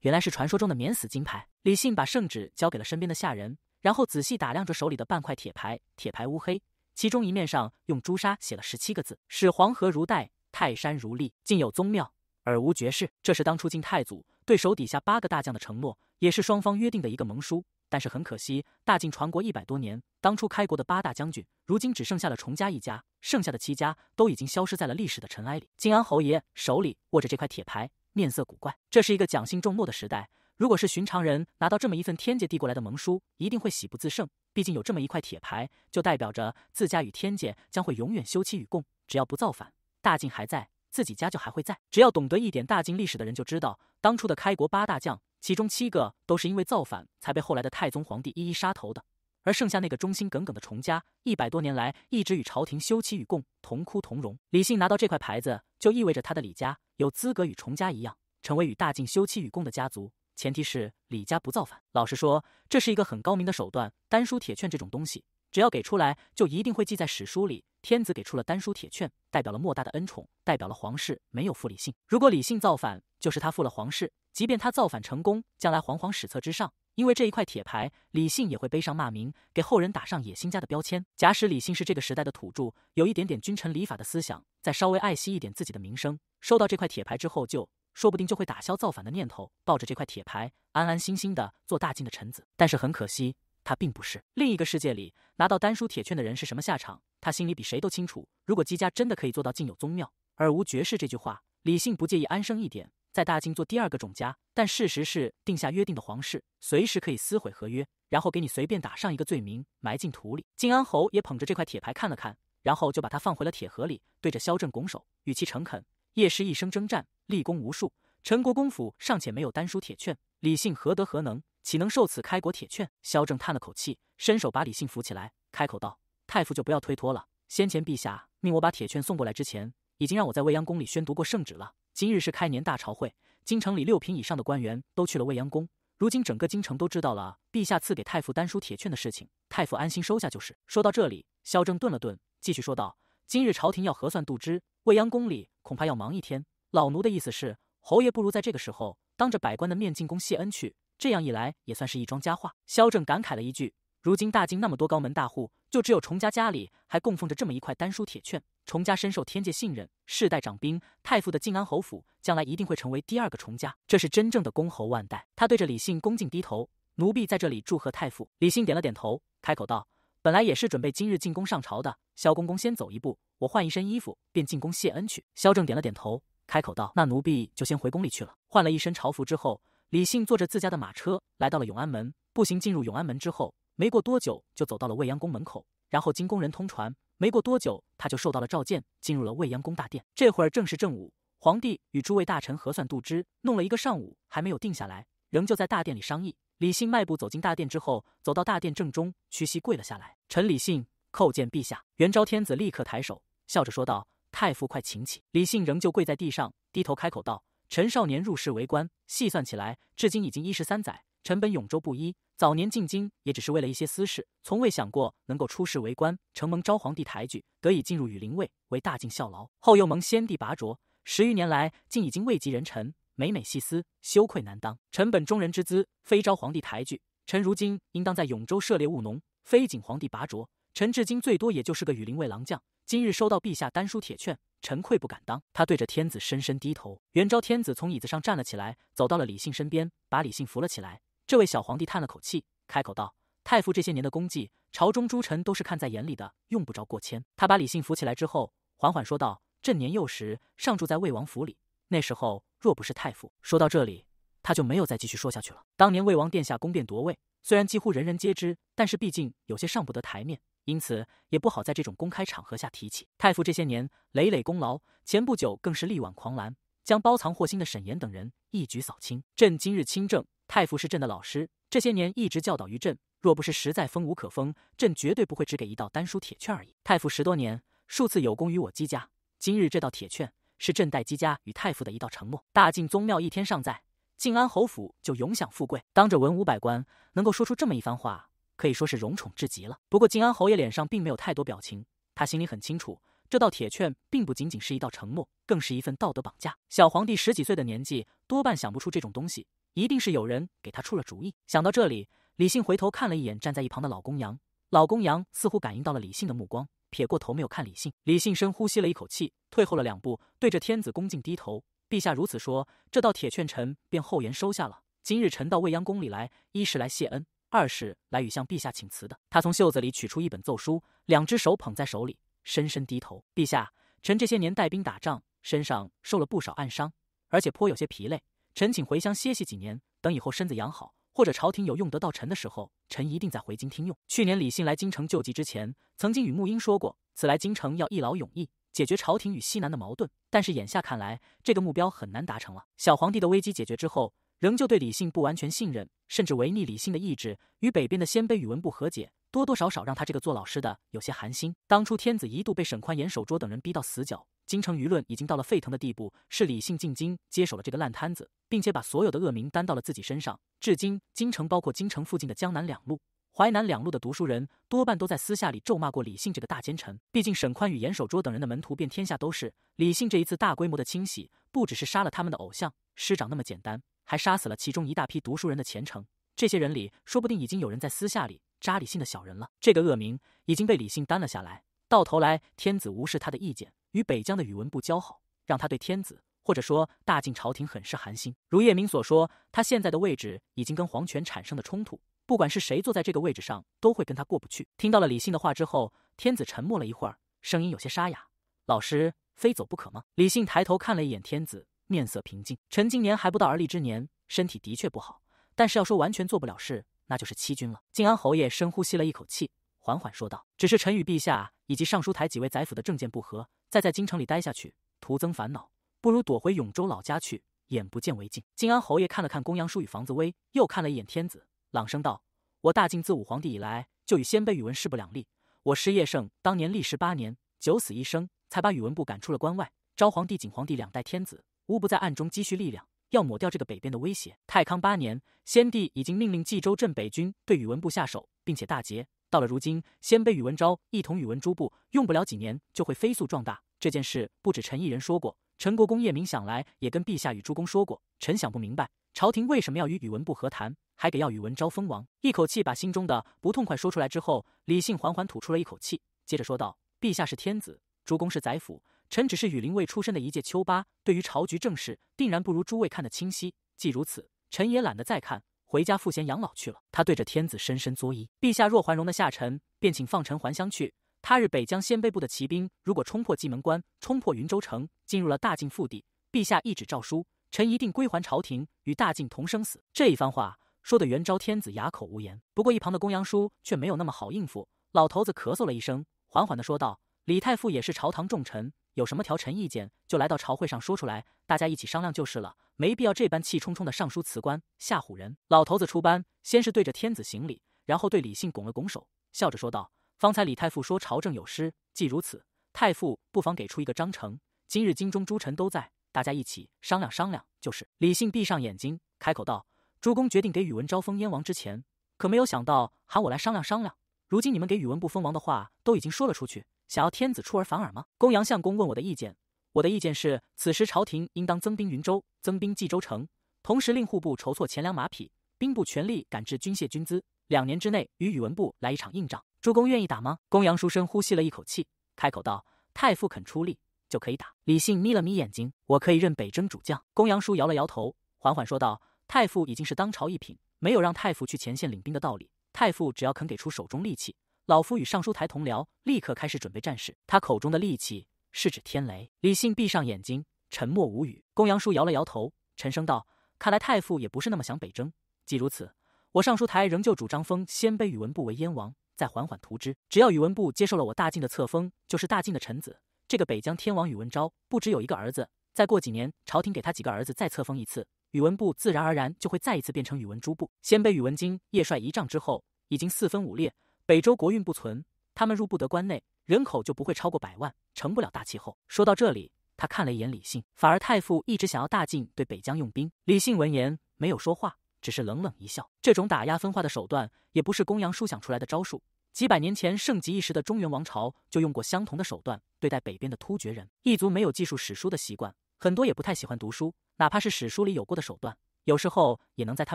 原来是传说中的免死金牌。李信把圣旨交给了身边的下人，然后仔细打量着手里的半块铁牌。铁牌乌黑，其中一面上用朱砂写了十七个字：“使黄河如带，泰山如砺，竟有宗庙。”而无绝世，这是当初晋太祖对手底下八个大将的承诺，也是双方约定的一个盟书。但是很可惜，大晋传国一百多年，当初开国的八大将军，如今只剩下了崇家一家，剩下的七家都已经消失在了历史的尘埃里。晋安侯爷手里握着这块铁牌，面色古怪。这是一个讲信重诺的时代，如果是寻常人拿到这么一份天界递过来的盟书，一定会喜不自胜。毕竟有这么一块铁牌，就代表着自家与天界将会永远休戚与共，只要不造反，大晋还在。自己家就还会在，只要懂得一点大晋历史的人就知道，当初的开国八大将，其中七个都是因为造反才被后来的太宗皇帝一一杀头的，而剩下那个忠心耿耿的崇家，一百多年来一直与朝廷休戚与共，同哭同荣。李信拿到这块牌子，就意味着他的李家有资格与崇家一样，成为与大晋休戚与共的家族，前提是李家不造反。老实说，这是一个很高明的手段，丹书铁券这种东西。只要给出来，就一定会记在史书里。天子给出了丹书铁券，代表了莫大的恩宠，代表了皇室没有负李信。如果李信造反，就是他负了皇室。即便他造反成功，将来煌煌史册之上，因为这一块铁牌，李信也会背上骂名，给后人打上野心家的标签。假使李信是这个时代的土著，有一点点君臣礼法的思想，再稍微爱惜一点自己的名声，收到这块铁牌之后，就说不定就会打消造反的念头，抱着这块铁牌，安安心心的做大晋的臣子。但是很可惜。他并不是另一个世界里拿到丹书铁券的人是什么下场？他心里比谁都清楚。如果姬家真的可以做到“尽有宗庙而无绝世”这句话，李信不介意安生一点，在大晋做第二个种家。但事实是，定下约定的皇室随时可以撕毁合约，然后给你随便打上一个罪名，埋进土里。晋安侯也捧着这块铁牌看了看，然后就把它放回了铁盒里，对着萧正拱手，语气诚恳：“叶师一生征战，立功无数，陈国公府尚且没有丹书铁券。”李信何德何能，岂能受此开国铁券？萧正叹了口气，伸手把李信扶起来，开口道：“太傅就不要推脱了。先前陛下命我把铁券送过来之前，已经让我在未央宫里宣读过圣旨了。今日是开年大朝会，京城里六品以上的官员都去了未央宫。如今整个京城都知道了陛下赐给太傅丹书铁券的事情，太傅安心收下就是。”说到这里，萧正顿了顿，继续说道：“今日朝廷要核算度支，未央宫里恐怕要忙一天。老奴的意思是，侯爷不如在这个时候。”当着百官的面进宫谢恩去，这样一来也算是一桩佳话。萧正感慨了一句：“如今大晋那么多高门大户，就只有崇家家里还供奉着这么一块丹书铁券。崇家深受天界信任，世代掌兵。太傅的晋安侯府将来一定会成为第二个崇家，这是真正的公侯万代。”他对着李信恭敬低头：“奴婢在这里祝贺太傅。”李信点了点头，开口道：“本来也是准备今日进宫上朝的。萧公公先走一步，我换一身衣服便进宫谢恩去。”萧正点了点头。开口道：“那奴婢就先回宫里去了。”换了一身朝服之后，李信坐着自家的马车来到了永安门。步行进入永安门之后，没过多久就走到了未央宫门口。然后经宫人通传，没过多久他就受到了召见，进入了未央宫大殿。这会儿正是正午，皇帝与诸位大臣核算度支，弄了一个上午还没有定下来，仍旧在大殿里商议。李信迈步走进大殿之后，走到大殿正中，屈膝跪了下来：“臣李信叩见陛下！”元昭天子立刻抬手，笑着说道。太傅，快请起！李信仍旧跪在地上，低头开口道：“臣少年入仕为官，细算起来，至今已经一十三载。臣本永州布衣，早年进京也只是为了一些私事，从未想过能够出仕为官。承蒙昭皇帝抬举，得以进入羽林卫为大晋效劳，后又蒙先帝拔擢，十余年来竟已经位极人臣。每每细思，羞愧难当。臣本中人之资，非昭皇帝抬举，臣如今应当在永州涉猎务农，非景皇帝拔擢。”臣至今最多也就是个羽林卫郎将，今日收到陛下丹书铁券，臣愧不敢当。他对着天子深深低头。元昭天子从椅子上站了起来，走到了李信身边，把李信扶了起来。这位小皇帝叹了口气，开口道：“太傅这些年的功绩，朝中诸臣都是看在眼里的，用不着过谦。”他把李信扶起来之后，缓缓说道：“朕年幼时尚住在魏王府里，那时候若不是太傅……”说到这里，他就没有再继续说下去了。当年魏王殿下攻辩夺位，虽然几乎人人皆知，但是毕竟有些上不得台面。因此，也不好在这种公开场合下提起太傅这些年累累功劳。前不久，更是力挽狂澜，将包藏祸心的沈岩等人一举扫清。朕今日亲政，太傅是朕的老师，这些年一直教导于朕。若不是实在封无可封，朕绝对不会只给一道丹书铁券而已。太傅十多年数次有功于我姬家，今日这道铁券是朕代姬家与太傅的一道承诺。大晋宗庙一天尚在，靖安侯府就永享富贵。当着文武百官，能够说出这么一番话。可以说是荣宠至极了。不过靖安侯爷脸上并没有太多表情，他心里很清楚，这道铁券并不仅仅是一道承诺，更是一份道德绑架。小皇帝十几岁的年纪，多半想不出这种东西，一定是有人给他出了主意。想到这里，李信回头看了一眼站在一旁的老公羊，老公羊似乎感应到了李信的目光，撇过头没有看李信。李信深呼吸了一口气，退后了两步，对着天子恭敬低头：“陛下如此说，这道铁券，臣便厚颜收下了。今日臣到未央宫里来，一是来谢恩。”二是来与向陛下请辞的。他从袖子里取出一本奏书，两只手捧在手里，深深低头。陛下，臣这些年带兵打仗，身上受了不少暗伤，而且颇有些疲累。臣请回乡歇息几年，等以后身子养好，或者朝廷有用得到臣的时候，臣一定再回京听用。去年李信来京城救急之前，曾经与沐英说过，此来京城要一劳永逸解决朝廷与西南的矛盾。但是眼下看来，这个目标很难达成了。小皇帝的危机解决之后。仍旧对李信不完全信任，甚至违逆李信的意志，与北边的鲜卑宇文不和解，多多少少让他这个做老师的有些寒心。当初天子一度被沈宽、严守拙等人逼到死角，京城舆论已经到了沸腾的地步。是李信进京接手了这个烂摊子，并且把所有的恶名担到了自己身上。至今，京城包括京城附近的江南两路、淮南两路的读书人，多半都在私下里咒骂过李信这个大奸臣。毕竟，沈宽与严守拙等人的门徒遍天下都是。李信这一次大规模的清洗，不只是杀了他们的偶像师长那么简单。还杀死了其中一大批读书人的前程，这些人里说不定已经有人在私下里扎李信的小人了。这个恶名已经被李信担了下来，到头来天子无视他的意见，与北疆的宇文部交好，让他对天子或者说大晋朝廷很是寒心。如叶明所说，他现在的位置已经跟皇权产生了冲突，不管是谁坐在这个位置上，都会跟他过不去。听到了李信的话之后，天子沉默了一会儿，声音有些沙哑：“老师，非走不可吗？”李信抬头看了一眼天子。面色平静，陈今年还不到而立之年，身体的确不好，但是要说完全做不了事，那就是欺君了。靖安侯爷深呼吸了一口气，缓缓说道：“只是臣与陛下以及尚书台几位宰辅的政见不合，再在京城里待下去，徒增烦恼，不如躲回永州老家去，眼不见为净。”靖安侯爷看了看公羊叔与房子威，又看了一眼天子，朗声道：“我大晋自武皇帝以来，就与鲜卑宇文势不两立。我师叶盛当年历时八年，九死一生，才把宇文部赶出了关外。昭皇帝、景皇帝两代天子。”无不在暗中积蓄力量，要抹掉这个北边的威胁。太康八年，先帝已经命令冀州镇北军对宇文部下手，并且大捷。到了如今，鲜卑宇文昭一统宇文诸部，用不了几年就会飞速壮大。这件事不止陈一人说过，陈国公叶明想来也跟陛下与诸公说过。臣想不明白，朝廷为什么要与宇文部和谈，还给要宇文昭封王。一口气把心中的不痛快说出来之后，李信缓缓吐出了一口气，接着说道：“陛下是天子，诸公是宰辅。”臣只是羽林卫出身的一介丘八，对于朝局政事，定然不如诸位看得清晰。既如此，臣也懒得再看，回家赋闲养老去了。他对着天子深深作揖：“陛下若还容得下臣，便请放臣还乡去。他日北疆鲜卑部的骑兵如果冲破蓟门关，冲破云州城，进入了大晋腹地，陛下一纸诏书，臣一定归还朝廷，与大晋同生死。”这一番话说得元昭天子哑口无言。不过一旁的公羊叔却没有那么好应付，老头子咳嗽了一声，缓缓地说道：“李太傅也是朝堂重臣。”有什么条陈意见，就来到朝会上说出来，大家一起商量就是了，没必要这般气冲冲的上书辞官吓唬人。老头子出班，先是对着天子行礼，然后对李信拱了拱手，笑着说道：“方才李太傅说朝政有失，既如此，太傅不妨给出一个章程，今日京中诸臣都在，大家一起商量商量就是。”李信闭上眼睛，开口道：“诸公决定给宇文昭封燕王之前，可没有想到喊我来商量商量。如今你们给宇文不封王的话，都已经说了出去。”想要天子出尔反尔吗？公羊相公问我的意见，我的意见是，此时朝廷应当增兵云州，增兵冀州城，同时令户部筹措钱粮马匹，兵部全力赶制军械军资，两年之内与宇文部来一场硬仗。诸公愿意打吗？公羊书生呼吸了一口气，开口道：“太傅肯出力，就可以打。”李信眯了眯眼睛，我可以任北征主将。公羊书摇了摇头，缓缓说道：“太傅已经是当朝一品，没有让太傅去前线领兵的道理。太傅只要肯给出手中利器。”老夫与尚书台同僚立刻开始准备战事。他口中的利器是指天雷。李信闭上眼睛，沉默无语。公羊叔摇了摇头，沉声道：“看来太傅也不是那么想北征。既如此，我尚书台仍旧主张封鲜卑宇文部为燕王，再缓缓图之。只要宇文部接受了我大晋的册封，就是大晋的臣子。这个北疆天王宇文昭不只有一个儿子，再过几年，朝廷给他几个儿子再册封一次，宇文部自然而然就会再一次变成宇文诸部。鲜卑宇文京叶帅一仗之后，已经四分五裂。”北周国运不存，他们入不得关内，人口就不会超过百万，成不了大气候。说到这里，他看了一眼李信，反而太傅一直想要大晋对北疆用兵。李信闻言没有说话，只是冷冷一笑。这种打压分化的手段也不是公羊叔想出来的招数，几百年前盛极一时的中原王朝就用过相同的手段对待北边的突厥人。一族没有记述史书的习惯，很多也不太喜欢读书，哪怕是史书里有过的手段，有时候也能在他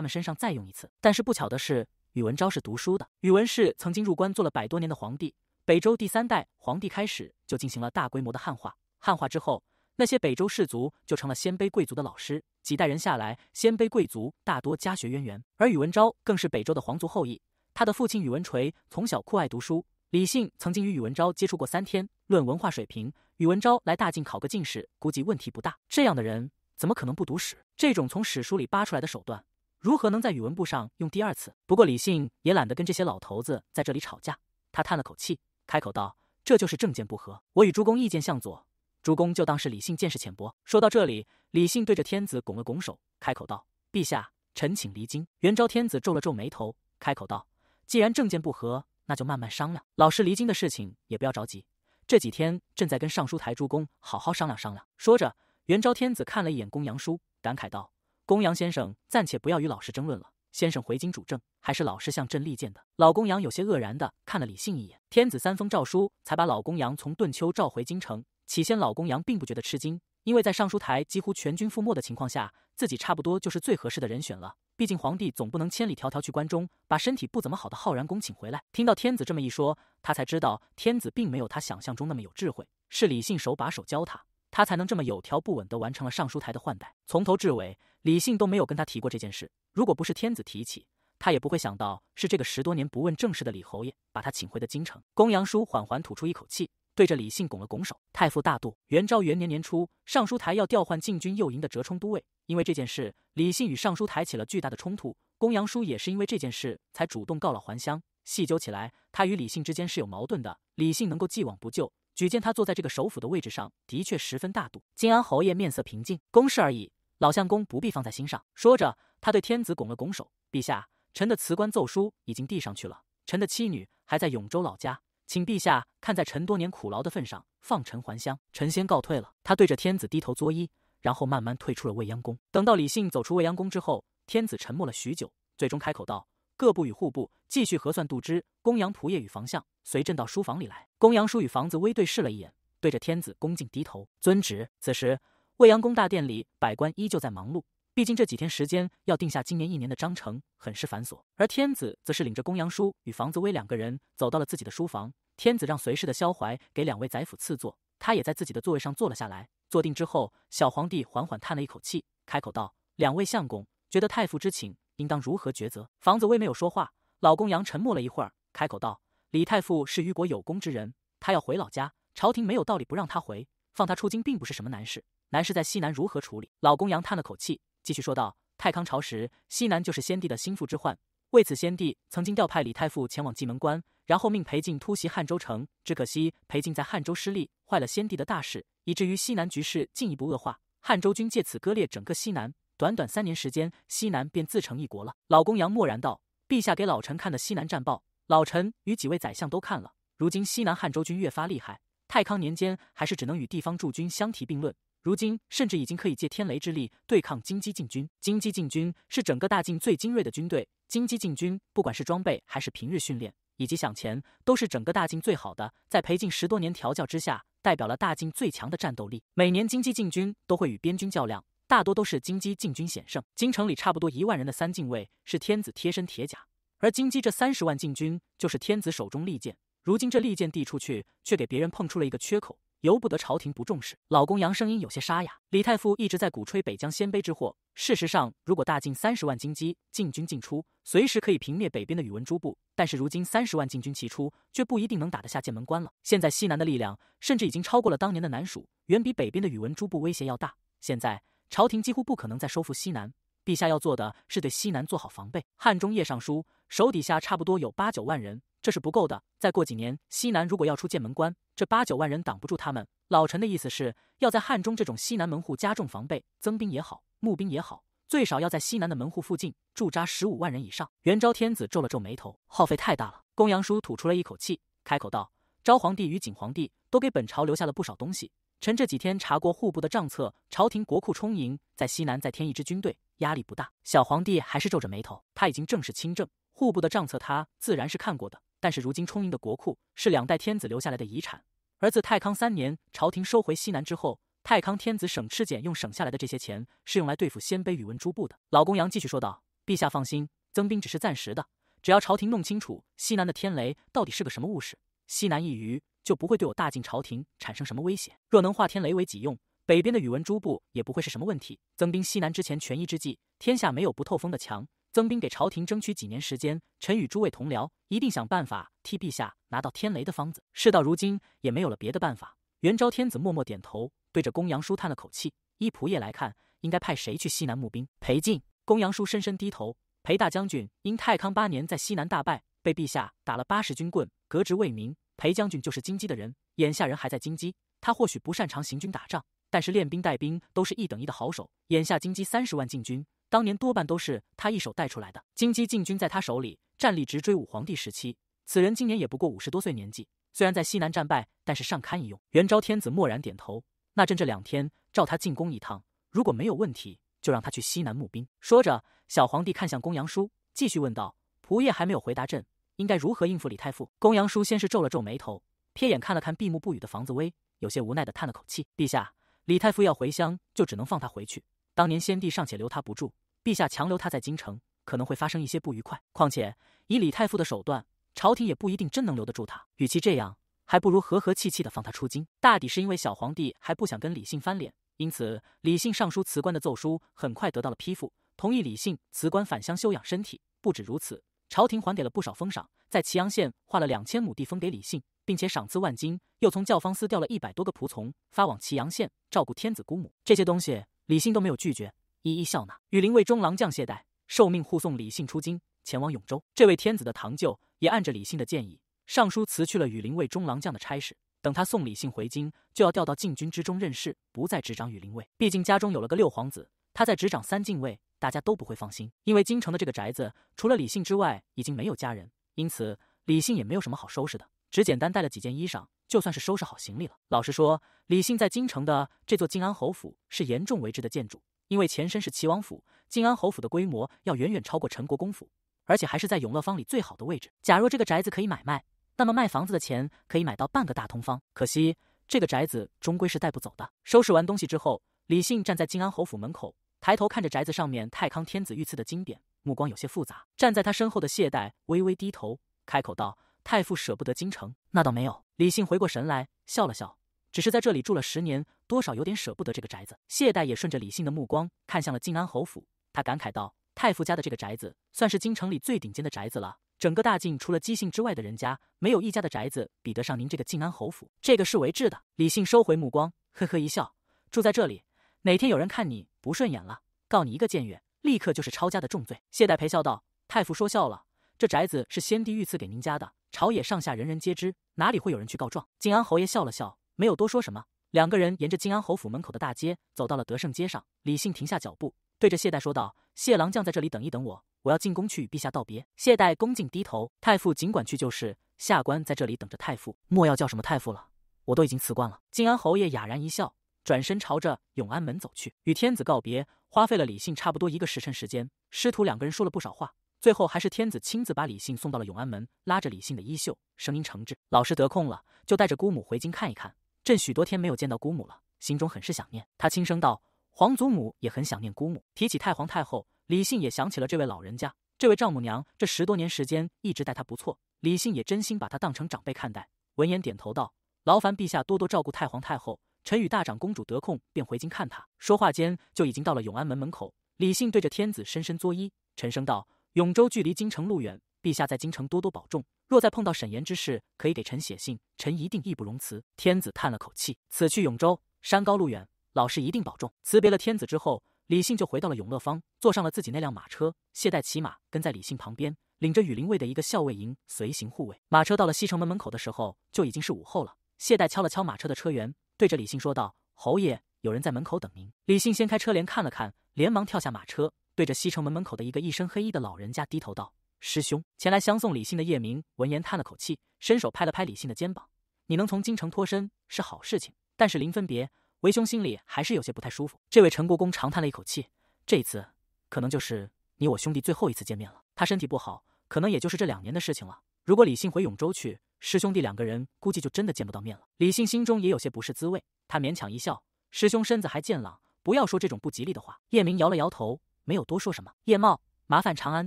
们身上再用一次。但是不巧的是。宇文昭是读书的。宇文氏曾经入关做了百多年的皇帝，北周第三代皇帝开始就进行了大规模的汉化。汉化之后，那些北周氏族就成了鲜卑贵族的老师。几代人下来，鲜卑贵族大多家学渊源，而宇文昭更是北周的皇族后裔。他的父亲宇文垂从小酷爱读书。李信曾经与宇文昭接触过三天，论文化水平，宇文昭来大晋考个进士，估计问题不大。这样的人怎么可能不读史？这种从史书里扒出来的手段。如何能在语文部上用第二次？不过李信也懒得跟这些老头子在这里吵架，他叹了口气，开口道：“这就是政见不合，我与诸公意见向左，诸公就当是李信见识浅薄。”说到这里，李信对着天子拱了拱手，开口道：“陛下，臣请离京。”元昭天子皱了皱眉头，开口道：“既然政见不合，那就慢慢商量。老师离京的事情也不要着急，这几天正在跟尚书台诸公好好商量商量。”说着，元昭天子看了一眼公羊叔，感慨道。公羊先生，暂且不要与老师争论了。先生回京主政，还是老师向朕力荐的。老公羊有些愕然的看了李信一眼。天子三封诏书，才把老公羊从顿丘召回京城。起先，老公羊并不觉得吃惊，因为在尚书台几乎全军覆没的情况下，自己差不多就是最合适的人选了。毕竟皇帝总不能千里迢迢去关中，把身体不怎么好的浩然公请回来。听到天子这么一说，他才知道天子并没有他想象中那么有智慧，是李信手把手教他。他才能这么有条不紊地完成了尚书台的换代，从头至尾，李信都没有跟他提过这件事。如果不是天子提起，他也不会想到是这个十多年不问政事的李侯爷把他请回的京城。公羊叔缓缓吐出一口气，对着李信拱了拱手：“太傅大度。”元昭元年年初，尚书台要调换禁军右营的折冲都尉，因为这件事，李信与尚书台起了巨大的冲突。公羊叔也是因为这件事才主动告老还乡。细究起来，他与李信之间是有矛盾的。李信能够既往不咎。举荐他坐在这个首府的位置上，的确十分大度。金安侯爷面色平静，公事而已，老相公不必放在心上。说着，他对天子拱了拱手：“陛下，臣的辞官奏书已经递上去了，臣的妻女还在永州老家，请陛下看在臣多年苦劳的份上，放臣还乡。臣先告退了。”他对着天子低头作揖，然后慢慢退出了未央宫。等到李信走出未央宫之后，天子沉默了许久，最终开口道：“各部与户部继续核算度支，供养仆业与房相。”随朕到书房里来。公羊叔与房子微对视了一眼，对着天子恭敬低头，遵旨。此时，未央宫大殿里，百官依旧在忙碌。毕竟这几天时间要定下今年一年的章程，很是繁琐。而天子则是领着公羊叔与房子微两个人走到了自己的书房。天子让随侍的萧怀给两位宰辅赐座，他也在自己的座位上坐了下来。坐定之后，小皇帝缓缓叹了一口气，开口道：“两位相公，觉得太傅之请应当如何抉择？”房子微没有说话，老公羊沉默了一会儿，开口道。李太傅是虞国有功之人，他要回老家，朝廷没有道理不让他回，放他出京并不是什么难事，难是在西南如何处理。老公羊叹了口气，继续说道：“太康朝时，西南就是先帝的心腹之患，为此先帝曾经调派李太傅前往蓟门关，然后命裴进突袭汉州城。只可惜裴进在汉州失利，坏了先帝的大事，以至于西南局势进一步恶化。汉州军借此割裂整个西南，短短三年时间，西南便自成一国了。”老公羊默然道：“陛下给老臣看的西南战报。”老臣与几位宰相都看了。如今西南汉州军越发厉害，太康年间还是只能与地方驻军相提并论，如今甚至已经可以借天雷之力对抗金鸡禁军。金鸡禁军是整个大晋最精锐的军队，金鸡禁军不管是装备还是平日训练，以及饷钱，都是整个大晋最好的。在裴晋十多年调教之下，代表了大晋最强的战斗力。每年金鸡禁军都会与边军较量，大多都是金鸡禁军险胜。京城里差不多一万人的三禁卫是天子贴身铁甲。而金鸡这三十万禁军就是天子手中利剑，如今这利剑递出去，却给别人碰出了一个缺口，由不得朝廷不重视。老公杨声音有些沙哑。李太傅一直在鼓吹北疆鲜卑之祸，事实上，如果大晋三十万金鸡禁军进出，随时可以平灭北边的宇文诸部。但是如今三十万禁军齐出，却不一定能打得下剑门关了。现在西南的力量甚至已经超过了当年的南蜀，远比北边的宇文诸部威胁要大。现在朝廷几乎不可能再收复西南，陛下要做的是对西南做好防备。汉中叶尚书。手底下差不多有八九万人，这是不够的。再过几年，西南如果要出剑门关，这八九万人挡不住他们。老臣的意思是要在汉中这种西南门户加重防备，增兵也好，募兵也好，最少要在西南的门户附近驻扎十五万人以上。元昭天子皱了皱眉头，耗费太大了。公羊叔吐出了一口气，开口道：“昭皇帝与景皇帝都给本朝留下了不少东西，臣这几天查过户部的账册，朝廷国库充盈，在西南再添一支军队，压力不大。”小皇帝还是皱着眉头，他已经正式亲政。户部的账册，他自然是看过的。但是如今充盈的国库是两代天子留下来的遗产，而自太康三年朝廷收回西南之后，太康天子省吃俭用省下来的这些钱是用来对付鲜卑宇文诸部的。老公羊继续说道：“陛下放心，增兵只是暂时的，只要朝廷弄清楚西南的天雷到底是个什么物事，西南一隅就不会对我大晋朝廷产生什么威胁。若能化天雷为己用，北边的宇文诸部也不会是什么问题。增兵西南之前，权宜之计，天下没有不透风的墙。”增兵给朝廷争取几年时间，臣与诸位同僚一定想办法替陛下拿到天雷的方子。事到如今也没有了别的办法。元昭天子默默点头，对着公羊叔叹了口气。依仆夜来看，应该派谁去西南募兵？裴进。公羊叔深深低头。裴大将军因太康八年在西南大败，被陛下打了八十军棍，革职为民。裴将军就是金鸡的人，眼下人还在金鸡，他或许不擅长行军打仗，但是练兵带兵都是一等一的好手。眼下金鸡三十万禁军。当年多半都是他一手带出来的，金鸡禁军在他手里战力直追武皇帝时期。此人今年也不过五十多岁年纪，虽然在西南战败，但是尚堪一用。元昭天子默然点头，那朕这两天召他进宫一趟，如果没有问题，就让他去西南募兵。说着，小皇帝看向公羊叔，继续问道：“仆夜还没有回答朕，应该如何应付李太傅？”公羊叔先是皱了皱眉头，瞥眼看了看闭目不语的房子微，有些无奈地叹了口气：“陛下，李太傅要回乡，就只能放他回去。”当年先帝尚且留他不住，陛下强留他在京城，可能会发生一些不愉快。况且以李太傅的手段，朝廷也不一定真能留得住他。与其这样，还不如和和气气的放他出京。大抵是因为小皇帝还不想跟李信翻脸，因此李信上书辞官的奏书很快得到了批复，同意李信辞官返乡休养身体。不止如此，朝廷还给了不少封赏，在祁阳县划了两千亩地封给李信，并且赏赐万金，又从教坊司调了一百多个仆从发往祁阳县照顾天子姑母。这些东西。李信都没有拒绝，一一笑纳。羽林卫中郎将谢代受命护送李信出京，前往永州。这位天子的堂舅也按着李信的建议，上书辞去了羽林卫中郎将的差事。等他送李信回京，就要调到禁军之中任事，不再执掌羽林卫。毕竟家中有了个六皇子，他在执掌三禁卫，大家都不会放心。因为京城的这个宅子，除了李信之外，已经没有家人，因此李信也没有什么好收拾的，只简单带了几件衣裳。就算是收拾好行李了。老实说，李信在京城的这座靖安侯府是严重为之的建筑，因为前身是齐王府，靖安侯府的规模要远远超过陈国公府，而且还是在永乐坊里最好的位置。假若这个宅子可以买卖，那么卖房子的钱可以买到半个大通坊。可惜这个宅子终归是带不走的。收拾完东西之后，李信站在靖安侯府门口，抬头看着宅子上面太康天子御赐的金匾，目光有些复杂。站在他身后的谢代微微低头，开口道：“太傅舍不得京城？”那倒没有。李信回过神来，笑了笑，只是在这里住了十年，多少有点舍不得这个宅子。谢代也顺着李信的目光看向了靖安侯府，他感慨道：“太傅家的这个宅子，算是京城里最顶尖的宅子了。整个大晋除了姬姓之外的人家，没有一家的宅子比得上您这个靖安侯府。”这个是为质的。李信收回目光，呵呵一笑：“住在这里，哪天有人看你不顺眼了，告你一个僭越，立刻就是抄家的重罪。”谢代陪笑道：“太傅说笑了。”这宅子是先帝御赐给您家的，朝野上下人人皆知，哪里会有人去告状？靖安侯爷笑了笑，没有多说什么。两个人沿着靖安侯府门口的大街，走到了德胜街上。李信停下脚步，对着谢代说道：“谢郎将在这里等一等我，我要进宫去与陛下道别。”谢代恭敬低头：“太傅尽管去就是，下官在这里等着太傅。莫要叫什么太傅了，我都已经辞官了。”靖安侯爷哑然一笑，转身朝着永安门走去，与天子告别。花费了李信差不多一个时辰时间，师徒两个人说了不少话。最后还是天子亲自把李信送到了永安门，拉着李信的衣袖，声音诚挚：“老师得空了，就带着姑母回京看一看。朕许多天没有见到姑母了，心中很是想念。”他轻声道：“皇祖母也很想念姑母。”提起太皇太后，李信也想起了这位老人家，这位丈母娘。这十多年时间一直待他不错，李信也真心把她当成长辈看待。闻言点头道：“劳烦陛下多多照顾太皇太后。臣与大长公主得空便回京看她。”说话间就已经到了永安门门口，李信对着天子深深作揖，沉声道。永州距离京城路远，陛下在京城多多保重。若再碰到沈岩之事，可以给臣写信，臣一定义不容辞。天子叹了口气，此去永州山高路远，老师一定保重。辞别了天子之后，李信就回到了永乐坊，坐上了自己那辆马车。谢代骑马跟在李信旁边，领着羽林卫的一个校尉营随行护卫。马车到了西城门门口的时候，就已经是午后了。谢代敲了敲马车的车辕，对着李信说道：“侯爷，有人在门口等您。”李信掀开车帘看了看，连忙跳下马车。对着西城门门口的一个一身黑衣的老人家低头道：“师兄，前来相送李信的叶明。”闻言叹了口气，伸手拍了拍李信的肩膀：“你能从京城脱身是好事情，但是临分别，为兄心里还是有些不太舒服。”这位陈国公长叹了一口气：“这一次可能就是你我兄弟最后一次见面了。他身体不好，可能也就是这两年的事情了。如果李信回永州去，师兄弟两个人估计就真的见不到面了。”李信心中也有些不是滋味，他勉强一笑：“师兄身子还健朗，不要说这种不吉利的话。”叶明摇了摇头。没有多说什么，叶茂，麻烦长安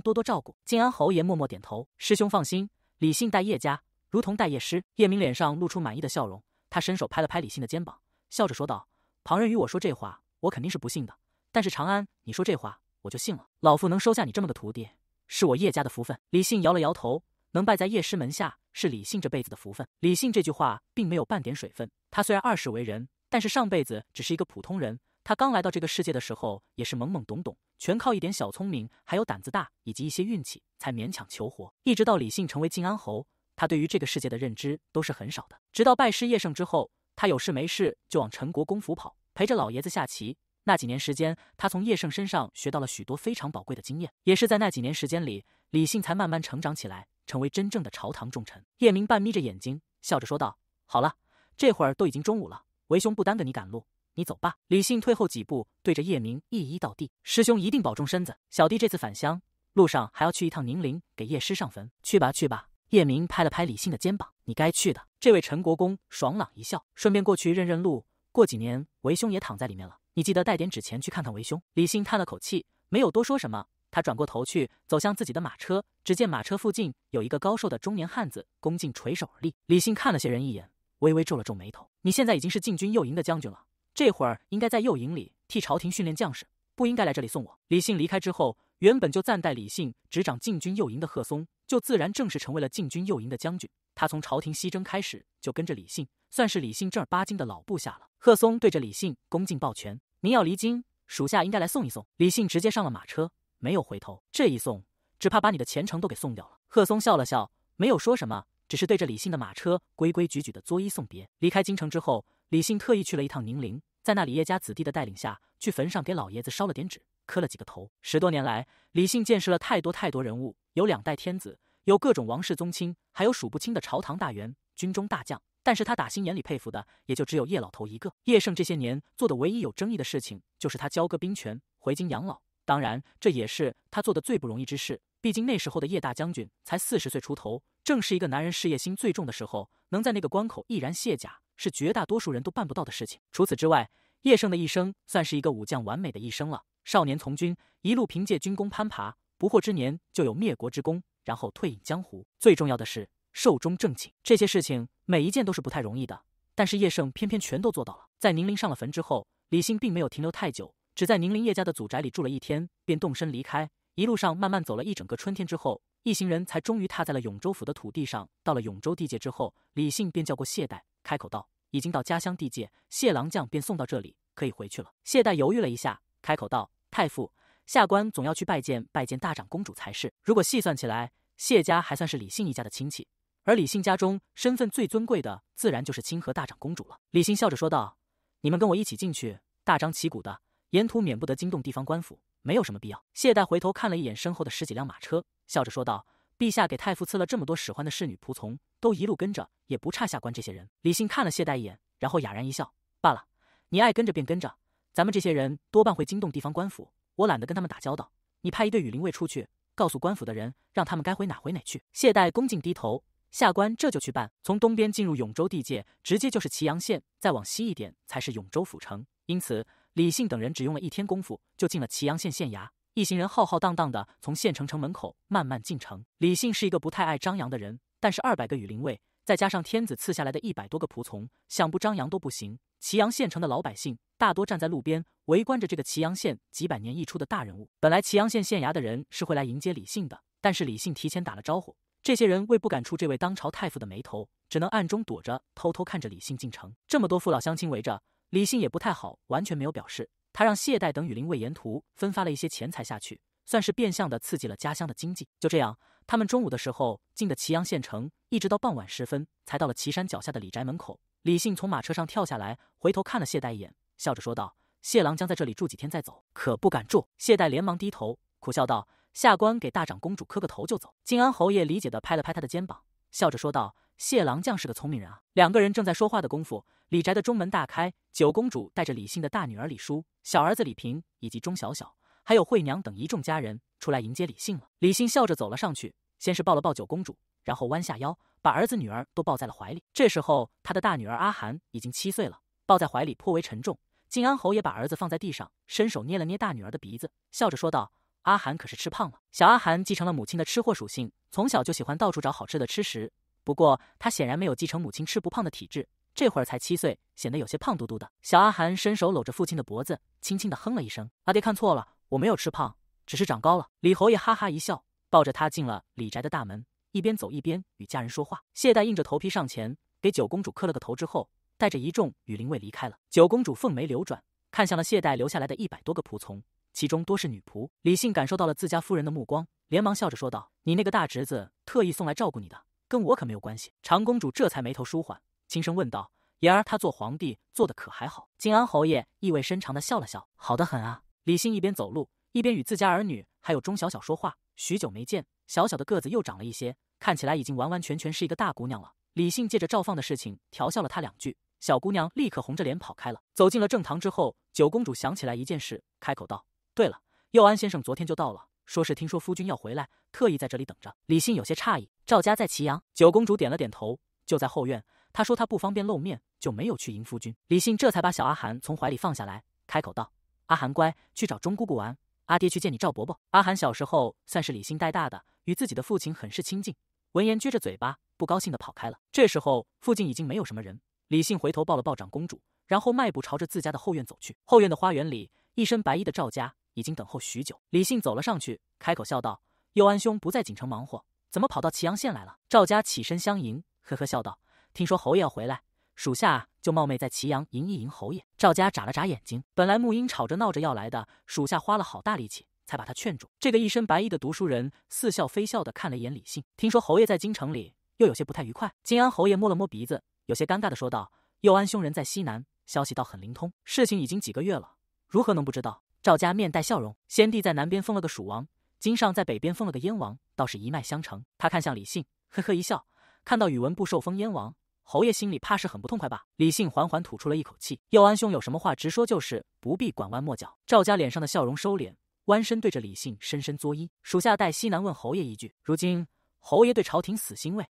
多多照顾。靖安侯爷默默点头，师兄放心。李信带叶家，如同带叶师。叶明脸上露出满意的笑容，他伸手拍了拍李信的肩膀，笑着说道：“旁人与我说这话，我肯定是不信的。但是长安，你说这话，我就信了。老夫能收下你这么个徒弟，是我叶家的福分。”李信摇了摇头，能拜在叶师门下，是李信这辈子的福分。李信这句话并没有半点水分。他虽然二世为人，但是上辈子只是一个普通人。他刚来到这个世界的时候，也是懵懵懂懂，全靠一点小聪明，还有胆子大，以及一些运气，才勉强求活。一直到李信成为靖安侯，他对于这个世界的认知都是很少的。直到拜师叶盛之后，他有事没事就往陈国公府跑，陪着老爷子下棋。那几年时间，他从叶盛身上学到了许多非常宝贵的经验，也是在那几年时间里，李信才慢慢成长起来，成为真正的朝堂重臣。叶明半眯着眼睛，笑着说道：“好了，这会儿都已经中午了，为兄不耽搁你赶路。”你走吧。李信退后几步，对着叶明一一道地：“师兄，一定保重身子。小弟这次返乡，路上还要去一趟宁陵，给叶师上坟。去吧，去吧。”叶明拍了拍李信的肩膀：“你该去的。”这位陈国公爽朗一笑：“顺便过去认认路。过几年，为兄也躺在里面了，你记得带点纸钱去看看为兄。”李信叹了口气，没有多说什么。他转过头去，走向自己的马车。只见马车附近有一个高瘦的中年汉子，恭敬垂手而立。李信看了些人一眼，微微皱了皱眉头：“你现在已经是禁军右营的将军了。”这会儿应该在右营里替朝廷训练将士，不应该来这里送我。李信离开之后，原本就暂代李信执掌禁军右营的贺松，就自然正式成为了禁军右营的将军。他从朝廷西征开始就跟着李信，算是李信正儿八经的老部下了。贺松对着李信恭敬抱拳：“您要离京，属下应该来送一送。”李信直接上了马车，没有回头。这一送，只怕把你的前程都给送掉了。贺松笑了笑，没有说什么，只是对着李信的马车规规矩矩地作揖送别。离开京城之后，李信特意去了一趟宁陵。在那李叶家子弟的带领下去坟上给老爷子烧了点纸，磕了几个头。十多年来，李信见识了太多太多人物，有两代天子，有各种王室宗亲，还有数不清的朝堂大员、军中大将。但是他打心眼里佩服的，也就只有叶老头一个。叶盛这些年做的唯一有争议的事情，就是他交割兵权，回京养老。当然，这也是他做的最不容易之事。毕竟那时候的叶大将军才四十岁出头，正是一个男人事业心最重的时候，能在那个关口毅然卸甲。是绝大多数人都办不到的事情。除此之外，叶圣的一生算是一个武将完美的一生了。少年从军，一路凭借军功攀爬，不惑之年就有灭国之功，然后退隐江湖。最重要的是寿终正寝。这些事情每一件都是不太容易的，但是叶圣偏偏全都做到了。在宁陵上了坟之后，李信并没有停留太久，只在宁陵叶家的祖宅里住了一天，便动身离开。一路上慢慢走了一整个春天之后，一行人才终于踏在了永州府的土地上。到了永州地界之后，李信便叫过谢带。开口道：“已经到家乡地界，谢郎将便送到这里，可以回去了。”谢代犹豫了一下，开口道：“太傅，下官总要去拜见拜见大长公主才是。如果细算起来，谢家还算是李信一家的亲戚，而李信家中身份最尊贵的，自然就是清河大长公主了。”李信笑着说道：“你们跟我一起进去，大张旗鼓的，沿途免不得惊动地方官府，没有什么必要。”谢代回头看了一眼身后的十几辆马车，笑着说道：“陛下给太傅赐了这么多使唤的侍女仆从。”都一路跟着，也不差下官这些人。李信看了谢代一眼，然后哑然一笑：“罢了，你爱跟着便跟着。咱们这些人多半会惊动地方官府，我懒得跟他们打交道。你派一队羽林卫出去，告诉官府的人，让他们该回哪回哪去。”谢代恭敬低头：“下官这就去办。”从东边进入永州地界，直接就是祁阳县，再往西一点才是永州府城。因此，李信等人只用了一天功夫就进了祁阳县县衙。一行人浩浩荡荡的从县城城门口慢慢进城。李信是一个不太爱张扬的人。但是二百个羽林卫，再加上天子赐下来的一百多个仆从，想不张扬都不行。祁阳县城的老百姓大多站在路边围观着这个祁阳县几百年一出的大人物。本来祁阳县县衙的人是会来迎接李信的，但是李信提前打了招呼，这些人为不敢触这位当朝太傅的眉头，只能暗中躲着，偷偷看着李信进城。这么多父老乡亲围着李信也不太好，完全没有表示。他让谢代等羽林卫沿途分发了一些钱财下去，算是变相的刺激了家乡的经济。就这样。他们中午的时候进的祁阳县城，一直到傍晚时分才到了岐山脚下的李宅门口。李信从马车上跳下来，回头看了谢代一眼，笑着说道：“谢郎将在这里住几天再走，可不敢住。”谢代连忙低头苦笑道：“下官给大长公主磕个头就走。”靖安侯爷理解的拍了拍他的肩膀，笑着说道：“谢郎将是个聪明人啊。”两个人正在说话的功夫，李宅的中门大开，九公主带着李信的大女儿李淑、小儿子李平以及钟小小。还有惠娘等一众家人出来迎接李信了。李信笑着走了上去，先是抱了抱九公主，然后弯下腰，把儿子女儿都抱在了怀里。这时候，他的大女儿阿寒已经七岁了，抱在怀里颇为沉重。靖安侯也把儿子放在地上，伸手捏了捏大女儿的鼻子，笑着说道：“阿寒可是吃胖了？小阿寒继承了母亲的吃货属性，从小就喜欢到处找好吃的吃食。不过他显然没有继承母亲吃不胖的体质，这会儿才七岁，显得有些胖嘟嘟的。”小阿寒伸手搂着父亲的脖子，轻轻地哼了一声：“阿爹看错了。”我没有吃胖，只是长高了。李侯爷哈哈一笑，抱着他进了李宅的大门，一边走一边与家人说话。谢代硬着头皮上前，给九公主磕了个头之后，带着一众羽林卫离开了。九公主凤眉流转，看向了谢代留下来的一百多个仆从，其中多是女仆。李信感受到了自家夫人的目光，连忙笑着说道：“你那个大侄子特意送来照顾你的，跟我可没有关系。”长公主这才眉头舒缓，轻声问道：“然而他做皇帝做的可还好？”敬安侯爷意味深长的笑了笑：“好的很啊。”李信一边走路，一边与自家儿女还有钟小小说话。许久没见，小小的个子又长了一些，看起来已经完完全全是一个大姑娘了。李信借着赵放的事情调笑了她两句，小姑娘立刻红着脸跑开了。走进了正堂之后，九公主想起来一件事，开口道：“对了，佑安先生昨天就到了，说是听说夫君要回来，特意在这里等着。”李信有些诧异：“赵家在祁阳？”九公主点了点头：“就在后院。她说她不方便露面，就没有去迎夫君。”李信这才把小阿寒从怀里放下来，开口道。阿寒乖，去找钟姑姑玩。阿爹去见你赵伯伯。阿寒小时候算是李信带大的，与自己的父亲很是亲近。闻言撅着嘴巴，不高兴的跑开了。这时候附近已经没有什么人。李信回头抱了抱长公主，然后迈步朝着自家的后院走去。后院的花园里，一身白衣的赵家已经等候许久。李信走了上去，开口笑道：“佑安兄不在锦城忙活，怎么跑到祁阳县来了？”赵家起身相迎，呵呵笑道：“听说侯爷要回来，属下。”就冒昧在祁阳迎一迎侯爷。赵家眨了眨眼睛，本来沐英吵着闹着要来的，属下花了好大力气才把他劝住。这个一身白衣的读书人似笑非笑的看了一眼李信，听说侯爷在京城里又有些不太愉快。金安侯爷摸了摸鼻子，有些尴尬的说道：“右安兄人在西南，消息倒很灵通，事情已经几个月了，如何能不知道？”赵家面带笑容，先帝在南边封了个蜀王，金上在北边封了个燕王，倒是一脉相承。他看向李信，呵呵一笑，看到宇文部受封燕王。侯爷心里怕是很不痛快吧？李信缓缓吐出了一口气。佑安兄有什么话直说就是，不必拐弯抹角。赵家脸上的笑容收敛，弯身对着李信深深作揖。属下代西南问侯爷一句：如今侯爷对朝廷死心未？